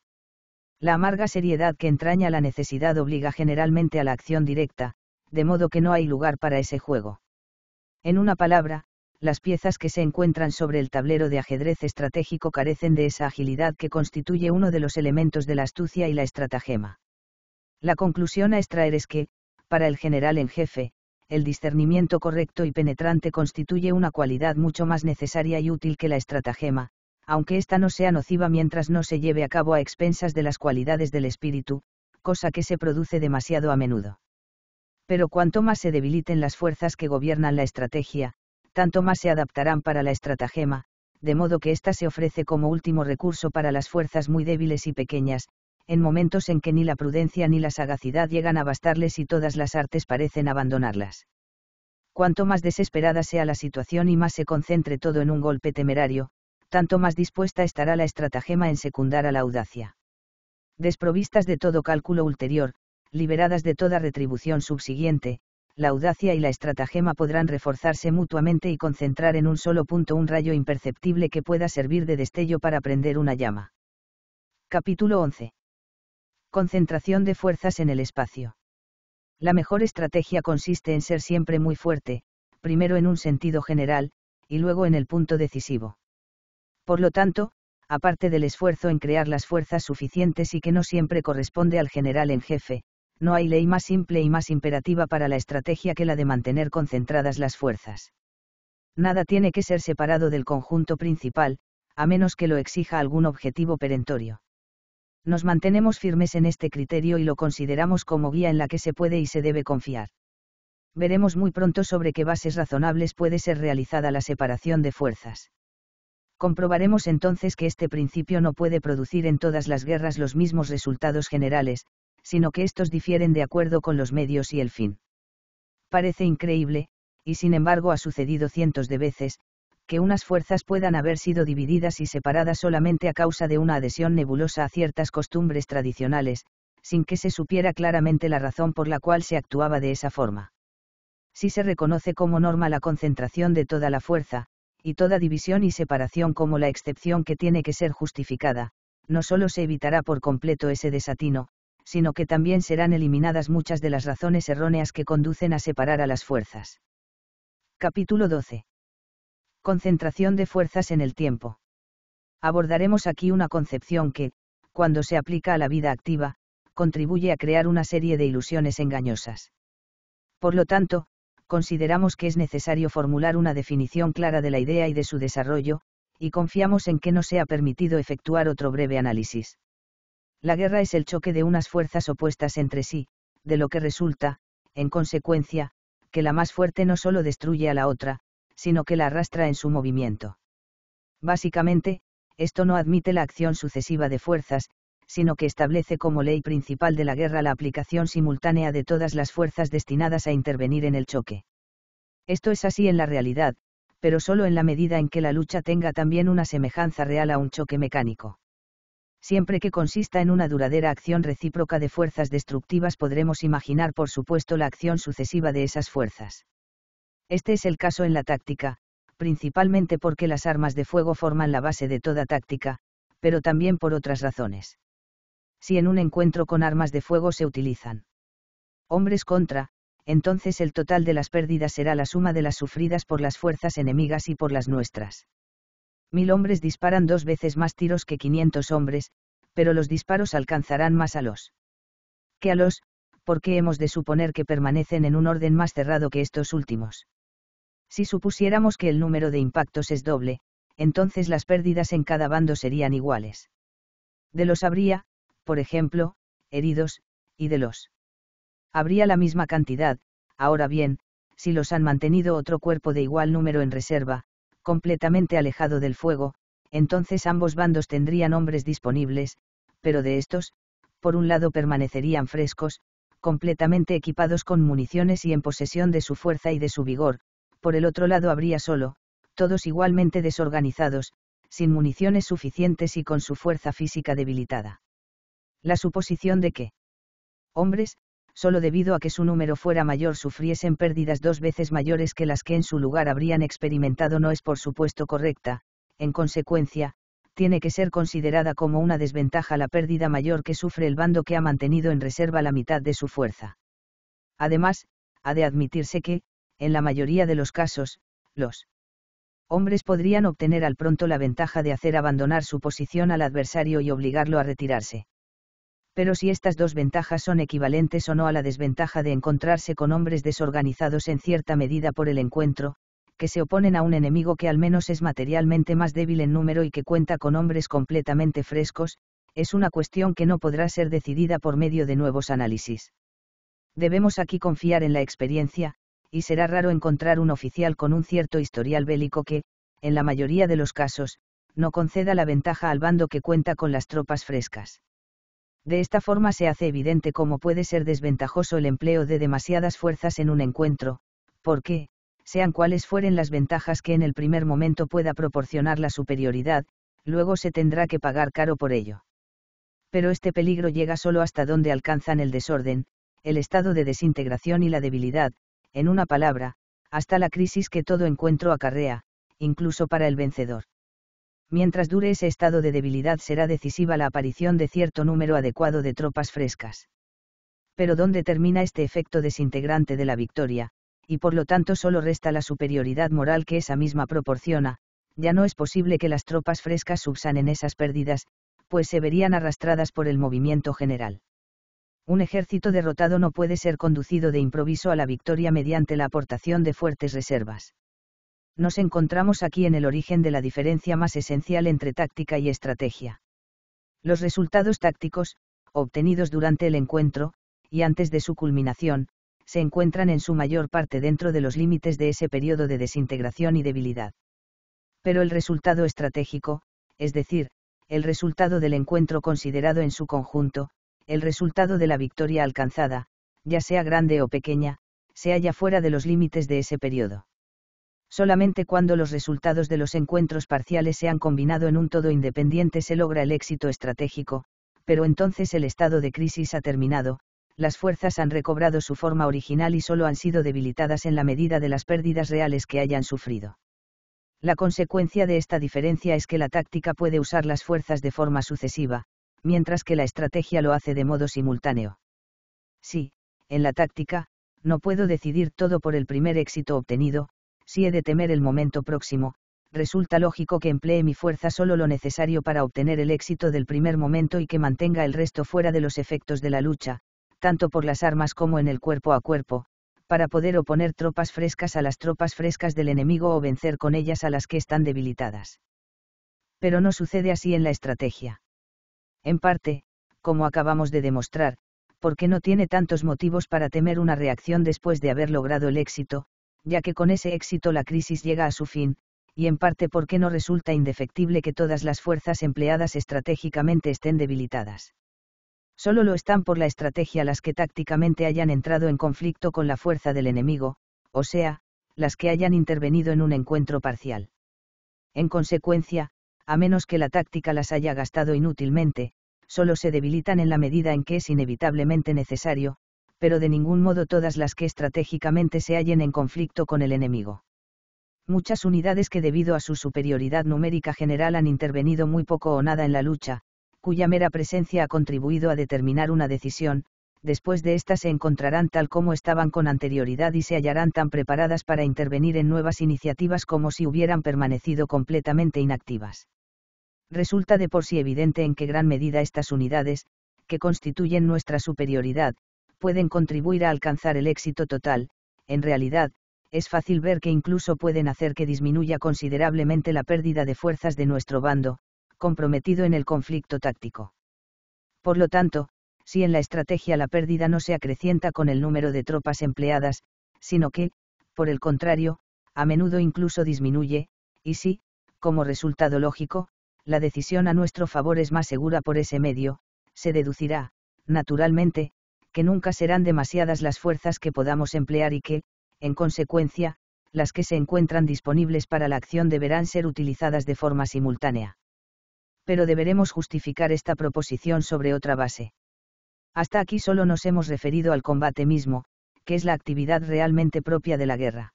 La amarga seriedad que entraña la necesidad obliga generalmente a la acción directa, de modo que no hay lugar para ese juego. En una palabra, las piezas que se encuentran sobre el tablero de ajedrez estratégico carecen de esa agilidad que constituye uno de los elementos de la astucia y la estratagema. La conclusión a extraer es que, para el general en jefe, el discernimiento correcto y penetrante constituye una cualidad mucho más necesaria y útil que la estratagema, aunque ésta no sea nociva mientras no se lleve a cabo a expensas de las cualidades del espíritu, cosa que se produce demasiado a menudo. Pero cuanto más se debiliten las fuerzas que gobiernan la estrategia, tanto más se adaptarán para la estratagema, de modo que ésta se ofrece como último recurso para las fuerzas muy débiles y pequeñas, en momentos en que ni la prudencia ni la sagacidad llegan a bastarles y todas las artes parecen abandonarlas. Cuanto más desesperada sea la situación y más se concentre todo en un golpe temerario, tanto más dispuesta estará la estratagema en secundar a la audacia. Desprovistas de todo cálculo ulterior, liberadas de toda retribución subsiguiente, la audacia y la estratagema podrán reforzarse mutuamente y concentrar en un solo punto un rayo imperceptible que pueda servir de destello para prender una llama. Capítulo 11. Concentración de fuerzas en el espacio. La mejor estrategia consiste en ser siempre muy fuerte, primero en un sentido general, y luego en el punto decisivo. Por lo tanto, aparte del esfuerzo en crear las fuerzas suficientes y que no siempre corresponde al general en jefe, no hay ley más simple y más imperativa para la estrategia que la de mantener concentradas las fuerzas. Nada tiene que ser separado del conjunto principal, a menos que lo exija algún objetivo perentorio. Nos mantenemos firmes en este criterio y lo consideramos como guía en la que se puede y se debe confiar. Veremos muy pronto sobre qué bases razonables puede ser realizada la separación de fuerzas comprobaremos entonces que este principio no puede producir en todas las guerras los mismos resultados generales, sino que estos difieren de acuerdo con los medios y el fin. Parece increíble, y sin embargo ha sucedido cientos de veces, que unas fuerzas puedan haber sido divididas y separadas solamente a causa de una adhesión nebulosa a ciertas costumbres tradicionales, sin que se supiera claramente la razón por la cual se actuaba de esa forma. Si se reconoce como norma la concentración de toda la fuerza, y toda división y separación como la excepción que tiene que ser justificada, no solo se evitará por completo ese desatino, sino que también serán eliminadas muchas de las razones erróneas que conducen a separar a las fuerzas. Capítulo 12. Concentración de fuerzas en el tiempo. Abordaremos aquí una concepción que, cuando se aplica a la vida activa, contribuye a crear una serie de ilusiones engañosas. Por lo tanto, consideramos que es necesario formular una definición clara de la idea y de su desarrollo, y confiamos en que no sea permitido efectuar otro breve análisis. La guerra es el choque de unas fuerzas opuestas entre sí, de lo que resulta, en consecuencia, que la más fuerte no solo destruye a la otra, sino que la arrastra en su movimiento. Básicamente, esto no admite la acción sucesiva de fuerzas, sino que establece como ley principal de la guerra la aplicación simultánea de todas las fuerzas destinadas a intervenir en el choque. Esto es así en la realidad, pero solo en la medida en que la lucha tenga también una semejanza real a un choque mecánico. Siempre que consista en una duradera acción recíproca de fuerzas destructivas podremos imaginar por supuesto la acción sucesiva de esas fuerzas. Este es el caso en la táctica, principalmente porque las armas de fuego forman la base de toda táctica, pero también por otras razones si en un encuentro con armas de fuego se utilizan. Hombres contra, entonces el total de las pérdidas será la suma de las sufridas por las fuerzas enemigas y por las nuestras. Mil hombres disparan dos veces más tiros que 500 hombres, pero los disparos alcanzarán más a los que a los, porque hemos de suponer que permanecen en un orden más cerrado que estos últimos. Si supusiéramos que el número de impactos es doble, entonces las pérdidas en cada bando serían iguales. De los habría, por ejemplo, heridos, y de los. Habría la misma cantidad, ahora bien, si los han mantenido otro cuerpo de igual número en reserva, completamente alejado del fuego, entonces ambos bandos tendrían hombres disponibles, pero de estos, por un lado permanecerían frescos, completamente equipados con municiones y en posesión de su fuerza y de su vigor, por el otro lado habría solo, todos igualmente desorganizados, sin municiones suficientes y con su fuerza física debilitada la suposición de que hombres, solo debido a que su número fuera mayor sufriesen pérdidas dos veces mayores que las que en su lugar habrían experimentado no es por supuesto correcta, en consecuencia, tiene que ser considerada como una desventaja la pérdida mayor que sufre el bando que ha mantenido en reserva la mitad de su fuerza. Además, ha de admitirse que, en la mayoría de los casos, los hombres podrían obtener al pronto la ventaja de hacer abandonar su posición al adversario y obligarlo a retirarse pero si estas dos ventajas son equivalentes o no a la desventaja de encontrarse con hombres desorganizados en cierta medida por el encuentro, que se oponen a un enemigo que al menos es materialmente más débil en número y que cuenta con hombres completamente frescos, es una cuestión que no podrá ser decidida por medio de nuevos análisis. Debemos aquí confiar en la experiencia, y será raro encontrar un oficial con un cierto historial bélico que, en la mayoría de los casos, no conceda la ventaja al bando que cuenta con las tropas frescas. De esta forma se hace evidente cómo puede ser desventajoso el empleo de demasiadas fuerzas en un encuentro, porque, sean cuales fueren las ventajas que en el primer momento pueda proporcionar la superioridad, luego se tendrá que pagar caro por ello. Pero este peligro llega solo hasta donde alcanzan el desorden, el estado de desintegración y la debilidad, en una palabra, hasta la crisis que todo encuentro acarrea, incluso para el vencedor mientras dure ese estado de debilidad será decisiva la aparición de cierto número adecuado de tropas frescas. Pero ¿dónde termina este efecto desintegrante de la victoria? y por lo tanto solo resta la superioridad moral que esa misma proporciona, ya no es posible que las tropas frescas subsanen esas pérdidas, pues se verían arrastradas por el movimiento general. Un ejército derrotado no puede ser conducido de improviso a la victoria mediante la aportación de fuertes reservas nos encontramos aquí en el origen de la diferencia más esencial entre táctica y estrategia. Los resultados tácticos, obtenidos durante el encuentro, y antes de su culminación, se encuentran en su mayor parte dentro de los límites de ese periodo de desintegración y debilidad. Pero el resultado estratégico, es decir, el resultado del encuentro considerado en su conjunto, el resultado de la victoria alcanzada, ya sea grande o pequeña, se halla fuera de los límites de ese periodo solamente cuando los resultados de los encuentros parciales se han combinado en un todo independiente se logra el éxito estratégico, pero entonces el estado de crisis ha terminado, las fuerzas han recobrado su forma original y solo han sido debilitadas en la medida de las pérdidas reales que hayan sufrido. La consecuencia de esta diferencia es que la táctica puede usar las fuerzas de forma sucesiva, mientras que la estrategia lo hace de modo simultáneo. Sí, en la táctica, no puedo decidir todo por el primer éxito obtenido, si he de temer el momento próximo, resulta lógico que emplee mi fuerza solo lo necesario para obtener el éxito del primer momento y que mantenga el resto fuera de los efectos de la lucha, tanto por las armas como en el cuerpo a cuerpo, para poder oponer tropas frescas a las tropas frescas del enemigo o vencer con ellas a las que están debilitadas. Pero no sucede así en la estrategia. En parte, como acabamos de demostrar, porque no tiene tantos motivos para temer una reacción después de haber logrado el éxito, ya que con ese éxito la crisis llega a su fin, y en parte porque no resulta indefectible que todas las fuerzas empleadas estratégicamente estén debilitadas. Solo lo están por la estrategia las que tácticamente hayan entrado en conflicto con la fuerza del enemigo, o sea, las que hayan intervenido en un encuentro parcial. En consecuencia, a menos que la táctica las haya gastado inútilmente, solo se debilitan en la medida en que es inevitablemente necesario, pero de ningún modo todas las que estratégicamente se hallen en conflicto con el enemigo. Muchas unidades que debido a su superioridad numérica general han intervenido muy poco o nada en la lucha, cuya mera presencia ha contribuido a determinar una decisión, después de ésta se encontrarán tal como estaban con anterioridad y se hallarán tan preparadas para intervenir en nuevas iniciativas como si hubieran permanecido completamente inactivas. Resulta de por sí evidente en qué gran medida estas unidades, que constituyen nuestra superioridad, pueden contribuir a alcanzar el éxito total, en realidad, es fácil ver que incluso pueden hacer que disminuya considerablemente la pérdida de fuerzas de nuestro bando, comprometido en el conflicto táctico. Por lo tanto, si en la estrategia la pérdida no se acrecienta con el número de tropas empleadas, sino que, por el contrario, a menudo incluso disminuye, y si, como resultado lógico, la decisión a nuestro favor es más segura por ese medio, se deducirá, naturalmente, que nunca serán demasiadas las fuerzas que podamos emplear y que, en consecuencia, las que se encuentran disponibles para la acción deberán ser utilizadas de forma simultánea. Pero deberemos justificar esta proposición sobre otra base. Hasta aquí solo nos hemos referido al combate mismo, que es la actividad realmente propia de la guerra.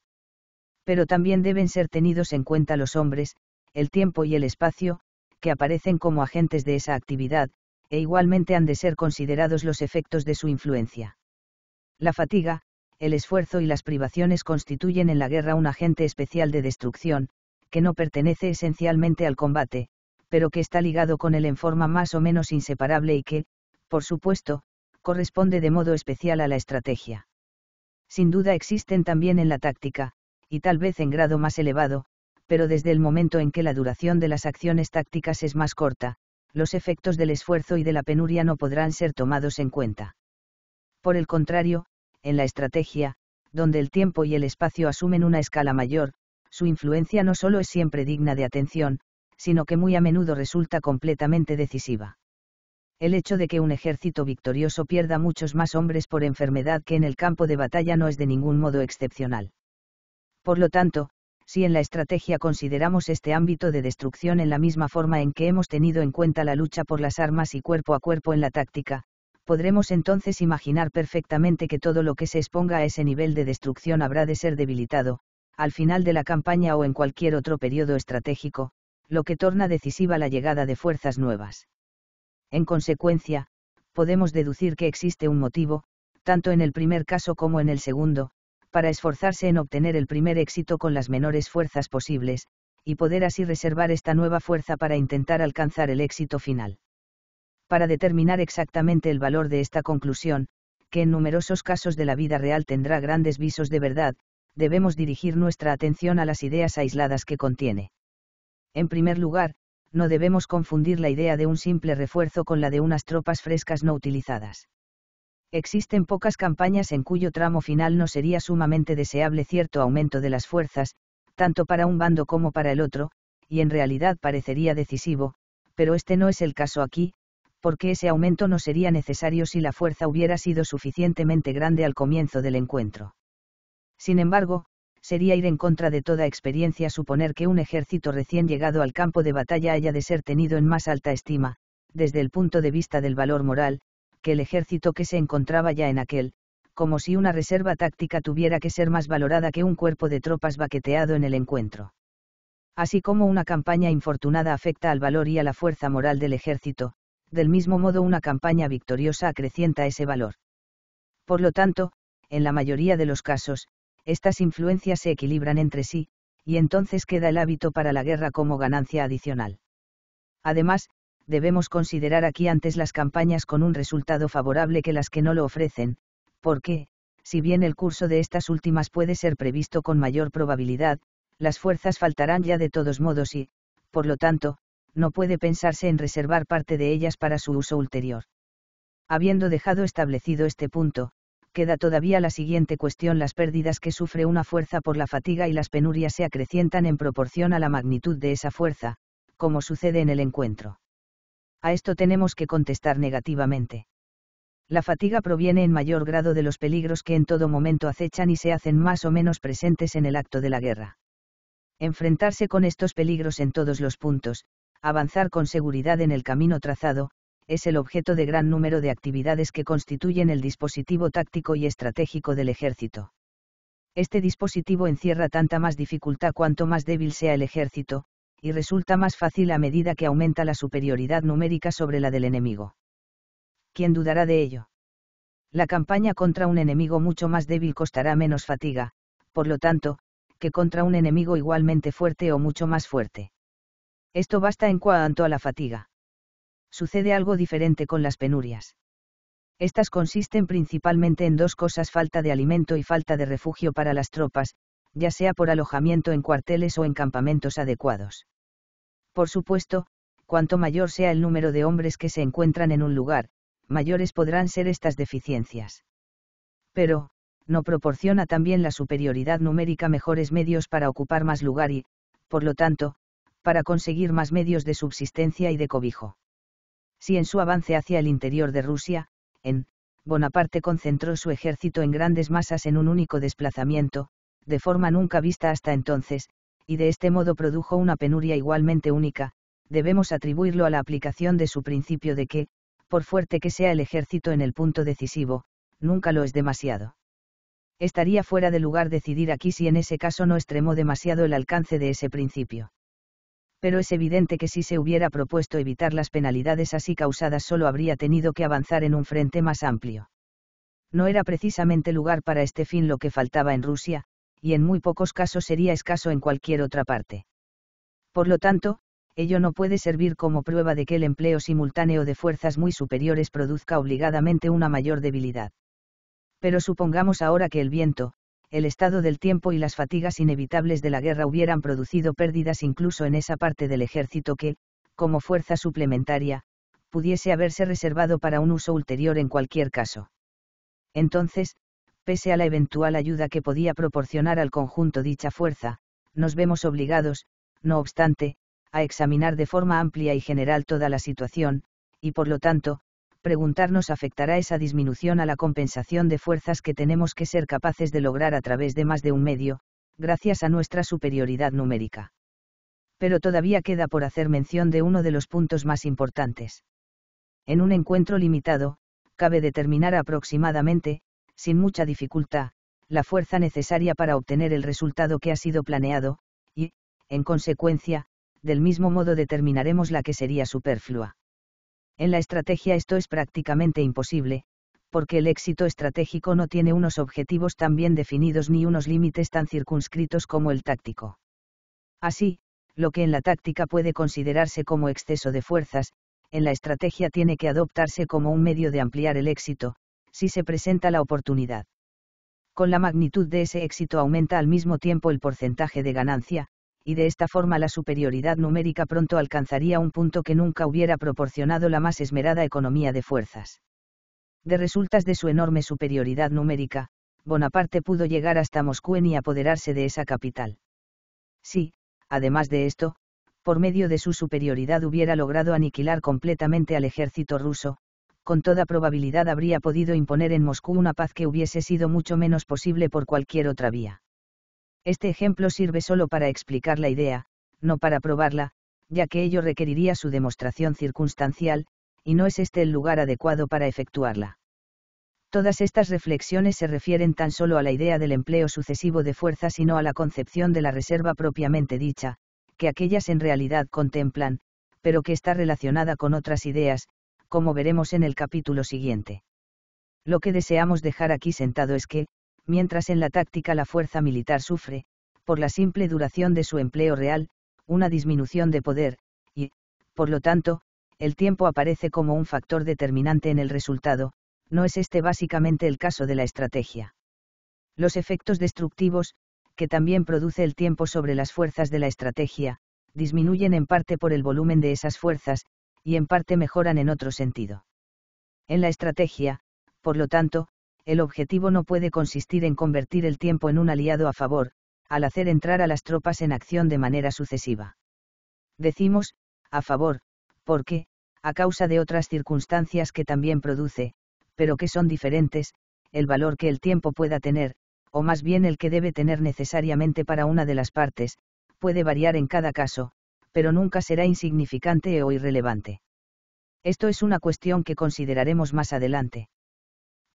Pero también deben ser tenidos en cuenta los hombres, el tiempo y el espacio, que aparecen como agentes de esa actividad, e igualmente han de ser considerados los efectos de su influencia. La fatiga, el esfuerzo y las privaciones constituyen en la guerra un agente especial de destrucción, que no pertenece esencialmente al combate, pero que está ligado con él en forma más o menos inseparable y que, por supuesto, corresponde de modo especial a la estrategia. Sin duda existen también en la táctica, y tal vez en grado más elevado, pero desde el momento en que la duración de las acciones tácticas es más corta, los efectos del esfuerzo y de la penuria no podrán ser tomados en cuenta. Por el contrario, en la estrategia, donde el tiempo y el espacio asumen una escala mayor, su influencia no solo es siempre digna de atención, sino que muy a menudo resulta completamente decisiva. El hecho de que un ejército victorioso pierda muchos más hombres por enfermedad que en el campo de batalla no es de ningún modo excepcional. Por lo tanto, si en la estrategia consideramos este ámbito de destrucción en la misma forma en que hemos tenido en cuenta la lucha por las armas y cuerpo a cuerpo en la táctica, podremos entonces imaginar perfectamente que todo lo que se exponga a ese nivel de destrucción habrá de ser debilitado, al final de la campaña o en cualquier otro periodo estratégico, lo que torna decisiva la llegada de fuerzas nuevas. En consecuencia, podemos deducir que existe un motivo, tanto en el primer caso como en el segundo, para esforzarse en obtener el primer éxito con las menores fuerzas posibles, y poder así reservar esta nueva fuerza para intentar alcanzar el éxito final. Para determinar exactamente el valor de esta conclusión, que en numerosos casos de la vida real tendrá grandes visos de verdad, debemos dirigir nuestra atención a las ideas aisladas que contiene. En primer lugar, no debemos confundir la idea de un simple refuerzo con la de unas tropas frescas no utilizadas. Existen pocas campañas en cuyo tramo final no sería sumamente deseable cierto aumento de las fuerzas, tanto para un bando como para el otro, y en realidad parecería decisivo, pero este no es el caso aquí, porque ese aumento no sería necesario si la fuerza hubiera sido suficientemente grande al comienzo del encuentro. Sin embargo, sería ir en contra de toda experiencia suponer que un ejército recién llegado al campo de batalla haya de ser tenido en más alta estima, desde el punto de vista del valor moral, que el ejército que se encontraba ya en aquel, como si una reserva táctica tuviera que ser más valorada que un cuerpo de tropas baqueteado en el encuentro. Así como una campaña infortunada afecta al valor y a la fuerza moral del ejército, del mismo modo una campaña victoriosa acrecienta ese valor. Por lo tanto, en la mayoría de los casos, estas influencias se equilibran entre sí, y entonces queda el hábito para la guerra como ganancia adicional. Además, debemos considerar aquí antes las campañas con un resultado favorable que las que no lo ofrecen, porque, si bien el curso de estas últimas puede ser previsto con mayor probabilidad, las fuerzas faltarán ya de todos modos y, por lo tanto, no puede pensarse en reservar parte de ellas para su uso ulterior. Habiendo dejado establecido este punto, queda todavía la siguiente cuestión. Las pérdidas que sufre una fuerza por la fatiga y las penurias se acrecientan en proporción a la magnitud de esa fuerza, como sucede en el encuentro. A esto tenemos que contestar negativamente. La fatiga proviene en mayor grado de los peligros que en todo momento acechan y se hacen más o menos presentes en el acto de la guerra. Enfrentarse con estos peligros en todos los puntos, avanzar con seguridad en el camino trazado, es el objeto de gran número de actividades que constituyen el dispositivo táctico y estratégico del ejército. Este dispositivo encierra tanta más dificultad cuanto más débil sea el ejército, y resulta más fácil a medida que aumenta la superioridad numérica sobre la del enemigo. ¿Quién dudará de ello? La campaña contra un enemigo mucho más débil costará menos fatiga, por lo tanto, que contra un enemigo igualmente fuerte o mucho más fuerte. Esto basta en cuanto a la fatiga. Sucede algo diferente con las penurias. Estas consisten principalmente en dos cosas, falta de alimento y falta de refugio para las tropas, ya sea por alojamiento en cuarteles o en campamentos adecuados. Por supuesto, cuanto mayor sea el número de hombres que se encuentran en un lugar, mayores podrán ser estas deficiencias. Pero, no proporciona también la superioridad numérica mejores medios para ocupar más lugar y, por lo tanto, para conseguir más medios de subsistencia y de cobijo. Si en su avance hacia el interior de Rusia, en Bonaparte concentró su ejército en grandes masas en un único desplazamiento, de forma nunca vista hasta entonces, y de este modo produjo una penuria igualmente única, debemos atribuirlo a la aplicación de su principio de que, por fuerte que sea el ejército en el punto decisivo, nunca lo es demasiado. Estaría fuera de lugar decidir aquí si en ese caso no extremó demasiado el alcance de ese principio. Pero es evidente que si se hubiera propuesto evitar las penalidades así causadas solo habría tenido que avanzar en un frente más amplio. No era precisamente lugar para este fin lo que faltaba en Rusia, y en muy pocos casos sería escaso en cualquier otra parte. Por lo tanto, ello no puede servir como prueba de que el empleo simultáneo de fuerzas muy superiores produzca obligadamente una mayor debilidad. Pero supongamos ahora que el viento, el estado del tiempo y las fatigas inevitables de la guerra hubieran producido pérdidas incluso en esa parte del ejército que, como fuerza suplementaria, pudiese haberse reservado para un uso ulterior en cualquier caso. Entonces, pese a la eventual ayuda que podía proporcionar al conjunto dicha fuerza, nos vemos obligados, no obstante, a examinar de forma amplia y general toda la situación, y por lo tanto, preguntarnos afectará esa disminución a la compensación de fuerzas que tenemos que ser capaces de lograr a través de más de un medio, gracias a nuestra superioridad numérica. Pero todavía queda por hacer mención de uno de los puntos más importantes. En un encuentro limitado, cabe determinar aproximadamente, sin mucha dificultad, la fuerza necesaria para obtener el resultado que ha sido planeado, y, en consecuencia, del mismo modo determinaremos la que sería superflua. En la estrategia esto es prácticamente imposible, porque el éxito estratégico no tiene unos objetivos tan bien definidos ni unos límites tan circunscritos como el táctico. Así, lo que en la táctica puede considerarse como exceso de fuerzas, en la estrategia tiene que adoptarse como un medio de ampliar el éxito, si se presenta la oportunidad. Con la magnitud de ese éxito aumenta al mismo tiempo el porcentaje de ganancia, y de esta forma la superioridad numérica pronto alcanzaría un punto que nunca hubiera proporcionado la más esmerada economía de fuerzas. De resultas de su enorme superioridad numérica, Bonaparte pudo llegar hasta Moscú y apoderarse de esa capital. Sí, además de esto, por medio de su superioridad hubiera logrado aniquilar completamente al ejército ruso, con toda probabilidad habría podido imponer en Moscú una paz que hubiese sido mucho menos posible por cualquier otra vía. Este ejemplo sirve solo para explicar la idea, no para probarla, ya que ello requeriría su demostración circunstancial, y no es este el lugar adecuado para efectuarla. Todas estas reflexiones se refieren tan solo a la idea del empleo sucesivo de y sino a la concepción de la reserva propiamente dicha, que aquellas en realidad contemplan, pero que está relacionada con otras ideas, como veremos en el capítulo siguiente. Lo que deseamos dejar aquí sentado es que, mientras en la táctica la fuerza militar sufre, por la simple duración de su empleo real, una disminución de poder, y, por lo tanto, el tiempo aparece como un factor determinante en el resultado, no es este básicamente el caso de la estrategia. Los efectos destructivos, que también produce el tiempo sobre las fuerzas de la estrategia, disminuyen en parte por el volumen de esas fuerzas, y en parte mejoran en otro sentido. En la estrategia, por lo tanto, el objetivo no puede consistir en convertir el tiempo en un aliado a favor, al hacer entrar a las tropas en acción de manera sucesiva. Decimos, a favor, porque, a causa de otras circunstancias que también produce, pero que son diferentes, el valor que el tiempo pueda tener, o más bien el que debe tener necesariamente para una de las partes, puede variar en cada caso, pero nunca será insignificante o irrelevante. Esto es una cuestión que consideraremos más adelante.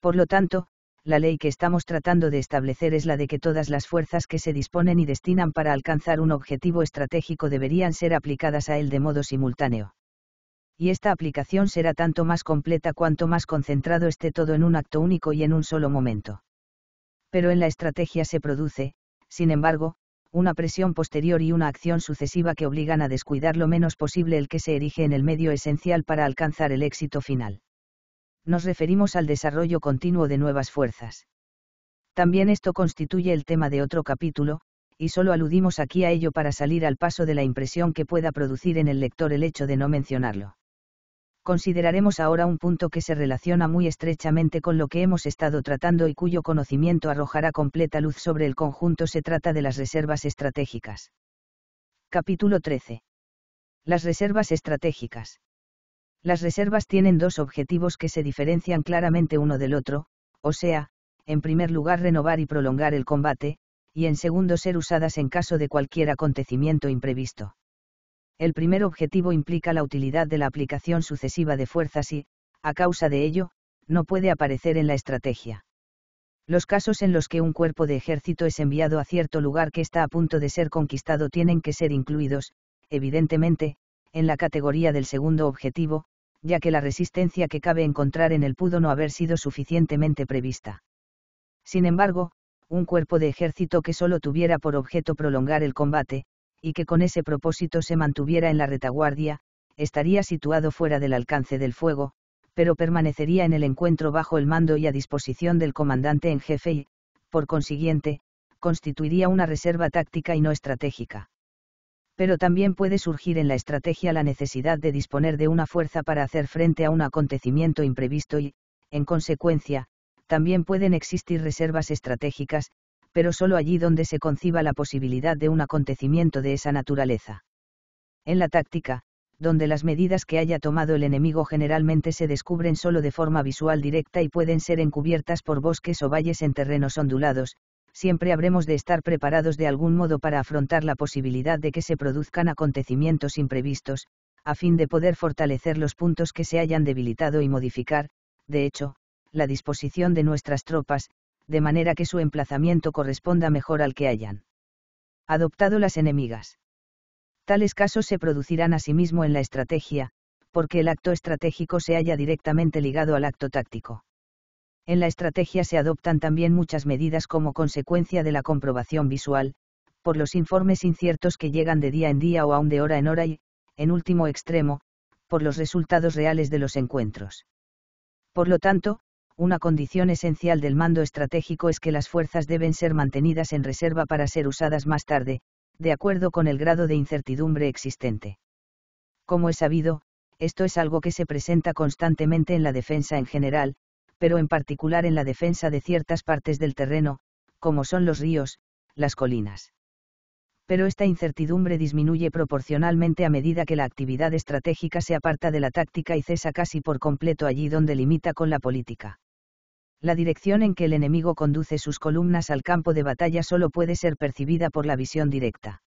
Por lo tanto, la ley que estamos tratando de establecer es la de que todas las fuerzas que se disponen y destinan para alcanzar un objetivo estratégico deberían ser aplicadas a él de modo simultáneo. Y esta aplicación será tanto más completa cuanto más concentrado esté todo en un acto único y en un solo momento. Pero en la estrategia se produce, sin embargo, una presión posterior y una acción sucesiva que obligan a descuidar lo menos posible el que se erige en el medio esencial para alcanzar el éxito final. Nos referimos al desarrollo continuo de nuevas fuerzas. También esto constituye el tema de otro capítulo, y solo aludimos aquí a ello para salir al paso de la impresión que pueda producir en el lector el hecho de no mencionarlo consideraremos ahora un punto que se relaciona muy estrechamente con lo que hemos estado tratando y cuyo conocimiento arrojará completa luz sobre el conjunto. Se trata de las reservas estratégicas. Capítulo 13. Las reservas estratégicas. Las reservas tienen dos objetivos que se diferencian claramente uno del otro, o sea, en primer lugar renovar y prolongar el combate, y en segundo ser usadas en caso de cualquier acontecimiento imprevisto. El primer objetivo implica la utilidad de la aplicación sucesiva de fuerzas y, a causa de ello, no puede aparecer en la estrategia. Los casos en los que un cuerpo de ejército es enviado a cierto lugar que está a punto de ser conquistado tienen que ser incluidos, evidentemente, en la categoría del segundo objetivo, ya que la resistencia que cabe encontrar en él pudo no haber sido suficientemente prevista. Sin embargo, un cuerpo de ejército que solo tuviera por objeto prolongar el combate, y que con ese propósito se mantuviera en la retaguardia, estaría situado fuera del alcance del fuego, pero permanecería en el encuentro bajo el mando y a disposición del comandante en jefe y, por consiguiente, constituiría una reserva táctica y no estratégica. Pero también puede surgir en la estrategia la necesidad de disponer de una fuerza para hacer frente a un acontecimiento imprevisto y, en consecuencia, también pueden existir reservas estratégicas, pero solo allí donde se conciba la posibilidad de un acontecimiento de esa naturaleza. En la táctica, donde las medidas que haya tomado el enemigo generalmente se descubren solo de forma visual directa y pueden ser encubiertas por bosques o valles en terrenos ondulados, siempre habremos de estar preparados de algún modo para afrontar la posibilidad de que se produzcan acontecimientos imprevistos, a fin de poder fortalecer los puntos que se hayan debilitado y modificar, de hecho, la disposición de nuestras tropas, de manera que su emplazamiento corresponda mejor al que hayan adoptado las enemigas. Tales casos se producirán asimismo en la estrategia, porque el acto estratégico se halla directamente ligado al acto táctico. En la estrategia se adoptan también muchas medidas como consecuencia de la comprobación visual, por los informes inciertos que llegan de día en día o aún de hora en hora y, en último extremo, por los resultados reales de los encuentros. Por lo tanto, una condición esencial del mando estratégico es que las fuerzas deben ser mantenidas en reserva para ser usadas más tarde, de acuerdo con el grado de incertidumbre existente. Como es sabido, esto es algo que se presenta constantemente en la defensa en general, pero en particular en la defensa de ciertas partes del terreno, como son los ríos, las colinas. Pero esta incertidumbre disminuye proporcionalmente a medida que la actividad estratégica se aparta de la táctica y cesa casi por completo allí donde limita con la política la dirección en que el enemigo conduce sus columnas al campo de batalla solo puede ser percibida por la visión directa.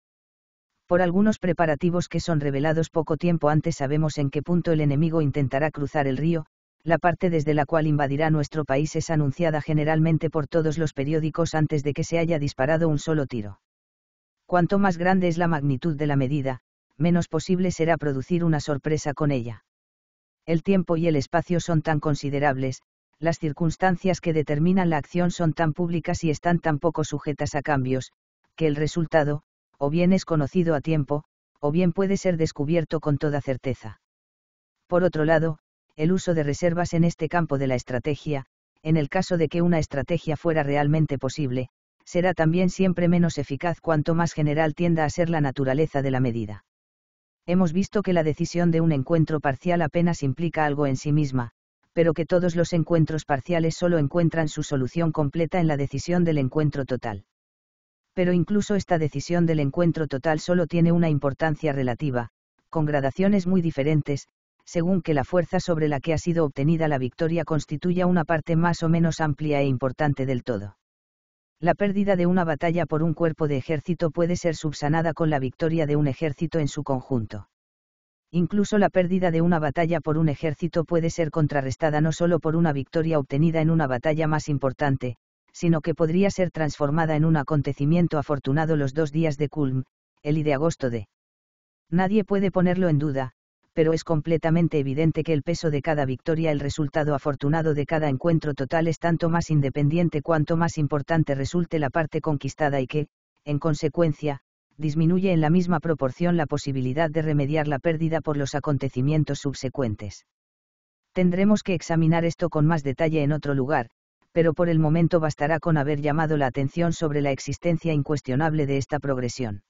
Por algunos preparativos que son revelados poco tiempo antes sabemos en qué punto el enemigo intentará cruzar el río, la parte desde la cual invadirá nuestro país es anunciada generalmente por todos los periódicos antes de que se haya disparado un solo tiro. Cuanto más grande es la magnitud de la medida, menos posible será producir una sorpresa con ella. El tiempo y el espacio son tan considerables, las circunstancias que determinan la acción son tan públicas y están tan poco sujetas a cambios, que el resultado, o bien es conocido a tiempo, o bien puede ser descubierto con toda certeza. Por otro lado, el uso de reservas en este campo de la estrategia, en el caso de que una estrategia fuera realmente posible, será también siempre menos eficaz cuanto más general tienda a ser la naturaleza de la medida. Hemos visto que la decisión de un encuentro parcial apenas implica algo en sí misma, pero que todos los encuentros parciales solo encuentran su solución completa en la decisión del encuentro total. Pero incluso esta decisión del encuentro total solo tiene una importancia relativa, con gradaciones muy diferentes, según que la fuerza sobre la que ha sido obtenida la victoria constituya una parte más o menos amplia e importante del todo. La pérdida de una batalla por un cuerpo de ejército puede ser subsanada con la victoria de un ejército en su conjunto incluso la pérdida de una batalla por un ejército puede ser contrarrestada no solo por una victoria obtenida en una batalla más importante, sino que podría ser transformada en un acontecimiento afortunado los dos días de Kulm, el y de agosto de. Nadie puede ponerlo en duda, pero es completamente evidente que el peso de cada victoria, el resultado afortunado de cada encuentro total es tanto más independiente cuanto más importante resulte la parte conquistada y que, en consecuencia, disminuye en la misma proporción la posibilidad de remediar la pérdida por los acontecimientos subsecuentes. Tendremos que examinar esto con más detalle en otro lugar, pero por el momento bastará con haber llamado la atención sobre la existencia incuestionable de esta progresión.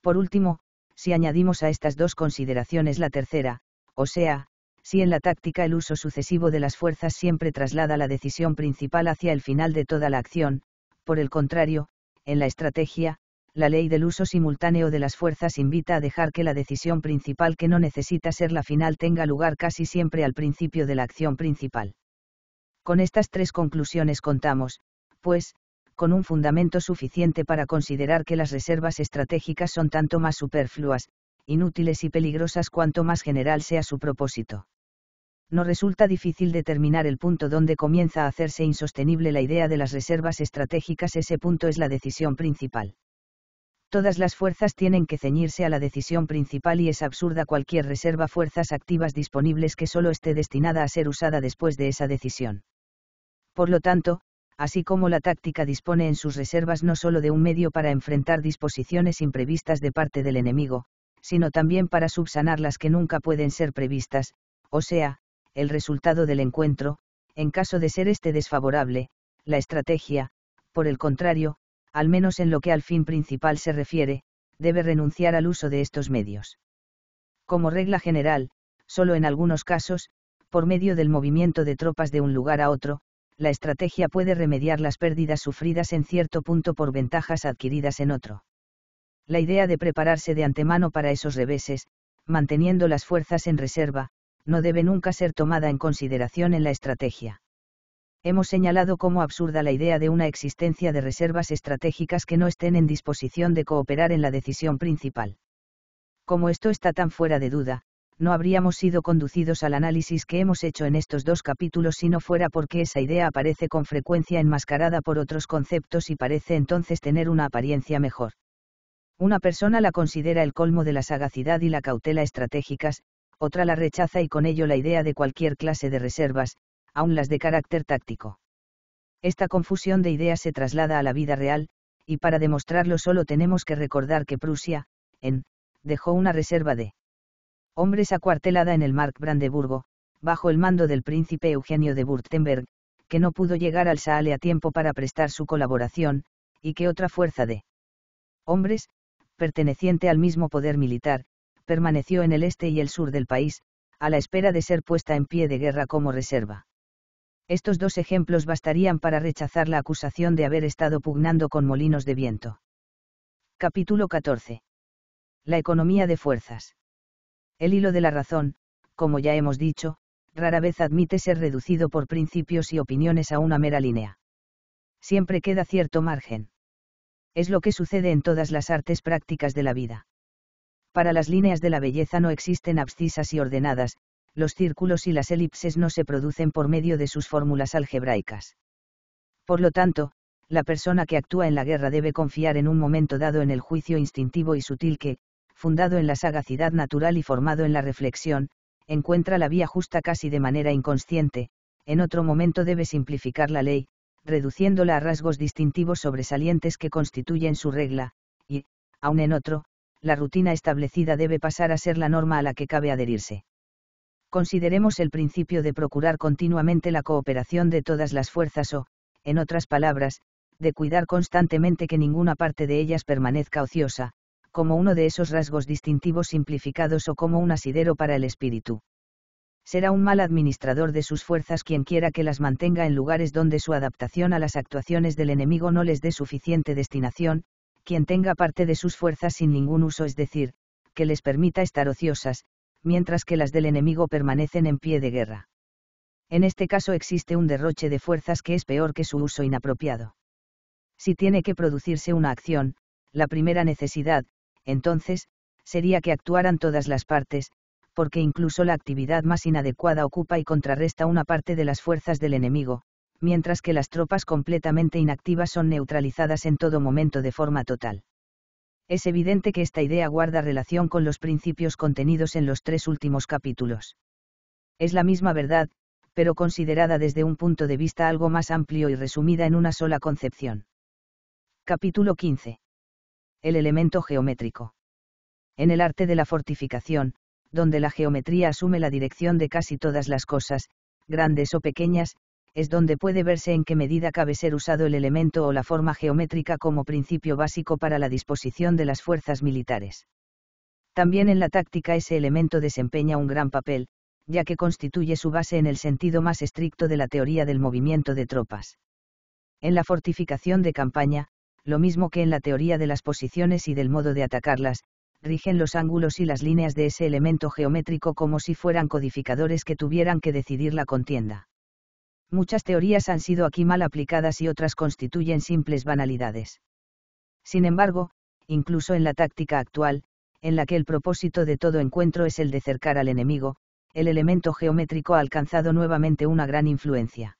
Por último, si añadimos a estas dos consideraciones la tercera, o sea, si en la táctica el uso sucesivo de las fuerzas siempre traslada la decisión principal hacia el final de toda la acción, por el contrario, en la estrategia, la ley del uso simultáneo de las fuerzas invita a dejar que la decisión principal que no necesita ser la final tenga lugar casi siempre al principio de la acción principal. Con estas tres conclusiones contamos, pues, con un fundamento suficiente para considerar que las reservas estratégicas son tanto más superfluas, inútiles y peligrosas cuanto más general sea su propósito. No resulta difícil determinar el punto donde comienza a hacerse insostenible la idea de las reservas estratégicas, ese punto es la decisión principal Todas las fuerzas tienen que ceñirse a la decisión principal y es absurda cualquier reserva fuerzas activas disponibles que solo esté destinada a ser usada después de esa decisión. Por lo tanto, así como la táctica dispone en sus reservas no solo de un medio para enfrentar disposiciones imprevistas de parte del enemigo, sino también para subsanar las que nunca pueden ser previstas, o sea, el resultado del encuentro, en caso de ser este desfavorable, la estrategia, por el contrario, al menos en lo que al fin principal se refiere, debe renunciar al uso de estos medios. Como regla general, solo en algunos casos, por medio del movimiento de tropas de un lugar a otro, la estrategia puede remediar las pérdidas sufridas en cierto punto por ventajas adquiridas en otro. La idea de prepararse de antemano para esos reveses, manteniendo las fuerzas en reserva, no debe nunca ser tomada en consideración en la estrategia hemos señalado como absurda la idea de una existencia de reservas estratégicas que no estén en disposición de cooperar en la decisión principal. Como esto está tan fuera de duda, no habríamos sido conducidos al análisis que hemos hecho en estos dos capítulos si no fuera porque esa idea aparece con frecuencia enmascarada por otros conceptos y parece entonces tener una apariencia mejor. Una persona la considera el colmo de la sagacidad y la cautela estratégicas, otra la rechaza y con ello la idea de cualquier clase de reservas, aún las de carácter táctico. Esta confusión de ideas se traslada a la vida real, y para demostrarlo solo tenemos que recordar que Prusia, en, dejó una reserva de hombres acuartelada en el Mark Brandeburgo, bajo el mando del príncipe Eugenio de Württemberg, que no pudo llegar al Saale a tiempo para prestar su colaboración, y que otra fuerza de hombres, perteneciente al mismo poder militar, permaneció en el este y el sur del país, a la espera de ser puesta en pie de guerra como reserva. Estos dos ejemplos bastarían para rechazar la acusación de haber estado pugnando con molinos de viento. Capítulo 14. La economía de fuerzas. El hilo de la razón, como ya hemos dicho, rara vez admite ser reducido por principios y opiniones a una mera línea. Siempre queda cierto margen. Es lo que sucede en todas las artes prácticas de la vida. Para las líneas de la belleza no existen abscisas y ordenadas, los círculos y las elipses no se producen por medio de sus fórmulas algebraicas. Por lo tanto, la persona que actúa en la guerra debe confiar en un momento dado en el juicio instintivo y sutil que, fundado en la sagacidad natural y formado en la reflexión, encuentra la vía justa casi de manera inconsciente, en otro momento debe simplificar la ley, reduciéndola a rasgos distintivos sobresalientes que constituyen su regla, y, aun en otro, la rutina establecida debe pasar a ser la norma a la que cabe adherirse consideremos el principio de procurar continuamente la cooperación de todas las fuerzas o, en otras palabras, de cuidar constantemente que ninguna parte de ellas permanezca ociosa, como uno de esos rasgos distintivos simplificados o como un asidero para el espíritu. Será un mal administrador de sus fuerzas quien quiera que las mantenga en lugares donde su adaptación a las actuaciones del enemigo no les dé suficiente destinación, quien tenga parte de sus fuerzas sin ningún uso, es decir, que les permita estar ociosas, mientras que las del enemigo permanecen en pie de guerra. En este caso existe un derroche de fuerzas que es peor que su uso inapropiado. Si tiene que producirse una acción, la primera necesidad, entonces, sería que actuaran todas las partes, porque incluso la actividad más inadecuada ocupa y contrarresta una parte de las fuerzas del enemigo, mientras que las tropas completamente inactivas son neutralizadas en todo momento de forma total es evidente que esta idea guarda relación con los principios contenidos en los tres últimos capítulos. Es la misma verdad, pero considerada desde un punto de vista algo más amplio y resumida en una sola concepción. Capítulo 15. El elemento geométrico. En el arte de la fortificación, donde la geometría asume la dirección de casi todas las cosas, grandes o pequeñas, es donde puede verse en qué medida cabe ser usado el elemento o la forma geométrica como principio básico para la disposición de las fuerzas militares. También en la táctica ese elemento desempeña un gran papel, ya que constituye su base en el sentido más estricto de la teoría del movimiento de tropas. En la fortificación de campaña, lo mismo que en la teoría de las posiciones y del modo de atacarlas, rigen los ángulos y las líneas de ese elemento geométrico como si fueran codificadores que tuvieran que decidir la contienda. Muchas teorías han sido aquí mal aplicadas y otras constituyen simples banalidades. Sin embargo, incluso en la táctica actual, en la que el propósito de todo encuentro es el de cercar al enemigo, el elemento geométrico ha alcanzado nuevamente una gran influencia.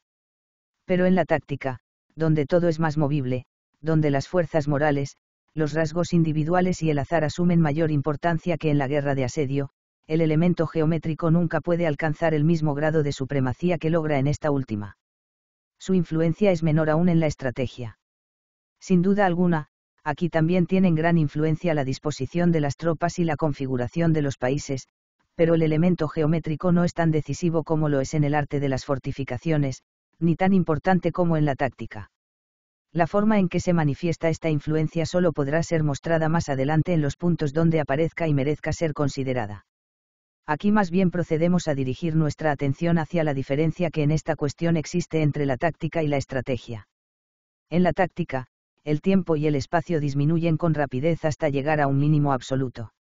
Pero en la táctica, donde todo es más movible, donde las fuerzas morales, los rasgos individuales y el azar asumen mayor importancia que en la guerra de asedio, el elemento geométrico nunca puede alcanzar el mismo grado de supremacía que logra en esta última. Su influencia es menor aún en la estrategia. Sin duda alguna, aquí también tienen gran influencia la disposición de las tropas y la configuración de los países, pero el elemento geométrico no es tan decisivo como lo es en el arte de las fortificaciones, ni tan importante como en la táctica. La forma en que se manifiesta esta influencia solo podrá ser mostrada más adelante en los puntos donde aparezca y merezca ser considerada aquí más bien procedemos a dirigir nuestra atención hacia la diferencia que en esta cuestión existe entre la táctica y la estrategia. En la táctica, el tiempo y el espacio disminuyen con rapidez hasta llegar a un mínimo absoluto.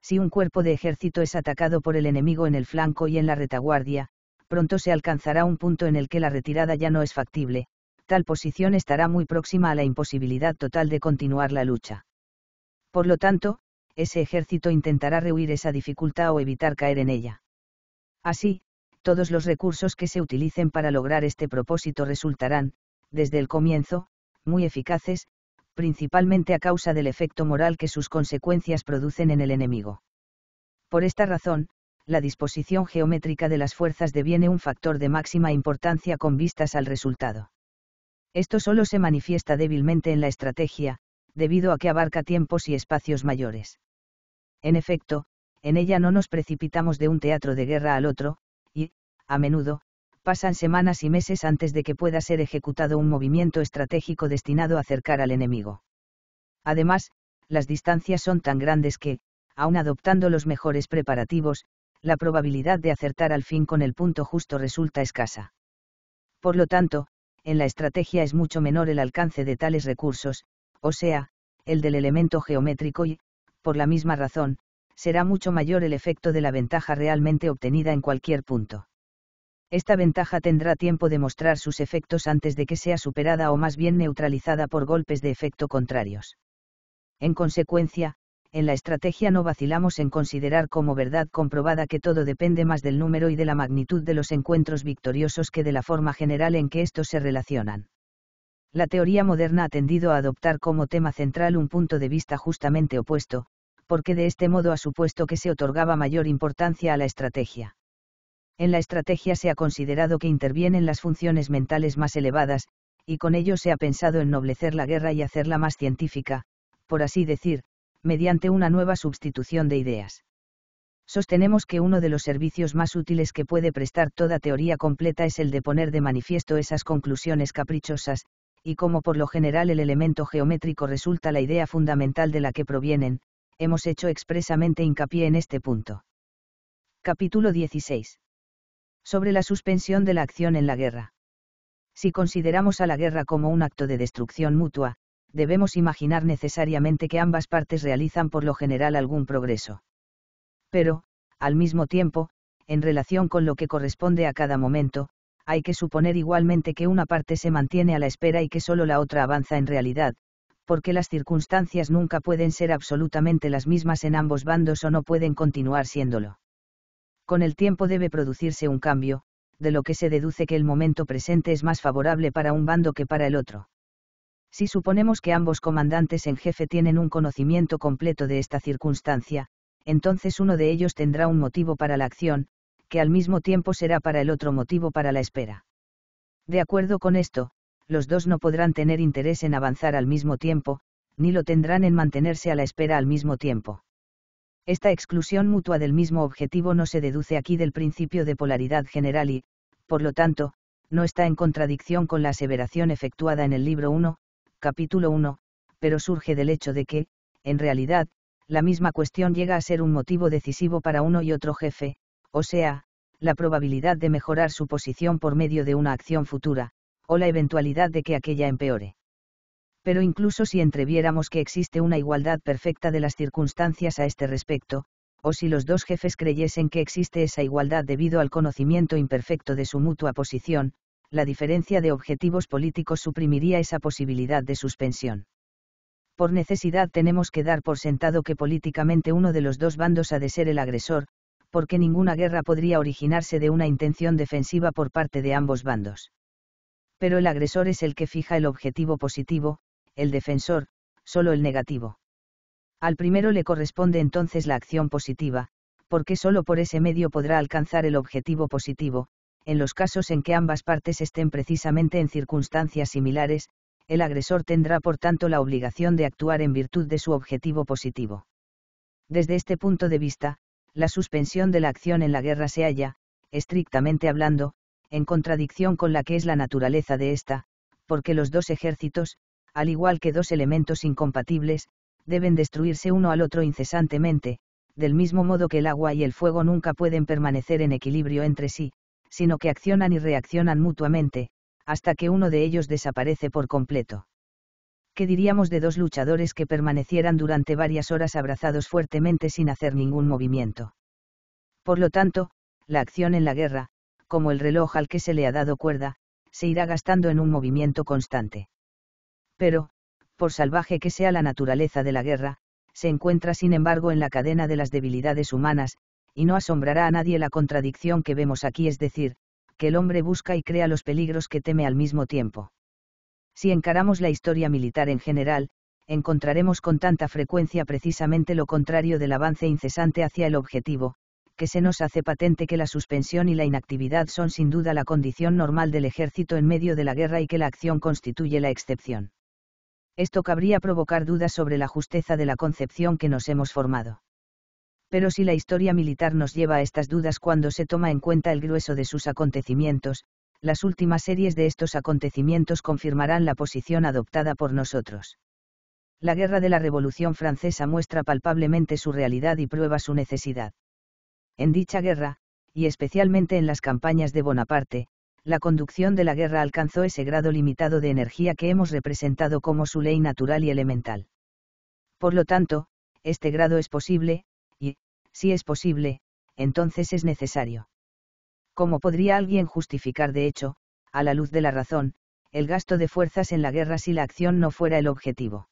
Si un cuerpo de ejército es atacado por el enemigo en el flanco y en la retaguardia, pronto se alcanzará un punto en el que la retirada ya no es factible, tal posición estará muy próxima a la imposibilidad total de continuar la lucha. Por lo tanto, ese ejército intentará rehuir esa dificultad o evitar caer en ella. Así, todos los recursos que se utilicen para lograr este propósito resultarán, desde el comienzo, muy eficaces, principalmente a causa del efecto moral que sus consecuencias producen en el enemigo. Por esta razón, la disposición geométrica de las fuerzas deviene un factor de máxima importancia con vistas al resultado. Esto solo se manifiesta débilmente en la estrategia, debido a que abarca tiempos y espacios mayores. En efecto, en ella no nos precipitamos de un teatro de guerra al otro, y, a menudo, pasan semanas y meses antes de que pueda ser ejecutado un movimiento estratégico destinado a acercar al enemigo. Además, las distancias son tan grandes que, aun adoptando los mejores preparativos, la probabilidad de acertar al fin con el punto justo resulta escasa. Por lo tanto, en la estrategia es mucho menor el alcance de tales recursos, o sea, el del elemento geométrico y, por la misma razón, será mucho mayor el efecto de la ventaja realmente obtenida en cualquier punto. Esta ventaja tendrá tiempo de mostrar sus efectos antes de que sea superada o más bien neutralizada por golpes de efecto contrarios. En consecuencia, en la estrategia no vacilamos en considerar como verdad comprobada que todo depende más del número y de la magnitud de los encuentros victoriosos que de la forma general en que estos se relacionan. La teoría moderna ha tendido a adoptar como tema central un punto de vista justamente opuesto, porque de este modo ha supuesto que se otorgaba mayor importancia a la estrategia. En la estrategia se ha considerado que intervienen las funciones mentales más elevadas, y con ello se ha pensado ennoblecer la guerra y hacerla más científica, por así decir, mediante una nueva sustitución de ideas. Sostenemos que uno de los servicios más útiles que puede prestar toda teoría completa es el de poner de manifiesto esas conclusiones caprichosas, y como por lo general el elemento geométrico resulta la idea fundamental de la que provienen, hemos hecho expresamente hincapié en este punto. Capítulo 16. Sobre la suspensión de la acción en la guerra. Si consideramos a la guerra como un acto de destrucción mutua, debemos imaginar necesariamente que ambas partes realizan por lo general algún progreso. Pero, al mismo tiempo, en relación con lo que corresponde a cada momento, hay que suponer igualmente que una parte se mantiene a la espera y que solo la otra avanza en realidad, porque las circunstancias nunca pueden ser absolutamente las mismas en ambos bandos o no pueden continuar siéndolo. Con el tiempo debe producirse un cambio, de lo que se deduce que el momento presente es más favorable para un bando que para el otro. Si suponemos que ambos comandantes en jefe tienen un conocimiento completo de esta circunstancia, entonces uno de ellos tendrá un motivo para la acción, que al mismo tiempo será para el otro motivo para la espera. De acuerdo con esto, los dos no podrán tener interés en avanzar al mismo tiempo, ni lo tendrán en mantenerse a la espera al mismo tiempo. Esta exclusión mutua del mismo objetivo no se deduce aquí del principio de polaridad general y, por lo tanto, no está en contradicción con la aseveración efectuada en el libro 1, capítulo 1, pero surge del hecho de que, en realidad, la misma cuestión llega a ser un motivo decisivo para uno y otro jefe, o sea, la probabilidad de mejorar su posición por medio de una acción futura, o la eventualidad de que aquella empeore. Pero incluso si entreviéramos que existe una igualdad perfecta de las circunstancias a este respecto, o si los dos jefes creyesen que existe esa igualdad debido al conocimiento imperfecto de su mutua posición, la diferencia de objetivos políticos suprimiría esa posibilidad de suspensión. Por necesidad tenemos que dar por sentado que políticamente uno de los dos bandos ha de ser el agresor, porque ninguna guerra podría originarse de una intención defensiva por parte de ambos bandos. Pero el agresor es el que fija el objetivo positivo, el defensor, solo el negativo. Al primero le corresponde entonces la acción positiva, porque solo por ese medio podrá alcanzar el objetivo positivo, en los casos en que ambas partes estén precisamente en circunstancias similares, el agresor tendrá por tanto la obligación de actuar en virtud de su objetivo positivo. Desde este punto de vista, la suspensión de la acción en la guerra se halla, estrictamente hablando, en contradicción con la que es la naturaleza de esta, porque los dos ejércitos, al igual que dos elementos incompatibles, deben destruirse uno al otro incesantemente, del mismo modo que el agua y el fuego nunca pueden permanecer en equilibrio entre sí, sino que accionan y reaccionan mutuamente, hasta que uno de ellos desaparece por completo. ¿qué diríamos de dos luchadores que permanecieran durante varias horas abrazados fuertemente sin hacer ningún movimiento. Por lo tanto, la acción en la guerra, como el reloj al que se le ha dado cuerda, se irá gastando en un movimiento constante. Pero, por salvaje que sea la naturaleza de la guerra, se encuentra sin embargo en la cadena de las debilidades humanas, y no asombrará a nadie la contradicción que vemos aquí, es decir, que el hombre busca y crea los peligros que teme al mismo tiempo. Si encaramos la historia militar en general, encontraremos con tanta frecuencia precisamente lo contrario del avance incesante hacia el objetivo, que se nos hace patente que la suspensión y la inactividad son sin duda la condición normal del ejército en medio de la guerra y que la acción constituye la excepción. Esto cabría provocar dudas sobre la justeza de la concepción que nos hemos formado. Pero si la historia militar nos lleva a estas dudas cuando se toma en cuenta el grueso de sus acontecimientos, las últimas series de estos acontecimientos confirmarán la posición adoptada por nosotros. La guerra de la Revolución Francesa muestra palpablemente su realidad y prueba su necesidad. En dicha guerra, y especialmente en las campañas de Bonaparte, la conducción de la guerra alcanzó ese grado limitado de energía que hemos representado como su ley natural y elemental. Por lo tanto, este grado es posible, y, si es posible, entonces es necesario. ¿Cómo podría alguien justificar de hecho, a la luz de la razón, el gasto de fuerzas en la guerra si la acción no fuera el objetivo?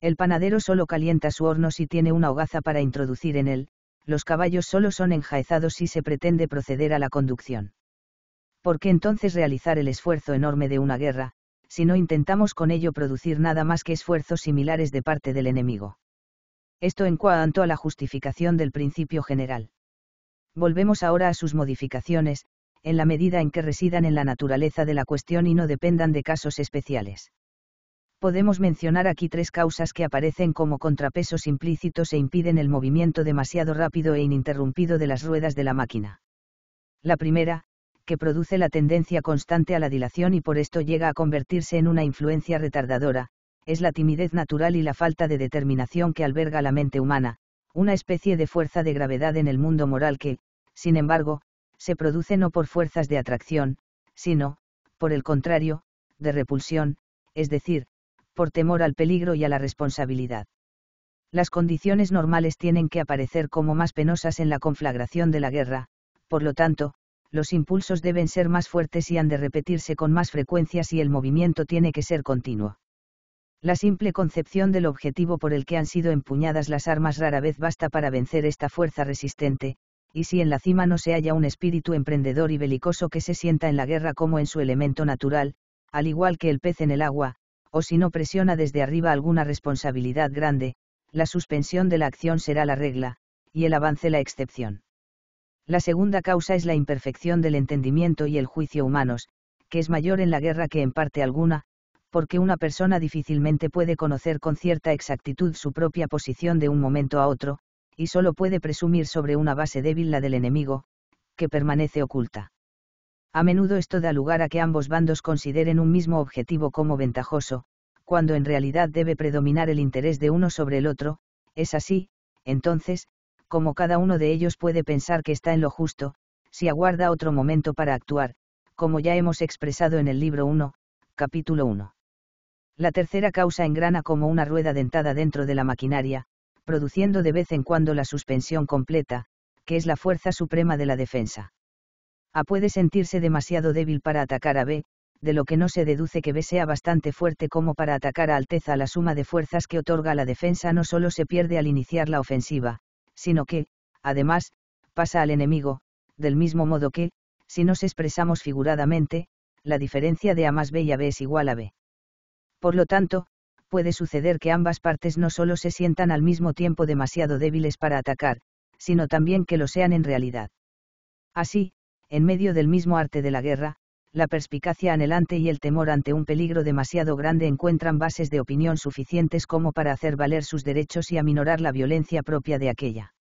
El panadero solo calienta su horno si tiene una hogaza para introducir en él, los caballos solo son enjaezados si se pretende proceder a la conducción. ¿Por qué entonces realizar el esfuerzo enorme de una guerra, si no intentamos con ello producir nada más que esfuerzos similares de parte del enemigo? Esto en cuanto a la justificación del principio general. Volvemos ahora a sus modificaciones, en la medida en que residan en la naturaleza de la cuestión y no dependan de casos especiales. Podemos mencionar aquí tres causas que aparecen como contrapesos implícitos e impiden el movimiento demasiado rápido e ininterrumpido de las ruedas de la máquina. La primera, que produce la tendencia constante a la dilación y por esto llega a convertirse en una influencia retardadora, es la timidez natural y la falta de determinación que alberga la mente humana, una especie de fuerza de gravedad en el mundo moral que, sin embargo, se produce no por fuerzas de atracción, sino, por el contrario, de repulsión, es decir, por temor al peligro y a la responsabilidad. Las condiciones normales tienen que aparecer como más penosas en la conflagración de la guerra, por lo tanto, los impulsos deben ser más fuertes y han de repetirse con más frecuencia si el movimiento tiene que ser continuo. La simple concepción del objetivo por el que han sido empuñadas las armas rara vez basta para vencer esta fuerza resistente, y si en la cima no se halla un espíritu emprendedor y belicoso que se sienta en la guerra como en su elemento natural, al igual que el pez en el agua, o si no presiona desde arriba alguna responsabilidad grande, la suspensión de la acción será la regla, y el avance la excepción. La segunda causa es la imperfección del entendimiento y el juicio humanos, que es mayor en la guerra que en parte alguna, porque una persona difícilmente puede conocer con cierta exactitud su propia posición de un momento a otro, y solo puede presumir sobre una base débil la del enemigo, que permanece oculta. A menudo esto da lugar a que ambos bandos consideren un mismo objetivo como ventajoso, cuando en realidad debe predominar el interés de uno sobre el otro, es así, entonces, como cada uno de ellos puede pensar que está en lo justo, si aguarda otro momento para actuar, como ya hemos expresado en el libro 1, capítulo 1. La tercera causa engrana como una rueda dentada dentro de la maquinaria, produciendo de vez en cuando la suspensión completa, que es la fuerza suprema de la defensa. A puede sentirse demasiado débil para atacar a B, de lo que no se deduce que B sea bastante fuerte como para atacar a Alteza. La suma de fuerzas que otorga la defensa no solo se pierde al iniciar la ofensiva, sino que, además, pasa al enemigo, del mismo modo que, si nos expresamos figuradamente, la diferencia de A más B y a B es igual a B. Por lo tanto, puede suceder que ambas partes no solo se sientan al mismo tiempo demasiado débiles para atacar, sino también que lo sean en realidad. Así, en medio del mismo arte de la guerra, la perspicacia anhelante y el temor ante un peligro demasiado grande encuentran bases de opinión suficientes como para hacer valer sus derechos y aminorar la violencia propia de aquella.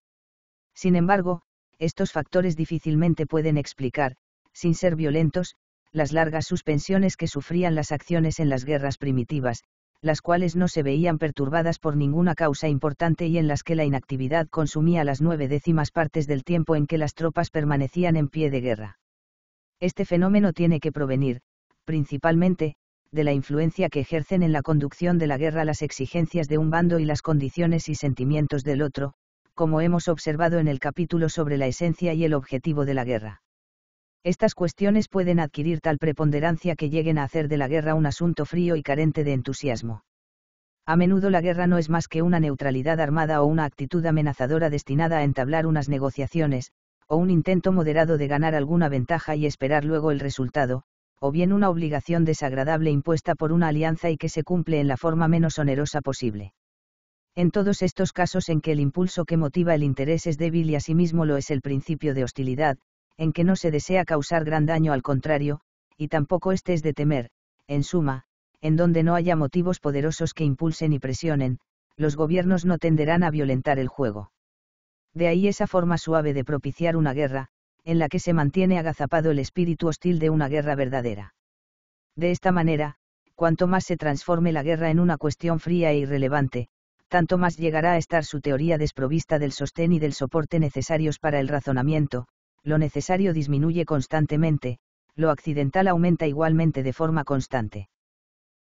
Sin embargo, estos factores difícilmente pueden explicar, sin ser violentos, las largas suspensiones que sufrían las acciones en las guerras primitivas, las cuales no se veían perturbadas por ninguna causa importante y en las que la inactividad consumía las nueve décimas partes del tiempo en que las tropas permanecían en pie de guerra. Este fenómeno tiene que provenir, principalmente, de la influencia que ejercen en la conducción de la guerra las exigencias de un bando y las condiciones y sentimientos del otro, como hemos observado en el capítulo sobre la esencia y el objetivo de la guerra. Estas cuestiones pueden adquirir tal preponderancia que lleguen a hacer de la guerra un asunto frío y carente de entusiasmo. A menudo la guerra no es más que una neutralidad armada o una actitud amenazadora destinada a entablar unas negociaciones, o un intento moderado de ganar alguna ventaja y esperar luego el resultado, o bien una obligación desagradable impuesta por una alianza y que se cumple en la forma menos onerosa posible. En todos estos casos en que el impulso que motiva el interés es débil y asimismo lo es el principio de hostilidad, en que no se desea causar gran daño al contrario, y tampoco este es de temer, en suma, en donde no haya motivos poderosos que impulsen y presionen, los gobiernos no tenderán a violentar el juego. De ahí esa forma suave de propiciar una guerra, en la que se mantiene agazapado el espíritu hostil de una guerra verdadera. De esta manera, cuanto más se transforme la guerra en una cuestión fría e irrelevante, tanto más llegará a estar su teoría desprovista del sostén y del soporte necesarios para el razonamiento, lo necesario disminuye constantemente, lo accidental aumenta igualmente de forma constante.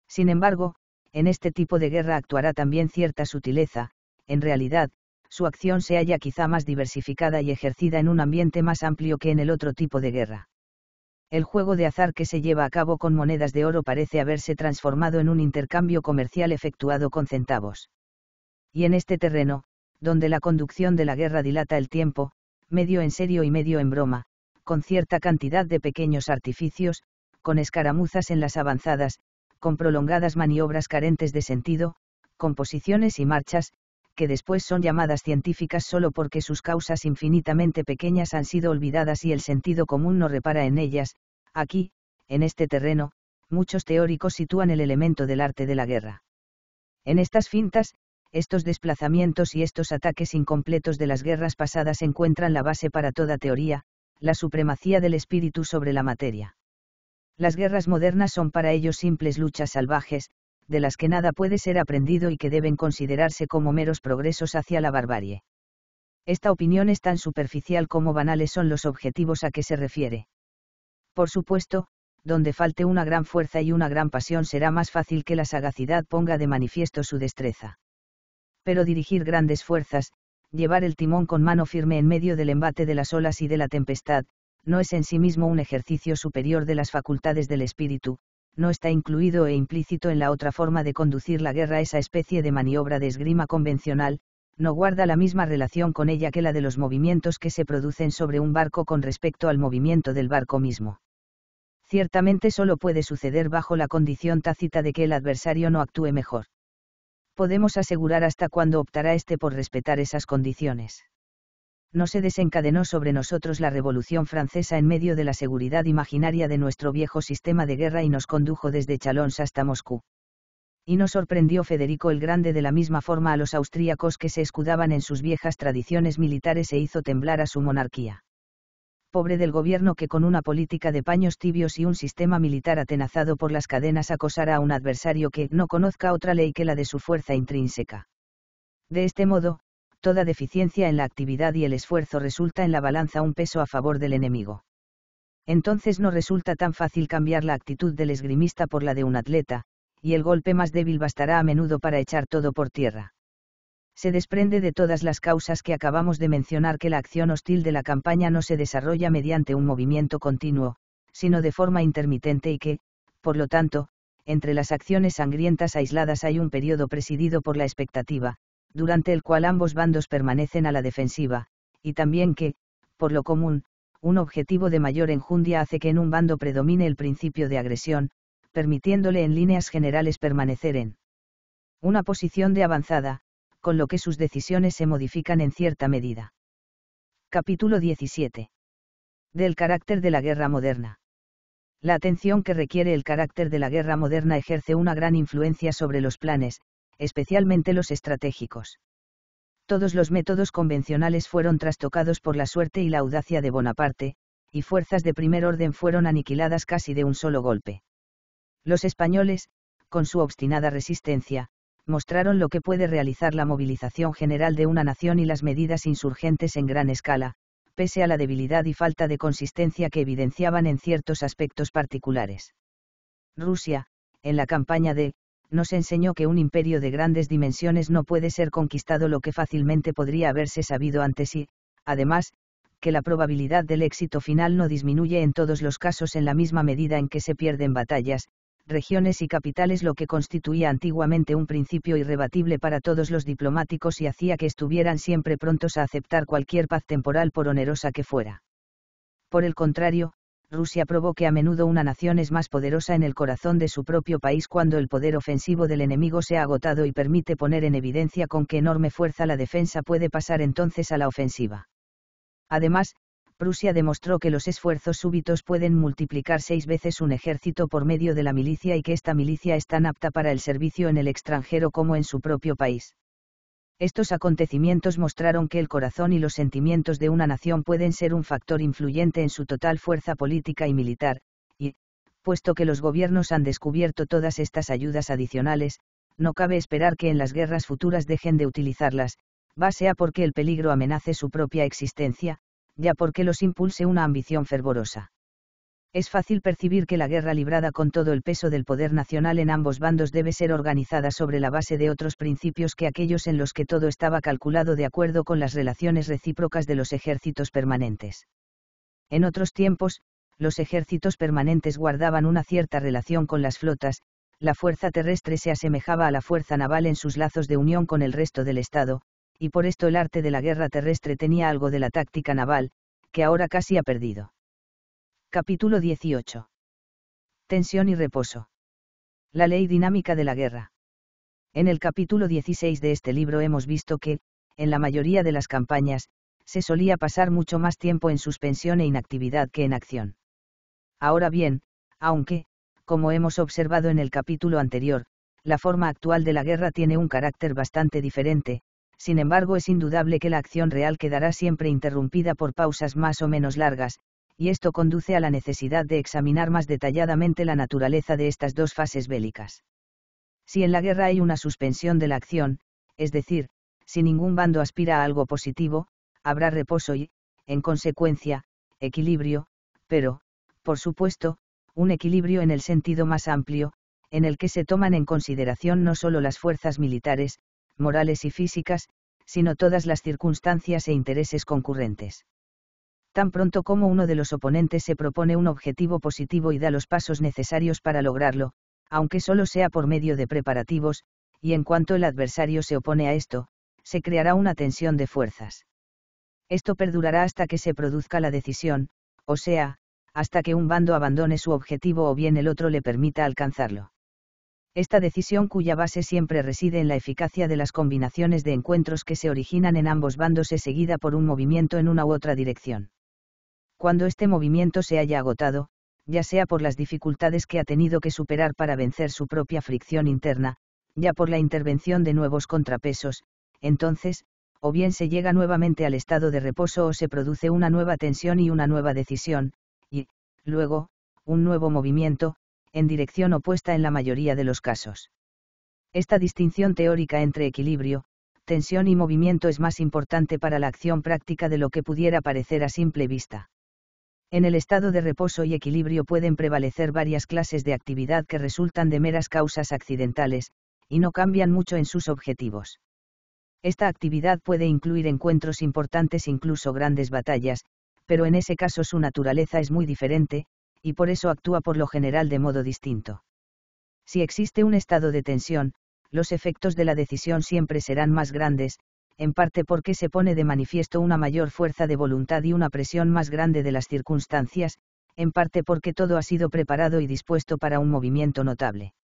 Sin embargo, en este tipo de guerra actuará también cierta sutileza, en realidad, su acción se halla quizá más diversificada y ejercida en un ambiente más amplio que en el otro tipo de guerra. El juego de azar que se lleva a cabo con monedas de oro parece haberse transformado en un intercambio comercial efectuado con centavos. Y en este terreno, donde la conducción de la guerra dilata el tiempo, medio en serio y medio en broma, con cierta cantidad de pequeños artificios, con escaramuzas en las avanzadas, con prolongadas maniobras carentes de sentido, composiciones y marchas, que después son llamadas científicas solo porque sus causas infinitamente pequeñas han sido olvidadas y el sentido común no repara en ellas, aquí, en este terreno, muchos teóricos sitúan el elemento del arte de la guerra. En estas fintas, estos desplazamientos y estos ataques incompletos de las guerras pasadas encuentran la base para toda teoría, la supremacía del espíritu sobre la materia. Las guerras modernas son para ellos simples luchas salvajes, de las que nada puede ser aprendido y que deben considerarse como meros progresos hacia la barbarie. Esta opinión es tan superficial como banales son los objetivos a que se refiere. Por supuesto, donde falte una gran fuerza y una gran pasión será más fácil que la sagacidad ponga de manifiesto su destreza pero dirigir grandes fuerzas, llevar el timón con mano firme en medio del embate de las olas y de la tempestad, no es en sí mismo un ejercicio superior de las facultades del espíritu, no está incluido e implícito en la otra forma de conducir la guerra esa especie de maniobra de esgrima convencional, no guarda la misma relación con ella que la de los movimientos que se producen sobre un barco con respecto al movimiento del barco mismo. Ciertamente solo puede suceder bajo la condición tácita de que el adversario no actúe mejor podemos asegurar hasta cuándo optará este por respetar esas condiciones. No se desencadenó sobre nosotros la Revolución Francesa en medio de la seguridad imaginaria de nuestro viejo sistema de guerra y nos condujo desde Chalons hasta Moscú. Y nos sorprendió Federico el Grande de la misma forma a los austríacos que se escudaban en sus viejas tradiciones militares e hizo temblar a su monarquía pobre del gobierno que con una política de paños tibios y un sistema militar atenazado por las cadenas acosará a un adversario que no conozca otra ley que la de su fuerza intrínseca. De este modo, toda deficiencia en la actividad y el esfuerzo resulta en la balanza un peso a favor del enemigo. Entonces no resulta tan fácil cambiar la actitud del esgrimista por la de un atleta, y el golpe más débil bastará a menudo para echar todo por tierra se desprende de todas las causas que acabamos de mencionar que la acción hostil de la campaña no se desarrolla mediante un movimiento continuo, sino de forma intermitente y que, por lo tanto, entre las acciones sangrientas aisladas hay un periodo presidido por la expectativa, durante el cual ambos bandos permanecen a la defensiva, y también que, por lo común, un objetivo de mayor enjundia hace que en un bando predomine el principio de agresión, permitiéndole en líneas generales permanecer en una posición de avanzada, con lo que sus decisiones se modifican en cierta medida. Capítulo 17. Del carácter de la guerra moderna. La atención que requiere el carácter de la guerra moderna ejerce una gran influencia sobre los planes, especialmente los estratégicos. Todos los métodos convencionales fueron trastocados por la suerte y la audacia de Bonaparte, y fuerzas de primer orden fueron aniquiladas casi de un solo golpe. Los españoles, con su obstinada resistencia, mostraron lo que puede realizar la movilización general de una nación y las medidas insurgentes en gran escala, pese a la debilidad y falta de consistencia que evidenciaban en ciertos aspectos particulares. Rusia, en la campaña de, nos enseñó que un imperio de grandes dimensiones no puede ser conquistado lo que fácilmente podría haberse sabido antes y, además, que la probabilidad del éxito final no disminuye en todos los casos en la misma medida en que se pierden batallas, regiones y capitales lo que constituía antiguamente un principio irrebatible para todos los diplomáticos y hacía que estuvieran siempre prontos a aceptar cualquier paz temporal por onerosa que fuera. Por el contrario, Rusia probó que a menudo una nación es más poderosa en el corazón de su propio país cuando el poder ofensivo del enemigo se ha agotado y permite poner en evidencia con qué enorme fuerza la defensa puede pasar entonces a la ofensiva. Además, Prusia demostró que los esfuerzos súbitos pueden multiplicar seis veces un ejército por medio de la milicia y que esta milicia es tan apta para el servicio en el extranjero como en su propio país. Estos acontecimientos mostraron que el corazón y los sentimientos de una nación pueden ser un factor influyente en su total fuerza política y militar, y, puesto que los gobiernos han descubierto todas estas ayudas adicionales, no cabe esperar que en las guerras futuras dejen de utilizarlas, base a porque el peligro amenace su propia existencia, ya porque los impulse una ambición fervorosa. Es fácil percibir que la guerra librada con todo el peso del poder nacional en ambos bandos debe ser organizada sobre la base de otros principios que aquellos en los que todo estaba calculado de acuerdo con las relaciones recíprocas de los ejércitos permanentes. En otros tiempos, los ejércitos permanentes guardaban una cierta relación con las flotas, la fuerza terrestre se asemejaba a la fuerza naval en sus lazos de unión con el resto del Estado, y por esto el arte de la guerra terrestre tenía algo de la táctica naval, que ahora casi ha perdido. Capítulo 18. Tensión y reposo. La ley dinámica de la guerra. En el capítulo 16 de este libro hemos visto que, en la mayoría de las campañas, se solía pasar mucho más tiempo en suspensión e inactividad que en acción. Ahora bien, aunque, como hemos observado en el capítulo anterior, la forma actual de la guerra tiene un carácter bastante diferente, sin embargo es indudable que la acción real quedará siempre interrumpida por pausas más o menos largas, y esto conduce a la necesidad de examinar más detalladamente la naturaleza de estas dos fases bélicas. Si en la guerra hay una suspensión de la acción, es decir, si ningún bando aspira a algo positivo, habrá reposo y, en consecuencia, equilibrio, pero, por supuesto, un equilibrio en el sentido más amplio, en el que se toman en consideración no solo las fuerzas militares, morales y físicas, sino todas las circunstancias e intereses concurrentes. Tan pronto como uno de los oponentes se propone un objetivo positivo y da los pasos necesarios para lograrlo, aunque solo sea por medio de preparativos, y en cuanto el adversario se opone a esto, se creará una tensión de fuerzas. Esto perdurará hasta que se produzca la decisión, o sea, hasta que un bando abandone su objetivo o bien el otro le permita alcanzarlo esta decisión cuya base siempre reside en la eficacia de las combinaciones de encuentros que se originan en ambos bandos es seguida por un movimiento en una u otra dirección. Cuando este movimiento se haya agotado, ya sea por las dificultades que ha tenido que superar para vencer su propia fricción interna, ya por la intervención de nuevos contrapesos, entonces, o bien se llega nuevamente al estado de reposo o se produce una nueva tensión y una nueva decisión, y, luego, un nuevo movimiento, en dirección opuesta en la mayoría de los casos. Esta distinción teórica entre equilibrio, tensión y movimiento es más importante para la acción práctica de lo que pudiera parecer a simple vista. En el estado de reposo y equilibrio pueden prevalecer varias clases de actividad que resultan de meras causas accidentales, y no cambian mucho en sus objetivos. Esta actividad puede incluir encuentros importantes, incluso grandes batallas, pero en ese caso su naturaleza es muy diferente, y por eso actúa por lo general de modo distinto. Si existe un estado de tensión, los efectos de la decisión siempre serán más grandes, en parte porque se pone de manifiesto una mayor fuerza de voluntad y una presión más grande de las circunstancias, en parte porque todo ha sido preparado y dispuesto para un movimiento notable.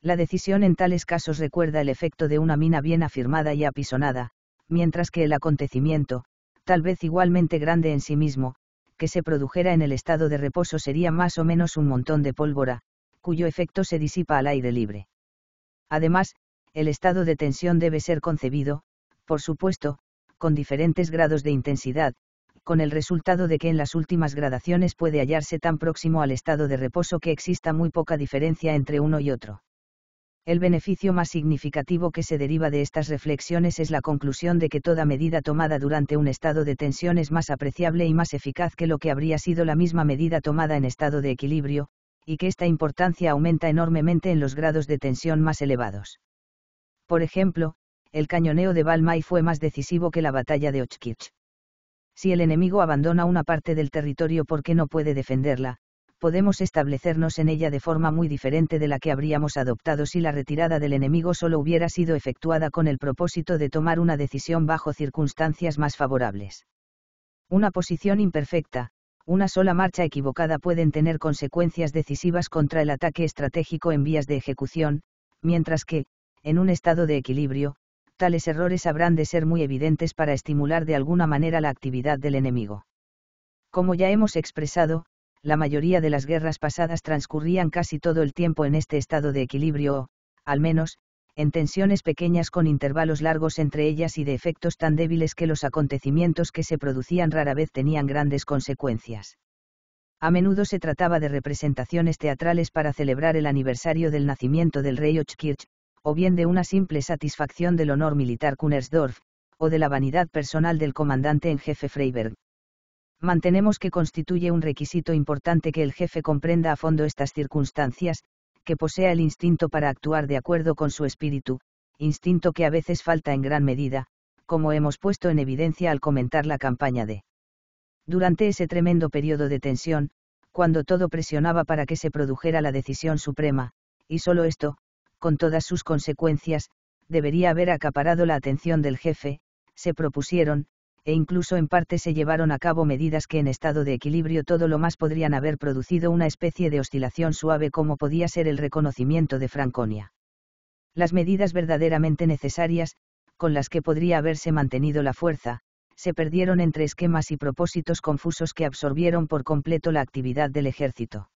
La decisión en tales casos recuerda el efecto de una mina bien afirmada y apisonada, mientras que el acontecimiento, tal vez igualmente grande en sí mismo, que se produjera en el estado de reposo sería más o menos un montón de pólvora, cuyo efecto se disipa al aire libre. Además, el estado de tensión debe ser concebido, por supuesto, con diferentes grados de intensidad, con el resultado de que en las últimas gradaciones puede hallarse tan próximo al estado de reposo que exista muy poca diferencia entre uno y otro. El beneficio más significativo que se deriva de estas reflexiones es la conclusión de que toda medida tomada durante un estado de tensión es más apreciable y más eficaz que lo que habría sido la misma medida tomada en estado de equilibrio, y que esta importancia aumenta enormemente en los grados de tensión más elevados. Por ejemplo, el cañoneo de Balmay fue más decisivo que la batalla de Ochkirch. Si el enemigo abandona una parte del territorio porque no puede defenderla, podemos establecernos en ella de forma muy diferente de la que habríamos adoptado si la retirada del enemigo solo hubiera sido efectuada con el propósito de tomar una decisión bajo circunstancias más favorables. Una posición imperfecta, una sola marcha equivocada pueden tener consecuencias decisivas contra el ataque estratégico en vías de ejecución, mientras que, en un estado de equilibrio, tales errores habrán de ser muy evidentes para estimular de alguna manera la actividad del enemigo. Como ya hemos expresado, la mayoría de las guerras pasadas transcurrían casi todo el tiempo en este estado de equilibrio o, al menos, en tensiones pequeñas con intervalos largos entre ellas y de efectos tan débiles que los acontecimientos que se producían rara vez tenían grandes consecuencias. A menudo se trataba de representaciones teatrales para celebrar el aniversario del nacimiento del rey Ochkirch, o bien de una simple satisfacción del honor militar Kunersdorf, o de la vanidad personal del comandante en jefe Freiberg mantenemos que constituye un requisito importante que el jefe comprenda a fondo estas circunstancias, que posea el instinto para actuar de acuerdo con su espíritu, instinto que a veces falta en gran medida, como hemos puesto en evidencia al comentar la campaña de. Durante ese tremendo periodo de tensión, cuando todo presionaba para que se produjera la decisión suprema, y solo esto, con todas sus consecuencias, debería haber acaparado la atención del jefe, se propusieron, e incluso en parte se llevaron a cabo medidas que en estado de equilibrio todo lo más podrían haber producido una especie de oscilación suave como podía ser el reconocimiento de Franconia. Las medidas verdaderamente necesarias, con las que podría haberse mantenido la fuerza, se perdieron entre esquemas y propósitos confusos que absorbieron por completo la actividad del ejército.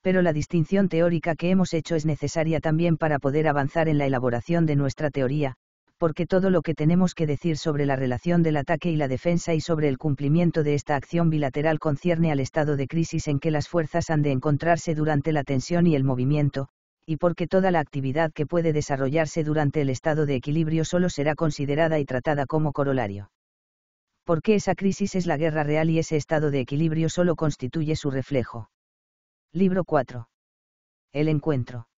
Pero la distinción teórica que hemos hecho es necesaria también para poder avanzar en la elaboración de nuestra teoría, porque todo lo que tenemos que decir sobre la relación del ataque y la defensa y sobre el cumplimiento de esta acción bilateral concierne al estado de crisis en que las fuerzas han de encontrarse durante la tensión y el movimiento, y porque toda la actividad que puede desarrollarse durante el estado de equilibrio solo será considerada y tratada como corolario. Porque esa crisis es la guerra real y ese estado de equilibrio solo constituye su reflejo. Libro 4. El encuentro.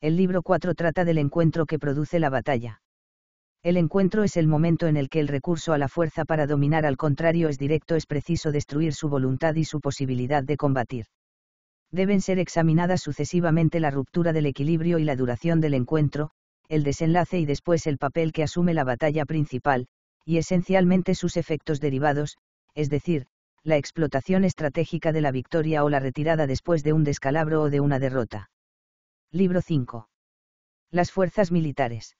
El libro 4 trata del encuentro que produce la batalla. El encuentro es el momento en el que el recurso a la fuerza para dominar al contrario es directo, es preciso destruir su voluntad y su posibilidad de combatir. Deben ser examinadas sucesivamente la ruptura del equilibrio y la duración del encuentro, el desenlace y después el papel que asume la batalla principal, y esencialmente sus efectos derivados, es decir, la explotación estratégica de la victoria o la retirada después de un descalabro o de una derrota. Libro 5. Las fuerzas militares.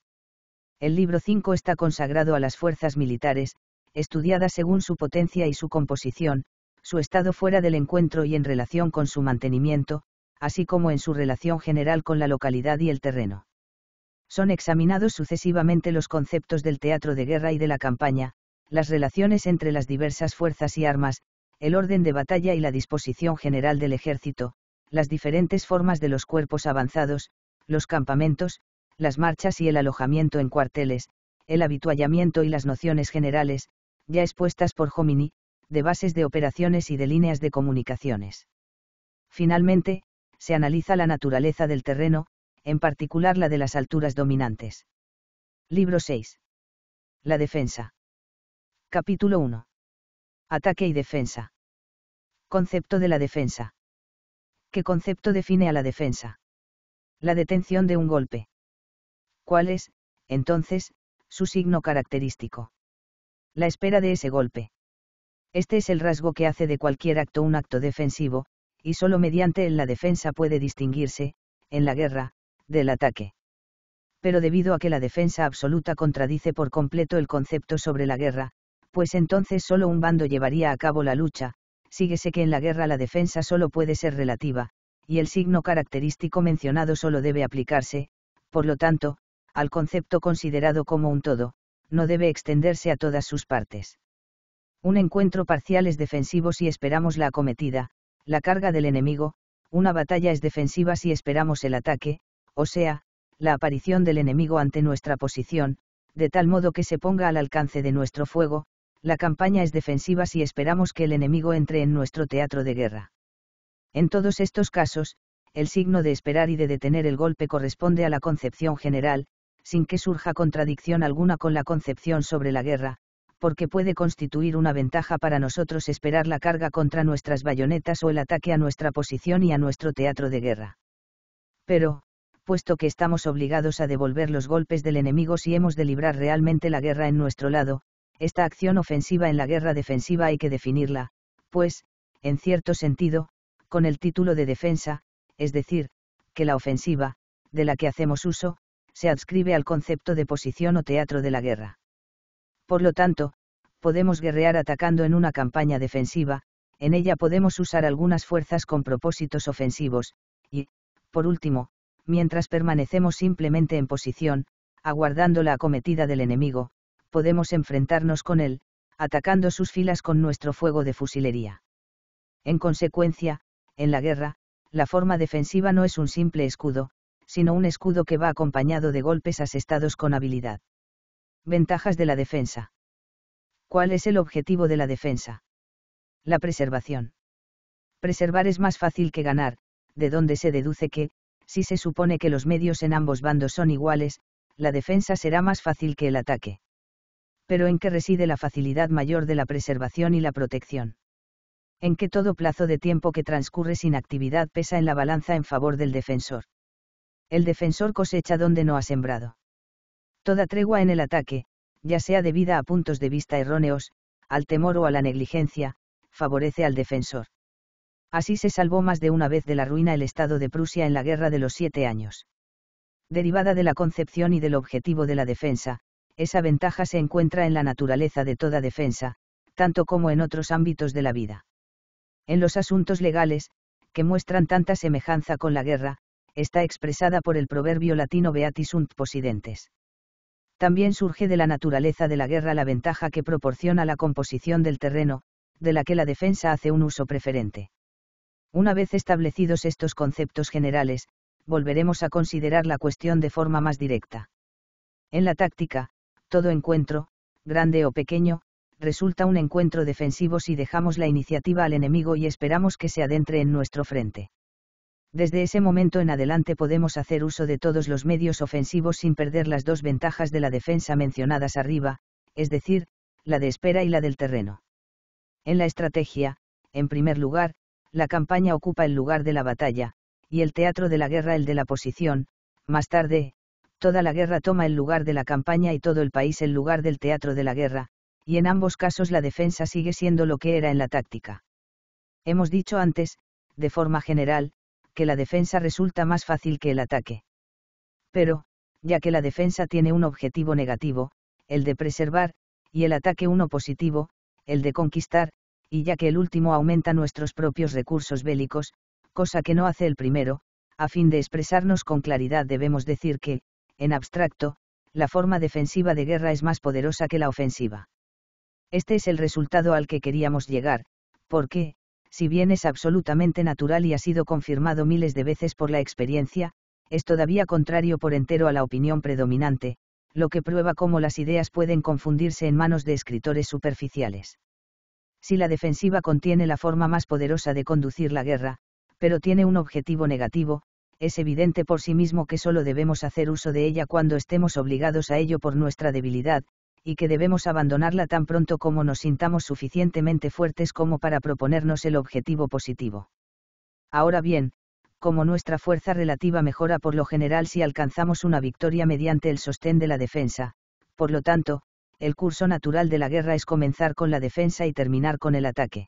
El libro 5 está consagrado a las fuerzas militares, estudiadas según su potencia y su composición, su estado fuera del encuentro y en relación con su mantenimiento, así como en su relación general con la localidad y el terreno. Son examinados sucesivamente los conceptos del teatro de guerra y de la campaña, las relaciones entre las diversas fuerzas y armas, el orden de batalla y la disposición general del ejército, las diferentes formas de los cuerpos avanzados, los campamentos, las marchas y el alojamiento en cuarteles, el habituallamiento y las nociones generales, ya expuestas por Homini, de bases de operaciones y de líneas de comunicaciones. Finalmente, se analiza la naturaleza del terreno, en particular la de las alturas dominantes. Libro 6. La defensa. Capítulo 1. Ataque y defensa. Concepto de la defensa. ¿Qué concepto define a la defensa? La detención de un golpe. ¿Cuál es, entonces, su signo característico? La espera de ese golpe. Este es el rasgo que hace de cualquier acto un acto defensivo, y solo mediante él la defensa puede distinguirse, en la guerra, del ataque. Pero debido a que la defensa absoluta contradice por completo el concepto sobre la guerra, pues entonces solo un bando llevaría a cabo la lucha, síguese que en la guerra la defensa solo puede ser relativa, y el signo característico mencionado solo debe aplicarse, por lo tanto, al concepto considerado como un todo, no debe extenderse a todas sus partes. Un encuentro parcial es defensivo si esperamos la acometida, la carga del enemigo, una batalla es defensiva si esperamos el ataque, o sea, la aparición del enemigo ante nuestra posición, de tal modo que se ponga al alcance de nuestro fuego, la campaña es defensiva si esperamos que el enemigo entre en nuestro teatro de guerra. En todos estos casos, el signo de esperar y de detener el golpe corresponde a la concepción general, sin que surja contradicción alguna con la concepción sobre la guerra, porque puede constituir una ventaja para nosotros esperar la carga contra nuestras bayonetas o el ataque a nuestra posición y a nuestro teatro de guerra. Pero, puesto que estamos obligados a devolver los golpes del enemigo si hemos de librar realmente la guerra en nuestro lado, esta acción ofensiva en la guerra defensiva hay que definirla, pues, en cierto sentido, con el título de defensa, es decir, que la ofensiva, de la que hacemos uso, se adscribe al concepto de posición o teatro de la guerra. Por lo tanto, podemos guerrear atacando en una campaña defensiva, en ella podemos usar algunas fuerzas con propósitos ofensivos, y, por último, mientras permanecemos simplemente en posición, aguardando la acometida del enemigo, podemos enfrentarnos con él, atacando sus filas con nuestro fuego de fusilería. En consecuencia, en la guerra, la forma defensiva no es un simple escudo, sino un escudo que va acompañado de golpes asestados con habilidad. Ventajas de la defensa. ¿Cuál es el objetivo de la defensa? La preservación. Preservar es más fácil que ganar, de donde se deduce que, si se supone que los medios en ambos bandos son iguales, la defensa será más fácil que el ataque. Pero ¿en qué reside la facilidad mayor de la preservación y la protección? En que todo plazo de tiempo que transcurre sin actividad pesa en la balanza en favor del defensor el defensor cosecha donde no ha sembrado. Toda tregua en el ataque, ya sea debida a puntos de vista erróneos, al temor o a la negligencia, favorece al defensor. Así se salvó más de una vez de la ruina el Estado de Prusia en la Guerra de los Siete Años. Derivada de la concepción y del objetivo de la defensa, esa ventaja se encuentra en la naturaleza de toda defensa, tanto como en otros ámbitos de la vida. En los asuntos legales, que muestran tanta semejanza con la guerra, está expresada por el proverbio latino «Beatisunt sunt posidentes. También surge de la naturaleza de la guerra la ventaja que proporciona la composición del terreno, de la que la defensa hace un uso preferente. Una vez establecidos estos conceptos generales, volveremos a considerar la cuestión de forma más directa. En la táctica, todo encuentro, grande o pequeño, resulta un encuentro defensivo si dejamos la iniciativa al enemigo y esperamos que se adentre en nuestro frente. Desde ese momento en adelante podemos hacer uso de todos los medios ofensivos sin perder las dos ventajas de la defensa mencionadas arriba, es decir, la de espera y la del terreno. En la estrategia, en primer lugar, la campaña ocupa el lugar de la batalla, y el teatro de la guerra el de la posición, más tarde, toda la guerra toma el lugar de la campaña y todo el país el lugar del teatro de la guerra, y en ambos casos la defensa sigue siendo lo que era en la táctica. Hemos dicho antes, de forma general, que la defensa resulta más fácil que el ataque. Pero, ya que la defensa tiene un objetivo negativo, el de preservar, y el ataque uno positivo, el de conquistar, y ya que el último aumenta nuestros propios recursos bélicos, cosa que no hace el primero, a fin de expresarnos con claridad debemos decir que, en abstracto, la forma defensiva de guerra es más poderosa que la ofensiva. Este es el resultado al que queríamos llegar, porque, si bien es absolutamente natural y ha sido confirmado miles de veces por la experiencia, es todavía contrario por entero a la opinión predominante, lo que prueba cómo las ideas pueden confundirse en manos de escritores superficiales. Si la defensiva contiene la forma más poderosa de conducir la guerra, pero tiene un objetivo negativo, es evidente por sí mismo que solo debemos hacer uso de ella cuando estemos obligados a ello por nuestra debilidad, y que debemos abandonarla tan pronto como nos sintamos suficientemente fuertes como para proponernos el objetivo positivo. Ahora bien, como nuestra fuerza relativa mejora por lo general si alcanzamos una victoria mediante el sostén de la defensa, por lo tanto, el curso natural de la guerra es comenzar con la defensa y terminar con el ataque.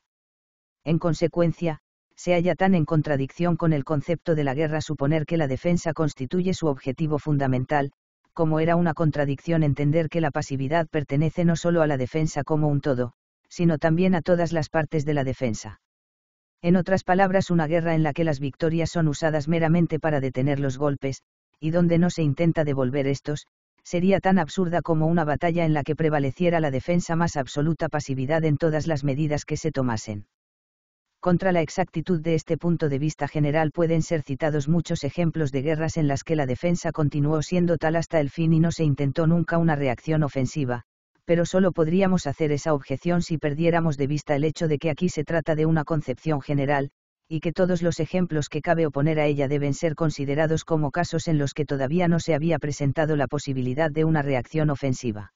En consecuencia, se halla tan en contradicción con el concepto de la guerra suponer que la defensa constituye su objetivo fundamental, como era una contradicción entender que la pasividad pertenece no solo a la defensa como un todo, sino también a todas las partes de la defensa. En otras palabras, una guerra en la que las victorias son usadas meramente para detener los golpes, y donde no se intenta devolver estos, sería tan absurda como una batalla en la que prevaleciera la defensa más absoluta pasividad en todas las medidas que se tomasen. Contra la exactitud de este punto de vista general pueden ser citados muchos ejemplos de guerras en las que la defensa continuó siendo tal hasta el fin y no se intentó nunca una reacción ofensiva, pero solo podríamos hacer esa objeción si perdiéramos de vista el hecho de que aquí se trata de una concepción general, y que todos los ejemplos que cabe oponer a ella deben ser considerados como casos en los que todavía no se había presentado la posibilidad de una reacción ofensiva.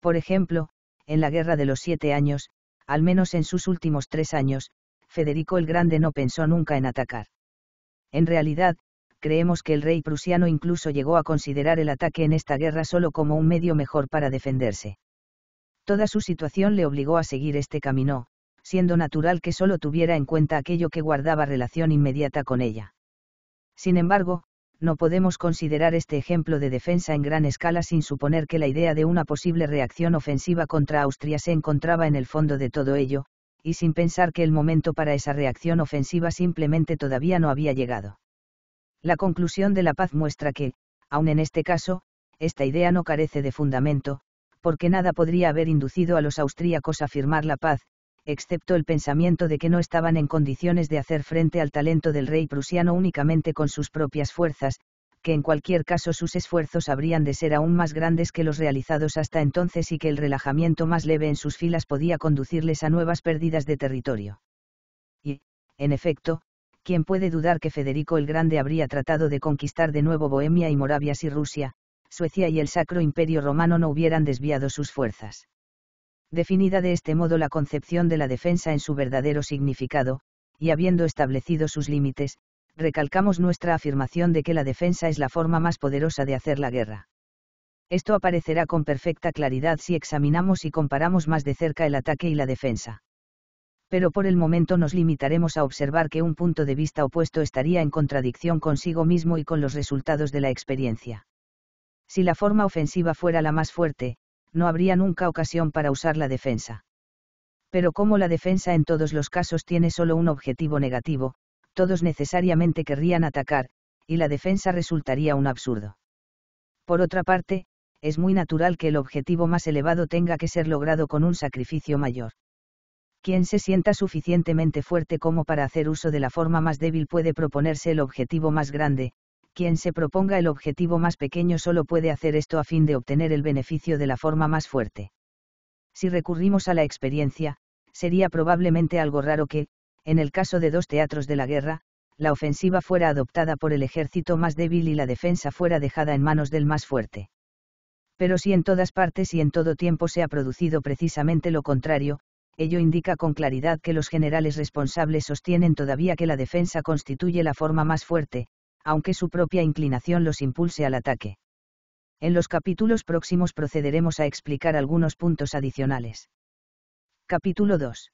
Por ejemplo, en la Guerra de los Siete Años, al menos en sus últimos tres años, Federico el Grande no pensó nunca en atacar. En realidad, creemos que el rey prusiano incluso llegó a considerar el ataque en esta guerra solo como un medio mejor para defenderse. Toda su situación le obligó a seguir este camino, siendo natural que solo tuviera en cuenta aquello que guardaba relación inmediata con ella. Sin embargo, no podemos considerar este ejemplo de defensa en gran escala sin suponer que la idea de una posible reacción ofensiva contra Austria se encontraba en el fondo de todo ello, y sin pensar que el momento para esa reacción ofensiva simplemente todavía no había llegado. La conclusión de la paz muestra que, aun en este caso, esta idea no carece de fundamento, porque nada podría haber inducido a los austríacos a firmar la paz, excepto el pensamiento de que no estaban en condiciones de hacer frente al talento del rey prusiano únicamente con sus propias fuerzas, que en cualquier caso sus esfuerzos habrían de ser aún más grandes que los realizados hasta entonces y que el relajamiento más leve en sus filas podía conducirles a nuevas pérdidas de territorio. Y, en efecto, ¿quién puede dudar que Federico el Grande habría tratado de conquistar de nuevo Bohemia y Moravia si Rusia, Suecia y el Sacro Imperio Romano no hubieran desviado sus fuerzas? Definida de este modo la concepción de la defensa en su verdadero significado, y habiendo establecido sus límites, recalcamos nuestra afirmación de que la defensa es la forma más poderosa de hacer la guerra. Esto aparecerá con perfecta claridad si examinamos y comparamos más de cerca el ataque y la defensa. Pero por el momento nos limitaremos a observar que un punto de vista opuesto estaría en contradicción consigo mismo y con los resultados de la experiencia. Si la forma ofensiva fuera la más fuerte, no habría nunca ocasión para usar la defensa. Pero como la defensa en todos los casos tiene solo un objetivo negativo, todos necesariamente querrían atacar, y la defensa resultaría un absurdo. Por otra parte, es muy natural que el objetivo más elevado tenga que ser logrado con un sacrificio mayor. Quien se sienta suficientemente fuerte como para hacer uso de la forma más débil puede proponerse el objetivo más grande, quien se proponga el objetivo más pequeño solo puede hacer esto a fin de obtener el beneficio de la forma más fuerte. Si recurrimos a la experiencia, sería probablemente algo raro que, en el caso de dos teatros de la guerra, la ofensiva fuera adoptada por el ejército más débil y la defensa fuera dejada en manos del más fuerte. Pero si en todas partes y en todo tiempo se ha producido precisamente lo contrario, ello indica con claridad que los generales responsables sostienen todavía que la defensa constituye la forma más fuerte, aunque su propia inclinación los impulse al ataque. En los capítulos próximos procederemos a explicar algunos puntos adicionales. Capítulo 2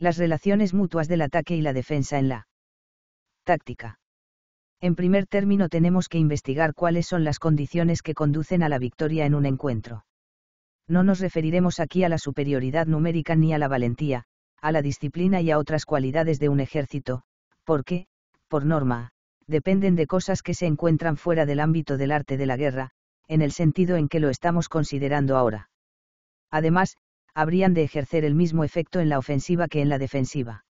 las relaciones mutuas del ataque y la defensa en la táctica. En primer término tenemos que investigar cuáles son las condiciones que conducen a la victoria en un encuentro. No nos referiremos aquí a la superioridad numérica ni a la valentía, a la disciplina y a otras cualidades de un ejército, porque, por norma, dependen de cosas que se encuentran fuera del ámbito del arte de la guerra, en el sentido en que lo estamos considerando ahora. Además, habrían de ejercer el mismo efecto en la ofensiva que en la defensiva.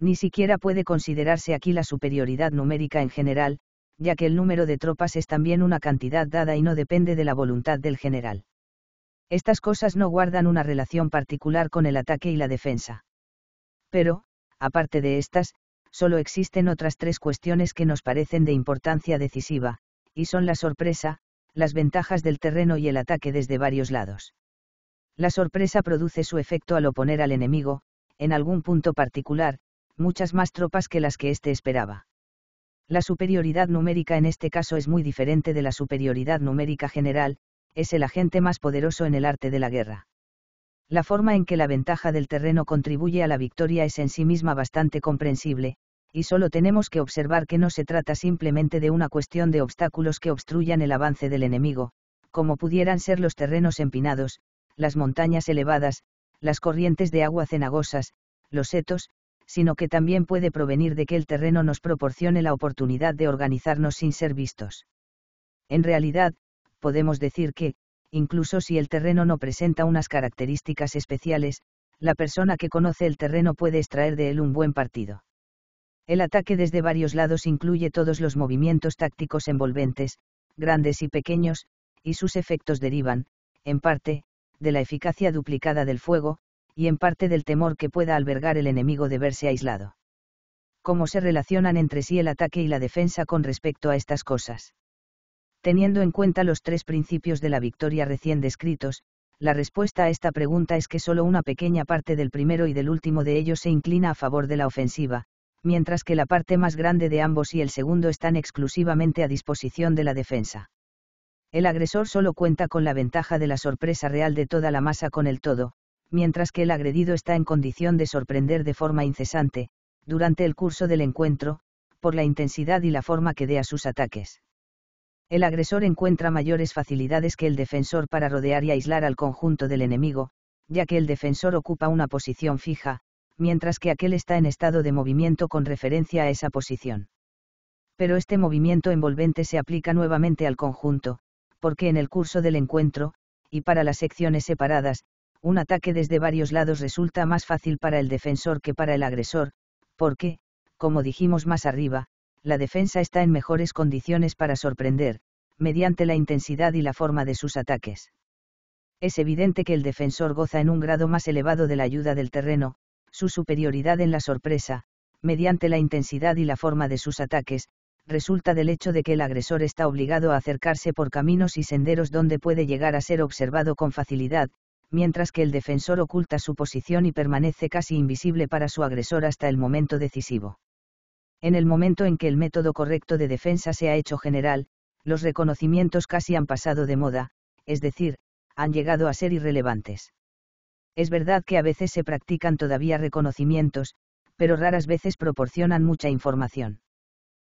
Ni siquiera puede considerarse aquí la superioridad numérica en general, ya que el número de tropas es también una cantidad dada y no depende de la voluntad del general. Estas cosas no guardan una relación particular con el ataque y la defensa. Pero, aparte de estas, solo existen otras tres cuestiones que nos parecen de importancia decisiva, y son la sorpresa, las ventajas del terreno y el ataque desde varios lados. La sorpresa produce su efecto al oponer al enemigo, en algún punto particular, muchas más tropas que las que éste esperaba. La superioridad numérica en este caso es muy diferente de la superioridad numérica general, es el agente más poderoso en el arte de la guerra. La forma en que la ventaja del terreno contribuye a la victoria es en sí misma bastante comprensible, y solo tenemos que observar que no se trata simplemente de una cuestión de obstáculos que obstruyan el avance del enemigo, como pudieran ser los terrenos empinados, las montañas elevadas, las corrientes de agua cenagosas, los setos, sino que también puede provenir de que el terreno nos proporcione la oportunidad de organizarnos sin ser vistos. En realidad, podemos decir que, incluso si el terreno no presenta unas características especiales, la persona que conoce el terreno puede extraer de él un buen partido. El ataque desde varios lados incluye todos los movimientos tácticos envolventes, grandes y pequeños, y sus efectos derivan, en parte, de la eficacia duplicada del fuego, y en parte del temor que pueda albergar el enemigo de verse aislado. Cómo se relacionan entre sí el ataque y la defensa con respecto a estas cosas. Teniendo en cuenta los tres principios de la victoria recién descritos, la respuesta a esta pregunta es que solo una pequeña parte del primero y del último de ellos se inclina a favor de la ofensiva, mientras que la parte más grande de ambos y el segundo están exclusivamente a disposición de la defensa el agresor solo cuenta con la ventaja de la sorpresa real de toda la masa con el todo, mientras que el agredido está en condición de sorprender de forma incesante, durante el curso del encuentro, por la intensidad y la forma que dé a sus ataques. El agresor encuentra mayores facilidades que el defensor para rodear y aislar al conjunto del enemigo, ya que el defensor ocupa una posición fija, mientras que aquel está en estado de movimiento con referencia a esa posición. Pero este movimiento envolvente se aplica nuevamente al conjunto, porque en el curso del encuentro, y para las secciones separadas, un ataque desde varios lados resulta más fácil para el defensor que para el agresor, porque, como dijimos más arriba, la defensa está en mejores condiciones para sorprender, mediante la intensidad y la forma de sus ataques. Es evidente que el defensor goza en un grado más elevado de la ayuda del terreno, su superioridad en la sorpresa, mediante la intensidad y la forma de sus ataques, resulta del hecho de que el agresor está obligado a acercarse por caminos y senderos donde puede llegar a ser observado con facilidad, mientras que el defensor oculta su posición y permanece casi invisible para su agresor hasta el momento decisivo. En el momento en que el método correcto de defensa se ha hecho general, los reconocimientos casi han pasado de moda, es decir, han llegado a ser irrelevantes. Es verdad que a veces se practican todavía reconocimientos, pero raras veces proporcionan mucha información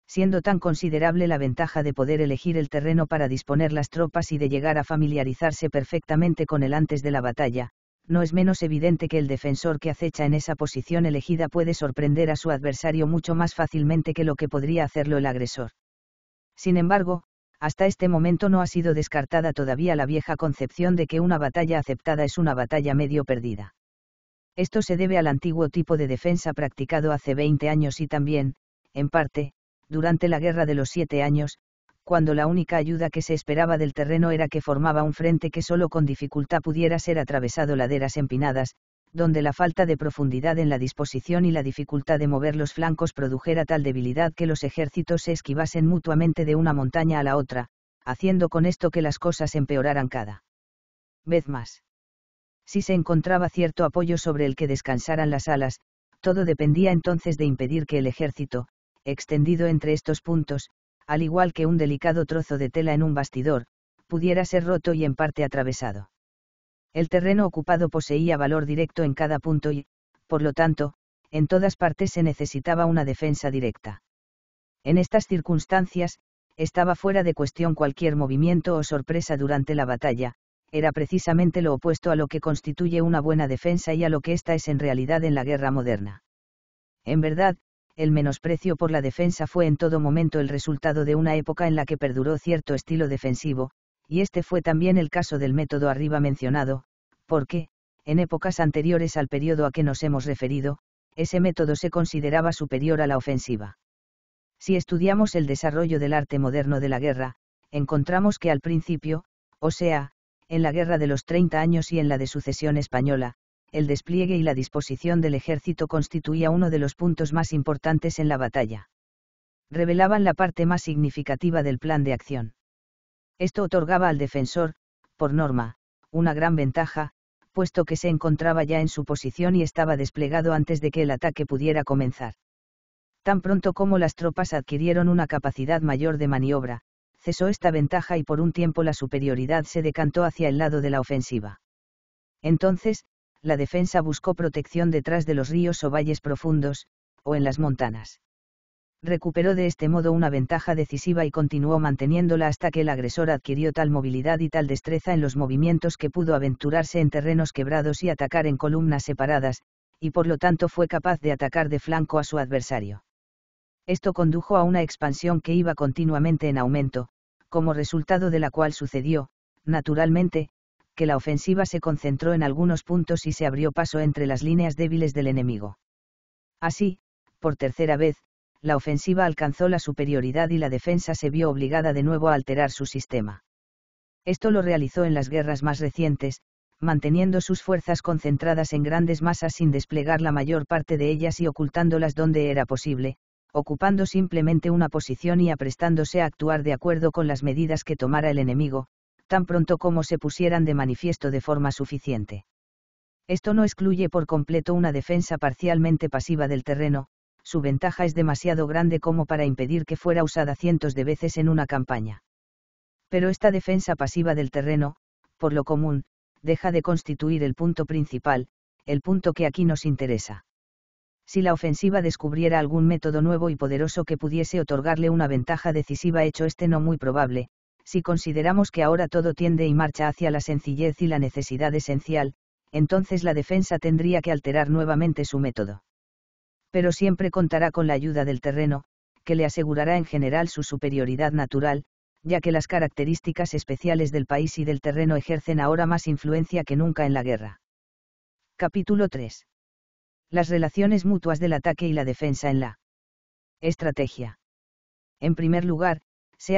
siendo tan considerable la ventaja de poder elegir el terreno para disponer las tropas y de llegar a familiarizarse perfectamente con el antes de la batalla, no es menos evidente que el defensor que acecha en esa posición elegida puede sorprender a su adversario mucho más fácilmente que lo que podría hacerlo el agresor. Sin embargo, hasta este momento no ha sido descartada todavía la vieja concepción de que una batalla aceptada es una batalla medio perdida. Esto se debe al antiguo tipo de defensa practicado hace 20 años y también, en parte, durante la Guerra de los Siete Años, cuando la única ayuda que se esperaba del terreno era que formaba un frente que solo con dificultad pudiera ser atravesado laderas empinadas, donde la falta de profundidad en la disposición y la dificultad de mover los flancos produjera tal debilidad que los ejércitos se esquivasen mutuamente de una montaña a la otra, haciendo con esto que las cosas empeoraran cada vez más. Si se encontraba cierto apoyo sobre el que descansaran las alas, todo dependía entonces de impedir que el ejército, extendido entre estos puntos, al igual que un delicado trozo de tela en un bastidor, pudiera ser roto y en parte atravesado. El terreno ocupado poseía valor directo en cada punto y, por lo tanto, en todas partes se necesitaba una defensa directa. En estas circunstancias, estaba fuera de cuestión cualquier movimiento o sorpresa durante la batalla, era precisamente lo opuesto a lo que constituye una buena defensa y a lo que ésta es en realidad en la guerra moderna. En verdad, el menosprecio por la defensa fue en todo momento el resultado de una época en la que perduró cierto estilo defensivo, y este fue también el caso del método arriba mencionado, porque, en épocas anteriores al periodo a que nos hemos referido, ese método se consideraba superior a la ofensiva. Si estudiamos el desarrollo del arte moderno de la guerra, encontramos que al principio, o sea, en la guerra de los 30 años y en la de sucesión española, el despliegue y la disposición del ejército constituía uno de los puntos más importantes en la batalla. Revelaban la parte más significativa del plan de acción. Esto otorgaba al defensor, por norma, una gran ventaja, puesto que se encontraba ya en su posición y estaba desplegado antes de que el ataque pudiera comenzar. Tan pronto como las tropas adquirieron una capacidad mayor de maniobra, cesó esta ventaja y por un tiempo la superioridad se decantó hacia el lado de la ofensiva. Entonces, la defensa buscó protección detrás de los ríos o valles profundos, o en las montanas. Recuperó de este modo una ventaja decisiva y continuó manteniéndola hasta que el agresor adquirió tal movilidad y tal destreza en los movimientos que pudo aventurarse en terrenos quebrados y atacar en columnas separadas, y por lo tanto fue capaz de atacar de flanco a su adversario. Esto condujo a una expansión que iba continuamente en aumento, como resultado de la cual sucedió, naturalmente, que la ofensiva se concentró en algunos puntos y se abrió paso entre las líneas débiles del enemigo. Así, por tercera vez, la ofensiva alcanzó la superioridad y la defensa se vio obligada de nuevo a alterar su sistema. Esto lo realizó en las guerras más recientes, manteniendo sus fuerzas concentradas en grandes masas sin desplegar la mayor parte de ellas y ocultándolas donde era posible, ocupando simplemente una posición y aprestándose a actuar de acuerdo con las medidas que tomara el enemigo, tan pronto como se pusieran de manifiesto de forma suficiente. Esto no excluye por completo una defensa parcialmente pasiva del terreno, su ventaja es demasiado grande como para impedir que fuera usada cientos de veces en una campaña. Pero esta defensa pasiva del terreno, por lo común, deja de constituir el punto principal, el punto que aquí nos interesa. Si la ofensiva descubriera algún método nuevo y poderoso que pudiese otorgarle una ventaja decisiva, hecho este no muy probable, si consideramos que ahora todo tiende y marcha hacia la sencillez y la necesidad esencial, entonces la defensa tendría que alterar nuevamente su método. Pero siempre contará con la ayuda del terreno, que le asegurará en general su superioridad natural, ya que las características especiales del país y del terreno ejercen ahora más influencia que nunca en la guerra. Capítulo 3. Las relaciones mutuas del ataque y la defensa en la estrategia. En primer lugar,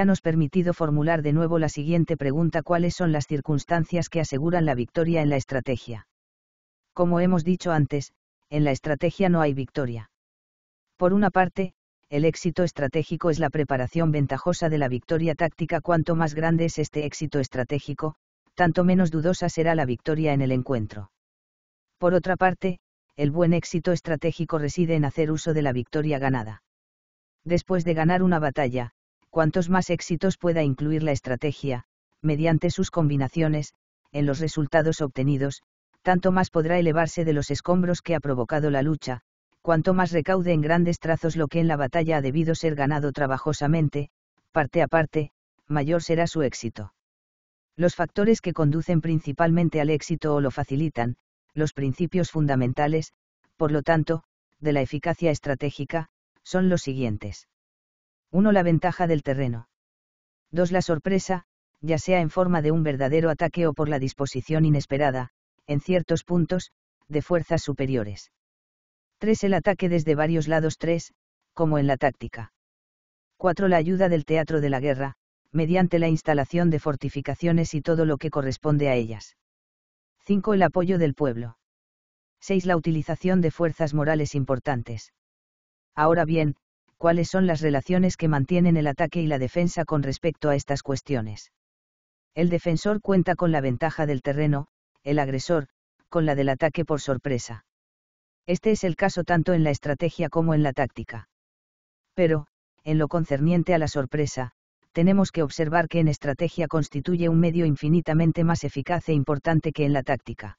nos permitido formular de nuevo la siguiente pregunta cuáles son las circunstancias que aseguran la victoria en la estrategia. Como hemos dicho antes, en la estrategia no hay victoria. Por una parte, el éxito estratégico es la preparación ventajosa de la victoria táctica. Cuanto más grande es este éxito estratégico, tanto menos dudosa será la victoria en el encuentro. Por otra parte, el buen éxito estratégico reside en hacer uso de la victoria ganada. Después de ganar una batalla, cuantos más éxitos pueda incluir la estrategia, mediante sus combinaciones, en los resultados obtenidos, tanto más podrá elevarse de los escombros que ha provocado la lucha, cuanto más recaude en grandes trazos lo que en la batalla ha debido ser ganado trabajosamente, parte a parte, mayor será su éxito. Los factores que conducen principalmente al éxito o lo facilitan, los principios fundamentales, por lo tanto, de la eficacia estratégica, son los siguientes. 1. La ventaja del terreno. 2. La sorpresa, ya sea en forma de un verdadero ataque o por la disposición inesperada, en ciertos puntos, de fuerzas superiores. 3. El ataque desde varios lados 3, como en la táctica. 4. La ayuda del teatro de la guerra, mediante la instalación de fortificaciones y todo lo que corresponde a ellas. 5. El apoyo del pueblo. 6. La utilización de fuerzas morales importantes. Ahora bien, cuáles son las relaciones que mantienen el ataque y la defensa con respecto a estas cuestiones. El defensor cuenta con la ventaja del terreno, el agresor, con la del ataque por sorpresa. Este es el caso tanto en la estrategia como en la táctica. Pero, en lo concerniente a la sorpresa, tenemos que observar que en estrategia constituye un medio infinitamente más eficaz e importante que en la táctica.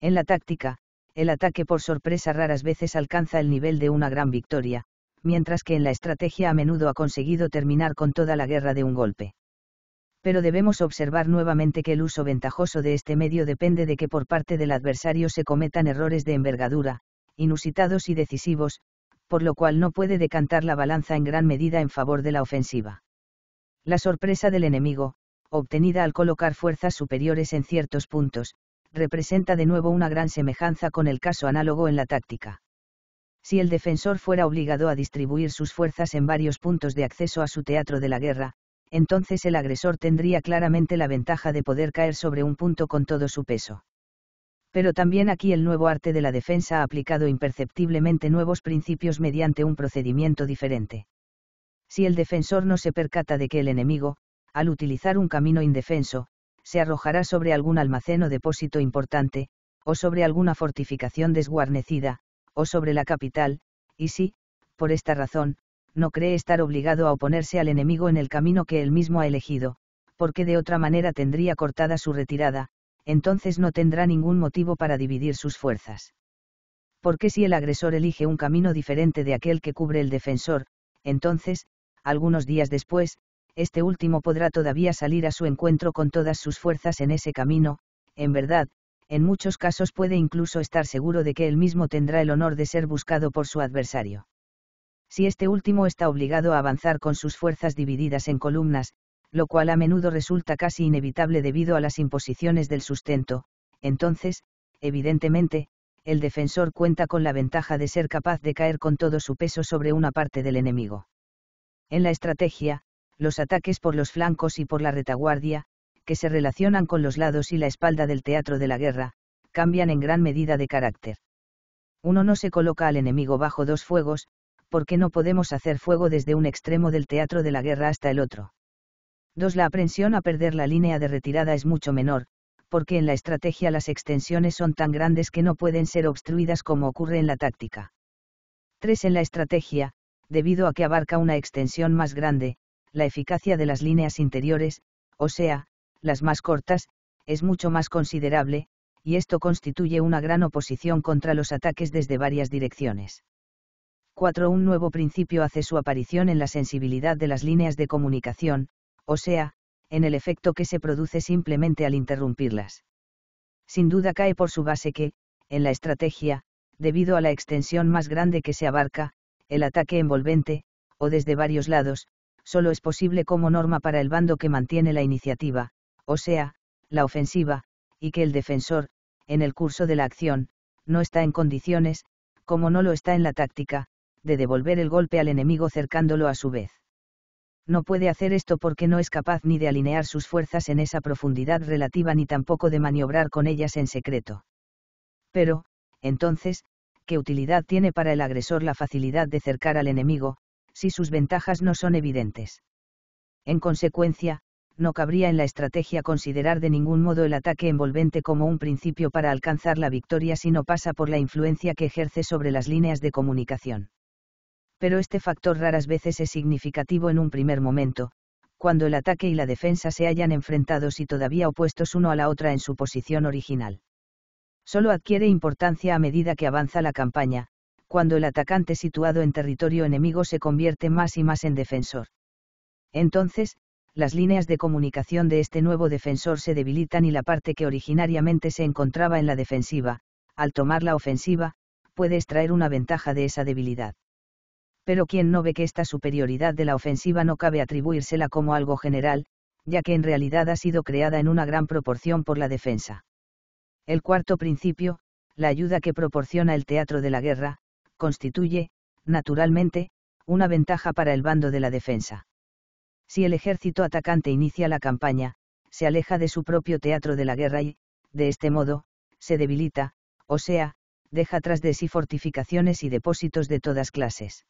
En la táctica, el ataque por sorpresa raras veces alcanza el nivel de una gran victoria, mientras que en la estrategia a menudo ha conseguido terminar con toda la guerra de un golpe. Pero debemos observar nuevamente que el uso ventajoso de este medio depende de que por parte del adversario se cometan errores de envergadura, inusitados y decisivos, por lo cual no puede decantar la balanza en gran medida en favor de la ofensiva. La sorpresa del enemigo, obtenida al colocar fuerzas superiores en ciertos puntos, representa de nuevo una gran semejanza con el caso análogo en la táctica. Si el defensor fuera obligado a distribuir sus fuerzas en varios puntos de acceso a su teatro de la guerra, entonces el agresor tendría claramente la ventaja de poder caer sobre un punto con todo su peso. Pero también aquí el nuevo arte de la defensa ha aplicado imperceptiblemente nuevos principios mediante un procedimiento diferente. Si el defensor no se percata de que el enemigo, al utilizar un camino indefenso, se arrojará sobre algún almacén o depósito importante, o sobre alguna fortificación desguarnecida, o sobre la capital, y si, por esta razón, no cree estar obligado a oponerse al enemigo en el camino que él mismo ha elegido, porque de otra manera tendría cortada su retirada, entonces no tendrá ningún motivo para dividir sus fuerzas. Porque si el agresor elige un camino diferente de aquel que cubre el defensor, entonces, algunos días después, este último podrá todavía salir a su encuentro con todas sus fuerzas en ese camino, en verdad, en muchos casos puede incluso estar seguro de que él mismo tendrá el honor de ser buscado por su adversario. Si este último está obligado a avanzar con sus fuerzas divididas en columnas, lo cual a menudo resulta casi inevitable debido a las imposiciones del sustento, entonces, evidentemente, el defensor cuenta con la ventaja de ser capaz de caer con todo su peso sobre una parte del enemigo. En la estrategia, los ataques por los flancos y por la retaguardia, que se relacionan con los lados y la espalda del teatro de la guerra, cambian en gran medida de carácter. Uno no se coloca al enemigo bajo dos fuegos, porque no podemos hacer fuego desde un extremo del teatro de la guerra hasta el otro. 2. La aprensión a perder la línea de retirada es mucho menor, porque en la estrategia las extensiones son tan grandes que no pueden ser obstruidas como ocurre en la táctica. 3. En la estrategia, debido a que abarca una extensión más grande, la eficacia de las líneas interiores, o sea, las más cortas, es mucho más considerable, y esto constituye una gran oposición contra los ataques desde varias direcciones. 4. Un nuevo principio hace su aparición en la sensibilidad de las líneas de comunicación, o sea, en el efecto que se produce simplemente al interrumpirlas. Sin duda cae por su base que, en la estrategia, debido a la extensión más grande que se abarca, el ataque envolvente, o desde varios lados, solo es posible como norma para el bando que mantiene la iniciativa, o sea, la ofensiva, y que el defensor, en el curso de la acción, no está en condiciones, como no lo está en la táctica, de devolver el golpe al enemigo cercándolo a su vez. No puede hacer esto porque no es capaz ni de alinear sus fuerzas en esa profundidad relativa ni tampoco de maniobrar con ellas en secreto. Pero, entonces, ¿qué utilidad tiene para el agresor la facilidad de cercar al enemigo, si sus ventajas no son evidentes? En consecuencia, no cabría en la estrategia considerar de ningún modo el ataque envolvente como un principio para alcanzar la victoria si no pasa por la influencia que ejerce sobre las líneas de comunicación. Pero este factor raras veces es significativo en un primer momento, cuando el ataque y la defensa se hayan enfrentados y todavía opuestos uno a la otra en su posición original. Solo adquiere importancia a medida que avanza la campaña, cuando el atacante situado en territorio enemigo se convierte más y más en defensor. Entonces, las líneas de comunicación de este nuevo defensor se debilitan y la parte que originariamente se encontraba en la defensiva, al tomar la ofensiva, puede extraer una ventaja de esa debilidad. Pero quien no ve que esta superioridad de la ofensiva no cabe atribuírsela como algo general, ya que en realidad ha sido creada en una gran proporción por la defensa. El cuarto principio, la ayuda que proporciona el teatro de la guerra, constituye, naturalmente, una ventaja para el bando de la defensa. Si el ejército atacante inicia la campaña, se aleja de su propio teatro de la guerra y, de este modo, se debilita, o sea, deja tras de sí fortificaciones y depósitos de todas clases.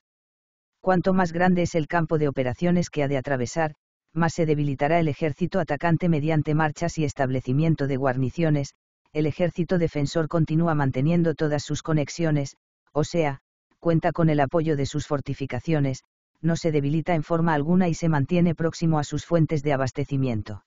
Cuanto más grande es el campo de operaciones que ha de atravesar, más se debilitará el ejército atacante mediante marchas y establecimiento de guarniciones, el ejército defensor continúa manteniendo todas sus conexiones, o sea, cuenta con el apoyo de sus fortificaciones, no se debilita en forma alguna y se mantiene próximo a sus fuentes de abastecimiento.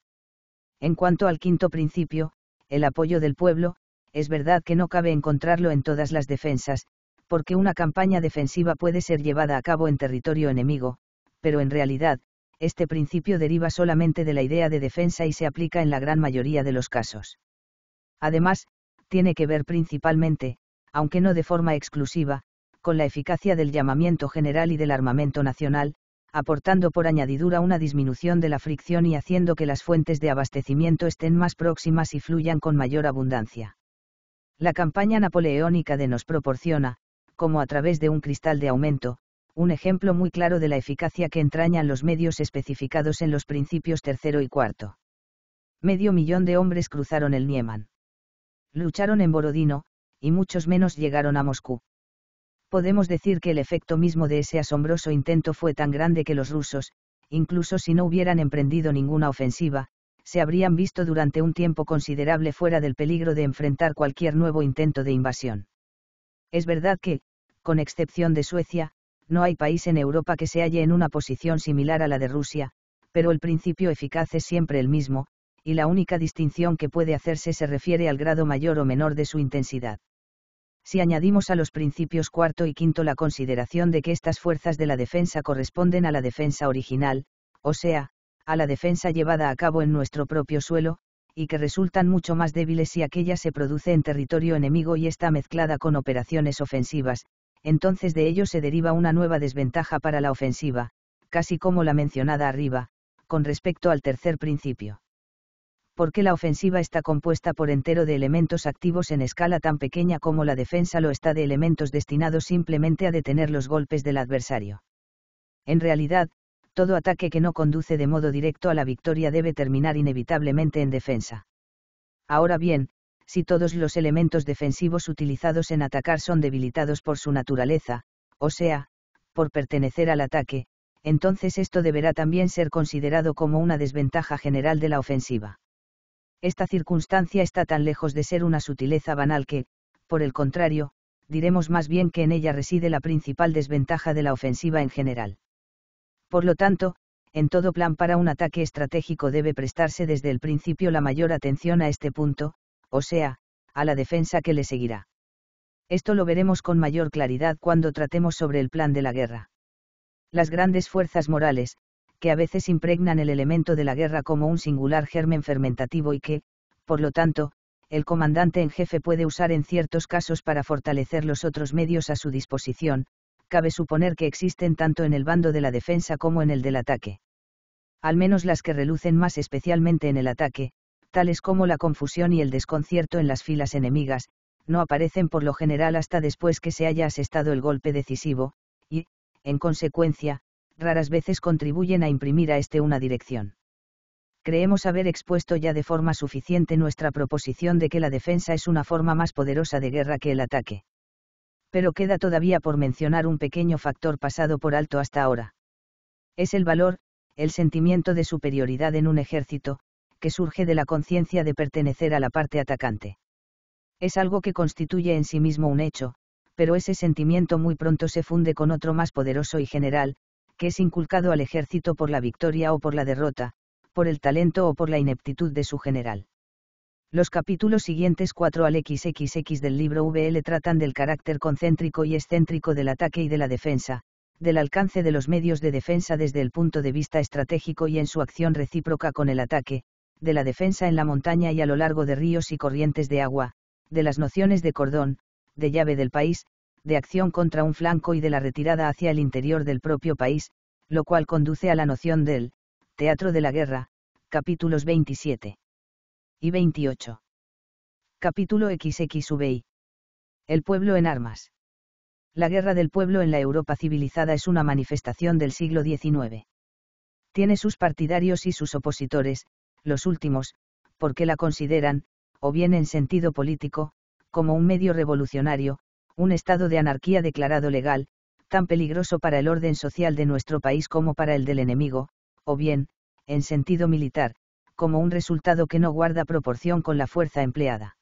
En cuanto al quinto principio, el apoyo del pueblo, es verdad que no cabe encontrarlo en todas las defensas, porque una campaña defensiva puede ser llevada a cabo en territorio enemigo, pero en realidad, este principio deriva solamente de la idea de defensa y se aplica en la gran mayoría de los casos. Además, tiene que ver principalmente, aunque no de forma exclusiva, con la eficacia del llamamiento general y del armamento nacional, aportando por añadidura una disminución de la fricción y haciendo que las fuentes de abastecimiento estén más próximas y fluyan con mayor abundancia. La campaña napoleónica de nos proporciona, como a través de un cristal de aumento, un ejemplo muy claro de la eficacia que entrañan los medios especificados en los principios tercero y cuarto. Medio millón de hombres cruzaron el Nieman. Lucharon en Borodino, y muchos menos llegaron a Moscú podemos decir que el efecto mismo de ese asombroso intento fue tan grande que los rusos, incluso si no hubieran emprendido ninguna ofensiva, se habrían visto durante un tiempo considerable fuera del peligro de enfrentar cualquier nuevo intento de invasión. Es verdad que, con excepción de Suecia, no hay país en Europa que se halle en una posición similar a la de Rusia, pero el principio eficaz es siempre el mismo, y la única distinción que puede hacerse se refiere al grado mayor o menor de su intensidad si añadimos a los principios cuarto y quinto la consideración de que estas fuerzas de la defensa corresponden a la defensa original, o sea, a la defensa llevada a cabo en nuestro propio suelo, y que resultan mucho más débiles si aquella se produce en territorio enemigo y está mezclada con operaciones ofensivas, entonces de ello se deriva una nueva desventaja para la ofensiva, casi como la mencionada arriba, con respecto al tercer principio porque la ofensiva está compuesta por entero de elementos activos en escala tan pequeña como la defensa lo está de elementos destinados simplemente a detener los golpes del adversario. En realidad, todo ataque que no conduce de modo directo a la victoria debe terminar inevitablemente en defensa. Ahora bien, si todos los elementos defensivos utilizados en atacar son debilitados por su naturaleza, o sea, por pertenecer al ataque, entonces esto deberá también ser considerado como una desventaja general de la ofensiva. Esta circunstancia está tan lejos de ser una sutileza banal que, por el contrario, diremos más bien que en ella reside la principal desventaja de la ofensiva en general. Por lo tanto, en todo plan para un ataque estratégico debe prestarse desde el principio la mayor atención a este punto, o sea, a la defensa que le seguirá. Esto lo veremos con mayor claridad cuando tratemos sobre el plan de la guerra. Las grandes fuerzas morales, que a veces impregnan el elemento de la guerra como un singular germen fermentativo y que, por lo tanto, el comandante en jefe puede usar en ciertos casos para fortalecer los otros medios a su disposición, cabe suponer que existen tanto en el bando de la defensa como en el del ataque. Al menos las que relucen más especialmente en el ataque, tales como la confusión y el desconcierto en las filas enemigas, no aparecen por lo general hasta después que se haya asestado el golpe decisivo, y, en consecuencia, raras veces contribuyen a imprimir a este una dirección. Creemos haber expuesto ya de forma suficiente nuestra proposición de que la defensa es una forma más poderosa de guerra que el ataque. Pero queda todavía por mencionar un pequeño factor pasado por alto hasta ahora. Es el valor, el sentimiento de superioridad en un ejército, que surge de la conciencia de pertenecer a la parte atacante. Es algo que constituye en sí mismo un hecho, pero ese sentimiento muy pronto se funde con otro más poderoso y general, que es inculcado al ejército por la victoria o por la derrota, por el talento o por la ineptitud de su general. Los capítulos siguientes 4 al XXX del libro VL tratan del carácter concéntrico y excéntrico del ataque y de la defensa, del alcance de los medios de defensa desde el punto de vista estratégico y en su acción recíproca con el ataque, de la defensa en la montaña y a lo largo de ríos y corrientes de agua, de las nociones de cordón, de llave del país, de acción contra un flanco y de la retirada hacia el interior del propio país, lo cual conduce a la noción del teatro de la guerra, capítulos 27 y 28. Capítulo XXVI. El pueblo en armas. La guerra del pueblo en la Europa civilizada es una manifestación del siglo XIX. Tiene sus partidarios y sus opositores, los últimos, porque la consideran, o bien en sentido político, como un medio revolucionario, un estado de anarquía declarado legal, tan peligroso para el orden social de nuestro país como para el del enemigo, o bien, en sentido militar, como un resultado que no guarda proporción con la fuerza empleada.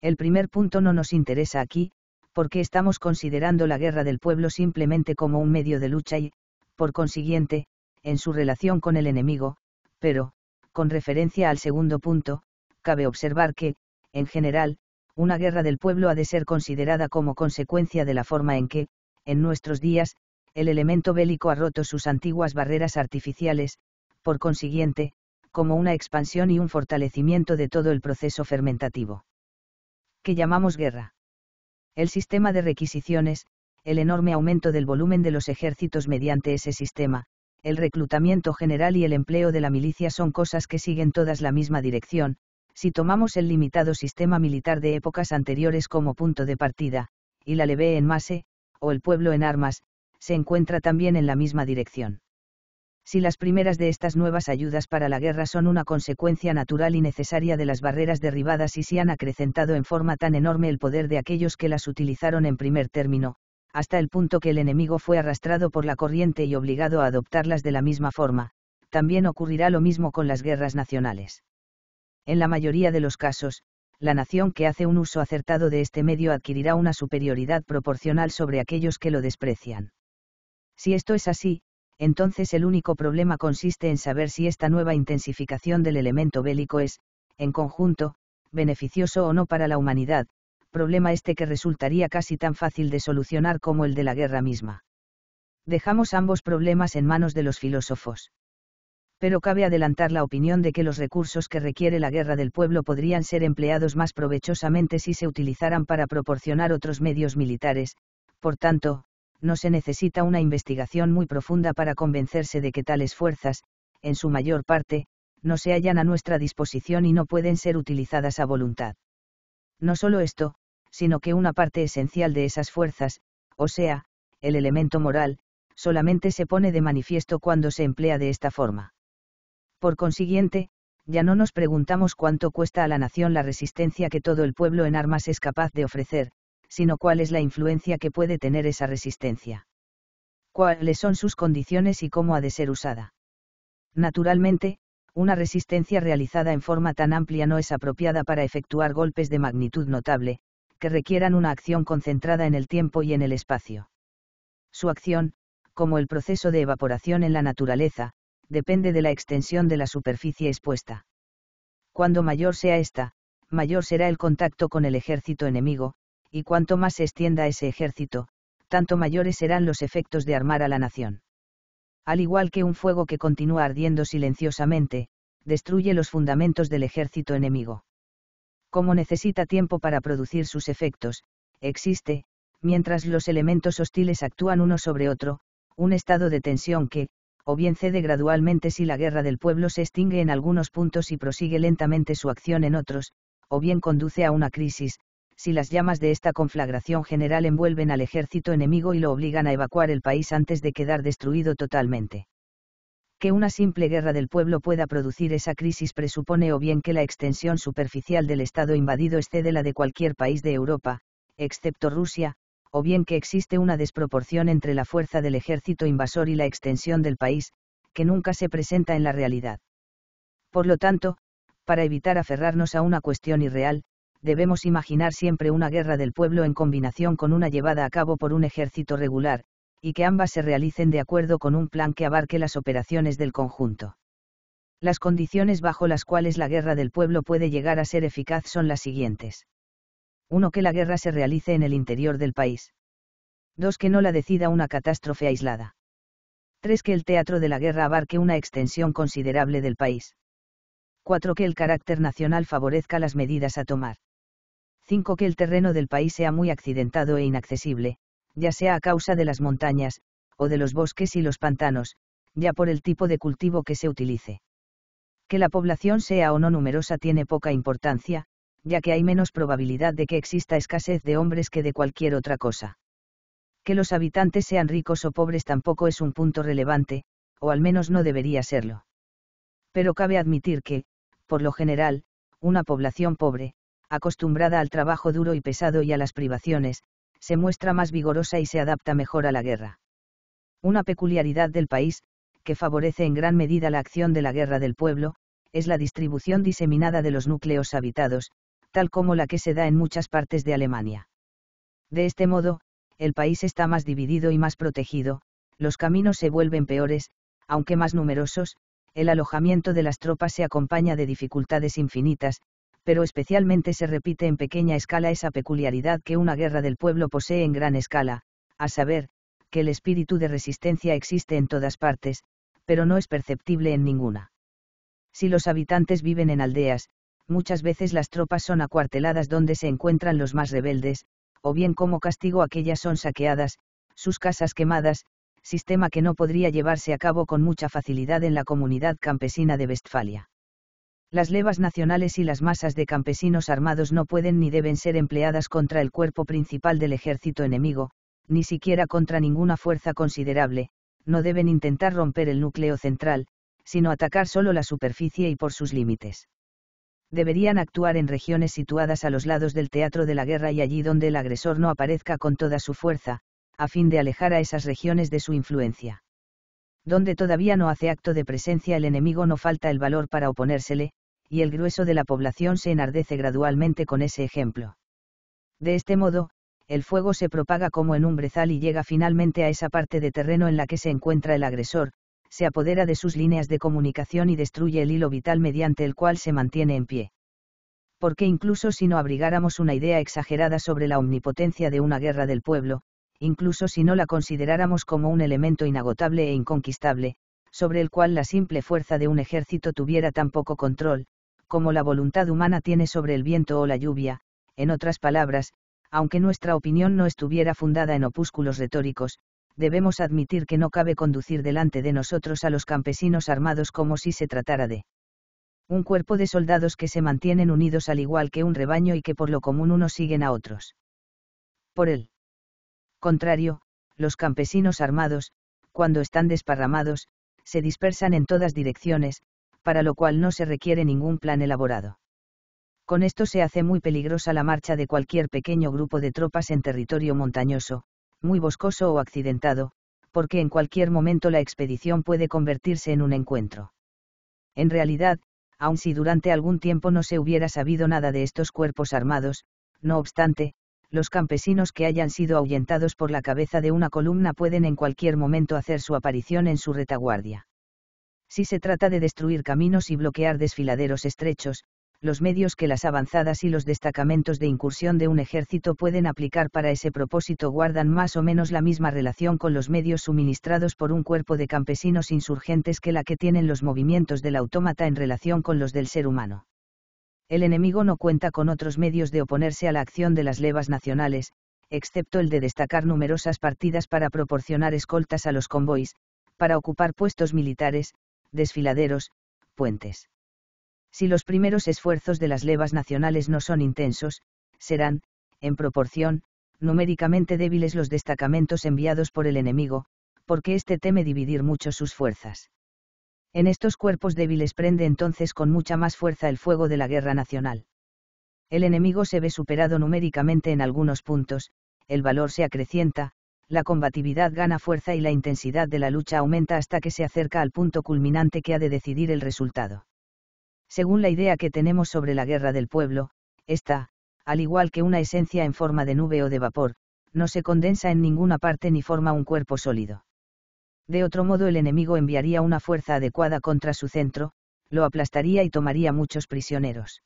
El primer punto no nos interesa aquí, porque estamos considerando la guerra del pueblo simplemente como un medio de lucha y, por consiguiente, en su relación con el enemigo, pero, con referencia al segundo punto, cabe observar que, en general, una guerra del pueblo ha de ser considerada como consecuencia de la forma en que, en nuestros días, el elemento bélico ha roto sus antiguas barreras artificiales, por consiguiente, como una expansión y un fortalecimiento de todo el proceso fermentativo. ¿Qué llamamos guerra. El sistema de requisiciones, el enorme aumento del volumen de los ejércitos mediante ese sistema, el reclutamiento general y el empleo de la milicia son cosas que siguen todas la misma dirección, si tomamos el limitado sistema militar de épocas anteriores como punto de partida, y la leve en mase, o el pueblo en armas, se encuentra también en la misma dirección. Si las primeras de estas nuevas ayudas para la guerra son una consecuencia natural y necesaria de las barreras derribadas y si han acrecentado en forma tan enorme el poder de aquellos que las utilizaron en primer término, hasta el punto que el enemigo fue arrastrado por la corriente y obligado a adoptarlas de la misma forma, también ocurrirá lo mismo con las guerras nacionales. En la mayoría de los casos, la nación que hace un uso acertado de este medio adquirirá una superioridad proporcional sobre aquellos que lo desprecian. Si esto es así, entonces el único problema consiste en saber si esta nueva intensificación del elemento bélico es, en conjunto, beneficioso o no para la humanidad, problema este que resultaría casi tan fácil de solucionar como el de la guerra misma. Dejamos ambos problemas en manos de los filósofos pero cabe adelantar la opinión de que los recursos que requiere la guerra del pueblo podrían ser empleados más provechosamente si se utilizaran para proporcionar otros medios militares, por tanto, no se necesita una investigación muy profunda para convencerse de que tales fuerzas, en su mayor parte, no se hallan a nuestra disposición y no pueden ser utilizadas a voluntad. No solo esto, sino que una parte esencial de esas fuerzas, o sea, el elemento moral, solamente se pone de manifiesto cuando se emplea de esta forma. Por consiguiente, ya no nos preguntamos cuánto cuesta a la nación la resistencia que todo el pueblo en armas es capaz de ofrecer, sino cuál es la influencia que puede tener esa resistencia. Cuáles son sus condiciones y cómo ha de ser usada. Naturalmente, una resistencia realizada en forma tan amplia no es apropiada para efectuar golpes de magnitud notable, que requieran una acción concentrada en el tiempo y en el espacio. Su acción, como el proceso de evaporación en la naturaleza, depende de la extensión de la superficie expuesta. Cuando mayor sea esta, mayor será el contacto con el ejército enemigo, y cuanto más se extienda ese ejército, tanto mayores serán los efectos de armar a la nación. Al igual que un fuego que continúa ardiendo silenciosamente, destruye los fundamentos del ejército enemigo. Como necesita tiempo para producir sus efectos, existe, mientras los elementos hostiles actúan uno sobre otro, un estado de tensión que, o bien cede gradualmente si la guerra del pueblo se extingue en algunos puntos y prosigue lentamente su acción en otros, o bien conduce a una crisis, si las llamas de esta conflagración general envuelven al ejército enemigo y lo obligan a evacuar el país antes de quedar destruido totalmente. Que una simple guerra del pueblo pueda producir esa crisis presupone o bien que la extensión superficial del Estado invadido excede la de cualquier país de Europa, excepto Rusia, o bien que existe una desproporción entre la fuerza del ejército invasor y la extensión del país, que nunca se presenta en la realidad. Por lo tanto, para evitar aferrarnos a una cuestión irreal, debemos imaginar siempre una guerra del pueblo en combinación con una llevada a cabo por un ejército regular, y que ambas se realicen de acuerdo con un plan que abarque las operaciones del conjunto. Las condiciones bajo las cuales la guerra del pueblo puede llegar a ser eficaz son las siguientes. 1. Que la guerra se realice en el interior del país. 2. Que no la decida una catástrofe aislada. 3. Que el teatro de la guerra abarque una extensión considerable del país. 4. Que el carácter nacional favorezca las medidas a tomar. 5. Que el terreno del país sea muy accidentado e inaccesible, ya sea a causa de las montañas, o de los bosques y los pantanos, ya por el tipo de cultivo que se utilice. Que la población sea o no numerosa tiene poca importancia, ya que hay menos probabilidad de que exista escasez de hombres que de cualquier otra cosa. Que los habitantes sean ricos o pobres tampoco es un punto relevante, o al menos no debería serlo. Pero cabe admitir que, por lo general, una población pobre, acostumbrada al trabajo duro y pesado y a las privaciones, se muestra más vigorosa y se adapta mejor a la guerra. Una peculiaridad del país, que favorece en gran medida la acción de la guerra del pueblo, es la distribución diseminada de los núcleos habitados, tal como la que se da en muchas partes de Alemania. De este modo, el país está más dividido y más protegido, los caminos se vuelven peores, aunque más numerosos, el alojamiento de las tropas se acompaña de dificultades infinitas, pero especialmente se repite en pequeña escala esa peculiaridad que una guerra del pueblo posee en gran escala, a saber, que el espíritu de resistencia existe en todas partes, pero no es perceptible en ninguna. Si los habitantes viven en aldeas, muchas veces las tropas son acuarteladas donde se encuentran los más rebeldes, o bien como castigo aquellas son saqueadas, sus casas quemadas, sistema que no podría llevarse a cabo con mucha facilidad en la comunidad campesina de Westfalia. Las levas nacionales y las masas de campesinos armados no pueden ni deben ser empleadas contra el cuerpo principal del ejército enemigo, ni siquiera contra ninguna fuerza considerable, no deben intentar romper el núcleo central, sino atacar solo la superficie y por sus límites deberían actuar en regiones situadas a los lados del teatro de la guerra y allí donde el agresor no aparezca con toda su fuerza, a fin de alejar a esas regiones de su influencia. Donde todavía no hace acto de presencia el enemigo no falta el valor para oponérsele, y el grueso de la población se enardece gradualmente con ese ejemplo. De este modo, el fuego se propaga como en un brezal y llega finalmente a esa parte de terreno en la que se encuentra el agresor, se apodera de sus líneas de comunicación y destruye el hilo vital mediante el cual se mantiene en pie. Porque incluso si no abrigáramos una idea exagerada sobre la omnipotencia de una guerra del pueblo, incluso si no la consideráramos como un elemento inagotable e inconquistable, sobre el cual la simple fuerza de un ejército tuviera tan poco control, como la voluntad humana tiene sobre el viento o la lluvia, en otras palabras, aunque nuestra opinión no estuviera fundada en opúsculos retóricos, debemos admitir que no cabe conducir delante de nosotros a los campesinos armados como si se tratara de un cuerpo de soldados que se mantienen unidos al igual que un rebaño y que por lo común unos siguen a otros. Por el contrario, los campesinos armados, cuando están desparramados, se dispersan en todas direcciones, para lo cual no se requiere ningún plan elaborado. Con esto se hace muy peligrosa la marcha de cualquier pequeño grupo de tropas en territorio montañoso, muy boscoso o accidentado, porque en cualquier momento la expedición puede convertirse en un encuentro. En realidad, aun si durante algún tiempo no se hubiera sabido nada de estos cuerpos armados, no obstante, los campesinos que hayan sido ahuyentados por la cabeza de una columna pueden en cualquier momento hacer su aparición en su retaguardia. Si se trata de destruir caminos y bloquear desfiladeros estrechos, los medios que las avanzadas y los destacamentos de incursión de un ejército pueden aplicar para ese propósito guardan más o menos la misma relación con los medios suministrados por un cuerpo de campesinos insurgentes que la que tienen los movimientos del autómata en relación con los del ser humano. El enemigo no cuenta con otros medios de oponerse a la acción de las levas nacionales, excepto el de destacar numerosas partidas para proporcionar escoltas a los convoys, para ocupar puestos militares, desfiladeros, puentes si los primeros esfuerzos de las levas nacionales no son intensos, serán, en proporción, numéricamente débiles los destacamentos enviados por el enemigo, porque éste teme dividir mucho sus fuerzas. En estos cuerpos débiles prende entonces con mucha más fuerza el fuego de la guerra nacional. El enemigo se ve superado numéricamente en algunos puntos, el valor se acrecienta, la combatividad gana fuerza y la intensidad de la lucha aumenta hasta que se acerca al punto culminante que ha de decidir el resultado. Según la idea que tenemos sobre la guerra del pueblo, esta, al igual que una esencia en forma de nube o de vapor, no se condensa en ninguna parte ni forma un cuerpo sólido. De otro modo el enemigo enviaría una fuerza adecuada contra su centro, lo aplastaría y tomaría muchos prisioneros.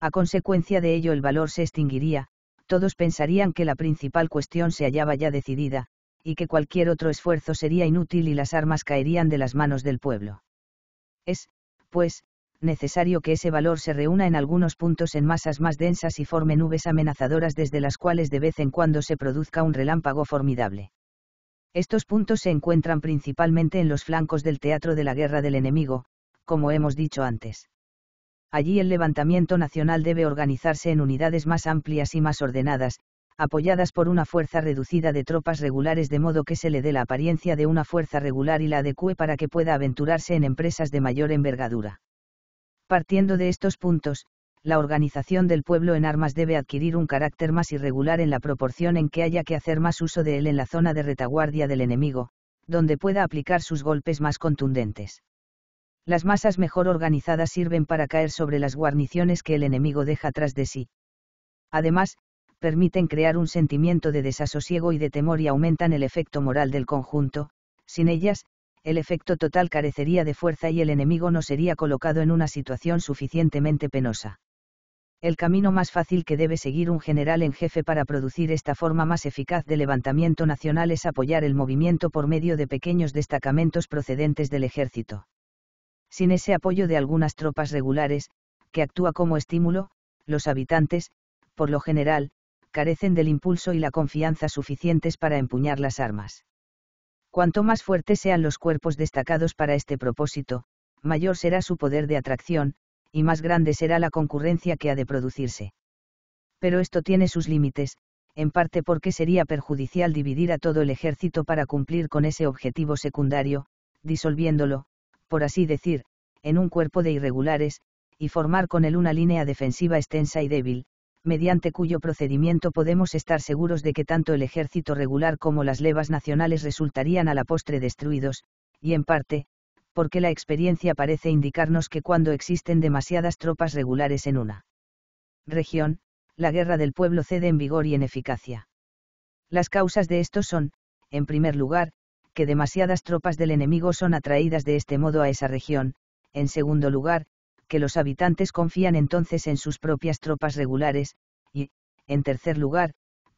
A consecuencia de ello el valor se extinguiría, todos pensarían que la principal cuestión se hallaba ya decidida, y que cualquier otro esfuerzo sería inútil y las armas caerían de las manos del pueblo. Es, pues, necesario que ese valor se reúna en algunos puntos en masas más densas y forme nubes amenazadoras desde las cuales de vez en cuando se produzca un relámpago formidable. Estos puntos se encuentran principalmente en los flancos del teatro de la guerra del enemigo, como hemos dicho antes. Allí el levantamiento nacional debe organizarse en unidades más amplias y más ordenadas, apoyadas por una fuerza reducida de tropas regulares de modo que se le dé la apariencia de una fuerza regular y la adecue para que pueda aventurarse en empresas de mayor envergadura. Partiendo de estos puntos, la organización del pueblo en armas debe adquirir un carácter más irregular en la proporción en que haya que hacer más uso de él en la zona de retaguardia del enemigo, donde pueda aplicar sus golpes más contundentes. Las masas mejor organizadas sirven para caer sobre las guarniciones que el enemigo deja tras de sí. Además, permiten crear un sentimiento de desasosiego y de temor y aumentan el efecto moral del conjunto, sin ellas, el efecto total carecería de fuerza y el enemigo no sería colocado en una situación suficientemente penosa. El camino más fácil que debe seguir un general en jefe para producir esta forma más eficaz de levantamiento nacional es apoyar el movimiento por medio de pequeños destacamentos procedentes del ejército. Sin ese apoyo de algunas tropas regulares, que actúa como estímulo, los habitantes, por lo general, carecen del impulso y la confianza suficientes para empuñar las armas. Cuanto más fuertes sean los cuerpos destacados para este propósito, mayor será su poder de atracción, y más grande será la concurrencia que ha de producirse. Pero esto tiene sus límites, en parte porque sería perjudicial dividir a todo el ejército para cumplir con ese objetivo secundario, disolviéndolo, por así decir, en un cuerpo de irregulares, y formar con él una línea defensiva extensa y débil, mediante cuyo procedimiento podemos estar seguros de que tanto el ejército regular como las levas nacionales resultarían a la postre destruidos, y en parte, porque la experiencia parece indicarnos que cuando existen demasiadas tropas regulares en una región, la guerra del pueblo cede en vigor y en eficacia. Las causas de esto son, en primer lugar, que demasiadas tropas del enemigo son atraídas de este modo a esa región, en segundo lugar, que los habitantes confían entonces en sus propias tropas regulares, y, en tercer lugar,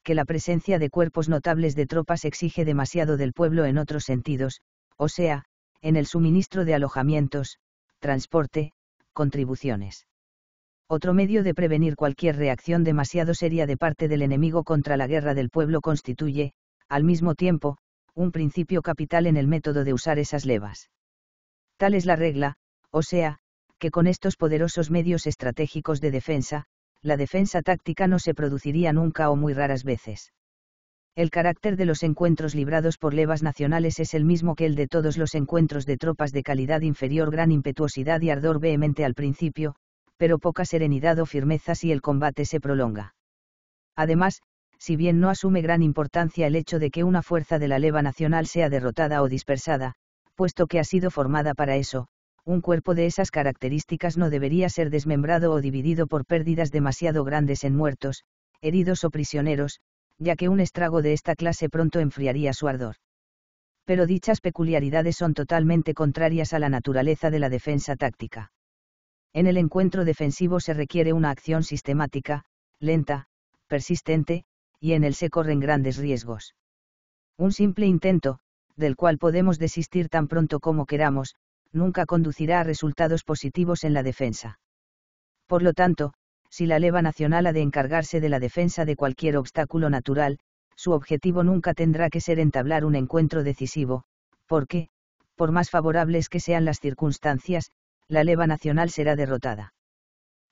que la presencia de cuerpos notables de tropas exige demasiado del pueblo en otros sentidos, o sea, en el suministro de alojamientos, transporte, contribuciones. Otro medio de prevenir cualquier reacción demasiado seria de parte del enemigo contra la guerra del pueblo constituye, al mismo tiempo, un principio capital en el método de usar esas levas. Tal es la regla, o sea, que con estos poderosos medios estratégicos de defensa, la defensa táctica no se produciría nunca o muy raras veces. El carácter de los encuentros librados por levas nacionales es el mismo que el de todos los encuentros de tropas de calidad inferior, gran impetuosidad y ardor vehemente al principio, pero poca serenidad o firmeza si el combate se prolonga. Además, si bien no asume gran importancia el hecho de que una fuerza de la leva nacional sea derrotada o dispersada, puesto que ha sido formada para eso, un cuerpo de esas características no debería ser desmembrado o dividido por pérdidas demasiado grandes en muertos, heridos o prisioneros, ya que un estrago de esta clase pronto enfriaría su ardor. Pero dichas peculiaridades son totalmente contrarias a la naturaleza de la defensa táctica. En el encuentro defensivo se requiere una acción sistemática, lenta, persistente, y en él se corren grandes riesgos. Un simple intento, del cual podemos desistir tan pronto como queramos, nunca conducirá a resultados positivos en la defensa. Por lo tanto, si la leva nacional ha de encargarse de la defensa de cualquier obstáculo natural, su objetivo nunca tendrá que ser entablar un encuentro decisivo, porque, por más favorables que sean las circunstancias, la leva nacional será derrotada.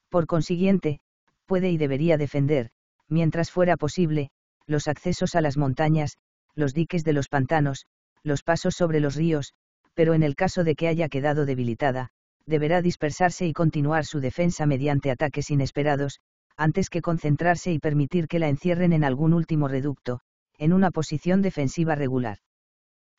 Por consiguiente, puede y debería defender, mientras fuera posible, los accesos a las montañas, los diques de los pantanos, los pasos sobre los ríos, pero en el caso de que haya quedado debilitada, deberá dispersarse y continuar su defensa mediante ataques inesperados, antes que concentrarse y permitir que la encierren en algún último reducto, en una posición defensiva regular.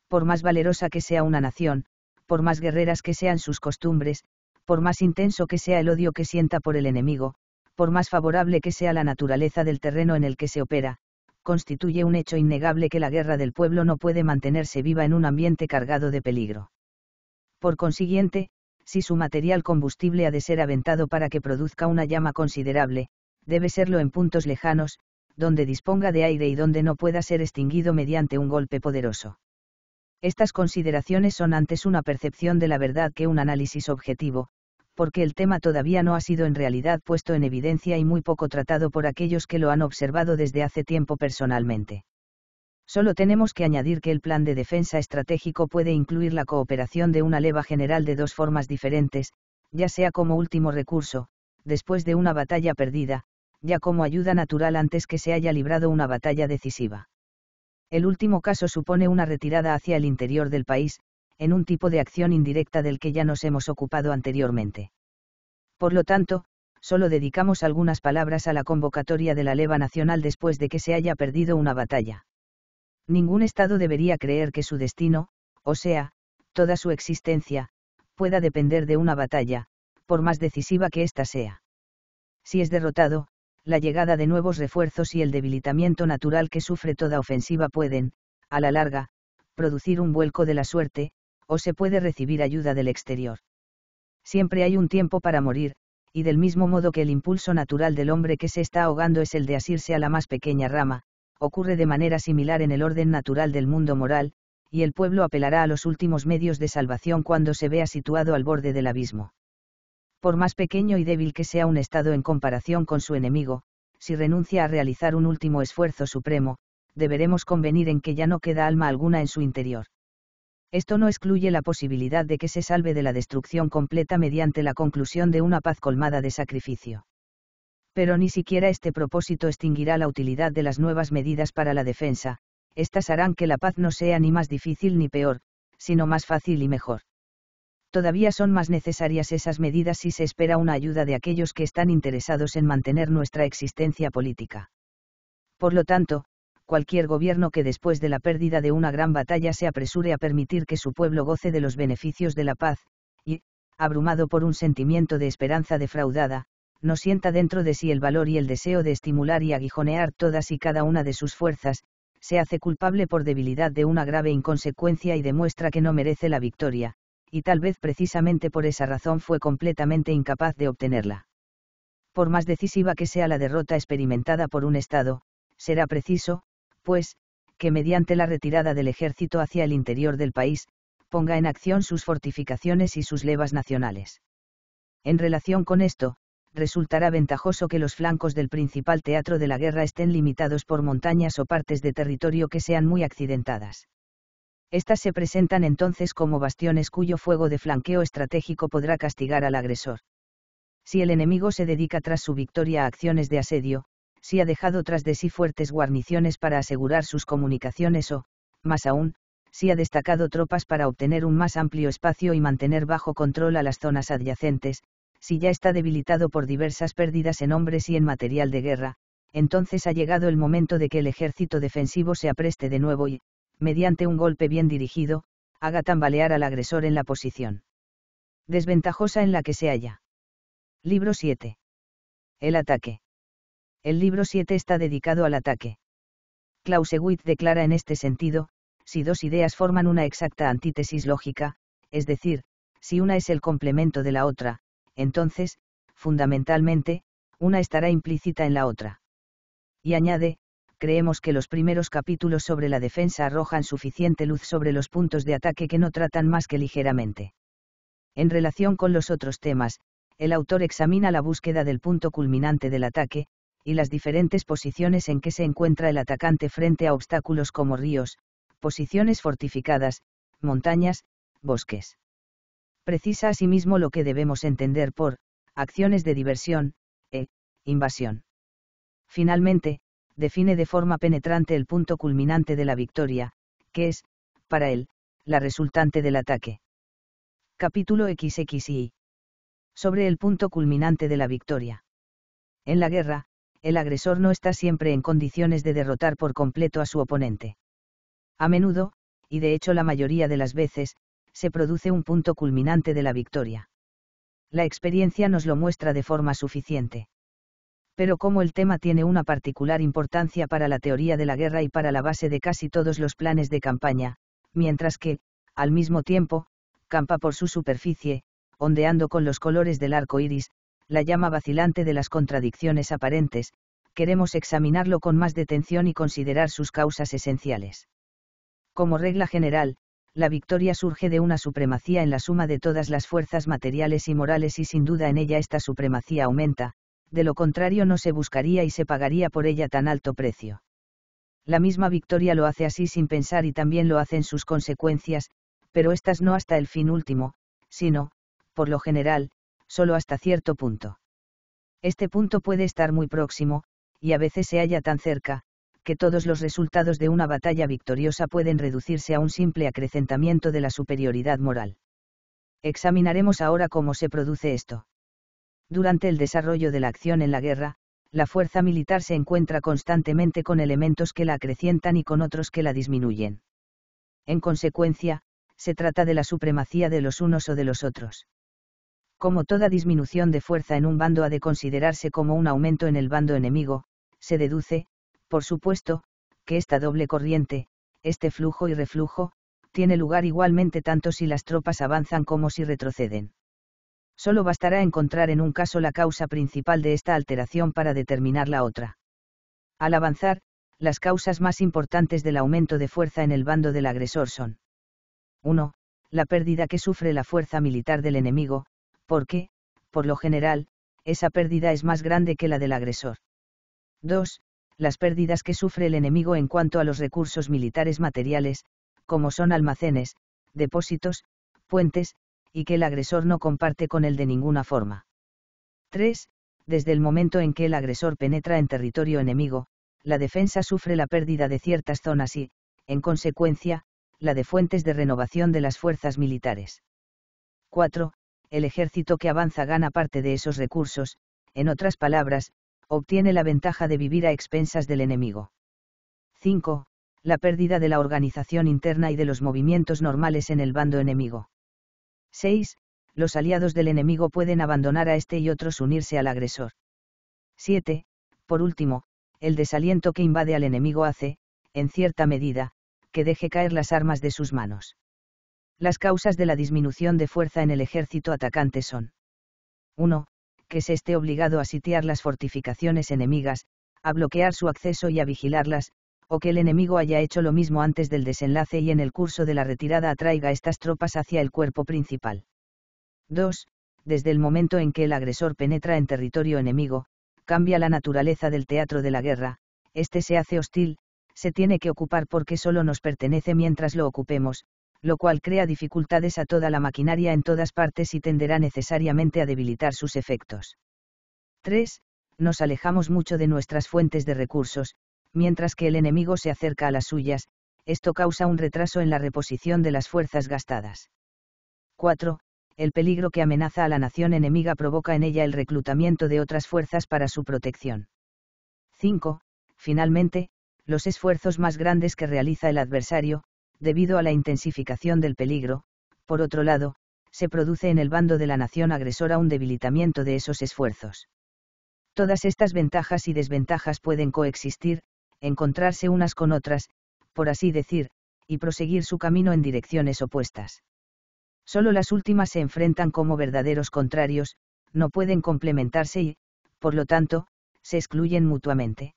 Por más valerosa que sea una nación, por más guerreras que sean sus costumbres, por más intenso que sea el odio que sienta por el enemigo, por más favorable que sea la naturaleza del terreno en el que se opera, constituye un hecho innegable que la guerra del pueblo no puede mantenerse viva en un ambiente cargado de peligro. Por consiguiente, si su material combustible ha de ser aventado para que produzca una llama considerable, debe serlo en puntos lejanos, donde disponga de aire y donde no pueda ser extinguido mediante un golpe poderoso. Estas consideraciones son antes una percepción de la verdad que un análisis objetivo, porque el tema todavía no ha sido en realidad puesto en evidencia y muy poco tratado por aquellos que lo han observado desde hace tiempo personalmente. Solo tenemos que añadir que el plan de defensa estratégico puede incluir la cooperación de una leva general de dos formas diferentes, ya sea como último recurso, después de una batalla perdida, ya como ayuda natural antes que se haya librado una batalla decisiva. El último caso supone una retirada hacia el interior del país, en un tipo de acción indirecta del que ya nos hemos ocupado anteriormente. Por lo tanto, solo dedicamos algunas palabras a la convocatoria de la leva nacional después de que se haya perdido una batalla. Ningún Estado debería creer que su destino, o sea, toda su existencia, pueda depender de una batalla, por más decisiva que ésta sea. Si es derrotado, la llegada de nuevos refuerzos y el debilitamiento natural que sufre toda ofensiva pueden, a la larga, producir un vuelco de la suerte, o se puede recibir ayuda del exterior. Siempre hay un tiempo para morir, y del mismo modo que el impulso natural del hombre que se está ahogando es el de asirse a la más pequeña rama, ocurre de manera similar en el orden natural del mundo moral, y el pueblo apelará a los últimos medios de salvación cuando se vea situado al borde del abismo. Por más pequeño y débil que sea un estado en comparación con su enemigo, si renuncia a realizar un último esfuerzo supremo, deberemos convenir en que ya no queda alma alguna en su interior. Esto no excluye la posibilidad de que se salve de la destrucción completa mediante la conclusión de una paz colmada de sacrificio. Pero ni siquiera este propósito extinguirá la utilidad de las nuevas medidas para la defensa, estas harán que la paz no sea ni más difícil ni peor, sino más fácil y mejor. Todavía son más necesarias esas medidas si se espera una ayuda de aquellos que están interesados en mantener nuestra existencia política. Por lo tanto, cualquier gobierno que después de la pérdida de una gran batalla se apresure a permitir que su pueblo goce de los beneficios de la paz, y, abrumado por un sentimiento de esperanza defraudada, no sienta dentro de sí el valor y el deseo de estimular y aguijonear todas y cada una de sus fuerzas, se hace culpable por debilidad de una grave inconsecuencia y demuestra que no merece la victoria, y tal vez precisamente por esa razón fue completamente incapaz de obtenerla. Por más decisiva que sea la derrota experimentada por un Estado, será preciso, pues, que mediante la retirada del ejército hacia el interior del país, ponga en acción sus fortificaciones y sus levas nacionales. En relación con esto, resultará ventajoso que los flancos del principal teatro de la guerra estén limitados por montañas o partes de territorio que sean muy accidentadas. Estas se presentan entonces como bastiones cuyo fuego de flanqueo estratégico podrá castigar al agresor. Si el enemigo se dedica tras su victoria a acciones de asedio, si ha dejado tras de sí fuertes guarniciones para asegurar sus comunicaciones o, más aún, si ha destacado tropas para obtener un más amplio espacio y mantener bajo control a las zonas adyacentes, si ya está debilitado por diversas pérdidas en hombres y en material de guerra, entonces ha llegado el momento de que el ejército defensivo se apreste de nuevo y, mediante un golpe bien dirigido, haga tambalear al agresor en la posición desventajosa en la que se halla. Libro 7. El ataque. El libro 7 está dedicado al ataque. Clausewitz declara en este sentido, si dos ideas forman una exacta antítesis lógica, es decir, si una es el complemento de la otra, entonces, fundamentalmente, una estará implícita en la otra. Y añade, creemos que los primeros capítulos sobre la defensa arrojan suficiente luz sobre los puntos de ataque que no tratan más que ligeramente. En relación con los otros temas, el autor examina la búsqueda del punto culminante del ataque, y las diferentes posiciones en que se encuentra el atacante frente a obstáculos como ríos, posiciones fortificadas, montañas, bosques. Precisa asimismo lo que debemos entender por acciones de diversión e invasión. Finalmente, define de forma penetrante el punto culminante de la victoria, que es, para él, la resultante del ataque. Capítulo XXI. Sobre el punto culminante de la victoria. En la guerra, el agresor no está siempre en condiciones de derrotar por completo a su oponente. A menudo, y de hecho la mayoría de las veces, se produce un punto culminante de la victoria. La experiencia nos lo muestra de forma suficiente. Pero como el tema tiene una particular importancia para la teoría de la guerra y para la base de casi todos los planes de campaña, mientras que, al mismo tiempo, campa por su superficie, ondeando con los colores del arco iris, la llama vacilante de las contradicciones aparentes, queremos examinarlo con más detención y considerar sus causas esenciales. Como regla general, la victoria surge de una supremacía en la suma de todas las fuerzas materiales y morales y sin duda en ella esta supremacía aumenta, de lo contrario no se buscaría y se pagaría por ella tan alto precio. La misma victoria lo hace así sin pensar y también lo hacen sus consecuencias, pero estas no hasta el fin último, sino, por lo general, solo hasta cierto punto. Este punto puede estar muy próximo, y a veces se halla tan cerca, que todos los resultados de una batalla victoriosa pueden reducirse a un simple acrecentamiento de la superioridad moral. Examinaremos ahora cómo se produce esto. Durante el desarrollo de la acción en la guerra, la fuerza militar se encuentra constantemente con elementos que la acrecientan y con otros que la disminuyen. En consecuencia, se trata de la supremacía de los unos o de los otros como toda disminución de fuerza en un bando ha de considerarse como un aumento en el bando enemigo, se deduce, por supuesto, que esta doble corriente, este flujo y reflujo, tiene lugar igualmente tanto si las tropas avanzan como si retroceden. Solo bastará encontrar en un caso la causa principal de esta alteración para determinar la otra. Al avanzar, las causas más importantes del aumento de fuerza en el bando del agresor son 1. La pérdida que sufre la fuerza militar del enemigo, porque, por lo general, esa pérdida es más grande que la del agresor. 2. Las pérdidas que sufre el enemigo en cuanto a los recursos militares materiales, como son almacenes, depósitos, puentes, y que el agresor no comparte con él de ninguna forma. 3. Desde el momento en que el agresor penetra en territorio enemigo, la defensa sufre la pérdida de ciertas zonas y, en consecuencia, la de fuentes de renovación de las fuerzas militares. 4 el ejército que avanza gana parte de esos recursos, en otras palabras, obtiene la ventaja de vivir a expensas del enemigo. 5. La pérdida de la organización interna y de los movimientos normales en el bando enemigo. 6. Los aliados del enemigo pueden abandonar a este y otros unirse al agresor. 7. Por último, el desaliento que invade al enemigo hace, en cierta medida, que deje caer las armas de sus manos. Las causas de la disminución de fuerza en el ejército atacante son 1. Que se esté obligado a sitiar las fortificaciones enemigas, a bloquear su acceso y a vigilarlas, o que el enemigo haya hecho lo mismo antes del desenlace y en el curso de la retirada atraiga estas tropas hacia el cuerpo principal. 2. Desde el momento en que el agresor penetra en territorio enemigo, cambia la naturaleza del teatro de la guerra, este se hace hostil, se tiene que ocupar porque solo nos pertenece mientras lo ocupemos, lo cual crea dificultades a toda la maquinaria en todas partes y tenderá necesariamente a debilitar sus efectos. 3. Nos alejamos mucho de nuestras fuentes de recursos, mientras que el enemigo se acerca a las suyas, esto causa un retraso en la reposición de las fuerzas gastadas. 4. El peligro que amenaza a la nación enemiga provoca en ella el reclutamiento de otras fuerzas para su protección. 5. Finalmente, los esfuerzos más grandes que realiza el adversario, debido a la intensificación del peligro, por otro lado, se produce en el bando de la nación agresora un debilitamiento de esos esfuerzos. Todas estas ventajas y desventajas pueden coexistir, encontrarse unas con otras, por así decir, y proseguir su camino en direcciones opuestas. Solo las últimas se enfrentan como verdaderos contrarios, no pueden complementarse y, por lo tanto, se excluyen mutuamente.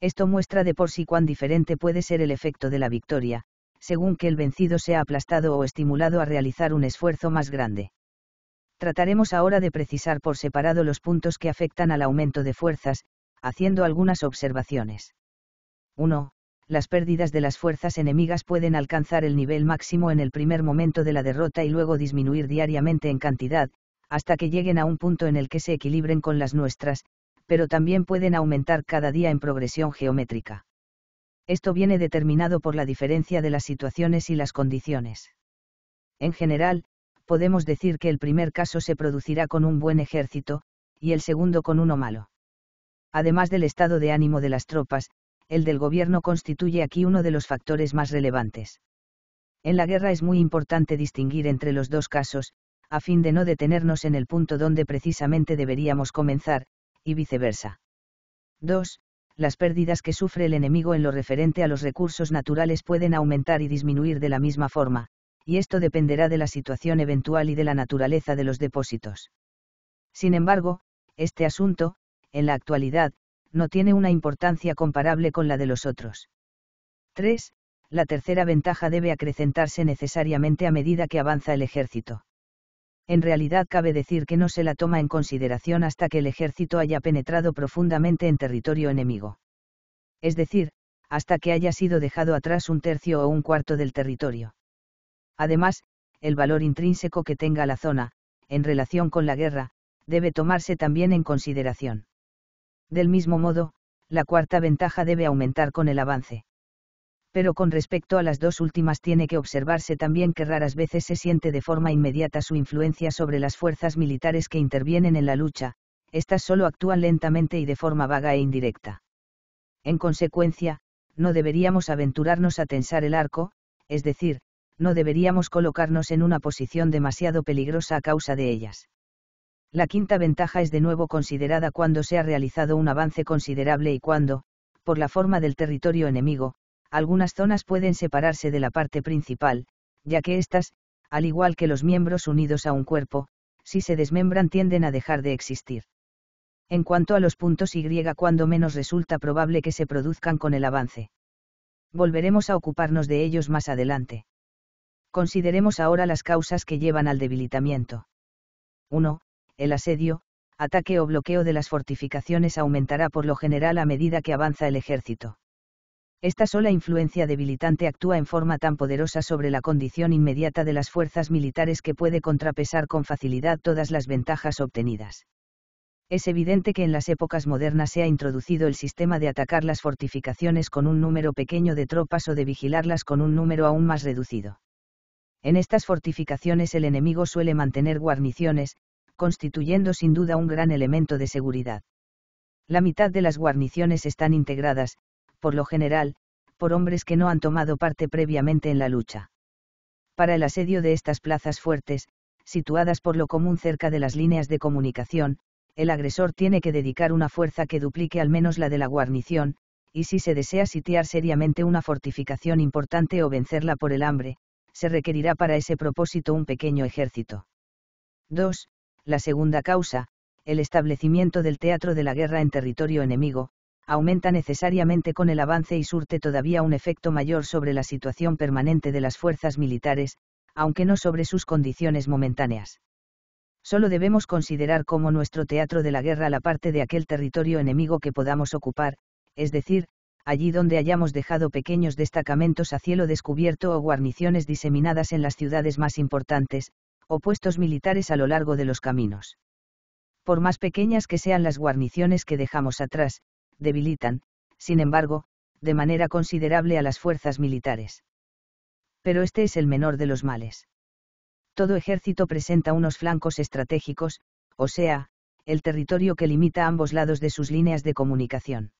Esto muestra de por sí cuán diferente puede ser el efecto de la victoria, según que el vencido sea aplastado o estimulado a realizar un esfuerzo más grande. Trataremos ahora de precisar por separado los puntos que afectan al aumento de fuerzas, haciendo algunas observaciones. 1. Las pérdidas de las fuerzas enemigas pueden alcanzar el nivel máximo en el primer momento de la derrota y luego disminuir diariamente en cantidad, hasta que lleguen a un punto en el que se equilibren con las nuestras, pero también pueden aumentar cada día en progresión geométrica. Esto viene determinado por la diferencia de las situaciones y las condiciones. En general, podemos decir que el primer caso se producirá con un buen ejército, y el segundo con uno malo. Además del estado de ánimo de las tropas, el del gobierno constituye aquí uno de los factores más relevantes. En la guerra es muy importante distinguir entre los dos casos, a fin de no detenernos en el punto donde precisamente deberíamos comenzar, y viceversa. 2 las pérdidas que sufre el enemigo en lo referente a los recursos naturales pueden aumentar y disminuir de la misma forma, y esto dependerá de la situación eventual y de la naturaleza de los depósitos. Sin embargo, este asunto, en la actualidad, no tiene una importancia comparable con la de los otros. 3. La tercera ventaja debe acrecentarse necesariamente a medida que avanza el ejército en realidad cabe decir que no se la toma en consideración hasta que el ejército haya penetrado profundamente en territorio enemigo. Es decir, hasta que haya sido dejado atrás un tercio o un cuarto del territorio. Además, el valor intrínseco que tenga la zona, en relación con la guerra, debe tomarse también en consideración. Del mismo modo, la cuarta ventaja debe aumentar con el avance pero con respecto a las dos últimas tiene que observarse también que raras veces se siente de forma inmediata su influencia sobre las fuerzas militares que intervienen en la lucha, éstas solo actúan lentamente y de forma vaga e indirecta. En consecuencia, no deberíamos aventurarnos a tensar el arco, es decir, no deberíamos colocarnos en una posición demasiado peligrosa a causa de ellas. La quinta ventaja es de nuevo considerada cuando se ha realizado un avance considerable y cuando, por la forma del territorio enemigo, algunas zonas pueden separarse de la parte principal, ya que éstas, al igual que los miembros unidos a un cuerpo, si se desmembran tienden a dejar de existir. En cuanto a los puntos Y, cuando menos resulta probable que se produzcan con el avance. Volveremos a ocuparnos de ellos más adelante. Consideremos ahora las causas que llevan al debilitamiento. 1. El asedio, ataque o bloqueo de las fortificaciones aumentará por lo general a medida que avanza el ejército. Esta sola influencia debilitante actúa en forma tan poderosa sobre la condición inmediata de las fuerzas militares que puede contrapesar con facilidad todas las ventajas obtenidas. Es evidente que en las épocas modernas se ha introducido el sistema de atacar las fortificaciones con un número pequeño de tropas o de vigilarlas con un número aún más reducido. En estas fortificaciones el enemigo suele mantener guarniciones, constituyendo sin duda un gran elemento de seguridad. La mitad de las guarniciones están integradas, por lo general, por hombres que no han tomado parte previamente en la lucha. Para el asedio de estas plazas fuertes, situadas por lo común cerca de las líneas de comunicación, el agresor tiene que dedicar una fuerza que duplique al menos la de la guarnición, y si se desea sitiar seriamente una fortificación importante o vencerla por el hambre, se requerirá para ese propósito un pequeño ejército. 2. La segunda causa, el establecimiento del teatro de la guerra en territorio enemigo, aumenta necesariamente con el avance y surte todavía un efecto mayor sobre la situación permanente de las fuerzas militares, aunque no sobre sus condiciones momentáneas. Solo debemos considerar como nuestro teatro de la guerra la parte de aquel territorio enemigo que podamos ocupar, es decir, allí donde hayamos dejado pequeños destacamentos a cielo descubierto o guarniciones diseminadas en las ciudades más importantes, o puestos militares a lo largo de los caminos. Por más pequeñas que sean las guarniciones que dejamos atrás, debilitan, sin embargo, de manera considerable a las fuerzas militares. Pero este es el menor de los males. Todo ejército presenta unos flancos estratégicos, o sea, el territorio que limita ambos lados de sus líneas de comunicación.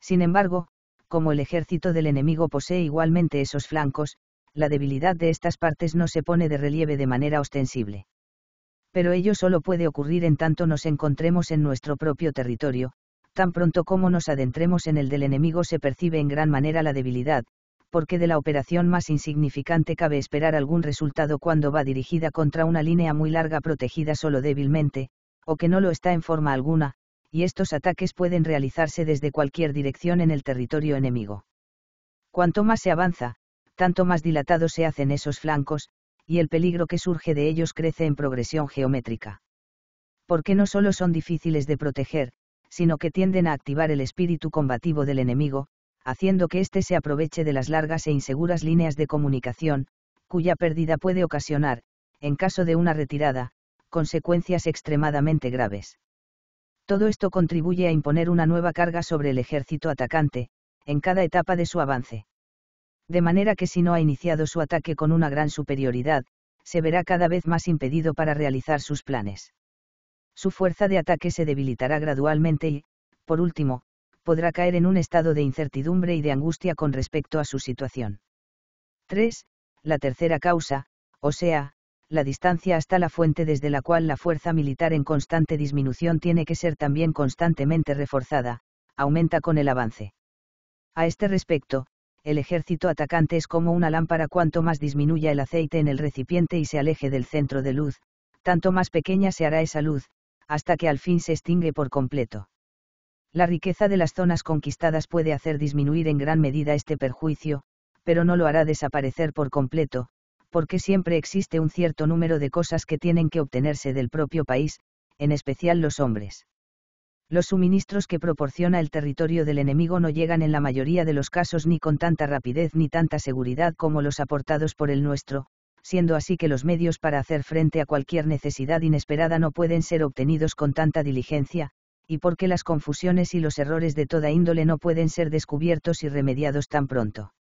Sin embargo, como el ejército del enemigo posee igualmente esos flancos, la debilidad de estas partes no se pone de relieve de manera ostensible. Pero ello solo puede ocurrir en tanto nos encontremos en nuestro propio territorio, tan pronto como nos adentremos en el del enemigo se percibe en gran manera la debilidad, porque de la operación más insignificante cabe esperar algún resultado cuando va dirigida contra una línea muy larga protegida solo débilmente, o que no lo está en forma alguna, y estos ataques pueden realizarse desde cualquier dirección en el territorio enemigo. Cuanto más se avanza, tanto más dilatados se hacen esos flancos, y el peligro que surge de ellos crece en progresión geométrica. Porque no solo son difíciles de proteger, sino que tienden a activar el espíritu combativo del enemigo, haciendo que éste se aproveche de las largas e inseguras líneas de comunicación, cuya pérdida puede ocasionar, en caso de una retirada, consecuencias extremadamente graves. Todo esto contribuye a imponer una nueva carga sobre el ejército atacante, en cada etapa de su avance. De manera que si no ha iniciado su ataque con una gran superioridad, se verá cada vez más impedido para realizar sus planes su fuerza de ataque se debilitará gradualmente y, por último, podrá caer en un estado de incertidumbre y de angustia con respecto a su situación. 3. La tercera causa, o sea, la distancia hasta la fuente desde la cual la fuerza militar en constante disminución tiene que ser también constantemente reforzada, aumenta con el avance. A este respecto, el ejército atacante es como una lámpara cuanto más disminuya el aceite en el recipiente y se aleje del centro de luz, tanto más pequeña se hará esa luz, hasta que al fin se extingue por completo. La riqueza de las zonas conquistadas puede hacer disminuir en gran medida este perjuicio, pero no lo hará desaparecer por completo, porque siempre existe un cierto número de cosas que tienen que obtenerse del propio país, en especial los hombres. Los suministros que proporciona el territorio del enemigo no llegan en la mayoría de los casos ni con tanta rapidez ni tanta seguridad como los aportados por el nuestro, siendo así que los medios para hacer frente a cualquier necesidad inesperada no pueden ser obtenidos con tanta diligencia, y porque las confusiones y los errores de toda índole no pueden ser descubiertos y remediados tan pronto.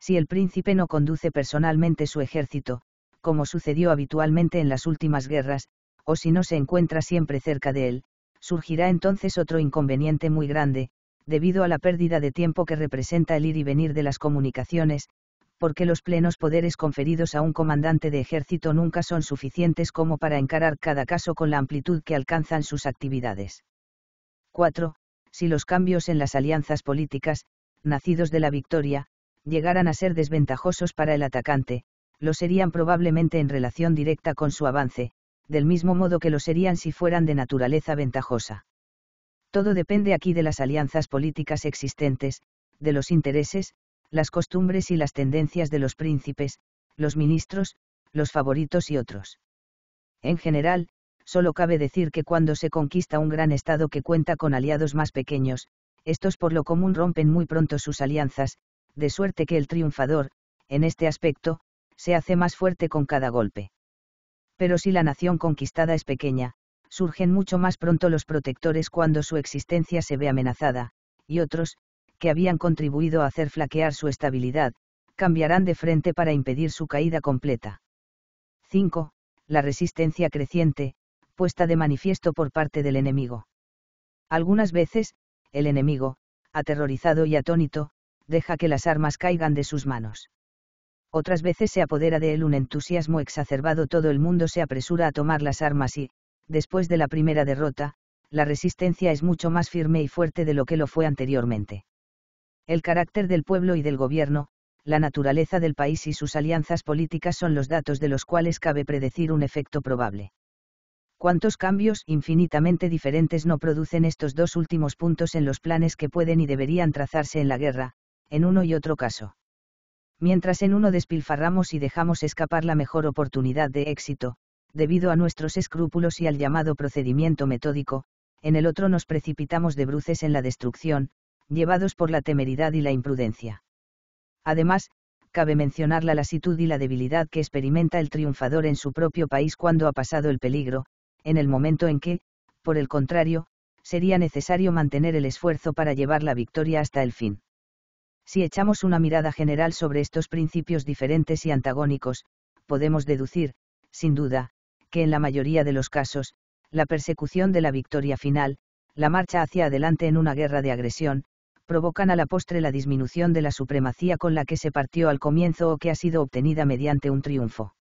Si el príncipe no conduce personalmente su ejército, como sucedió habitualmente en las últimas guerras, o si no se encuentra siempre cerca de él, surgirá entonces otro inconveniente muy grande, debido a la pérdida de tiempo que representa el ir y venir de las comunicaciones, porque los plenos poderes conferidos a un comandante de ejército nunca son suficientes como para encarar cada caso con la amplitud que alcanzan sus actividades. 4. Si los cambios en las alianzas políticas, nacidos de la victoria, llegaran a ser desventajosos para el atacante, lo serían probablemente en relación directa con su avance, del mismo modo que lo serían si fueran de naturaleza ventajosa. Todo depende aquí de las alianzas políticas existentes, de los intereses, las costumbres y las tendencias de los príncipes, los ministros, los favoritos y otros. En general, solo cabe decir que cuando se conquista un gran Estado que cuenta con aliados más pequeños, estos por lo común rompen muy pronto sus alianzas, de suerte que el triunfador, en este aspecto, se hace más fuerte con cada golpe. Pero si la nación conquistada es pequeña, surgen mucho más pronto los protectores cuando su existencia se ve amenazada, y otros, que habían contribuido a hacer flaquear su estabilidad, cambiarán de frente para impedir su caída completa. 5. La resistencia creciente, puesta de manifiesto por parte del enemigo. Algunas veces, el enemigo, aterrorizado y atónito, deja que las armas caigan de sus manos. Otras veces se apodera de él un entusiasmo exacerbado, todo el mundo se apresura a tomar las armas y, después de la primera derrota, la resistencia es mucho más firme y fuerte de lo que lo fue anteriormente. El carácter del pueblo y del gobierno, la naturaleza del país y sus alianzas políticas son los datos de los cuales cabe predecir un efecto probable. ¿Cuántos cambios infinitamente diferentes no producen estos dos últimos puntos en los planes que pueden y deberían trazarse en la guerra, en uno y otro caso? Mientras en uno despilfarramos y dejamos escapar la mejor oportunidad de éxito, debido a nuestros escrúpulos y al llamado procedimiento metódico, en el otro nos precipitamos de bruces en la destrucción, llevados por la temeridad y la imprudencia. Además, cabe mencionar la lasitud y la debilidad que experimenta el triunfador en su propio país cuando ha pasado el peligro, en el momento en que, por el contrario, sería necesario mantener el esfuerzo para llevar la victoria hasta el fin. Si echamos una mirada general sobre estos principios diferentes y antagónicos, podemos deducir, sin duda, que en la mayoría de los casos, la persecución de la victoria final, la marcha hacia adelante en una guerra de agresión, provocan a la postre la disminución de la supremacía con la que se partió al comienzo o que ha sido obtenida mediante un triunfo.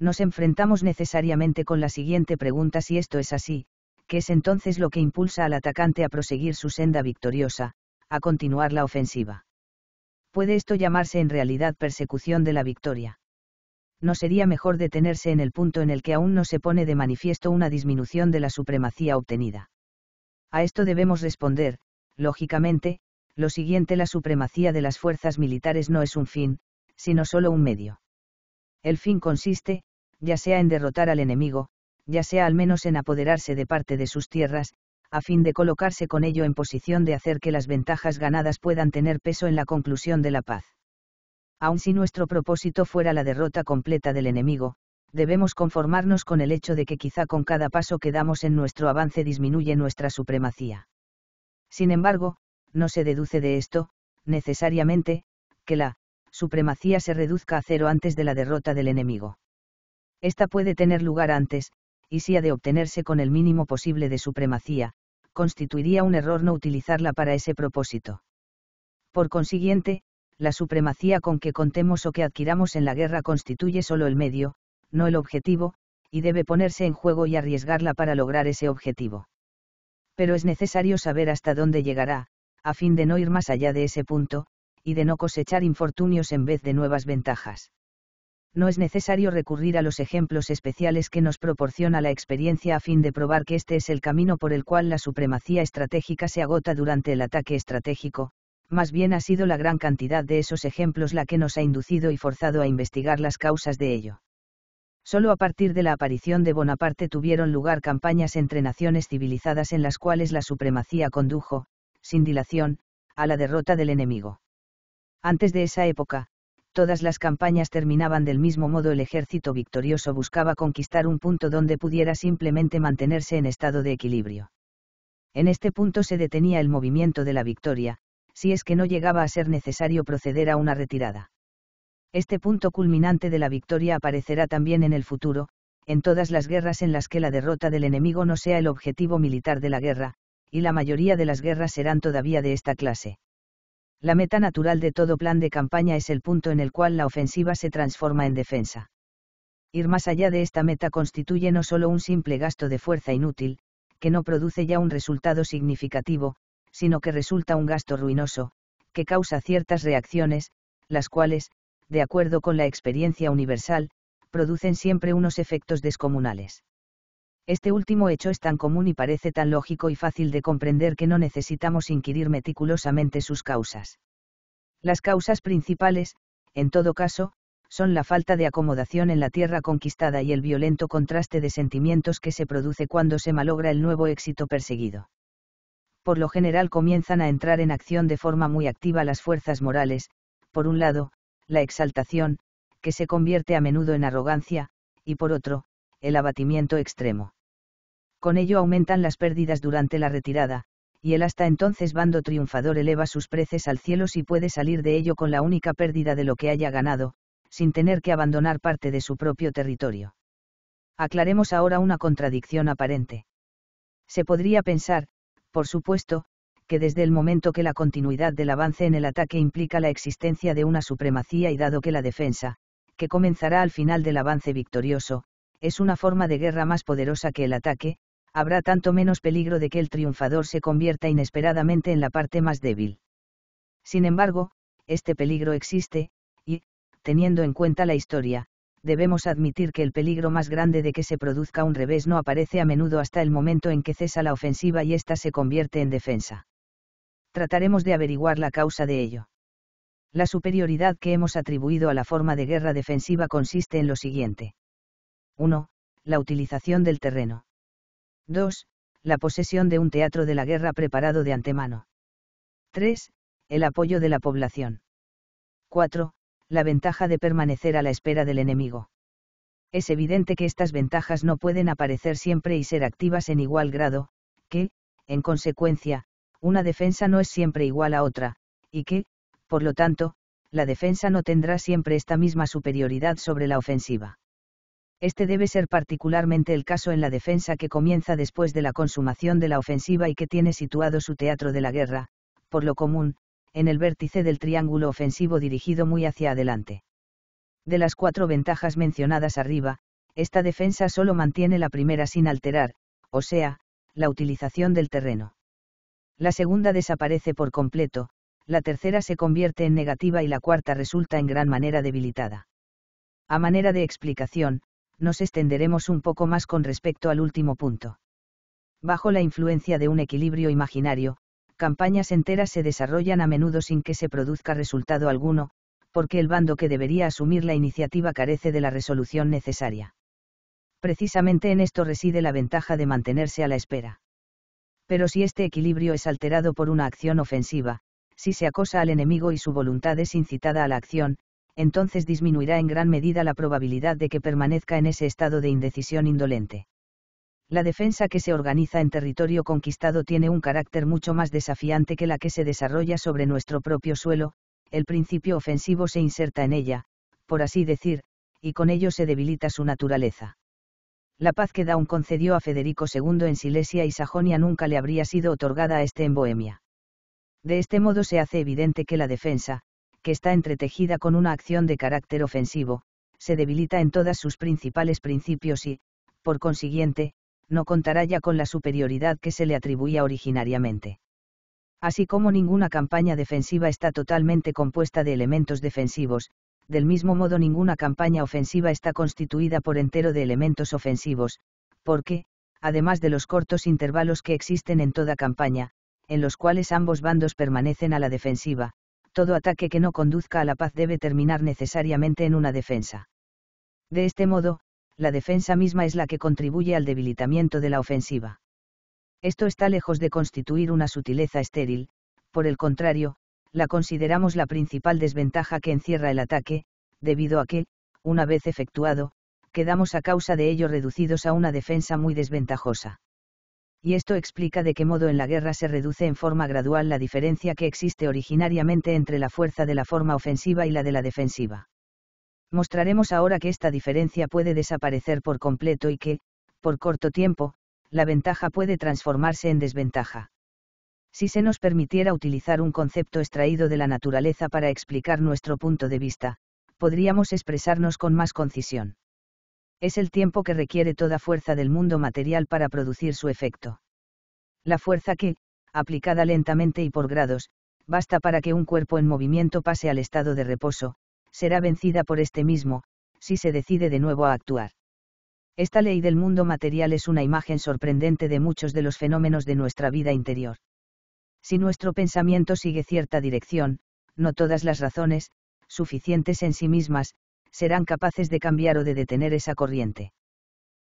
Nos enfrentamos necesariamente con la siguiente pregunta si esto es así, que es entonces lo que impulsa al atacante a proseguir su senda victoriosa, a continuar la ofensiva. ¿Puede esto llamarse en realidad persecución de la victoria? ¿No sería mejor detenerse en el punto en el que aún no se pone de manifiesto una disminución de la supremacía obtenida? A esto debemos responder, lógicamente, lo siguiente la supremacía de las fuerzas militares no es un fin, sino solo un medio. El fin consiste, ya sea en derrotar al enemigo, ya sea al menos en apoderarse de parte de sus tierras, a fin de colocarse con ello en posición de hacer que las ventajas ganadas puedan tener peso en la conclusión de la paz. Aun si nuestro propósito fuera la derrota completa del enemigo, debemos conformarnos con el hecho de que quizá con cada paso que damos en nuestro avance disminuye nuestra supremacía. Sin embargo, no se deduce de esto, necesariamente, que la supremacía se reduzca a cero antes de la derrota del enemigo. Esta puede tener lugar antes, y si ha de obtenerse con el mínimo posible de supremacía, constituiría un error no utilizarla para ese propósito. Por consiguiente, la supremacía con que contemos o que adquiramos en la guerra constituye solo el medio, no el objetivo, y debe ponerse en juego y arriesgarla para lograr ese objetivo pero es necesario saber hasta dónde llegará, a fin de no ir más allá de ese punto, y de no cosechar infortunios en vez de nuevas ventajas. No es necesario recurrir a los ejemplos especiales que nos proporciona la experiencia a fin de probar que este es el camino por el cual la supremacía estratégica se agota durante el ataque estratégico, más bien ha sido la gran cantidad de esos ejemplos la que nos ha inducido y forzado a investigar las causas de ello. Solo a partir de la aparición de Bonaparte tuvieron lugar campañas entre naciones civilizadas en las cuales la supremacía condujo, sin dilación, a la derrota del enemigo. Antes de esa época, todas las campañas terminaban del mismo modo el ejército victorioso buscaba conquistar un punto donde pudiera simplemente mantenerse en estado de equilibrio. En este punto se detenía el movimiento de la victoria, si es que no llegaba a ser necesario proceder a una retirada. Este punto culminante de la victoria aparecerá también en el futuro, en todas las guerras en las que la derrota del enemigo no sea el objetivo militar de la guerra, y la mayoría de las guerras serán todavía de esta clase. La meta natural de todo plan de campaña es el punto en el cual la ofensiva se transforma en defensa. Ir más allá de esta meta constituye no solo un simple gasto de fuerza inútil, que no produce ya un resultado significativo, sino que resulta un gasto ruinoso, que causa ciertas reacciones, las cuales, de acuerdo con la experiencia universal, producen siempre unos efectos descomunales. Este último hecho es tan común y parece tan lógico y fácil de comprender que no necesitamos inquirir meticulosamente sus causas. Las causas principales, en todo caso, son la falta de acomodación en la tierra conquistada y el violento contraste de sentimientos que se produce cuando se malogra el nuevo éxito perseguido. Por lo general comienzan a entrar en acción de forma muy activa las fuerzas morales, por un lado, la exaltación, que se convierte a menudo en arrogancia, y por otro, el abatimiento extremo. Con ello aumentan las pérdidas durante la retirada, y el hasta entonces bando triunfador eleva sus preces al cielo si puede salir de ello con la única pérdida de lo que haya ganado, sin tener que abandonar parte de su propio territorio. Aclaremos ahora una contradicción aparente. Se podría pensar, por supuesto, que desde el momento que la continuidad del avance en el ataque implica la existencia de una supremacía y dado que la defensa, que comenzará al final del avance victorioso, es una forma de guerra más poderosa que el ataque, habrá tanto menos peligro de que el triunfador se convierta inesperadamente en la parte más débil. Sin embargo, este peligro existe, y, teniendo en cuenta la historia, debemos admitir que el peligro más grande de que se produzca un revés no aparece a menudo hasta el momento en que cesa la ofensiva y ésta se convierte en defensa trataremos de averiguar la causa de ello. La superioridad que hemos atribuido a la forma de guerra defensiva consiste en lo siguiente. 1. La utilización del terreno. 2. La posesión de un teatro de la guerra preparado de antemano. 3. El apoyo de la población. 4. La ventaja de permanecer a la espera del enemigo. Es evidente que estas ventajas no pueden aparecer siempre y ser activas en igual grado, que, en consecuencia, una defensa no es siempre igual a otra, y que, por lo tanto, la defensa no tendrá siempre esta misma superioridad sobre la ofensiva. Este debe ser particularmente el caso en la defensa que comienza después de la consumación de la ofensiva y que tiene situado su teatro de la guerra, por lo común, en el vértice del triángulo ofensivo dirigido muy hacia adelante. De las cuatro ventajas mencionadas arriba, esta defensa solo mantiene la primera sin alterar, o sea, la utilización del terreno la segunda desaparece por completo, la tercera se convierte en negativa y la cuarta resulta en gran manera debilitada. A manera de explicación, nos extenderemos un poco más con respecto al último punto. Bajo la influencia de un equilibrio imaginario, campañas enteras se desarrollan a menudo sin que se produzca resultado alguno, porque el bando que debería asumir la iniciativa carece de la resolución necesaria. Precisamente en esto reside la ventaja de mantenerse a la espera pero si este equilibrio es alterado por una acción ofensiva, si se acosa al enemigo y su voluntad es incitada a la acción, entonces disminuirá en gran medida la probabilidad de que permanezca en ese estado de indecisión indolente. La defensa que se organiza en territorio conquistado tiene un carácter mucho más desafiante que la que se desarrolla sobre nuestro propio suelo, el principio ofensivo se inserta en ella, por así decir, y con ello se debilita su naturaleza la paz que Daun concedió a Federico II en Silesia y Sajonia nunca le habría sido otorgada a este en Bohemia. De este modo se hace evidente que la defensa, que está entretejida con una acción de carácter ofensivo, se debilita en todas sus principales principios y, por consiguiente, no contará ya con la superioridad que se le atribuía originariamente. Así como ninguna campaña defensiva está totalmente compuesta de elementos defensivos, del mismo modo ninguna campaña ofensiva está constituida por entero de elementos ofensivos, porque, además de los cortos intervalos que existen en toda campaña, en los cuales ambos bandos permanecen a la defensiva, todo ataque que no conduzca a la paz debe terminar necesariamente en una defensa. De este modo, la defensa misma es la que contribuye al debilitamiento de la ofensiva. Esto está lejos de constituir una sutileza estéril, por el contrario, la consideramos la principal desventaja que encierra el ataque, debido a que, una vez efectuado, quedamos a causa de ello reducidos a una defensa muy desventajosa. Y esto explica de qué modo en la guerra se reduce en forma gradual la diferencia que existe originariamente entre la fuerza de la forma ofensiva y la de la defensiva. Mostraremos ahora que esta diferencia puede desaparecer por completo y que, por corto tiempo, la ventaja puede transformarse en desventaja si se nos permitiera utilizar un concepto extraído de la naturaleza para explicar nuestro punto de vista, podríamos expresarnos con más concisión. Es el tiempo que requiere toda fuerza del mundo material para producir su efecto. La fuerza que, aplicada lentamente y por grados, basta para que un cuerpo en movimiento pase al estado de reposo, será vencida por este mismo, si se decide de nuevo a actuar. Esta ley del mundo material es una imagen sorprendente de muchos de los fenómenos de nuestra vida interior. Si nuestro pensamiento sigue cierta dirección, no todas las razones, suficientes en sí mismas, serán capaces de cambiar o de detener esa corriente.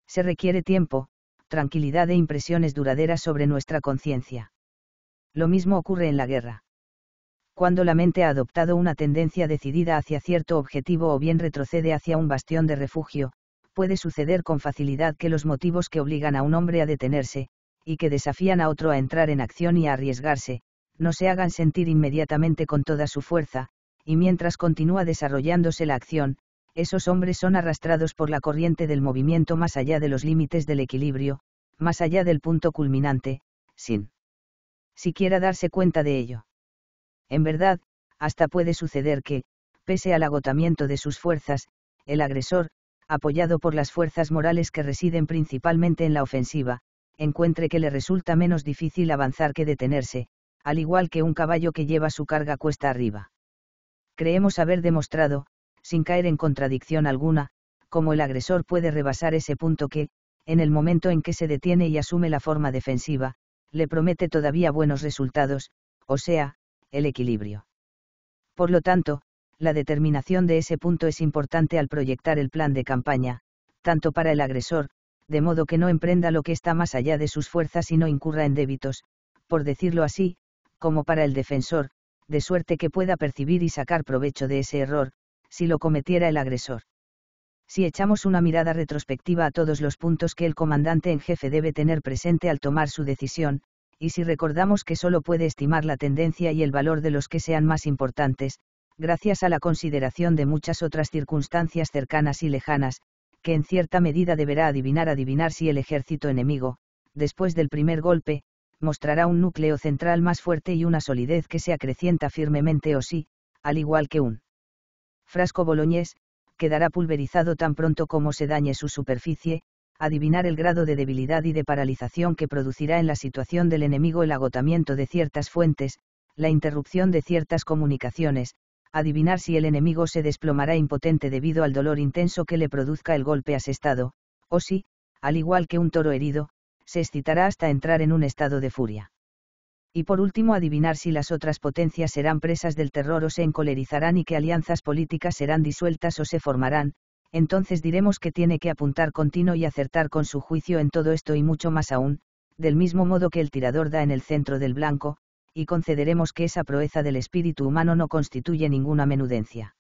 Se requiere tiempo, tranquilidad e impresiones duraderas sobre nuestra conciencia. Lo mismo ocurre en la guerra. Cuando la mente ha adoptado una tendencia decidida hacia cierto objetivo o bien retrocede hacia un bastión de refugio, puede suceder con facilidad que los motivos que obligan a un hombre a detenerse, y que desafían a otro a entrar en acción y a arriesgarse, no se hagan sentir inmediatamente con toda su fuerza, y mientras continúa desarrollándose la acción, esos hombres son arrastrados por la corriente del movimiento más allá de los límites del equilibrio, más allá del punto culminante, sin siquiera darse cuenta de ello. En verdad, hasta puede suceder que, pese al agotamiento de sus fuerzas, el agresor, apoyado por las fuerzas morales que residen principalmente en la ofensiva, encuentre que le resulta menos difícil avanzar que detenerse, al igual que un caballo que lleva su carga cuesta arriba. Creemos haber demostrado, sin caer en contradicción alguna, cómo el agresor puede rebasar ese punto que, en el momento en que se detiene y asume la forma defensiva, le promete todavía buenos resultados, o sea, el equilibrio. Por lo tanto, la determinación de ese punto es importante al proyectar el plan de campaña, tanto para el agresor, de modo que no emprenda lo que está más allá de sus fuerzas y no incurra en débitos, por decirlo así, como para el defensor, de suerte que pueda percibir y sacar provecho de ese error, si lo cometiera el agresor. Si echamos una mirada retrospectiva a todos los puntos que el comandante en jefe debe tener presente al tomar su decisión, y si recordamos que solo puede estimar la tendencia y el valor de los que sean más importantes, gracias a la consideración de muchas otras circunstancias cercanas y lejanas, que en cierta medida deberá adivinar adivinar si el ejército enemigo, después del primer golpe, mostrará un núcleo central más fuerte y una solidez que se acrecienta firmemente o sí, al igual que un frasco boloñés, quedará pulverizado tan pronto como se dañe su superficie, adivinar el grado de debilidad y de paralización que producirá en la situación del enemigo el agotamiento de ciertas fuentes, la interrupción de ciertas comunicaciones, adivinar si el enemigo se desplomará impotente debido al dolor intenso que le produzca el golpe asestado, o si, al igual que un toro herido, se excitará hasta entrar en un estado de furia. Y por último, adivinar si las otras potencias serán presas del terror o se encolerizarán y qué alianzas políticas serán disueltas o se formarán, entonces diremos que tiene que apuntar continuo y acertar con su juicio en todo esto y mucho más aún, del mismo modo que el tirador da en el centro del blanco, y concederemos que esa proeza del espíritu humano no constituye ninguna menudencia.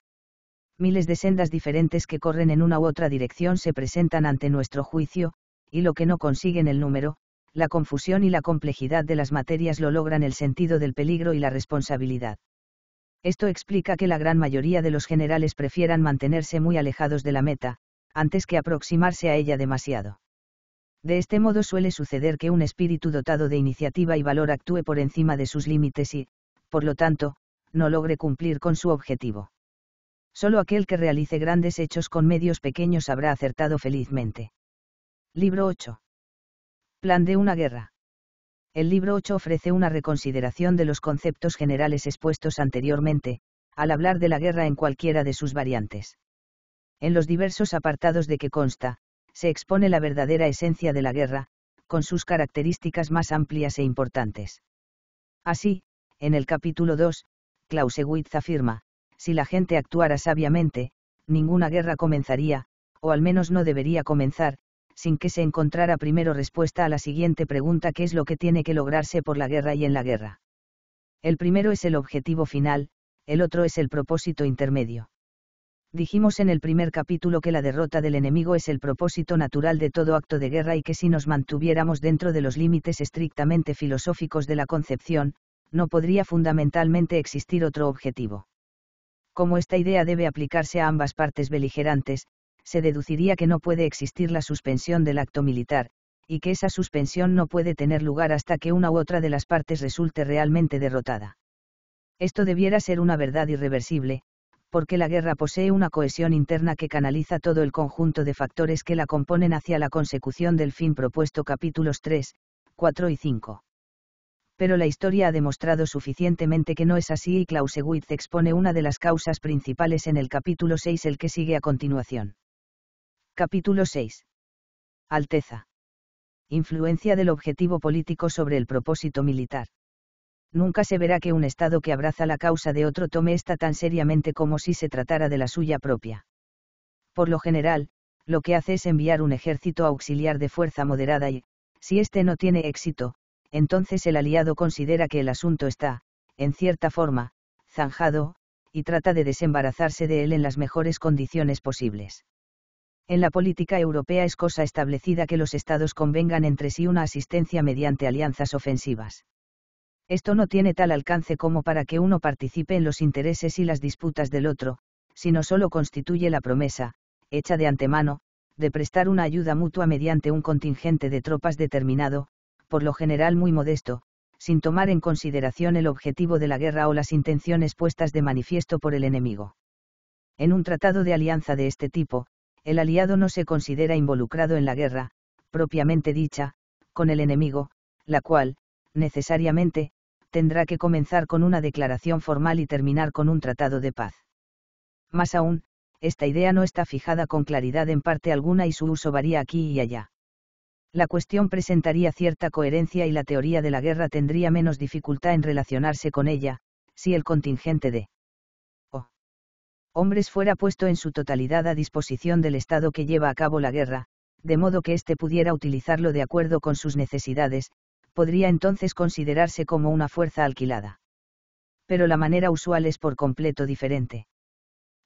Miles de sendas diferentes que corren en una u otra dirección se presentan ante nuestro juicio, y lo que no consiguen el número, la confusión y la complejidad de las materias lo logran el sentido del peligro y la responsabilidad. Esto explica que la gran mayoría de los generales prefieran mantenerse muy alejados de la meta, antes que aproximarse a ella demasiado. De este modo suele suceder que un espíritu dotado de iniciativa y valor actúe por encima de sus límites y, por lo tanto, no logre cumplir con su objetivo. Solo aquel que realice grandes hechos con medios pequeños habrá acertado felizmente. Libro 8. Plan de una guerra. El libro 8 ofrece una reconsideración de los conceptos generales expuestos anteriormente, al hablar de la guerra en cualquiera de sus variantes. En los diversos apartados de que consta, se expone la verdadera esencia de la guerra, con sus características más amplias e importantes. Así, en el capítulo 2, Clausewitz afirma, si la gente actuara sabiamente, ninguna guerra comenzaría, o al menos no debería comenzar, sin que se encontrara primero respuesta a la siguiente pregunta qué es lo que tiene que lograrse por la guerra y en la guerra. El primero es el objetivo final, el otro es el propósito intermedio. Dijimos en el primer capítulo que la derrota del enemigo es el propósito natural de todo acto de guerra y que si nos mantuviéramos dentro de los límites estrictamente filosóficos de la concepción, no podría fundamentalmente existir otro objetivo. Como esta idea debe aplicarse a ambas partes beligerantes, se deduciría que no puede existir la suspensión del acto militar, y que esa suspensión no puede tener lugar hasta que una u otra de las partes resulte realmente derrotada. Esto debiera ser una verdad irreversible, porque la guerra posee una cohesión interna que canaliza todo el conjunto de factores que la componen hacia la consecución del fin propuesto capítulos 3, 4 y 5. Pero la historia ha demostrado suficientemente que no es así y Clausewitz expone una de las causas principales en el capítulo 6 el que sigue a continuación. Capítulo 6. Alteza. Influencia del objetivo político sobre el propósito militar nunca se verá que un Estado que abraza la causa de otro tome esta tan seriamente como si se tratara de la suya propia. Por lo general, lo que hace es enviar un ejército auxiliar de fuerza moderada y, si éste no tiene éxito, entonces el aliado considera que el asunto está, en cierta forma, zanjado, y trata de desembarazarse de él en las mejores condiciones posibles. En la política europea es cosa establecida que los estados convengan entre sí una asistencia mediante alianzas ofensivas. Esto no tiene tal alcance como para que uno participe en los intereses y las disputas del otro, sino solo constituye la promesa, hecha de antemano, de prestar una ayuda mutua mediante un contingente de tropas determinado, por lo general muy modesto, sin tomar en consideración el objetivo de la guerra o las intenciones puestas de manifiesto por el enemigo. En un tratado de alianza de este tipo, el aliado no se considera involucrado en la guerra, propiamente dicha, con el enemigo, la cual, necesariamente, tendrá que comenzar con una declaración formal y terminar con un tratado de paz. Más aún, esta idea no está fijada con claridad en parte alguna y su uso varía aquí y allá. La cuestión presentaría cierta coherencia y la teoría de la guerra tendría menos dificultad en relacionarse con ella, si el contingente de hombres fuera puesto en su totalidad a disposición del Estado que lleva a cabo la guerra, de modo que éste pudiera utilizarlo de acuerdo con sus necesidades, podría entonces considerarse como una fuerza alquilada. Pero la manera usual es por completo diferente.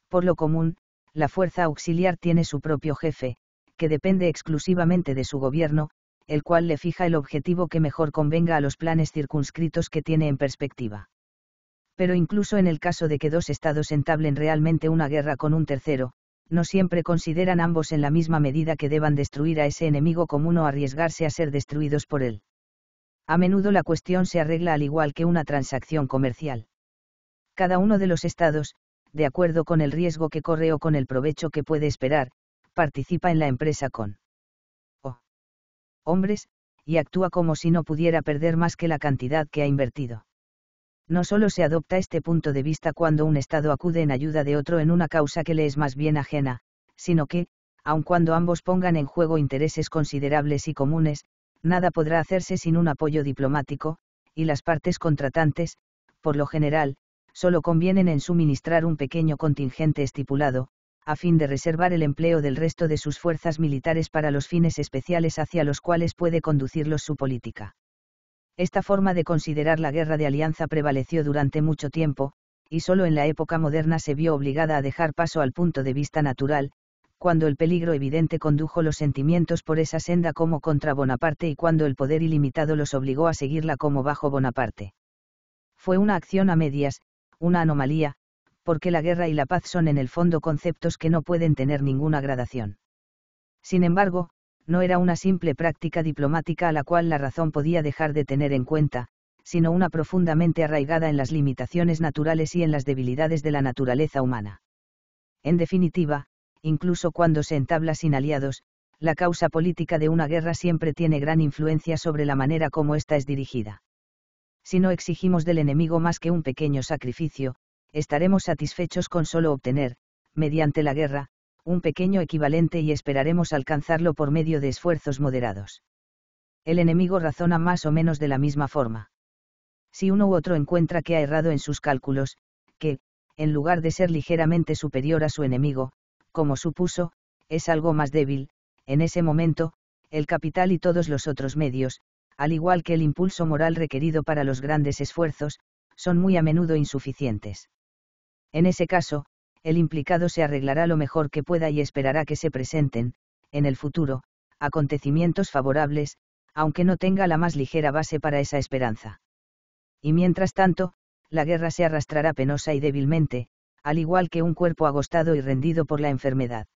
Por lo común, la fuerza auxiliar tiene su propio jefe, que depende exclusivamente de su gobierno, el cual le fija el objetivo que mejor convenga a los planes circunscritos que tiene en perspectiva. Pero incluso en el caso de que dos estados entablen realmente una guerra con un tercero, no siempre consideran ambos en la misma medida que deban destruir a ese enemigo común o arriesgarse a ser destruidos por él a menudo la cuestión se arregla al igual que una transacción comercial. Cada uno de los estados, de acuerdo con el riesgo que corre o con el provecho que puede esperar, participa en la empresa con hombres, y actúa como si no pudiera perder más que la cantidad que ha invertido. No solo se adopta este punto de vista cuando un Estado acude en ayuda de otro en una causa que le es más bien ajena, sino que, aun cuando ambos pongan en juego intereses considerables y comunes, nada podrá hacerse sin un apoyo diplomático, y las partes contratantes, por lo general, solo convienen en suministrar un pequeño contingente estipulado, a fin de reservar el empleo del resto de sus fuerzas militares para los fines especiales hacia los cuales puede conducirlos su política. Esta forma de considerar la guerra de alianza prevaleció durante mucho tiempo, y solo en la época moderna se vio obligada a dejar paso al punto de vista natural, cuando el peligro evidente condujo los sentimientos por esa senda como contra Bonaparte y cuando el poder ilimitado los obligó a seguirla como bajo Bonaparte. Fue una acción a medias, una anomalía, porque la guerra y la paz son en el fondo conceptos que no pueden tener ninguna gradación. Sin embargo, no era una simple práctica diplomática a la cual la razón podía dejar de tener en cuenta, sino una profundamente arraigada en las limitaciones naturales y en las debilidades de la naturaleza humana. En definitiva, incluso cuando se entabla sin aliados, la causa política de una guerra siempre tiene gran influencia sobre la manera como ésta es dirigida. Si no exigimos del enemigo más que un pequeño sacrificio, estaremos satisfechos con solo obtener, mediante la guerra, un pequeño equivalente y esperaremos alcanzarlo por medio de esfuerzos moderados. El enemigo razona más o menos de la misma forma. Si uno u otro encuentra que ha errado en sus cálculos, que, en lugar de ser ligeramente superior a su enemigo, como supuso, es algo más débil, en ese momento, el capital y todos los otros medios, al igual que el impulso moral requerido para los grandes esfuerzos, son muy a menudo insuficientes. En ese caso, el implicado se arreglará lo mejor que pueda y esperará que se presenten, en el futuro, acontecimientos favorables, aunque no tenga la más ligera base para esa esperanza. Y mientras tanto, la guerra se arrastrará penosa y débilmente, al igual que un cuerpo agostado y rendido por la enfermedad.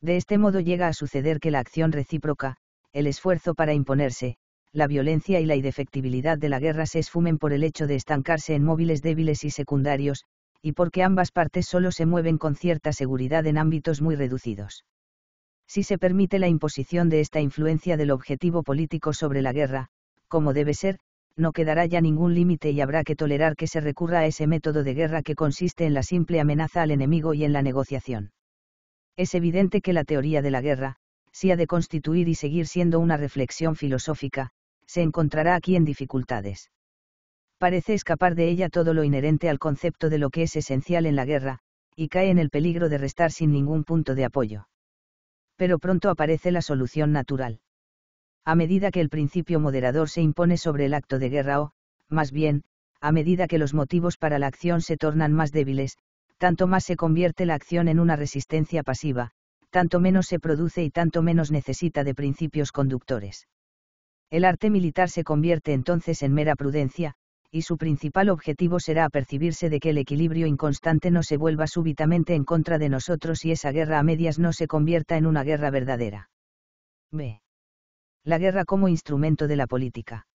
De este modo llega a suceder que la acción recíproca, el esfuerzo para imponerse, la violencia y la indefectibilidad de la guerra se esfumen por el hecho de estancarse en móviles débiles y secundarios, y porque ambas partes solo se mueven con cierta seguridad en ámbitos muy reducidos. Si se permite la imposición de esta influencia del objetivo político sobre la guerra, como debe ser, no quedará ya ningún límite y habrá que tolerar que se recurra a ese método de guerra que consiste en la simple amenaza al enemigo y en la negociación. Es evidente que la teoría de la guerra, si ha de constituir y seguir siendo una reflexión filosófica, se encontrará aquí en dificultades. Parece escapar de ella todo lo inherente al concepto de lo que es esencial en la guerra, y cae en el peligro de restar sin ningún punto de apoyo. Pero pronto aparece la solución natural a medida que el principio moderador se impone sobre el acto de guerra o, más bien, a medida que los motivos para la acción se tornan más débiles, tanto más se convierte la acción en una resistencia pasiva, tanto menos se produce y tanto menos necesita de principios conductores. El arte militar se convierte entonces en mera prudencia, y su principal objetivo será apercibirse de que el equilibrio inconstante no se vuelva súbitamente en contra de nosotros y esa guerra a medias no se convierta en una guerra verdadera. B la guerra como instrumento de la política.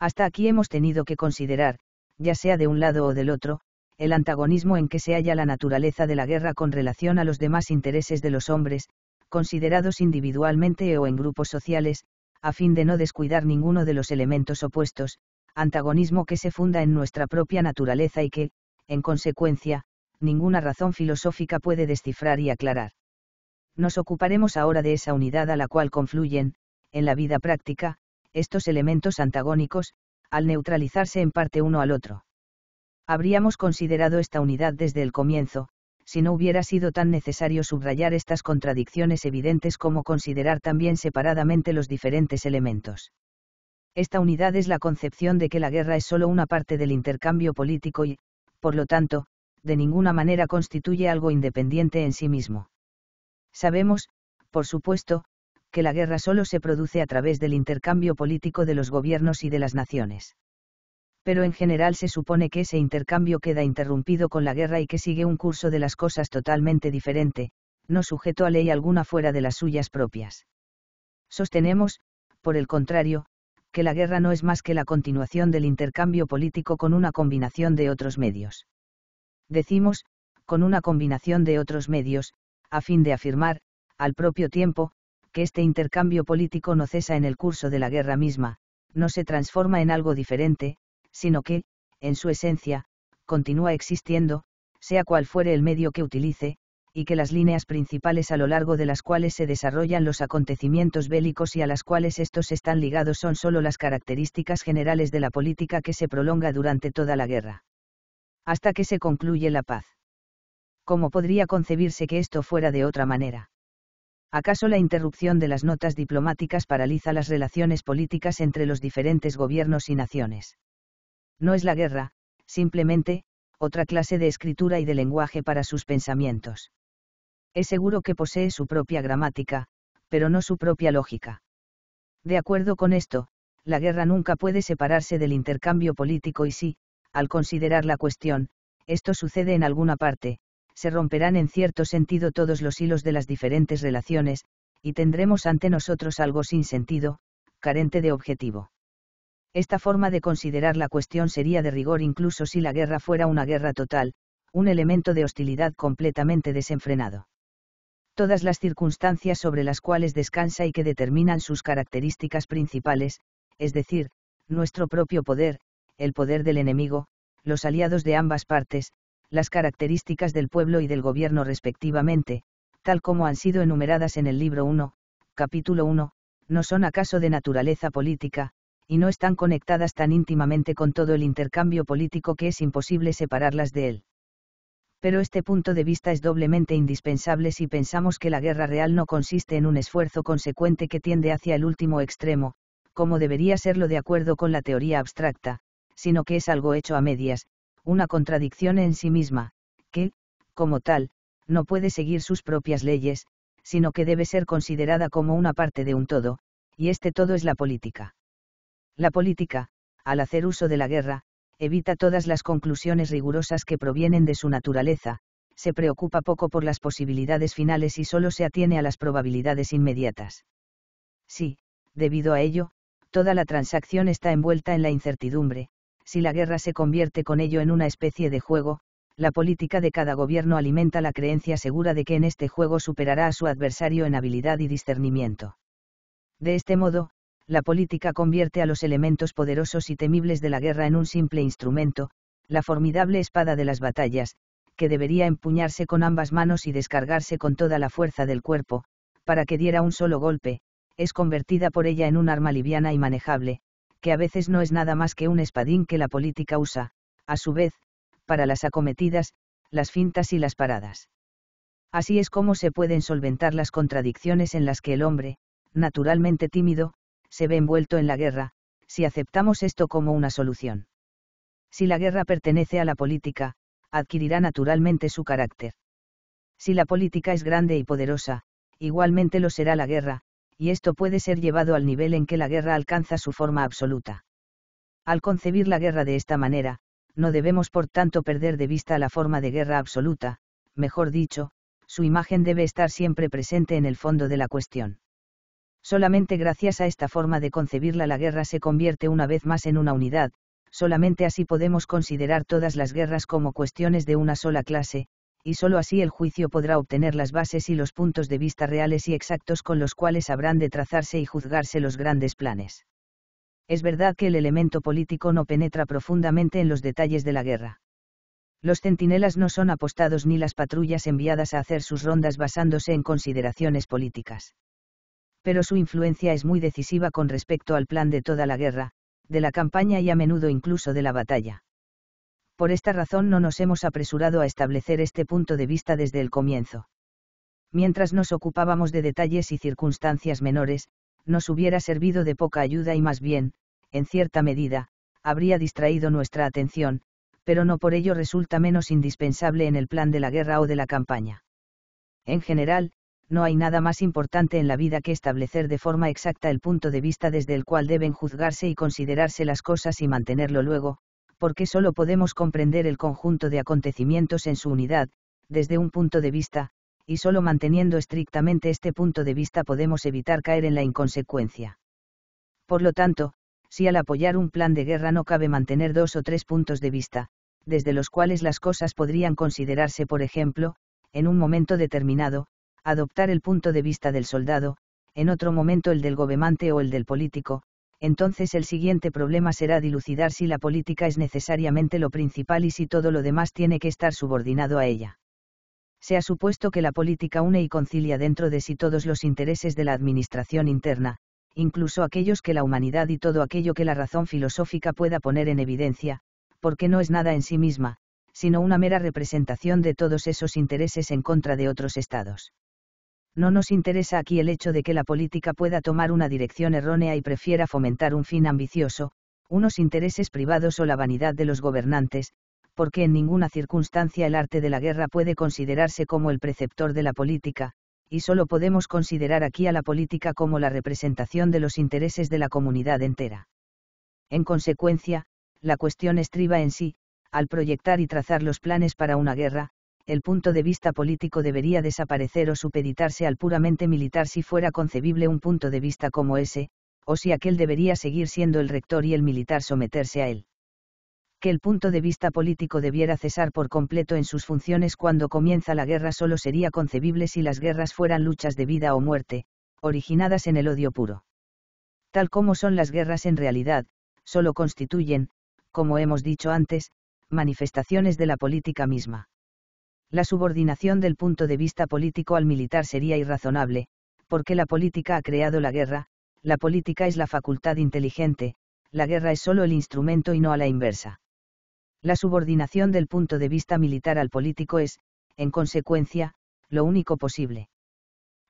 Hasta aquí hemos tenido que considerar, ya sea de un lado o del otro, el antagonismo en que se halla la naturaleza de la guerra con relación a los demás intereses de los hombres, considerados individualmente o en grupos sociales, a fin de no descuidar ninguno de los elementos opuestos, antagonismo que se funda en nuestra propia naturaleza y que, en consecuencia, ninguna razón filosófica puede descifrar y aclarar. Nos ocuparemos ahora de esa unidad a la cual confluyen, en la vida práctica, estos elementos antagónicos, al neutralizarse en parte uno al otro. Habríamos considerado esta unidad desde el comienzo, si no hubiera sido tan necesario subrayar estas contradicciones evidentes como considerar también separadamente los diferentes elementos. Esta unidad es la concepción de que la guerra es solo una parte del intercambio político y, por lo tanto, de ninguna manera constituye algo independiente en sí mismo. Sabemos, por supuesto, que la guerra solo se produce a través del intercambio político de los gobiernos y de las naciones. Pero en general se supone que ese intercambio queda interrumpido con la guerra y que sigue un curso de las cosas totalmente diferente, no sujeto a ley alguna fuera de las suyas propias. Sostenemos, por el contrario, que la guerra no es más que la continuación del intercambio político con una combinación de otros medios. Decimos, con una combinación de otros medios, a fin de afirmar, al propio tiempo, que este intercambio político no cesa en el curso de la guerra misma, no se transforma en algo diferente, sino que, en su esencia, continúa existiendo, sea cual fuere el medio que utilice, y que las líneas principales a lo largo de las cuales se desarrollan los acontecimientos bélicos y a las cuales estos están ligados son solo las características generales de la política que se prolonga durante toda la guerra. Hasta que se concluye la paz. ¿Cómo podría concebirse que esto fuera de otra manera? ¿Acaso la interrupción de las notas diplomáticas paraliza las relaciones políticas entre los diferentes gobiernos y naciones? No es la guerra, simplemente, otra clase de escritura y de lenguaje para sus pensamientos. Es seguro que posee su propia gramática, pero no su propia lógica. De acuerdo con esto, la guerra nunca puede separarse del intercambio político y si, al considerar la cuestión, esto sucede en alguna parte, se romperán en cierto sentido todos los hilos de las diferentes relaciones, y tendremos ante nosotros algo sin sentido, carente de objetivo. Esta forma de considerar la cuestión sería de rigor incluso si la guerra fuera una guerra total, un elemento de hostilidad completamente desenfrenado. Todas las circunstancias sobre las cuales descansa y que determinan sus características principales, es decir, nuestro propio poder, el poder del enemigo, los aliados de ambas partes, las características del pueblo y del gobierno respectivamente, tal como han sido enumeradas en el libro 1, capítulo 1, no son acaso de naturaleza política, y no están conectadas tan íntimamente con todo el intercambio político que es imposible separarlas de él. Pero este punto de vista es doblemente indispensable si pensamos que la guerra real no consiste en un esfuerzo consecuente que tiende hacia el último extremo, como debería serlo de acuerdo con la teoría abstracta, sino que es algo hecho a medias, una contradicción en sí misma, que, como tal, no puede seguir sus propias leyes, sino que debe ser considerada como una parte de un todo, y este todo es la política. La política, al hacer uso de la guerra, evita todas las conclusiones rigurosas que provienen de su naturaleza, se preocupa poco por las posibilidades finales y solo se atiene a las probabilidades inmediatas. Sí, debido a ello, toda la transacción está envuelta en la incertidumbre, si la guerra se convierte con ello en una especie de juego, la política de cada gobierno alimenta la creencia segura de que en este juego superará a su adversario en habilidad y discernimiento. De este modo, la política convierte a los elementos poderosos y temibles de la guerra en un simple instrumento, la formidable espada de las batallas, que debería empuñarse con ambas manos y descargarse con toda la fuerza del cuerpo, para que diera un solo golpe, es convertida por ella en un arma liviana y manejable, que a veces no es nada más que un espadín que la política usa, a su vez, para las acometidas, las fintas y las paradas. Así es como se pueden solventar las contradicciones en las que el hombre, naturalmente tímido, se ve envuelto en la guerra, si aceptamos esto como una solución. Si la guerra pertenece a la política, adquirirá naturalmente su carácter. Si la política es grande y poderosa, igualmente lo será la guerra, y esto puede ser llevado al nivel en que la guerra alcanza su forma absoluta. Al concebir la guerra de esta manera, no debemos por tanto perder de vista la forma de guerra absoluta, mejor dicho, su imagen debe estar siempre presente en el fondo de la cuestión. Solamente gracias a esta forma de concebirla la guerra se convierte una vez más en una unidad, solamente así podemos considerar todas las guerras como cuestiones de una sola clase, y sólo así el juicio podrá obtener las bases y los puntos de vista reales y exactos con los cuales habrán de trazarse y juzgarse los grandes planes. Es verdad que el elemento político no penetra profundamente en los detalles de la guerra. Los centinelas no son apostados ni las patrullas enviadas a hacer sus rondas basándose en consideraciones políticas. Pero su influencia es muy decisiva con respecto al plan de toda la guerra, de la campaña y a menudo incluso de la batalla por esta razón no nos hemos apresurado a establecer este punto de vista desde el comienzo. Mientras nos ocupábamos de detalles y circunstancias menores, nos hubiera servido de poca ayuda y más bien, en cierta medida, habría distraído nuestra atención, pero no por ello resulta menos indispensable en el plan de la guerra o de la campaña. En general, no hay nada más importante en la vida que establecer de forma exacta el punto de vista desde el cual deben juzgarse y considerarse las cosas y mantenerlo luego, porque solo podemos comprender el conjunto de acontecimientos en su unidad, desde un punto de vista, y solo manteniendo estrictamente este punto de vista podemos evitar caer en la inconsecuencia. Por lo tanto, si al apoyar un plan de guerra no cabe mantener dos o tres puntos de vista, desde los cuales las cosas podrían considerarse, por ejemplo, en un momento determinado, adoptar el punto de vista del soldado, en otro momento el del gobernante o el del político, entonces el siguiente problema será dilucidar si la política es necesariamente lo principal y si todo lo demás tiene que estar subordinado a ella. Se ha supuesto que la política une y concilia dentro de sí todos los intereses de la administración interna, incluso aquellos que la humanidad y todo aquello que la razón filosófica pueda poner en evidencia, porque no es nada en sí misma, sino una mera representación de todos esos intereses en contra de otros estados. No nos interesa aquí el hecho de que la política pueda tomar una dirección errónea y prefiera fomentar un fin ambicioso, unos intereses privados o la vanidad de los gobernantes, porque en ninguna circunstancia el arte de la guerra puede considerarse como el preceptor de la política, y solo podemos considerar aquí a la política como la representación de los intereses de la comunidad entera. En consecuencia, la cuestión estriba en sí, al proyectar y trazar los planes para una guerra, el punto de vista político debería desaparecer o supeditarse al puramente militar si fuera concebible un punto de vista como ese, o si aquel debería seguir siendo el rector y el militar someterse a él. Que el punto de vista político debiera cesar por completo en sus funciones cuando comienza la guerra solo sería concebible si las guerras fueran luchas de vida o muerte, originadas en el odio puro. Tal como son las guerras en realidad, solo constituyen, como hemos dicho antes, manifestaciones de la política misma. La subordinación del punto de vista político al militar sería irrazonable, porque la política ha creado la guerra, la política es la facultad inteligente, la guerra es solo el instrumento y no a la inversa. La subordinación del punto de vista militar al político es, en consecuencia, lo único posible.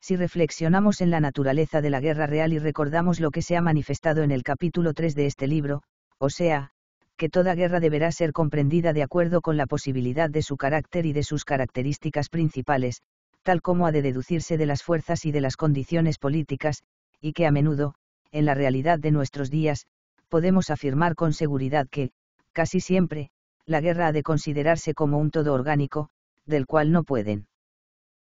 Si reflexionamos en la naturaleza de la guerra real y recordamos lo que se ha manifestado en el capítulo 3 de este libro, o sea, que toda guerra deberá ser comprendida de acuerdo con la posibilidad de su carácter y de sus características principales, tal como ha de deducirse de las fuerzas y de las condiciones políticas, y que a menudo, en la realidad de nuestros días, podemos afirmar con seguridad que, casi siempre, la guerra ha de considerarse como un todo orgánico, del cual no pueden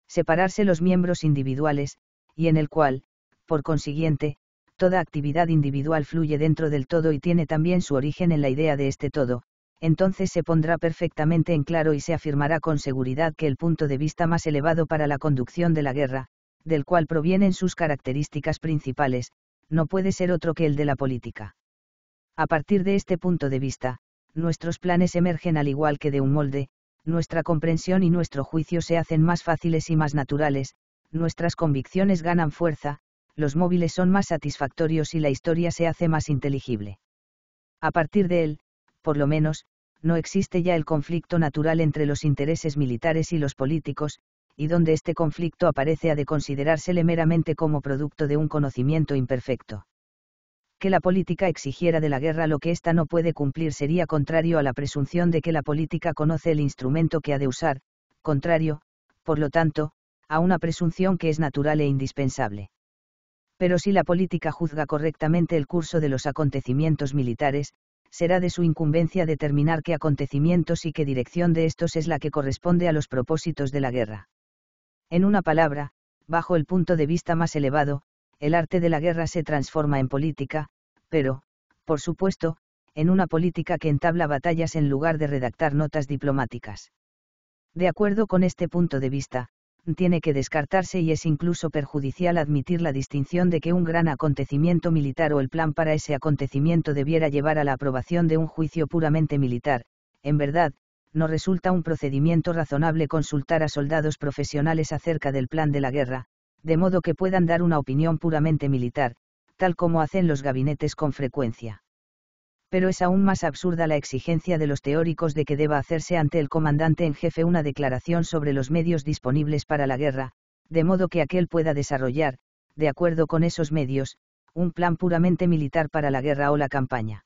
separarse los miembros individuales, y en el cual, por consiguiente, toda actividad individual fluye dentro del todo y tiene también su origen en la idea de este todo, entonces se pondrá perfectamente en claro y se afirmará con seguridad que el punto de vista más elevado para la conducción de la guerra, del cual provienen sus características principales, no puede ser otro que el de la política. A partir de este punto de vista, nuestros planes emergen al igual que de un molde, nuestra comprensión y nuestro juicio se hacen más fáciles y más naturales, nuestras convicciones ganan fuerza, los móviles son más satisfactorios y la historia se hace más inteligible. A partir de él, por lo menos, no existe ya el conflicto natural entre los intereses militares y los políticos, y donde este conflicto aparece ha de considerársele meramente como producto de un conocimiento imperfecto. Que la política exigiera de la guerra lo que ésta no puede cumplir sería contrario a la presunción de que la política conoce el instrumento que ha de usar, contrario, por lo tanto, a una presunción que es natural e indispensable pero si la política juzga correctamente el curso de los acontecimientos militares, será de su incumbencia determinar qué acontecimientos y qué dirección de estos es la que corresponde a los propósitos de la guerra. En una palabra, bajo el punto de vista más elevado, el arte de la guerra se transforma en política, pero, por supuesto, en una política que entabla batallas en lugar de redactar notas diplomáticas. De acuerdo con este punto de vista, tiene que descartarse y es incluso perjudicial admitir la distinción de que un gran acontecimiento militar o el plan para ese acontecimiento debiera llevar a la aprobación de un juicio puramente militar. En verdad, no resulta un procedimiento razonable consultar a soldados profesionales acerca del plan de la guerra, de modo que puedan dar una opinión puramente militar, tal como hacen los gabinetes con frecuencia pero es aún más absurda la exigencia de los teóricos de que deba hacerse ante el comandante en jefe una declaración sobre los medios disponibles para la guerra, de modo que aquel pueda desarrollar, de acuerdo con esos medios, un plan puramente militar para la guerra o la campaña.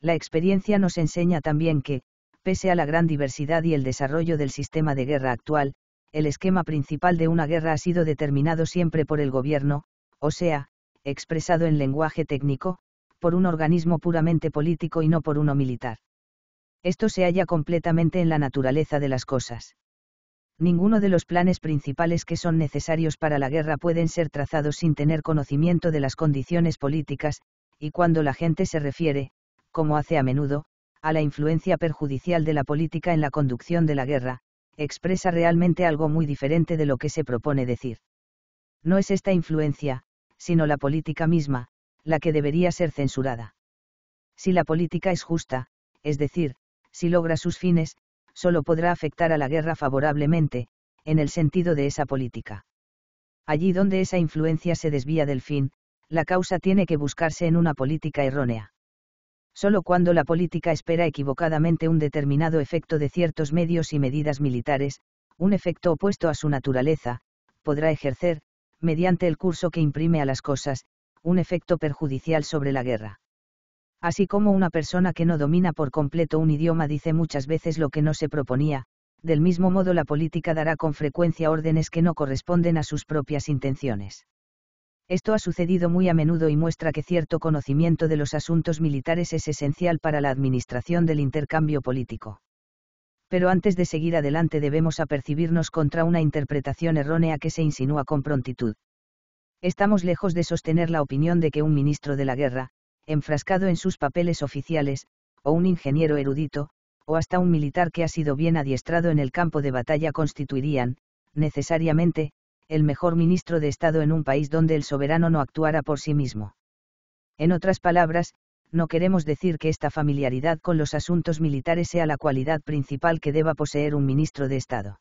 La experiencia nos enseña también que, pese a la gran diversidad y el desarrollo del sistema de guerra actual, el esquema principal de una guerra ha sido determinado siempre por el gobierno, o sea, expresado en lenguaje técnico, por un organismo puramente político y no por uno militar. Esto se halla completamente en la naturaleza de las cosas. Ninguno de los planes principales que son necesarios para la guerra pueden ser trazados sin tener conocimiento de las condiciones políticas, y cuando la gente se refiere, como hace a menudo, a la influencia perjudicial de la política en la conducción de la guerra, expresa realmente algo muy diferente de lo que se propone decir. No es esta influencia, sino la política misma, la que debería ser censurada. Si la política es justa, es decir, si logra sus fines, solo podrá afectar a la guerra favorablemente, en el sentido de esa política. Allí donde esa influencia se desvía del fin, la causa tiene que buscarse en una política errónea. Solo cuando la política espera equivocadamente un determinado efecto de ciertos medios y medidas militares, un efecto opuesto a su naturaleza, podrá ejercer, mediante el curso que imprime a las cosas, un efecto perjudicial sobre la guerra. Así como una persona que no domina por completo un idioma dice muchas veces lo que no se proponía, del mismo modo la política dará con frecuencia órdenes que no corresponden a sus propias intenciones. Esto ha sucedido muy a menudo y muestra que cierto conocimiento de los asuntos militares es esencial para la administración del intercambio político. Pero antes de seguir adelante debemos apercibirnos contra una interpretación errónea que se insinúa con prontitud estamos lejos de sostener la opinión de que un ministro de la guerra, enfrascado en sus papeles oficiales, o un ingeniero erudito, o hasta un militar que ha sido bien adiestrado en el campo de batalla constituirían, necesariamente, el mejor ministro de Estado en un país donde el soberano no actuara por sí mismo. En otras palabras, no queremos decir que esta familiaridad con los asuntos militares sea la cualidad principal que deba poseer un ministro de Estado.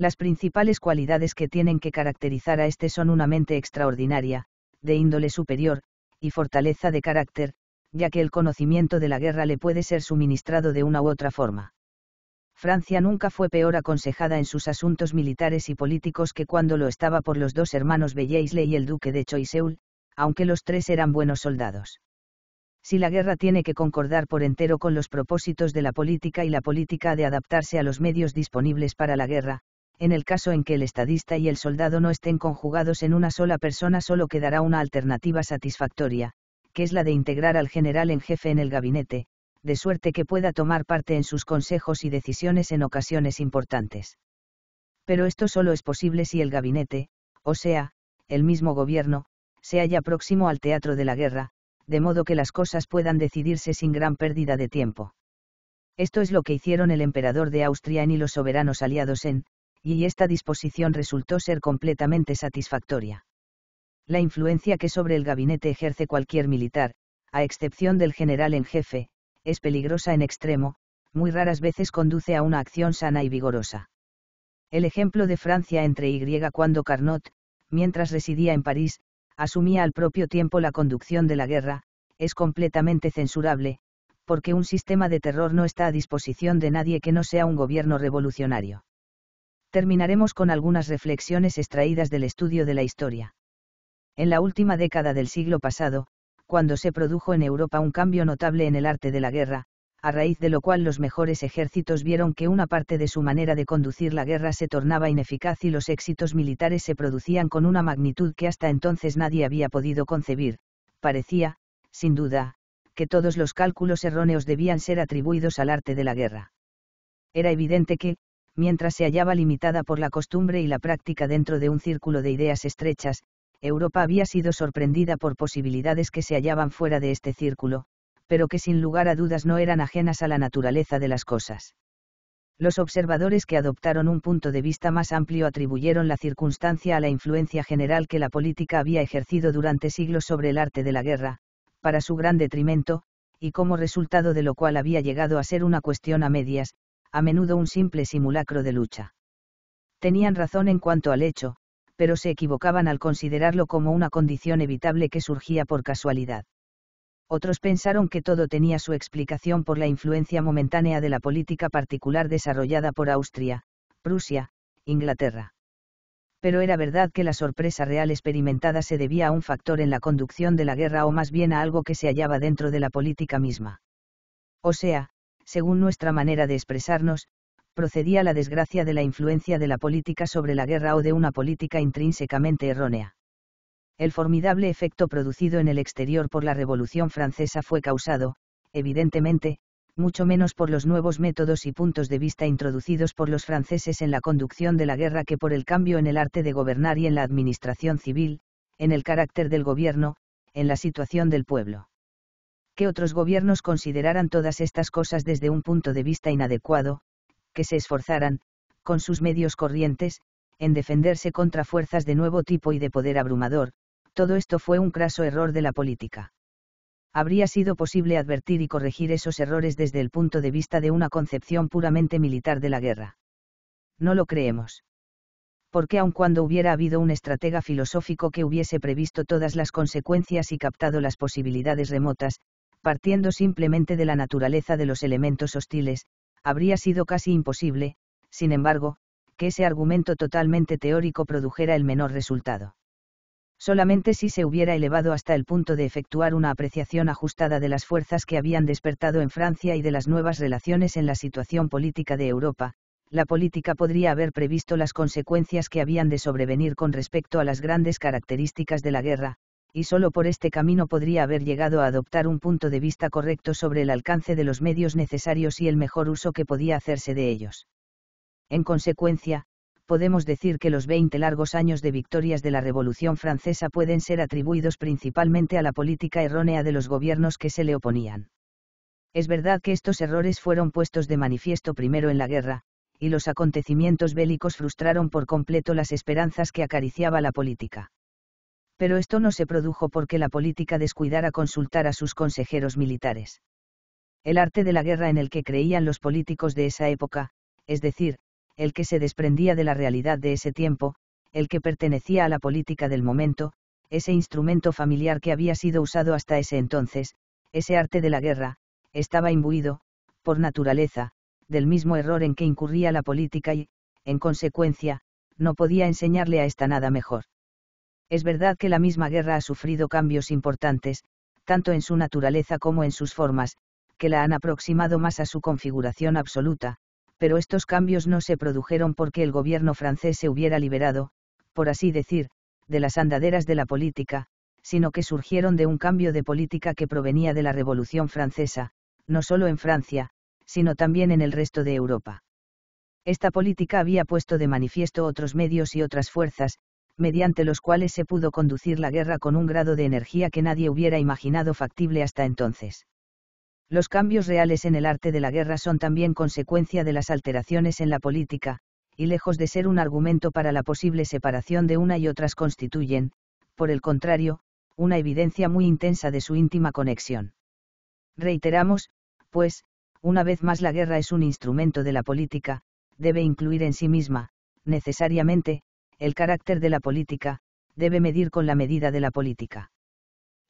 Las principales cualidades que tienen que caracterizar a este son una mente extraordinaria, de índole superior, y fortaleza de carácter, ya que el conocimiento de la guerra le puede ser suministrado de una u otra forma. Francia nunca fue peor aconsejada en sus asuntos militares y políticos que cuando lo estaba por los dos hermanos Belleisle y el duque de Choiseul, aunque los tres eran buenos soldados. Si la guerra tiene que concordar por entero con los propósitos de la política y la política ha de adaptarse a los medios disponibles para la guerra, en el caso en que el estadista y el soldado no estén conjugados en una sola persona solo quedará una alternativa satisfactoria, que es la de integrar al general en jefe en el gabinete, de suerte que pueda tomar parte en sus consejos y decisiones en ocasiones importantes. Pero esto solo es posible si el gabinete, o sea, el mismo gobierno, se halla próximo al teatro de la guerra, de modo que las cosas puedan decidirse sin gran pérdida de tiempo. Esto es lo que hicieron el emperador de Austria en y los soberanos aliados en, y esta disposición resultó ser completamente satisfactoria. La influencia que sobre el gabinete ejerce cualquier militar, a excepción del general en jefe, es peligrosa en extremo, muy raras veces conduce a una acción sana y vigorosa. El ejemplo de Francia entre Y cuando Carnot, mientras residía en París, asumía al propio tiempo la conducción de la guerra, es completamente censurable, porque un sistema de terror no está a disposición de nadie que no sea un gobierno revolucionario terminaremos con algunas reflexiones extraídas del estudio de la historia. En la última década del siglo pasado, cuando se produjo en Europa un cambio notable en el arte de la guerra, a raíz de lo cual los mejores ejércitos vieron que una parte de su manera de conducir la guerra se tornaba ineficaz y los éxitos militares se producían con una magnitud que hasta entonces nadie había podido concebir, parecía, sin duda, que todos los cálculos erróneos debían ser atribuidos al arte de la guerra. Era evidente que, mientras se hallaba limitada por la costumbre y la práctica dentro de un círculo de ideas estrechas, Europa había sido sorprendida por posibilidades que se hallaban fuera de este círculo, pero que sin lugar a dudas no eran ajenas a la naturaleza de las cosas. Los observadores que adoptaron un punto de vista más amplio atribuyeron la circunstancia a la influencia general que la política había ejercido durante siglos sobre el arte de la guerra, para su gran detrimento, y como resultado de lo cual había llegado a ser una cuestión a medias, a menudo un simple simulacro de lucha. Tenían razón en cuanto al hecho, pero se equivocaban al considerarlo como una condición evitable que surgía por casualidad. Otros pensaron que todo tenía su explicación por la influencia momentánea de la política particular desarrollada por Austria, Prusia, Inglaterra. Pero era verdad que la sorpresa real experimentada se debía a un factor en la conducción de la guerra o más bien a algo que se hallaba dentro de la política misma. O sea, según nuestra manera de expresarnos, procedía la desgracia de la influencia de la política sobre la guerra o de una política intrínsecamente errónea. El formidable efecto producido en el exterior por la Revolución Francesa fue causado, evidentemente, mucho menos por los nuevos métodos y puntos de vista introducidos por los franceses en la conducción de la guerra que por el cambio en el arte de gobernar y en la administración civil, en el carácter del gobierno, en la situación del pueblo que otros gobiernos consideraran todas estas cosas desde un punto de vista inadecuado, que se esforzaran, con sus medios corrientes, en defenderse contra fuerzas de nuevo tipo y de poder abrumador, todo esto fue un craso error de la política. Habría sido posible advertir y corregir esos errores desde el punto de vista de una concepción puramente militar de la guerra. No lo creemos. Porque aun cuando hubiera habido un estratega filosófico que hubiese previsto todas las consecuencias y captado las posibilidades remotas, partiendo simplemente de la naturaleza de los elementos hostiles, habría sido casi imposible, sin embargo, que ese argumento totalmente teórico produjera el menor resultado. Solamente si se hubiera elevado hasta el punto de efectuar una apreciación ajustada de las fuerzas que habían despertado en Francia y de las nuevas relaciones en la situación política de Europa, la política podría haber previsto las consecuencias que habían de sobrevenir con respecto a las grandes características de la guerra, y solo por este camino podría haber llegado a adoptar un punto de vista correcto sobre el alcance de los medios necesarios y el mejor uso que podía hacerse de ellos. En consecuencia, podemos decir que los 20 largos años de victorias de la Revolución Francesa pueden ser atribuidos principalmente a la política errónea de los gobiernos que se le oponían. Es verdad que estos errores fueron puestos de manifiesto primero en la guerra, y los acontecimientos bélicos frustraron por completo las esperanzas que acariciaba la política pero esto no se produjo porque la política descuidara consultar a sus consejeros militares. El arte de la guerra en el que creían los políticos de esa época, es decir, el que se desprendía de la realidad de ese tiempo, el que pertenecía a la política del momento, ese instrumento familiar que había sido usado hasta ese entonces, ese arte de la guerra, estaba imbuido, por naturaleza, del mismo error en que incurría la política y, en consecuencia, no podía enseñarle a esta nada mejor. Es verdad que la misma guerra ha sufrido cambios importantes, tanto en su naturaleza como en sus formas, que la han aproximado más a su configuración absoluta, pero estos cambios no se produjeron porque el gobierno francés se hubiera liberado, por así decir, de las andaderas de la política, sino que surgieron de un cambio de política que provenía de la Revolución francesa, no solo en Francia, sino también en el resto de Europa. Esta política había puesto de manifiesto otros medios y otras fuerzas, mediante los cuales se pudo conducir la guerra con un grado de energía que nadie hubiera imaginado factible hasta entonces. Los cambios reales en el arte de la guerra son también consecuencia de las alteraciones en la política, y lejos de ser un argumento para la posible separación de una y otras constituyen, por el contrario, una evidencia muy intensa de su íntima conexión. Reiteramos, pues, una vez más la guerra es un instrumento de la política, debe incluir en sí misma, necesariamente, el carácter de la política, debe medir con la medida de la política.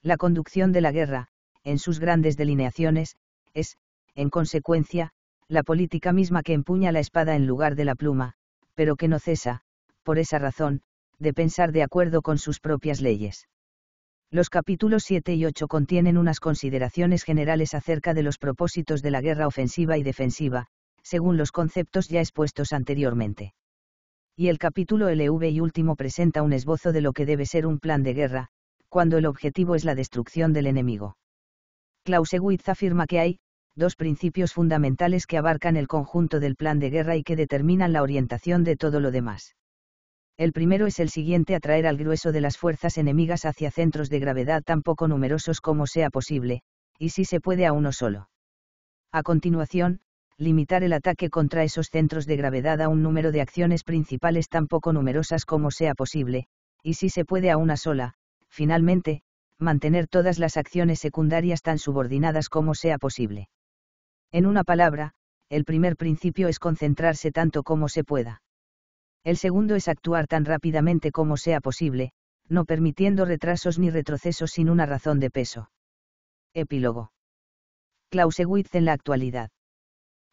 La conducción de la guerra, en sus grandes delineaciones, es, en consecuencia, la política misma que empuña la espada en lugar de la pluma, pero que no cesa, por esa razón, de pensar de acuerdo con sus propias leyes. Los capítulos 7 y 8 contienen unas consideraciones generales acerca de los propósitos de la guerra ofensiva y defensiva, según los conceptos ya expuestos anteriormente y el capítulo LV y último presenta un esbozo de lo que debe ser un plan de guerra, cuando el objetivo es la destrucción del enemigo. Clausewitz afirma que hay, dos principios fundamentales que abarcan el conjunto del plan de guerra y que determinan la orientación de todo lo demás. El primero es el siguiente, atraer al grueso de las fuerzas enemigas hacia centros de gravedad tan poco numerosos como sea posible, y si se puede a uno solo. A continuación, limitar el ataque contra esos centros de gravedad a un número de acciones principales tan poco numerosas como sea posible, y si se puede a una sola, finalmente, mantener todas las acciones secundarias tan subordinadas como sea posible. En una palabra, el primer principio es concentrarse tanto como se pueda. El segundo es actuar tan rápidamente como sea posible, no permitiendo retrasos ni retrocesos sin una razón de peso. Epílogo. Clausewitz en la actualidad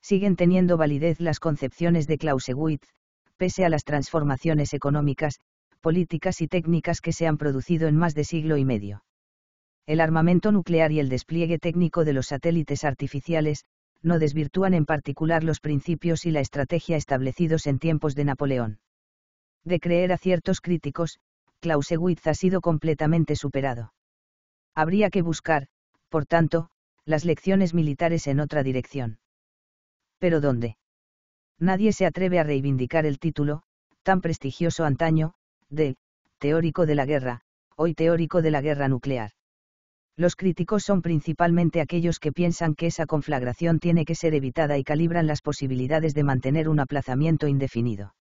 siguen teniendo validez las concepciones de Clausewitz, pese a las transformaciones económicas, políticas y técnicas que se han producido en más de siglo y medio. El armamento nuclear y el despliegue técnico de los satélites artificiales, no desvirtúan en particular los principios y la estrategia establecidos en tiempos de Napoleón. De creer a ciertos críticos, Clausewitz ha sido completamente superado. Habría que buscar, por tanto, las lecciones militares en otra dirección. Pero ¿dónde? Nadie se atreve a reivindicar el título, tan prestigioso antaño, de teórico de la guerra, hoy teórico de la guerra nuclear. Los críticos son principalmente aquellos que piensan que esa conflagración tiene que ser evitada y calibran las posibilidades de mantener un aplazamiento indefinido.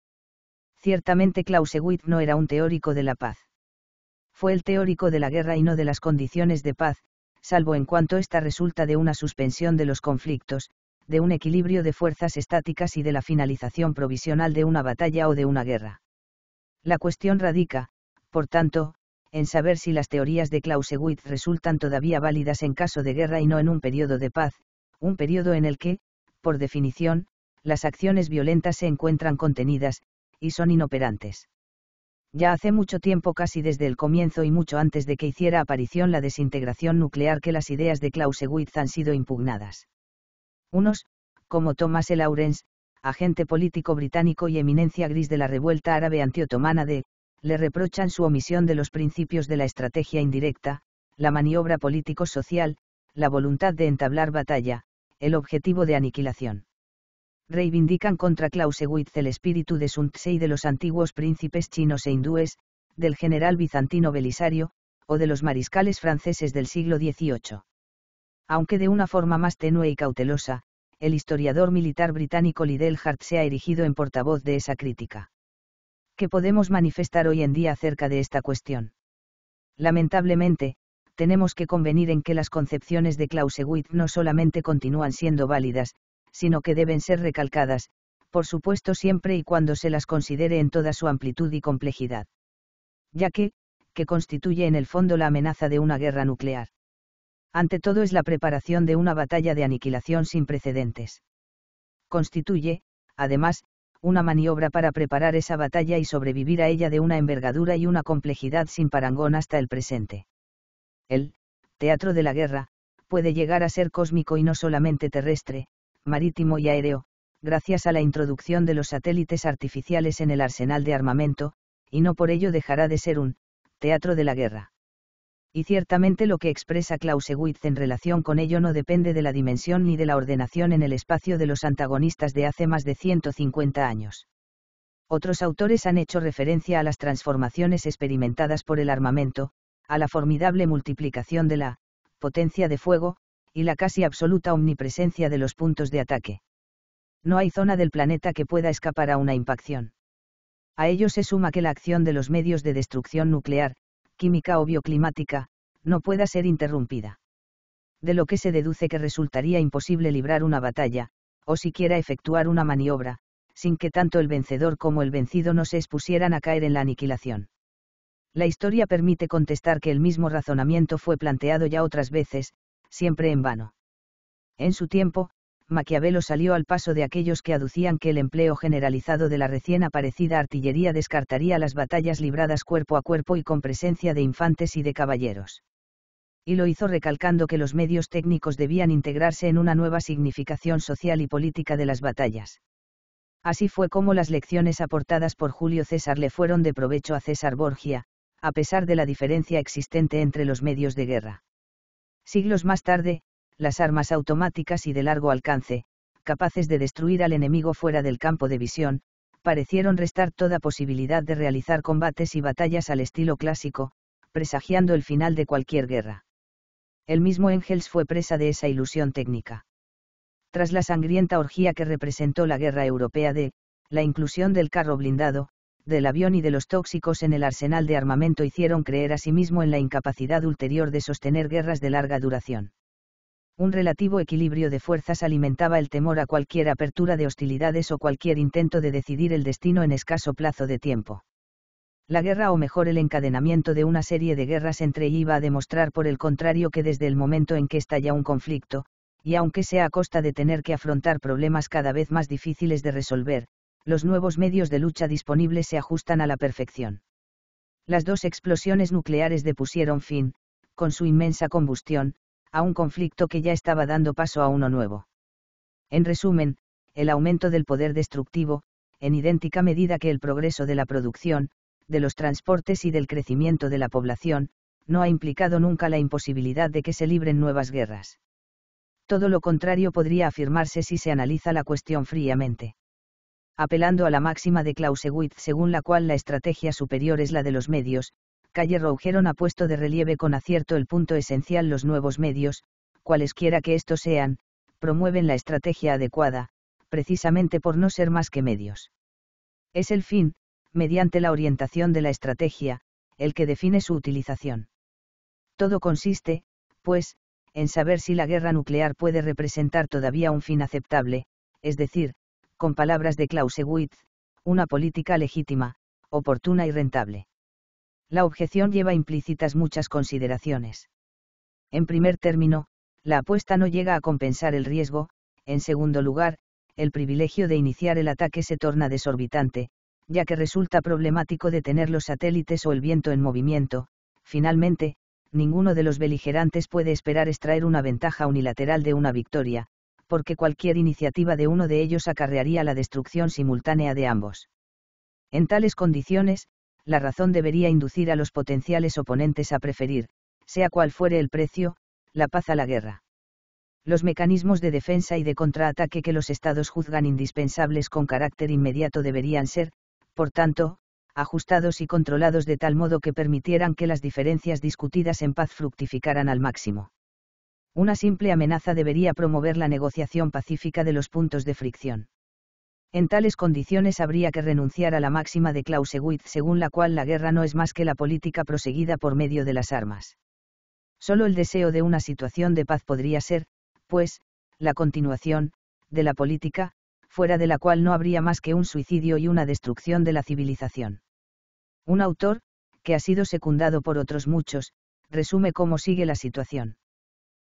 Ciertamente Clausewitz no era un teórico de la paz. Fue el teórico de la guerra y no de las condiciones de paz, salvo en cuanto ésta resulta de una suspensión de los conflictos, de un equilibrio de fuerzas estáticas y de la finalización provisional de una batalla o de una guerra. La cuestión radica, por tanto, en saber si las teorías de Clausewitz resultan todavía válidas en caso de guerra y no en un periodo de paz, un periodo en el que, por definición, las acciones violentas se encuentran contenidas, y son inoperantes. Ya hace mucho tiempo, casi desde el comienzo y mucho antes de que hiciera aparición la desintegración nuclear, que las ideas de Clausewitz han sido impugnadas. Unos, como Thomas E. Lawrence, agente político británico y eminencia gris de la revuelta árabe antiotomana de, le reprochan su omisión de los principios de la estrategia indirecta, la maniobra político-social, la voluntad de entablar batalla, el objetivo de aniquilación. Reivindican contra Clausewitz el espíritu de Sun Tse y de los antiguos príncipes chinos e hindúes, del general bizantino Belisario, o de los mariscales franceses del siglo XVIII. Aunque de una forma más tenue y cautelosa, el historiador militar británico Liddell Hart se ha erigido en portavoz de esa crítica. ¿Qué podemos manifestar hoy en día acerca de esta cuestión? Lamentablemente, tenemos que convenir en que las concepciones de Clausewitz no solamente continúan siendo válidas, sino que deben ser recalcadas, por supuesto siempre y cuando se las considere en toda su amplitud y complejidad. Ya que, que constituye en el fondo la amenaza de una guerra nuclear ante todo es la preparación de una batalla de aniquilación sin precedentes. Constituye, además, una maniobra para preparar esa batalla y sobrevivir a ella de una envergadura y una complejidad sin parangón hasta el presente. El teatro de la guerra puede llegar a ser cósmico y no solamente terrestre, marítimo y aéreo, gracias a la introducción de los satélites artificiales en el arsenal de armamento, y no por ello dejará de ser un teatro de la guerra y ciertamente lo que expresa Clausewitz en relación con ello no depende de la dimensión ni de la ordenación en el espacio de los antagonistas de hace más de 150 años. Otros autores han hecho referencia a las transformaciones experimentadas por el armamento, a la formidable multiplicación de la potencia de fuego, y la casi absoluta omnipresencia de los puntos de ataque. No hay zona del planeta que pueda escapar a una impacción. A ello se suma que la acción de los medios de destrucción nuclear, química o bioclimática, no pueda ser interrumpida. De lo que se deduce que resultaría imposible librar una batalla, o siquiera efectuar una maniobra, sin que tanto el vencedor como el vencido no se expusieran a caer en la aniquilación. La historia permite contestar que el mismo razonamiento fue planteado ya otras veces, siempre en vano. En su tiempo, Maquiavelo salió al paso de aquellos que aducían que el empleo generalizado de la recién aparecida artillería descartaría las batallas libradas cuerpo a cuerpo y con presencia de infantes y de caballeros. Y lo hizo recalcando que los medios técnicos debían integrarse en una nueva significación social y política de las batallas. Así fue como las lecciones aportadas por Julio César le fueron de provecho a César Borgia, a pesar de la diferencia existente entre los medios de guerra. Siglos más tarde, las armas automáticas y de largo alcance, capaces de destruir al enemigo fuera del campo de visión, parecieron restar toda posibilidad de realizar combates y batallas al estilo clásico, presagiando el final de cualquier guerra. El mismo Engels fue presa de esa ilusión técnica. Tras la sangrienta orgía que representó la guerra europea de, la inclusión del carro blindado, del avión y de los tóxicos en el arsenal de armamento hicieron creer a sí mismo en la incapacidad ulterior de sostener guerras de larga duración un relativo equilibrio de fuerzas alimentaba el temor a cualquier apertura de hostilidades o cualquier intento de decidir el destino en escaso plazo de tiempo. La guerra o mejor el encadenamiento de una serie de guerras entre iba a demostrar por el contrario que desde el momento en que estalla un conflicto, y aunque sea a costa de tener que afrontar problemas cada vez más difíciles de resolver, los nuevos medios de lucha disponibles se ajustan a la perfección. Las dos explosiones nucleares depusieron fin, con su inmensa combustión, a un conflicto que ya estaba dando paso a uno nuevo. En resumen, el aumento del poder destructivo, en idéntica medida que el progreso de la producción, de los transportes y del crecimiento de la población, no ha implicado nunca la imposibilidad de que se libren nuevas guerras. Todo lo contrario podría afirmarse si se analiza la cuestión fríamente. Apelando a la máxima de Clausewitz según la cual la estrategia superior es la de los medios, Calle Rougeron ha puesto de relieve con acierto el punto esencial los nuevos medios, cualesquiera que estos sean, promueven la estrategia adecuada, precisamente por no ser más que medios. Es el fin, mediante la orientación de la estrategia, el que define su utilización. Todo consiste, pues, en saber si la guerra nuclear puede representar todavía un fin aceptable, es decir, con palabras de Clausewitz, una política legítima, oportuna y rentable. La objeción lleva implícitas muchas consideraciones. En primer término, la apuesta no llega a compensar el riesgo, en segundo lugar, el privilegio de iniciar el ataque se torna desorbitante, ya que resulta problemático detener los satélites o el viento en movimiento, finalmente, ninguno de los beligerantes puede esperar extraer una ventaja unilateral de una victoria, porque cualquier iniciativa de uno de ellos acarrearía la destrucción simultánea de ambos. En tales condiciones, la razón debería inducir a los potenciales oponentes a preferir, sea cual fuere el precio, la paz a la guerra. Los mecanismos de defensa y de contraataque que los Estados juzgan indispensables con carácter inmediato deberían ser, por tanto, ajustados y controlados de tal modo que permitieran que las diferencias discutidas en paz fructificaran al máximo. Una simple amenaza debería promover la negociación pacífica de los puntos de fricción. En tales condiciones habría que renunciar a la máxima de Clausewitz según la cual la guerra no es más que la política proseguida por medio de las armas. Solo el deseo de una situación de paz podría ser, pues, la continuación, de la política, fuera de la cual no habría más que un suicidio y una destrucción de la civilización. Un autor, que ha sido secundado por otros muchos, resume cómo sigue la situación.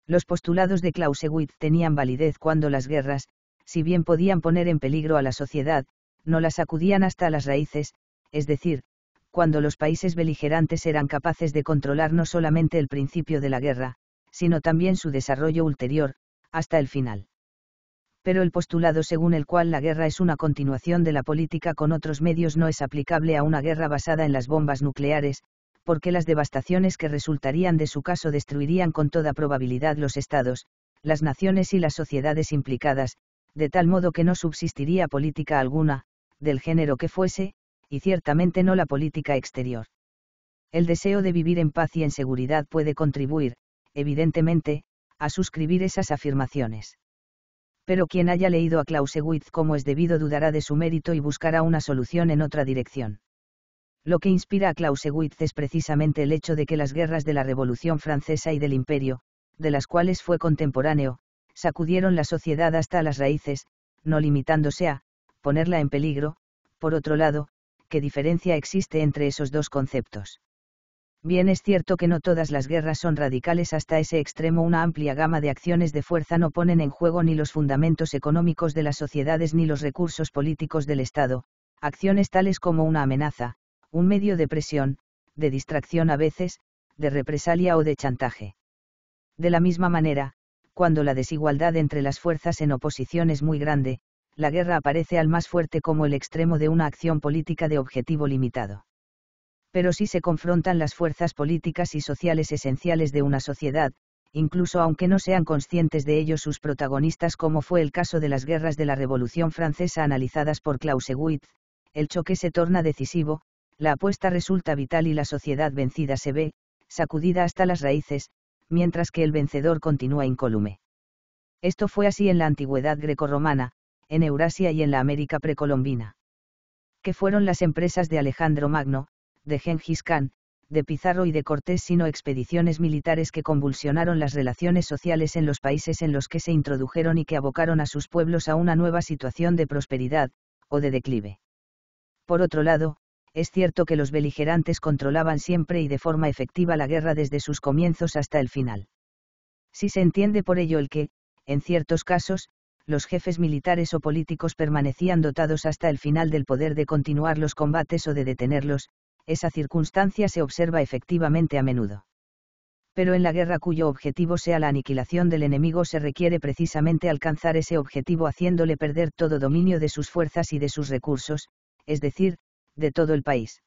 Los postulados de Clausewitz tenían validez cuando las guerras, si bien podían poner en peligro a la sociedad, no la sacudían hasta las raíces, es decir, cuando los países beligerantes eran capaces de controlar no solamente el principio de la guerra, sino también su desarrollo ulterior, hasta el final. Pero el postulado según el cual la guerra es una continuación de la política con otros medios no es aplicable a una guerra basada en las bombas nucleares, porque las devastaciones que resultarían de su caso destruirían con toda probabilidad los estados, las naciones y las sociedades implicadas, de tal modo que no subsistiría política alguna, del género que fuese, y ciertamente no la política exterior. El deseo de vivir en paz y en seguridad puede contribuir, evidentemente, a suscribir esas afirmaciones. Pero quien haya leído a Clausewitz como es debido dudará de su mérito y buscará una solución en otra dirección. Lo que inspira a Clausewitz es precisamente el hecho de que las guerras de la Revolución Francesa y del Imperio, de las cuales fue contemporáneo, sacudieron la sociedad hasta las raíces, no limitándose a ponerla en peligro, por otro lado, qué diferencia existe entre esos dos conceptos. Bien es cierto que no todas las guerras son radicales hasta ese extremo, una amplia gama de acciones de fuerza no ponen en juego ni los fundamentos económicos de las sociedades ni los recursos políticos del Estado, acciones tales como una amenaza, un medio de presión, de distracción a veces, de represalia o de chantaje. De la misma manera, cuando la desigualdad entre las fuerzas en oposición es muy grande, la guerra aparece al más fuerte como el extremo de una acción política de objetivo limitado. Pero si se confrontan las fuerzas políticas y sociales esenciales de una sociedad, incluso aunque no sean conscientes de ello sus protagonistas como fue el caso de las guerras de la Revolución Francesa analizadas por Clausewitz, el choque se torna decisivo, la apuesta resulta vital y la sociedad vencida se ve, sacudida hasta las raíces, mientras que el vencedor continúa incólume. Esto fue así en la antigüedad grecorromana, en Eurasia y en la América precolombina. Que fueron las empresas de Alejandro Magno, de Gengis Khan, de Pizarro y de Cortés, sino expediciones militares que convulsionaron las relaciones sociales en los países en los que se introdujeron y que abocaron a sus pueblos a una nueva situación de prosperidad, o de declive. Por otro lado, es cierto que los beligerantes controlaban siempre y de forma efectiva la guerra desde sus comienzos hasta el final. Si se entiende por ello el que, en ciertos casos, los jefes militares o políticos permanecían dotados hasta el final del poder de continuar los combates o de detenerlos, esa circunstancia se observa efectivamente a menudo. Pero en la guerra cuyo objetivo sea la aniquilación del enemigo se requiere precisamente alcanzar ese objetivo haciéndole perder todo dominio de sus fuerzas y de sus recursos, es decir, de todo el país.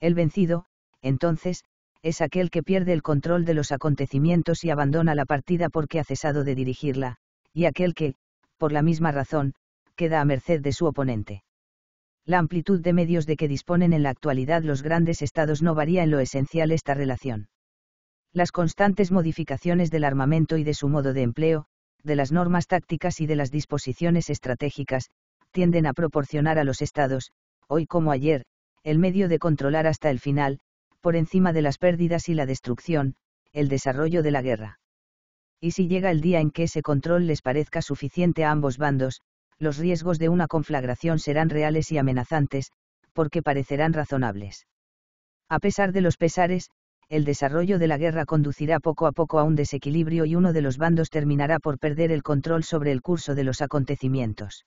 El vencido, entonces, es aquel que pierde el control de los acontecimientos y abandona la partida porque ha cesado de dirigirla, y aquel que, por la misma razón, queda a merced de su oponente. La amplitud de medios de que disponen en la actualidad los grandes estados no varía en lo esencial esta relación. Las constantes modificaciones del armamento y de su modo de empleo, de las normas tácticas y de las disposiciones estratégicas, tienden a proporcionar a los estados, hoy como ayer, el medio de controlar hasta el final, por encima de las pérdidas y la destrucción, el desarrollo de la guerra. Y si llega el día en que ese control les parezca suficiente a ambos bandos, los riesgos de una conflagración serán reales y amenazantes, porque parecerán razonables. A pesar de los pesares, el desarrollo de la guerra conducirá poco a poco a un desequilibrio y uno de los bandos terminará por perder el control sobre el curso de los acontecimientos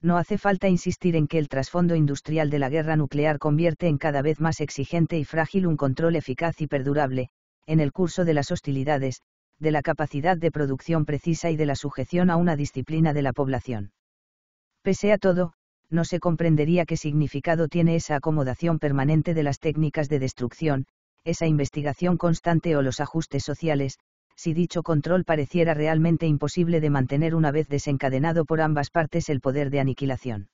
no hace falta insistir en que el trasfondo industrial de la guerra nuclear convierte en cada vez más exigente y frágil un control eficaz y perdurable, en el curso de las hostilidades, de la capacidad de producción precisa y de la sujeción a una disciplina de la población. Pese a todo, no se comprendería qué significado tiene esa acomodación permanente de las técnicas de destrucción, esa investigación constante o los ajustes sociales, si dicho control pareciera realmente imposible de mantener una vez desencadenado por ambas partes el poder de aniquilación.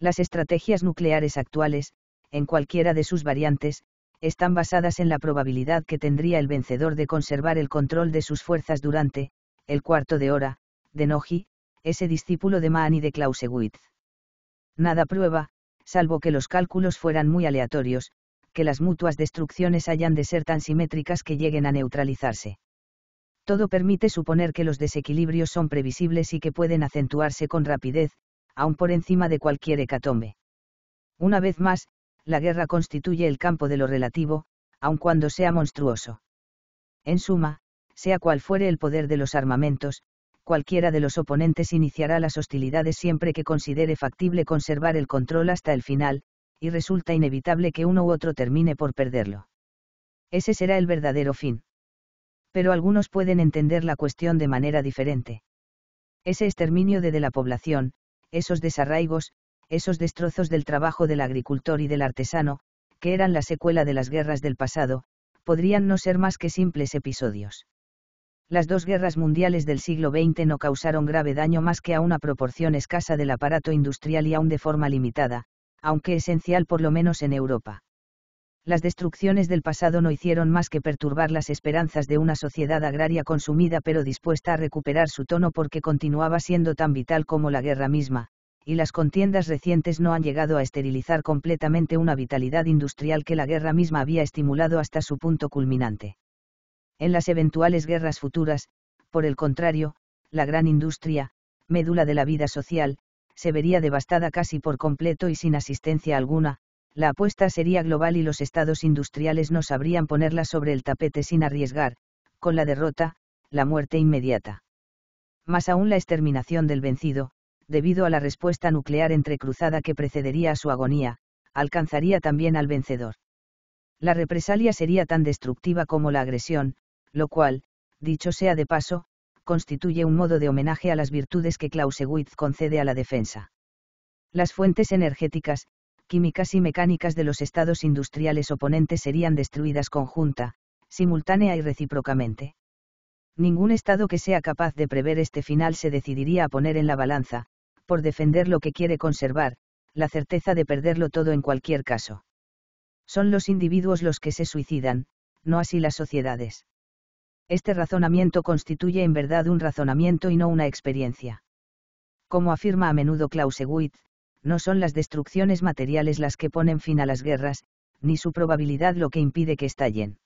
Las estrategias nucleares actuales, en cualquiera de sus variantes, están basadas en la probabilidad que tendría el vencedor de conservar el control de sus fuerzas durante, el cuarto de hora, de Noji, ese discípulo de y de Clausewitz. Nada prueba, salvo que los cálculos fueran muy aleatorios, que las mutuas destrucciones hayan de ser tan simétricas que lleguen a neutralizarse todo permite suponer que los desequilibrios son previsibles y que pueden acentuarse con rapidez, aun por encima de cualquier hecatombe. Una vez más, la guerra constituye el campo de lo relativo, aun cuando sea monstruoso. En suma, sea cual fuere el poder de los armamentos, cualquiera de los oponentes iniciará las hostilidades siempre que considere factible conservar el control hasta el final, y resulta inevitable que uno u otro termine por perderlo. Ese será el verdadero fin pero algunos pueden entender la cuestión de manera diferente. Ese exterminio de, de la población, esos desarraigos, esos destrozos del trabajo del agricultor y del artesano, que eran la secuela de las guerras del pasado, podrían no ser más que simples episodios. Las dos guerras mundiales del siglo XX no causaron grave daño más que a una proporción escasa del aparato industrial y aún de forma limitada, aunque esencial por lo menos en Europa las destrucciones del pasado no hicieron más que perturbar las esperanzas de una sociedad agraria consumida pero dispuesta a recuperar su tono porque continuaba siendo tan vital como la guerra misma, y las contiendas recientes no han llegado a esterilizar completamente una vitalidad industrial que la guerra misma había estimulado hasta su punto culminante. En las eventuales guerras futuras, por el contrario, la gran industria, médula de la vida social, se vería devastada casi por completo y sin asistencia alguna, la apuesta sería global y los estados industriales no sabrían ponerla sobre el tapete sin arriesgar, con la derrota, la muerte inmediata. Más aún la exterminación del vencido, debido a la respuesta nuclear entrecruzada que precedería a su agonía, alcanzaría también al vencedor. La represalia sería tan destructiva como la agresión, lo cual, dicho sea de paso, constituye un modo de homenaje a las virtudes que Clausewitz concede a la defensa. Las fuentes energéticas, químicas y mecánicas de los estados industriales oponentes serían destruidas conjunta, simultánea y recíprocamente. Ningún estado que sea capaz de prever este final se decidiría a poner en la balanza, por defender lo que quiere conservar, la certeza de perderlo todo en cualquier caso. Son los individuos los que se suicidan, no así las sociedades. Este razonamiento constituye en verdad un razonamiento y no una experiencia. Como afirma a menudo Clausewitz, no son las destrucciones materiales las que ponen fin a las guerras, ni su probabilidad lo que impide que estallen.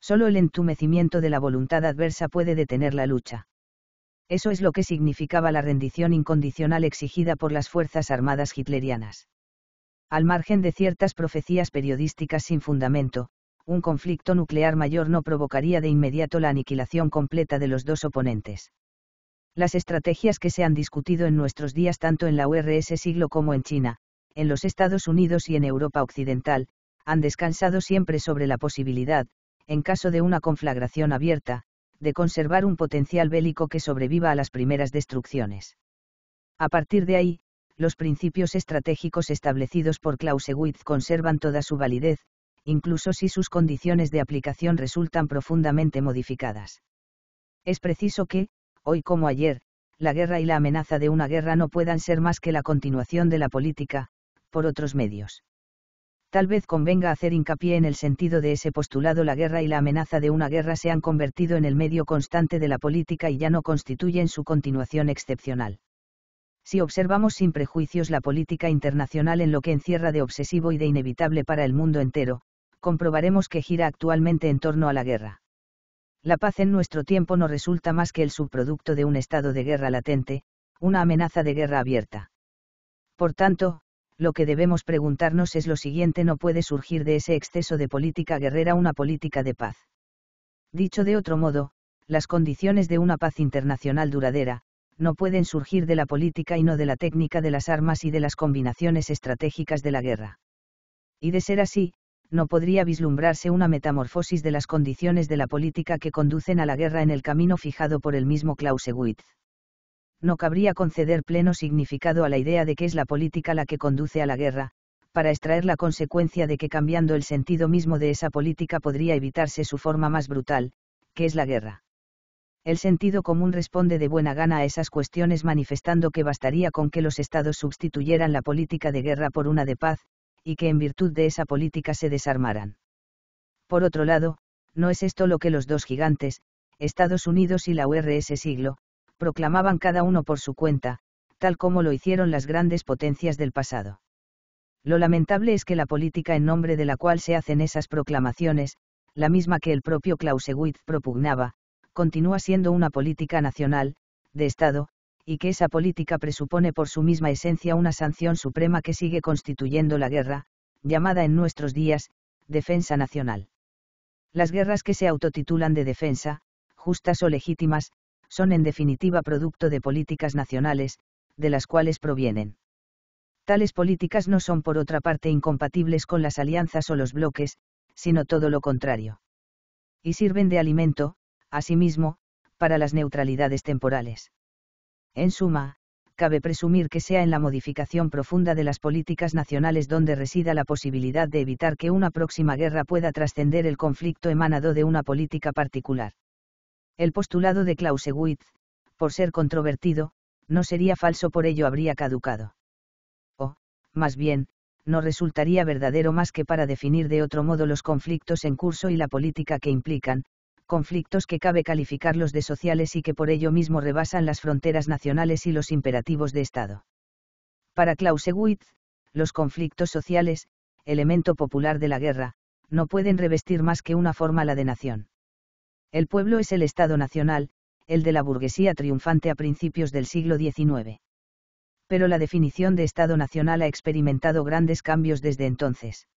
Solo el entumecimiento de la voluntad adversa puede detener la lucha. Eso es lo que significaba la rendición incondicional exigida por las Fuerzas Armadas hitlerianas. Al margen de ciertas profecías periodísticas sin fundamento, un conflicto nuclear mayor no provocaría de inmediato la aniquilación completa de los dos oponentes. Las estrategias que se han discutido en nuestros días tanto en la URSS siglo como en China, en los Estados Unidos y en Europa Occidental, han descansado siempre sobre la posibilidad, en caso de una conflagración abierta, de conservar un potencial bélico que sobreviva a las primeras destrucciones. A partir de ahí, los principios estratégicos establecidos por Clausewitz conservan toda su validez, incluso si sus condiciones de aplicación resultan profundamente modificadas. Es preciso que, hoy como ayer, la guerra y la amenaza de una guerra no puedan ser más que la continuación de la política, por otros medios. Tal vez convenga hacer hincapié en el sentido de ese postulado la guerra y la amenaza de una guerra se han convertido en el medio constante de la política y ya no constituyen su continuación excepcional. Si observamos sin prejuicios la política internacional en lo que encierra de obsesivo y de inevitable para el mundo entero, comprobaremos que gira actualmente en torno a la guerra. La paz en nuestro tiempo no resulta más que el subproducto de un estado de guerra latente, una amenaza de guerra abierta. Por tanto, lo que debemos preguntarnos es lo siguiente, no puede surgir de ese exceso de política guerrera una política de paz. Dicho de otro modo, las condiciones de una paz internacional duradera, no pueden surgir de la política y no de la técnica de las armas y de las combinaciones estratégicas de la guerra. Y de ser así, no podría vislumbrarse una metamorfosis de las condiciones de la política que conducen a la guerra en el camino fijado por el mismo Clausewitz. No cabría conceder pleno significado a la idea de que es la política la que conduce a la guerra, para extraer la consecuencia de que cambiando el sentido mismo de esa política podría evitarse su forma más brutal, que es la guerra. El sentido común responde de buena gana a esas cuestiones manifestando que bastaría con que los estados sustituyeran la política de guerra por una de paz, y que en virtud de esa política se desarmaran. Por otro lado, no es esto lo que los dos gigantes, Estados Unidos y la URSS, siglo, proclamaban cada uno por su cuenta, tal como lo hicieron las grandes potencias del pasado. Lo lamentable es que la política en nombre de la cual se hacen esas proclamaciones, la misma que el propio Clausewitz propugnaba, continúa siendo una política nacional, de Estado, y que esa política presupone por su misma esencia una sanción suprema que sigue constituyendo la guerra, llamada en nuestros días, defensa nacional. Las guerras que se autotitulan de defensa, justas o legítimas, son en definitiva producto de políticas nacionales, de las cuales provienen. Tales políticas no son por otra parte incompatibles con las alianzas o los bloques, sino todo lo contrario. Y sirven de alimento, asimismo, para las neutralidades temporales. En suma, cabe presumir que sea en la modificación profunda de las políticas nacionales donde resida la posibilidad de evitar que una próxima guerra pueda trascender el conflicto emanado de una política particular. El postulado de Clausewitz, por ser controvertido, no sería falso por ello habría caducado. O, más bien, no resultaría verdadero más que para definir de otro modo los conflictos en curso y la política que implican, conflictos que cabe calificarlos de sociales y que por ello mismo rebasan las fronteras nacionales y los imperativos de Estado. Para Clausewitz, los conflictos sociales, elemento popular de la guerra, no pueden revestir más que una forma la de nación. El pueblo es el Estado nacional, el de la burguesía triunfante a principios del siglo XIX. Pero la definición de Estado nacional ha experimentado grandes cambios desde entonces.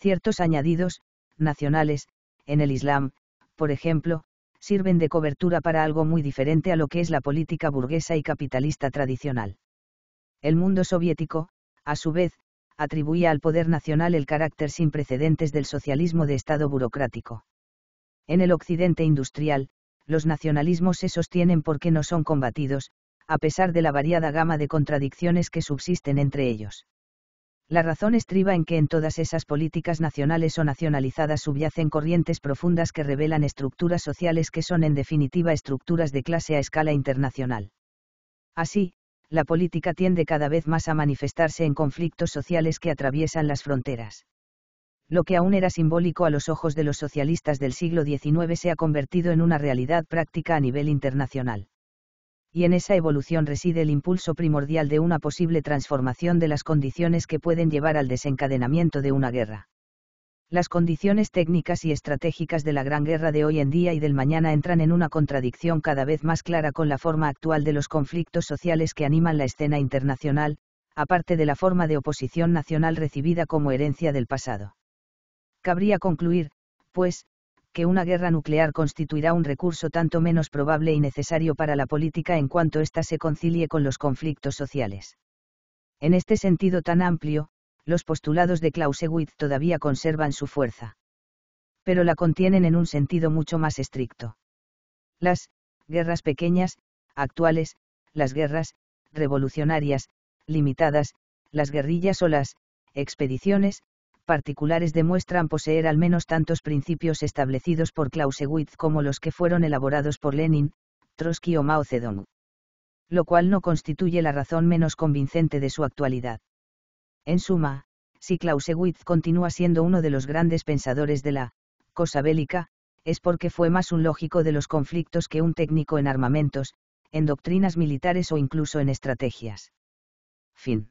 Ciertos añadidos, nacionales, en el Islam, por ejemplo, sirven de cobertura para algo muy diferente a lo que es la política burguesa y capitalista tradicional. El mundo soviético, a su vez, atribuía al poder nacional el carácter sin precedentes del socialismo de Estado burocrático. En el occidente industrial, los nacionalismos se sostienen porque no son combatidos, a pesar de la variada gama de contradicciones que subsisten entre ellos. La razón estriba en que en todas esas políticas nacionales o nacionalizadas subyacen corrientes profundas que revelan estructuras sociales que son en definitiva estructuras de clase a escala internacional. Así, la política tiende cada vez más a manifestarse en conflictos sociales que atraviesan las fronteras. Lo que aún era simbólico a los ojos de los socialistas del siglo XIX se ha convertido en una realidad práctica a nivel internacional y en esa evolución reside el impulso primordial de una posible transformación de las condiciones que pueden llevar al desencadenamiento de una guerra. Las condiciones técnicas y estratégicas de la gran guerra de hoy en día y del mañana entran en una contradicción cada vez más clara con la forma actual de los conflictos sociales que animan la escena internacional, aparte de la forma de oposición nacional recibida como herencia del pasado. Cabría concluir, pues, que una guerra nuclear constituirá un recurso tanto menos probable y necesario para la política en cuanto ésta se concilie con los conflictos sociales. En este sentido tan amplio, los postulados de Clausewitz todavía conservan su fuerza. Pero la contienen en un sentido mucho más estricto. Las guerras pequeñas, actuales, las guerras revolucionarias, limitadas, las guerrillas o las expediciones, particulares demuestran poseer al menos tantos principios establecidos por Clausewitz como los que fueron elaborados por Lenin, Trotsky o Mao Zedong. Lo cual no constituye la razón menos convincente de su actualidad. En suma, si Clausewitz continúa siendo uno de los grandes pensadores de la cosa bélica, es porque fue más un lógico de los conflictos que un técnico en armamentos, en doctrinas militares o incluso en estrategias. Fin.